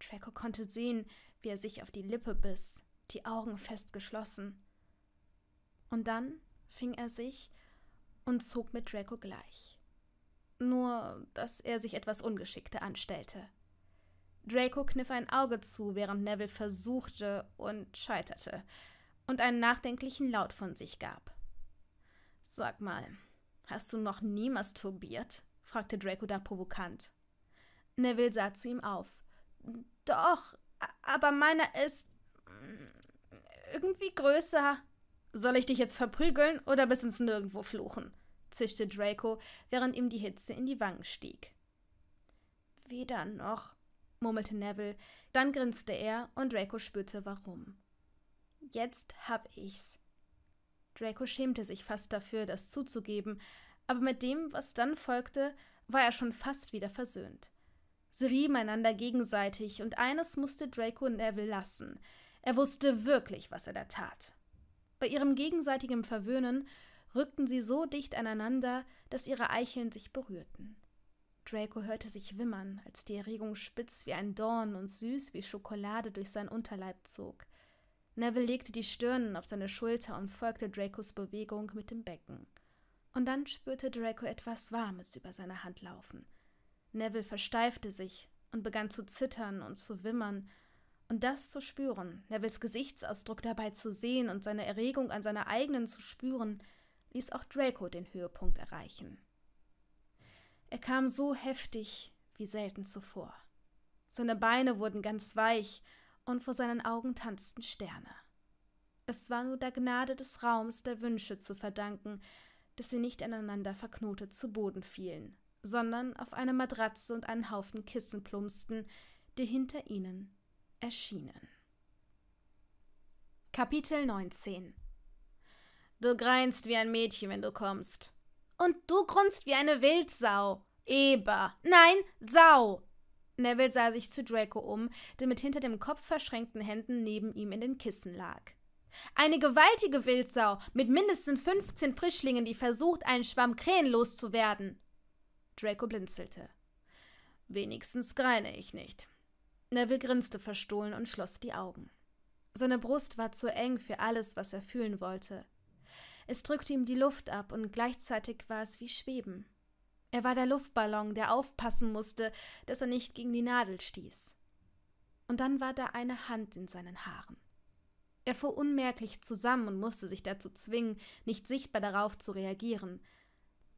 Draco konnte sehen, wie er sich auf die Lippe biss, die Augen fest geschlossen. Und dann fing er sich und zog mit Draco gleich. Nur, dass er sich etwas ungeschickter anstellte. Draco kniff ein Auge zu, während Neville versuchte und scheiterte und einen nachdenklichen Laut von sich gab. Sag mal, hast du noch nie masturbiert? fragte Draco da provokant. Neville sah zu ihm auf. Doch, aber meiner ist mm, irgendwie größer. Soll ich dich jetzt verprügeln oder bis ins Nirgendwo fluchen? zischte Draco, während ihm die Hitze in die Wangen stieg. Weder noch, murmelte Neville, dann grinste er und Draco spürte warum. Jetzt hab ich's. Draco schämte sich fast dafür, das zuzugeben, aber mit dem, was dann folgte, war er schon fast wieder versöhnt. Sie rieben einander gegenseitig, und eines musste Draco Neville lassen. Er wusste wirklich, was er da tat. Bei ihrem gegenseitigen Verwöhnen rückten sie so dicht aneinander, dass ihre Eicheln sich berührten. Draco hörte sich wimmern, als die Erregung spitz wie ein Dorn und süß wie Schokolade durch seinen Unterleib zog. Neville legte die Stirnen auf seine Schulter und folgte Dracos Bewegung mit dem Becken. Und dann spürte Draco etwas Warmes über seine Hand laufen. Neville versteifte sich und begann zu zittern und zu wimmern, und das zu spüren, Nevilles Gesichtsausdruck dabei zu sehen und seine Erregung an seiner eigenen zu spüren, ließ auch Draco den Höhepunkt erreichen. Er kam so heftig wie selten zuvor. Seine Beine wurden ganz weich und vor seinen Augen tanzten Sterne. Es war nur der Gnade des Raums der Wünsche zu verdanken, dass sie nicht aneinander verknotet zu Boden fielen, sondern auf eine Matratze und einen Haufen Kissen plumpsten, die hinter ihnen erschienen. Kapitel 19 Du greinst wie ein Mädchen, wenn du kommst. Und du grunzt wie eine Wildsau, Eber. Nein, Sau. Neville sah sich zu Draco um, der mit hinter dem Kopf verschränkten Händen neben ihm in den Kissen lag. Eine gewaltige Wildsau mit mindestens 15 Frischlingen, die versucht, einen Schwamm Krähen loszuwerden. Draco blinzelte. Wenigstens greine ich nicht. Neville grinste verstohlen und schloss die Augen. Seine Brust war zu eng für alles, was er fühlen wollte. Es drückte ihm die Luft ab und gleichzeitig war es wie Schweben. Er war der Luftballon, der aufpassen musste, dass er nicht gegen die Nadel stieß. Und dann war da eine Hand in seinen Haaren. Er fuhr unmerklich zusammen und musste sich dazu zwingen, nicht sichtbar darauf zu reagieren.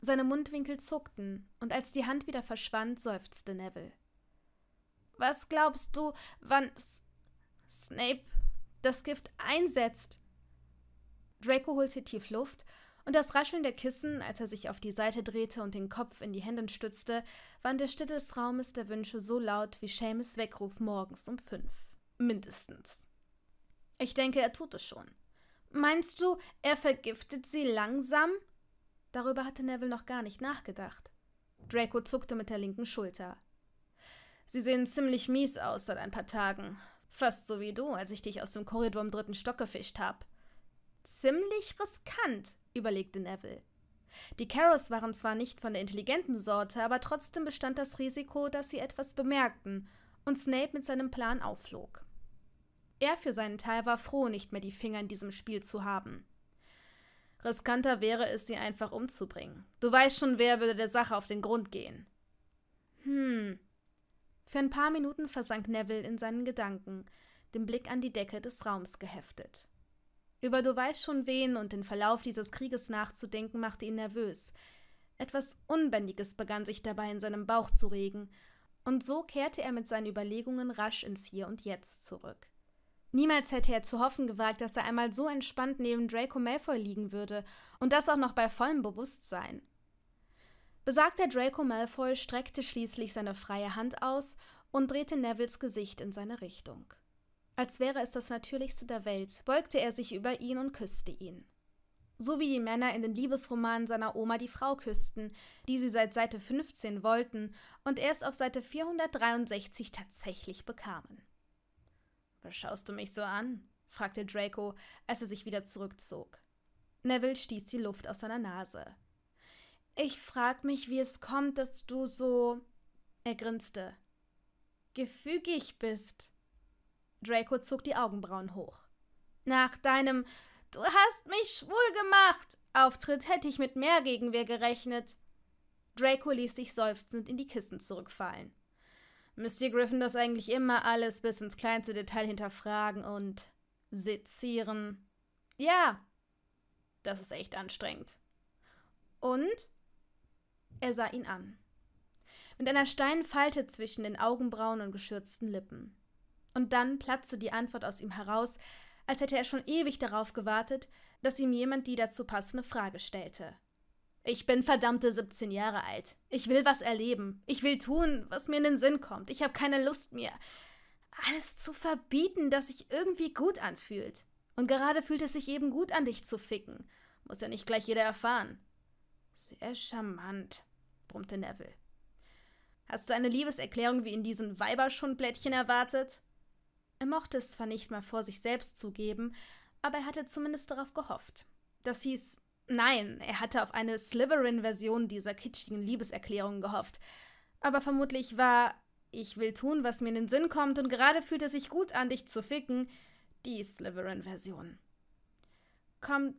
Seine Mundwinkel zuckten, und als die Hand wieder verschwand, seufzte Neville. Was glaubst du, wann S Snape das Gift einsetzt? Draco holte tief Luft und das Rascheln der Kissen, als er sich auf die Seite drehte und den Kopf in die Hände stützte, war in der Stille des Raumes der Wünsche so laut wie Seamus Weckruf morgens um fünf. Mindestens. Ich denke, er tut es schon. Meinst du, er vergiftet sie langsam? Darüber hatte Neville noch gar nicht nachgedacht. Draco zuckte mit der linken Schulter. Sie sehen ziemlich mies aus seit ein paar Tagen. Fast so wie du, als ich dich aus dem Korridor im dritten Stock gefischt hab. Ziemlich riskant, überlegte Neville. Die Carrows waren zwar nicht von der intelligenten Sorte, aber trotzdem bestand das Risiko, dass sie etwas bemerkten und Snape mit seinem Plan aufflog. Er für seinen Teil war froh, nicht mehr die Finger in diesem Spiel zu haben. Riskanter wäre es, sie einfach umzubringen. Du weißt schon, wer würde der Sache auf den Grund gehen. Hm. Für ein paar Minuten versank Neville in seinen Gedanken, den Blick an die Decke des Raums geheftet. Über du weißt schon wen und den Verlauf dieses Krieges nachzudenken machte ihn nervös. Etwas Unbändiges begann sich dabei in seinem Bauch zu regen, und so kehrte er mit seinen Überlegungen rasch ins Hier und Jetzt zurück. Niemals hätte er zu hoffen gewagt, dass er einmal so entspannt neben Draco Malfoy liegen würde, und das auch noch bei vollem Bewusstsein. Besagter Draco Malfoy streckte schließlich seine freie Hand aus und drehte Nevils Gesicht in seine Richtung als wäre es das Natürlichste der Welt, beugte er sich über ihn und küsste ihn. So wie die Männer in den Liebesromanen seiner Oma die Frau küssten, die sie seit Seite 15 wollten und erst auf Seite 463 tatsächlich bekamen. Was schaust du mich so an? fragte Draco, als er sich wieder zurückzog. Neville stieß die Luft aus seiner Nase. Ich frag mich, wie es kommt, dass du so. Er grinste. Gefügig bist. Draco zog die Augenbrauen hoch. Nach deinem Du hast mich schwul gemacht Auftritt hätte ich mit mehr Gegenwehr gerechnet. Draco ließ sich seufzend in die Kissen zurückfallen. Müsst Griffin das eigentlich immer alles bis ins kleinste Detail hinterfragen und sezieren? Ja, das ist echt anstrengend. Und? Er sah ihn an. Mit einer Steinfalte zwischen den Augenbrauen und geschürzten Lippen. Und dann platzte die Antwort aus ihm heraus, als hätte er schon ewig darauf gewartet, dass ihm jemand die dazu passende Frage stellte. Ich bin verdammte 17 Jahre alt. Ich will was erleben. Ich will tun, was mir in den Sinn kommt. Ich habe keine Lust mehr. Alles zu verbieten, das sich irgendwie gut anfühlt. Und gerade fühlt es sich eben gut an, dich zu ficken. Muss ja nicht gleich jeder erfahren. Sehr charmant, brummte Neville. Hast du eine Liebeserklärung wie in diesen Weiberschundblättchen erwartet? Er mochte es zwar nicht mal vor sich selbst zugeben, aber er hatte zumindest darauf gehofft. Das hieß, nein, er hatte auf eine Slytherin-Version dieser kitschigen Liebeserklärung gehofft. Aber vermutlich war, ich will tun, was mir in den Sinn kommt und gerade fühlt es sich gut an, dich zu ficken, die Slytherin-Version. Kommt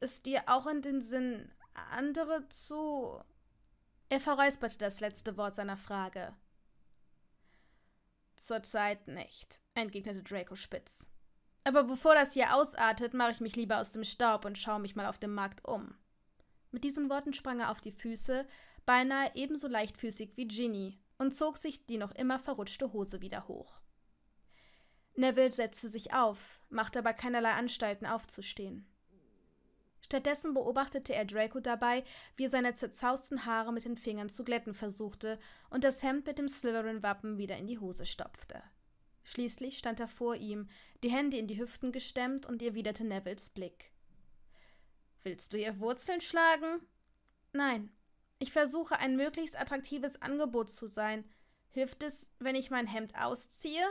es dir auch in den Sinn, andere zu... Er verräusperte das letzte Wort seiner Frage. Zurzeit nicht entgegnete Draco spitz. Aber bevor das hier ausartet, mache ich mich lieber aus dem Staub und schaue mich mal auf dem Markt um. Mit diesen Worten sprang er auf die Füße, beinahe ebenso leichtfüßig wie Ginny, und zog sich die noch immer verrutschte Hose wieder hoch. Neville setzte sich auf, machte aber keinerlei Anstalten aufzustehen. Stattdessen beobachtete er Draco dabei, wie er seine zerzausten Haare mit den Fingern zu glätten versuchte und das Hemd mit dem Slytherin-Wappen wieder in die Hose stopfte. Schließlich stand er vor ihm, die Hände in die Hüften gestemmt und erwiderte Nevilles Blick. Willst du ihr Wurzeln schlagen? Nein. Ich versuche, ein möglichst attraktives Angebot zu sein. Hilft es, wenn ich mein Hemd ausziehe?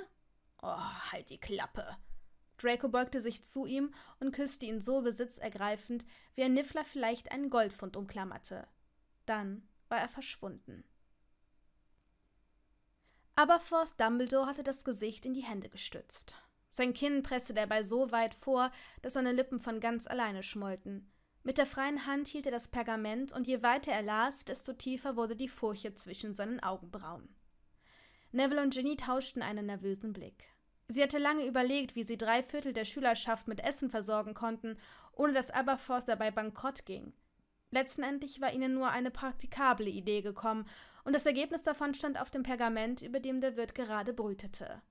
Oh, halt die Klappe. Draco beugte sich zu ihm und küsste ihn so besitzergreifend, wie ein Niffler vielleicht einen Goldfund umklammerte. Dann war er verschwunden. Aberforth Dumbledore hatte das Gesicht in die Hände gestützt. Sein Kinn presste dabei so weit vor, dass seine Lippen von ganz alleine schmollten. Mit der freien Hand hielt er das Pergament, und je weiter er las, desto tiefer wurde die Furche zwischen seinen Augenbrauen. Neville und Ginny tauschten einen nervösen Blick. Sie hatte lange überlegt, wie sie drei Viertel der Schülerschaft mit Essen versorgen konnten, ohne dass Aberforth dabei bankrott ging. Letztendlich war ihnen nur eine praktikable Idee gekommen, und das Ergebnis davon stand auf dem Pergament, über dem der Wirt gerade brütete.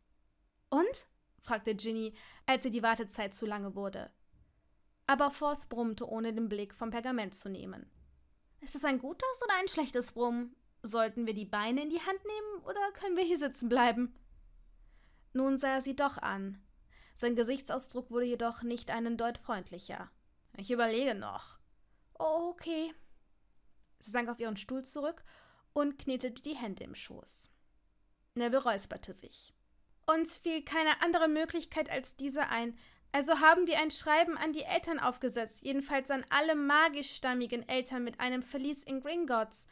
Und? fragte Ginny, als ihr die Wartezeit zu lange wurde. Aber Forth brummte, ohne den Blick vom Pergament zu nehmen. Ist es ein gutes oder ein schlechtes Brummen? Sollten wir die Beine in die Hand nehmen oder können wir hier sitzen bleiben? Nun sah er sie doch an. Sein Gesichtsausdruck wurde jedoch nicht einen Deut freundlicher. Ich überlege noch, Oh, okay. Sie sank auf ihren Stuhl zurück und knetete die Hände im Schoß. Neville räusperte sich. Uns fiel keine andere Möglichkeit als diese ein, also haben wir ein Schreiben an die Eltern aufgesetzt, jedenfalls an alle magischstammigen Eltern mit einem Verlies in Gringotts.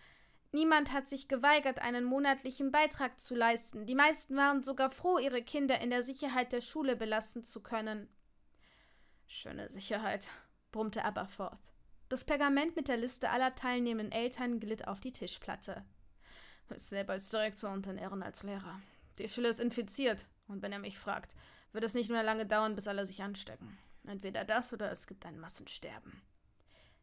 Niemand hat sich geweigert, einen monatlichen Beitrag zu leisten. Die meisten waren sogar froh, ihre Kinder in der Sicherheit der Schule belassen zu können. Schöne Sicherheit, brummte Aberforth. Das Pergament mit der Liste aller teilnehmenden Eltern glitt auf die Tischplatte. Selber als Direktor und dann Ehren als Lehrer. Die Schule ist infiziert und wenn er mich fragt, wird es nicht mehr lange dauern, bis alle sich anstecken. Entweder das oder es gibt ein Massensterben.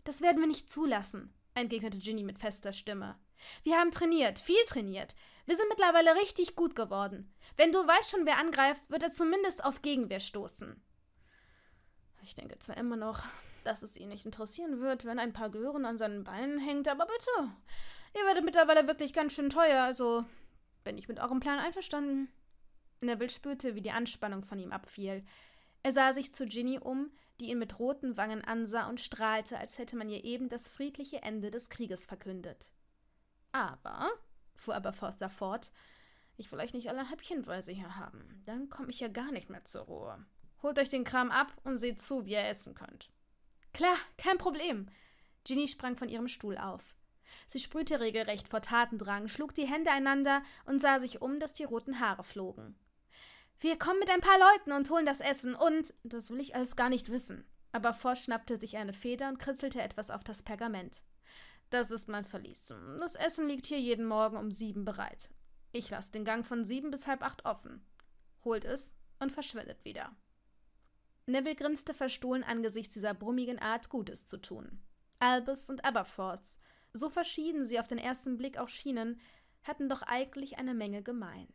Das werden wir nicht zulassen, entgegnete Ginny mit fester Stimme. Wir haben trainiert, viel trainiert. Wir sind mittlerweile richtig gut geworden. Wenn du weißt schon, wer angreift, wird er zumindest auf Gegenwehr stoßen. Ich denke zwar immer noch, dass es ihn nicht interessieren wird, wenn ein paar Gehören an seinen Beinen hängt, aber bitte. Ihr werdet mittlerweile wirklich ganz schön teuer, also bin ich mit eurem Plan einverstanden. Neville spürte, wie die Anspannung von ihm abfiel. Er sah sich zu Ginny um, die ihn mit roten Wangen ansah und strahlte, als hätte man ihr eben das friedliche Ende des Krieges verkündet. Aber, fuhr aber Forster fort, ich will euch nicht alle häppchenweise hier haben. Dann komme ich ja gar nicht mehr zur Ruhe. Holt euch den Kram ab und seht zu, wie ihr essen könnt. Klar, kein Problem. Ginny sprang von ihrem Stuhl auf. Sie sprühte regelrecht vor Tatendrang, schlug die Hände einander und sah sich um, dass die roten Haare flogen. Wir kommen mit ein paar Leuten und holen das Essen und. Das will ich alles gar nicht wissen. Aber Ford schnappte sich eine Feder und kritzelte etwas auf das Pergament. Das ist mein Verlies. Das Essen liegt hier jeden Morgen um sieben bereit. Ich lasse den Gang von sieben bis halb acht offen. Holt es und verschwindet wieder. Neville grinste verstohlen angesichts dieser brummigen Art, Gutes zu tun. Albus und Aberforth, so verschieden sie auf den ersten Blick auch schienen, hatten doch eigentlich eine Menge gemein.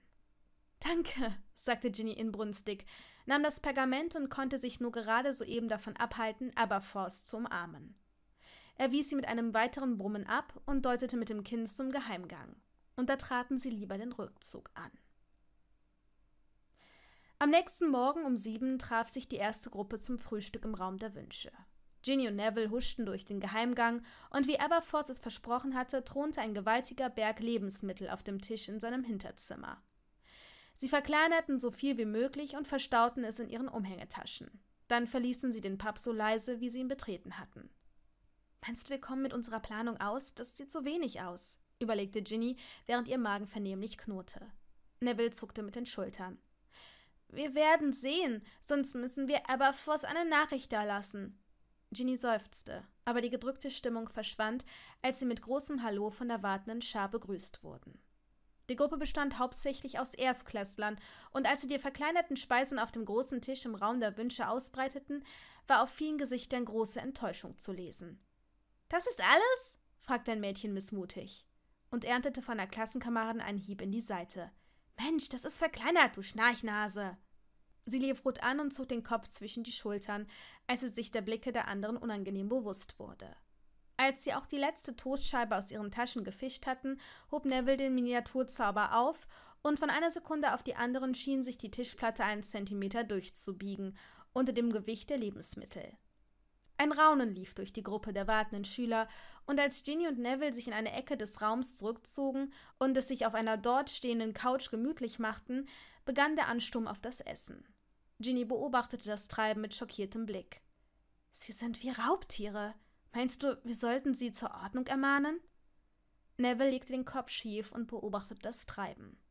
Danke, [laughs] sagte Ginny inbrünstig, nahm das Pergament und konnte sich nur gerade soeben davon abhalten, Aberforth zu umarmen. Er wies sie mit einem weiteren Brummen ab und deutete mit dem Kinn zum Geheimgang. Und da traten sie lieber den Rückzug an. Am nächsten Morgen um sieben traf sich die erste Gruppe zum Frühstück im Raum der Wünsche. Ginny und Neville huschten durch den Geheimgang und wie Aberforth es versprochen hatte, thronte ein gewaltiger Berg Lebensmittel auf dem Tisch in seinem Hinterzimmer. Sie verkleinerten so viel wie möglich und verstauten es in ihren Umhängetaschen. Dann verließen sie den Pub so leise, wie sie ihn betreten hatten. Meinst du, wir kommen mit unserer Planung aus? Das sieht so wenig aus, überlegte Ginny, während ihr Magen vernehmlich knurrte. Neville zuckte mit den Schultern. Wir werden sehen, sonst müssen wir Aberforth eine Nachricht da lassen. Ginny seufzte, aber die gedrückte Stimmung verschwand, als sie mit großem Hallo von der wartenden Schar begrüßt wurden. Die Gruppe bestand hauptsächlich aus Erstklässlern, und als sie die verkleinerten Speisen auf dem großen Tisch im Raum der Wünsche ausbreiteten, war auf vielen Gesichtern große Enttäuschung zu lesen. Das ist alles? fragte ein Mädchen missmutig und erntete von der Klassenkameradin einen Hieb in die Seite. Mensch, das ist verkleinert, du Schnarchnase. Sie lief rot an und zog den Kopf zwischen die Schultern, als sie sich der Blicke der anderen unangenehm bewusst wurde. Als sie auch die letzte Toastscheibe aus ihren Taschen gefischt hatten, hob Neville den Miniaturzauber auf, und von einer Sekunde auf die anderen schien sich die Tischplatte einen Zentimeter durchzubiegen, unter dem Gewicht der Lebensmittel. Ein Raunen lief durch die Gruppe der wartenden Schüler, und als Ginny und Neville sich in eine Ecke des Raums zurückzogen und es sich auf einer dort stehenden Couch gemütlich machten, begann der Ansturm auf das Essen. Ginny beobachtete das Treiben mit schockiertem Blick. Sie sind wie Raubtiere. Meinst du, wir sollten sie zur Ordnung ermahnen? Neville legte den Kopf schief und beobachtete das Treiben.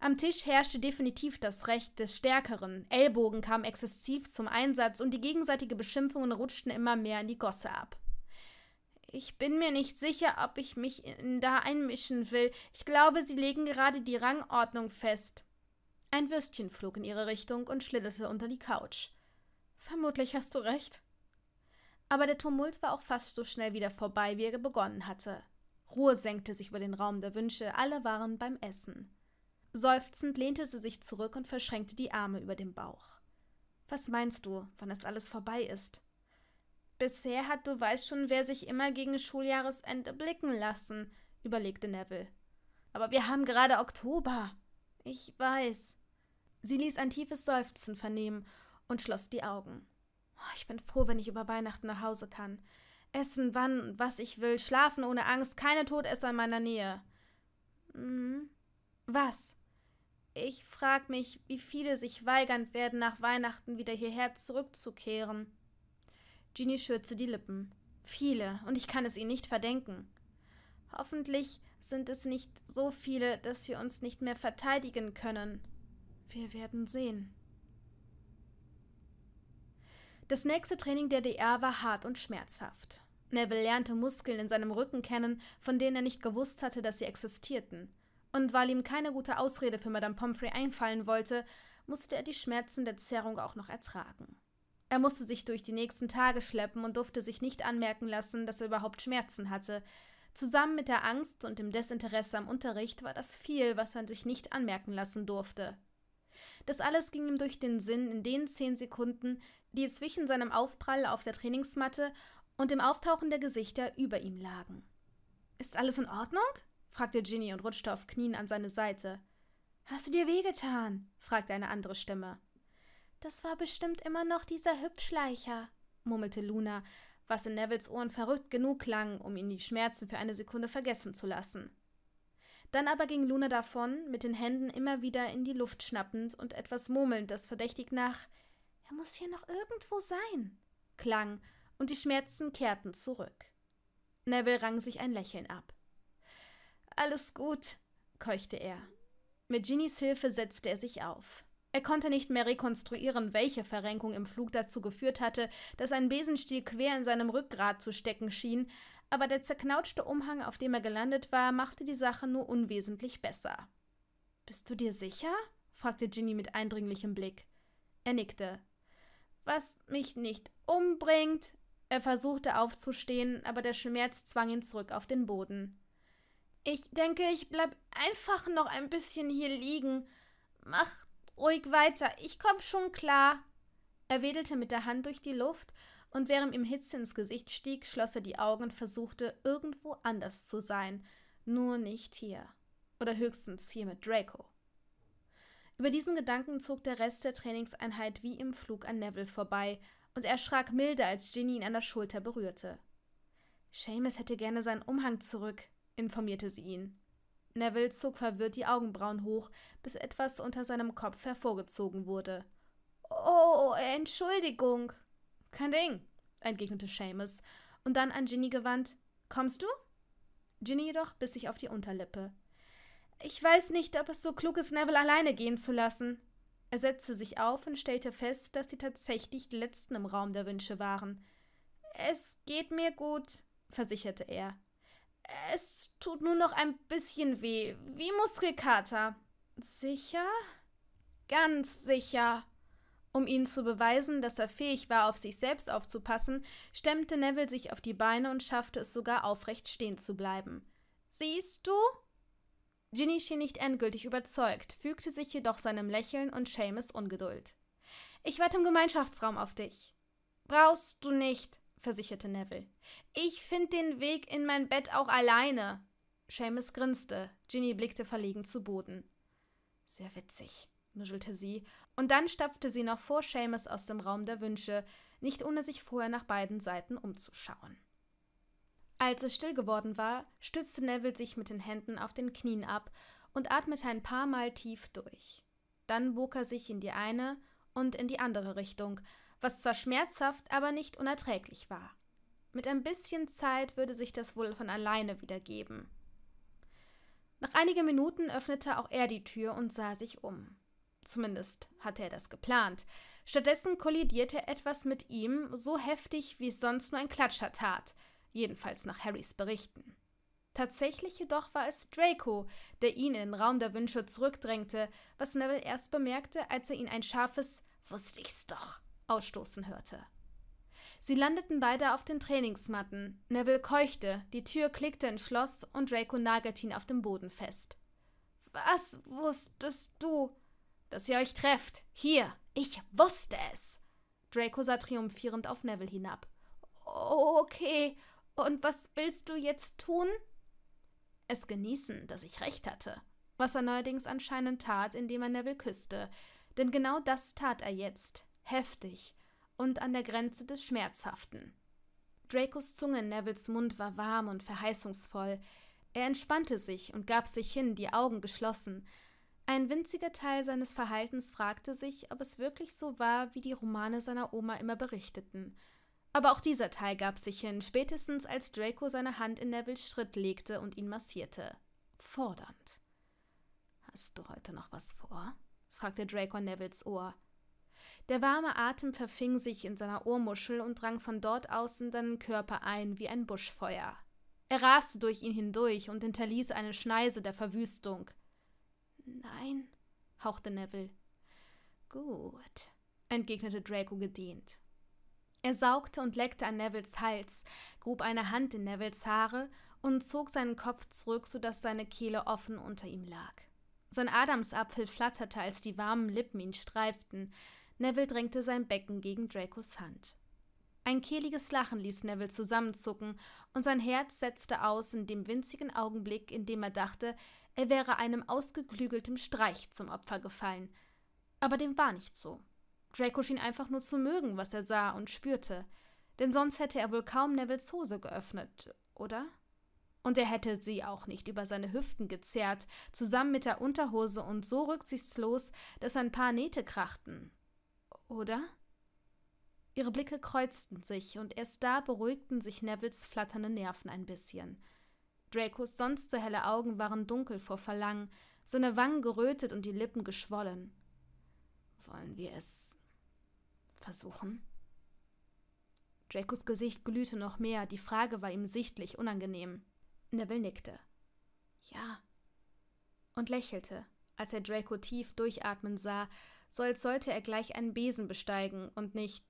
Am Tisch herrschte definitiv das Recht des Stärkeren. Ellbogen kamen exzessiv zum Einsatz und die gegenseitige Beschimpfungen rutschten immer mehr in die Gosse ab. Ich bin mir nicht sicher, ob ich mich da einmischen will. Ich glaube, sie legen gerade die Rangordnung fest. Ein Würstchen flog in ihre Richtung und schlitterte unter die Couch. Vermutlich hast du recht. Aber der Tumult war auch fast so schnell wieder vorbei, wie er begonnen hatte. Ruhe senkte sich über den Raum der Wünsche, alle waren beim Essen. Seufzend lehnte sie sich zurück und verschränkte die Arme über dem Bauch. Was meinst du, wann das alles vorbei ist? Bisher hat du weißt schon, wer sich immer gegen Schuljahresende blicken lassen, überlegte Neville. Aber wir haben gerade Oktober. Ich weiß. Sie ließ ein tiefes Seufzen vernehmen und schloss die Augen. Oh, ich bin froh, wenn ich über Weihnachten nach Hause kann. Essen, wann und was ich will, schlafen ohne Angst, keine Todesser in meiner Nähe. Hm? Was? Ich frage mich, wie viele sich weigern werden, nach Weihnachten wieder hierher zurückzukehren. Ginny schürzte die Lippen. Viele, und ich kann es ihnen nicht verdenken. Hoffentlich sind es nicht so viele, dass wir uns nicht mehr verteidigen können. Wir werden sehen. Das nächste Training der DR war hart und schmerzhaft. Neville lernte Muskeln in seinem Rücken kennen, von denen er nicht gewusst hatte, dass sie existierten. Und weil ihm keine gute Ausrede für Madame Pomfrey einfallen wollte, musste er die Schmerzen der Zerrung auch noch ertragen. Er musste sich durch die nächsten Tage schleppen und durfte sich nicht anmerken lassen, dass er überhaupt Schmerzen hatte. Zusammen mit der Angst und dem Desinteresse am Unterricht war das viel, was er sich nicht anmerken lassen durfte. Das alles ging ihm durch den Sinn in den zehn Sekunden, die zwischen seinem Aufprall auf der Trainingsmatte und dem Auftauchen der Gesichter über ihm lagen. Ist alles in Ordnung? fragte Ginny und rutschte auf Knien an seine Seite. Hast du dir wehgetan? fragte eine andere Stimme. Das war bestimmt immer noch dieser Hübschleicher, murmelte Luna, was in Nevils Ohren verrückt genug klang, um ihn die Schmerzen für eine Sekunde vergessen zu lassen. Dann aber ging Luna davon, mit den Händen immer wieder in die Luft schnappend und etwas murmelnd, das verdächtig nach Er muss hier noch irgendwo sein klang, und die Schmerzen kehrten zurück. Neville rang sich ein Lächeln ab. Alles gut, keuchte er. Mit Ginnys Hilfe setzte er sich auf. Er konnte nicht mehr rekonstruieren, welche Verrenkung im Flug dazu geführt hatte, dass ein Besenstiel quer in seinem Rückgrat zu stecken schien, aber der zerknautschte Umhang, auf dem er gelandet war, machte die Sache nur unwesentlich besser. Bist du dir sicher? fragte Ginny mit eindringlichem Blick. Er nickte. Was mich nicht umbringt. Er versuchte aufzustehen, aber der Schmerz zwang ihn zurück auf den Boden. Ich denke, ich bleib einfach noch ein bisschen hier liegen. Mach ruhig weiter, ich komm schon klar. Er wedelte mit der Hand durch die Luft, und während ihm Hitze ins Gesicht stieg, schloss er die Augen und versuchte, irgendwo anders zu sein, nur nicht hier. Oder höchstens hier mit Draco. Über diesen Gedanken zog der Rest der Trainingseinheit wie im Flug an Neville vorbei, und er schrak milde, als Ginny ihn an der Schulter berührte. Seamus hätte gerne seinen Umhang zurück informierte sie ihn. Neville zog verwirrt die Augenbrauen hoch, bis etwas unter seinem Kopf hervorgezogen wurde. Oh, Entschuldigung. Kein Ding, entgegnete Seamus und dann an Ginny gewandt. Kommst du? Ginny jedoch biss sich auf die Unterlippe. Ich weiß nicht, ob es so klug ist, Neville alleine gehen zu lassen. Er setzte sich auf und stellte fest, dass sie tatsächlich die Letzten im Raum der Wünsche waren. Es geht mir gut, versicherte er. Es tut nur noch ein bisschen weh, wie Muskelkater. Sicher? Ganz sicher. Um ihnen zu beweisen, dass er fähig war, auf sich selbst aufzupassen, stemmte Neville sich auf die Beine und schaffte es sogar aufrecht stehen zu bleiben. Siehst du? Ginny schien nicht endgültig überzeugt, fügte sich jedoch seinem Lächeln und Seamus Ungeduld. Ich warte im Gemeinschaftsraum auf dich. Brauchst du nicht, versicherte Neville. Ich finde den Weg in mein Bett auch alleine. Seamus grinste. Ginny blickte verlegen zu Boden. Sehr witzig, nuschelte sie, und dann stapfte sie noch vor Seamus aus dem Raum der Wünsche, nicht ohne sich vorher nach beiden Seiten umzuschauen. Als es still geworden war, stützte Neville sich mit den Händen auf den Knien ab und atmete ein paar Mal tief durch. Dann bog er sich in die eine und in die andere Richtung, was zwar schmerzhaft, aber nicht unerträglich war. Mit ein bisschen Zeit würde sich das wohl von alleine wiedergeben. Nach einigen Minuten öffnete auch er die Tür und sah sich um. Zumindest hatte er das geplant. Stattdessen kollidierte etwas mit ihm, so heftig, wie es sonst nur ein Klatscher tat, jedenfalls nach Harrys Berichten. Tatsächlich jedoch war es Draco, der ihn in den Raum der Wünsche zurückdrängte, was Neville erst bemerkte, als er ihn ein scharfes Wusste ich's doch ausstoßen hörte. Sie landeten beide auf den Trainingsmatten. Neville keuchte, die Tür klickte ins Schloss und Draco nagelte ihn auf dem Boden fest. Was wusstest du? Dass ihr euch trefft. Hier, ich wusste es. Draco sah triumphierend auf Neville hinab. Okay, und was willst du jetzt tun? Es genießen, dass ich recht hatte, was er neuerdings anscheinend tat, indem er Neville küsste, denn genau das tat er jetzt heftig und an der Grenze des Schmerzhaften. Dracos Zunge in Nevils Mund war warm und verheißungsvoll. Er entspannte sich und gab sich hin, die Augen geschlossen. Ein winziger Teil seines Verhaltens fragte sich, ob es wirklich so war, wie die Romane seiner Oma immer berichteten. Aber auch dieser Teil gab sich hin, spätestens als Draco seine Hand in Nevils Schritt legte und ihn massierte. Fordernd. Hast du heute noch was vor? fragte Draco Nevils Ohr. Der warme Atem verfing sich in seiner Ohrmuschel und drang von dort aus in seinen Körper ein wie ein Buschfeuer. Er raste durch ihn hindurch und hinterließ eine Schneise der Verwüstung. Nein, hauchte Neville. Gut, entgegnete Draco gedehnt. Er saugte und leckte an Nevilles Hals, grub eine Hand in Nevilles Haare und zog seinen Kopf zurück, sodass seine Kehle offen unter ihm lag. Sein Adamsapfel flatterte, als die warmen Lippen ihn streiften. Neville drängte sein Becken gegen Dracos Hand. Ein kehliges Lachen ließ Neville zusammenzucken, und sein Herz setzte aus in dem winzigen Augenblick, in dem er dachte, er wäre einem ausgeklügelten Streich zum Opfer gefallen. Aber dem war nicht so. Draco schien einfach nur zu mögen, was er sah und spürte, denn sonst hätte er wohl kaum Nevilles Hose geöffnet, oder? Und er hätte sie auch nicht über seine Hüften gezerrt, zusammen mit der Unterhose und so rücksichtslos, dass ein paar Nähte krachten, oder? Ihre Blicke kreuzten sich, und erst da beruhigten sich Nevils flatternde Nerven ein bisschen. Dracos sonst so helle Augen waren dunkel vor Verlangen, seine Wangen gerötet und die Lippen geschwollen. Wollen wir es versuchen? Dracos Gesicht glühte noch mehr, die Frage war ihm sichtlich unangenehm. Neville nickte. Ja. Und lächelte, als er Draco tief durchatmen sah, so als sollte er gleich einen Besen besteigen und nicht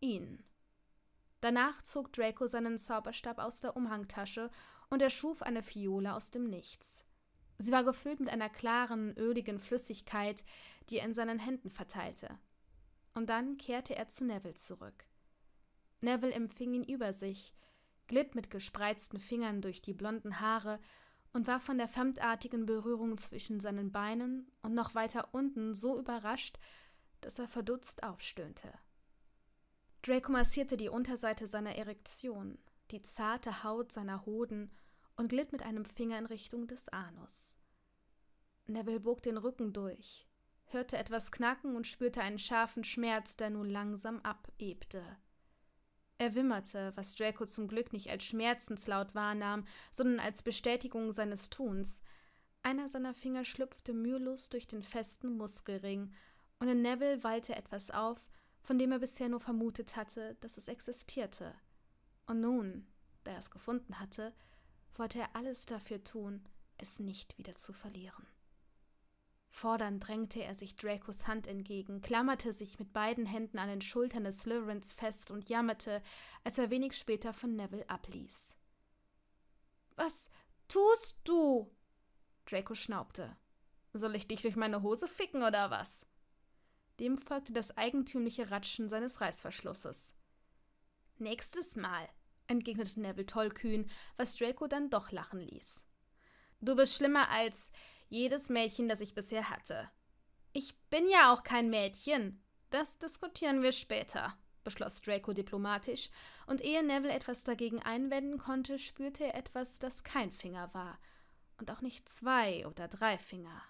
ihn. Danach zog Draco seinen Zauberstab aus der Umhangtasche und erschuf eine Fiole aus dem Nichts. Sie war gefüllt mit einer klaren, öligen Flüssigkeit, die er in seinen Händen verteilte. Und dann kehrte er zu Neville zurück. Neville empfing ihn über sich, glitt mit gespreizten Fingern durch die blonden Haare und war von der fremdartigen Berührung zwischen seinen Beinen und noch weiter unten so überrascht, dass er verdutzt aufstöhnte. Draco massierte die Unterseite seiner Erektion, die zarte Haut seiner Hoden und glitt mit einem Finger in Richtung des Anus. Neville bog den Rücken durch, hörte etwas knacken und spürte einen scharfen Schmerz, der nun langsam abebte. Er wimmerte, was Draco zum Glück nicht als Schmerzenslaut wahrnahm, sondern als Bestätigung seines Tuns. Einer seiner Finger schlüpfte mühelos durch den festen Muskelring, und in Neville wallte etwas auf, von dem er bisher nur vermutet hatte, dass es existierte. Und nun, da er es gefunden hatte, wollte er alles dafür tun, es nicht wieder zu verlieren. Fordernd drängte er sich Dracos Hand entgegen, klammerte sich mit beiden Händen an den Schultern des Slytherins fest und jammerte, als er wenig später von Neville abließ. Was tust du? Draco schnaubte. Soll ich dich durch meine Hose ficken oder was? Dem folgte das eigentümliche Ratschen seines Reißverschlusses. Nächstes Mal, entgegnete Neville tollkühn, was Draco dann doch lachen ließ. Du bist schlimmer als jedes Mädchen, das ich bisher hatte. Ich bin ja auch kein Mädchen. Das diskutieren wir später, beschloss Draco diplomatisch, und ehe Neville etwas dagegen einwenden konnte, spürte er etwas, das kein Finger war, und auch nicht zwei oder drei Finger.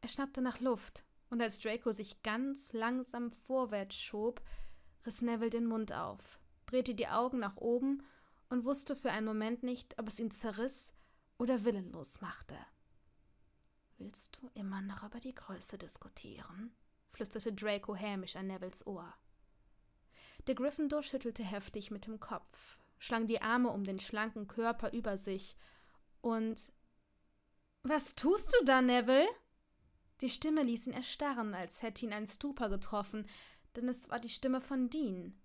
Er schnappte nach Luft, und als Draco sich ganz langsam vorwärts schob, riss Neville den Mund auf, drehte die Augen nach oben und wusste für einen Moment nicht, ob es ihn zerriss oder willenlos machte. Willst du immer noch über die Größe diskutieren? flüsterte Draco hämisch an Nevils Ohr. Der Gryffindor schüttelte heftig mit dem Kopf, schlang die Arme um den schlanken Körper über sich und Was tust du da, Neville? Die Stimme ließ ihn erstarren, als hätte ihn ein Stupor getroffen, denn es war die Stimme von Dean.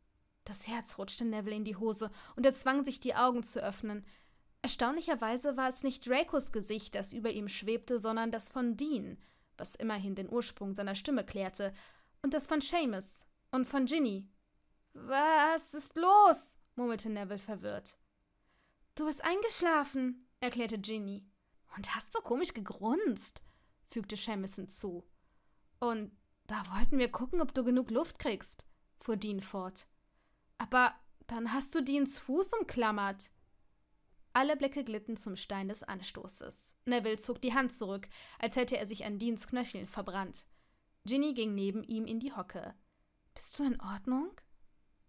Das Herz rutschte Neville in die Hose und er zwang sich, die Augen zu öffnen. Erstaunlicherweise war es nicht Dracos Gesicht, das über ihm schwebte, sondern das von Dean, was immerhin den Ursprung seiner Stimme klärte, und das von Seamus und von Ginny. Was ist los? murmelte Neville verwirrt. Du bist eingeschlafen, erklärte Ginny. Und hast so komisch gegrunzt, fügte Seamus hinzu. Und da wollten wir gucken, ob du genug Luft kriegst, fuhr Dean fort. Aber dann hast du Deans Fuß umklammert. Alle Blicke glitten zum Stein des Anstoßes. Neville zog die Hand zurück, als hätte er sich an Deans Knöcheln verbrannt. Ginny ging neben ihm in die Hocke. Bist du in Ordnung?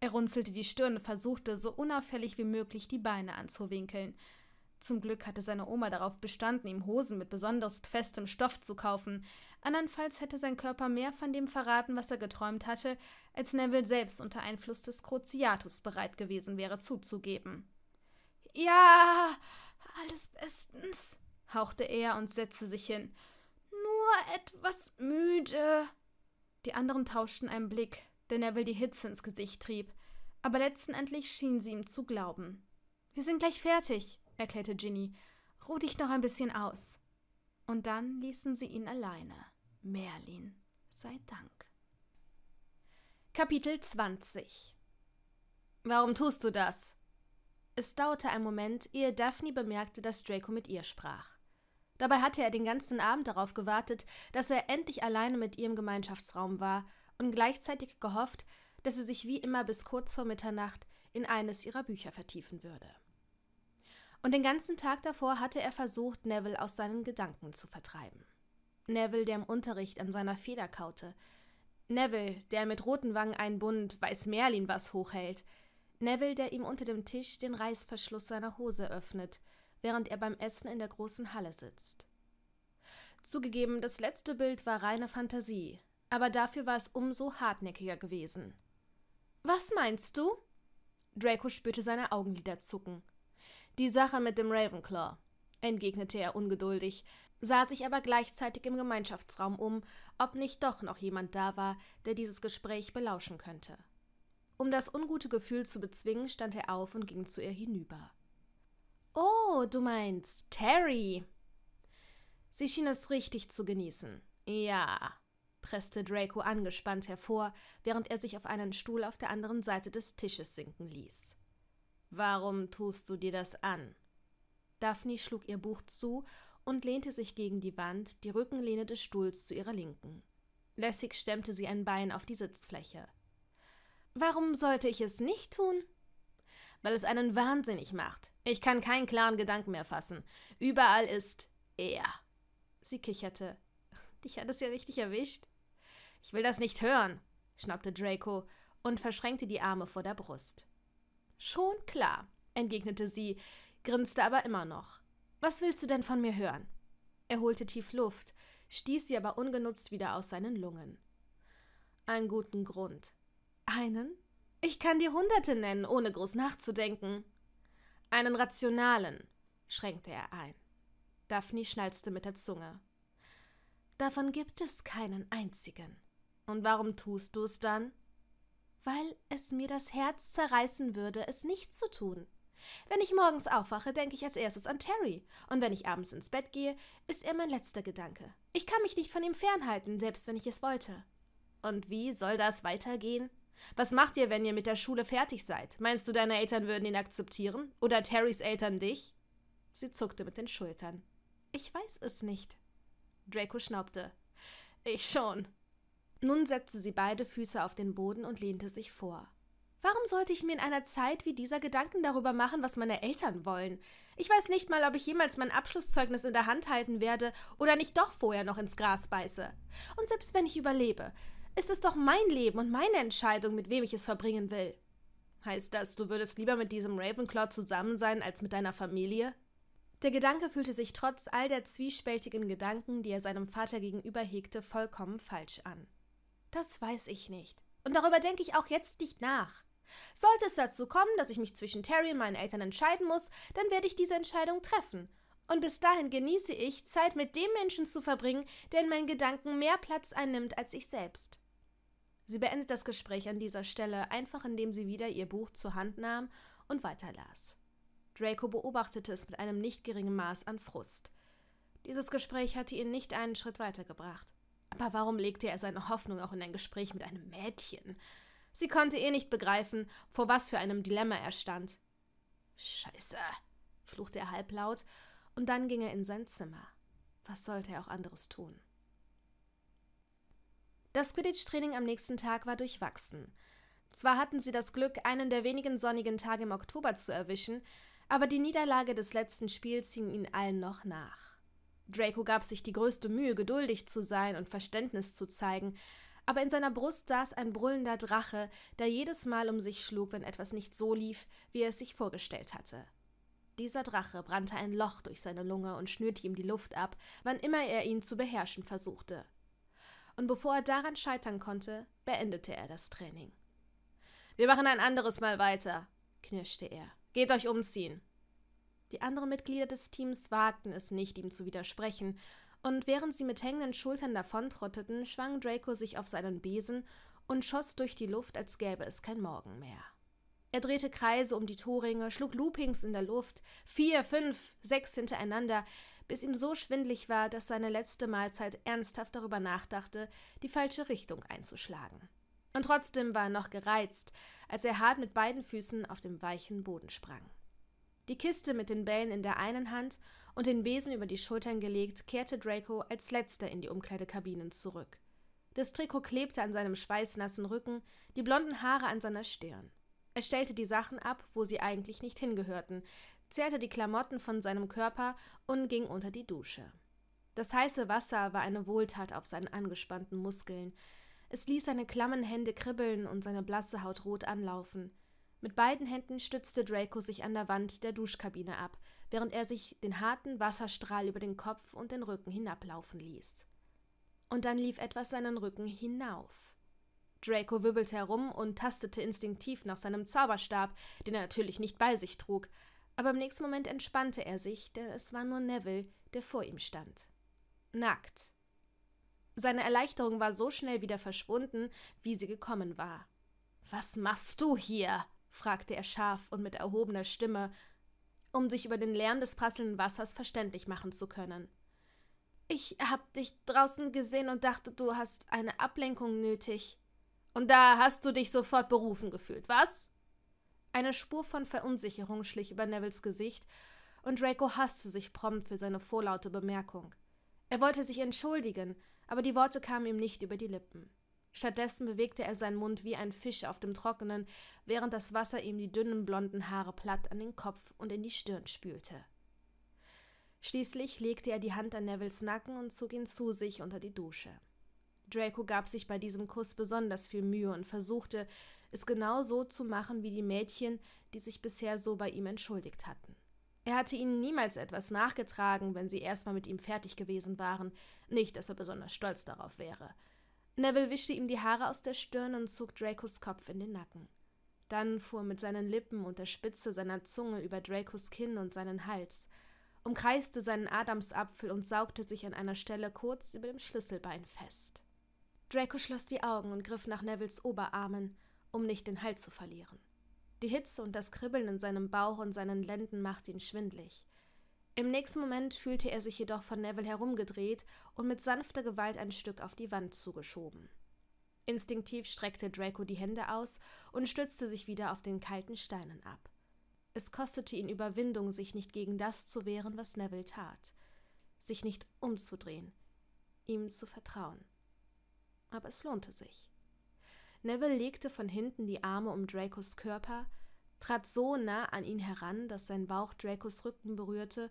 Er runzelte die Stirn und versuchte, so unauffällig wie möglich die Beine anzuwinkeln. Zum Glück hatte seine Oma darauf bestanden, ihm Hosen mit besonders festem Stoff zu kaufen. Andernfalls hätte sein Körper mehr von dem verraten, was er geträumt hatte, als Neville selbst unter Einfluss des Cruciatus bereit gewesen wäre zuzugeben. Ja, alles bestens, hauchte er und setzte sich hin. Nur etwas müde. Die anderen tauschten einen Blick, denn er will die Hitze ins Gesicht trieb. Aber letztendlich schien sie ihm zu glauben. Wir sind gleich fertig, erklärte Ginny. Ruh dich noch ein bisschen aus. Und dann ließen sie ihn alleine. Merlin sei Dank. Kapitel 20 Warum tust du das? Es dauerte einen Moment, ehe Daphne bemerkte, dass Draco mit ihr sprach. Dabei hatte er den ganzen Abend darauf gewartet, dass er endlich alleine mit ihr im Gemeinschaftsraum war und gleichzeitig gehofft, dass sie sich wie immer bis kurz vor Mitternacht in eines ihrer Bücher vertiefen würde. Und den ganzen Tag davor hatte er versucht, Neville aus seinen Gedanken zu vertreiben. Neville, der im Unterricht an seiner Feder kaute. Neville, der mit roten Wangen einen Bund Weiß Merlin was hochhält. Neville, der ihm unter dem Tisch den Reißverschluss seiner Hose öffnet, während er beim Essen in der großen Halle sitzt. Zugegeben, das letzte Bild war reine Fantasie, aber dafür war es umso hartnäckiger gewesen. Was meinst du? Draco spürte seine Augenlider zucken. Die Sache mit dem Ravenclaw, entgegnete er ungeduldig, sah sich aber gleichzeitig im Gemeinschaftsraum um, ob nicht doch noch jemand da war, der dieses Gespräch belauschen könnte. Um das ungute Gefühl zu bezwingen, stand er auf und ging zu ihr hinüber. Oh, du meinst Terry. Sie schien es richtig zu genießen. Ja, presste Draco angespannt hervor, während er sich auf einen Stuhl auf der anderen Seite des Tisches sinken ließ. Warum tust du dir das an? Daphne schlug ihr Buch zu und lehnte sich gegen die Wand, die Rückenlehne des Stuhls zu ihrer Linken. Lässig stemmte sie ein Bein auf die Sitzfläche. Warum sollte ich es nicht tun? Weil es einen wahnsinnig macht. Ich kann keinen klaren Gedanken mehr fassen. Überall ist er. Sie kicherte. [laughs] Dich hat es ja richtig erwischt. Ich will das nicht hören, schnappte Draco und verschränkte die Arme vor der Brust. Schon klar, entgegnete sie, grinste aber immer noch. Was willst du denn von mir hören? Er holte tief Luft, stieß sie aber ungenutzt wieder aus seinen Lungen. Einen guten Grund. Einen? Ich kann dir Hunderte nennen, ohne groß nachzudenken. Einen rationalen, schränkte er ein. Daphne schnalzte mit der Zunge. Davon gibt es keinen einzigen. Und warum tust du es dann? Weil es mir das Herz zerreißen würde, es nicht zu tun. Wenn ich morgens aufwache, denke ich als erstes an Terry, und wenn ich abends ins Bett gehe, ist er mein letzter Gedanke. Ich kann mich nicht von ihm fernhalten, selbst wenn ich es wollte. Und wie soll das weitergehen? Was macht ihr, wenn ihr mit der Schule fertig seid? Meinst du, deine Eltern würden ihn akzeptieren? Oder Terrys Eltern dich? Sie zuckte mit den Schultern. Ich weiß es nicht. Draco schnaubte. Ich schon. Nun setzte sie beide Füße auf den Boden und lehnte sich vor. Warum sollte ich mir in einer Zeit wie dieser Gedanken darüber machen, was meine Eltern wollen? Ich weiß nicht mal, ob ich jemals mein Abschlusszeugnis in der Hand halten werde oder nicht doch vorher noch ins Gras beiße. Und selbst wenn ich überlebe, ist es doch mein Leben und meine Entscheidung, mit wem ich es verbringen will. Heißt das, du würdest lieber mit diesem Ravenclaw zusammen sein als mit deiner Familie? Der Gedanke fühlte sich trotz all der zwiespältigen Gedanken, die er seinem Vater gegenüber hegte, vollkommen falsch an. Das weiß ich nicht. Und darüber denke ich auch jetzt nicht nach. Sollte es dazu kommen, dass ich mich zwischen Terry und meinen Eltern entscheiden muss, dann werde ich diese Entscheidung treffen. Und bis dahin genieße ich, Zeit mit dem Menschen zu verbringen, der in meinen Gedanken mehr Platz einnimmt als ich selbst. Sie beendet das Gespräch an dieser Stelle einfach, indem sie wieder ihr Buch zur Hand nahm und weiterlas. Draco beobachtete es mit einem nicht geringen Maß an Frust. Dieses Gespräch hatte ihn nicht einen Schritt weitergebracht. Aber warum legte er seine Hoffnung auch in ein Gespräch mit einem Mädchen? Sie konnte eh nicht begreifen, vor was für einem Dilemma er stand. Scheiße, fluchte er halblaut, und dann ging er in sein Zimmer. Was sollte er auch anderes tun? Das Quidditch-Training am nächsten Tag war durchwachsen. Zwar hatten sie das Glück, einen der wenigen sonnigen Tage im Oktober zu erwischen, aber die Niederlage des letzten Spiels hing ihnen allen noch nach. Draco gab sich die größte Mühe, geduldig zu sein und Verständnis zu zeigen, aber in seiner Brust saß ein brüllender Drache, der jedes Mal um sich schlug, wenn etwas nicht so lief, wie er es sich vorgestellt hatte. Dieser Drache brannte ein Loch durch seine Lunge und schnürte ihm die Luft ab, wann immer er ihn zu beherrschen versuchte und bevor er daran scheitern konnte, beendete er das Training. Wir machen ein anderes Mal weiter, knirschte er. Geht euch umziehen. Die anderen Mitglieder des Teams wagten es nicht, ihm zu widersprechen, und während sie mit hängenden Schultern davontrotteten, schwang Draco sich auf seinen Besen und schoss durch die Luft, als gäbe es kein Morgen mehr. Er drehte Kreise um die Toringe, schlug Loopings in der Luft, vier, fünf, sechs hintereinander, bis ihm so schwindlig war, dass seine letzte Mahlzeit ernsthaft darüber nachdachte, die falsche Richtung einzuschlagen. Und trotzdem war er noch gereizt, als er hart mit beiden Füßen auf dem weichen Boden sprang. Die Kiste mit den Bällen in der einen Hand und den Besen über die Schultern gelegt, kehrte Draco als letzter in die Umkleidekabinen zurück. Das Trikot klebte an seinem schweißnassen Rücken, die blonden Haare an seiner Stirn. Er stellte die Sachen ab, wo sie eigentlich nicht hingehörten, zerrte die Klamotten von seinem Körper und ging unter die Dusche. Das heiße Wasser war eine Wohltat auf seinen angespannten Muskeln. Es ließ seine klammen Hände kribbeln und seine blasse Haut rot anlaufen. Mit beiden Händen stützte Draco sich an der Wand der Duschkabine ab, während er sich den harten Wasserstrahl über den Kopf und den Rücken hinablaufen ließ. Und dann lief etwas seinen Rücken hinauf. Draco wirbelte herum und tastete instinktiv nach seinem Zauberstab, den er natürlich nicht bei sich trug, aber im nächsten Moment entspannte er sich, denn es war nur Neville, der vor ihm stand. Nackt. Seine Erleichterung war so schnell wieder verschwunden, wie sie gekommen war. Was machst du hier? fragte er scharf und mit erhobener Stimme, um sich über den Lärm des prasselnden Wassers verständlich machen zu können. Ich hab dich draußen gesehen und dachte, du hast eine Ablenkung nötig, und da hast du dich sofort berufen gefühlt, was? Eine Spur von Verunsicherung schlich über Nevils Gesicht, und Draco hasste sich prompt für seine vorlaute Bemerkung. Er wollte sich entschuldigen, aber die Worte kamen ihm nicht über die Lippen. Stattdessen bewegte er seinen Mund wie ein Fisch auf dem Trockenen, während das Wasser ihm die dünnen blonden Haare platt an den Kopf und in die Stirn spülte. Schließlich legte er die Hand an Nevils Nacken und zog ihn zu sich unter die Dusche. Draco gab sich bei diesem Kuss besonders viel Mühe und versuchte, es genau so zu machen wie die Mädchen, die sich bisher so bei ihm entschuldigt hatten. Er hatte ihnen niemals etwas nachgetragen, wenn sie erstmal mit ihm fertig gewesen waren, nicht, dass er besonders stolz darauf wäre. Neville wischte ihm die Haare aus der Stirn und zog Dracos Kopf in den Nacken. Dann fuhr mit seinen Lippen und der Spitze seiner Zunge über Dracos Kinn und seinen Hals, umkreiste seinen Adamsapfel und saugte sich an einer Stelle kurz über dem Schlüsselbein fest. Draco schloss die Augen und griff nach Nevils Oberarmen, um nicht den Halt zu verlieren. Die Hitze und das Kribbeln in seinem Bauch und seinen Lenden machte ihn schwindlig. Im nächsten Moment fühlte er sich jedoch von Neville herumgedreht und mit sanfter Gewalt ein Stück auf die Wand zugeschoben. Instinktiv streckte Draco die Hände aus und stützte sich wieder auf den kalten Steinen ab. Es kostete ihn Überwindung, sich nicht gegen das zu wehren, was Neville tat, sich nicht umzudrehen, ihm zu vertrauen aber es lohnte sich. Neville legte von hinten die Arme um Dracos Körper, trat so nah an ihn heran, dass sein Bauch Dracos Rücken berührte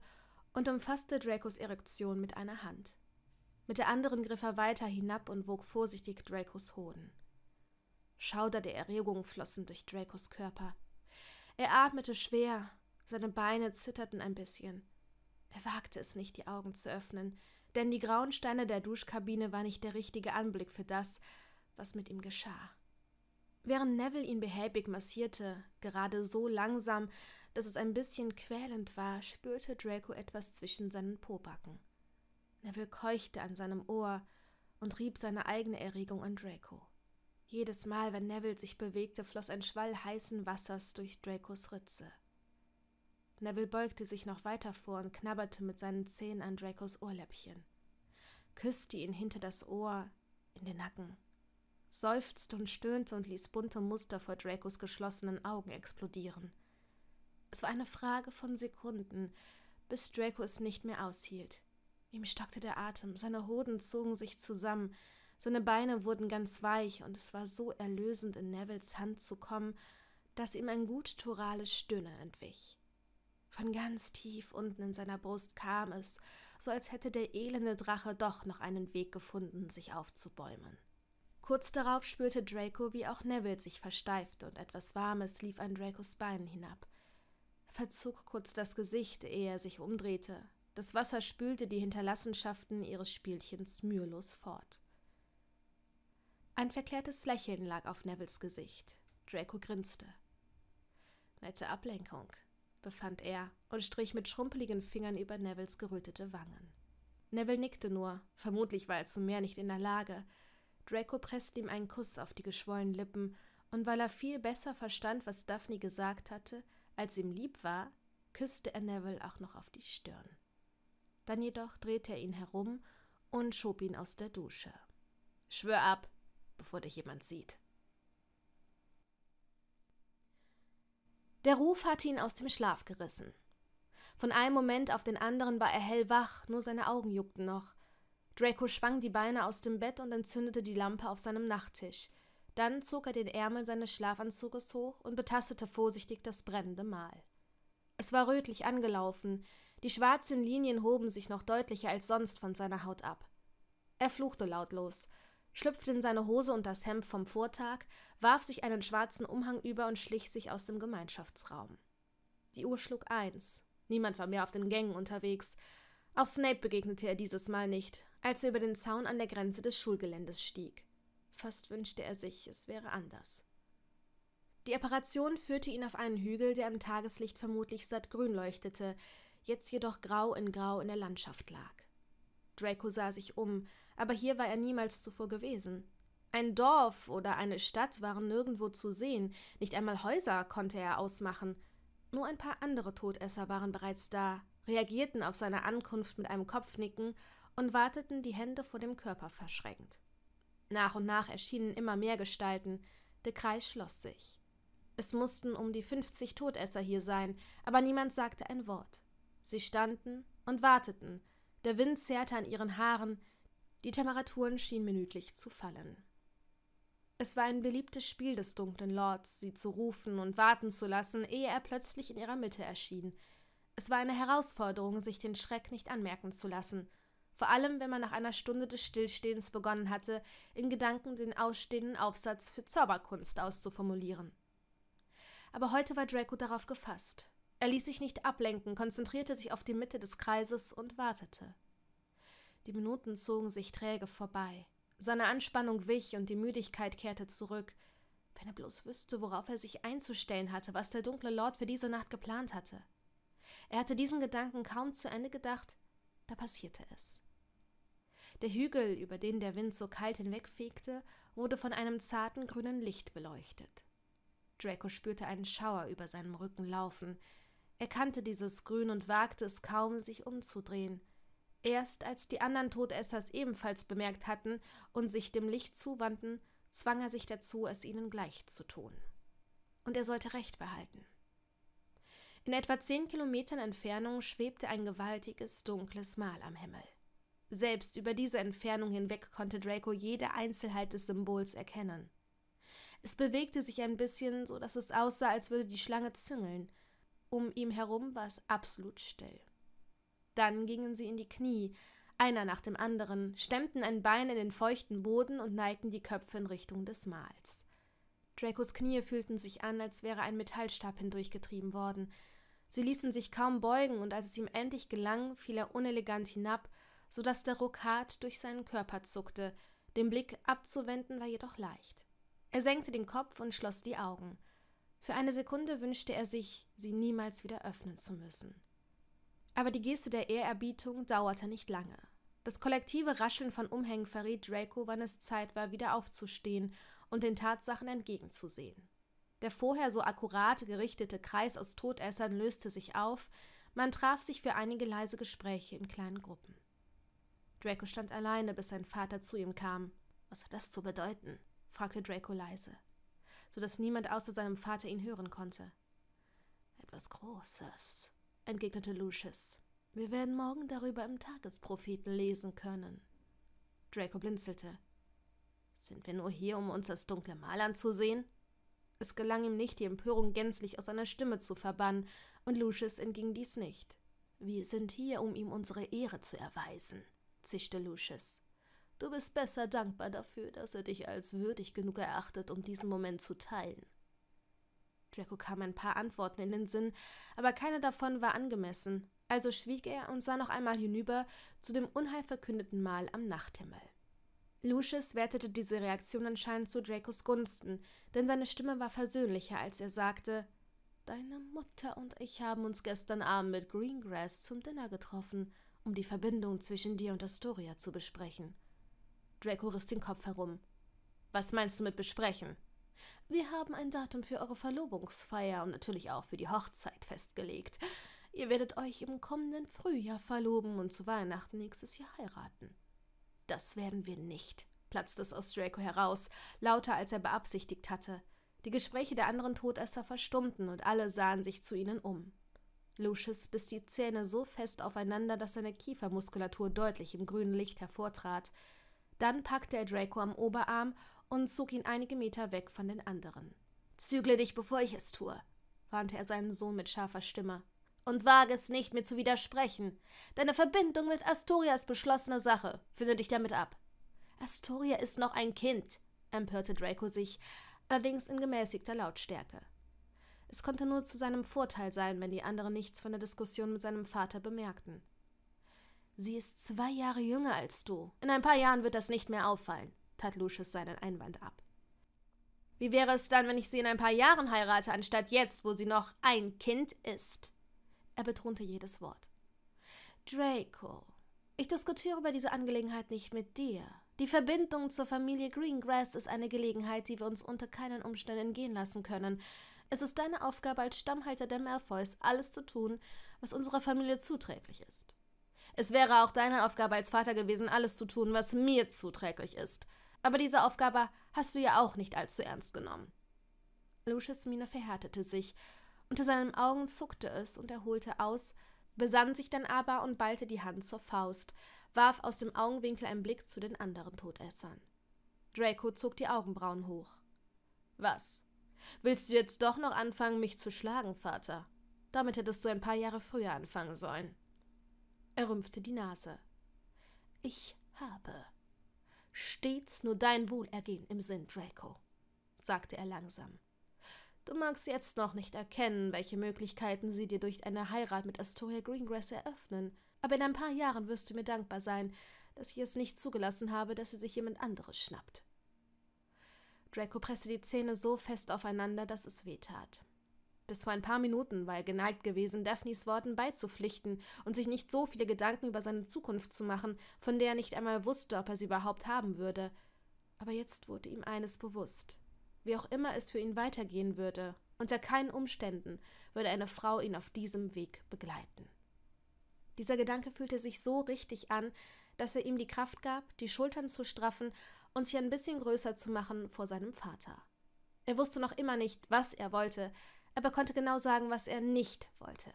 und umfasste Dracos Erektion mit einer Hand. Mit der anderen griff er weiter hinab und wog vorsichtig Dracos Hoden. Schauder der Erregung flossen durch Dracos Körper. Er atmete schwer, seine Beine zitterten ein bisschen. Er wagte es nicht, die Augen zu öffnen, denn die grauen Steine der Duschkabine war nicht der richtige Anblick für das, was mit ihm geschah. Während Neville ihn behäbig massierte, gerade so langsam, dass es ein bisschen quälend war, spürte Draco etwas zwischen seinen Pobacken. Neville keuchte an seinem Ohr und rieb seine eigene Erregung an Draco. Jedes Mal, wenn Neville sich bewegte, floss ein Schwall heißen Wassers durch Dracos Ritze. Neville beugte sich noch weiter vor und knabberte mit seinen Zähnen an Dracos Ohrläppchen, küsste ihn hinter das Ohr, in den Nacken, seufzte und stöhnte und ließ bunte Muster vor Dracos geschlossenen Augen explodieren. Es war eine Frage von Sekunden, bis Draco es nicht mehr aushielt. Ihm stockte der Atem, seine Hoden zogen sich zusammen, seine Beine wurden ganz weich und es war so erlösend, in Nevilles Hand zu kommen, dass ihm ein gut gutturales Stöhnen entwich. Von ganz tief unten in seiner Brust kam es, so als hätte der elende Drache doch noch einen Weg gefunden, sich aufzubäumen. Kurz darauf spürte Draco, wie auch Neville sich versteifte und etwas Warmes lief an Dracos Beinen hinab. Er verzog kurz das Gesicht, ehe er sich umdrehte. Das Wasser spülte die Hinterlassenschaften ihres Spielchens mühelos fort. Ein verklärtes Lächeln lag auf Nevilles Gesicht. Draco grinste. Nette Ablenkung, befand er und strich mit schrumpeligen Fingern über Nevils gerötete Wangen. Neville nickte nur, vermutlich war er zu mehr nicht in der Lage. Draco presste ihm einen Kuss auf die geschwollenen Lippen, und weil er viel besser verstand, was Daphne gesagt hatte, als ihm lieb war, küsste er Neville auch noch auf die Stirn. Dann jedoch drehte er ihn herum und schob ihn aus der Dusche. Schwör ab, bevor dich jemand sieht. Der Ruf hatte ihn aus dem Schlaf gerissen. Von einem Moment auf den anderen war er hellwach, nur seine Augen juckten noch. Draco schwang die Beine aus dem Bett und entzündete die Lampe auf seinem Nachttisch. Dann zog er den Ärmel seines Schlafanzuges hoch und betastete vorsichtig das brennende Mal. Es war rötlich angelaufen, die schwarzen Linien hoben sich noch deutlicher als sonst von seiner Haut ab. Er fluchte lautlos, schlüpfte in seine Hose und das Hemd vom Vortag, warf sich einen schwarzen Umhang über und schlich sich aus dem Gemeinschaftsraum. Die Uhr schlug eins. Niemand war mehr auf den Gängen unterwegs. Auch Snape begegnete er dieses Mal nicht, als er über den Zaun an der Grenze des Schulgeländes stieg. Fast wünschte er sich, es wäre anders. Die Apparation führte ihn auf einen Hügel, der im Tageslicht vermutlich satt grün leuchtete, jetzt jedoch grau in grau in der Landschaft lag. Draco sah sich um, aber hier war er niemals zuvor gewesen. Ein Dorf oder eine Stadt waren nirgendwo zu sehen, nicht einmal Häuser konnte er ausmachen. Nur ein paar andere Todesser waren bereits da, reagierten auf seine Ankunft mit einem Kopfnicken und warteten die Hände vor dem Körper verschränkt. Nach und nach erschienen immer mehr Gestalten, der Kreis schloss sich. Es mussten um die 50 Todesser hier sein, aber niemand sagte ein Wort. Sie standen und warteten. Der Wind zerrte an ihren Haaren, die Temperaturen schienen minütlich zu fallen. Es war ein beliebtes Spiel des dunklen Lords, sie zu rufen und warten zu lassen, ehe er plötzlich in ihrer Mitte erschien. Es war eine Herausforderung, sich den Schreck nicht anmerken zu lassen, vor allem wenn man nach einer Stunde des Stillstehens begonnen hatte, in Gedanken den ausstehenden Aufsatz für Zauberkunst auszuformulieren. Aber heute war Draco darauf gefasst. Er ließ sich nicht ablenken, konzentrierte sich auf die Mitte des Kreises und wartete. Die Minuten zogen sich träge vorbei. Seine Anspannung wich und die Müdigkeit kehrte zurück. Wenn er bloß wüsste, worauf er sich einzustellen hatte, was der dunkle Lord für diese Nacht geplant hatte. Er hatte diesen Gedanken kaum zu Ende gedacht, da passierte es. Der Hügel, über den der Wind so kalt hinwegfegte, wurde von einem zarten grünen Licht beleuchtet. Draco spürte einen Schauer über seinem Rücken laufen. Er kannte dieses Grün und wagte es kaum, sich umzudrehen. Erst als die anderen Todessers ebenfalls bemerkt hatten und sich dem Licht zuwandten, zwang er sich dazu, es ihnen gleich zu tun. Und er sollte Recht behalten. In etwa zehn Kilometern Entfernung schwebte ein gewaltiges, dunkles Mal am Himmel. Selbst über diese Entfernung hinweg konnte Draco jede Einzelheit des Symbols erkennen. Es bewegte sich ein bisschen, so dass es aussah, als würde die Schlange züngeln. Um ihm herum war es absolut still. Dann gingen sie in die Knie, einer nach dem anderen, stemmten ein Bein in den feuchten Boden und neigten die Köpfe in Richtung des Mahls. Dracos Knie fühlten sich an, als wäre ein Metallstab hindurchgetrieben worden. Sie ließen sich kaum beugen, und als es ihm endlich gelang, fiel er unelegant hinab, so daß der Ruck hart durch seinen Körper zuckte. Den Blick abzuwenden war jedoch leicht. Er senkte den Kopf und schloss die Augen. Für eine Sekunde wünschte er sich, sie niemals wieder öffnen zu müssen. Aber die Geste der Ehrerbietung dauerte nicht lange. Das kollektive Rascheln von Umhängen verriet Draco, wann es Zeit war, wieder aufzustehen und den Tatsachen entgegenzusehen. Der vorher so akkurat gerichtete Kreis aus Todessern löste sich auf, man traf sich für einige leise Gespräche in kleinen Gruppen. Draco stand alleine, bis sein Vater zu ihm kam. Was hat das zu bedeuten? fragte Draco leise, so dass niemand außer seinem Vater ihn hören konnte. Etwas Großes, entgegnete Lucius. Wir werden morgen darüber im Tagespropheten lesen können. Draco blinzelte. Sind wir nur hier, um uns das dunkle Mal anzusehen? Es gelang ihm nicht, die Empörung gänzlich aus seiner Stimme zu verbannen, und Lucius entging dies nicht. Wir sind hier, um ihm unsere Ehre zu erweisen, zischte Lucius. Du bist besser dankbar dafür, dass er dich als würdig genug erachtet, um diesen Moment zu teilen. Draco kam ein paar Antworten in den Sinn, aber keine davon war angemessen, also schwieg er und sah noch einmal hinüber zu dem unheilverkündeten Mahl am Nachthimmel. Lucius wertete diese Reaktion anscheinend zu Dracos Gunsten, denn seine Stimme war versöhnlicher, als er sagte: Deine Mutter und ich haben uns gestern Abend mit Greengrass zum Dinner getroffen, um die Verbindung zwischen dir und Astoria zu besprechen. Draco riss den Kopf herum. Was meinst du mit besprechen? Wir haben ein Datum für eure Verlobungsfeier und natürlich auch für die Hochzeit festgelegt. Ihr werdet euch im kommenden Frühjahr verloben und zu Weihnachten nächstes Jahr heiraten. Das werden wir nicht, platzte es aus Draco heraus, lauter als er beabsichtigt hatte. Die Gespräche der anderen Todesser verstummten und alle sahen sich zu ihnen um. Lucius biss die Zähne so fest aufeinander, dass seine Kiefermuskulatur deutlich im grünen Licht hervortrat. Dann packte er Draco am Oberarm und zog ihn einige Meter weg von den anderen. Zügle dich, bevor ich es tue, warnte er seinen Sohn mit scharfer Stimme. Und wage es nicht, mir zu widersprechen. Deine Verbindung mit Astoria ist beschlossene Sache. Finde dich damit ab. Astoria ist noch ein Kind, empörte Draco sich, allerdings in gemäßigter Lautstärke. Es konnte nur zu seinem Vorteil sein, wenn die anderen nichts von der Diskussion mit seinem Vater bemerkten. Sie ist zwei Jahre jünger als du. In ein paar Jahren wird das nicht mehr auffallen tat Lucius seinen Einwand ab. Wie wäre es dann, wenn ich sie in ein paar Jahren heirate, anstatt jetzt, wo sie noch ein Kind ist? Er betonte jedes Wort. Draco, ich diskutiere über diese Angelegenheit nicht mit dir. Die Verbindung zur Familie Greengrass ist eine Gelegenheit, die wir uns unter keinen Umständen gehen lassen können. Es ist deine Aufgabe als Stammhalter der Malfoys, alles zu tun, was unserer Familie zuträglich ist. Es wäre auch deine Aufgabe als Vater gewesen, alles zu tun, was mir zuträglich ist. Aber diese Aufgabe hast du ja auch nicht allzu ernst genommen. Lucius Miene verhärtete sich. Unter seinen Augen zuckte es und er holte aus, besann sich dann aber und ballte die Hand zur Faust, warf aus dem Augenwinkel einen Blick zu den anderen Todessern. Draco zog die Augenbrauen hoch. Was? Willst du jetzt doch noch anfangen, mich zu schlagen, Vater? Damit hättest du ein paar Jahre früher anfangen sollen. Er rümpfte die Nase. Ich habe Stets nur dein Wohlergehen im Sinn, Draco, sagte er langsam. Du magst jetzt noch nicht erkennen, welche Möglichkeiten sie dir durch eine Heirat mit Astoria Greengrass eröffnen, aber in ein paar Jahren wirst du mir dankbar sein, dass ich es nicht zugelassen habe, dass sie sich jemand anderes schnappt. Draco presste die Zähne so fest aufeinander, dass es weh tat bis vor ein paar Minuten war er geneigt gewesen, Daphnis Worten beizupflichten und sich nicht so viele Gedanken über seine Zukunft zu machen, von der er nicht einmal wusste, ob er sie überhaupt haben würde. Aber jetzt wurde ihm eines bewusst. Wie auch immer es für ihn weitergehen würde, unter keinen Umständen würde eine Frau ihn auf diesem Weg begleiten. Dieser Gedanke fühlte sich so richtig an, dass er ihm die Kraft gab, die Schultern zu straffen und sich ein bisschen größer zu machen vor seinem Vater. Er wusste noch immer nicht, was er wollte, aber konnte genau sagen, was er nicht wollte.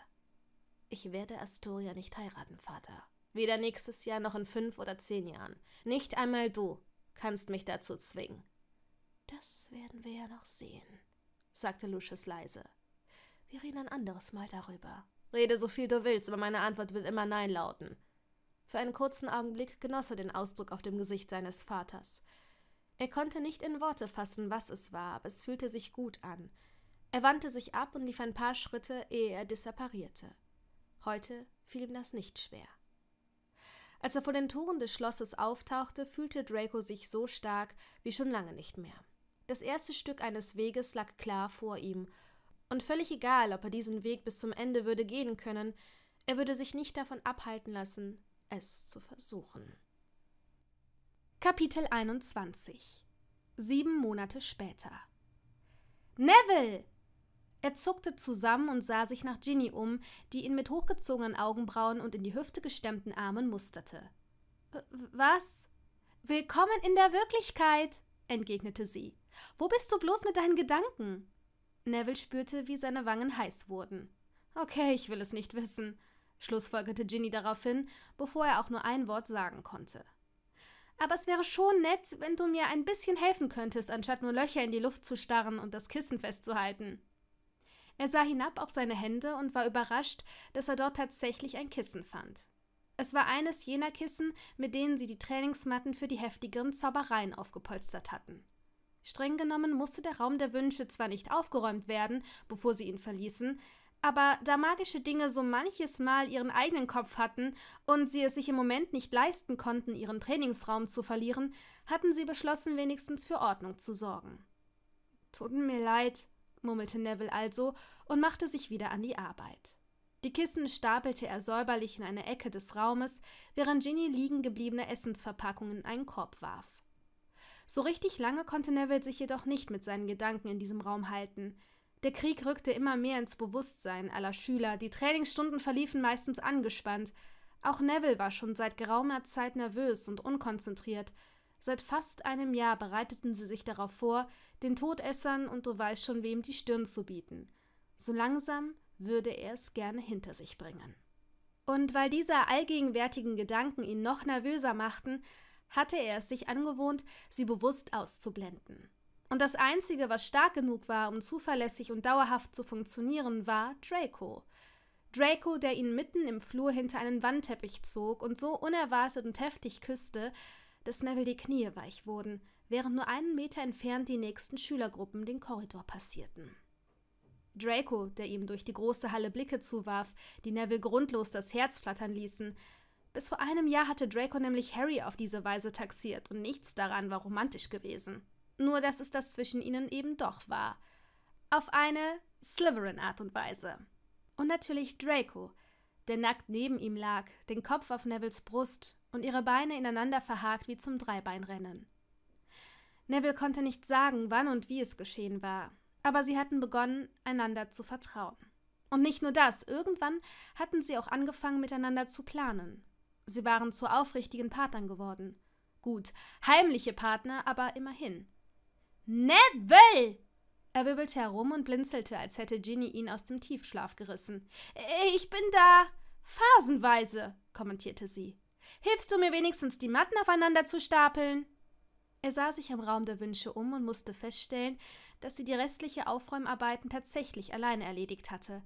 Ich werde Astoria nicht heiraten, Vater. Weder nächstes Jahr noch in fünf oder zehn Jahren. Nicht einmal du kannst mich dazu zwingen. Das werden wir ja noch sehen, sagte Lucius leise. Wir reden ein anderes Mal darüber. Rede so viel du willst, aber meine Antwort wird immer Nein lauten. Für einen kurzen Augenblick genoss er den Ausdruck auf dem Gesicht seines Vaters. Er konnte nicht in Worte fassen, was es war, aber es fühlte sich gut an, er wandte sich ab und lief ein paar Schritte, ehe er disapparierte. Heute fiel ihm das nicht schwer. Als er vor den Toren des Schlosses auftauchte, fühlte Draco sich so stark wie schon lange nicht mehr. Das erste Stück eines Weges lag klar vor ihm, und völlig egal, ob er diesen Weg bis zum Ende würde gehen können, er würde sich nicht davon abhalten lassen, es zu versuchen. Kapitel 21 Sieben Monate später Neville! Er zuckte zusammen und sah sich nach Ginny um, die ihn mit hochgezogenen Augenbrauen und in die Hüfte gestemmten Armen musterte. Was? Willkommen in der Wirklichkeit, entgegnete sie. Wo bist du bloß mit deinen Gedanken? Neville spürte, wie seine Wangen heiß wurden. Okay, ich will es nicht wissen, schlussfolgerte Ginny daraufhin, bevor er auch nur ein Wort sagen konnte. Aber es wäre schon nett, wenn du mir ein bisschen helfen könntest, anstatt nur Löcher in die Luft zu starren und das Kissen festzuhalten. Er sah hinab auf seine Hände und war überrascht, dass er dort tatsächlich ein Kissen fand. Es war eines jener Kissen, mit denen sie die Trainingsmatten für die heftigeren Zaubereien aufgepolstert hatten. Streng genommen musste der Raum der Wünsche zwar nicht aufgeräumt werden, bevor sie ihn verließen, aber da magische Dinge so manches Mal ihren eigenen Kopf hatten und sie es sich im Moment nicht leisten konnten, ihren Trainingsraum zu verlieren, hatten sie beschlossen, wenigstens für Ordnung zu sorgen. Tut mir leid, murmelte Neville also und machte sich wieder an die Arbeit. Die Kissen stapelte er säuberlich in eine Ecke des Raumes, während Ginny liegen gebliebene Essensverpackungen in einen Korb warf. So richtig lange konnte Neville sich jedoch nicht mit seinen Gedanken in diesem Raum halten. Der Krieg rückte immer mehr ins Bewusstsein aller Schüler, die Trainingsstunden verliefen meistens angespannt. Auch Neville war schon seit geraumer Zeit nervös und unkonzentriert, Seit fast einem Jahr bereiteten sie sich darauf vor, den Todessern und du weißt schon wem die Stirn zu bieten. So langsam würde er es gerne hinter sich bringen. Und weil diese allgegenwärtigen Gedanken ihn noch nervöser machten, hatte er es sich angewohnt, sie bewusst auszublenden. Und das Einzige, was stark genug war, um zuverlässig und dauerhaft zu funktionieren, war Draco. Draco, der ihn mitten im Flur hinter einen Wandteppich zog und so unerwartet und heftig küsste, dass Neville die Knie weich wurden, während nur einen Meter entfernt die nächsten Schülergruppen den Korridor passierten. Draco, der ihm durch die große Halle Blicke zuwarf, die Neville grundlos das Herz flattern ließen. Bis vor einem Jahr hatte Draco nämlich Harry auf diese Weise taxiert und nichts daran war romantisch gewesen. Nur dass es das zwischen ihnen eben doch war. Auf eine Slytherin-Art und Weise. Und natürlich Draco, der nackt neben ihm lag, den Kopf auf Nevilles Brust und ihre Beine ineinander verhakt wie zum Dreibeinrennen. Neville konnte nicht sagen, wann und wie es geschehen war, aber sie hatten begonnen, einander zu vertrauen. Und nicht nur das, irgendwann hatten sie auch angefangen, miteinander zu planen. Sie waren zu aufrichtigen Partnern geworden. Gut, heimliche Partner, aber immerhin. Neville! Er wirbelte herum und blinzelte, als hätte Ginny ihn aus dem Tiefschlaf gerissen. Ich bin da. Phasenweise, kommentierte sie. Hilfst du mir wenigstens, die Matten aufeinander zu stapeln? Er sah sich am Raum der Wünsche um und musste feststellen, dass sie die restliche Aufräumarbeiten tatsächlich alleine erledigt hatte.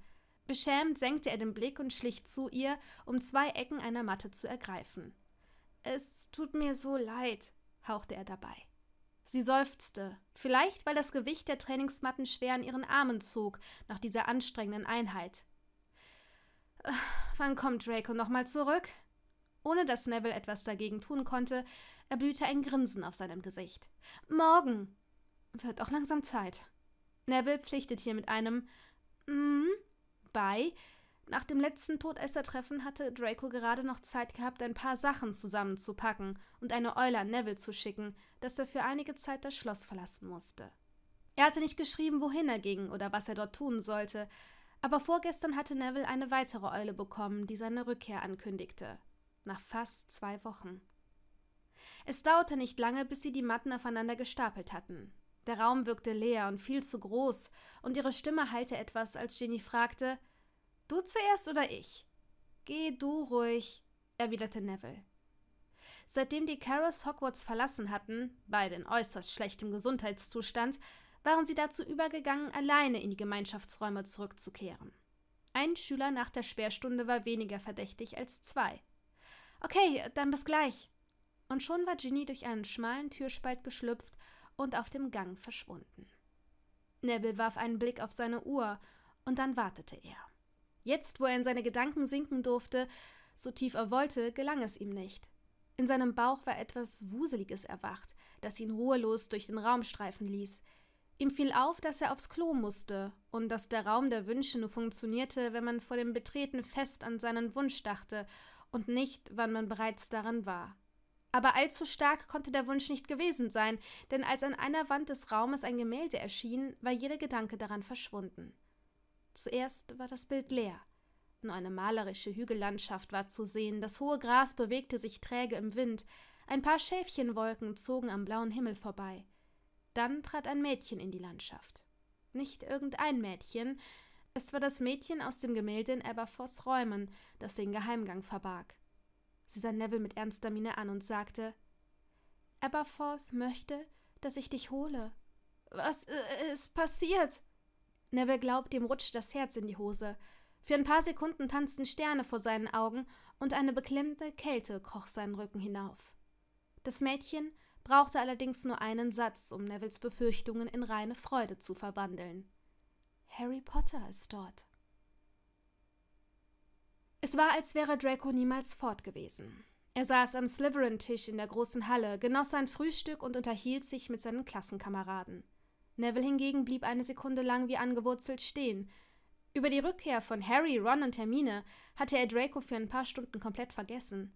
Beschämt senkte er den Blick und schlich zu ihr, um zwei Ecken einer Matte zu ergreifen. Es tut mir so leid, hauchte er dabei. Sie seufzte, vielleicht weil das Gewicht der Trainingsmatten schwer an ihren Armen zog nach dieser anstrengenden Einheit. Wann kommt Draco nochmal zurück? Ohne dass Neville etwas dagegen tun konnte, erblühte ein Grinsen auf seinem Gesicht. Morgen! Wird auch langsam Zeit. Neville pflichtet hier mit einem Mm bei. Nach dem letzten Todessertreffen hatte Draco gerade noch Zeit gehabt, ein paar Sachen zusammenzupacken und eine Eule an Neville zu schicken, dass er für einige Zeit das Schloss verlassen musste. Er hatte nicht geschrieben, wohin er ging oder was er dort tun sollte, aber vorgestern hatte Neville eine weitere Eule bekommen, die seine Rückkehr ankündigte nach fast zwei Wochen. Es dauerte nicht lange, bis sie die Matten aufeinander gestapelt hatten. Der Raum wirkte leer und viel zu groß, und ihre Stimme hallte etwas, als Jenny fragte Du zuerst oder ich? Geh du ruhig, erwiderte Neville. Seitdem die Carrols Hogwarts verlassen hatten, beide in äußerst schlechtem Gesundheitszustand, waren sie dazu übergegangen, alleine in die Gemeinschaftsräume zurückzukehren. Ein Schüler nach der Sperrstunde war weniger verdächtig als zwei. Okay, dann bis gleich. Und schon war Ginny durch einen schmalen Türspalt geschlüpft und auf dem Gang verschwunden. Neville warf einen Blick auf seine Uhr und dann wartete er. Jetzt, wo er in seine Gedanken sinken durfte, so tief er wollte, gelang es ihm nicht. In seinem Bauch war etwas Wuseliges erwacht, das ihn ruhelos durch den Raum streifen ließ. Ihm fiel auf, dass er aufs Klo musste und dass der Raum der Wünsche nur funktionierte, wenn man vor dem Betreten fest an seinen Wunsch dachte und nicht, wann man bereits daran war. Aber allzu stark konnte der Wunsch nicht gewesen sein, denn als an einer Wand des Raumes ein Gemälde erschien, war jeder Gedanke daran verschwunden. Zuerst war das Bild leer. Nur eine malerische Hügellandschaft war zu sehen, das hohe Gras bewegte sich träge im Wind, ein paar Schäfchenwolken zogen am blauen Himmel vorbei. Dann trat ein Mädchen in die Landschaft. Nicht irgendein Mädchen, es war das Mädchen aus dem Gemälde in Aberforths Räumen, das den Geheimgang verbarg. Sie sah Neville mit ernster Miene an und sagte: Aberforth möchte, dass ich dich hole. Was äh, ist passiert? Neville glaubt, ihm rutscht das Herz in die Hose. Für ein paar Sekunden tanzten Sterne vor seinen Augen und eine beklemmte Kälte kroch seinen Rücken hinauf. Das Mädchen brauchte allerdings nur einen Satz, um Nevilles Befürchtungen in reine Freude zu verwandeln. Harry Potter ist dort. Es war, als wäre Draco niemals fort gewesen. Er saß am Slytherin-Tisch in der großen Halle, genoss sein Frühstück und unterhielt sich mit seinen Klassenkameraden. Neville hingegen blieb eine Sekunde lang wie angewurzelt stehen. Über die Rückkehr von Harry, Ron und Hermine hatte er Draco für ein paar Stunden komplett vergessen.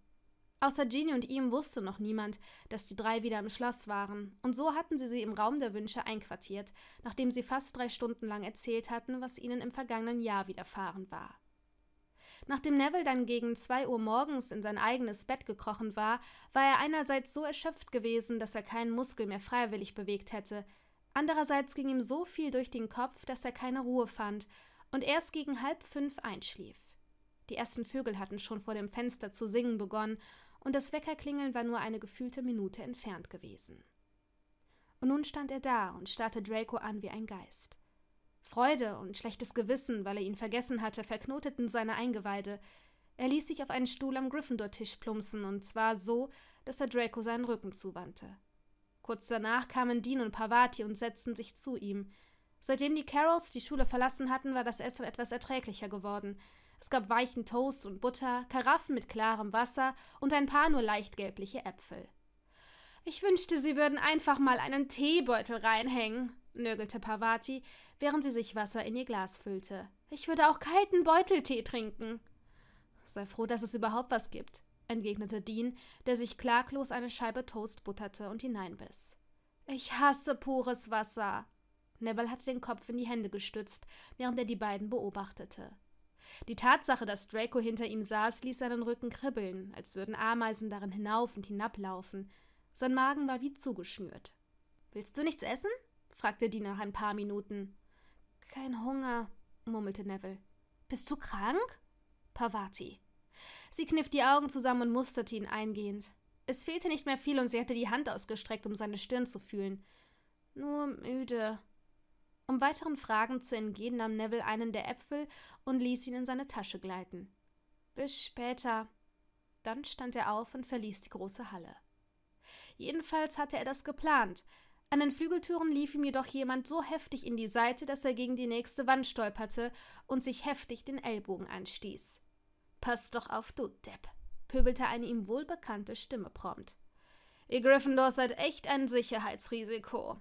Außer Genie und ihm wusste noch niemand, dass die drei wieder im Schloss waren, und so hatten sie sie im Raum der Wünsche einquartiert, nachdem sie fast drei Stunden lang erzählt hatten, was ihnen im vergangenen Jahr widerfahren war. Nachdem Neville dann gegen zwei Uhr morgens in sein eigenes Bett gekrochen war, war er einerseits so erschöpft gewesen, dass er keinen Muskel mehr freiwillig bewegt hätte, andererseits ging ihm so viel durch den Kopf, dass er keine Ruhe fand und erst gegen halb fünf einschlief. Die ersten Vögel hatten schon vor dem Fenster zu singen begonnen, und das Weckerklingeln war nur eine gefühlte Minute entfernt gewesen. Und nun stand er da und starrte Draco an wie ein Geist. Freude und schlechtes Gewissen, weil er ihn vergessen hatte, verknoteten seine Eingeweide. Er ließ sich auf einen Stuhl am Gryffindor-Tisch plumpsen, und zwar so, dass er Draco seinen Rücken zuwandte. Kurz danach kamen Dean und Pavati und setzten sich zu ihm. Seitdem die Carols die Schule verlassen hatten, war das Essen etwas erträglicher geworden – es gab weichen Toast und Butter, Karaffen mit klarem Wasser und ein paar nur leicht gelbliche Äpfel. Ich wünschte, sie würden einfach mal einen Teebeutel reinhängen, nörgelte Parvati, während sie sich Wasser in ihr Glas füllte. Ich würde auch kalten Beuteltee trinken. Sei froh, dass es überhaupt was gibt, entgegnete Dean, der sich klaglos eine Scheibe Toast butterte und hineinbiss. Ich hasse pures Wasser. Neville hatte den Kopf in die Hände gestützt, während er die beiden beobachtete. Die Tatsache, dass Draco hinter ihm saß, ließ seinen Rücken kribbeln, als würden Ameisen darin hinauf und hinablaufen. Sein Magen war wie zugeschnürt. Willst du nichts essen? fragte die nach ein paar Minuten. Kein Hunger, murmelte Neville. Bist du krank? Pavati. Sie kniff die Augen zusammen und musterte ihn eingehend. Es fehlte nicht mehr viel und sie hatte die Hand ausgestreckt, um seine Stirn zu fühlen. Nur müde, um weiteren Fragen zu entgehen, nahm Neville einen der Äpfel und ließ ihn in seine Tasche gleiten. Bis später. Dann stand er auf und verließ die große Halle. Jedenfalls hatte er das geplant. An den Flügeltüren lief ihm jedoch jemand so heftig in die Seite, dass er gegen die nächste Wand stolperte und sich heftig den Ellbogen anstieß. Pass doch auf, du Depp, pöbelte eine ihm wohlbekannte Stimme prompt. Ihr Gryffindor seid echt ein Sicherheitsrisiko.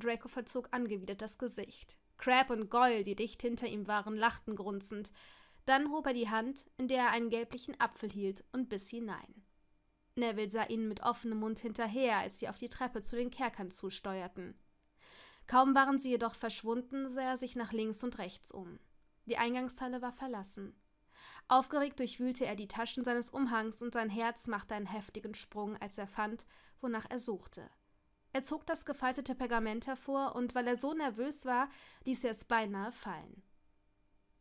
Draco verzog angewidert das Gesicht. Crab und Goyle, die dicht hinter ihm waren, lachten grunzend. Dann hob er die Hand, in der er einen gelblichen Apfel hielt, und biss hinein. Neville sah ihnen mit offenem Mund hinterher, als sie auf die Treppe zu den Kerkern zusteuerten. Kaum waren sie jedoch verschwunden, sah er sich nach links und rechts um. Die Eingangshalle war verlassen. Aufgeregt durchwühlte er die Taschen seines Umhangs und sein Herz machte einen heftigen Sprung, als er fand, wonach er suchte. Er zog das gefaltete Pergament hervor und weil er so nervös war, ließ er es beinahe fallen.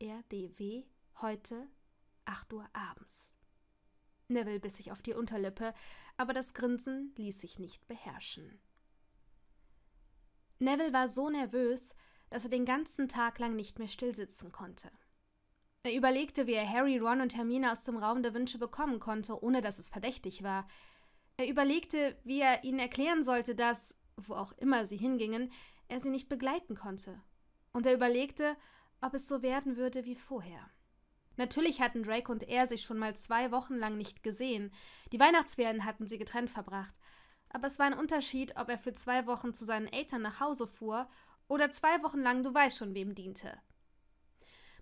RDW heute 8 Uhr abends. Neville biss sich auf die Unterlippe, aber das Grinsen ließ sich nicht beherrschen. Neville war so nervös, dass er den ganzen Tag lang nicht mehr stillsitzen konnte. Er überlegte, wie er Harry, Ron und Hermine aus dem Raum der Wünsche bekommen konnte, ohne dass es verdächtig war. Er überlegte, wie er ihnen erklären sollte, dass, wo auch immer sie hingingen, er sie nicht begleiten konnte. Und er überlegte, ob es so werden würde wie vorher. Natürlich hatten Drake und er sich schon mal zwei Wochen lang nicht gesehen. Die Weihnachtsferien hatten sie getrennt verbracht. Aber es war ein Unterschied, ob er für zwei Wochen zu seinen Eltern nach Hause fuhr oder zwei Wochen lang du weißt schon wem diente.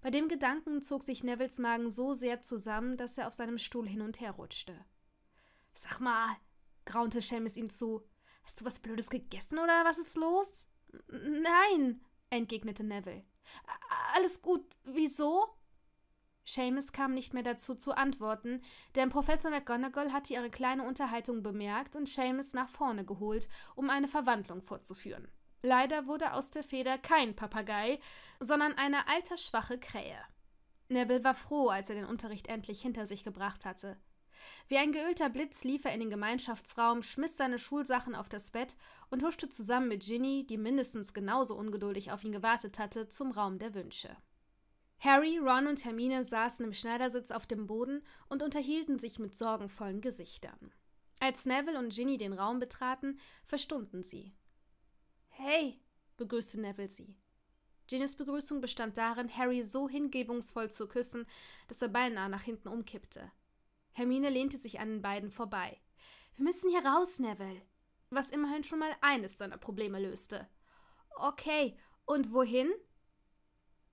Bei dem Gedanken zog sich Nevils Magen so sehr zusammen, dass er auf seinem Stuhl hin und her rutschte. Sag mal, graunte Seamus ihm zu. Hast du was Blödes gegessen oder was ist los? Nein, entgegnete Neville. Alles gut, wieso? Seamus kam nicht mehr dazu zu antworten, denn Professor McGonagall hatte ihre kleine Unterhaltung bemerkt und Seamus nach vorne geholt, um eine Verwandlung vorzuführen. Leider wurde aus der Feder kein Papagei, sondern eine altersschwache Krähe. Neville war froh, als er den Unterricht endlich hinter sich gebracht hatte. Wie ein geölter Blitz lief er in den Gemeinschaftsraum, schmiss seine Schulsachen auf das Bett und huschte zusammen mit Ginny, die mindestens genauso ungeduldig auf ihn gewartet hatte, zum Raum der Wünsche. Harry, Ron und Hermine saßen im Schneidersitz auf dem Boden und unterhielten sich mit sorgenvollen Gesichtern. Als Neville und Ginny den Raum betraten, verstummten sie. Hey, begrüßte Neville sie. Ginnys Begrüßung bestand darin, Harry so hingebungsvoll zu küssen, dass er beinahe nach hinten umkippte. Hermine lehnte sich an den beiden vorbei. Wir müssen hier raus, Neville. Was immerhin schon mal eines seiner Probleme löste. Okay, und wohin?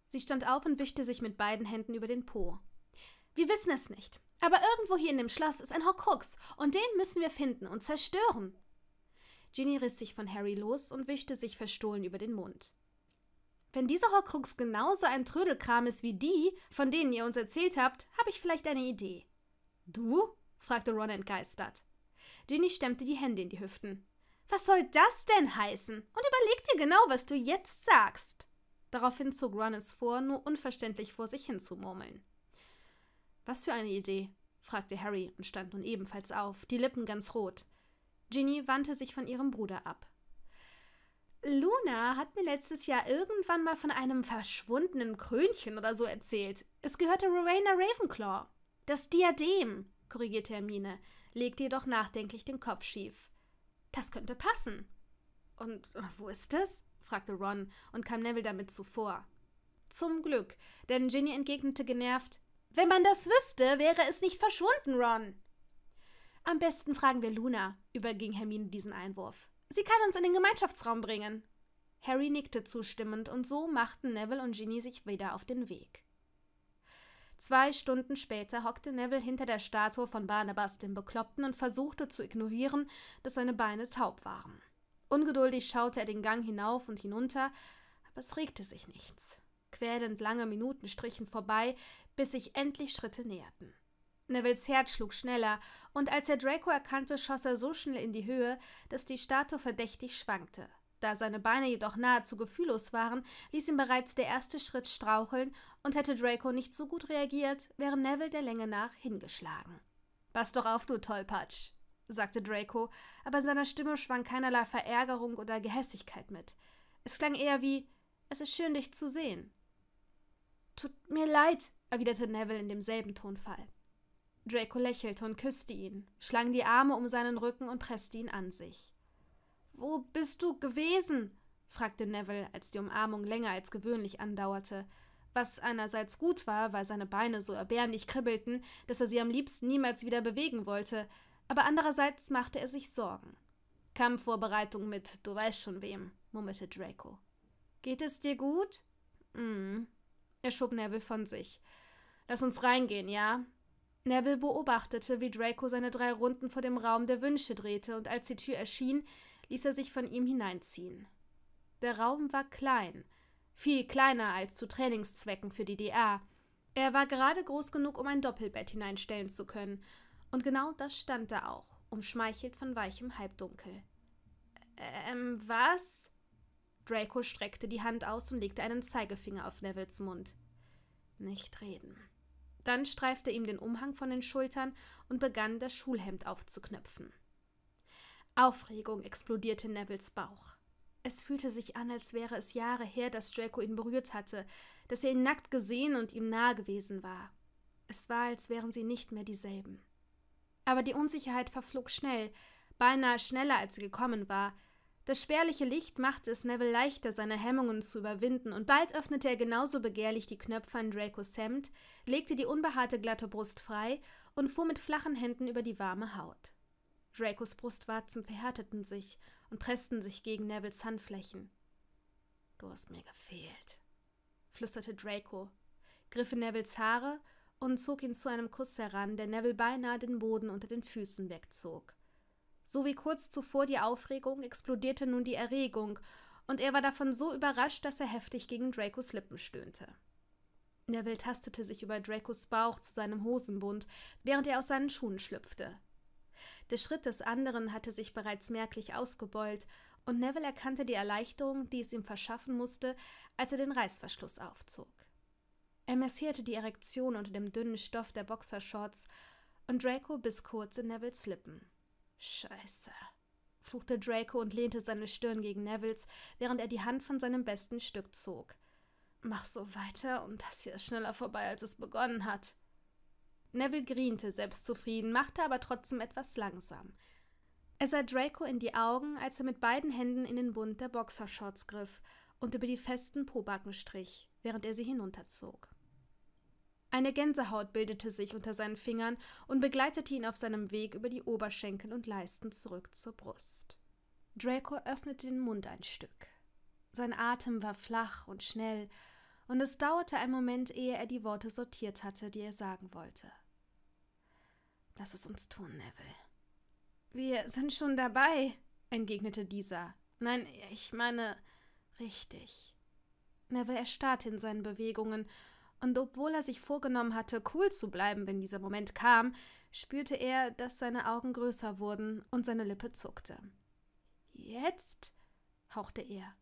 Sie stand auf und wischte sich mit beiden Händen über den Po. Wir wissen es nicht, aber irgendwo hier in dem Schloss ist ein Horcrux und den müssen wir finden und zerstören. Ginny riss sich von Harry los und wischte sich verstohlen über den Mund. Wenn dieser Horcrux genauso ein Trödelkram ist wie die, von denen ihr uns erzählt habt, habe ich vielleicht eine Idee. Du? fragte Ron entgeistert. Ginny stemmte die Hände in die Hüften. Was soll das denn heißen? Und überleg dir genau, was du jetzt sagst. Daraufhin zog Ron es vor, nur unverständlich vor sich hin zu murmeln. Was für eine Idee? fragte Harry und stand nun ebenfalls auf, die Lippen ganz rot. Ginny wandte sich von ihrem Bruder ab. Luna hat mir letztes Jahr irgendwann mal von einem verschwundenen Krönchen oder so erzählt. Es gehörte Rowena Ravenclaw. Das Diadem, korrigierte Hermine, legte jedoch nachdenklich den Kopf schief. Das könnte passen. Und wo ist es? fragte Ron und kam Neville damit zuvor. Zum Glück, denn Ginny entgegnete genervt: Wenn man das wüsste, wäre es nicht verschwunden, Ron. Am besten fragen wir Luna, überging Hermine diesen Einwurf. Sie kann uns in den Gemeinschaftsraum bringen. Harry nickte zustimmend und so machten Neville und Ginny sich wieder auf den Weg. Zwei Stunden später hockte Neville hinter der Statue von Barnabas dem Bekloppten und versuchte zu ignorieren, dass seine Beine taub waren. Ungeduldig schaute er den Gang hinauf und hinunter, aber es regte sich nichts. Quälend lange Minuten strichen vorbei, bis sich endlich Schritte näherten. Nevilles Herz schlug schneller, und als er Draco erkannte, schoss er so schnell in die Höhe, dass die Statue verdächtig schwankte. Da seine Beine jedoch nahezu gefühllos waren, ließ ihn bereits der erste Schritt straucheln und hätte Draco nicht so gut reagiert, wäre Neville der Länge nach hingeschlagen. Pass doch auf, du Tollpatsch, sagte Draco, aber in seiner Stimme schwang keinerlei Verärgerung oder Gehässigkeit mit. Es klang eher wie: Es ist schön, dich zu sehen. Tut mir leid, erwiderte Neville in demselben Tonfall. Draco lächelte und küsste ihn, schlang die Arme um seinen Rücken und presste ihn an sich. Wo bist du gewesen? fragte Neville, als die Umarmung länger als gewöhnlich andauerte, was einerseits gut war, weil seine Beine so erbärmlich kribbelten, dass er sie am liebsten niemals wieder bewegen wollte, aber andererseits machte er sich Sorgen. Kampfvorbereitung mit du weißt schon wem, murmelte Draco. Geht es dir gut? Hm. Er schob Neville von sich. Lass uns reingehen, ja? Neville beobachtete, wie Draco seine drei Runden vor dem Raum der Wünsche drehte, und als die Tür erschien, ließ er sich von ihm hineinziehen. Der Raum war klein, viel kleiner als zu Trainingszwecken für die DR. Er war gerade groß genug, um ein Doppelbett hineinstellen zu können, und genau das stand da auch, umschmeichelt von weichem Halbdunkel. Ähm, was? Draco streckte die Hand aus und legte einen Zeigefinger auf Nevils Mund. Nicht reden. Dann streifte er ihm den Umhang von den Schultern und begann, das Schulhemd aufzuknöpfen. Aufregung explodierte Nevilles Bauch. Es fühlte sich an, als wäre es Jahre her, dass Draco ihn berührt hatte, dass er ihn nackt gesehen und ihm nahe gewesen war. Es war, als wären sie nicht mehr dieselben. Aber die Unsicherheit verflog schnell, beinahe schneller, als sie gekommen war. Das spärliche Licht machte es Neville leichter, seine Hemmungen zu überwinden, und bald öffnete er genauso begehrlich die Knöpfe an Dracos Hemd, legte die unbehaarte glatte Brust frei und fuhr mit flachen Händen über die warme Haut. Dracos Brustwarzen verhärteten sich und pressten sich gegen Nevils Handflächen. Du hast mir gefehlt, flüsterte Draco, griff in Nevils Haare und zog ihn zu einem Kuss heran, der Neville beinahe den Boden unter den Füßen wegzog. So wie kurz zuvor die Aufregung, explodierte nun die Erregung, und er war davon so überrascht, dass er heftig gegen Dracos Lippen stöhnte. Neville tastete sich über Dracos Bauch zu seinem Hosenbund, während er aus seinen Schuhen schlüpfte. Der Schritt des anderen hatte sich bereits merklich ausgebeult, und Neville erkannte die Erleichterung, die es ihm verschaffen musste, als er den Reißverschluss aufzog. Er massierte die Erektion unter dem dünnen Stoff der Boxershorts, und Draco biss kurz in Nevilles Lippen. Scheiße, fluchte Draco und lehnte seine Stirn gegen Nevilles, während er die Hand von seinem besten Stück zog. Mach so weiter, und das hier ist schneller vorbei, als es begonnen hat. Neville griente selbstzufrieden, machte aber trotzdem etwas langsam. Er sah Draco in die Augen, als er mit beiden Händen in den Bund der Boxershorts griff und über die festen Pobacken strich, während er sie hinunterzog. Eine Gänsehaut bildete sich unter seinen Fingern und begleitete ihn auf seinem Weg über die Oberschenkel und Leisten zurück zur Brust. Draco öffnete den Mund ein Stück. Sein Atem war flach und schnell, und es dauerte einen Moment, ehe er die Worte sortiert hatte, die er sagen wollte. Lass es uns tun, Neville. Wir sind schon dabei, entgegnete dieser. Nein, ich meine, richtig. Neville erstarrte in seinen Bewegungen, und obwohl er sich vorgenommen hatte, cool zu bleiben, wenn dieser Moment kam, spürte er, dass seine Augen größer wurden und seine Lippe zuckte. Jetzt? hauchte er.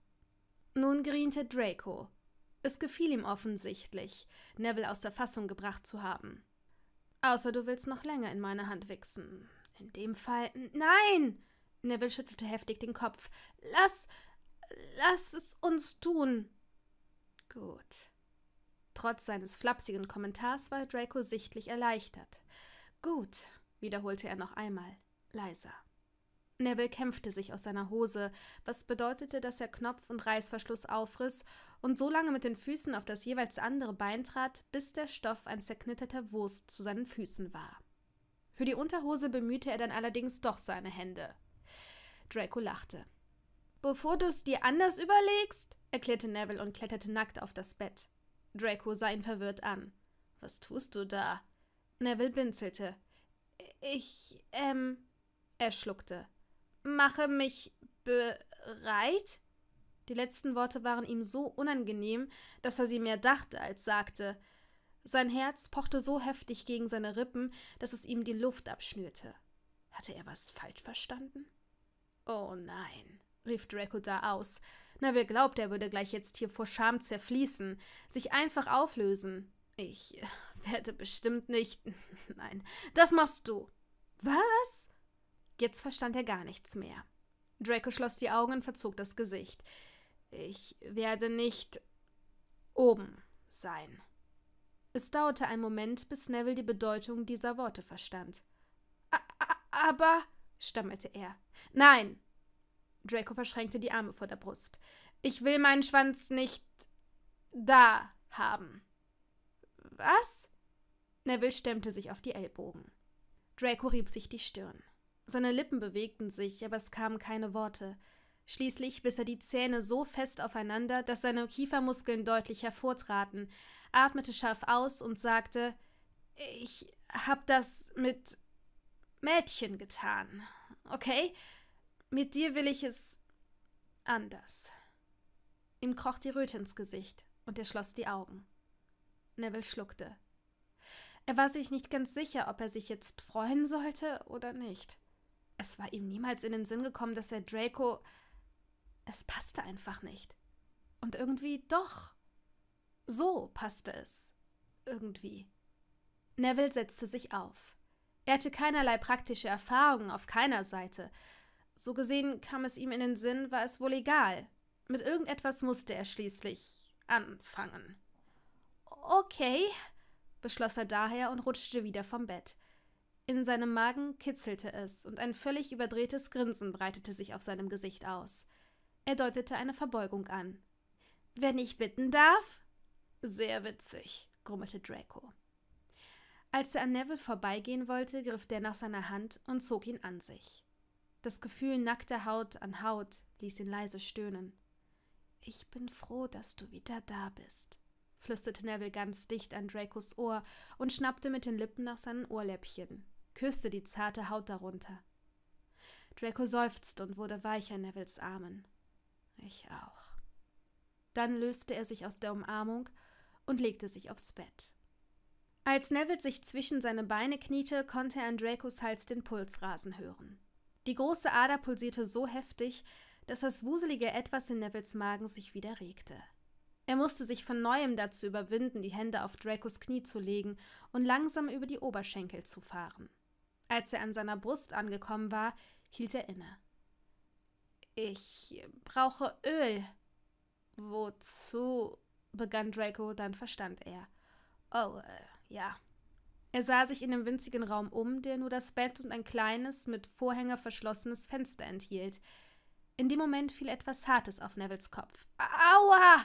Nun griente Draco. Es gefiel ihm offensichtlich, Neville aus der Fassung gebracht zu haben. Außer du willst noch länger in meiner Hand wichsen. In dem Fall. Nein! Neville schüttelte heftig den Kopf. Lass. Lass es uns tun. Gut. Trotz seines flapsigen Kommentars war Draco sichtlich erleichtert. Gut, wiederholte er noch einmal, leiser. Neville kämpfte sich aus seiner Hose, was bedeutete, dass er Knopf und Reißverschluss aufriss und so lange mit den Füßen auf das jeweils andere Bein trat, bis der Stoff ein zerknitterter Wurst zu seinen Füßen war. Für die Unterhose bemühte er dann allerdings doch seine Hände. Draco lachte. Bevor du es dir anders überlegst, erklärte Neville und kletterte nackt auf das Bett. Draco sah ihn verwirrt an. Was tust du da? Neville blinzelte. Ich, ähm. Er schluckte mache mich bereit. Die letzten Worte waren ihm so unangenehm, dass er sie mehr dachte als sagte. Sein Herz pochte so heftig gegen seine Rippen, dass es ihm die Luft abschnürte. Hatte er was falsch verstanden? Oh nein, rief Draco da aus. Na, wer glaubt, er würde gleich jetzt hier vor Scham zerfließen, sich einfach auflösen? Ich werde bestimmt nicht. [laughs] Nein, das machst du. Was? Jetzt verstand er gar nichts mehr. Draco schloss die Augen und verzog das Gesicht. Ich werde nicht oben sein. Es dauerte einen Moment, bis Neville die Bedeutung dieser Worte verstand. A -a aber, stammelte er. Nein! Draco verschränkte die Arme vor der Brust. Ich will meinen Schwanz nicht da haben. Was? Neville stemmte sich auf die Ellbogen. Draco rieb sich die Stirn. Seine Lippen bewegten sich, aber es kamen keine Worte. Schließlich biss er die Zähne so fest aufeinander, dass seine Kiefermuskeln deutlich hervortraten, atmete scharf aus und sagte: Ich hab das mit Mädchen getan, okay? Mit dir will ich es anders. Ihm kroch die Röte ins Gesicht und er schloss die Augen. Neville schluckte. Er war sich nicht ganz sicher, ob er sich jetzt freuen sollte oder nicht. Es war ihm niemals in den Sinn gekommen, dass er Draco. Es passte einfach nicht. Und irgendwie doch. So passte es. Irgendwie. Neville setzte sich auf. Er hatte keinerlei praktische Erfahrungen auf keiner Seite. So gesehen kam es ihm in den Sinn, war es wohl egal. Mit irgendetwas musste er schließlich anfangen. Okay, beschloss er daher und rutschte wieder vom Bett. In seinem Magen kitzelte es und ein völlig überdrehtes Grinsen breitete sich auf seinem Gesicht aus. Er deutete eine Verbeugung an. Wenn ich bitten darf? Sehr witzig, grummelte Draco. Als er an Neville vorbeigehen wollte, griff der nach seiner Hand und zog ihn an sich. Das Gefühl nackter Haut an Haut ließ ihn leise stöhnen. Ich bin froh, dass du wieder da bist, flüsterte Neville ganz dicht an Dracos Ohr und schnappte mit den Lippen nach seinen Ohrläppchen küsste die zarte Haut darunter. Draco seufzte und wurde weicher in Nevils Armen. Ich auch. Dann löste er sich aus der Umarmung und legte sich aufs Bett. Als Neville sich zwischen seine Beine kniete, konnte er an Dracos Hals den Pulsrasen hören. Die große Ader pulsierte so heftig, dass das wuselige Etwas in Nevils Magen sich wieder regte. Er musste sich von neuem dazu überwinden, die Hände auf Dracos Knie zu legen und langsam über die Oberschenkel zu fahren. Als er an seiner Brust angekommen war, hielt er inne. Ich brauche Öl. Wozu? begann Draco, dann verstand er. Oh, äh, ja. Er sah sich in dem winzigen Raum um, der nur das Bett und ein kleines, mit Vorhänger verschlossenes Fenster enthielt. In dem Moment fiel etwas Hartes auf Nevils Kopf. Aua!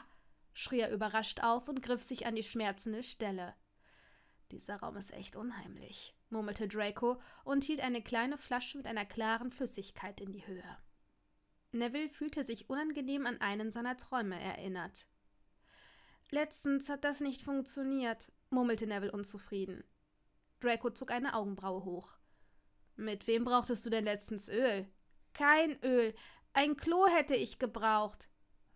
schrie er überrascht auf und griff sich an die schmerzende Stelle. Dieser Raum ist echt unheimlich, murmelte Draco und hielt eine kleine Flasche mit einer klaren Flüssigkeit in die Höhe. Neville fühlte sich unangenehm an einen seiner Träume erinnert. Letztens hat das nicht funktioniert, murmelte Neville unzufrieden. Draco zog eine Augenbraue hoch. Mit wem brauchtest du denn letztens Öl? Kein Öl. Ein Klo hätte ich gebraucht.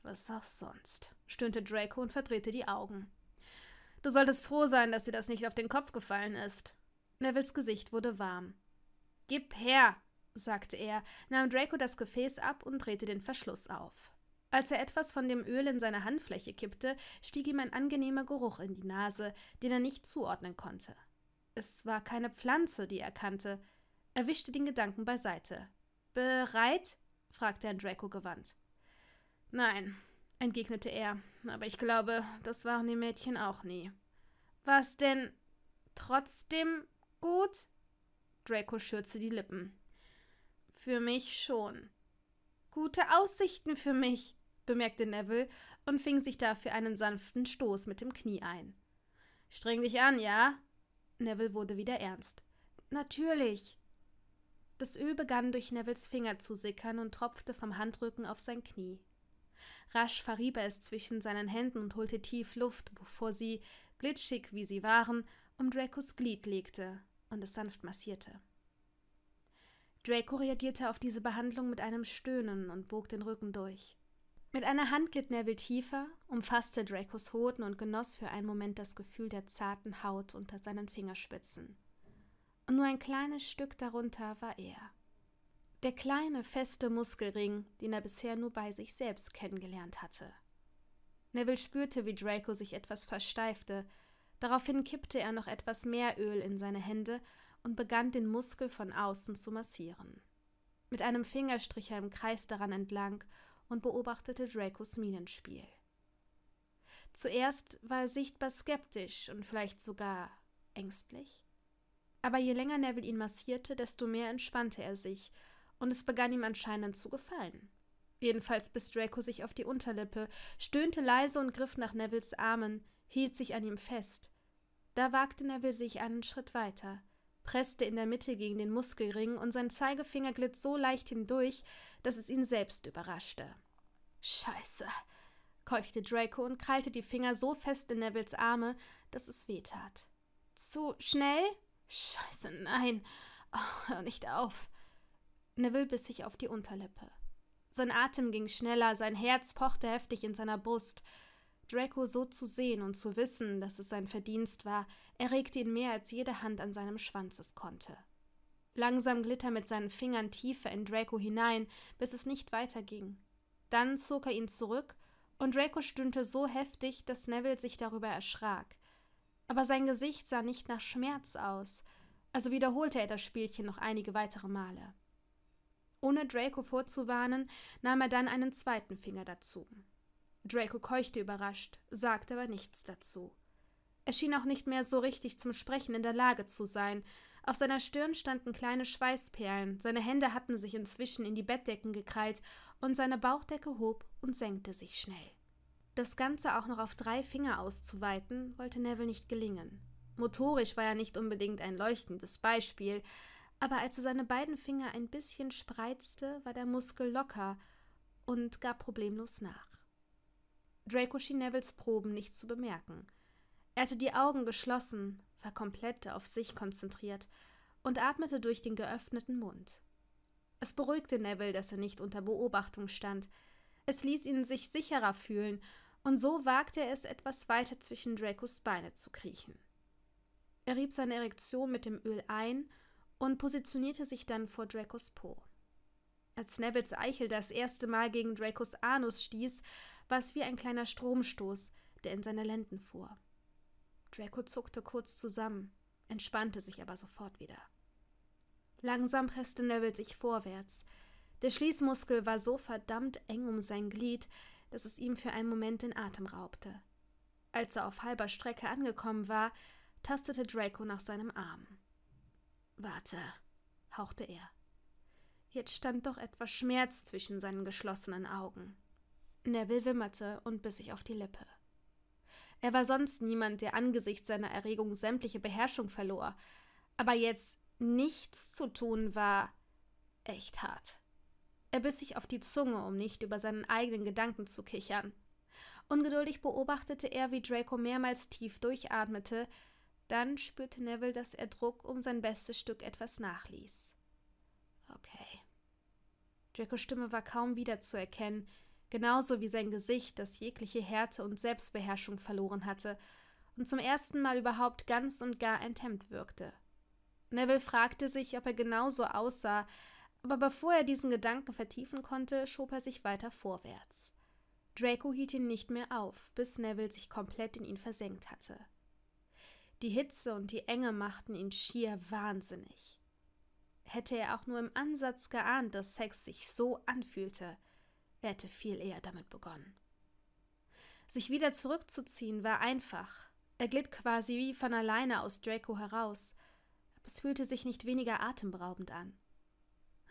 Was auch sonst, stöhnte Draco und verdrehte die Augen. Du solltest froh sein, dass dir das nicht auf den Kopf gefallen ist. Nevils Gesicht wurde warm. Gib her, sagte er, nahm Draco das Gefäß ab und drehte den Verschluss auf. Als er etwas von dem Öl in seine Handfläche kippte, stieg ihm ein angenehmer Geruch in die Nase, den er nicht zuordnen konnte. Es war keine Pflanze, die er kannte. Er wischte den Gedanken beiseite. Bereit? fragte er an Draco gewandt. Nein, entgegnete er, aber ich glaube, das waren die Mädchen auch nie. Was denn trotzdem gut? Draco schürzte die Lippen. Für mich schon. Gute Aussichten für mich, bemerkte Neville und fing sich dafür einen sanften Stoß mit dem Knie ein. Streng dich an, ja? Neville wurde wieder ernst. Natürlich. Das Öl begann durch Nevilles Finger zu sickern und tropfte vom Handrücken auf sein Knie. Rasch verrieb er es zwischen seinen Händen und holte tief Luft, bevor sie, glitschig wie sie waren, um Dracos Glied legte und es sanft massierte. Draco reagierte auf diese Behandlung mit einem Stöhnen und bog den Rücken durch. Mit einer Hand glitt Neville tiefer, umfasste Dracos Hoden und genoss für einen Moment das Gefühl der zarten Haut unter seinen Fingerspitzen. Und nur ein kleines Stück darunter war er. Der kleine, feste Muskelring, den er bisher nur bei sich selbst kennengelernt hatte. Neville spürte, wie Draco sich etwas versteifte. Daraufhin kippte er noch etwas mehr Öl in seine Hände und begann den Muskel von außen zu massieren. Mit einem Finger strich er im Kreis daran entlang und beobachtete Dracos Minenspiel. Zuerst war er sichtbar skeptisch und vielleicht sogar ängstlich. Aber je länger Neville ihn massierte, desto mehr entspannte er sich und es begann ihm anscheinend zu gefallen. Jedenfalls biss Draco sich auf die Unterlippe, stöhnte leise und griff nach Nevilles Armen, hielt sich an ihm fest. Da wagte Neville sich einen Schritt weiter, presste in der Mitte gegen den Muskelring und sein Zeigefinger glitt so leicht hindurch, dass es ihn selbst überraschte. Scheiße, keuchte Draco und krallte die Finger so fest in Nevilles Arme, dass es wehtat. Zu schnell? Scheiße, nein. Oh, hör nicht auf. Neville biss sich auf die Unterlippe. Sein Atem ging schneller, sein Herz pochte heftig in seiner Brust. Draco so zu sehen und zu wissen, dass es sein Verdienst war, erregte ihn mehr als jede Hand an seinem Schwanz es konnte. Langsam glitt er mit seinen Fingern tiefer in Draco hinein, bis es nicht weiter ging. Dann zog er ihn zurück, und Draco stöhnte so heftig, dass Neville sich darüber erschrak. Aber sein Gesicht sah nicht nach Schmerz aus, also wiederholte er das Spielchen noch einige weitere Male. Ohne Draco vorzuwarnen, nahm er dann einen zweiten Finger dazu. Draco keuchte überrascht, sagte aber nichts dazu. Er schien auch nicht mehr so richtig zum Sprechen in der Lage zu sein. Auf seiner Stirn standen kleine Schweißperlen, seine Hände hatten sich inzwischen in die Bettdecken gekrallt und seine Bauchdecke hob und senkte sich schnell. Das Ganze auch noch auf drei Finger auszuweiten, wollte Neville nicht gelingen. Motorisch war er nicht unbedingt ein leuchtendes Beispiel, aber als er seine beiden Finger ein bisschen spreizte, war der Muskel locker und gab problemlos nach. Draco schien Nevils Proben nicht zu bemerken. Er hatte die Augen geschlossen, war komplett auf sich konzentriert und atmete durch den geöffneten Mund. Es beruhigte Neville, dass er nicht unter Beobachtung stand. Es ließ ihn sich sicherer fühlen, und so wagte er es, etwas weiter zwischen Dracos Beine zu kriechen. Er rieb seine Erektion mit dem Öl ein und positionierte sich dann vor Dracos Po. Als Snevels Eichel das erste Mal gegen Dracos Anus stieß, war es wie ein kleiner Stromstoß, der in seine Lenden fuhr. Draco zuckte kurz zusammen, entspannte sich aber sofort wieder. Langsam presste Neville sich vorwärts. Der Schließmuskel war so verdammt eng um sein Glied, dass es ihm für einen Moment den Atem raubte. Als er auf halber Strecke angekommen war, tastete Draco nach seinem Arm. Warte, hauchte er. Jetzt stand doch etwas Schmerz zwischen seinen geschlossenen Augen. Neville wimmerte und biss sich auf die Lippe. Er war sonst niemand, der angesichts seiner Erregung sämtliche Beherrschung verlor, aber jetzt nichts zu tun war echt hart. Er biss sich auf die Zunge, um nicht über seinen eigenen Gedanken zu kichern. Ungeduldig beobachtete er, wie Draco mehrmals tief durchatmete, dann spürte Neville, dass er Druck um sein bestes Stück etwas nachließ. Okay. Dracos Stimme war kaum wiederzuerkennen, genauso wie sein Gesicht, das jegliche Härte und Selbstbeherrschung verloren hatte und zum ersten Mal überhaupt ganz und gar enthemmt wirkte. Neville fragte sich, ob er genauso aussah, aber bevor er diesen Gedanken vertiefen konnte, schob er sich weiter vorwärts. Draco hielt ihn nicht mehr auf, bis Neville sich komplett in ihn versenkt hatte. Die Hitze und die Enge machten ihn schier wahnsinnig. Hätte er auch nur im Ansatz geahnt, dass Sex sich so anfühlte, er hätte viel eher damit begonnen. Sich wieder zurückzuziehen war einfach. Er glitt quasi wie von alleine aus Draco heraus, aber es fühlte sich nicht weniger atemberaubend an.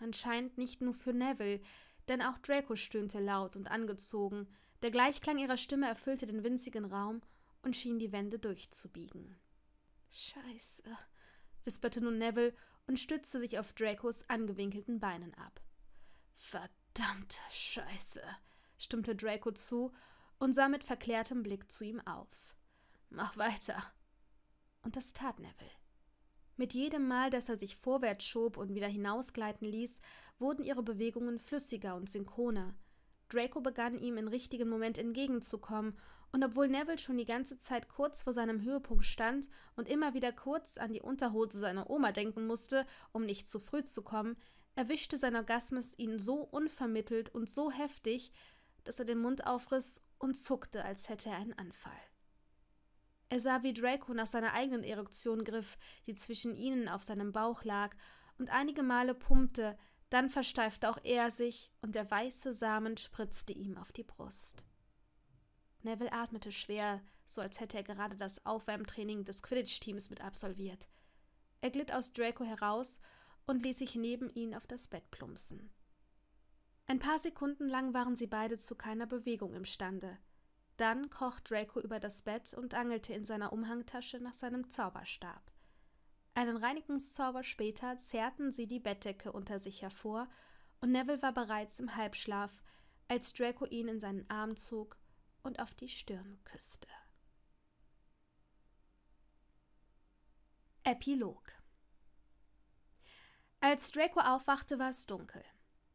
Anscheinend nicht nur für Neville, denn auch Draco stöhnte laut und angezogen, der Gleichklang ihrer Stimme erfüllte den winzigen Raum und schien die Wände durchzubiegen. Scheiße, wisperte nun Neville und stützte sich auf Dracos angewinkelten Beinen ab. Verdammte Scheiße, stimmte Draco zu und sah mit verklärtem Blick zu ihm auf. Mach weiter. Und das tat Neville. Mit jedem Mal, dass er sich vorwärts schob und wieder hinausgleiten ließ, wurden ihre Bewegungen flüssiger und synchroner, Draco begann ihm im richtigen Moment entgegenzukommen, und obwohl Neville schon die ganze Zeit kurz vor seinem Höhepunkt stand und immer wieder kurz an die Unterhose seiner Oma denken musste, um nicht zu früh zu kommen, erwischte sein Orgasmus ihn so unvermittelt und so heftig, dass er den Mund aufriss und zuckte, als hätte er einen Anfall. Er sah, wie Draco nach seiner eigenen Erektion griff, die zwischen ihnen auf seinem Bauch lag, und einige Male pumpte, dann versteifte auch er sich und der weiße Samen spritzte ihm auf die Brust. Neville atmete schwer, so als hätte er gerade das Aufwärmtraining des Quidditch-Teams mit absolviert. Er glitt aus Draco heraus und ließ sich neben ihn auf das Bett plumpsen. Ein paar Sekunden lang waren sie beide zu keiner Bewegung imstande. Dann kroch Draco über das Bett und angelte in seiner Umhangtasche nach seinem Zauberstab. Einen Reinigungszauber später zerrten sie die Bettdecke unter sich hervor, und Neville war bereits im Halbschlaf, als Draco ihn in seinen Arm zog und auf die Stirn küsste. Epilog Als Draco aufwachte, war es dunkel.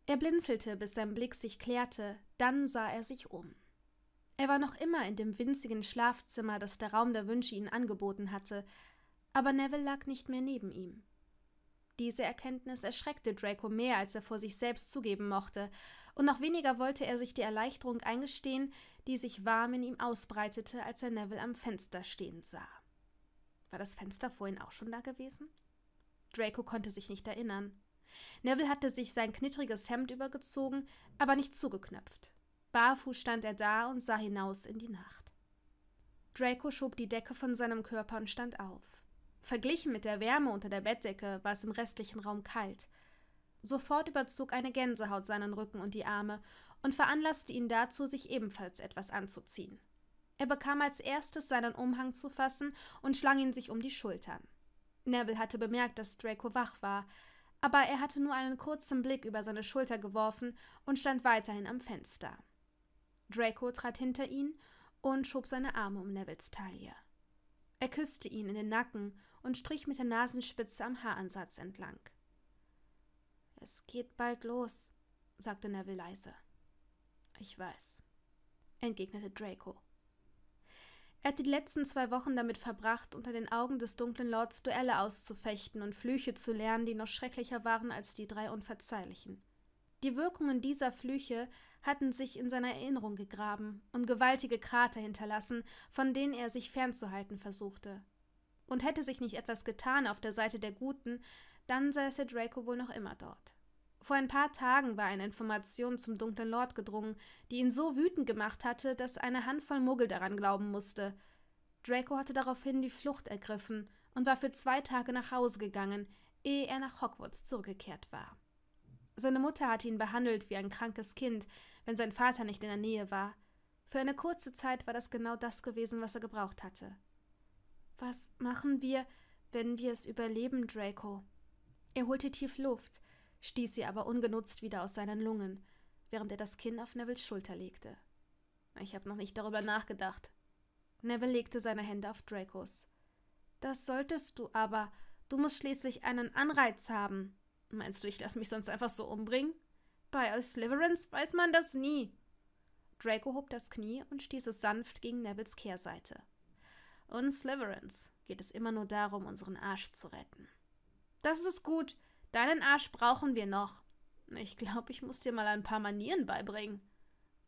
Er blinzelte, bis sein Blick sich klärte, dann sah er sich um. Er war noch immer in dem winzigen Schlafzimmer, das der Raum der Wünsche ihnen angeboten hatte, aber Neville lag nicht mehr neben ihm. Diese Erkenntnis erschreckte Draco mehr, als er vor sich selbst zugeben mochte, und noch weniger wollte er sich die Erleichterung eingestehen, die sich warm in ihm ausbreitete, als er Neville am Fenster stehend sah. War das Fenster vorhin auch schon da gewesen? Draco konnte sich nicht erinnern. Neville hatte sich sein knittriges Hemd übergezogen, aber nicht zugeknöpft. Barfuß stand er da und sah hinaus in die Nacht. Draco schob die Decke von seinem Körper und stand auf. Verglichen mit der Wärme unter der Bettdecke war es im restlichen Raum kalt. Sofort überzog eine Gänsehaut seinen Rücken und die Arme und veranlasste ihn dazu, sich ebenfalls etwas anzuziehen. Er bekam als erstes seinen Umhang zu fassen und schlang ihn sich um die Schultern. Neville hatte bemerkt, dass Draco wach war, aber er hatte nur einen kurzen Blick über seine Schulter geworfen und stand weiterhin am Fenster. Draco trat hinter ihn und schob seine Arme um Nevilles Taille. Er küsste ihn in den Nacken und strich mit der Nasenspitze am Haaransatz entlang. Es geht bald los, sagte Neville leise. Ich weiß, entgegnete Draco. Er hatte die letzten zwei Wochen damit verbracht, unter den Augen des dunklen Lords Duelle auszufechten und Flüche zu lernen, die noch schrecklicher waren als die drei unverzeihlichen. Die Wirkungen dieser Flüche hatten sich in seiner Erinnerung gegraben und gewaltige Krater hinterlassen, von denen er sich fernzuhalten versuchte. Und hätte sich nicht etwas getan auf der Seite der Guten, dann säße Draco wohl noch immer dort. Vor ein paar Tagen war eine Information zum dunklen Lord gedrungen, die ihn so wütend gemacht hatte, dass eine Handvoll Muggel daran glauben musste. Draco hatte daraufhin die Flucht ergriffen und war für zwei Tage nach Hause gegangen, ehe er nach Hogwarts zurückgekehrt war. Seine Mutter hatte ihn behandelt wie ein krankes Kind, wenn sein Vater nicht in der Nähe war. Für eine kurze Zeit war das genau das gewesen, was er gebraucht hatte. Was machen wir, wenn wir es überleben, Draco? Er holte tief Luft, stieß sie aber ungenutzt wieder aus seinen Lungen, während er das Kinn auf Nevilles Schulter legte. Ich habe noch nicht darüber nachgedacht. Neville legte seine Hände auf Dracos. Das solltest du aber. Du musst schließlich einen Anreiz haben. Meinst du, ich lasse mich sonst einfach so umbringen? Bei Sliverance weiß man das nie. Draco hob das Knie und stieß es sanft gegen Nevilles Kehrseite. Und Sliverance geht es immer nur darum, unseren Arsch zu retten. Das ist gut. Deinen Arsch brauchen wir noch. Ich glaube, ich muss dir mal ein paar Manieren beibringen.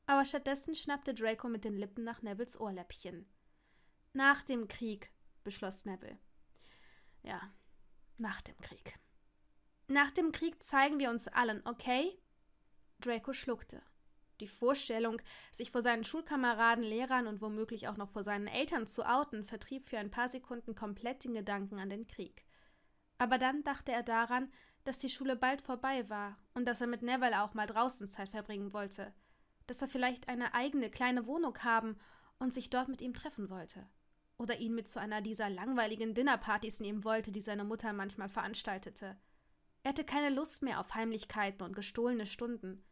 Aber stattdessen schnappte Draco mit den Lippen nach Nevilles Ohrläppchen. Nach dem Krieg, beschloss Neville. Ja, nach dem Krieg. Nach dem Krieg zeigen wir uns allen, okay? Draco schluckte. Die Vorstellung, sich vor seinen Schulkameraden, Lehrern und womöglich auch noch vor seinen Eltern zu outen, vertrieb für ein paar Sekunden komplett den Gedanken an den Krieg. Aber dann dachte er daran, dass die Schule bald vorbei war und dass er mit Neville auch mal draußen Zeit verbringen wollte, dass er vielleicht eine eigene kleine Wohnung haben und sich dort mit ihm treffen wollte. Oder ihn mit zu einer dieser langweiligen Dinnerpartys nehmen wollte, die seine Mutter manchmal veranstaltete. Er hatte keine Lust mehr auf Heimlichkeiten und gestohlene Stunden.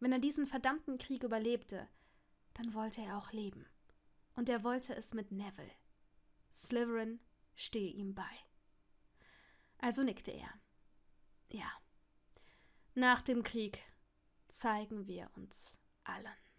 Wenn er diesen verdammten Krieg überlebte, dann wollte er auch leben. Und er wollte es mit Neville. Slytherin stehe ihm bei. Also nickte er. Ja. Nach dem Krieg zeigen wir uns allen.